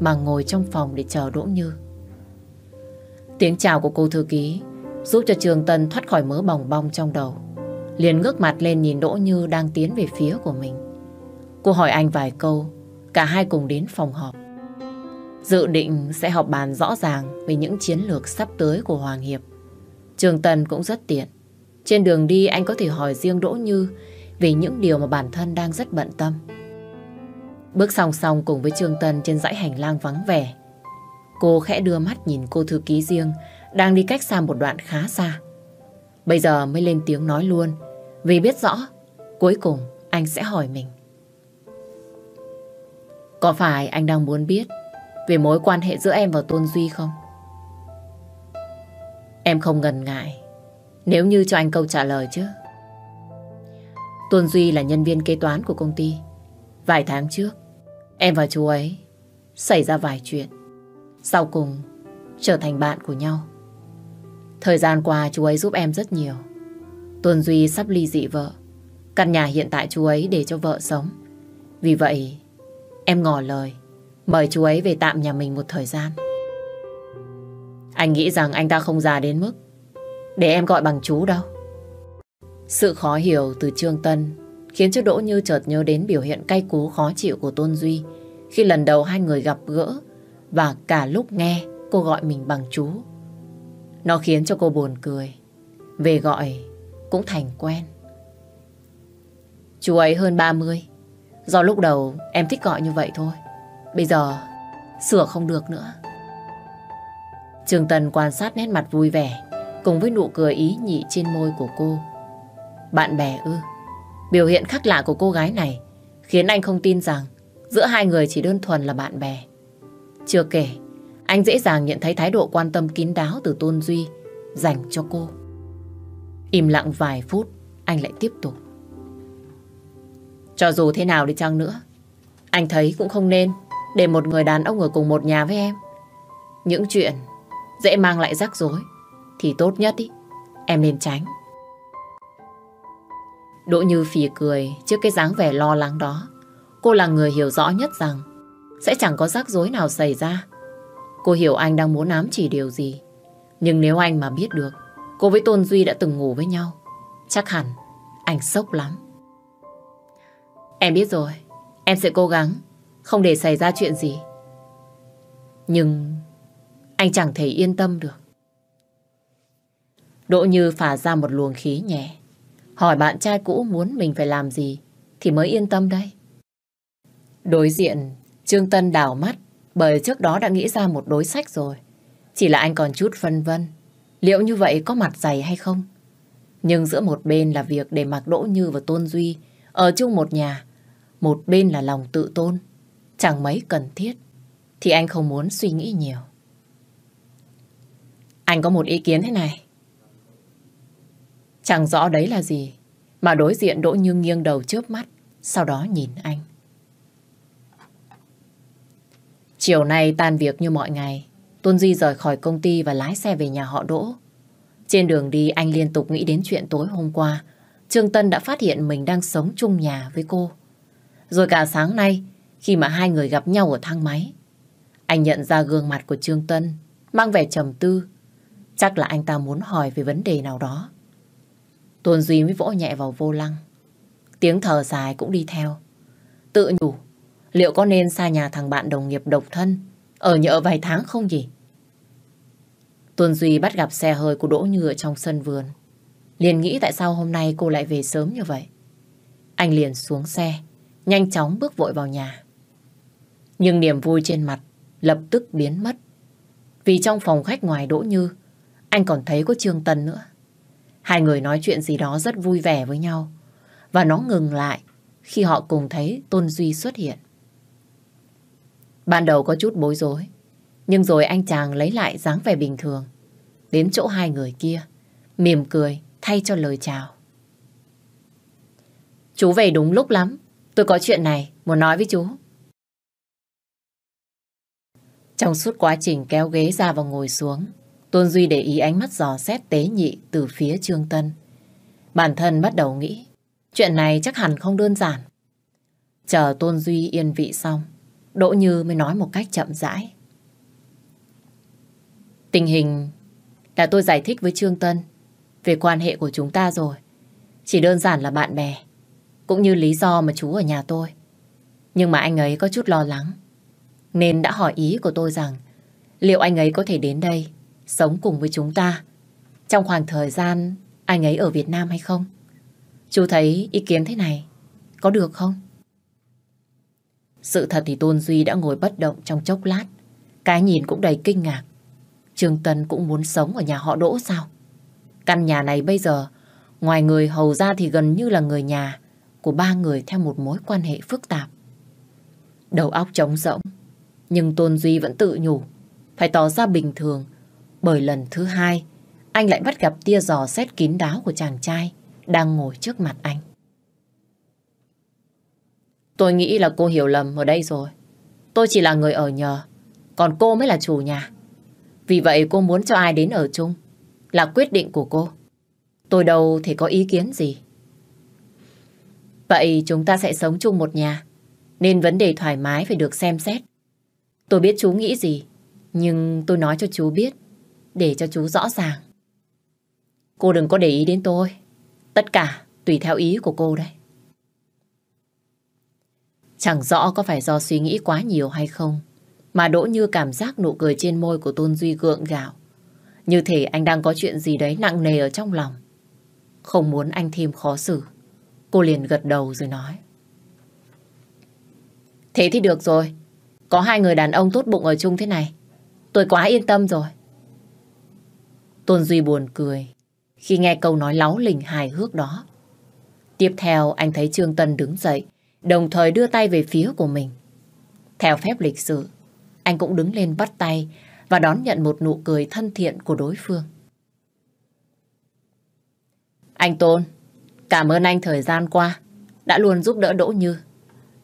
mà ngồi trong phòng để chờ Đỗ Như. Tiếng chào của cô thư ký giúp cho Trường Tân thoát khỏi mớ bòng bong trong đầu. Liền ngước mặt lên nhìn Đỗ Như đang tiến về phía của mình. Cô hỏi anh vài câu, cả hai cùng đến phòng họp dự định sẽ họp bàn rõ ràng về những chiến lược sắp tới của Hoàng Hiệp. Trường Tần cũng rất tiện. Trên đường đi anh có thể hỏi riêng Đỗ Như về những điều mà bản thân đang rất bận tâm. Bước song song cùng với Trương Tân trên dãy hành lang vắng vẻ. Cô khẽ đưa mắt nhìn cô thư ký riêng đang đi cách xa một đoạn khá xa. Bây giờ mới lên tiếng nói luôn vì biết rõ cuối cùng anh sẽ hỏi mình. Có phải anh đang muốn biết về mối quan hệ giữa em và Tôn Duy không? Em không ngần ngại nếu như cho anh câu trả lời chứ. Tôn Duy là nhân viên kế toán của công ty. Vài tháng trước, em và chú ấy xảy ra vài chuyện. Sau cùng, trở thành bạn của nhau. Thời gian qua chú ấy giúp em rất nhiều. Tôn Duy sắp ly dị vợ. Căn nhà hiện tại chú ấy để cho vợ sống. Vì vậy, em ngỏ lời Mời chú ấy về tạm nhà mình một thời gian. Anh nghĩ rằng anh ta không già đến mức để em gọi bằng chú đâu. Sự khó hiểu từ Trương Tân khiến cho Đỗ Như chợt nhớ đến biểu hiện cay cú khó chịu của Tôn Duy khi lần đầu hai người gặp gỡ và cả lúc nghe cô gọi mình bằng chú. Nó khiến cho cô buồn cười. Về gọi cũng thành quen. Chú ấy hơn 30. Do lúc đầu em thích gọi như vậy thôi. Bây giờ sửa không được nữa. Trường Tần quan sát nét mặt vui vẻ cùng với nụ cười ý nhị trên môi của cô. Bạn bè ư? Biểu hiện khác lạ của cô gái này khiến anh không tin rằng giữa hai người chỉ đơn thuần là bạn bè. Chưa kể, anh dễ dàng nhận thấy thái độ quan tâm kín đáo từ Tôn Duy dành cho cô. Im lặng vài phút, anh lại tiếp tục. Cho dù thế nào đi chăng nữa, anh thấy cũng không nên để một người đàn ông ở cùng một nhà với em. Những chuyện dễ mang lại rắc rối thì tốt nhất ý, em nên tránh. Đỗ Như phì cười trước cái dáng vẻ lo lắng đó. Cô là người hiểu rõ nhất rằng sẽ chẳng có rắc rối nào xảy ra. Cô hiểu anh đang muốn ám chỉ điều gì. Nhưng nếu anh mà biết được cô với Tôn Duy đã từng ngủ với nhau, chắc hẳn anh sốc lắm. Em biết rồi, em sẽ cố gắng không để xảy ra chuyện gì. Nhưng anh chẳng thể yên tâm được. Đỗ Như phả ra một luồng khí nhẹ. Hỏi bạn trai cũ muốn mình phải làm gì thì mới yên tâm đây. Đối diện, Trương Tân đảo mắt bởi trước đó đã nghĩ ra một đối sách rồi. Chỉ là anh còn chút phân vân. Liệu như vậy có mặt dày hay không? Nhưng giữa một bên là việc để mặc Đỗ Như và Tôn Duy ở chung một nhà. Một bên là lòng tự tôn chẳng mấy cần thiết, thì anh không muốn suy nghĩ nhiều. Anh có một ý kiến thế này. Chẳng rõ đấy là gì, mà đối diện Đỗ Như nghiêng đầu chớp mắt, sau đó nhìn anh. Chiều nay tan việc như mọi ngày, Tuân Duy rời khỏi công ty và lái xe về nhà họ Đỗ. Trên đường đi anh liên tục nghĩ đến chuyện tối hôm qua, Trương Tân đã phát hiện mình đang sống chung nhà với cô. Rồi cả sáng nay, khi mà hai người gặp nhau ở thang máy. Anh nhận ra gương mặt của Trương Tân mang vẻ trầm tư. Chắc là anh ta muốn hỏi về vấn đề nào đó. Tuần Duy mới vỗ nhẹ vào vô lăng. Tiếng thở dài cũng đi theo. Tự nhủ, liệu có nên xa nhà thằng bạn đồng nghiệp độc thân ở nhỡ vài tháng không gì? tuân Duy bắt gặp xe hơi của Đỗ Như ở trong sân vườn. Liền nghĩ tại sao hôm nay cô lại về sớm như vậy. Anh liền xuống xe, nhanh chóng bước vội vào nhà. Nhưng niềm vui trên mặt lập tức biến mất. Vì trong phòng khách ngoài Đỗ Như, anh còn thấy có Trương Tân nữa. Hai người nói chuyện gì đó rất vui vẻ với nhau. Và nó ngừng lại khi họ cùng thấy Tôn Duy xuất hiện. Ban đầu có chút bối rối, nhưng rồi anh chàng lấy lại dáng vẻ bình thường. Đến chỗ hai người kia, mỉm cười thay cho lời chào. Chú về đúng lúc lắm, tôi có chuyện này muốn nói với chú. Trong suốt quá trình kéo ghế ra và ngồi xuống, Tôn Duy để ý ánh mắt dò xét tế nhị từ phía Trương Tân. Bản thân bắt đầu nghĩ, chuyện này chắc hẳn không đơn giản. Chờ Tôn Duy yên vị xong, Đỗ Như mới nói một cách chậm rãi. Tình hình là tôi giải thích với Trương Tân về quan hệ của chúng ta rồi. Chỉ đơn giản là bạn bè, cũng như lý do mà chú ở nhà tôi. Nhưng mà anh ấy có chút lo lắng nên đã hỏi ý của tôi rằng liệu anh ấy có thể đến đây sống cùng với chúng ta trong khoảng thời gian anh ấy ở Việt Nam hay không? Chú thấy ý kiến thế này có được không? Sự thật thì Tôn Duy đã ngồi bất động trong chốc lát. Cái nhìn cũng đầy kinh ngạc. Trương Tân cũng muốn sống ở nhà họ Đỗ sao? Căn nhà này bây giờ, ngoài người hầu ra thì gần như là người nhà của ba người theo một mối quan hệ phức tạp. Đầu óc trống rỗng, nhưng Tôn Duy vẫn tự nhủ, phải tỏ ra bình thường. Bởi lần thứ hai, anh lại bắt gặp tia giò xét kín đáo của chàng trai đang ngồi trước mặt anh. Tôi nghĩ là cô hiểu lầm ở đây rồi. Tôi chỉ là người ở nhờ, còn cô mới là chủ nhà. Vì vậy cô muốn cho ai đến ở chung là quyết định của cô. Tôi đâu thể có ý kiến gì. Vậy chúng ta sẽ sống chung một nhà, nên vấn đề thoải mái phải được xem xét Tôi biết chú nghĩ gì, nhưng tôi nói cho chú biết, để cho chú rõ ràng. Cô đừng có để ý đến tôi. Tất cả tùy theo ý của cô đấy Chẳng rõ có phải do suy nghĩ quá nhiều hay không, mà Đỗ Như cảm giác nụ cười trên môi của Tôn Duy gượng gạo. Như thể anh đang có chuyện gì đấy nặng nề ở trong lòng. Không muốn anh thêm khó xử. Cô liền gật đầu rồi nói. Thế thì được rồi, có hai người đàn ông tốt bụng ở chung thế này. Tôi quá yên tâm rồi. Tôn Duy buồn cười khi nghe câu nói láo lình hài hước đó. Tiếp theo anh thấy Trương Tân đứng dậy, đồng thời đưa tay về phía của mình. Theo phép lịch sự, anh cũng đứng lên bắt tay và đón nhận một nụ cười thân thiện của đối phương. Anh Tôn, cảm ơn anh thời gian qua, đã luôn giúp đỡ Đỗ Như.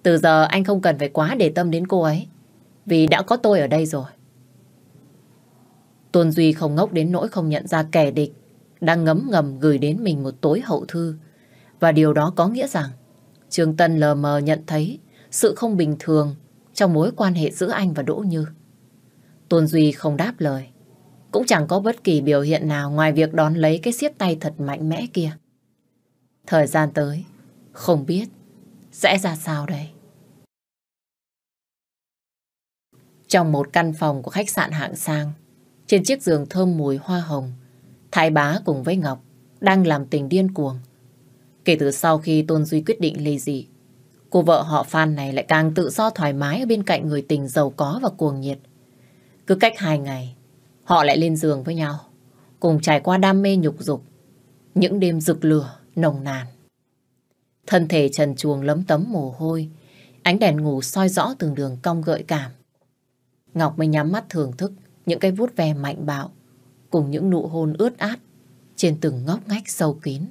Từ giờ anh không cần phải quá để tâm đến cô ấy vì đã có tôi ở đây rồi. Tuân Duy không ngốc đến nỗi không nhận ra kẻ địch đang ngấm ngầm gửi đến mình một tối hậu thư. Và điều đó có nghĩa rằng Trương Tân lờ mờ nhận thấy sự không bình thường trong mối quan hệ giữa anh và Đỗ Như. Tuân Duy không đáp lời, cũng chẳng có bất kỳ biểu hiện nào ngoài việc đón lấy cái siết tay thật mạnh mẽ kia. Thời gian tới, không biết sẽ ra sao đây. Trong một căn phòng của khách sạn hạng sang, trên chiếc giường thơm mùi hoa hồng, Thái Bá cùng với Ngọc đang làm tình điên cuồng. Kể từ sau khi Tôn Duy quyết định ly dị, cô vợ họ Phan này lại càng tự do thoải mái ở bên cạnh người tình giàu có và cuồng nhiệt. Cứ cách hai ngày, họ lại lên giường với nhau, cùng trải qua đam mê nhục dục, những đêm rực lửa, nồng nàn. Thân thể trần chuồng lấm tấm mồ hôi, ánh đèn ngủ soi rõ từng đường cong gợi cảm. Ngọc mới nhắm mắt thưởng thức những cái vuốt ve mạnh bạo cùng những nụ hôn ướt át trên từng ngóc ngách sâu kín.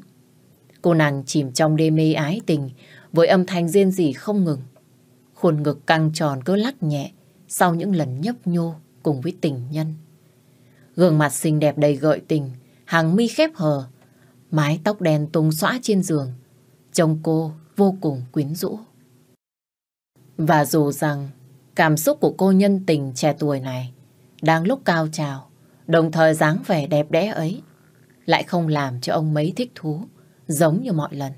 Cô nàng chìm trong đê mê ái tình với âm thanh rên rỉ không ngừng. Khuôn ngực căng tròn cứ lắc nhẹ sau những lần nhấp nhô cùng với tình nhân. Gương mặt xinh đẹp đầy gợi tình, hàng mi khép hờ, mái tóc đen tung xõa trên giường. Trông cô vô cùng quyến rũ. Và dù rằng Cảm xúc của cô nhân tình trẻ tuổi này đang lúc cao trào, đồng thời dáng vẻ đẹp đẽ ấy lại không làm cho ông mấy thích thú giống như mọi lần.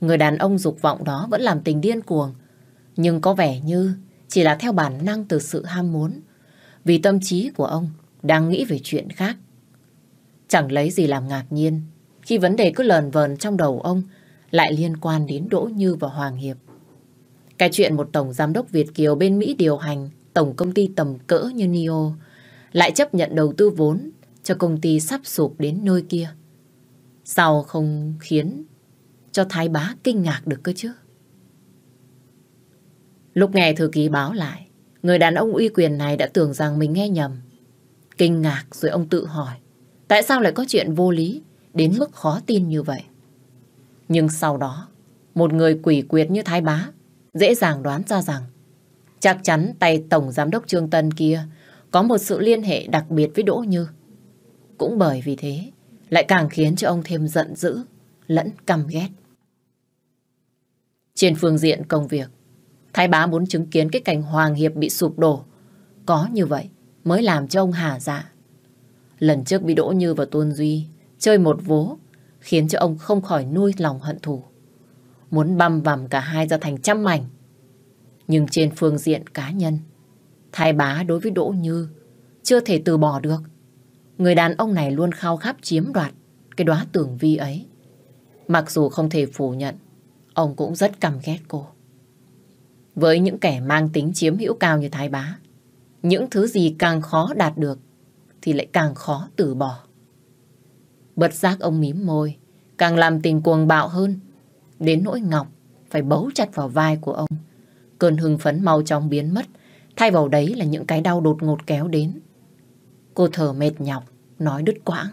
Người đàn ông dục vọng đó vẫn làm tình điên cuồng, nhưng có vẻ như chỉ là theo bản năng từ sự ham muốn, vì tâm trí của ông đang nghĩ về chuyện khác. Chẳng lấy gì làm ngạc nhiên khi vấn đề cứ lờn vờn trong đầu ông lại liên quan đến Đỗ Như và Hoàng Hiệp. Cái chuyện một tổng giám đốc Việt Kiều bên Mỹ điều hành tổng công ty tầm cỡ như NIO lại chấp nhận đầu tư vốn cho công ty sắp sụp đến nơi kia. Sao không khiến cho Thái Bá kinh ngạc được cơ chứ? Lúc nghe thư ký báo lại, người đàn ông uy quyền này đã tưởng rằng mình nghe nhầm. Kinh ngạc rồi ông tự hỏi, tại sao lại có chuyện vô lý đến mức khó tin như vậy? Nhưng sau đó, một người quỷ quyệt như Thái Bá dễ dàng đoán ra rằng chắc chắn tay Tổng Giám đốc Trương Tân kia có một sự liên hệ đặc biệt với Đỗ Như. Cũng bởi vì thế, lại càng khiến cho ông thêm giận dữ, lẫn căm ghét. Trên phương diện công việc, Thái bá muốn chứng kiến cái cảnh Hoàng Hiệp bị sụp đổ. Có như vậy mới làm cho ông hà dạ. Lần trước bị Đỗ Như và Tôn Duy chơi một vố khiến cho ông không khỏi nuôi lòng hận thù muốn băm vằm cả hai ra thành trăm mảnh. Nhưng trên phương diện cá nhân, Thái bá đối với Đỗ Như chưa thể từ bỏ được. Người đàn ông này luôn khao khát chiếm đoạt cái đóa tưởng vi ấy. Mặc dù không thể phủ nhận, ông cũng rất căm ghét cô. Với những kẻ mang tính chiếm hữu cao như Thái bá, những thứ gì càng khó đạt được thì lại càng khó từ bỏ. Bật giác ông mím môi, càng làm tình cuồng bạo hơn đến nỗi Ngọc phải bấu chặt vào vai của ông. Cơn hưng phấn mau chóng biến mất, thay vào đấy là những cái đau đột ngột kéo đến. Cô thở mệt nhọc, nói đứt quãng.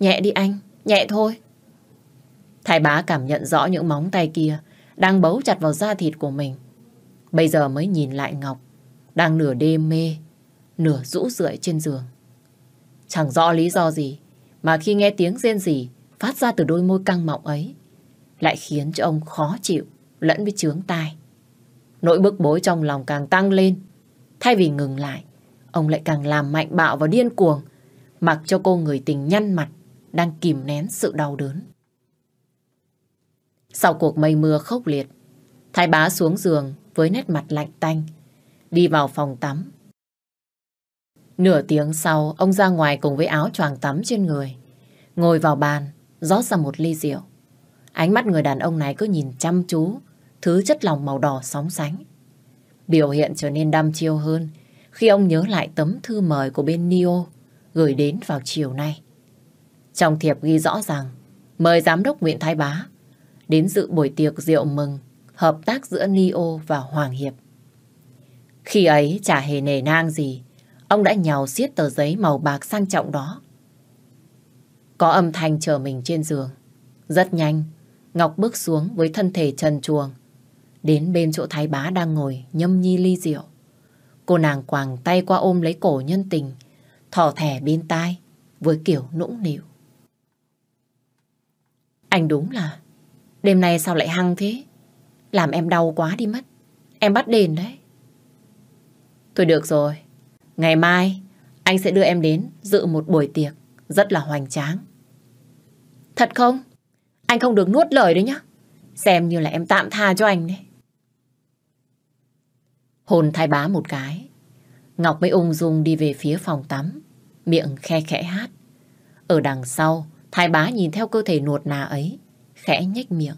Nhẹ đi anh, nhẹ thôi. Thái bá cảm nhận rõ những móng tay kia đang bấu chặt vào da thịt của mình. Bây giờ mới nhìn lại Ngọc, đang nửa đêm mê, nửa rũ rượi trên giường. Chẳng rõ lý do gì, mà khi nghe tiếng rên rỉ phát ra từ đôi môi căng mọng ấy, lại khiến cho ông khó chịu, lẫn với chướng tai. Nỗi bức bối trong lòng càng tăng lên. Thay vì ngừng lại, ông lại càng làm mạnh bạo và điên cuồng, mặc cho cô người tình nhăn mặt, đang kìm nén sự đau đớn. Sau cuộc mây mưa khốc liệt, thái bá xuống giường với nét mặt lạnh tanh, đi vào phòng tắm. Nửa tiếng sau, ông ra ngoài cùng với áo choàng tắm trên người, ngồi vào bàn, rót ra một ly rượu. Ánh mắt người đàn ông này cứ nhìn chăm chú, thứ chất lòng màu đỏ sóng sánh. Biểu hiện trở nên đăm chiêu hơn khi ông nhớ lại tấm thư mời của bên Nio gửi đến vào chiều nay. Trong thiệp ghi rõ ràng, mời Giám đốc Nguyễn Thái Bá đến dự buổi tiệc rượu mừng hợp tác giữa Nio và Hoàng Hiệp. Khi ấy chả hề nề nang gì, ông đã nhào xiết tờ giấy màu bạc sang trọng đó. Có âm thanh chờ mình trên giường. Rất nhanh, Ngọc bước xuống với thân thể trần chuồng. Đến bên chỗ thái bá đang ngồi nhâm nhi ly rượu. Cô nàng quàng tay qua ôm lấy cổ nhân tình, thỏ thẻ bên tai với kiểu nũng nịu. Anh đúng là đêm nay sao lại hăng thế? Làm em đau quá đi mất. Em bắt đền đấy. Thôi được rồi. Ngày mai anh sẽ đưa em đến dự một buổi tiệc rất là hoành tráng. Thật không? Anh không được nuốt lời đấy nhá. Xem như là em tạm tha cho anh đấy. Hồn thái bá một cái. Ngọc mới ung dung đi về phía phòng tắm. Miệng khe khẽ hát. Ở đằng sau, thái bá nhìn theo cơ thể nuột nà ấy. Khẽ nhếch miệng.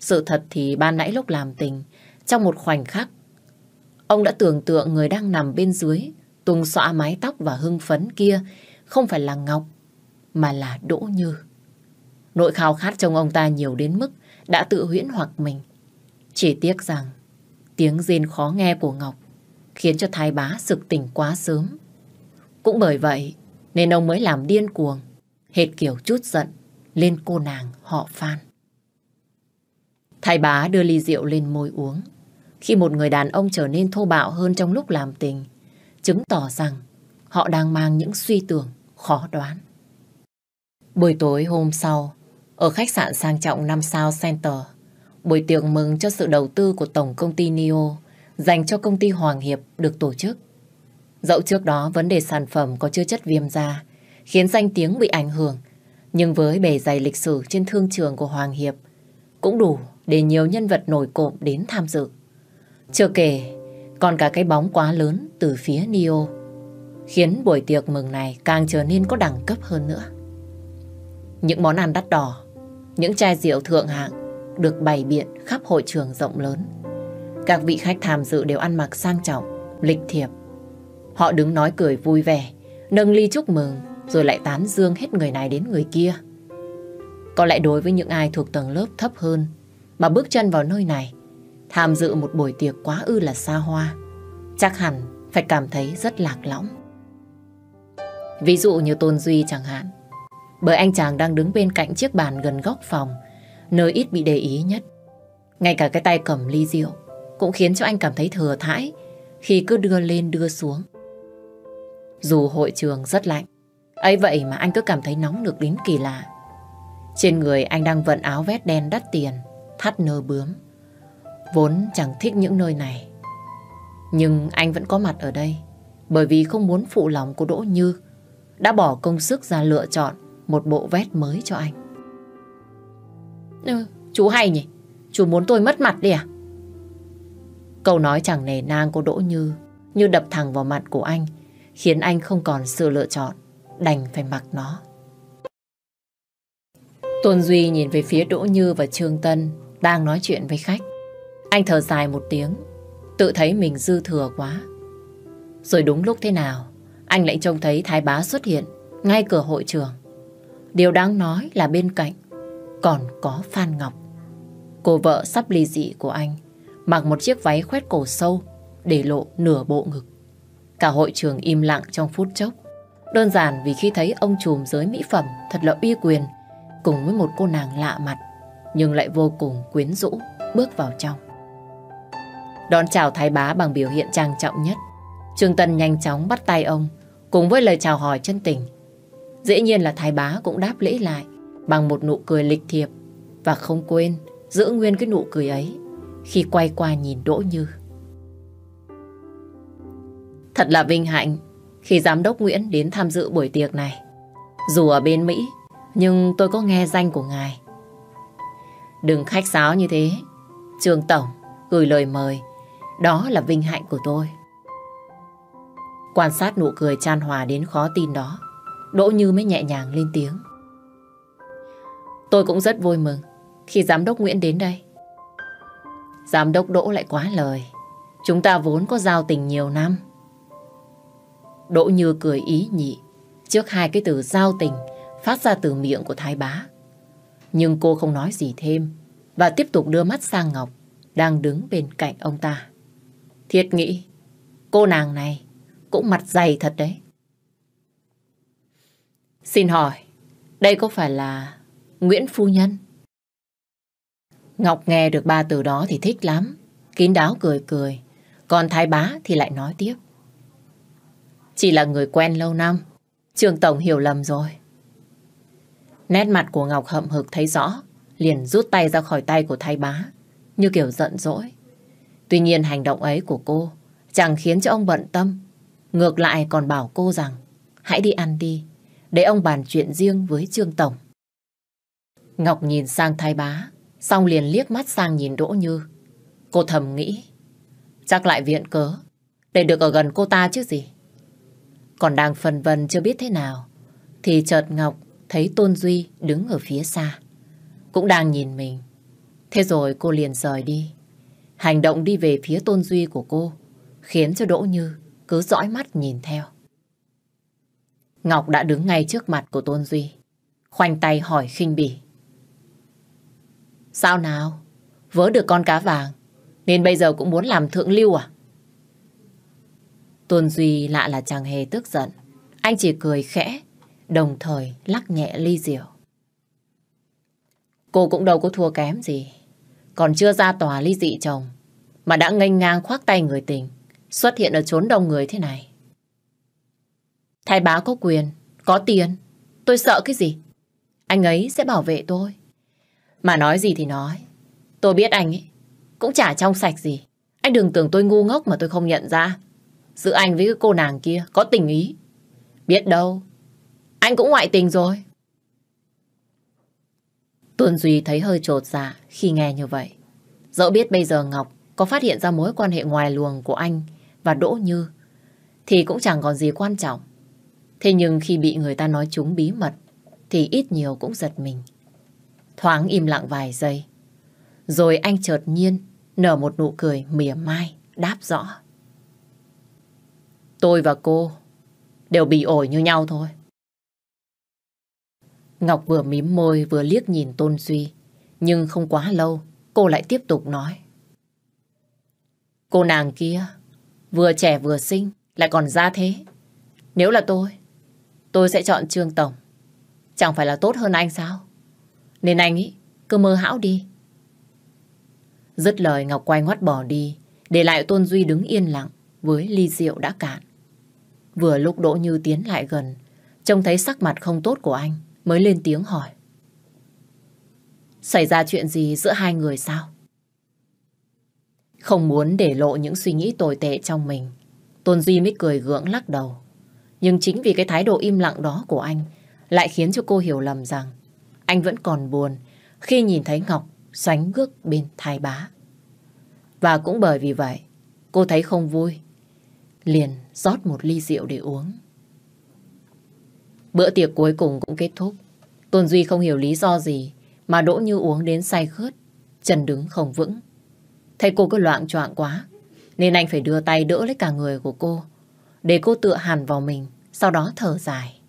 Sự thật thì ban nãy lúc làm tình, trong một khoảnh khắc, ông đã tưởng tượng người đang nằm bên dưới, tung xõa mái tóc và hưng phấn kia không phải là Ngọc, mà là Đỗ Như. Nỗi khao khát trong ông ta nhiều đến mức đã tự huyễn hoặc mình. Chỉ tiếc rằng tiếng rên khó nghe của Ngọc khiến cho thái bá sực tỉnh quá sớm. Cũng bởi vậy nên ông mới làm điên cuồng, hệt kiểu chút giận lên cô nàng họ Phan. Thái bá đưa ly rượu lên môi uống. Khi một người đàn ông trở nên thô bạo hơn trong lúc làm tình, chứng tỏ rằng họ đang mang những suy tưởng khó đoán. Buổi tối hôm sau, ở khách sạn sang trọng 5 sao Center. Buổi tiệc mừng cho sự đầu tư của Tổng công ty NIO dành cho công ty Hoàng Hiệp được tổ chức. Dẫu trước đó vấn đề sản phẩm có chứa chất viêm da khiến danh tiếng bị ảnh hưởng, nhưng với bề dày lịch sử trên thương trường của Hoàng Hiệp cũng đủ để nhiều nhân vật nổi cộm đến tham dự. Chưa kể, còn cả cái bóng quá lớn từ phía NIO khiến buổi tiệc mừng này càng trở nên có đẳng cấp hơn nữa. Những món ăn đắt đỏ những chai rượu thượng hạng được bày biện khắp hội trường rộng lớn. Các vị khách tham dự đều ăn mặc sang trọng, lịch thiệp. Họ đứng nói cười vui vẻ, nâng ly chúc mừng, rồi lại tán dương hết người này đến người kia. Có lẽ đối với những ai thuộc tầng lớp thấp hơn, mà bước chân vào nơi này, tham dự một buổi tiệc quá ư là xa hoa, chắc hẳn phải cảm thấy rất lạc lõng. Ví dụ như Tôn Duy chẳng hạn, bởi anh chàng đang đứng bên cạnh chiếc bàn gần góc phòng, nơi ít bị để ý nhất. Ngay cả cái tay cầm ly rượu cũng khiến cho anh cảm thấy thừa thãi khi cứ đưa lên đưa xuống. Dù hội trường rất lạnh, ấy vậy mà anh cứ cảm thấy nóng được đến kỳ lạ. Trên người anh đang vận áo vét đen đắt tiền, thắt nơ bướm. Vốn chẳng thích những nơi này. Nhưng anh vẫn có mặt ở đây bởi vì không muốn phụ lòng của Đỗ Như đã bỏ công sức ra lựa chọn một bộ vest mới cho anh. Ừ, chú hay nhỉ? Chú muốn tôi mất mặt đi à? Câu nói chẳng nề nang của Đỗ Như như đập thẳng vào mặt của anh khiến anh không còn sự lựa chọn đành phải mặc nó. Tôn Duy nhìn về phía Đỗ Như và Trương Tân đang nói chuyện với khách. Anh thở dài một tiếng tự thấy mình dư thừa quá. Rồi đúng lúc thế nào anh lại trông thấy Thái Bá xuất hiện ngay cửa hội trường. Điều đáng nói là bên cạnh còn có Phan Ngọc. Cô vợ sắp ly dị của anh mặc một chiếc váy khoét cổ sâu để lộ nửa bộ ngực. Cả hội trường im lặng trong phút chốc. Đơn giản vì khi thấy ông trùm giới mỹ phẩm thật là uy quyền cùng với một cô nàng lạ mặt nhưng lại vô cùng quyến rũ bước vào trong. Đón chào thái bá bằng biểu hiện trang trọng nhất. Trương Tân nhanh chóng bắt tay ông cùng với lời chào hỏi chân tình Dĩ nhiên là thái bá cũng đáp lễ lại bằng một nụ cười lịch thiệp và không quên giữ nguyên cái nụ cười ấy khi quay qua nhìn Đỗ Như. Thật là vinh hạnh khi Giám đốc Nguyễn đến tham dự buổi tiệc này. Dù ở bên Mỹ, nhưng tôi có nghe danh của ngài. Đừng khách sáo như thế. Trường Tổng gửi lời mời. Đó là vinh hạnh của tôi. Quan sát nụ cười chan hòa đến khó tin đó. Đỗ Như mới nhẹ nhàng lên tiếng. Tôi cũng rất vui mừng khi giám đốc Nguyễn đến đây. Giám đốc Đỗ lại quá lời. Chúng ta vốn có giao tình nhiều năm. Đỗ Như cười ý nhị trước hai cái từ giao tình phát ra từ miệng của Thái Bá. Nhưng cô không nói gì thêm và tiếp tục đưa mắt sang Ngọc đang đứng bên cạnh ông ta. Thiệt nghĩ, cô nàng này cũng mặt dày thật đấy. Xin hỏi, đây có phải là Nguyễn Phu Nhân? Ngọc nghe được ba từ đó thì thích lắm, kín đáo cười cười. Còn Thái Bá thì lại nói tiếp. Chỉ là người quen lâu năm, Trường Tổng hiểu lầm rồi. Nét mặt của Ngọc hậm hực thấy rõ, liền rút tay ra khỏi tay của Thái Bá, như kiểu giận dỗi. Tuy nhiên hành động ấy của cô chẳng khiến cho ông bận tâm, ngược lại còn bảo cô rằng hãy đi ăn đi, để ông bàn chuyện riêng với Trương Tổng. Ngọc nhìn sang thái bá, xong liền liếc mắt sang nhìn Đỗ Như. Cô thầm nghĩ, chắc lại viện cớ, để được ở gần cô ta chứ gì. Còn đang phân vân chưa biết thế nào, thì chợt Ngọc thấy Tôn Duy đứng ở phía xa. Cũng đang nhìn mình. Thế rồi cô liền rời đi. Hành động đi về phía Tôn Duy của cô khiến cho Đỗ Như cứ dõi mắt nhìn theo. Ngọc đã đứng ngay trước mặt của Tôn Duy. Khoanh tay hỏi khinh bỉ. Sao nào? Vớ được con cá vàng, nên bây giờ cũng muốn làm thượng lưu à? Tôn Duy lạ là chẳng hề tức giận. Anh chỉ cười khẽ, đồng thời lắc nhẹ ly rượu. Cô cũng đâu có thua kém gì. Còn chưa ra tòa ly dị chồng, mà đã nghênh ngang khoác tay người tình, xuất hiện ở chốn đông người thế này. Thái bá có quyền, có tiền. Tôi sợ cái gì? Anh ấy sẽ bảo vệ tôi. Mà nói gì thì nói. Tôi biết anh ấy cũng chả trong sạch gì. Anh đừng tưởng tôi ngu ngốc mà tôi không nhận ra. Giữa anh với cái cô nàng kia có tình ý. Biết đâu, anh cũng ngoại tình rồi. Tuân Duy thấy hơi trột dạ khi nghe như vậy. Dẫu biết bây giờ Ngọc có phát hiện ra mối quan hệ ngoài luồng của anh và Đỗ Như thì cũng chẳng còn gì quan trọng. Thế nhưng khi bị người ta nói chúng bí mật thì ít nhiều cũng giật mình. Thoáng im lặng vài giây. Rồi anh chợt nhiên nở một nụ cười mỉa mai đáp rõ. Tôi và cô đều bị ổi như nhau thôi. Ngọc vừa mím môi vừa liếc nhìn Tôn Duy. Nhưng không quá lâu cô lại tiếp tục nói. Cô nàng kia vừa trẻ vừa xinh lại còn ra thế. Nếu là tôi Tôi sẽ chọn Trương Tổng. Chẳng phải là tốt hơn anh sao? Nên anh ý, cứ mơ hão đi. Dứt lời Ngọc quay ngoắt bỏ đi, để lại Tôn Duy đứng yên lặng với ly rượu đã cạn. Vừa lúc Đỗ Như tiến lại gần, trông thấy sắc mặt không tốt của anh, mới lên tiếng hỏi. Xảy ra chuyện gì giữa hai người sao? Không muốn để lộ những suy nghĩ tồi tệ trong mình, Tôn Duy mới cười gượng lắc đầu. Nhưng chính vì cái thái độ im lặng đó của anh lại khiến cho cô hiểu lầm rằng anh vẫn còn buồn khi nhìn thấy Ngọc sánh gước bên thái bá. Và cũng bởi vì vậy, cô thấy không vui. Liền rót một ly rượu để uống. Bữa tiệc cuối cùng cũng kết thúc. Tôn Duy không hiểu lý do gì mà Đỗ Như uống đến say khớt, chân đứng không vững. Thấy cô cứ loạn choạng quá, nên anh phải đưa tay đỡ lấy cả người của cô để cô tựa hẳn vào mình, sau đó thở dài.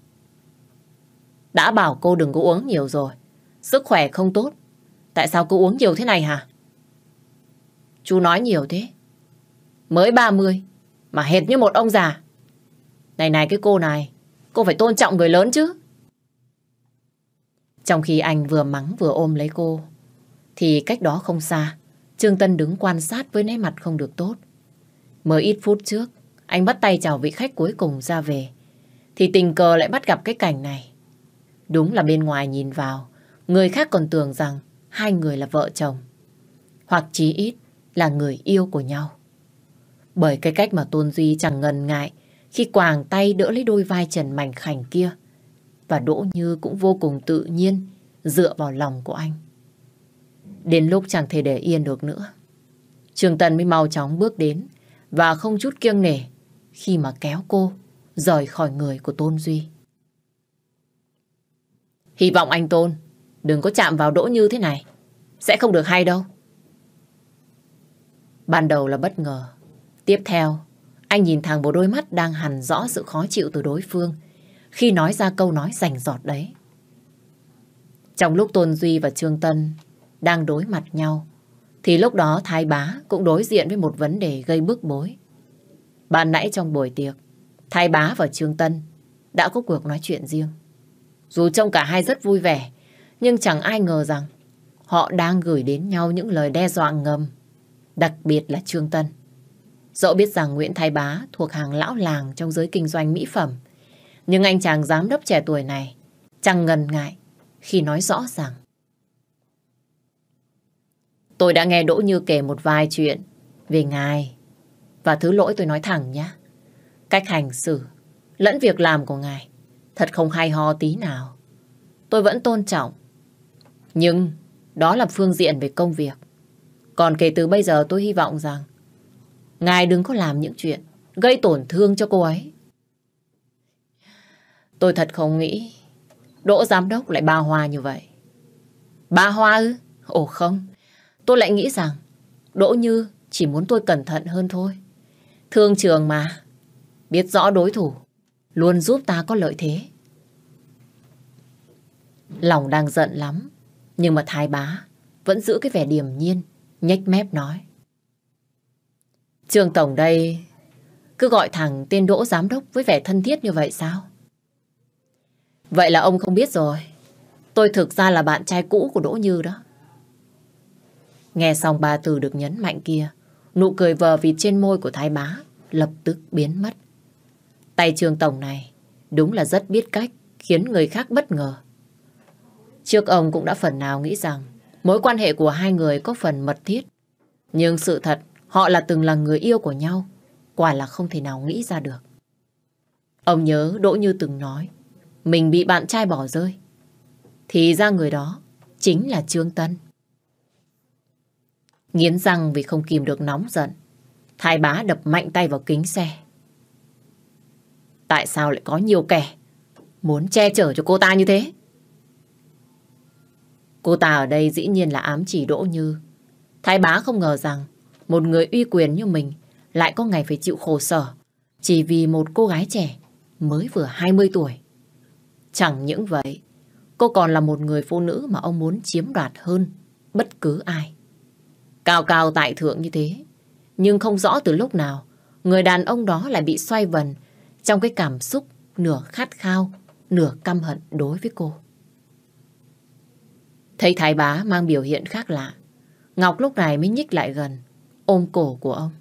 Đã bảo cô đừng có uống nhiều rồi, sức khỏe không tốt. Tại sao cô uống nhiều thế này hả? Chú nói nhiều thế. Mới 30 mà hệt như một ông già. Này này cái cô này, cô phải tôn trọng người lớn chứ. Trong khi anh vừa mắng vừa ôm lấy cô, thì cách đó không xa, Trương Tân đứng quan sát với nét mặt không được tốt. Mới ít phút trước, anh bắt tay chào vị khách cuối cùng ra về. Thì tình cờ lại bắt gặp cái cảnh này. Đúng là bên ngoài nhìn vào, người khác còn tưởng rằng hai người là vợ chồng. Hoặc chí ít là người yêu của nhau. Bởi cái cách mà Tôn Duy chẳng ngần ngại khi quàng tay đỡ lấy đôi vai trần mảnh khảnh kia. Và Đỗ Như cũng vô cùng tự nhiên dựa vào lòng của anh. Đến lúc chẳng thể để yên được nữa. Trường Tần mới mau chóng bước đến và không chút kiêng nể khi mà kéo cô rời khỏi người của Tôn Duy. Hy vọng anh Tôn đừng có chạm vào đỗ như thế này. Sẽ không được hay đâu. Ban đầu là bất ngờ. Tiếp theo, anh nhìn thẳng bộ đôi mắt đang hằn rõ sự khó chịu từ đối phương khi nói ra câu nói rành giọt đấy. Trong lúc Tôn Duy và Trương Tân đang đối mặt nhau, thì lúc đó Thái Bá cũng đối diện với một vấn đề gây bức bối. Bạn nãy trong buổi tiệc, Thái Bá và Trương Tân đã có cuộc nói chuyện riêng. Dù trông cả hai rất vui vẻ, nhưng chẳng ai ngờ rằng họ đang gửi đến nhau những lời đe dọa ngầm, đặc biệt là Trương Tân. Dẫu biết rằng Nguyễn Thái Bá thuộc hàng lão làng trong giới kinh doanh mỹ phẩm, nhưng anh chàng giám đốc trẻ tuổi này chẳng ngần ngại khi nói rõ rằng Tôi đã nghe Đỗ Như kể một vài chuyện về ngài và thứ lỗi tôi nói thẳng nhé. Cách hành xử, lẫn việc làm của ngài, thật không hay ho tí nào. Tôi vẫn tôn trọng. Nhưng đó là phương diện về công việc. Còn kể từ bây giờ tôi hy vọng rằng ngài đừng có làm những chuyện gây tổn thương cho cô ấy. Tôi thật không nghĩ Đỗ giám đốc lại ba hoa như vậy. Ba hoa ư? Ồ không, tôi lại nghĩ rằng Đỗ Như chỉ muốn tôi cẩn thận hơn thôi. Thương trường mà, biết rõ đối thủ, luôn giúp ta có lợi thế. Lòng đang giận lắm, nhưng mà thái bá vẫn giữ cái vẻ điềm nhiên, nhách mép nói. Trường Tổng đây cứ gọi thẳng tên Đỗ Giám Đốc với vẻ thân thiết như vậy sao? Vậy là ông không biết rồi. Tôi thực ra là bạn trai cũ của Đỗ Như đó. Nghe xong ba từ được nhấn mạnh kia, Nụ cười vờ vịt trên môi của thái bá lập tức biến mất. Tay trường tổng này đúng là rất biết cách khiến người khác bất ngờ. Trước ông cũng đã phần nào nghĩ rằng mối quan hệ của hai người có phần mật thiết. Nhưng sự thật họ là từng là người yêu của nhau quả là không thể nào nghĩ ra được. Ông nhớ Đỗ Như từng nói mình bị bạn trai bỏ rơi. Thì ra người đó chính là Trương Tân. Nghiến răng vì không kìm được nóng giận. Thái bá đập mạnh tay vào kính xe. Tại sao lại có nhiều kẻ muốn che chở cho cô ta như thế? Cô ta ở đây dĩ nhiên là ám chỉ Đỗ Như. Thái bá không ngờ rằng một người uy quyền như mình lại có ngày phải chịu khổ sở chỉ vì một cô gái trẻ mới vừa 20 tuổi. Chẳng những vậy, cô còn là một người phụ nữ mà ông muốn chiếm đoạt hơn bất cứ ai. Cao cao tại thượng như thế. Nhưng không rõ từ lúc nào, người đàn ông đó lại bị xoay vần trong cái cảm xúc nửa khát khao, nửa căm hận đối với cô. Thấy thái bá mang biểu hiện khác lạ, Ngọc lúc này mới nhích lại gần, ôm cổ của ông.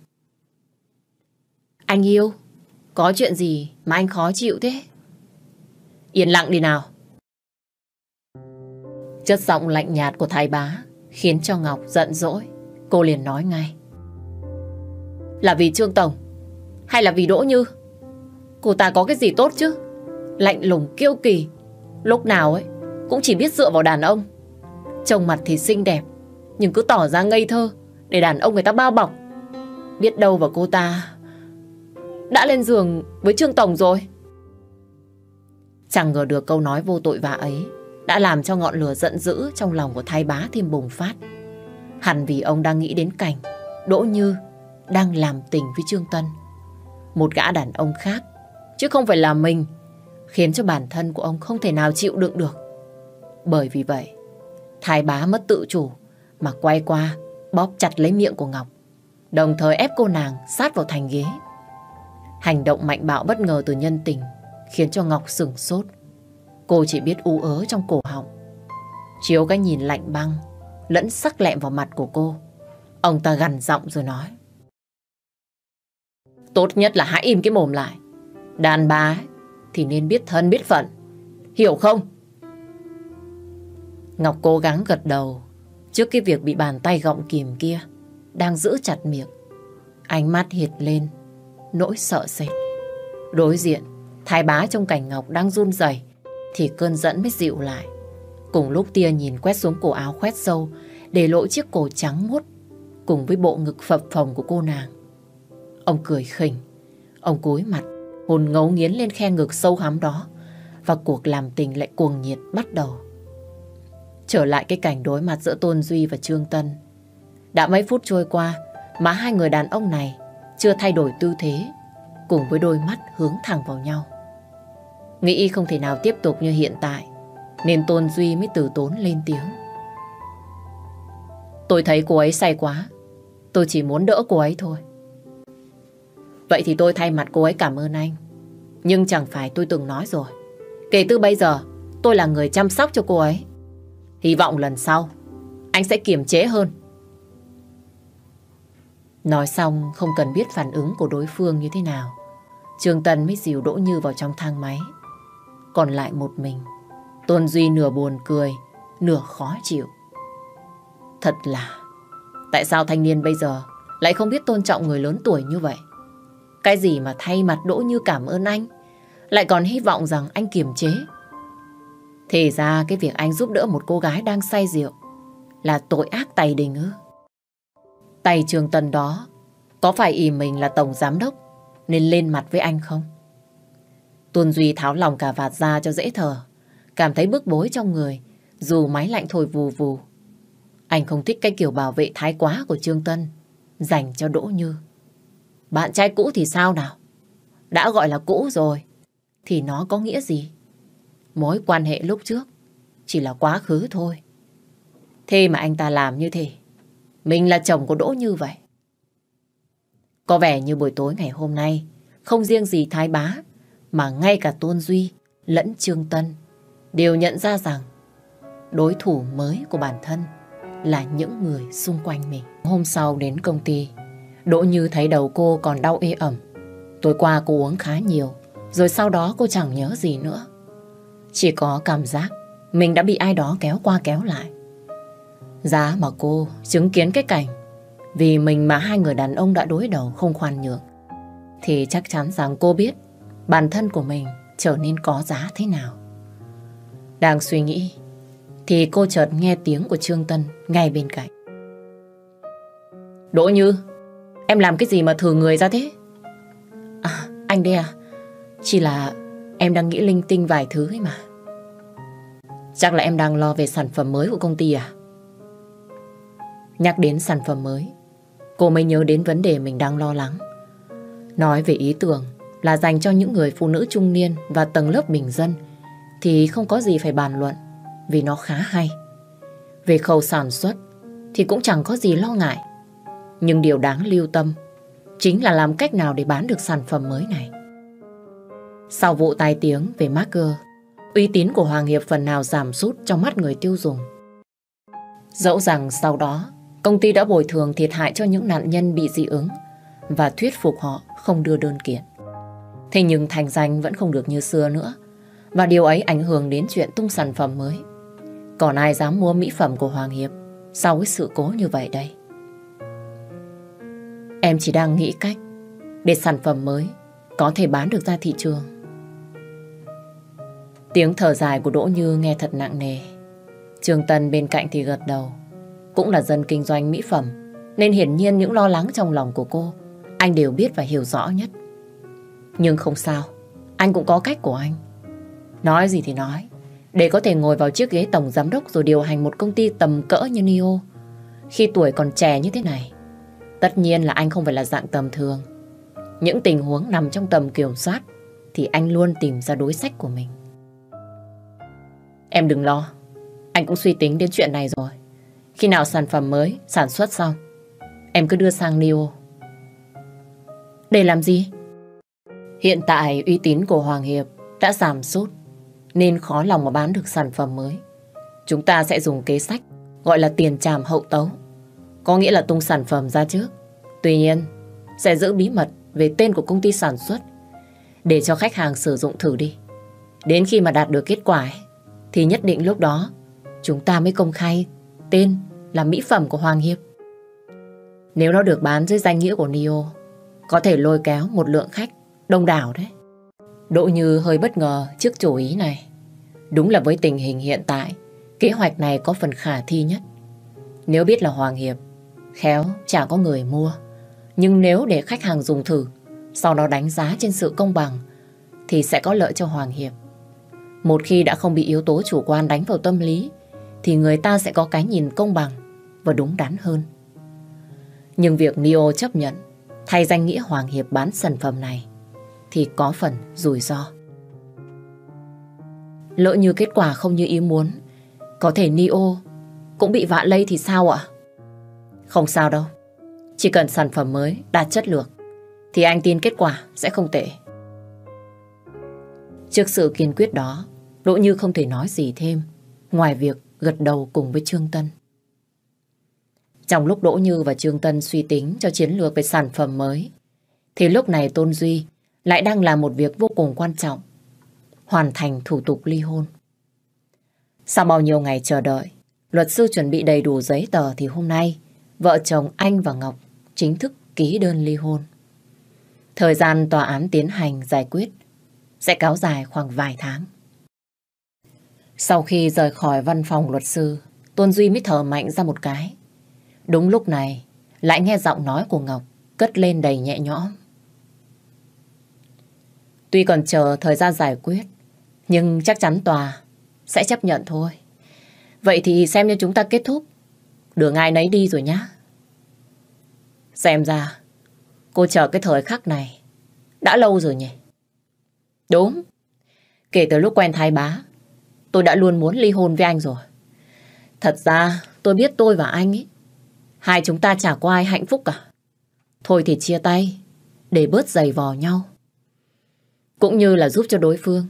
Anh yêu, có chuyện gì mà anh khó chịu thế? Yên lặng đi nào. Chất giọng lạnh nhạt của thái bá khiến cho Ngọc giận dỗi. Cô liền nói ngay. Là vì Trương Tổng hay là vì Đỗ Như? Cô ta có cái gì tốt chứ? Lạnh lùng kiêu kỳ. Lúc nào ấy cũng chỉ biết dựa vào đàn ông. Trông mặt thì xinh đẹp nhưng cứ tỏ ra ngây thơ để đàn ông người ta bao bọc. Biết đâu và cô ta đã lên giường với Trương Tổng rồi. Chẳng ngờ được câu nói vô tội vạ ấy đã làm cho ngọn lửa giận dữ trong lòng của thái bá thêm bùng phát. Hẳn vì ông đang nghĩ đến cảnh Đỗ Như đang làm tình với Trương Tân. Một gã đàn ông khác, chứ không phải là mình, khiến cho bản thân của ông không thể nào chịu đựng được. Bởi vì vậy, thái bá mất tự chủ mà quay qua bóp chặt lấy miệng của Ngọc, đồng thời ép cô nàng sát vào thành ghế. Hành động mạnh bạo bất ngờ từ nhân tình khiến cho Ngọc sửng sốt. Cô chỉ biết u ớ trong cổ họng. Chiếu cái nhìn lạnh băng lẫn sắc lẹm vào mặt của cô. Ông ta gằn giọng rồi nói. Tốt nhất là hãy im cái mồm lại. Đàn bà ấy, thì nên biết thân biết phận. Hiểu không? Ngọc cố gắng gật đầu trước cái việc bị bàn tay gọng kìm kia đang giữ chặt miệng. Ánh mắt hiệt lên, nỗi sợ sệt. Đối diện, thái bá trong cảnh Ngọc đang run rẩy thì cơn giận mới dịu lại. Cùng lúc tia nhìn quét xuống cổ áo khoét sâu, để lộ chiếc cổ trắng mốt cùng với bộ ngực phập phồng của cô nàng. Ông cười khỉnh, ông cúi mặt, hồn ngấu nghiến lên khe ngực sâu hắm đó và cuộc làm tình lại cuồng nhiệt bắt đầu. Trở lại cái cảnh đối mặt giữa Tôn Duy và Trương Tân. Đã mấy phút trôi qua mà hai người đàn ông này chưa thay đổi tư thế cùng với đôi mắt hướng thẳng vào nhau. Nghĩ không thể nào tiếp tục như hiện tại nên Tôn Duy mới từ tốn lên tiếng Tôi thấy cô ấy say quá Tôi chỉ muốn đỡ cô ấy thôi Vậy thì tôi thay mặt cô ấy cảm ơn anh Nhưng chẳng phải tôi từng nói rồi Kể từ bây giờ Tôi là người chăm sóc cho cô ấy Hy vọng lần sau Anh sẽ kiềm chế hơn Nói xong không cần biết phản ứng của đối phương như thế nào trương Tần mới dìu Đỗ Như vào trong thang máy Còn lại một mình Tôn Duy nửa buồn cười, nửa khó chịu. Thật là, tại sao thanh niên bây giờ lại không biết tôn trọng người lớn tuổi như vậy? Cái gì mà thay mặt Đỗ Như cảm ơn anh, lại còn hy vọng rằng anh kiềm chế. Thì ra cái việc anh giúp đỡ một cô gái đang say rượu là tội ác tay đình ư. Tay trường tần đó có phải ý mình là tổng giám đốc nên lên mặt với anh không? Tuân Duy tháo lòng cà vạt ra cho dễ thở cảm thấy bức bối trong người, dù máy lạnh thổi vù vù. Anh không thích cái kiểu bảo vệ thái quá của Trương Tân, dành cho Đỗ Như. Bạn trai cũ thì sao nào? Đã gọi là cũ rồi, thì nó có nghĩa gì? Mối quan hệ lúc trước chỉ là quá khứ thôi. Thế mà anh ta làm như thế, mình là chồng của Đỗ Như vậy. Có vẻ như buổi tối ngày hôm nay, không riêng gì Thái Bá, mà ngay cả Tôn Duy lẫn Trương Tân đều nhận ra rằng đối thủ mới của bản thân là những người xung quanh mình. Hôm sau đến công ty, Đỗ Như thấy đầu cô còn đau ê ẩm. Tối qua cô uống khá nhiều, rồi sau đó cô chẳng nhớ gì nữa. Chỉ có cảm giác mình đã bị ai đó kéo qua kéo lại. Giá mà cô chứng kiến cái cảnh vì mình mà hai người đàn ông đã đối đầu không khoan nhượng thì chắc chắn rằng cô biết bản thân của mình trở nên có giá thế nào. Đang suy nghĩ thì cô chợt nghe tiếng của Trương Tân ngay bên cạnh. Đỗ Như, em làm cái gì mà thử người ra thế? À, anh đây à? Chỉ là em đang nghĩ linh tinh vài thứ ấy mà. Chắc là em đang lo về sản phẩm mới của công ty à? Nhắc đến sản phẩm mới, cô mới nhớ đến vấn đề mình đang lo lắng. Nói về ý tưởng là dành cho những người phụ nữ trung niên và tầng lớp bình dân – thì không có gì phải bàn luận vì nó khá hay. Về khâu sản xuất thì cũng chẳng có gì lo ngại. Nhưng điều đáng lưu tâm chính là làm cách nào để bán được sản phẩm mới này. Sau vụ tai tiếng về marker, uy tín của Hoàng Hiệp phần nào giảm sút trong mắt người tiêu dùng. Dẫu rằng sau đó, công ty đã bồi thường thiệt hại cho những nạn nhân bị dị ứng và thuyết phục họ không đưa đơn kiện. Thế nhưng thành danh vẫn không được như xưa nữa. Và điều ấy ảnh hưởng đến chuyện tung sản phẩm mới. Còn ai dám mua mỹ phẩm của Hoàng Hiệp sau cái sự cố như vậy đây? Em chỉ đang nghĩ cách để sản phẩm mới có thể bán được ra thị trường. Tiếng thở dài của Đỗ Như nghe thật nặng nề. trường Tân bên cạnh thì gật đầu. Cũng là dân kinh doanh mỹ phẩm, nên hiển nhiên những lo lắng trong lòng của cô, anh đều biết và hiểu rõ nhất. Nhưng không sao, anh cũng có cách của anh. Nói gì thì nói, để có thể ngồi vào chiếc ghế tổng giám đốc rồi điều hành một công ty tầm cỡ như neo Khi tuổi còn trẻ như thế này, tất nhiên là anh không phải là dạng tầm thường. Những tình huống nằm trong tầm kiểm soát thì anh luôn tìm ra đối sách của mình. Em đừng lo, anh cũng suy tính đến chuyện này rồi. Khi nào sản phẩm mới sản xuất xong, em cứ đưa sang neo Để làm gì? Hiện tại uy tín của Hoàng Hiệp đã giảm sút nên khó lòng mà bán được sản phẩm mới. Chúng ta sẽ dùng kế sách gọi là tiền tràm hậu tấu. Có nghĩa là tung sản phẩm ra trước. Tuy nhiên, sẽ giữ bí mật về tên của công ty sản xuất để cho khách hàng sử dụng thử đi. Đến khi mà đạt được kết quả ấy, thì nhất định lúc đó chúng ta mới công khai tên là mỹ phẩm của Hoàng Hiệp. Nếu nó được bán dưới danh nghĩa của Nio, có thể lôi kéo một lượng khách đông đảo đấy. Đỗ Như hơi bất ngờ trước chủ ý này. Đúng là với tình hình hiện tại, kế hoạch này có phần khả thi nhất. Nếu biết là Hoàng Hiệp, khéo chả có người mua. Nhưng nếu để khách hàng dùng thử, sau đó đánh giá trên sự công bằng, thì sẽ có lợi cho Hoàng Hiệp. Một khi đã không bị yếu tố chủ quan đánh vào tâm lý, thì người ta sẽ có cái nhìn công bằng và đúng đắn hơn. Nhưng việc Neo chấp nhận thay danh nghĩa Hoàng Hiệp bán sản phẩm này thì có phần rủi ro. Lỡ như kết quả không như ý muốn, có thể Nio cũng bị vạ lây thì sao ạ? Không sao đâu, chỉ cần sản phẩm mới đạt chất lượng thì anh tin kết quả sẽ không tệ. Trước sự kiên quyết đó, Đỗ Như không thể nói gì thêm, ngoài việc gật đầu cùng với Trương Tân. Trong lúc Đỗ Như và Trương Tân suy tính cho chiến lược về sản phẩm mới, thì lúc này Tôn Duy lại đang là một việc vô cùng quan trọng. Hoàn thành thủ tục ly hôn. Sau bao nhiêu ngày chờ đợi, luật sư chuẩn bị đầy đủ giấy tờ thì hôm nay, vợ chồng anh và Ngọc chính thức ký đơn ly hôn. Thời gian tòa án tiến hành giải quyết sẽ kéo dài khoảng vài tháng. Sau khi rời khỏi văn phòng luật sư, Tôn Duy mới thở mạnh ra một cái. Đúng lúc này, lại nghe giọng nói của Ngọc cất lên đầy nhẹ nhõm. Tuy còn chờ thời gian giải quyết, nhưng chắc chắn tòa sẽ chấp nhận thôi. Vậy thì xem như chúng ta kết thúc. Đường ai nấy đi rồi nhá. Xem ra, cô chờ cái thời khắc này đã lâu rồi nhỉ? Đúng. Kể từ lúc quen thái bá, tôi đã luôn muốn ly hôn với anh rồi. Thật ra, tôi biết tôi và anh ấy, hai chúng ta chả có ai hạnh phúc cả. Thôi thì chia tay, để bớt giày vò nhau cũng như là giúp cho đối phương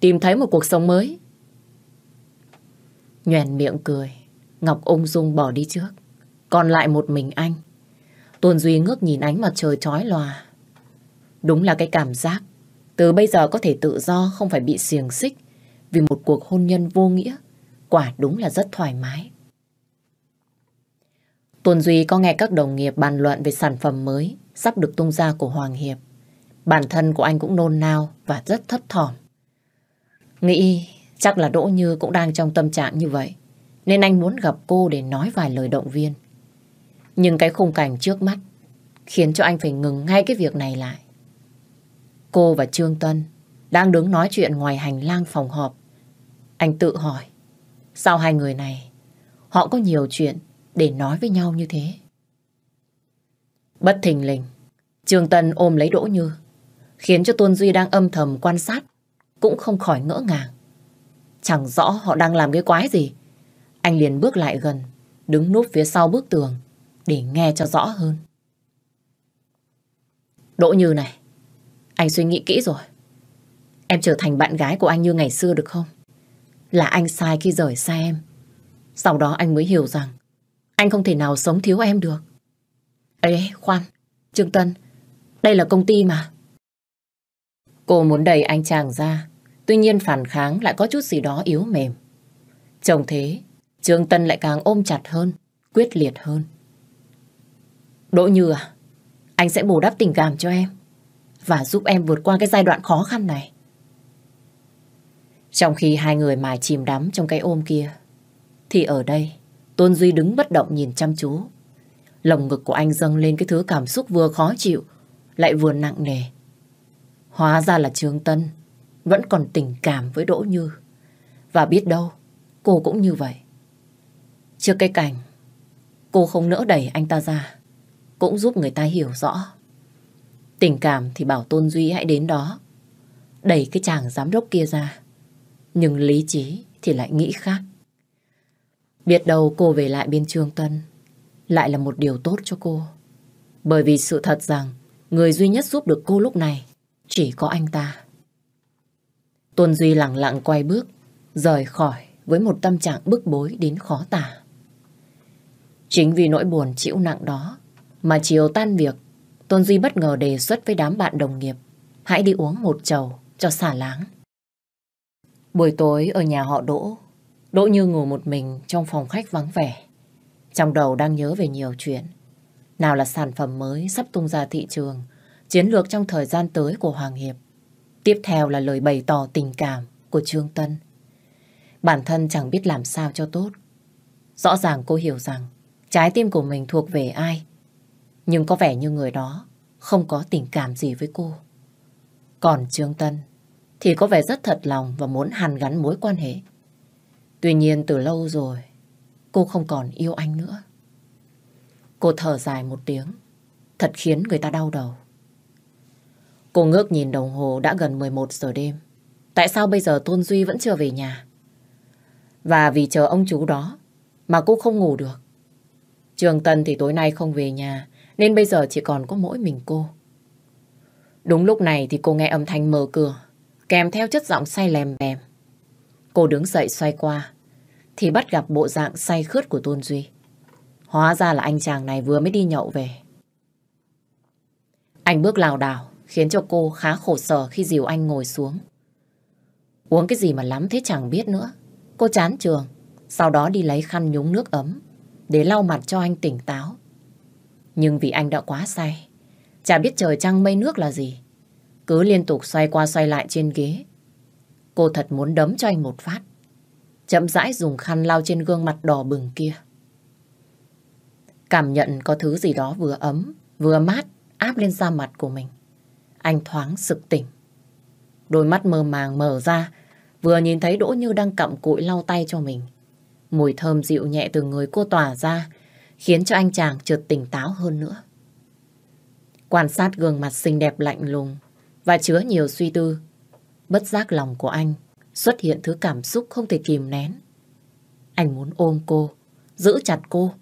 tìm thấy một cuộc sống mới. Nhoèn miệng cười, Ngọc ung dung bỏ đi trước, còn lại một mình anh. Tuần Duy ngước nhìn ánh mặt trời trói lòa. Đúng là cái cảm giác, từ bây giờ có thể tự do không phải bị xiềng xích vì một cuộc hôn nhân vô nghĩa, quả đúng là rất thoải mái. Tuần Duy có nghe các đồng nghiệp bàn luận về sản phẩm mới sắp được tung ra của Hoàng Hiệp. Bản thân của anh cũng nôn nao và rất thấp thỏm. Nghĩ chắc là Đỗ Như cũng đang trong tâm trạng như vậy, nên anh muốn gặp cô để nói vài lời động viên. Nhưng cái khung cảnh trước mắt khiến cho anh phải ngừng ngay cái việc này lại. Cô và Trương Tân đang đứng nói chuyện ngoài hành lang phòng họp. Anh tự hỏi, sao hai người này, họ có nhiều chuyện để nói với nhau như thế? Bất thình lình, Trương Tân ôm lấy Đỗ Như, khiến cho Tôn Duy đang âm thầm quan sát, cũng không khỏi ngỡ ngàng. Chẳng rõ họ đang làm cái quái gì. Anh liền bước lại gần, đứng núp phía sau bức tường để nghe cho rõ hơn. Đỗ Như này, anh suy nghĩ kỹ rồi. Em trở thành bạn gái của anh như ngày xưa được không? Là anh sai khi rời xa em. Sau đó anh mới hiểu rằng anh không thể nào sống thiếu em được. Ê, khoan, Trương Tân, đây là công ty mà. Cô muốn đẩy anh chàng ra, tuy nhiên phản kháng lại có chút gì đó yếu mềm. Chồng thế, Trương Tân lại càng ôm chặt hơn, quyết liệt hơn. Đỗ Như à, anh sẽ bù đắp tình cảm cho em và giúp em vượt qua cái giai đoạn khó khăn này. Trong khi hai người mài chìm đắm trong cái ôm kia, thì ở đây Tôn Duy đứng bất động nhìn chăm chú. Lồng ngực của anh dâng lên cái thứ cảm xúc vừa khó chịu, lại vừa nặng nề, Hóa ra là Trương Tân vẫn còn tình cảm với Đỗ Như. Và biết đâu, cô cũng như vậy. Trước cái cảnh, cô không nỡ đẩy anh ta ra, cũng giúp người ta hiểu rõ. Tình cảm thì bảo Tôn Duy hãy đến đó, đẩy cái chàng giám đốc kia ra. Nhưng lý trí thì lại nghĩ khác. Biết đâu cô về lại bên Trương Tân, lại là một điều tốt cho cô. Bởi vì sự thật rằng, người duy nhất giúp được cô lúc này chỉ có anh ta. Tuân Duy lặng lặng quay bước, rời khỏi với một tâm trạng bức bối đến khó tả. Chính vì nỗi buồn chịu nặng đó mà chiều tan việc, Tuân Duy bất ngờ đề xuất với đám bạn đồng nghiệp hãy đi uống một chầu cho xả láng. Buổi tối ở nhà họ Đỗ, Đỗ Như ngồi một mình trong phòng khách vắng vẻ. Trong đầu đang nhớ về nhiều chuyện. Nào là sản phẩm mới sắp tung ra thị trường, chiến lược trong thời gian tới của Hoàng Hiệp. Tiếp theo là lời bày tỏ tình cảm của Trương Tân. Bản thân chẳng biết làm sao cho tốt. Rõ ràng cô hiểu rằng trái tim của mình thuộc về ai. Nhưng có vẻ như người đó không có tình cảm gì với cô. Còn Trương Tân thì có vẻ rất thật lòng và muốn hàn gắn mối quan hệ. Tuy nhiên từ lâu rồi cô không còn yêu anh nữa. Cô thở dài một tiếng, thật khiến người ta đau đầu. Cô ngước nhìn đồng hồ đã gần 11 giờ đêm. Tại sao bây giờ Tôn Duy vẫn chưa về nhà? Và vì chờ ông chú đó mà cô không ngủ được. Trường Tân thì tối nay không về nhà nên bây giờ chỉ còn có mỗi mình cô. Đúng lúc này thì cô nghe âm thanh mở cửa kèm theo chất giọng say lèm bèm. Cô đứng dậy xoay qua thì bắt gặp bộ dạng say khướt của Tôn Duy. Hóa ra là anh chàng này vừa mới đi nhậu về. Anh bước lào đảo khiến cho cô khá khổ sở khi dìu anh ngồi xuống. Uống cái gì mà lắm thế chẳng biết nữa. Cô chán trường, sau đó đi lấy khăn nhúng nước ấm để lau mặt cho anh tỉnh táo. Nhưng vì anh đã quá say, chả biết trời trăng mây nước là gì. Cứ liên tục xoay qua xoay lại trên ghế. Cô thật muốn đấm cho anh một phát. Chậm rãi dùng khăn lau trên gương mặt đỏ bừng kia. Cảm nhận có thứ gì đó vừa ấm, vừa mát áp lên da mặt của mình anh thoáng sực tỉnh. Đôi mắt mơ màng mở ra, vừa nhìn thấy Đỗ Như đang cặm cụi lau tay cho mình. Mùi thơm dịu nhẹ từ người cô tỏa ra, khiến cho anh chàng chợt tỉnh táo hơn nữa. Quan sát gương mặt xinh đẹp lạnh lùng và chứa nhiều suy tư, bất giác lòng của anh xuất hiện thứ cảm xúc không thể kìm nén. Anh muốn ôm cô, giữ chặt cô,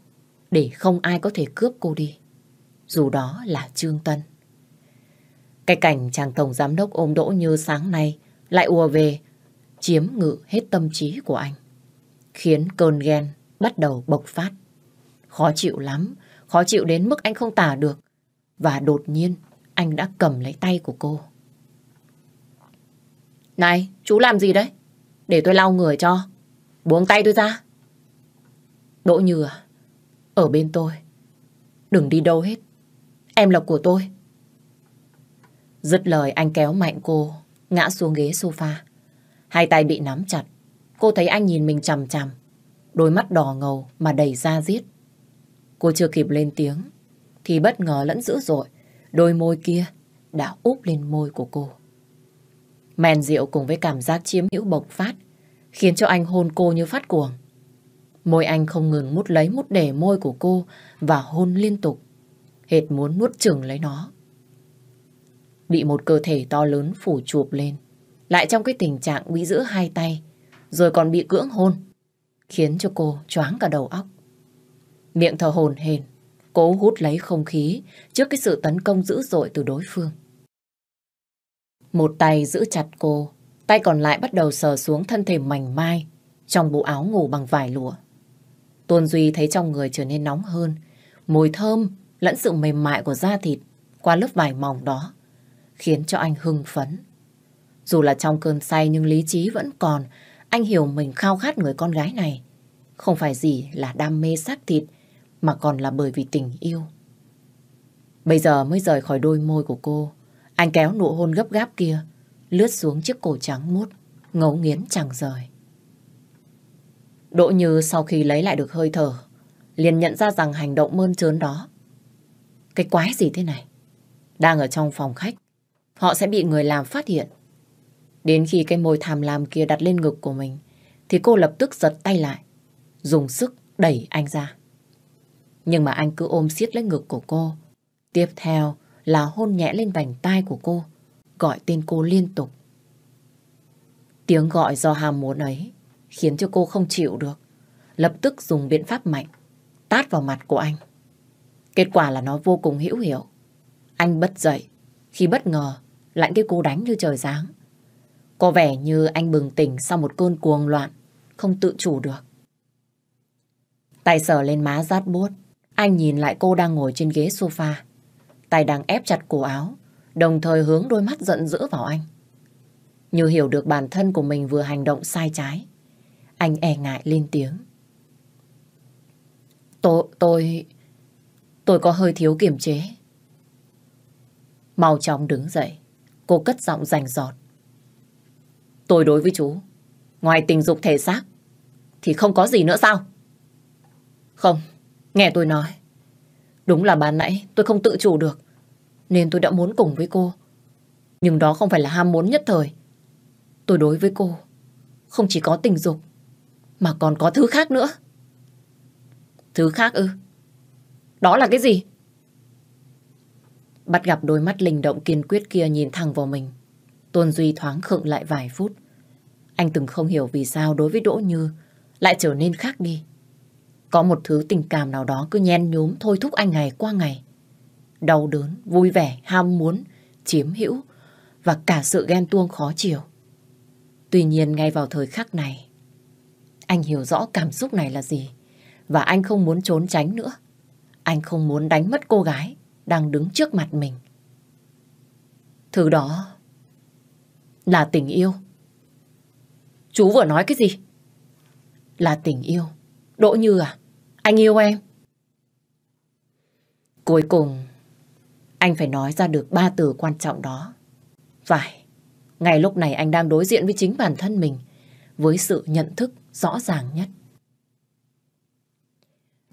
để không ai có thể cướp cô đi. Dù đó là Trương Tân. Cái cảnh chàng tổng giám đốc ôm đỗ như sáng nay lại ùa về, chiếm ngự hết tâm trí của anh. Khiến cơn ghen bắt đầu bộc phát. Khó chịu lắm, khó chịu đến mức anh không tả được. Và đột nhiên, anh đã cầm lấy tay của cô. Này, chú làm gì đấy? Để tôi lau người cho. Buông tay tôi ra. Đỗ Như à, ở bên tôi. Đừng đi đâu hết. Em là của tôi. Dứt lời anh kéo mạnh cô, ngã xuống ghế sofa. Hai tay bị nắm chặt, cô thấy anh nhìn mình chằm chằm. Đôi mắt đỏ ngầu mà đầy da diết. Cô chưa kịp lên tiếng, thì bất ngờ lẫn dữ dội, đôi môi kia đã úp lên môi của cô. Men rượu cùng với cảm giác chiếm hữu bộc phát, khiến cho anh hôn cô như phát cuồng. Môi anh không ngừng mút lấy mút để môi của cô và hôn liên tục, hệt muốn nuốt chừng lấy nó bị một cơ thể to lớn phủ chụp lên. Lại trong cái tình trạng bị giữ hai tay, rồi còn bị cưỡng hôn, khiến cho cô choáng cả đầu óc. Miệng thở hồn hền, cố hút lấy không khí trước cái sự tấn công dữ dội từ đối phương. Một tay giữ chặt cô, tay còn lại bắt đầu sờ xuống thân thể mảnh mai trong bộ áo ngủ bằng vải lụa. Tôn Duy thấy trong người trở nên nóng hơn, mùi thơm lẫn sự mềm mại của da thịt qua lớp vải mỏng đó khiến cho anh hưng phấn. Dù là trong cơn say nhưng lý trí vẫn còn, anh hiểu mình khao khát người con gái này. Không phải gì là đam mê xác thịt, mà còn là bởi vì tình yêu. Bây giờ mới rời khỏi đôi môi của cô, anh kéo nụ hôn gấp gáp kia, lướt xuống chiếc cổ trắng mút, ngấu nghiến chẳng rời. Đỗ Như sau khi lấy lại được hơi thở, liền nhận ra rằng hành động mơn trớn đó. Cái quái gì thế này? Đang ở trong phòng khách, Họ sẽ bị người làm phát hiện. Đến khi cái môi tham lam kia đặt lên ngực của mình, thì cô lập tức giật tay lại, dùng sức đẩy anh ra. Nhưng mà anh cứ ôm siết lấy ngực của cô. Tiếp theo là hôn nhẹ lên vành tai của cô, gọi tên cô liên tục. Tiếng gọi do ham muốn ấy khiến cho cô không chịu được. Lập tức dùng biện pháp mạnh, tát vào mặt của anh. Kết quả là nó vô cùng hữu hiệu. Anh bất dậy khi bất ngờ lại cái cô đánh như trời sáng. Có vẻ như anh bừng tỉnh sau một cơn cuồng loạn, không tự chủ được. Tay sờ lên má rát buốt, anh nhìn lại cô đang ngồi trên ghế sofa. Tay đang ép chặt cổ áo, đồng thời hướng đôi mắt giận dữ vào anh. Như hiểu được bản thân của mình vừa hành động sai trái, anh e ngại lên tiếng. Tôi, tôi, tôi có hơi thiếu kiềm chế. Mau chóng đứng dậy, Cô cất giọng rành giọt. Tôi đối với chú, ngoài tình dục thể xác, thì không có gì nữa sao? Không, nghe tôi nói. Đúng là ban nãy tôi không tự chủ được, nên tôi đã muốn cùng với cô. Nhưng đó không phải là ham muốn nhất thời. Tôi đối với cô, không chỉ có tình dục, mà còn có thứ khác nữa. Thứ khác ư? Đó là cái gì? Bắt gặp đôi mắt linh động kiên quyết kia nhìn thẳng vào mình. Tôn Duy thoáng khựng lại vài phút. Anh từng không hiểu vì sao đối với Đỗ Như lại trở nên khác đi. Có một thứ tình cảm nào đó cứ nhen nhúm thôi thúc anh ngày qua ngày. Đau đớn, vui vẻ, ham muốn, chiếm hữu và cả sự ghen tuông khó chịu. Tuy nhiên ngay vào thời khắc này, anh hiểu rõ cảm xúc này là gì và anh không muốn trốn tránh nữa. Anh không muốn đánh mất cô gái đang đứng trước mặt mình. Thứ đó là tình yêu. Chú vừa nói cái gì? Là tình yêu. Đỗ Như à? Anh yêu em. Cuối cùng, anh phải nói ra được ba từ quan trọng đó. Phải, ngay lúc này anh đang đối diện với chính bản thân mình, với sự nhận thức rõ ràng nhất.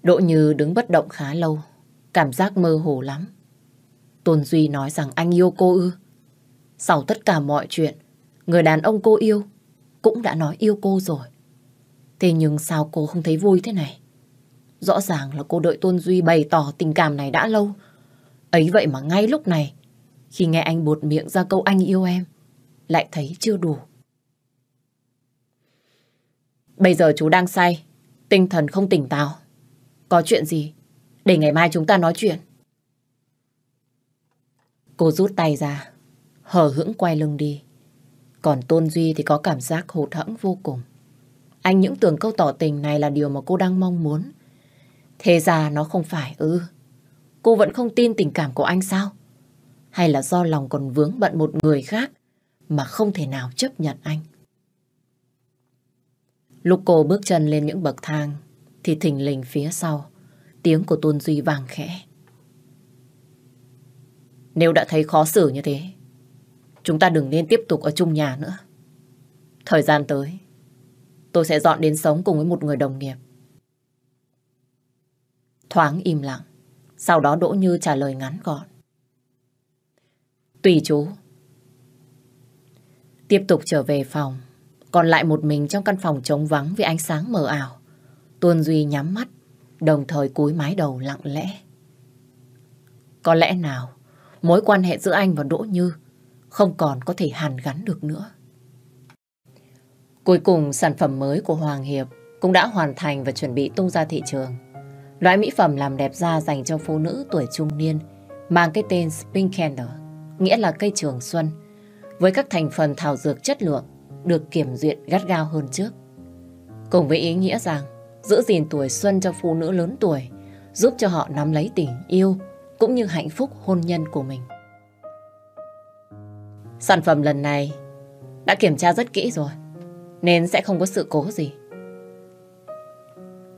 Đỗ Như đứng bất động khá lâu, Cảm giác mơ hồ lắm. Tôn Duy nói rằng anh yêu cô ư. Sau tất cả mọi chuyện, người đàn ông cô yêu cũng đã nói yêu cô rồi. Thế nhưng sao cô không thấy vui thế này? Rõ ràng là cô đợi Tôn Duy bày tỏ tình cảm này đã lâu. Ấy vậy mà ngay lúc này, khi nghe anh buột miệng ra câu anh yêu em, lại thấy chưa đủ. Bây giờ chú đang say, tinh thần không tỉnh táo. Có chuyện gì để ngày mai chúng ta nói chuyện. Cô rút tay ra, hờ hững quay lưng đi. Còn Tôn Duy thì có cảm giác hụt hẫng vô cùng. Anh những tưởng câu tỏ tình này là điều mà cô đang mong muốn. Thế ra nó không phải ư. Cô vẫn không tin tình cảm của anh sao? Hay là do lòng còn vướng bận một người khác mà không thể nào chấp nhận anh? Lúc cô bước chân lên những bậc thang thì thình lình phía sau Tiếng của Tôn Duy vàng khẽ. Nếu đã thấy khó xử như thế, chúng ta đừng nên tiếp tục ở chung nhà nữa. Thời gian tới, tôi sẽ dọn đến sống cùng với một người đồng nghiệp. Thoáng im lặng, sau đó Đỗ Như trả lời ngắn gọn. Tùy chú. Tiếp tục trở về phòng, còn lại một mình trong căn phòng trống vắng vì ánh sáng mờ ảo. Tuân Duy nhắm mắt, đồng thời cúi mái đầu lặng lẽ. Có lẽ nào mối quan hệ giữa anh và Đỗ Như không còn có thể hàn gắn được nữa. Cuối cùng sản phẩm mới của Hoàng Hiệp cũng đã hoàn thành và chuẩn bị tung ra thị trường. Loại mỹ phẩm làm đẹp da dành cho phụ nữ tuổi trung niên mang cái tên Spring Candle, nghĩa là cây trường xuân, với các thành phần thảo dược chất lượng được kiểm duyệt gắt gao hơn trước. Cùng với ý nghĩa rằng giữ gìn tuổi xuân cho phụ nữ lớn tuổi, giúp cho họ nắm lấy tình yêu cũng như hạnh phúc hôn nhân của mình. Sản phẩm lần này đã kiểm tra rất kỹ rồi, nên sẽ không có sự cố gì.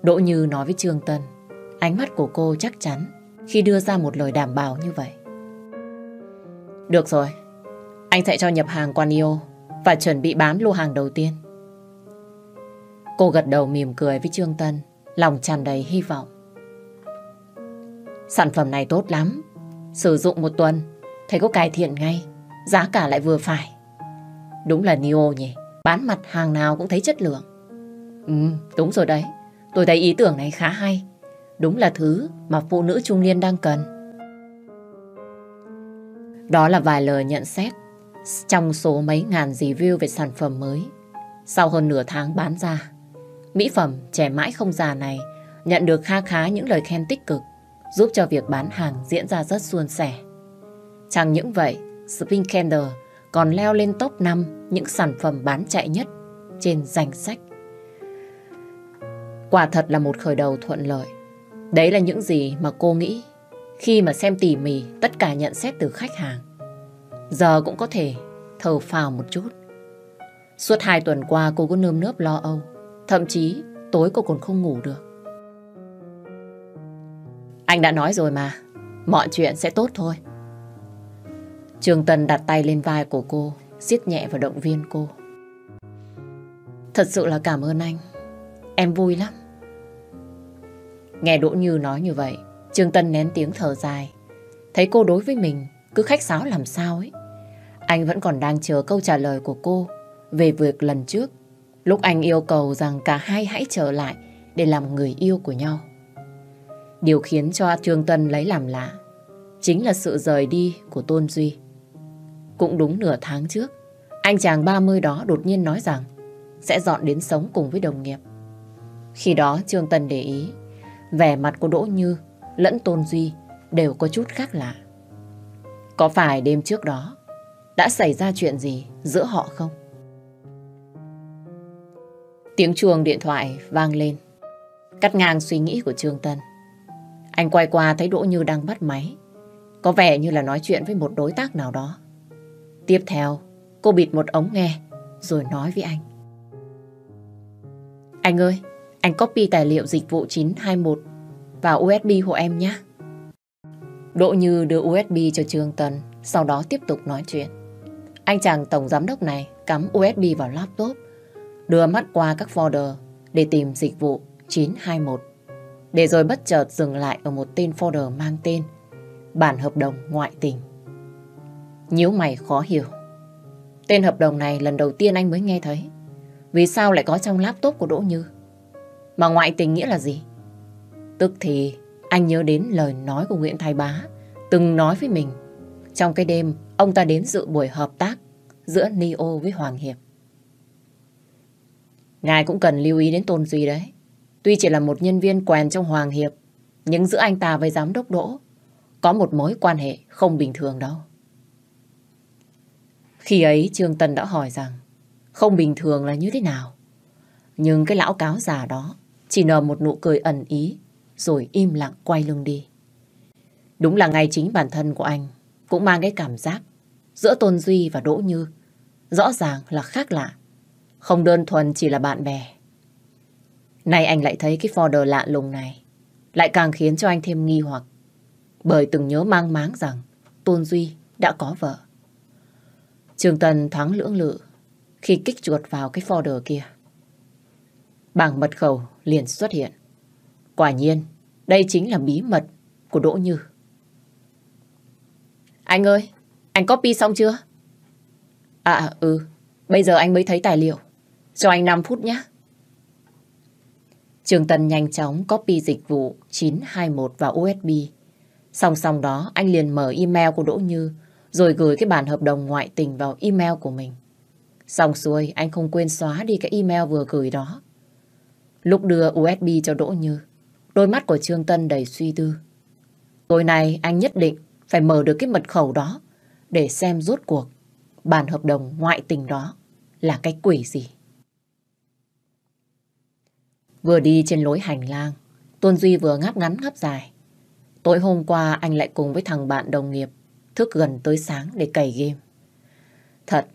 Đỗ Như nói với Trương Tân, ánh mắt của cô chắc chắn khi đưa ra một lời đảm bảo như vậy. Được rồi, anh sẽ cho nhập hàng quan yêu và chuẩn bị bán lô hàng đầu tiên. Cô gật đầu mỉm cười với Trương Tân, lòng tràn đầy hy vọng. Sản phẩm này tốt lắm, sử dụng một tuần, thấy có cải thiện ngay, giá cả lại vừa phải. Đúng là Nio nhỉ, bán mặt hàng nào cũng thấy chất lượng. Ừ, đúng rồi đấy, tôi thấy ý tưởng này khá hay. Đúng là thứ mà phụ nữ trung niên đang cần. Đó là vài lời nhận xét trong số mấy ngàn review về sản phẩm mới. Sau hơn nửa tháng bán ra, Mỹ phẩm trẻ mãi không già này nhận được kha khá những lời khen tích cực, giúp cho việc bán hàng diễn ra rất suôn sẻ. Chẳng những vậy, Spring Candle còn leo lên top 5 những sản phẩm bán chạy nhất trên danh sách. Quả thật là một khởi đầu thuận lợi. Đấy là những gì mà cô nghĩ khi mà xem tỉ mỉ tất cả nhận xét từ khách hàng. Giờ cũng có thể thở phào một chút. Suốt hai tuần qua cô cứ nơm nớp lo âu Thậm chí tối cô còn không ngủ được. Anh đã nói rồi mà, mọi chuyện sẽ tốt thôi. Trường Tần đặt tay lên vai của cô, siết nhẹ và động viên cô. Thật sự là cảm ơn anh, em vui lắm. Nghe Đỗ Như nói như vậy, Trương Tân nén tiếng thở dài. Thấy cô đối với mình cứ khách sáo làm sao ấy. Anh vẫn còn đang chờ câu trả lời của cô về việc lần trước Lúc anh yêu cầu rằng cả hai hãy trở lại để làm người yêu của nhau. Điều khiến cho Trương Tân lấy làm lạ chính là sự rời đi của Tôn Duy. Cũng đúng nửa tháng trước, anh chàng 30 đó đột nhiên nói rằng sẽ dọn đến sống cùng với đồng nghiệp. Khi đó Trương Tân để ý, vẻ mặt của Đỗ Như lẫn Tôn Duy đều có chút khác lạ. Có phải đêm trước đó đã xảy ra chuyện gì giữa họ không? Tiếng chuông điện thoại vang lên. Cắt ngang suy nghĩ của Trương Tân. Anh quay qua thấy Đỗ Như đang bắt máy. Có vẻ như là nói chuyện với một đối tác nào đó. Tiếp theo, cô bịt một ống nghe rồi nói với anh. Anh ơi, anh copy tài liệu dịch vụ 921 vào USB hộ em nhé. Đỗ Như đưa USB cho Trương Tân, sau đó tiếp tục nói chuyện. Anh chàng tổng giám đốc này cắm USB vào laptop đưa mắt qua các folder để tìm dịch vụ 921. Để rồi bất chợt dừng lại ở một tên folder mang tên Bản hợp đồng ngoại tình. Nhíu mày khó hiểu. Tên hợp đồng này lần đầu tiên anh mới nghe thấy. Vì sao lại có trong laptop của Đỗ Như? Mà ngoại tình nghĩa là gì? Tức thì anh nhớ đến lời nói của Nguyễn Thái Bá từng nói với mình. Trong cái đêm, ông ta đến dự buổi hợp tác giữa neo với Hoàng Hiệp. Ngài cũng cần lưu ý đến Tôn Duy đấy. Tuy chỉ là một nhân viên quèn trong Hoàng Hiệp, nhưng giữa anh ta với giám đốc Đỗ có một mối quan hệ không bình thường đâu. Khi ấy Trương Tân đã hỏi rằng không bình thường là như thế nào? Nhưng cái lão cáo già đó chỉ nở một nụ cười ẩn ý rồi im lặng quay lưng đi. Đúng là ngay chính bản thân của anh cũng mang cái cảm giác giữa Tôn Duy và Đỗ Như rõ ràng là khác lạ không đơn thuần chỉ là bạn bè. Nay anh lại thấy cái folder lạ lùng này lại càng khiến cho anh thêm nghi hoặc. Bởi từng nhớ mang máng rằng Tôn Duy đã có vợ. Trường Tần thoáng lưỡng lự khi kích chuột vào cái folder kia. Bảng mật khẩu liền xuất hiện. Quả nhiên, đây chính là bí mật của Đỗ Như. Anh ơi, anh copy xong chưa? À ừ, bây giờ anh mới thấy tài liệu. Cho anh 5 phút nhé. Trường Tân nhanh chóng copy dịch vụ 921 vào USB. Song song đó, anh liền mở email của Đỗ Như, rồi gửi cái bản hợp đồng ngoại tình vào email của mình. Xong xuôi, anh không quên xóa đi cái email vừa gửi đó. Lúc đưa USB cho Đỗ Như, đôi mắt của Trương Tân đầy suy tư. Tối nay anh nhất định phải mở được cái mật khẩu đó để xem rốt cuộc bản hợp đồng ngoại tình đó là cái quỷ gì. Vừa đi trên lối hành lang, Tôn Duy vừa ngáp ngắn ngáp dài. Tối hôm qua anh lại cùng với thằng bạn đồng nghiệp thức gần tới sáng để cày game. Thật,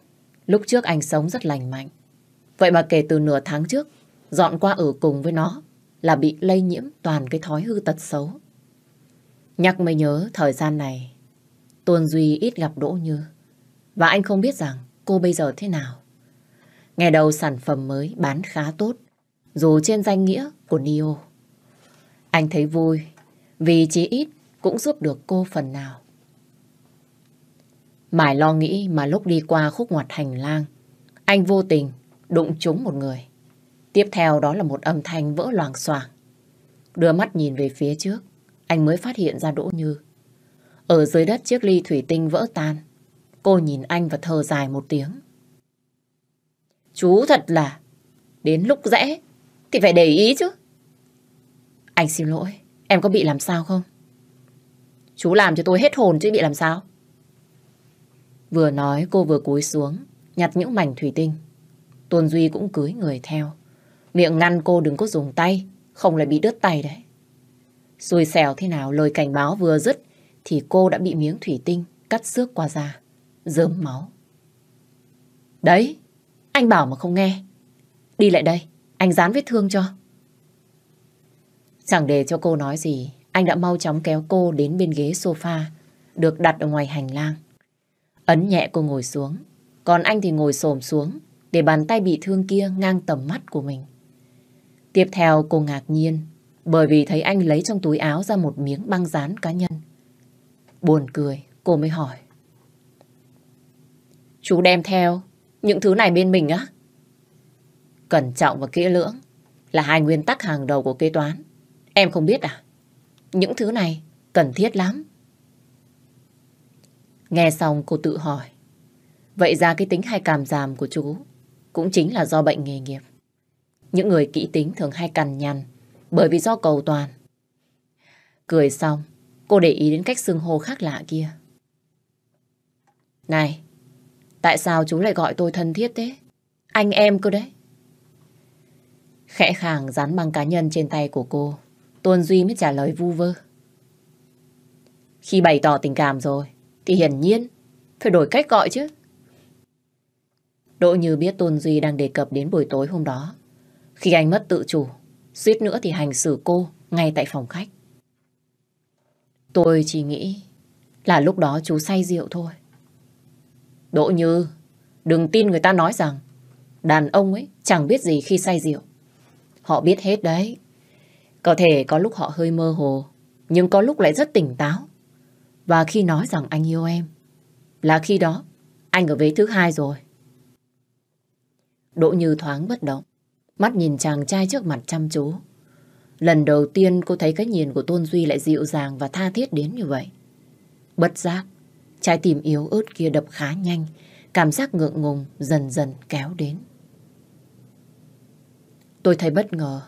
lúc trước anh sống rất lành mạnh. Vậy mà kể từ nửa tháng trước, dọn qua ở cùng với nó là bị lây nhiễm toàn cái thói hư tật xấu. Nhắc mới nhớ thời gian này, Tuân Duy ít gặp Đỗ Như. Và anh không biết rằng cô bây giờ thế nào. Ngày đầu sản phẩm mới bán khá tốt dù trên danh nghĩa của Neo, Anh thấy vui vì chí ít cũng giúp được cô phần nào. Mải lo nghĩ mà lúc đi qua khúc ngoặt hành lang, anh vô tình đụng trúng một người. Tiếp theo đó là một âm thanh vỡ loảng xoàng. Đưa mắt nhìn về phía trước, anh mới phát hiện ra Đỗ Như. Ở dưới đất chiếc ly thủy tinh vỡ tan. Cô nhìn anh và thở dài một tiếng. Chú thật là, đến lúc rẽ thì phải để ý chứ. Anh xin lỗi, em có bị làm sao không? Chú làm cho tôi hết hồn chứ bị làm sao? Vừa nói cô vừa cúi xuống, nhặt những mảnh thủy tinh. Tôn Duy cũng cưới người theo. Miệng ngăn cô đừng có dùng tay, không lại bị đứt tay đấy. Xui xẻo thế nào lời cảnh báo vừa dứt thì cô đã bị miếng thủy tinh cắt xước qua da, rớm máu. Đấy, anh bảo mà không nghe. Đi lại đây, anh dán vết thương cho. Chẳng để cho cô nói gì, anh đã mau chóng kéo cô đến bên ghế sofa, được đặt ở ngoài hành lang. Ấn nhẹ cô ngồi xuống, còn anh thì ngồi xổm xuống, để bàn tay bị thương kia ngang tầm mắt của mình. Tiếp theo cô ngạc nhiên, bởi vì thấy anh lấy trong túi áo ra một miếng băng dán cá nhân. Buồn cười, cô mới hỏi. Chú đem theo những thứ này bên mình á? Cẩn trọng và kỹ lưỡng là hai nguyên tắc hàng đầu của kế toán. Em không biết à? Những thứ này cần thiết lắm. Nghe xong cô tự hỏi. Vậy ra cái tính hay cảm giảm của chú cũng chính là do bệnh nghề nghiệp. Những người kỹ tính thường hay cằn nhằn bởi vì do cầu toàn. Cười xong, cô để ý đến cách xưng hô khác lạ kia. Này, tại sao chú lại gọi tôi thân thiết thế? Anh em cơ đấy. Khẽ khàng dán băng cá nhân trên tay của cô. Tuân Duy mới trả lời vu vơ. Khi bày tỏ tình cảm rồi, thì hiển nhiên, phải đổi cách gọi chứ. Đỗ Như biết Tôn Duy đang đề cập đến buổi tối hôm đó. Khi anh mất tự chủ, suýt nữa thì hành xử cô ngay tại phòng khách. Tôi chỉ nghĩ là lúc đó chú say rượu thôi. Đỗ Như, đừng tin người ta nói rằng đàn ông ấy chẳng biết gì khi say rượu. Họ biết hết đấy. Có thể có lúc họ hơi mơ hồ, nhưng có lúc lại rất tỉnh táo. Và khi nói rằng anh yêu em, là khi đó anh ở vế thứ hai rồi. Đỗ Như thoáng bất động, mắt nhìn chàng trai trước mặt chăm chú. Lần đầu tiên cô thấy cái nhìn của Tôn Duy lại dịu dàng và tha thiết đến như vậy. Bất giác, trái tim yếu ớt kia đập khá nhanh, cảm giác ngượng ngùng dần dần kéo đến. Tôi thấy bất ngờ.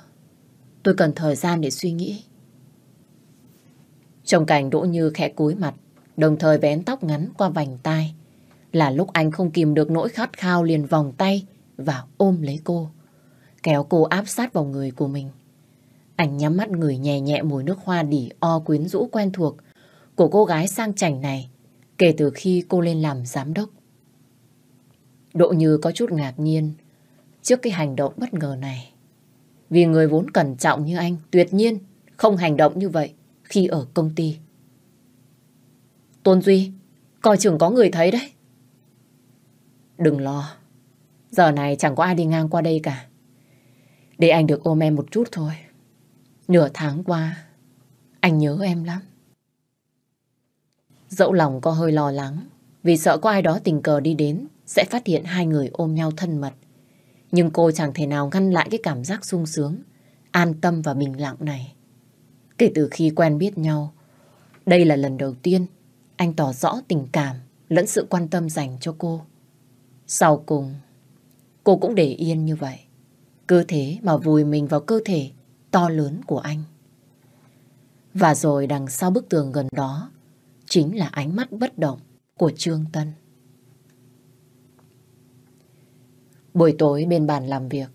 Tôi cần thời gian để suy nghĩ. Trong cảnh Đỗ Như khẽ cúi mặt, đồng thời vén tóc ngắn qua vành tai. Là lúc anh không kìm được nỗi khát khao liền vòng tay và ôm lấy cô. Kéo cô áp sát vào người của mình. Anh nhắm mắt người nhẹ nhẹ mùi nước hoa đỉ o quyến rũ quen thuộc của cô gái sang chảnh này kể từ khi cô lên làm giám đốc. Độ Như có chút ngạc nhiên trước cái hành động bất ngờ này. Vì người vốn cẩn trọng như anh tuyệt nhiên không hành động như vậy khi ở công ty. Tôn Duy, coi chừng có người thấy đấy. Đừng lo, giờ này chẳng có ai đi ngang qua đây cả. Để anh được ôm em một chút thôi. Nửa tháng qua, anh nhớ em lắm. Dẫu lòng có hơi lo lắng, vì sợ có ai đó tình cờ đi đến sẽ phát hiện hai người ôm nhau thân mật. Nhưng cô chẳng thể nào ngăn lại cái cảm giác sung sướng, an tâm và bình lặng này. Kể từ khi quen biết nhau, đây là lần đầu tiên anh tỏ rõ tình cảm lẫn sự quan tâm dành cho cô. Sau cùng, cô cũng để yên như vậy. cơ thế mà vùi mình vào cơ thể to lớn của anh. Và rồi đằng sau bức tường gần đó chính là ánh mắt bất động của Trương Tân. Buổi tối bên bàn làm việc,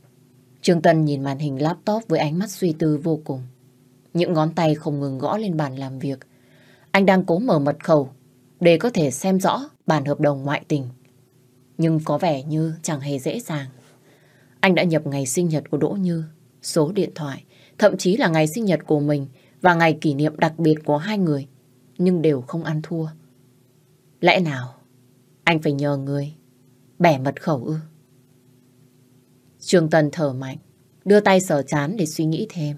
Trương Tân nhìn màn hình laptop với ánh mắt suy tư vô cùng. Những ngón tay không ngừng gõ lên bàn làm việc. Anh đang cố mở mật khẩu để có thể xem rõ bản hợp đồng ngoại tình. Nhưng có vẻ như chẳng hề dễ dàng. Anh đã nhập ngày sinh nhật của Đỗ Như, số điện thoại, thậm chí là ngày sinh nhật của mình và ngày kỷ niệm đặc biệt của hai người, nhưng đều không ăn thua. Lẽ nào anh phải nhờ người bẻ mật khẩu ư? Trường Tần thở mạnh, đưa tay sờ chán để suy nghĩ thêm.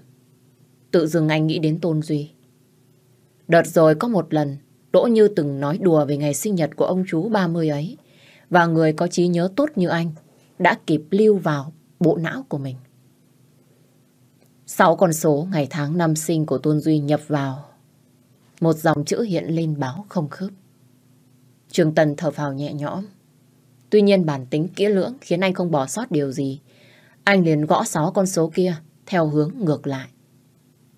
Tự dưng anh nghĩ đến Tôn Duy. Đợt rồi có một lần, Đỗ Như từng nói đùa về ngày sinh nhật của ông chú 30 ấy. Và người có trí nhớ tốt như anh đã kịp lưu vào bộ não của mình. Sáu con số ngày tháng năm sinh của Tôn Duy nhập vào. Một dòng chữ hiện lên báo không khớp. Trường Tần thở phào nhẹ nhõm. Tuy nhiên bản tính kỹ lưỡng khiến anh không bỏ sót điều gì. Anh liền gõ xó con số kia theo hướng ngược lại.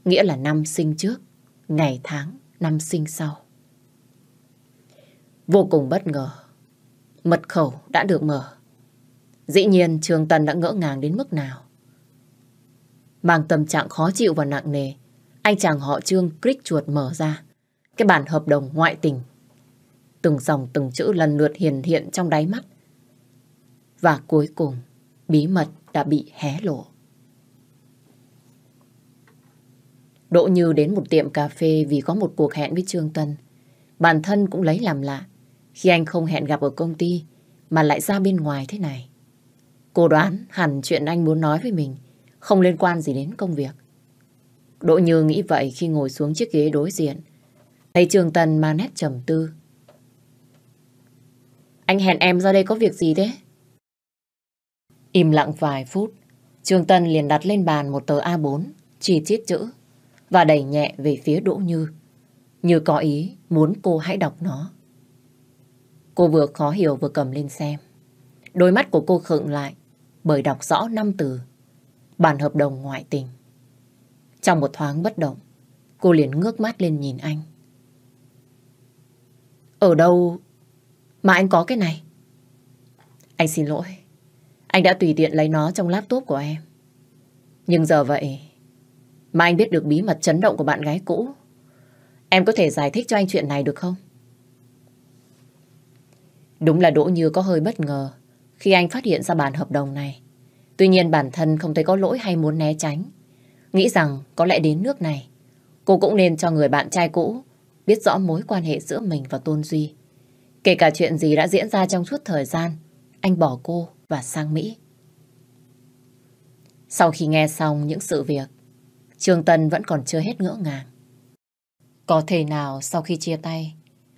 Nghĩa là năm sinh trước, ngày tháng năm sinh sau. Vô cùng bất ngờ, mật khẩu đã được mở. Dĩ nhiên Trường Tần đã ngỡ ngàng đến mức nào. Bằng tâm trạng khó chịu và nặng nề, anh chàng họ Trương click chuột mở ra cái bản hợp đồng ngoại tình. Từng dòng từng chữ lần lượt hiện hiện trong đáy mắt. Và cuối cùng, bí mật đã bị hé lộ. Đỗ Như đến một tiệm cà phê vì có một cuộc hẹn với Trương Tân. Bản thân cũng lấy làm lạ khi anh không hẹn gặp ở công ty mà lại ra bên ngoài thế này. Cô đoán hẳn chuyện anh muốn nói với mình không liên quan gì đến công việc. Đỗ Như nghĩ vậy khi ngồi xuống chiếc ghế đối diện. Thấy Trương Tân mang nét trầm tư. Anh hẹn em ra đây có việc gì thế? Im lặng vài phút, Trương Tân liền đặt lên bàn một tờ A4, chi chít chữ, và đẩy nhẹ về phía Đỗ Như. Như có ý muốn cô hãy đọc nó. Cô vừa khó hiểu vừa cầm lên xem. Đôi mắt của cô khựng lại bởi đọc rõ năm từ. Bản hợp đồng ngoại tình. Trong một thoáng bất động, cô liền ngước mắt lên nhìn anh. Ở đâu mà anh có cái này? Anh xin lỗi, anh đã tùy tiện lấy nó trong laptop của em. Nhưng giờ vậy, mà anh biết được bí mật chấn động của bạn gái cũ. Em có thể giải thích cho anh chuyện này được không? Đúng là Đỗ Như có hơi bất ngờ khi anh phát hiện ra bản hợp đồng này. Tuy nhiên bản thân không thấy có lỗi hay muốn né tránh. Nghĩ rằng có lẽ đến nước này, cô cũng nên cho người bạn trai cũ biết rõ mối quan hệ giữa mình và Tôn Duy. Kể cả chuyện gì đã diễn ra trong suốt thời gian, anh bỏ cô và sang Mỹ. Sau khi nghe xong những sự việc, Trương Tân vẫn còn chưa hết ngỡ ngàng. Có thể nào sau khi chia tay,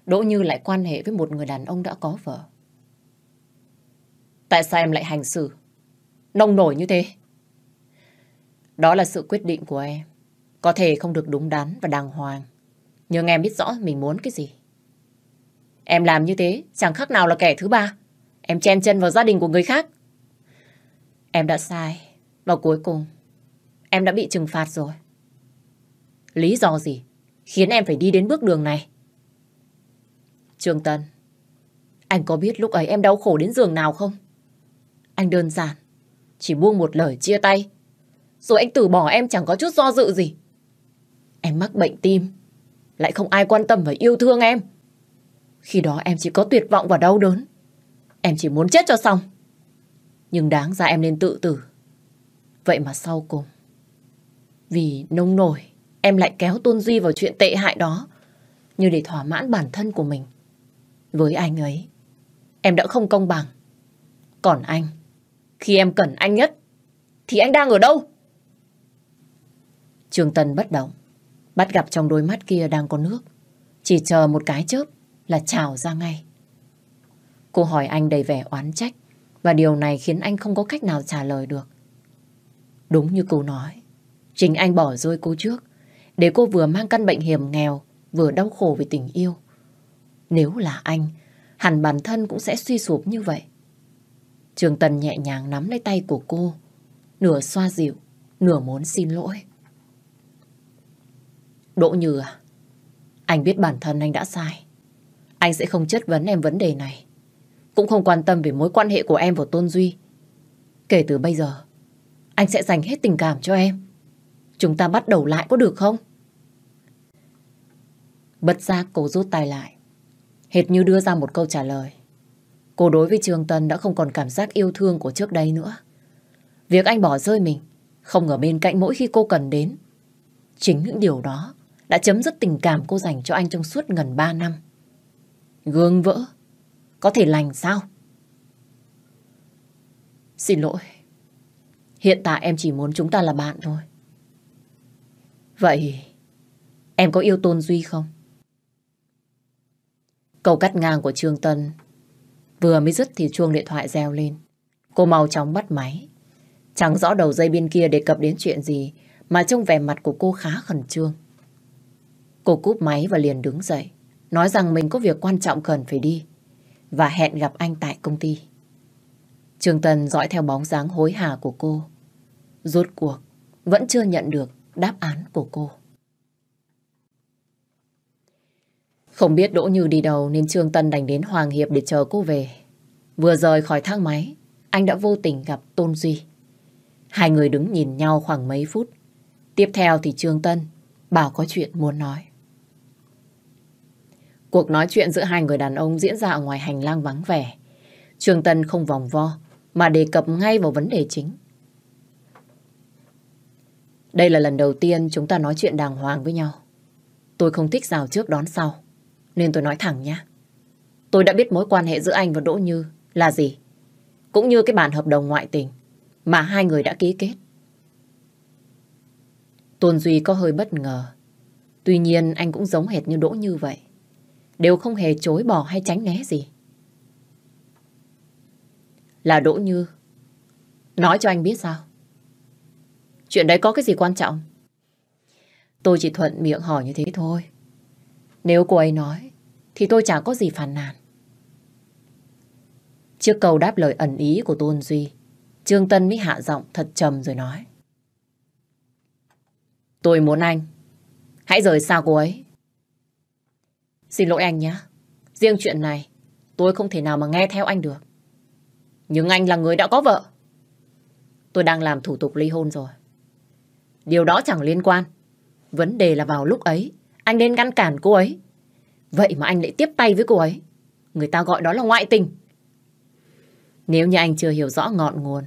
Đỗ Như lại quan hệ với một người đàn ông đã có vợ? Tại sao em lại hành xử? Nông nổi như thế? Đó là sự quyết định của em. Có thể không được đúng đắn và đàng hoàng. Nhưng em biết rõ mình muốn cái gì. Em làm như thế chẳng khác nào là kẻ thứ ba. Em chen chân vào gia đình của người khác. Em đã sai. Và cuối cùng, em đã bị trừng phạt rồi. Lý do gì khiến em phải đi đến bước đường này? Trương Tân, anh có biết lúc ấy em đau khổ đến giường nào không? Anh đơn giản, chỉ buông một lời chia tay. Rồi anh từ bỏ em chẳng có chút do dự gì. Em mắc bệnh tim, lại không ai quan tâm và yêu thương em. Khi đó em chỉ có tuyệt vọng và đau đớn. Em chỉ muốn chết cho xong. Nhưng đáng ra em nên tự tử. Vậy mà sau cùng, vì nông nổi, em lại kéo Tôn Duy vào chuyện tệ hại đó, như để thỏa mãn bản thân của mình. Với anh ấy, em đã không công bằng. Còn anh, khi em cần anh nhất, thì anh đang ở đâu? trường Tân bất động, bắt gặp trong đôi mắt kia đang có nước. Chỉ chờ một cái chớp là trào ra ngay. Cô hỏi anh đầy vẻ oán trách và điều này khiến anh không có cách nào trả lời được. Đúng như cô nói, chính anh bỏ rơi cô trước để cô vừa mang căn bệnh hiểm nghèo vừa đau khổ vì tình yêu. Nếu là anh, hẳn bản thân cũng sẽ suy sụp như vậy. Trường Tần nhẹ nhàng nắm lấy tay của cô, nửa xoa dịu, nửa muốn xin lỗi. Đỗ Như à, anh biết bản thân anh đã sai. Anh sẽ không chất vấn em vấn đề này cũng không quan tâm về mối quan hệ của em và Tôn Duy. Kể từ bây giờ, anh sẽ dành hết tình cảm cho em. Chúng ta bắt đầu lại có được không? Bất giác cô rút tay lại. Hệt như đưa ra một câu trả lời. Cô đối với Trương Tân đã không còn cảm giác yêu thương của trước đây nữa. Việc anh bỏ rơi mình, không ở bên cạnh mỗi khi cô cần đến. Chính những điều đó đã chấm dứt tình cảm cô dành cho anh trong suốt gần 3 năm. Gương vỡ, có thể lành sao? Xin lỗi. Hiện tại em chỉ muốn chúng ta là bạn thôi. Vậy em có yêu Tôn Duy không? Câu cắt ngang của Trương Tân vừa mới dứt thì chuông điện thoại reo lên. Cô mau chóng bắt máy. Chẳng rõ đầu dây bên kia đề cập đến chuyện gì mà trông vẻ mặt của cô khá khẩn trương. Cô cúp máy và liền đứng dậy, nói rằng mình có việc quan trọng cần phải đi và hẹn gặp anh tại công ty. Trương Tân dõi theo bóng dáng hối hả của cô. Rốt cuộc, vẫn chưa nhận được đáp án của cô. Không biết Đỗ Như đi đâu nên Trương Tân đành đến Hoàng Hiệp để chờ cô về. Vừa rời khỏi thang máy, anh đã vô tình gặp Tôn Duy. Hai người đứng nhìn nhau khoảng mấy phút. Tiếp theo thì Trương Tân bảo có chuyện muốn nói. Cuộc nói chuyện giữa hai người đàn ông diễn ra ở ngoài hành lang vắng vẻ. Trường Tân không vòng vo, mà đề cập ngay vào vấn đề chính. Đây là lần đầu tiên chúng ta nói chuyện đàng hoàng với nhau. Tôi không thích rào trước đón sau, nên tôi nói thẳng nhé. Tôi đã biết mối quan hệ giữa anh và Đỗ Như là gì, cũng như cái bản hợp đồng ngoại tình mà hai người đã ký kết. Tôn Duy có hơi bất ngờ. Tuy nhiên anh cũng giống hệt như Đỗ Như vậy đều không hề chối bỏ hay tránh né gì. Là Đỗ Như. Nói cho anh biết sao? Chuyện đấy có cái gì quan trọng? Tôi chỉ thuận miệng hỏi như thế thôi. Nếu cô ấy nói, thì tôi chẳng có gì phản nàn. Trước câu đáp lời ẩn ý của Tôn Duy, Trương Tân mới hạ giọng thật trầm rồi nói. Tôi muốn anh, hãy rời xa cô ấy Xin lỗi anh nhé. Riêng chuyện này, tôi không thể nào mà nghe theo anh được. Nhưng anh là người đã có vợ. Tôi đang làm thủ tục ly hôn rồi. Điều đó chẳng liên quan. Vấn đề là vào lúc ấy, anh nên ngăn cản cô ấy. Vậy mà anh lại tiếp tay với cô ấy. Người ta gọi đó là ngoại tình. Nếu như anh chưa hiểu rõ ngọn nguồn,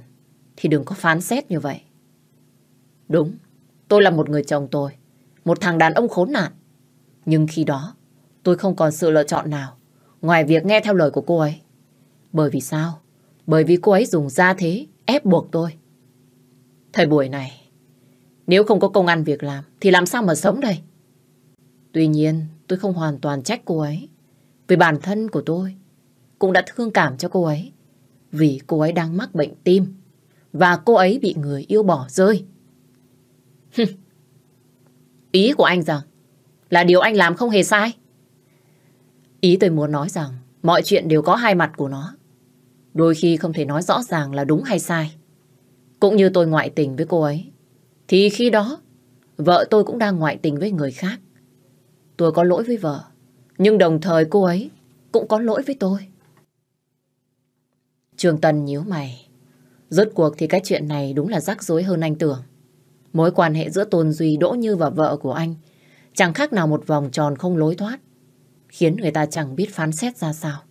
thì đừng có phán xét như vậy. Đúng, tôi là một người chồng tôi, một thằng đàn ông khốn nạn. Nhưng khi đó, tôi không còn sự lựa chọn nào ngoài việc nghe theo lời của cô ấy. Bởi vì sao? Bởi vì cô ấy dùng gia thế ép buộc tôi. Thời buổi này, nếu không có công ăn việc làm thì làm sao mà sống đây? Tuy nhiên, tôi không hoàn toàn trách cô ấy. Vì bản thân của tôi cũng đã thương cảm cho cô ấy. Vì cô ấy đang mắc bệnh tim và cô ấy bị người yêu bỏ rơi. Ý của anh rằng là điều anh làm không hề sai. Ý tôi muốn nói rằng mọi chuyện đều có hai mặt của nó. Đôi khi không thể nói rõ ràng là đúng hay sai. Cũng như tôi ngoại tình với cô ấy. Thì khi đó, vợ tôi cũng đang ngoại tình với người khác. Tôi có lỗi với vợ, nhưng đồng thời cô ấy cũng có lỗi với tôi. Trường Tân nhíu mày. Rốt cuộc thì cái chuyện này đúng là rắc rối hơn anh tưởng. Mối quan hệ giữa Tôn Duy, Đỗ Như và vợ của anh chẳng khác nào một vòng tròn không lối thoát khiến người ta chẳng biết phán xét ra sao.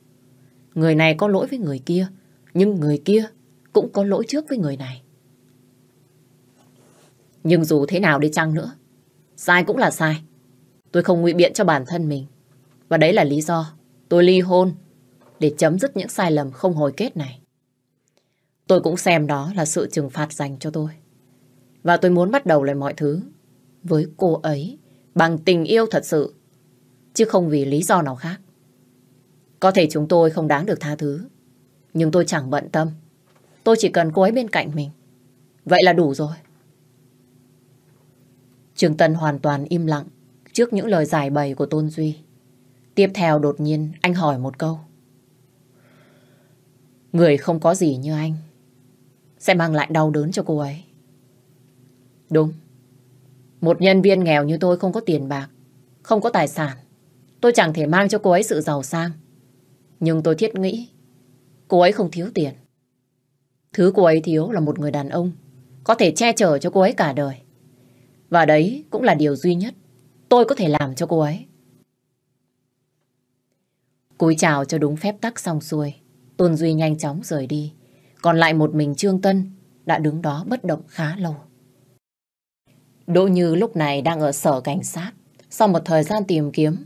Người này có lỗi với người kia, nhưng người kia cũng có lỗi trước với người này. Nhưng dù thế nào đi chăng nữa, sai cũng là sai. Tôi không ngụy biện cho bản thân mình. Và đấy là lý do tôi ly hôn để chấm dứt những sai lầm không hồi kết này. Tôi cũng xem đó là sự trừng phạt dành cho tôi. Và tôi muốn bắt đầu lại mọi thứ với cô ấy bằng tình yêu thật sự chứ không vì lý do nào khác. Có thể chúng tôi không đáng được tha thứ, nhưng tôi chẳng bận tâm. Tôi chỉ cần cô ấy bên cạnh mình. Vậy là đủ rồi. Trường Tân hoàn toàn im lặng trước những lời giải bày của Tôn Duy. Tiếp theo đột nhiên anh hỏi một câu. Người không có gì như anh sẽ mang lại đau đớn cho cô ấy. Đúng. Một nhân viên nghèo như tôi không có tiền bạc, không có tài sản, Tôi chẳng thể mang cho cô ấy sự giàu sang. Nhưng tôi thiết nghĩ, cô ấy không thiếu tiền. Thứ cô ấy thiếu là một người đàn ông, có thể che chở cho cô ấy cả đời. Và đấy cũng là điều duy nhất tôi có thể làm cho cô ấy. Cúi chào cho đúng phép tắc xong xuôi, Tôn Duy nhanh chóng rời đi. Còn lại một mình Trương Tân đã đứng đó bất động khá lâu. Đỗ Như lúc này đang ở sở cảnh sát. Sau một thời gian tìm kiếm,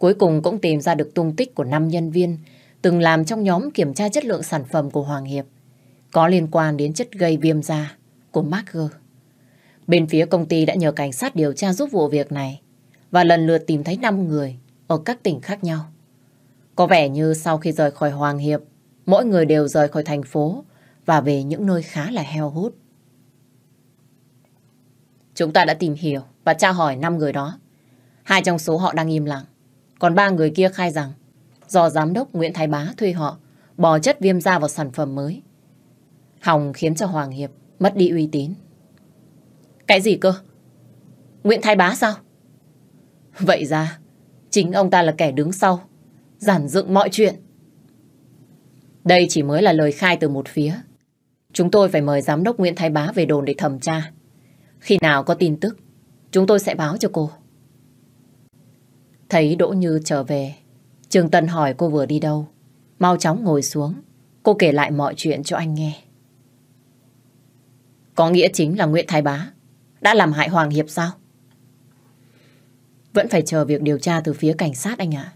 Cuối cùng cũng tìm ra được tung tích của 5 nhân viên từng làm trong nhóm kiểm tra chất lượng sản phẩm của Hoàng Hiệp có liên quan đến chất gây viêm da của Mark Bên phía công ty đã nhờ cảnh sát điều tra giúp vụ việc này và lần lượt tìm thấy 5 người ở các tỉnh khác nhau. Có vẻ như sau khi rời khỏi Hoàng Hiệp, mỗi người đều rời khỏi thành phố và về những nơi khá là heo hút. Chúng ta đã tìm hiểu và tra hỏi 5 người đó. Hai trong số họ đang im lặng. Còn ba người kia khai rằng do giám đốc Nguyễn Thái Bá thuê họ bỏ chất viêm da vào sản phẩm mới. Hỏng khiến cho Hoàng Hiệp mất đi uy tín. Cái gì cơ? Nguyễn Thái Bá sao? Vậy ra, chính ông ta là kẻ đứng sau, giản dựng mọi chuyện. Đây chỉ mới là lời khai từ một phía. Chúng tôi phải mời giám đốc Nguyễn Thái Bá về đồn để thẩm tra. Khi nào có tin tức, chúng tôi sẽ báo cho cô. Thấy Đỗ Như trở về, Trương Tân hỏi cô vừa đi đâu. Mau chóng ngồi xuống, cô kể lại mọi chuyện cho anh nghe. Có nghĩa chính là Nguyễn Thái Bá đã làm hại Hoàng Hiệp sao? Vẫn phải chờ việc điều tra từ phía cảnh sát anh ạ.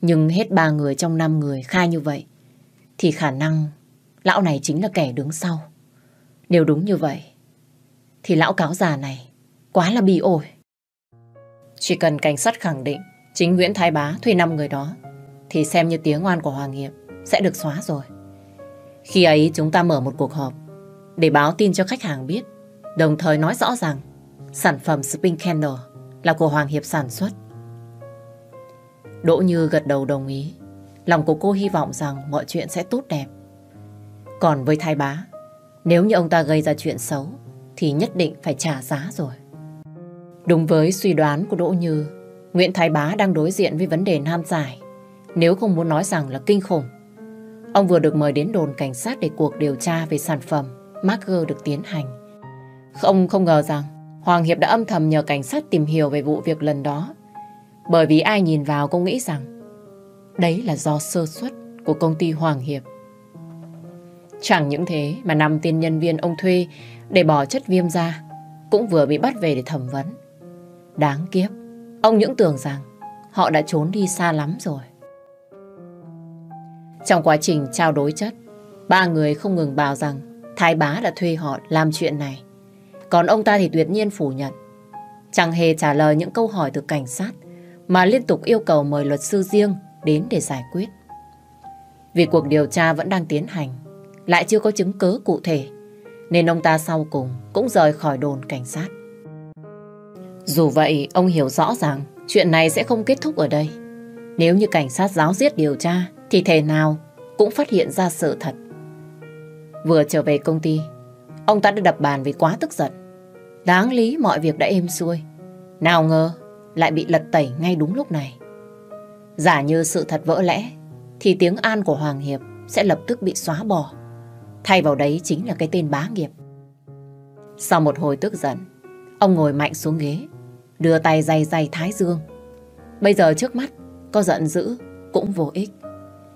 Nhưng hết ba người trong năm người khai như vậy thì khả năng lão này chính là kẻ đứng sau. Nếu đúng như vậy thì lão cáo già này quá là bi ổi. Chỉ cần cảnh sát khẳng định Chính Nguyễn Thái Bá thuê 5 người đó thì xem như tiếng oan của Hoàng Hiệp sẽ được xóa rồi. Khi ấy chúng ta mở một cuộc họp để báo tin cho khách hàng biết đồng thời nói rõ rằng sản phẩm Spring Candle là của Hoàng Hiệp sản xuất. Đỗ Như gật đầu đồng ý. Lòng của cô hy vọng rằng mọi chuyện sẽ tốt đẹp. Còn với Thái Bá, nếu như ông ta gây ra chuyện xấu thì nhất định phải trả giá rồi. Đúng với suy đoán của Đỗ Như, Nguyễn Thái Bá đang đối diện với vấn đề nan giải, nếu không muốn nói rằng là kinh khủng. Ông vừa được mời đến đồn cảnh sát để cuộc điều tra về sản phẩm Marker được tiến hành. Ông không ngờ rằng Hoàng Hiệp đã âm thầm nhờ cảnh sát tìm hiểu về vụ việc lần đó. Bởi vì ai nhìn vào cũng nghĩ rằng đấy là do sơ suất của công ty Hoàng Hiệp. Chẳng những thế mà năm tiên nhân viên ông thuê để bỏ chất viêm ra cũng vừa bị bắt về để thẩm vấn. Đáng kiếp, Ông những tưởng rằng họ đã trốn đi xa lắm rồi. Trong quá trình trao đối chất, ba người không ngừng bảo rằng Thái Bá đã thuê họ làm chuyện này. Còn ông ta thì tuyệt nhiên phủ nhận. Chẳng hề trả lời những câu hỏi từ cảnh sát mà liên tục yêu cầu mời luật sư riêng đến để giải quyết. Vì cuộc điều tra vẫn đang tiến hành, lại chưa có chứng cứ cụ thể, nên ông ta sau cùng cũng rời khỏi đồn cảnh sát. Dù vậy, ông hiểu rõ rằng chuyện này sẽ không kết thúc ở đây. Nếu như cảnh sát giáo giết điều tra, thì thể nào cũng phát hiện ra sự thật. Vừa trở về công ty, ông ta đã đập bàn vì quá tức giận. Đáng lý mọi việc đã êm xuôi. Nào ngờ, lại bị lật tẩy ngay đúng lúc này. Giả như sự thật vỡ lẽ, thì tiếng an của Hoàng Hiệp sẽ lập tức bị xóa bỏ. Thay vào đấy chính là cái tên bá nghiệp. Sau một hồi tức giận, ông ngồi mạnh xuống ghế, đưa tay dày dày thái dương. Bây giờ trước mắt, có giận dữ cũng vô ích.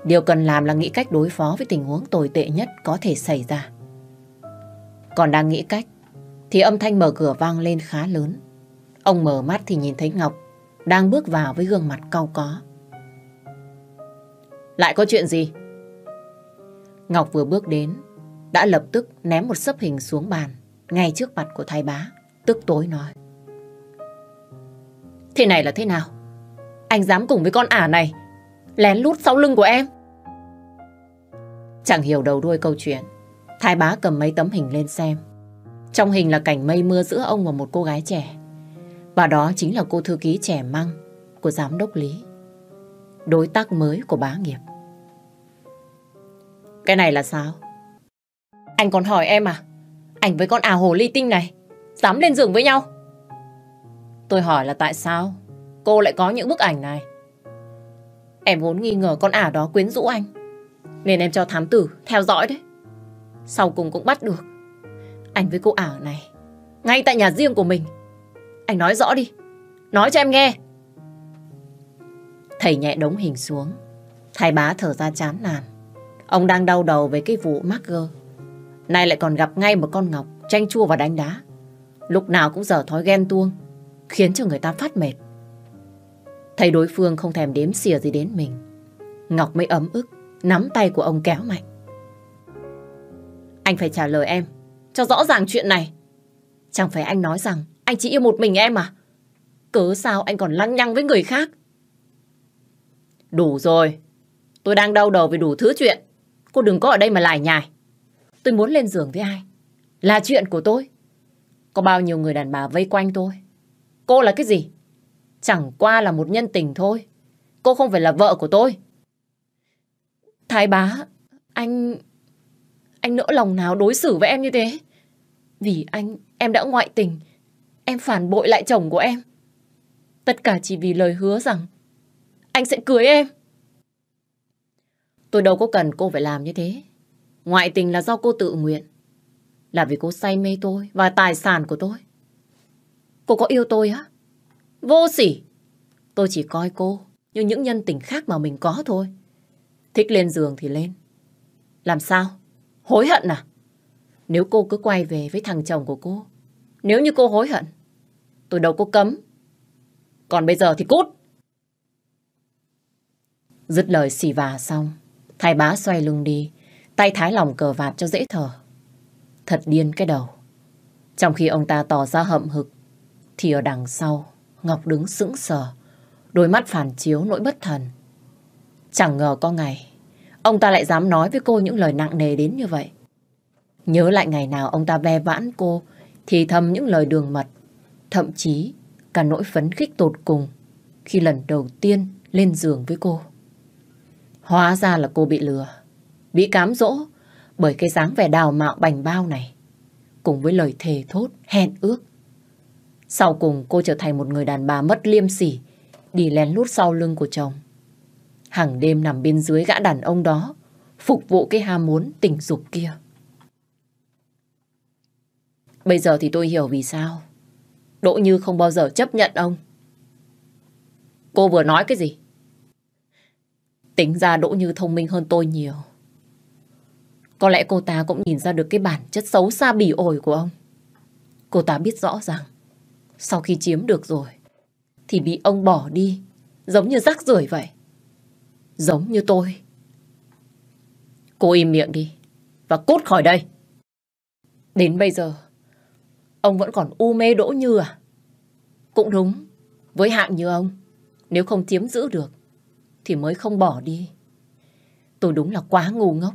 Điều cần làm là nghĩ cách đối phó với tình huống tồi tệ nhất có thể xảy ra. Còn đang nghĩ cách, thì âm thanh mở cửa vang lên khá lớn. Ông mở mắt thì nhìn thấy Ngọc đang bước vào với gương mặt cau có. Lại có chuyện gì? Ngọc vừa bước đến, đã lập tức ném một sấp hình xuống bàn, ngay trước mặt của thái bá, tức tối nói. Thế này là thế nào? Anh dám cùng với con ả này lén lút sau lưng của em? Chẳng hiểu đầu đuôi câu chuyện. Thái bá cầm mấy tấm hình lên xem. Trong hình là cảnh mây mưa giữa ông và một cô gái trẻ. Và đó chính là cô thư ký trẻ măng của giám đốc Lý. Đối tác mới của bá nghiệp. Cái này là sao? Anh còn hỏi em à? Anh với con ả hồ ly tinh này dám lên giường với nhau? Tôi hỏi là tại sao cô lại có những bức ảnh này? Em vốn nghi ngờ con ả đó quyến rũ anh. Nên em cho thám tử theo dõi đấy. Sau cùng cũng bắt được. Anh với cô ả này, ngay tại nhà riêng của mình. Anh nói rõ đi, nói cho em nghe. Thầy nhẹ đống hình xuống. thầy bá thở ra chán nản. Ông đang đau đầu với cái vụ Marker. Nay lại còn gặp ngay một con ngọc, tranh chua và đánh đá. Lúc nào cũng dở thói ghen tuông, khiến cho người ta phát mệt. Thấy đối phương không thèm đếm xỉa gì đến mình, Ngọc mới ấm ức, nắm tay của ông kéo mạnh. Anh phải trả lời em, cho rõ ràng chuyện này. Chẳng phải anh nói rằng anh chỉ yêu một mình em à? Cớ sao anh còn lăng nhăng với người khác? Đủ rồi, tôi đang đau đầu vì đủ thứ chuyện. Cô đừng có ở đây mà lại nhài. Tôi muốn lên giường với ai? Là chuyện của tôi. Có bao nhiêu người đàn bà vây quanh tôi Cô là cái gì? Chẳng qua là một nhân tình thôi. Cô không phải là vợ của tôi. Thái bá, anh... Anh nỡ lòng nào đối xử với em như thế? Vì anh, em đã ngoại tình. Em phản bội lại chồng của em. Tất cả chỉ vì lời hứa rằng anh sẽ cưới em. Tôi đâu có cần cô phải làm như thế. Ngoại tình là do cô tự nguyện. Là vì cô say mê tôi và tài sản của tôi. Cô có yêu tôi á? Vô sỉ! Tôi chỉ coi cô như những nhân tình khác mà mình có thôi. Thích lên giường thì lên. Làm sao? Hối hận à? Nếu cô cứ quay về với thằng chồng của cô, nếu như cô hối hận, tôi đâu có cấm. Còn bây giờ thì cút! Dứt lời xì vả xong, thái bá xoay lưng đi, tay thái lòng cờ vạt cho dễ thở. Thật điên cái đầu. Trong khi ông ta tỏ ra hậm hực, thì ở đằng sau, Ngọc đứng sững sờ, đôi mắt phản chiếu nỗi bất thần. Chẳng ngờ có ngày, ông ta lại dám nói với cô những lời nặng nề đến như vậy. Nhớ lại ngày nào ông ta ve vãn cô, thì thầm những lời đường mật, thậm chí cả nỗi phấn khích tột cùng khi lần đầu tiên lên giường với cô. Hóa ra là cô bị lừa, bị cám dỗ bởi cái dáng vẻ đào mạo bành bao này, cùng với lời thề thốt, hẹn ước sau cùng cô trở thành một người đàn bà mất liêm sỉ, đi lén lút sau lưng của chồng. Hàng đêm nằm bên dưới gã đàn ông đó, phục vụ cái ham muốn tình dục kia. Bây giờ thì tôi hiểu vì sao. Đỗ Như không bao giờ chấp nhận ông. Cô vừa nói cái gì? Tính ra Đỗ Như thông minh hơn tôi nhiều. Có lẽ cô ta cũng nhìn ra được cái bản chất xấu xa bỉ ổi của ông. Cô ta biết rõ ràng. Sau khi chiếm được rồi, thì bị ông bỏ đi, giống như rác rưởi vậy. Giống như tôi. Cô im miệng đi, và cút khỏi đây. Đến bây giờ, ông vẫn còn u mê đỗ như à? Cũng đúng, với hạng như ông, nếu không chiếm giữ được, thì mới không bỏ đi. Tôi đúng là quá ngu ngốc.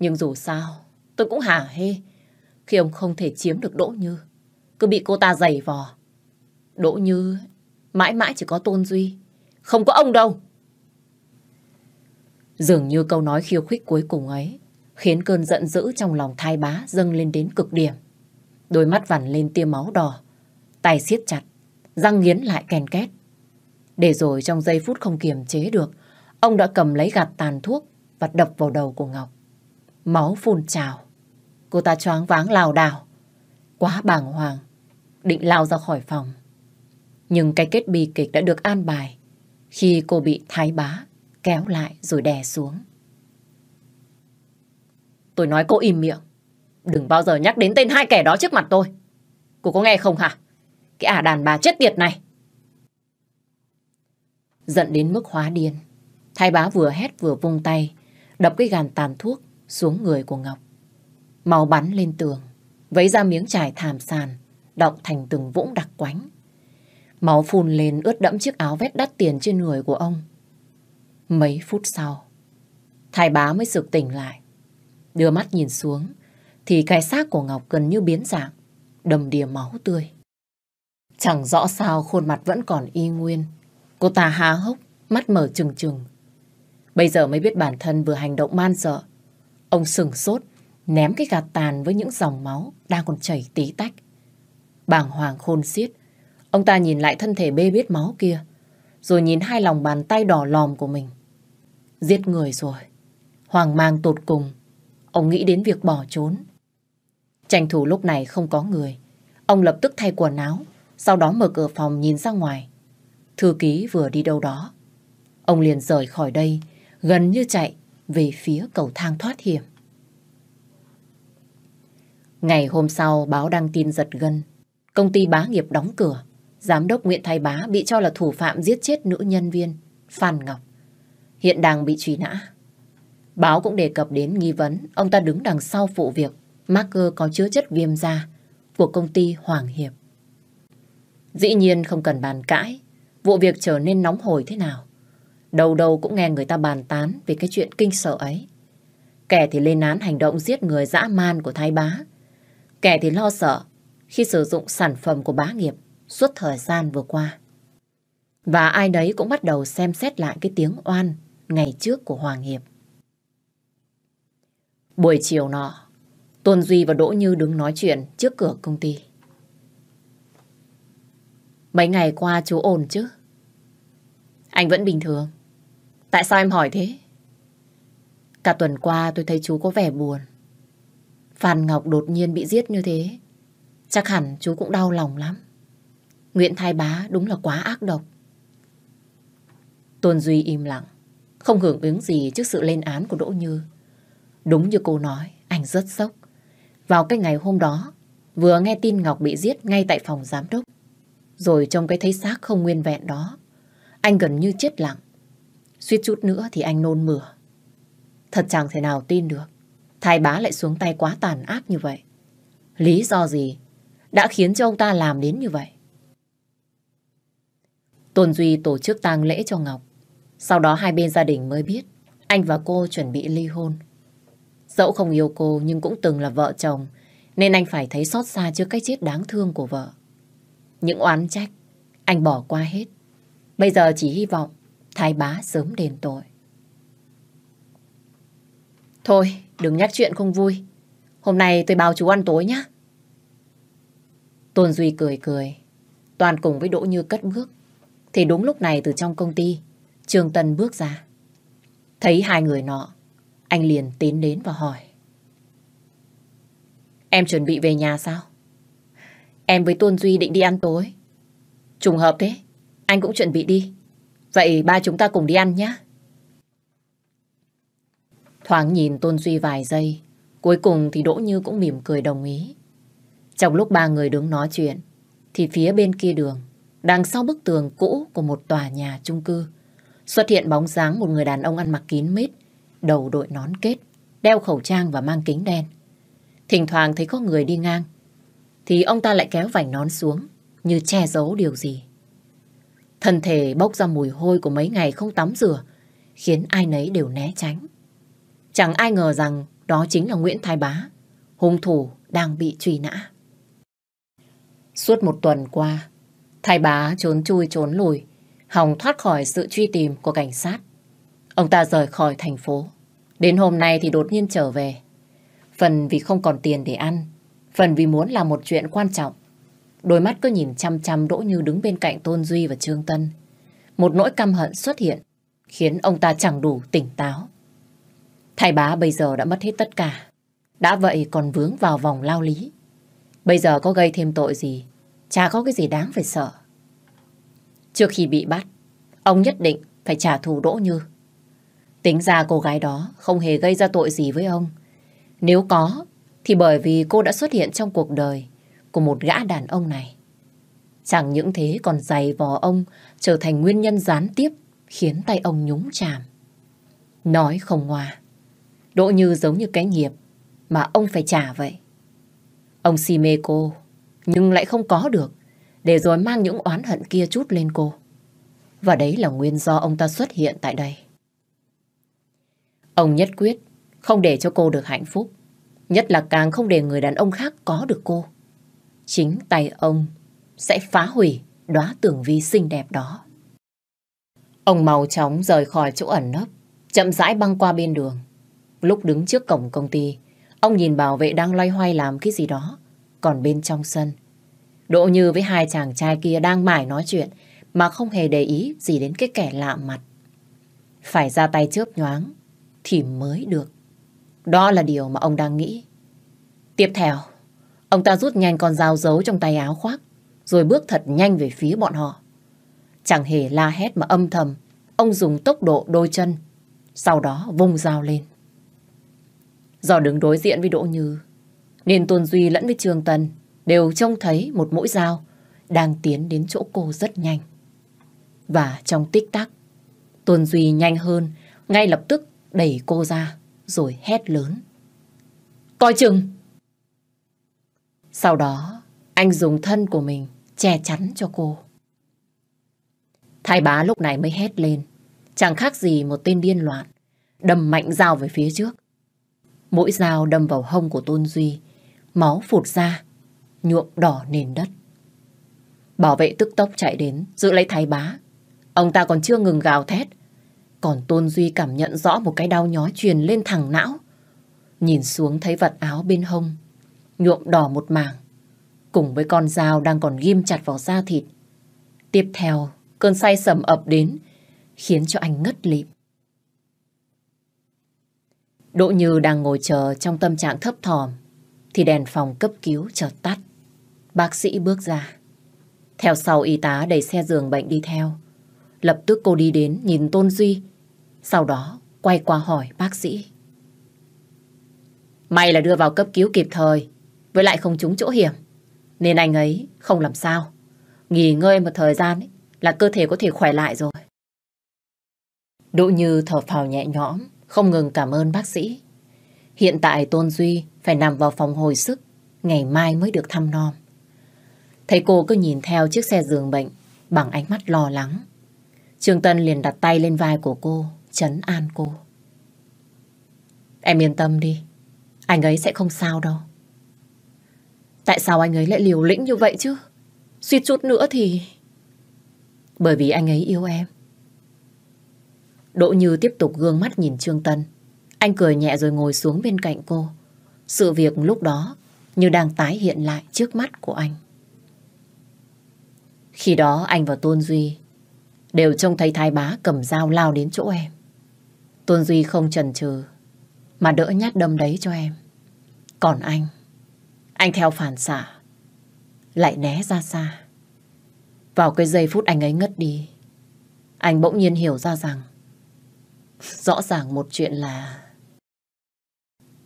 Nhưng dù sao, tôi cũng hả hê khi ông không thể chiếm được Đỗ Như cứ bị cô ta giày vò. Đỗ Như mãi mãi chỉ có Tôn Duy, không có ông đâu. Dường như câu nói khiêu khích cuối cùng ấy khiến cơn giận dữ trong lòng thai bá dâng lên đến cực điểm. Đôi mắt vằn lên tia máu đỏ, tay siết chặt, răng nghiến lại kèn két. Để rồi trong giây phút không kiềm chế được, ông đã cầm lấy gạt tàn thuốc và đập vào đầu của Ngọc. Máu phun trào. Cô ta choáng váng lào đảo. Quá bàng hoàng, định lao ra khỏi phòng. Nhưng cái kết bi kịch đã được an bài khi cô bị thái bá kéo lại rồi đè xuống. Tôi nói cô im miệng. Đừng bao giờ nhắc đến tên hai kẻ đó trước mặt tôi. Cô có nghe không hả? Cái ả à đàn bà chết tiệt này. Giận đến mức hóa điên. Thái bá vừa hét vừa vung tay, đập cái gàn tàn thuốc xuống người của Ngọc. Màu bắn lên tường, vấy ra miếng trải thảm sàn, động thành từng vũng đặc quánh. Máu phun lên ướt đẫm chiếc áo vét đắt tiền trên người của ông. Mấy phút sau, thái bá mới sực tỉnh lại. Đưa mắt nhìn xuống, thì cái xác của Ngọc gần như biến dạng, đầm đìa máu tươi. Chẳng rõ sao khuôn mặt vẫn còn y nguyên. Cô ta há hốc, mắt mở trừng trừng. Bây giờ mới biết bản thân vừa hành động man dợ. Ông sừng sốt, ném cái gạt tàn với những dòng máu đang còn chảy tí tách bàng hoàng khôn xiết. Ông ta nhìn lại thân thể bê bết máu kia, rồi nhìn hai lòng bàn tay đỏ lòm của mình. Giết người rồi. Hoàng mang tột cùng. Ông nghĩ đến việc bỏ trốn. Tranh thủ lúc này không có người. Ông lập tức thay quần áo, sau đó mở cửa phòng nhìn ra ngoài. Thư ký vừa đi đâu đó. Ông liền rời khỏi đây, gần như chạy về phía cầu thang thoát hiểm. Ngày hôm sau báo đăng tin giật gân. Công ty bá nghiệp đóng cửa. Giám đốc Nguyễn Thái Bá bị cho là thủ phạm giết chết nữ nhân viên Phan Ngọc. Hiện đang bị truy nã. Báo cũng đề cập đến nghi vấn ông ta đứng đằng sau vụ việc marker có chứa chất viêm da của công ty Hoàng Hiệp. Dĩ nhiên không cần bàn cãi vụ việc trở nên nóng hổi thế nào. Đầu đầu cũng nghe người ta bàn tán về cái chuyện kinh sợ ấy. Kẻ thì lên án hành động giết người dã man của thái bá. Kẻ thì lo sợ khi sử dụng sản phẩm của bá nghiệp suốt thời gian vừa qua. Và ai đấy cũng bắt đầu xem xét lại cái tiếng oan ngày trước của Hoàng Hiệp. Buổi chiều nọ, Tôn Duy và Đỗ Như đứng nói chuyện trước cửa công ty. Mấy ngày qua chú ổn chứ? Anh vẫn bình thường. Tại sao em hỏi thế? Cả tuần qua tôi thấy chú có vẻ buồn. Phan Ngọc đột nhiên bị giết như thế Chắc hẳn chú cũng đau lòng lắm. Nguyễn Thái Bá đúng là quá ác độc. Tuân Duy im lặng, không hưởng ứng gì trước sự lên án của Đỗ Như. Đúng như cô nói, anh rất sốc. Vào cái ngày hôm đó, vừa nghe tin Ngọc bị giết ngay tại phòng giám đốc. Rồi trong cái thấy xác không nguyên vẹn đó, anh gần như chết lặng. Suýt chút nữa thì anh nôn mửa. Thật chẳng thể nào tin được. Thái bá lại xuống tay quá tàn ác như vậy. Lý do gì đã khiến cho ông ta làm đến như vậy. Tôn Duy tổ chức tang lễ cho Ngọc. Sau đó hai bên gia đình mới biết anh và cô chuẩn bị ly hôn. Dẫu không yêu cô nhưng cũng từng là vợ chồng nên anh phải thấy xót xa trước cái chết đáng thương của vợ. Những oán trách anh bỏ qua hết. Bây giờ chỉ hy vọng thái bá sớm đền tội. Thôi, đừng nhắc chuyện không vui. Hôm nay tôi báo chú ăn tối nhé. Tôn Duy cười cười. Toàn cùng với Đỗ Như cất bước. Thì đúng lúc này từ trong công ty, Trương Tân bước ra. Thấy hai người nọ, anh liền tiến đến và hỏi. Em chuẩn bị về nhà sao? Em với Tôn Duy định đi ăn tối. Trùng hợp thế, anh cũng chuẩn bị đi. Vậy ba chúng ta cùng đi ăn nhé. Thoáng nhìn Tôn Duy vài giây, cuối cùng thì Đỗ Như cũng mỉm cười đồng ý. Trong lúc ba người đứng nói chuyện, thì phía bên kia đường, đằng sau bức tường cũ của một tòa nhà chung cư, xuất hiện bóng dáng một người đàn ông ăn mặc kín mít, đầu đội nón kết, đeo khẩu trang và mang kính đen. Thỉnh thoảng thấy có người đi ngang, thì ông ta lại kéo vành nón xuống, như che giấu điều gì. Thân thể bốc ra mùi hôi của mấy ngày không tắm rửa, khiến ai nấy đều né tránh. Chẳng ai ngờ rằng đó chính là Nguyễn Thái Bá, hung thủ đang bị truy nã. Suốt một tuần qua, thai bá trốn chui trốn lùi, hòng thoát khỏi sự truy tìm của cảnh sát. Ông ta rời khỏi thành phố. Đến hôm nay thì đột nhiên trở về. Phần vì không còn tiền để ăn, phần vì muốn làm một chuyện quan trọng. Đôi mắt cứ nhìn chăm chăm Đỗ Như đứng bên cạnh Tôn Duy và Trương Tân. Một nỗi căm hận xuất hiện, khiến ông ta chẳng đủ tỉnh táo. Thầy bá bây giờ đã mất hết tất cả. Đã vậy còn vướng vào vòng lao lý. Bây giờ có gây thêm tội gì, chả có cái gì đáng phải sợ. Trước khi bị bắt, ông nhất định phải trả thù Đỗ Như. Tính ra cô gái đó không hề gây ra tội gì với ông. Nếu có, thì bởi vì cô đã xuất hiện trong cuộc đời của một gã đàn ông này. Chẳng những thế còn dày vò ông trở thành nguyên nhân gián tiếp khiến tay ông nhúng chàm. Nói không ngoa, Đỗ Như giống như cái nghiệp mà ông phải trả vậy. Ông si mê cô, nhưng lại không có được, để rồi mang những oán hận kia chút lên cô. Và đấy là nguyên do ông ta xuất hiện tại đây. Ông nhất quyết không để cho cô được hạnh phúc, nhất là càng không để người đàn ông khác có được cô. Chính tay ông sẽ phá hủy đóa tưởng vi xinh đẹp đó. Ông mau chóng rời khỏi chỗ ẩn nấp, chậm rãi băng qua bên đường. Lúc đứng trước cổng công ty, Ông nhìn bảo vệ đang loay hoay làm cái gì đó. Còn bên trong sân, Đỗ Như với hai chàng trai kia đang mải nói chuyện mà không hề để ý gì đến cái kẻ lạ mặt. Phải ra tay chớp nhoáng thì mới được. Đó là điều mà ông đang nghĩ. Tiếp theo, ông ta rút nhanh con dao giấu trong tay áo khoác rồi bước thật nhanh về phía bọn họ. Chẳng hề la hét mà âm thầm, ông dùng tốc độ đôi chân, sau đó vung dao lên. Do đứng đối diện với Đỗ Như, nên Tôn Duy lẫn với trường Tân đều trông thấy một mũi dao đang tiến đến chỗ cô rất nhanh. Và trong tích tắc, Tôn Duy nhanh hơn, ngay lập tức đẩy cô ra, rồi hét lớn. Coi chừng! Sau đó, anh dùng thân của mình che chắn cho cô. Thái bá lúc này mới hét lên, chẳng khác gì một tên điên loạn, đầm mạnh dao về phía trước. Mũi dao đâm vào hông của Tôn Duy, máu phụt ra, nhuộm đỏ nền đất. Bảo vệ tức tốc chạy đến, giữ lấy thái bá. Ông ta còn chưa ngừng gào thét. Còn Tôn Duy cảm nhận rõ một cái đau nhói truyền lên thẳng não. Nhìn xuống thấy vật áo bên hông, nhuộm đỏ một mảng, cùng với con dao đang còn ghim chặt vào da thịt. Tiếp theo, cơn say sầm ập đến, khiến cho anh ngất lịm. Đỗ Như đang ngồi chờ trong tâm trạng thấp thỏm thì đèn phòng cấp cứu chợt tắt. Bác sĩ bước ra. Theo sau y tá đẩy xe giường bệnh đi theo. Lập tức cô đi đến nhìn Tôn Duy. Sau đó quay qua hỏi bác sĩ. May là đưa vào cấp cứu kịp thời với lại không trúng chỗ hiểm. Nên anh ấy không làm sao. Nghỉ ngơi một thời gian ấy, là cơ thể có thể khỏe lại rồi. Đỗ Như thở phào nhẹ nhõm không ngừng cảm ơn bác sĩ. Hiện tại Tôn Duy phải nằm vào phòng hồi sức, ngày mai mới được thăm nom. Thấy cô cứ nhìn theo chiếc xe giường bệnh bằng ánh mắt lo lắng. Trương Tân liền đặt tay lên vai của cô, chấn an cô. Em yên tâm đi, anh ấy sẽ không sao đâu. Tại sao anh ấy lại liều lĩnh như vậy chứ? Suýt chút nữa thì... Bởi vì anh ấy yêu em. Đỗ Như tiếp tục gương mắt nhìn Trương Tân. Anh cười nhẹ rồi ngồi xuống bên cạnh cô. Sự việc lúc đó như đang tái hiện lại trước mắt của anh. Khi đó anh và Tôn Duy đều trông thấy thái bá cầm dao lao đến chỗ em. Tôn Duy không chần chừ mà đỡ nhát đâm đấy cho em. Còn anh, anh theo phản xạ, lại né ra xa. Vào cái giây phút anh ấy ngất đi, anh bỗng nhiên hiểu ra rằng Rõ ràng một chuyện là...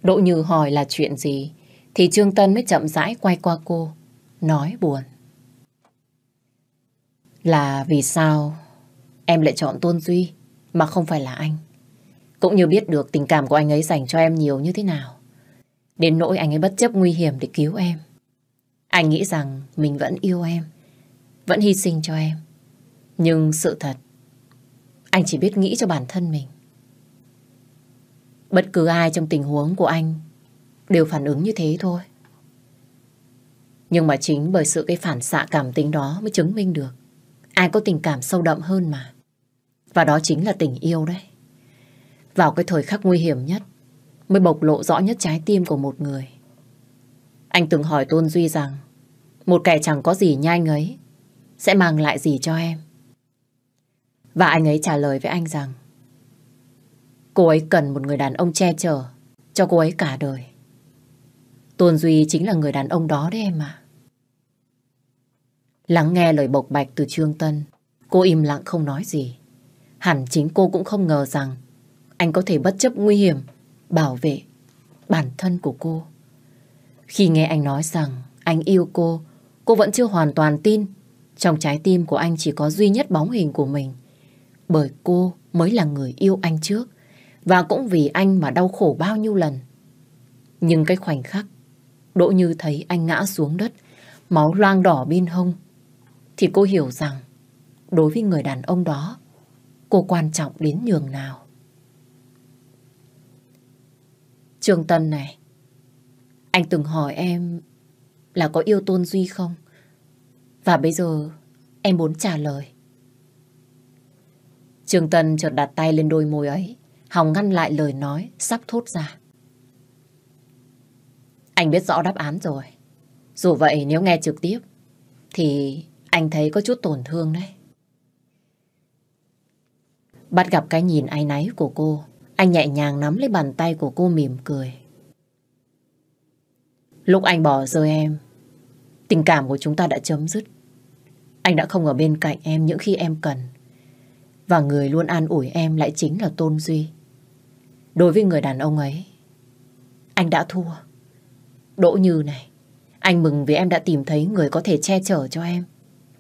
Đỗ Như hỏi là chuyện gì thì Trương Tân mới chậm rãi quay qua cô, nói buồn. Là vì sao em lại chọn Tôn Duy mà không phải là anh? Cũng như biết được tình cảm của anh ấy dành cho em nhiều như thế nào. Đến nỗi anh ấy bất chấp nguy hiểm để cứu em. Anh nghĩ rằng mình vẫn yêu em, vẫn hy sinh cho em. Nhưng sự thật, anh chỉ biết nghĩ cho bản thân mình. Bất cứ ai trong tình huống của anh đều phản ứng như thế thôi. Nhưng mà chính bởi sự cái phản xạ cảm tính đó mới chứng minh được ai có tình cảm sâu đậm hơn mà. Và đó chính là tình yêu đấy. Vào cái thời khắc nguy hiểm nhất mới bộc lộ rõ nhất trái tim của một người. Anh từng hỏi Tôn Duy rằng một kẻ chẳng có gì nhai ấy sẽ mang lại gì cho em. Và anh ấy trả lời với anh rằng Cô ấy cần một người đàn ông che chở cho cô ấy cả đời. Tôn Duy chính là người đàn ông đó đấy em ạ. À. Lắng nghe lời bộc bạch từ Trương Tân, cô im lặng không nói gì. Hẳn chính cô cũng không ngờ rằng anh có thể bất chấp nguy hiểm, bảo vệ bản thân của cô. Khi nghe anh nói rằng anh yêu cô, cô vẫn chưa hoàn toàn tin. Trong trái tim của anh chỉ có duy nhất bóng hình của mình. Bởi cô mới là người yêu anh trước. Và cũng vì anh mà đau khổ bao nhiêu lần. Nhưng cái khoảnh khắc, Đỗ Như thấy anh ngã xuống đất, máu loang đỏ bên hông, thì cô hiểu rằng đối với người đàn ông đó, cô quan trọng đến nhường nào. Trường Tân này, anh từng hỏi em là có yêu Tôn Duy không? Và bây giờ em muốn trả lời. Trường Tân chợt đặt tay lên đôi môi ấy. Hồng ngăn lại lời nói sắp thốt ra. Anh biết rõ đáp án rồi. Dù vậy nếu nghe trực tiếp thì anh thấy có chút tổn thương đấy. Bắt gặp cái nhìn áy náy của cô, anh nhẹ nhàng nắm lấy bàn tay của cô mỉm cười. Lúc anh bỏ rơi em, tình cảm của chúng ta đã chấm dứt. Anh đã không ở bên cạnh em những khi em cần. Và người luôn an ủi em lại chính là Tôn Duy. Đối với người đàn ông ấy, anh đã thua. Đỗ Như này, anh mừng vì em đã tìm thấy người có thể che chở cho em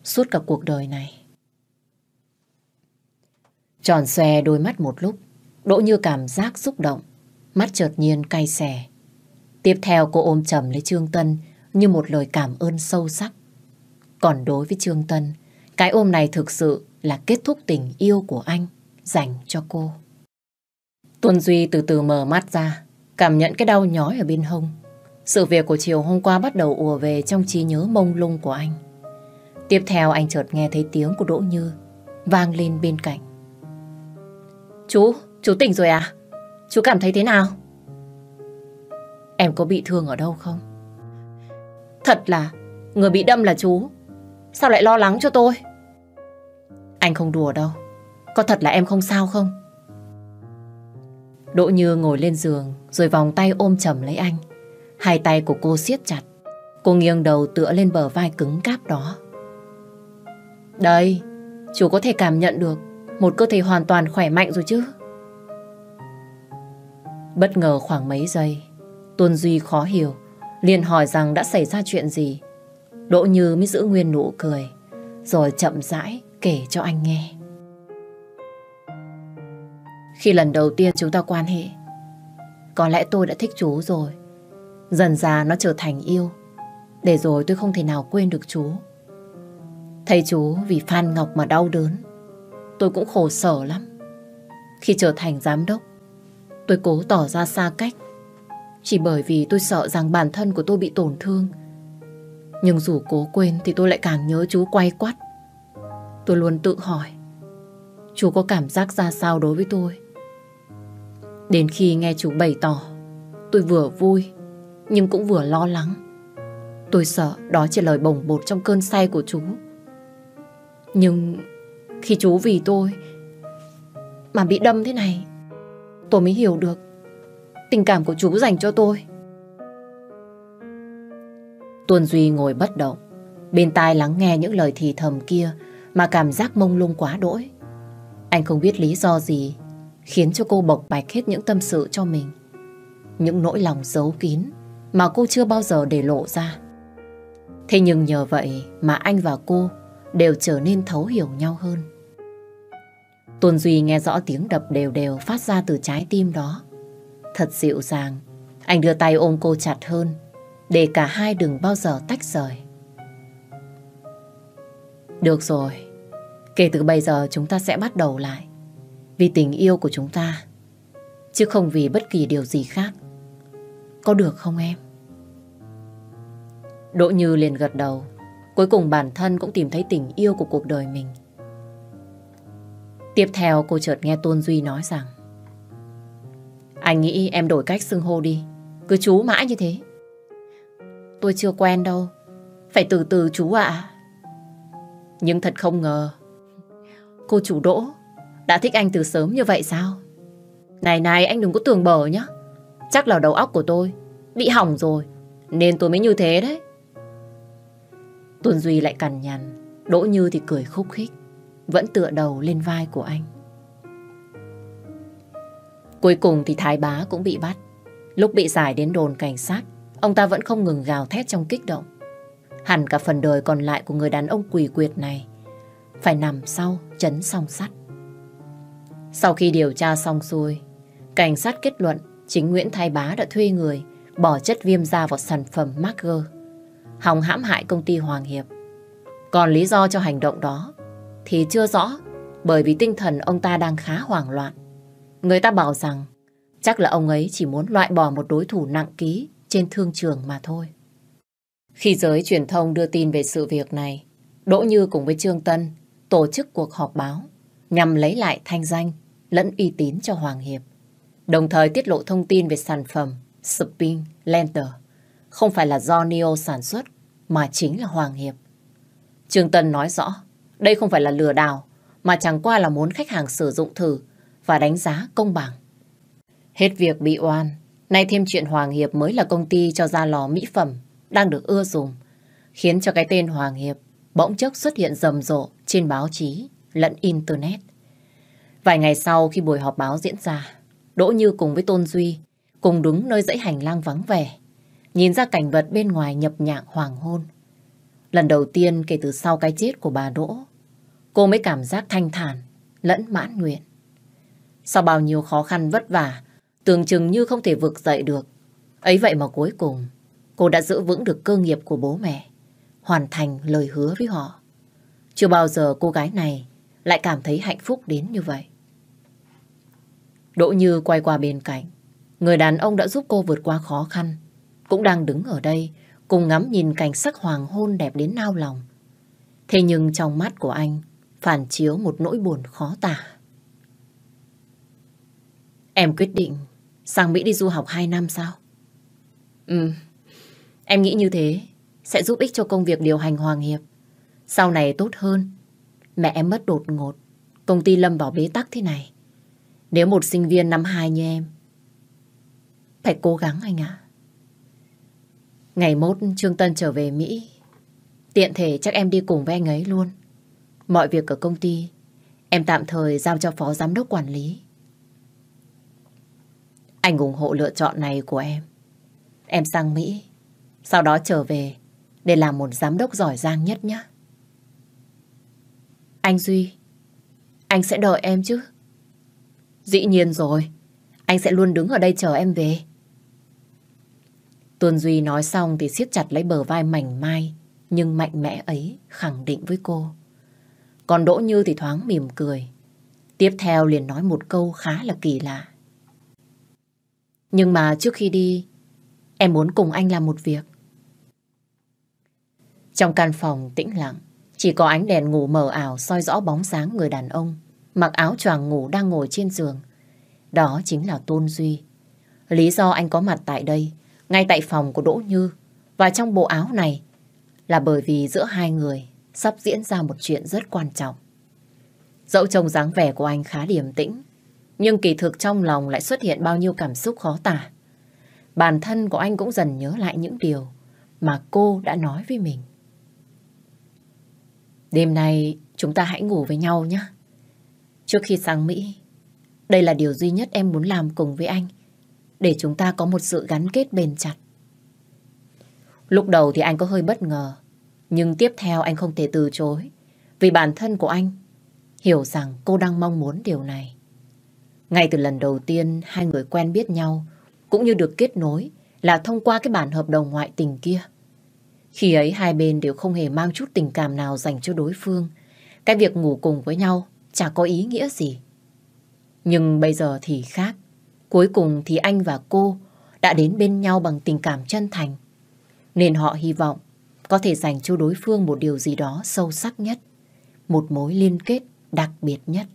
suốt cả cuộc đời này. Tròn xòe đôi mắt một lúc, Đỗ Như cảm giác xúc động, mắt chợt nhiên cay xè. Tiếp theo cô ôm chầm lấy Trương Tân như một lời cảm ơn sâu sắc. Còn đối với Trương Tân, cái ôm này thực sự là kết thúc tình yêu của anh dành cho cô. Tuân Duy từ từ mở mắt ra, cảm nhận cái đau nhói ở bên hông. Sự việc của chiều hôm qua bắt đầu ùa về trong trí nhớ mông lung của anh. Tiếp theo anh chợt nghe thấy tiếng của Đỗ Như vang lên bên cạnh. Chú, chú tỉnh rồi à? Chú cảm thấy thế nào? Em có bị thương ở đâu không? Thật là, người bị đâm là chú. Sao lại lo lắng cho tôi? Anh không đùa đâu. Có thật là em không sao không? Đỗ Như ngồi lên giường rồi vòng tay ôm chầm lấy anh. Hai tay của cô siết chặt. Cô nghiêng đầu tựa lên bờ vai cứng cáp đó. Đây, chú có thể cảm nhận được một cơ thể hoàn toàn khỏe mạnh rồi chứ. Bất ngờ khoảng mấy giây, Tuân Duy khó hiểu, liền hỏi rằng đã xảy ra chuyện gì. Đỗ Như mới giữ nguyên nụ cười, rồi chậm rãi kể cho anh nghe. Khi lần đầu tiên chúng ta quan hệ Có lẽ tôi đã thích chú rồi Dần già nó trở thành yêu Để rồi tôi không thể nào quên được chú Thấy chú vì Phan Ngọc mà đau đớn Tôi cũng khổ sở lắm Khi trở thành giám đốc Tôi cố tỏ ra xa cách Chỉ bởi vì tôi sợ rằng bản thân của tôi bị tổn thương Nhưng dù cố quên thì tôi lại càng nhớ chú quay quắt Tôi luôn tự hỏi Chú có cảm giác ra sao đối với tôi Đến khi nghe chú bày tỏ, tôi vừa vui nhưng cũng vừa lo lắng. Tôi sợ đó chỉ lời bồng bột trong cơn say của chú. Nhưng khi chú vì tôi mà bị đâm thế này, tôi mới hiểu được tình cảm của chú dành cho tôi. Tuân Duy ngồi bất động, bên tai lắng nghe những lời thì thầm kia mà cảm giác mông lung quá đỗi. Anh không biết lý do gì khiến cho cô bộc bạch hết những tâm sự cho mình. Những nỗi lòng giấu kín mà cô chưa bao giờ để lộ ra. Thế nhưng nhờ vậy mà anh và cô đều trở nên thấu hiểu nhau hơn. Tuần Duy nghe rõ tiếng đập đều đều phát ra từ trái tim đó. Thật dịu dàng, anh đưa tay ôm cô chặt hơn, để cả hai đừng bao giờ tách rời. Được rồi, kể từ bây giờ chúng ta sẽ bắt đầu lại vì tình yêu của chúng ta, chứ không vì bất kỳ điều gì khác. Có được không em? Đỗ Như liền gật đầu, cuối cùng bản thân cũng tìm thấy tình yêu của cuộc đời mình. Tiếp theo cô chợt nghe Tôn Duy nói rằng Anh nghĩ em đổi cách xưng hô đi, cứ chú mãi như thế. Tôi chưa quen đâu, phải từ từ chú ạ. Nhưng thật không ngờ, cô chủ Đỗ đã thích anh từ sớm như vậy sao? Này này anh đừng có tường bờ nhá. Chắc là đầu óc của tôi bị hỏng rồi. Nên tôi mới như thế đấy. Tuần Duy lại cằn nhằn. Đỗ Như thì cười khúc khích. Vẫn tựa đầu lên vai của anh. Cuối cùng thì Thái Bá cũng bị bắt. Lúc bị giải đến đồn cảnh sát, ông ta vẫn không ngừng gào thét trong kích động. Hẳn cả phần đời còn lại của người đàn ông quỷ quyệt này phải nằm sau chấn song sắt. Sau khi điều tra xong xuôi, cảnh sát kết luận chính Nguyễn Thái Bá đã thuê người bỏ chất viêm da vào sản phẩm Marker, hòng hãm hại công ty Hoàng Hiệp. Còn lý do cho hành động đó thì chưa rõ bởi vì tinh thần ông ta đang khá hoảng loạn. Người ta bảo rằng chắc là ông ấy chỉ muốn loại bỏ một đối thủ nặng ký trên thương trường mà thôi. Khi giới truyền thông đưa tin về sự việc này, Đỗ Như cùng với Trương Tân tổ chức cuộc họp báo nhằm lấy lại thanh danh lẫn uy tín cho Hoàng Hiệp. Đồng thời tiết lộ thông tin về sản phẩm Spin Lenter không phải là do Neo sản xuất mà chính là Hoàng Hiệp. Trương Tân nói rõ, đây không phải là lừa đảo mà chẳng qua là muốn khách hàng sử dụng thử và đánh giá công bằng. Hết việc bị oan, nay thêm chuyện Hoàng Hiệp mới là công ty cho ra lò mỹ phẩm đang được ưa dùng, khiến cho cái tên Hoàng Hiệp bỗng chốc xuất hiện rầm rộ trên báo chí lẫn Internet. Vài ngày sau khi buổi họp báo diễn ra, Đỗ Như cùng với Tôn Duy cùng đứng nơi dãy hành lang vắng vẻ, nhìn ra cảnh vật bên ngoài nhập nhạc hoàng hôn. Lần đầu tiên kể từ sau cái chết của bà Đỗ, cô mới cảm giác thanh thản, lẫn mãn nguyện. Sau bao nhiêu khó khăn vất vả, tưởng chừng như không thể vực dậy được. Ấy vậy mà cuối cùng, cô đã giữ vững được cơ nghiệp của bố mẹ, hoàn thành lời hứa với họ. Chưa bao giờ cô gái này lại cảm thấy hạnh phúc đến như vậy. Đỗ Như quay qua bên cạnh. Người đàn ông đã giúp cô vượt qua khó khăn. Cũng đang đứng ở đây, cùng ngắm nhìn cảnh sắc hoàng hôn đẹp đến nao lòng. Thế nhưng trong mắt của anh phản chiếu một nỗi buồn khó tả. Em quyết định sang Mỹ đi du học 2 năm sao? Ừ, em nghĩ như thế sẽ giúp ích cho công việc điều hành Hoàng Hiệp. Sau này tốt hơn. Mẹ em mất đột ngột, công ty lâm vào bế tắc thế này. Nếu một sinh viên năm 2 như em Phải cố gắng anh ạ Ngày mốt Trương Tân trở về Mỹ Tiện thể chắc em đi cùng với anh ấy luôn Mọi việc ở công ty Em tạm thời giao cho phó giám đốc quản lý Anh ủng hộ lựa chọn này của em Em sang Mỹ Sau đó trở về Để làm một giám đốc giỏi giang nhất nhé Anh Duy Anh sẽ đợi em chứ Dĩ nhiên rồi. Anh sẽ luôn đứng ở đây chờ em về. Tuân Duy nói xong thì siết chặt lấy bờ vai mảnh mai, nhưng mạnh mẽ ấy khẳng định với cô. Còn Đỗ Như thì thoáng mỉm cười. Tiếp theo liền nói một câu khá là kỳ lạ. Nhưng mà trước khi đi, em muốn cùng anh làm một việc. Trong căn phòng tĩnh lặng, chỉ có ánh đèn ngủ mờ ảo soi rõ bóng dáng người đàn ông mặc áo choàng ngủ đang ngồi trên giường. Đó chính là Tôn Duy. Lý do anh có mặt tại đây, ngay tại phòng của Đỗ Như và trong bộ áo này là bởi vì giữa hai người sắp diễn ra một chuyện rất quan trọng. Dẫu trông dáng vẻ của anh khá điềm tĩnh, nhưng kỳ thực trong lòng lại xuất hiện bao nhiêu cảm xúc khó tả. Bản thân của anh cũng dần nhớ lại những điều mà cô đã nói với mình. Đêm nay chúng ta hãy ngủ với nhau nhé. Trước khi sang Mỹ, đây là điều duy nhất em muốn làm cùng với anh, để chúng ta có một sự gắn kết bền chặt. Lúc đầu thì anh có hơi bất ngờ, nhưng tiếp theo anh không thể từ chối, vì bản thân của anh hiểu rằng cô đang mong muốn điều này. Ngay từ lần đầu tiên hai người quen biết nhau, cũng như được kết nối là thông qua cái bản hợp đồng ngoại tình kia. Khi ấy hai bên đều không hề mang chút tình cảm nào dành cho đối phương. Cái việc ngủ cùng với nhau chả có ý nghĩa gì. Nhưng bây giờ thì khác. Cuối cùng thì anh và cô đã đến bên nhau bằng tình cảm chân thành. Nên họ hy vọng có thể dành cho đối phương một điều gì đó sâu sắc nhất, một mối liên kết đặc biệt nhất.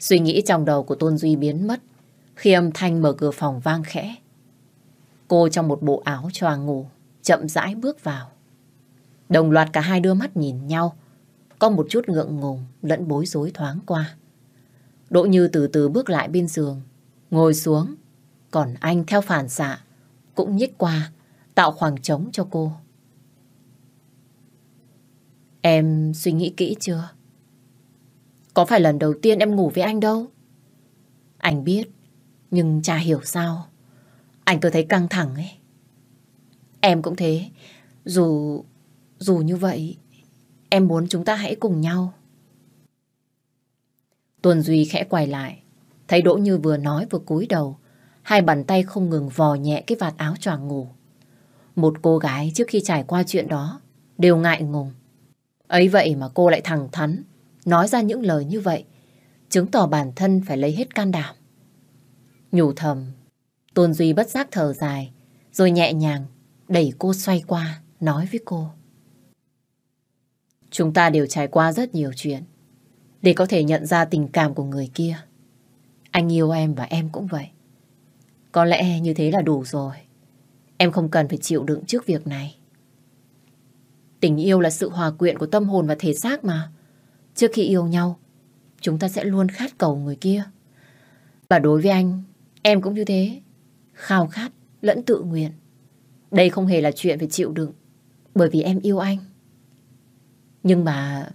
Suy nghĩ trong đầu của Tôn Duy biến mất khi âm thanh mở cửa phòng vang khẽ. Cô trong một bộ áo choàng ngủ chậm rãi bước vào. Đồng loạt cả hai đưa mắt nhìn nhau có một chút ngượng ngùng lẫn bối rối thoáng qua. Đỗ Như từ từ bước lại bên giường, ngồi xuống. Còn anh theo phản xạ, cũng nhích qua, tạo khoảng trống cho cô. Em suy nghĩ kỹ chưa? Có phải lần đầu tiên em ngủ với anh đâu? Anh biết, nhưng chả hiểu sao. Anh cứ thấy căng thẳng ấy. Em cũng thế, dù... dù như vậy... Em muốn chúng ta hãy cùng nhau. Tuần Duy khẽ quay lại. Thấy Đỗ Như vừa nói vừa cúi đầu. Hai bàn tay không ngừng vò nhẹ cái vạt áo choàng ngủ. Một cô gái trước khi trải qua chuyện đó đều ngại ngùng. Ấy vậy mà cô lại thẳng thắn nói ra những lời như vậy chứng tỏ bản thân phải lấy hết can đảm. Nhủ thầm, Tuần Duy bất giác thở dài rồi nhẹ nhàng đẩy cô xoay qua nói với cô. Chúng ta đều trải qua rất nhiều chuyện để có thể nhận ra tình cảm của người kia. Anh yêu em và em cũng vậy. Có lẽ như thế là đủ rồi. Em không cần phải chịu đựng trước việc này. Tình yêu là sự hòa quyện của tâm hồn và thể xác mà. Trước khi yêu nhau, chúng ta sẽ luôn khát cầu người kia. Và đối với anh, em cũng như thế. Khao khát, lẫn tự nguyện. Đây không hề là chuyện phải chịu đựng, bởi vì em yêu anh. Nhưng mà...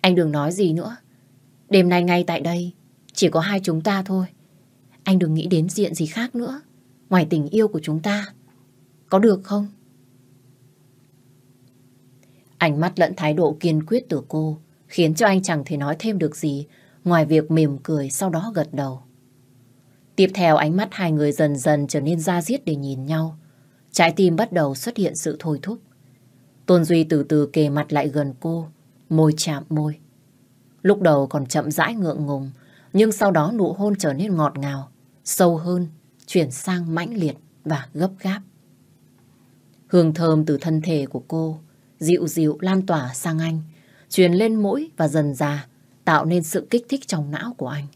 Anh đừng nói gì nữa. Đêm nay ngay tại đây, chỉ có hai chúng ta thôi. Anh đừng nghĩ đến diện gì khác nữa, ngoài tình yêu của chúng ta. Có được không? Ánh mắt lẫn thái độ kiên quyết từ cô khiến cho anh chẳng thể nói thêm được gì ngoài việc mỉm cười sau đó gật đầu. Tiếp theo ánh mắt hai người dần dần trở nên ra diết để nhìn nhau. Trái tim bắt đầu xuất hiện sự thôi thúc. Tôn Duy từ từ kề mặt lại gần cô, môi chạm môi. Lúc đầu còn chậm rãi ngượng ngùng, nhưng sau đó nụ hôn trở nên ngọt ngào, sâu hơn, chuyển sang mãnh liệt và gấp gáp. Hương thơm từ thân thể của cô dịu dịu lan tỏa sang anh, truyền lên mũi và dần ra tạo nên sự kích thích trong não của anh.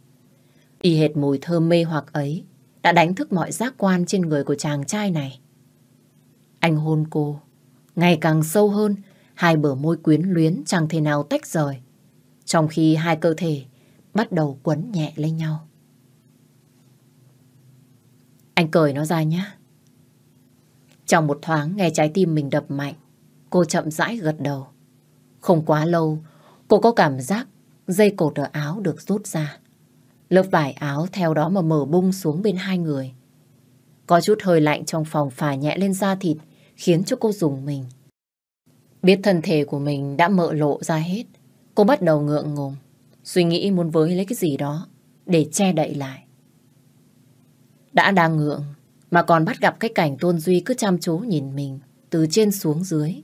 Y hệt mùi thơm mê hoặc ấy đã đánh thức mọi giác quan trên người của chàng trai này. Anh hôn cô, ngày càng sâu hơn, hai bờ môi quyến luyến chẳng thể nào tách rời, trong khi hai cơ thể bắt đầu quấn nhẹ lên nhau. Anh cởi nó ra nhé. Trong một thoáng nghe trái tim mình đập mạnh, cô chậm rãi gật đầu. Không quá lâu, cô có cảm giác dây cột ở áo được rút ra. Lớp vải áo theo đó mà mở bung xuống bên hai người. Có chút hơi lạnh trong phòng phả nhẹ lên da thịt, khiến cho cô dùng mình. Biết thân thể của mình đã mợ lộ ra hết, cô bắt đầu ngượng ngùng, suy nghĩ muốn với lấy cái gì đó để che đậy lại. Đã đang ngượng, mà còn bắt gặp cái cảnh Tôn Duy cứ chăm chú nhìn mình từ trên xuống dưới.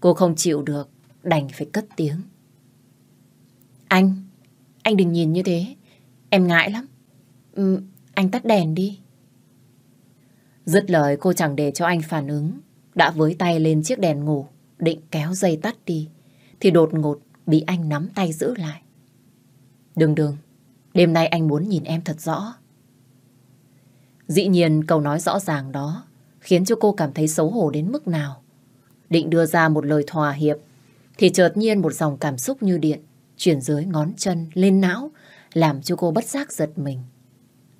Cô không chịu được, đành phải cất tiếng. Anh, anh đừng nhìn như thế, em ngại lắm. Ừ, anh tắt đèn đi. Dứt lời cô chẳng để cho anh phản ứng đã với tay lên chiếc đèn ngủ, định kéo dây tắt đi, thì đột ngột bị anh nắm tay giữ lại. Đừng đừng, đêm nay anh muốn nhìn em thật rõ. Dĩ nhiên câu nói rõ ràng đó khiến cho cô cảm thấy xấu hổ đến mức nào. Định đưa ra một lời thỏa hiệp, thì chợt nhiên một dòng cảm xúc như điện chuyển dưới ngón chân lên não, làm cho cô bất giác giật mình.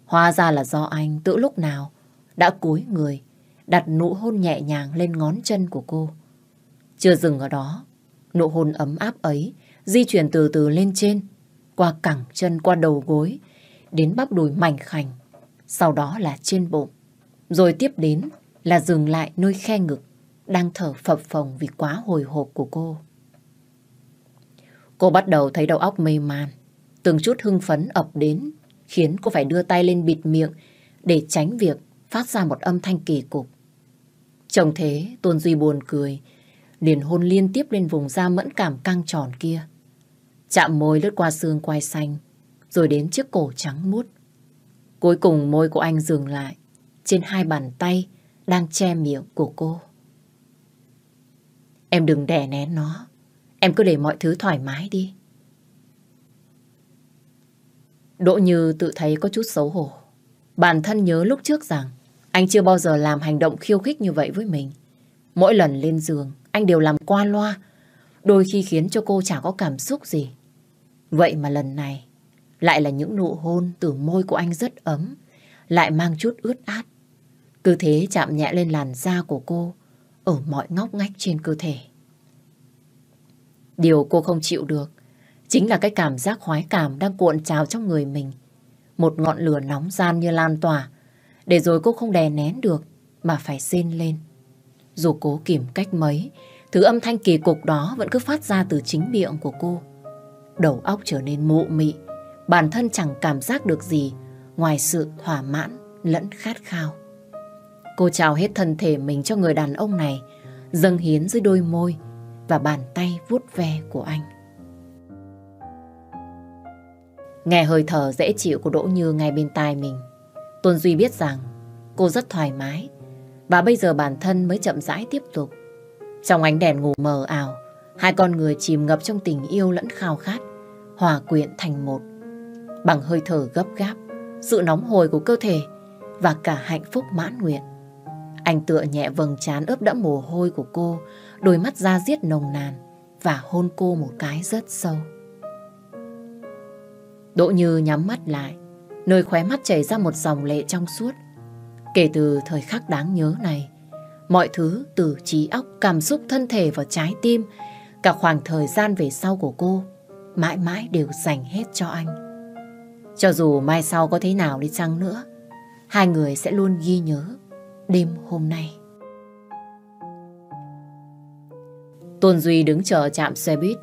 Hóa ra là do anh tự lúc nào đã cúi người đặt nụ hôn nhẹ nhàng lên ngón chân của cô. Chưa dừng ở đó, nụ hôn ấm áp ấy di chuyển từ từ lên trên, qua cẳng chân, qua đầu gối, đến bắp đùi mảnh khảnh, sau đó là trên bụng, rồi tiếp đến là dừng lại nơi khe ngực, đang thở phập phồng vì quá hồi hộp của cô. Cô bắt đầu thấy đầu óc mê man, từng chút hưng phấn ập đến, khiến cô phải đưa tay lên bịt miệng để tránh việc phát ra một âm thanh kỳ cục. Trông thế, Tôn Duy buồn cười, liền hôn liên tiếp lên vùng da mẫn cảm căng tròn kia. Chạm môi lướt qua xương quai xanh, rồi đến chiếc cổ trắng mút. Cuối cùng môi của anh dừng lại, trên hai bàn tay đang che miệng của cô. Em đừng đè nén nó, em cứ để mọi thứ thoải mái đi. Đỗ Như tự thấy có chút xấu hổ. Bản thân nhớ lúc trước rằng anh chưa bao giờ làm hành động khiêu khích như vậy với mình. Mỗi lần lên giường, anh đều làm qua loa, đôi khi khiến cho cô chẳng có cảm xúc gì. Vậy mà lần này, lại là những nụ hôn từ môi của anh rất ấm, lại mang chút ướt át. Cứ thế chạm nhẹ lên làn da của cô, ở mọi ngóc ngách trên cơ thể. Điều cô không chịu được, chính là cái cảm giác khoái cảm đang cuộn trào trong người mình. Một ngọn lửa nóng gian như lan tỏa, để rồi cô không đè nén được Mà phải xin lên Dù cố kiểm cách mấy Thứ âm thanh kỳ cục đó vẫn cứ phát ra từ chính miệng của cô Đầu óc trở nên mụ mị Bản thân chẳng cảm giác được gì Ngoài sự thỏa mãn lẫn khát khao Cô trao hết thân thể mình cho người đàn ông này dâng hiến dưới đôi môi Và bàn tay vuốt ve của anh Nghe hơi thở dễ chịu của Đỗ Như ngay bên tai mình Tôn Duy biết rằng cô rất thoải mái và bây giờ bản thân mới chậm rãi tiếp tục. Trong ánh đèn ngủ mờ ảo, hai con người chìm ngập trong tình yêu lẫn khao khát, hòa quyện thành một. Bằng hơi thở gấp gáp, sự nóng hồi của cơ thể và cả hạnh phúc mãn nguyện. Anh tựa nhẹ vầng trán ướp đẫm mồ hôi của cô, đôi mắt ra giết nồng nàn và hôn cô một cái rất sâu. Đỗ Như nhắm mắt lại, nơi khóe mắt chảy ra một dòng lệ trong suốt. Kể từ thời khắc đáng nhớ này, mọi thứ từ trí óc, cảm xúc thân thể và trái tim, cả khoảng thời gian về sau của cô, mãi mãi đều dành hết cho anh. Cho dù mai sau có thế nào đi chăng nữa, hai người sẽ luôn ghi nhớ đêm hôm nay. Tôn Duy đứng chờ chạm xe buýt,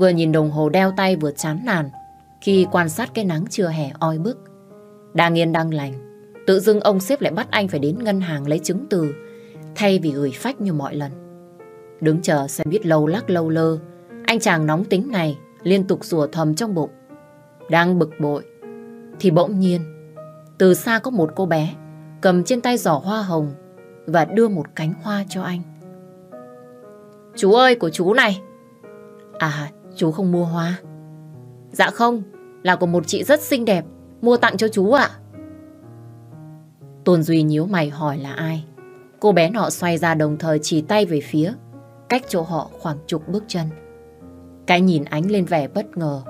vừa nhìn đồng hồ đeo tay vừa chán nản khi quan sát cái nắng trưa hè oi bức. Đang yên đang lành, tự dưng ông xếp lại bắt anh phải đến ngân hàng lấy chứng từ, thay vì gửi phách như mọi lần. Đứng chờ xe biết lâu lắc lâu lơ, anh chàng nóng tính này liên tục rùa thầm trong bụng. Đang bực bội, thì bỗng nhiên, từ xa có một cô bé cầm trên tay giỏ hoa hồng và đưa một cánh hoa cho anh. Chú ơi của chú này. À, chú không mua hoa. Dạ không, là của một chị rất xinh đẹp, mua tặng cho chú ạ. Tôn Duy nhíu mày hỏi là ai. Cô bé nọ xoay ra đồng thời chỉ tay về phía, cách chỗ họ khoảng chục bước chân. Cái nhìn ánh lên vẻ bất ngờ.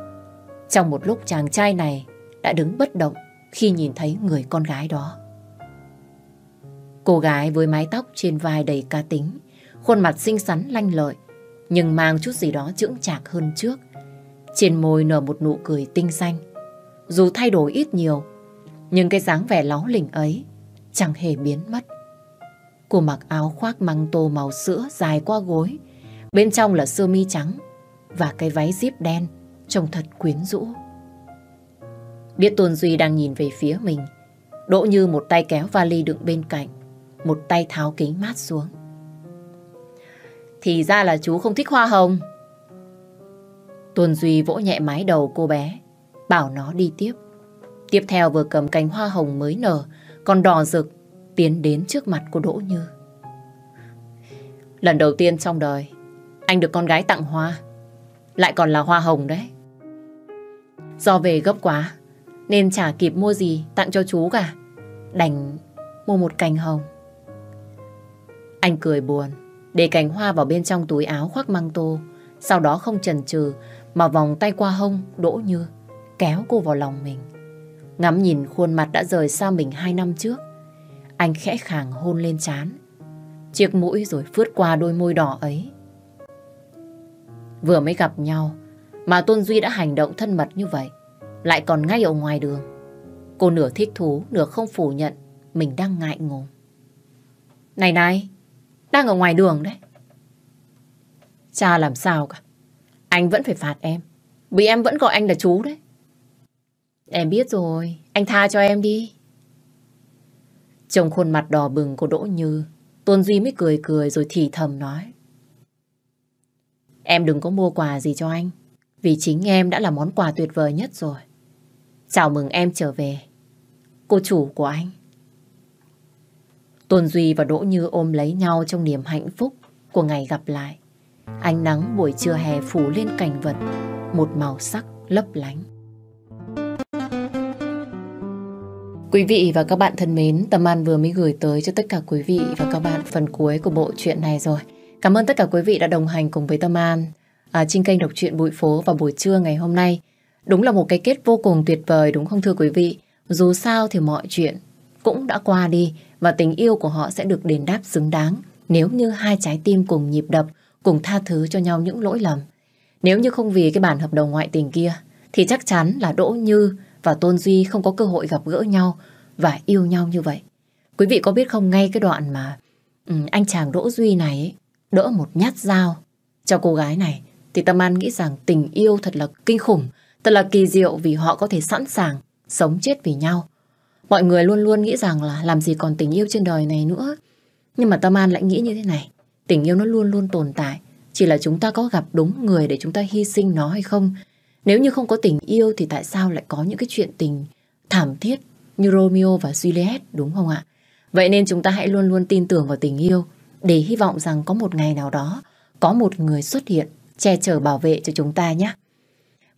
Trong một lúc chàng trai này đã đứng bất động khi nhìn thấy người con gái đó. Cô gái với mái tóc trên vai đầy cá tính, khuôn mặt xinh xắn lanh lợi, nhưng mang chút gì đó chững chạc hơn trước. Trên môi nở một nụ cười tinh xanh, dù thay đổi ít nhiều, nhưng cái dáng vẻ láo lỉnh ấy chẳng hề biến mất. Cô mặc áo khoác măng tô màu sữa dài qua gối, bên trong là sơ mi trắng và cái váy zip đen trông thật quyến rũ. Biết Tôn Duy đang nhìn về phía mình, Đỗ Như một tay kéo vali đựng bên cạnh, một tay tháo kính mát xuống. Thì ra là chú không thích hoa hồng. Tuần Duy vỗ nhẹ mái đầu cô bé, bảo nó đi tiếp. Tiếp theo vừa cầm cánh hoa hồng mới nở, còn đỏ rực, tiến đến trước mặt của Đỗ Như. Lần đầu tiên trong đời, anh được con gái tặng hoa, lại còn là hoa hồng đấy. Do về gấp quá, nên chả kịp mua gì tặng cho chú cả. Đành mua một cành hồng. Anh cười buồn, để cành hoa vào bên trong túi áo khoác măng tô, sau đó không chần chừ mà vòng tay qua hông Đỗ Như kéo cô vào lòng mình. Ngắm nhìn khuôn mặt đã rời xa mình hai năm trước, anh khẽ khàng hôn lên chán, chiếc mũi rồi phướt qua đôi môi đỏ ấy. Vừa mới gặp nhau mà Tôn Duy đã hành động thân mật như vậy, lại còn ngay ở ngoài đường. Cô nửa thích thú, nửa không phủ nhận, mình đang ngại ngùng. Này này, đang ở ngoài đường đấy. Cha làm sao cả? Anh vẫn phải phạt em, vì em vẫn gọi anh là chú đấy. Em biết rồi, anh tha cho em đi. Trong khuôn mặt đỏ bừng của Đỗ Như, Tôn Duy mới cười cười rồi thì thầm nói. Em đừng có mua quà gì cho anh, vì chính em đã là món quà tuyệt vời nhất rồi. Chào mừng em trở về, cô chủ của anh. Tôn Duy và Đỗ Như ôm lấy nhau trong niềm hạnh phúc của ngày gặp lại. Ánh nắng buổi trưa hè phủ lên cảnh vật, một màu sắc lấp lánh. Quý vị và các bạn thân mến, Tâm An vừa mới gửi tới cho tất cả quý vị và các bạn phần cuối của bộ truyện này rồi. Cảm ơn tất cả quý vị đã đồng hành cùng với Tâm An à, trên kênh đọc truyện Bụi Phố vào buổi trưa ngày hôm nay. Đúng là một cái kết vô cùng tuyệt vời đúng không thưa quý vị? Dù sao thì mọi chuyện cũng đã qua đi và tình yêu của họ sẽ được đền đáp xứng đáng nếu như hai trái tim cùng nhịp đập, cùng tha thứ cho nhau những lỗi lầm. Nếu như không vì cái bản hợp đồng ngoại tình kia thì chắc chắn là Đỗ Như và Tôn Duy không có cơ hội gặp gỡ nhau và yêu nhau như vậy. Quý vị có biết không ngay cái đoạn mà ừ, anh chàng Đỗ Duy này đỡ một nhát dao cho cô gái này thì Tâm An nghĩ rằng tình yêu thật là kinh khủng, thật là kỳ diệu vì họ có thể sẵn sàng sống chết vì nhau. Mọi người luôn luôn nghĩ rằng là làm gì còn tình yêu trên đời này nữa. Nhưng mà Tâm An lại nghĩ như thế này, tình yêu nó luôn luôn tồn tại, chỉ là chúng ta có gặp đúng người để chúng ta hy sinh nó hay không nếu như không có tình yêu thì tại sao lại có những cái chuyện tình thảm thiết như Romeo và Juliet đúng không ạ? Vậy nên chúng ta hãy luôn luôn tin tưởng vào tình yêu để hy vọng rằng có một ngày nào đó có một người xuất hiện che chở bảo vệ cho chúng ta nhé.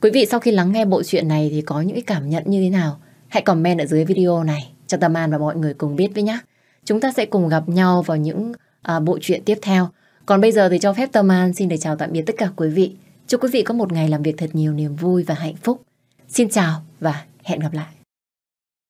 Quý vị sau khi lắng nghe bộ truyện này thì có những cái cảm nhận như thế nào? Hãy comment ở dưới video này cho Tâm An và mọi người cùng biết với nhé. Chúng ta sẽ cùng gặp nhau vào những à, bộ truyện tiếp theo. Còn bây giờ thì cho phép Tâm An xin để chào tạm biệt tất cả quý vị. Chúc quý vị có một ngày làm việc thật nhiều niềm vui và hạnh phúc. Xin chào và hẹn gặp lại.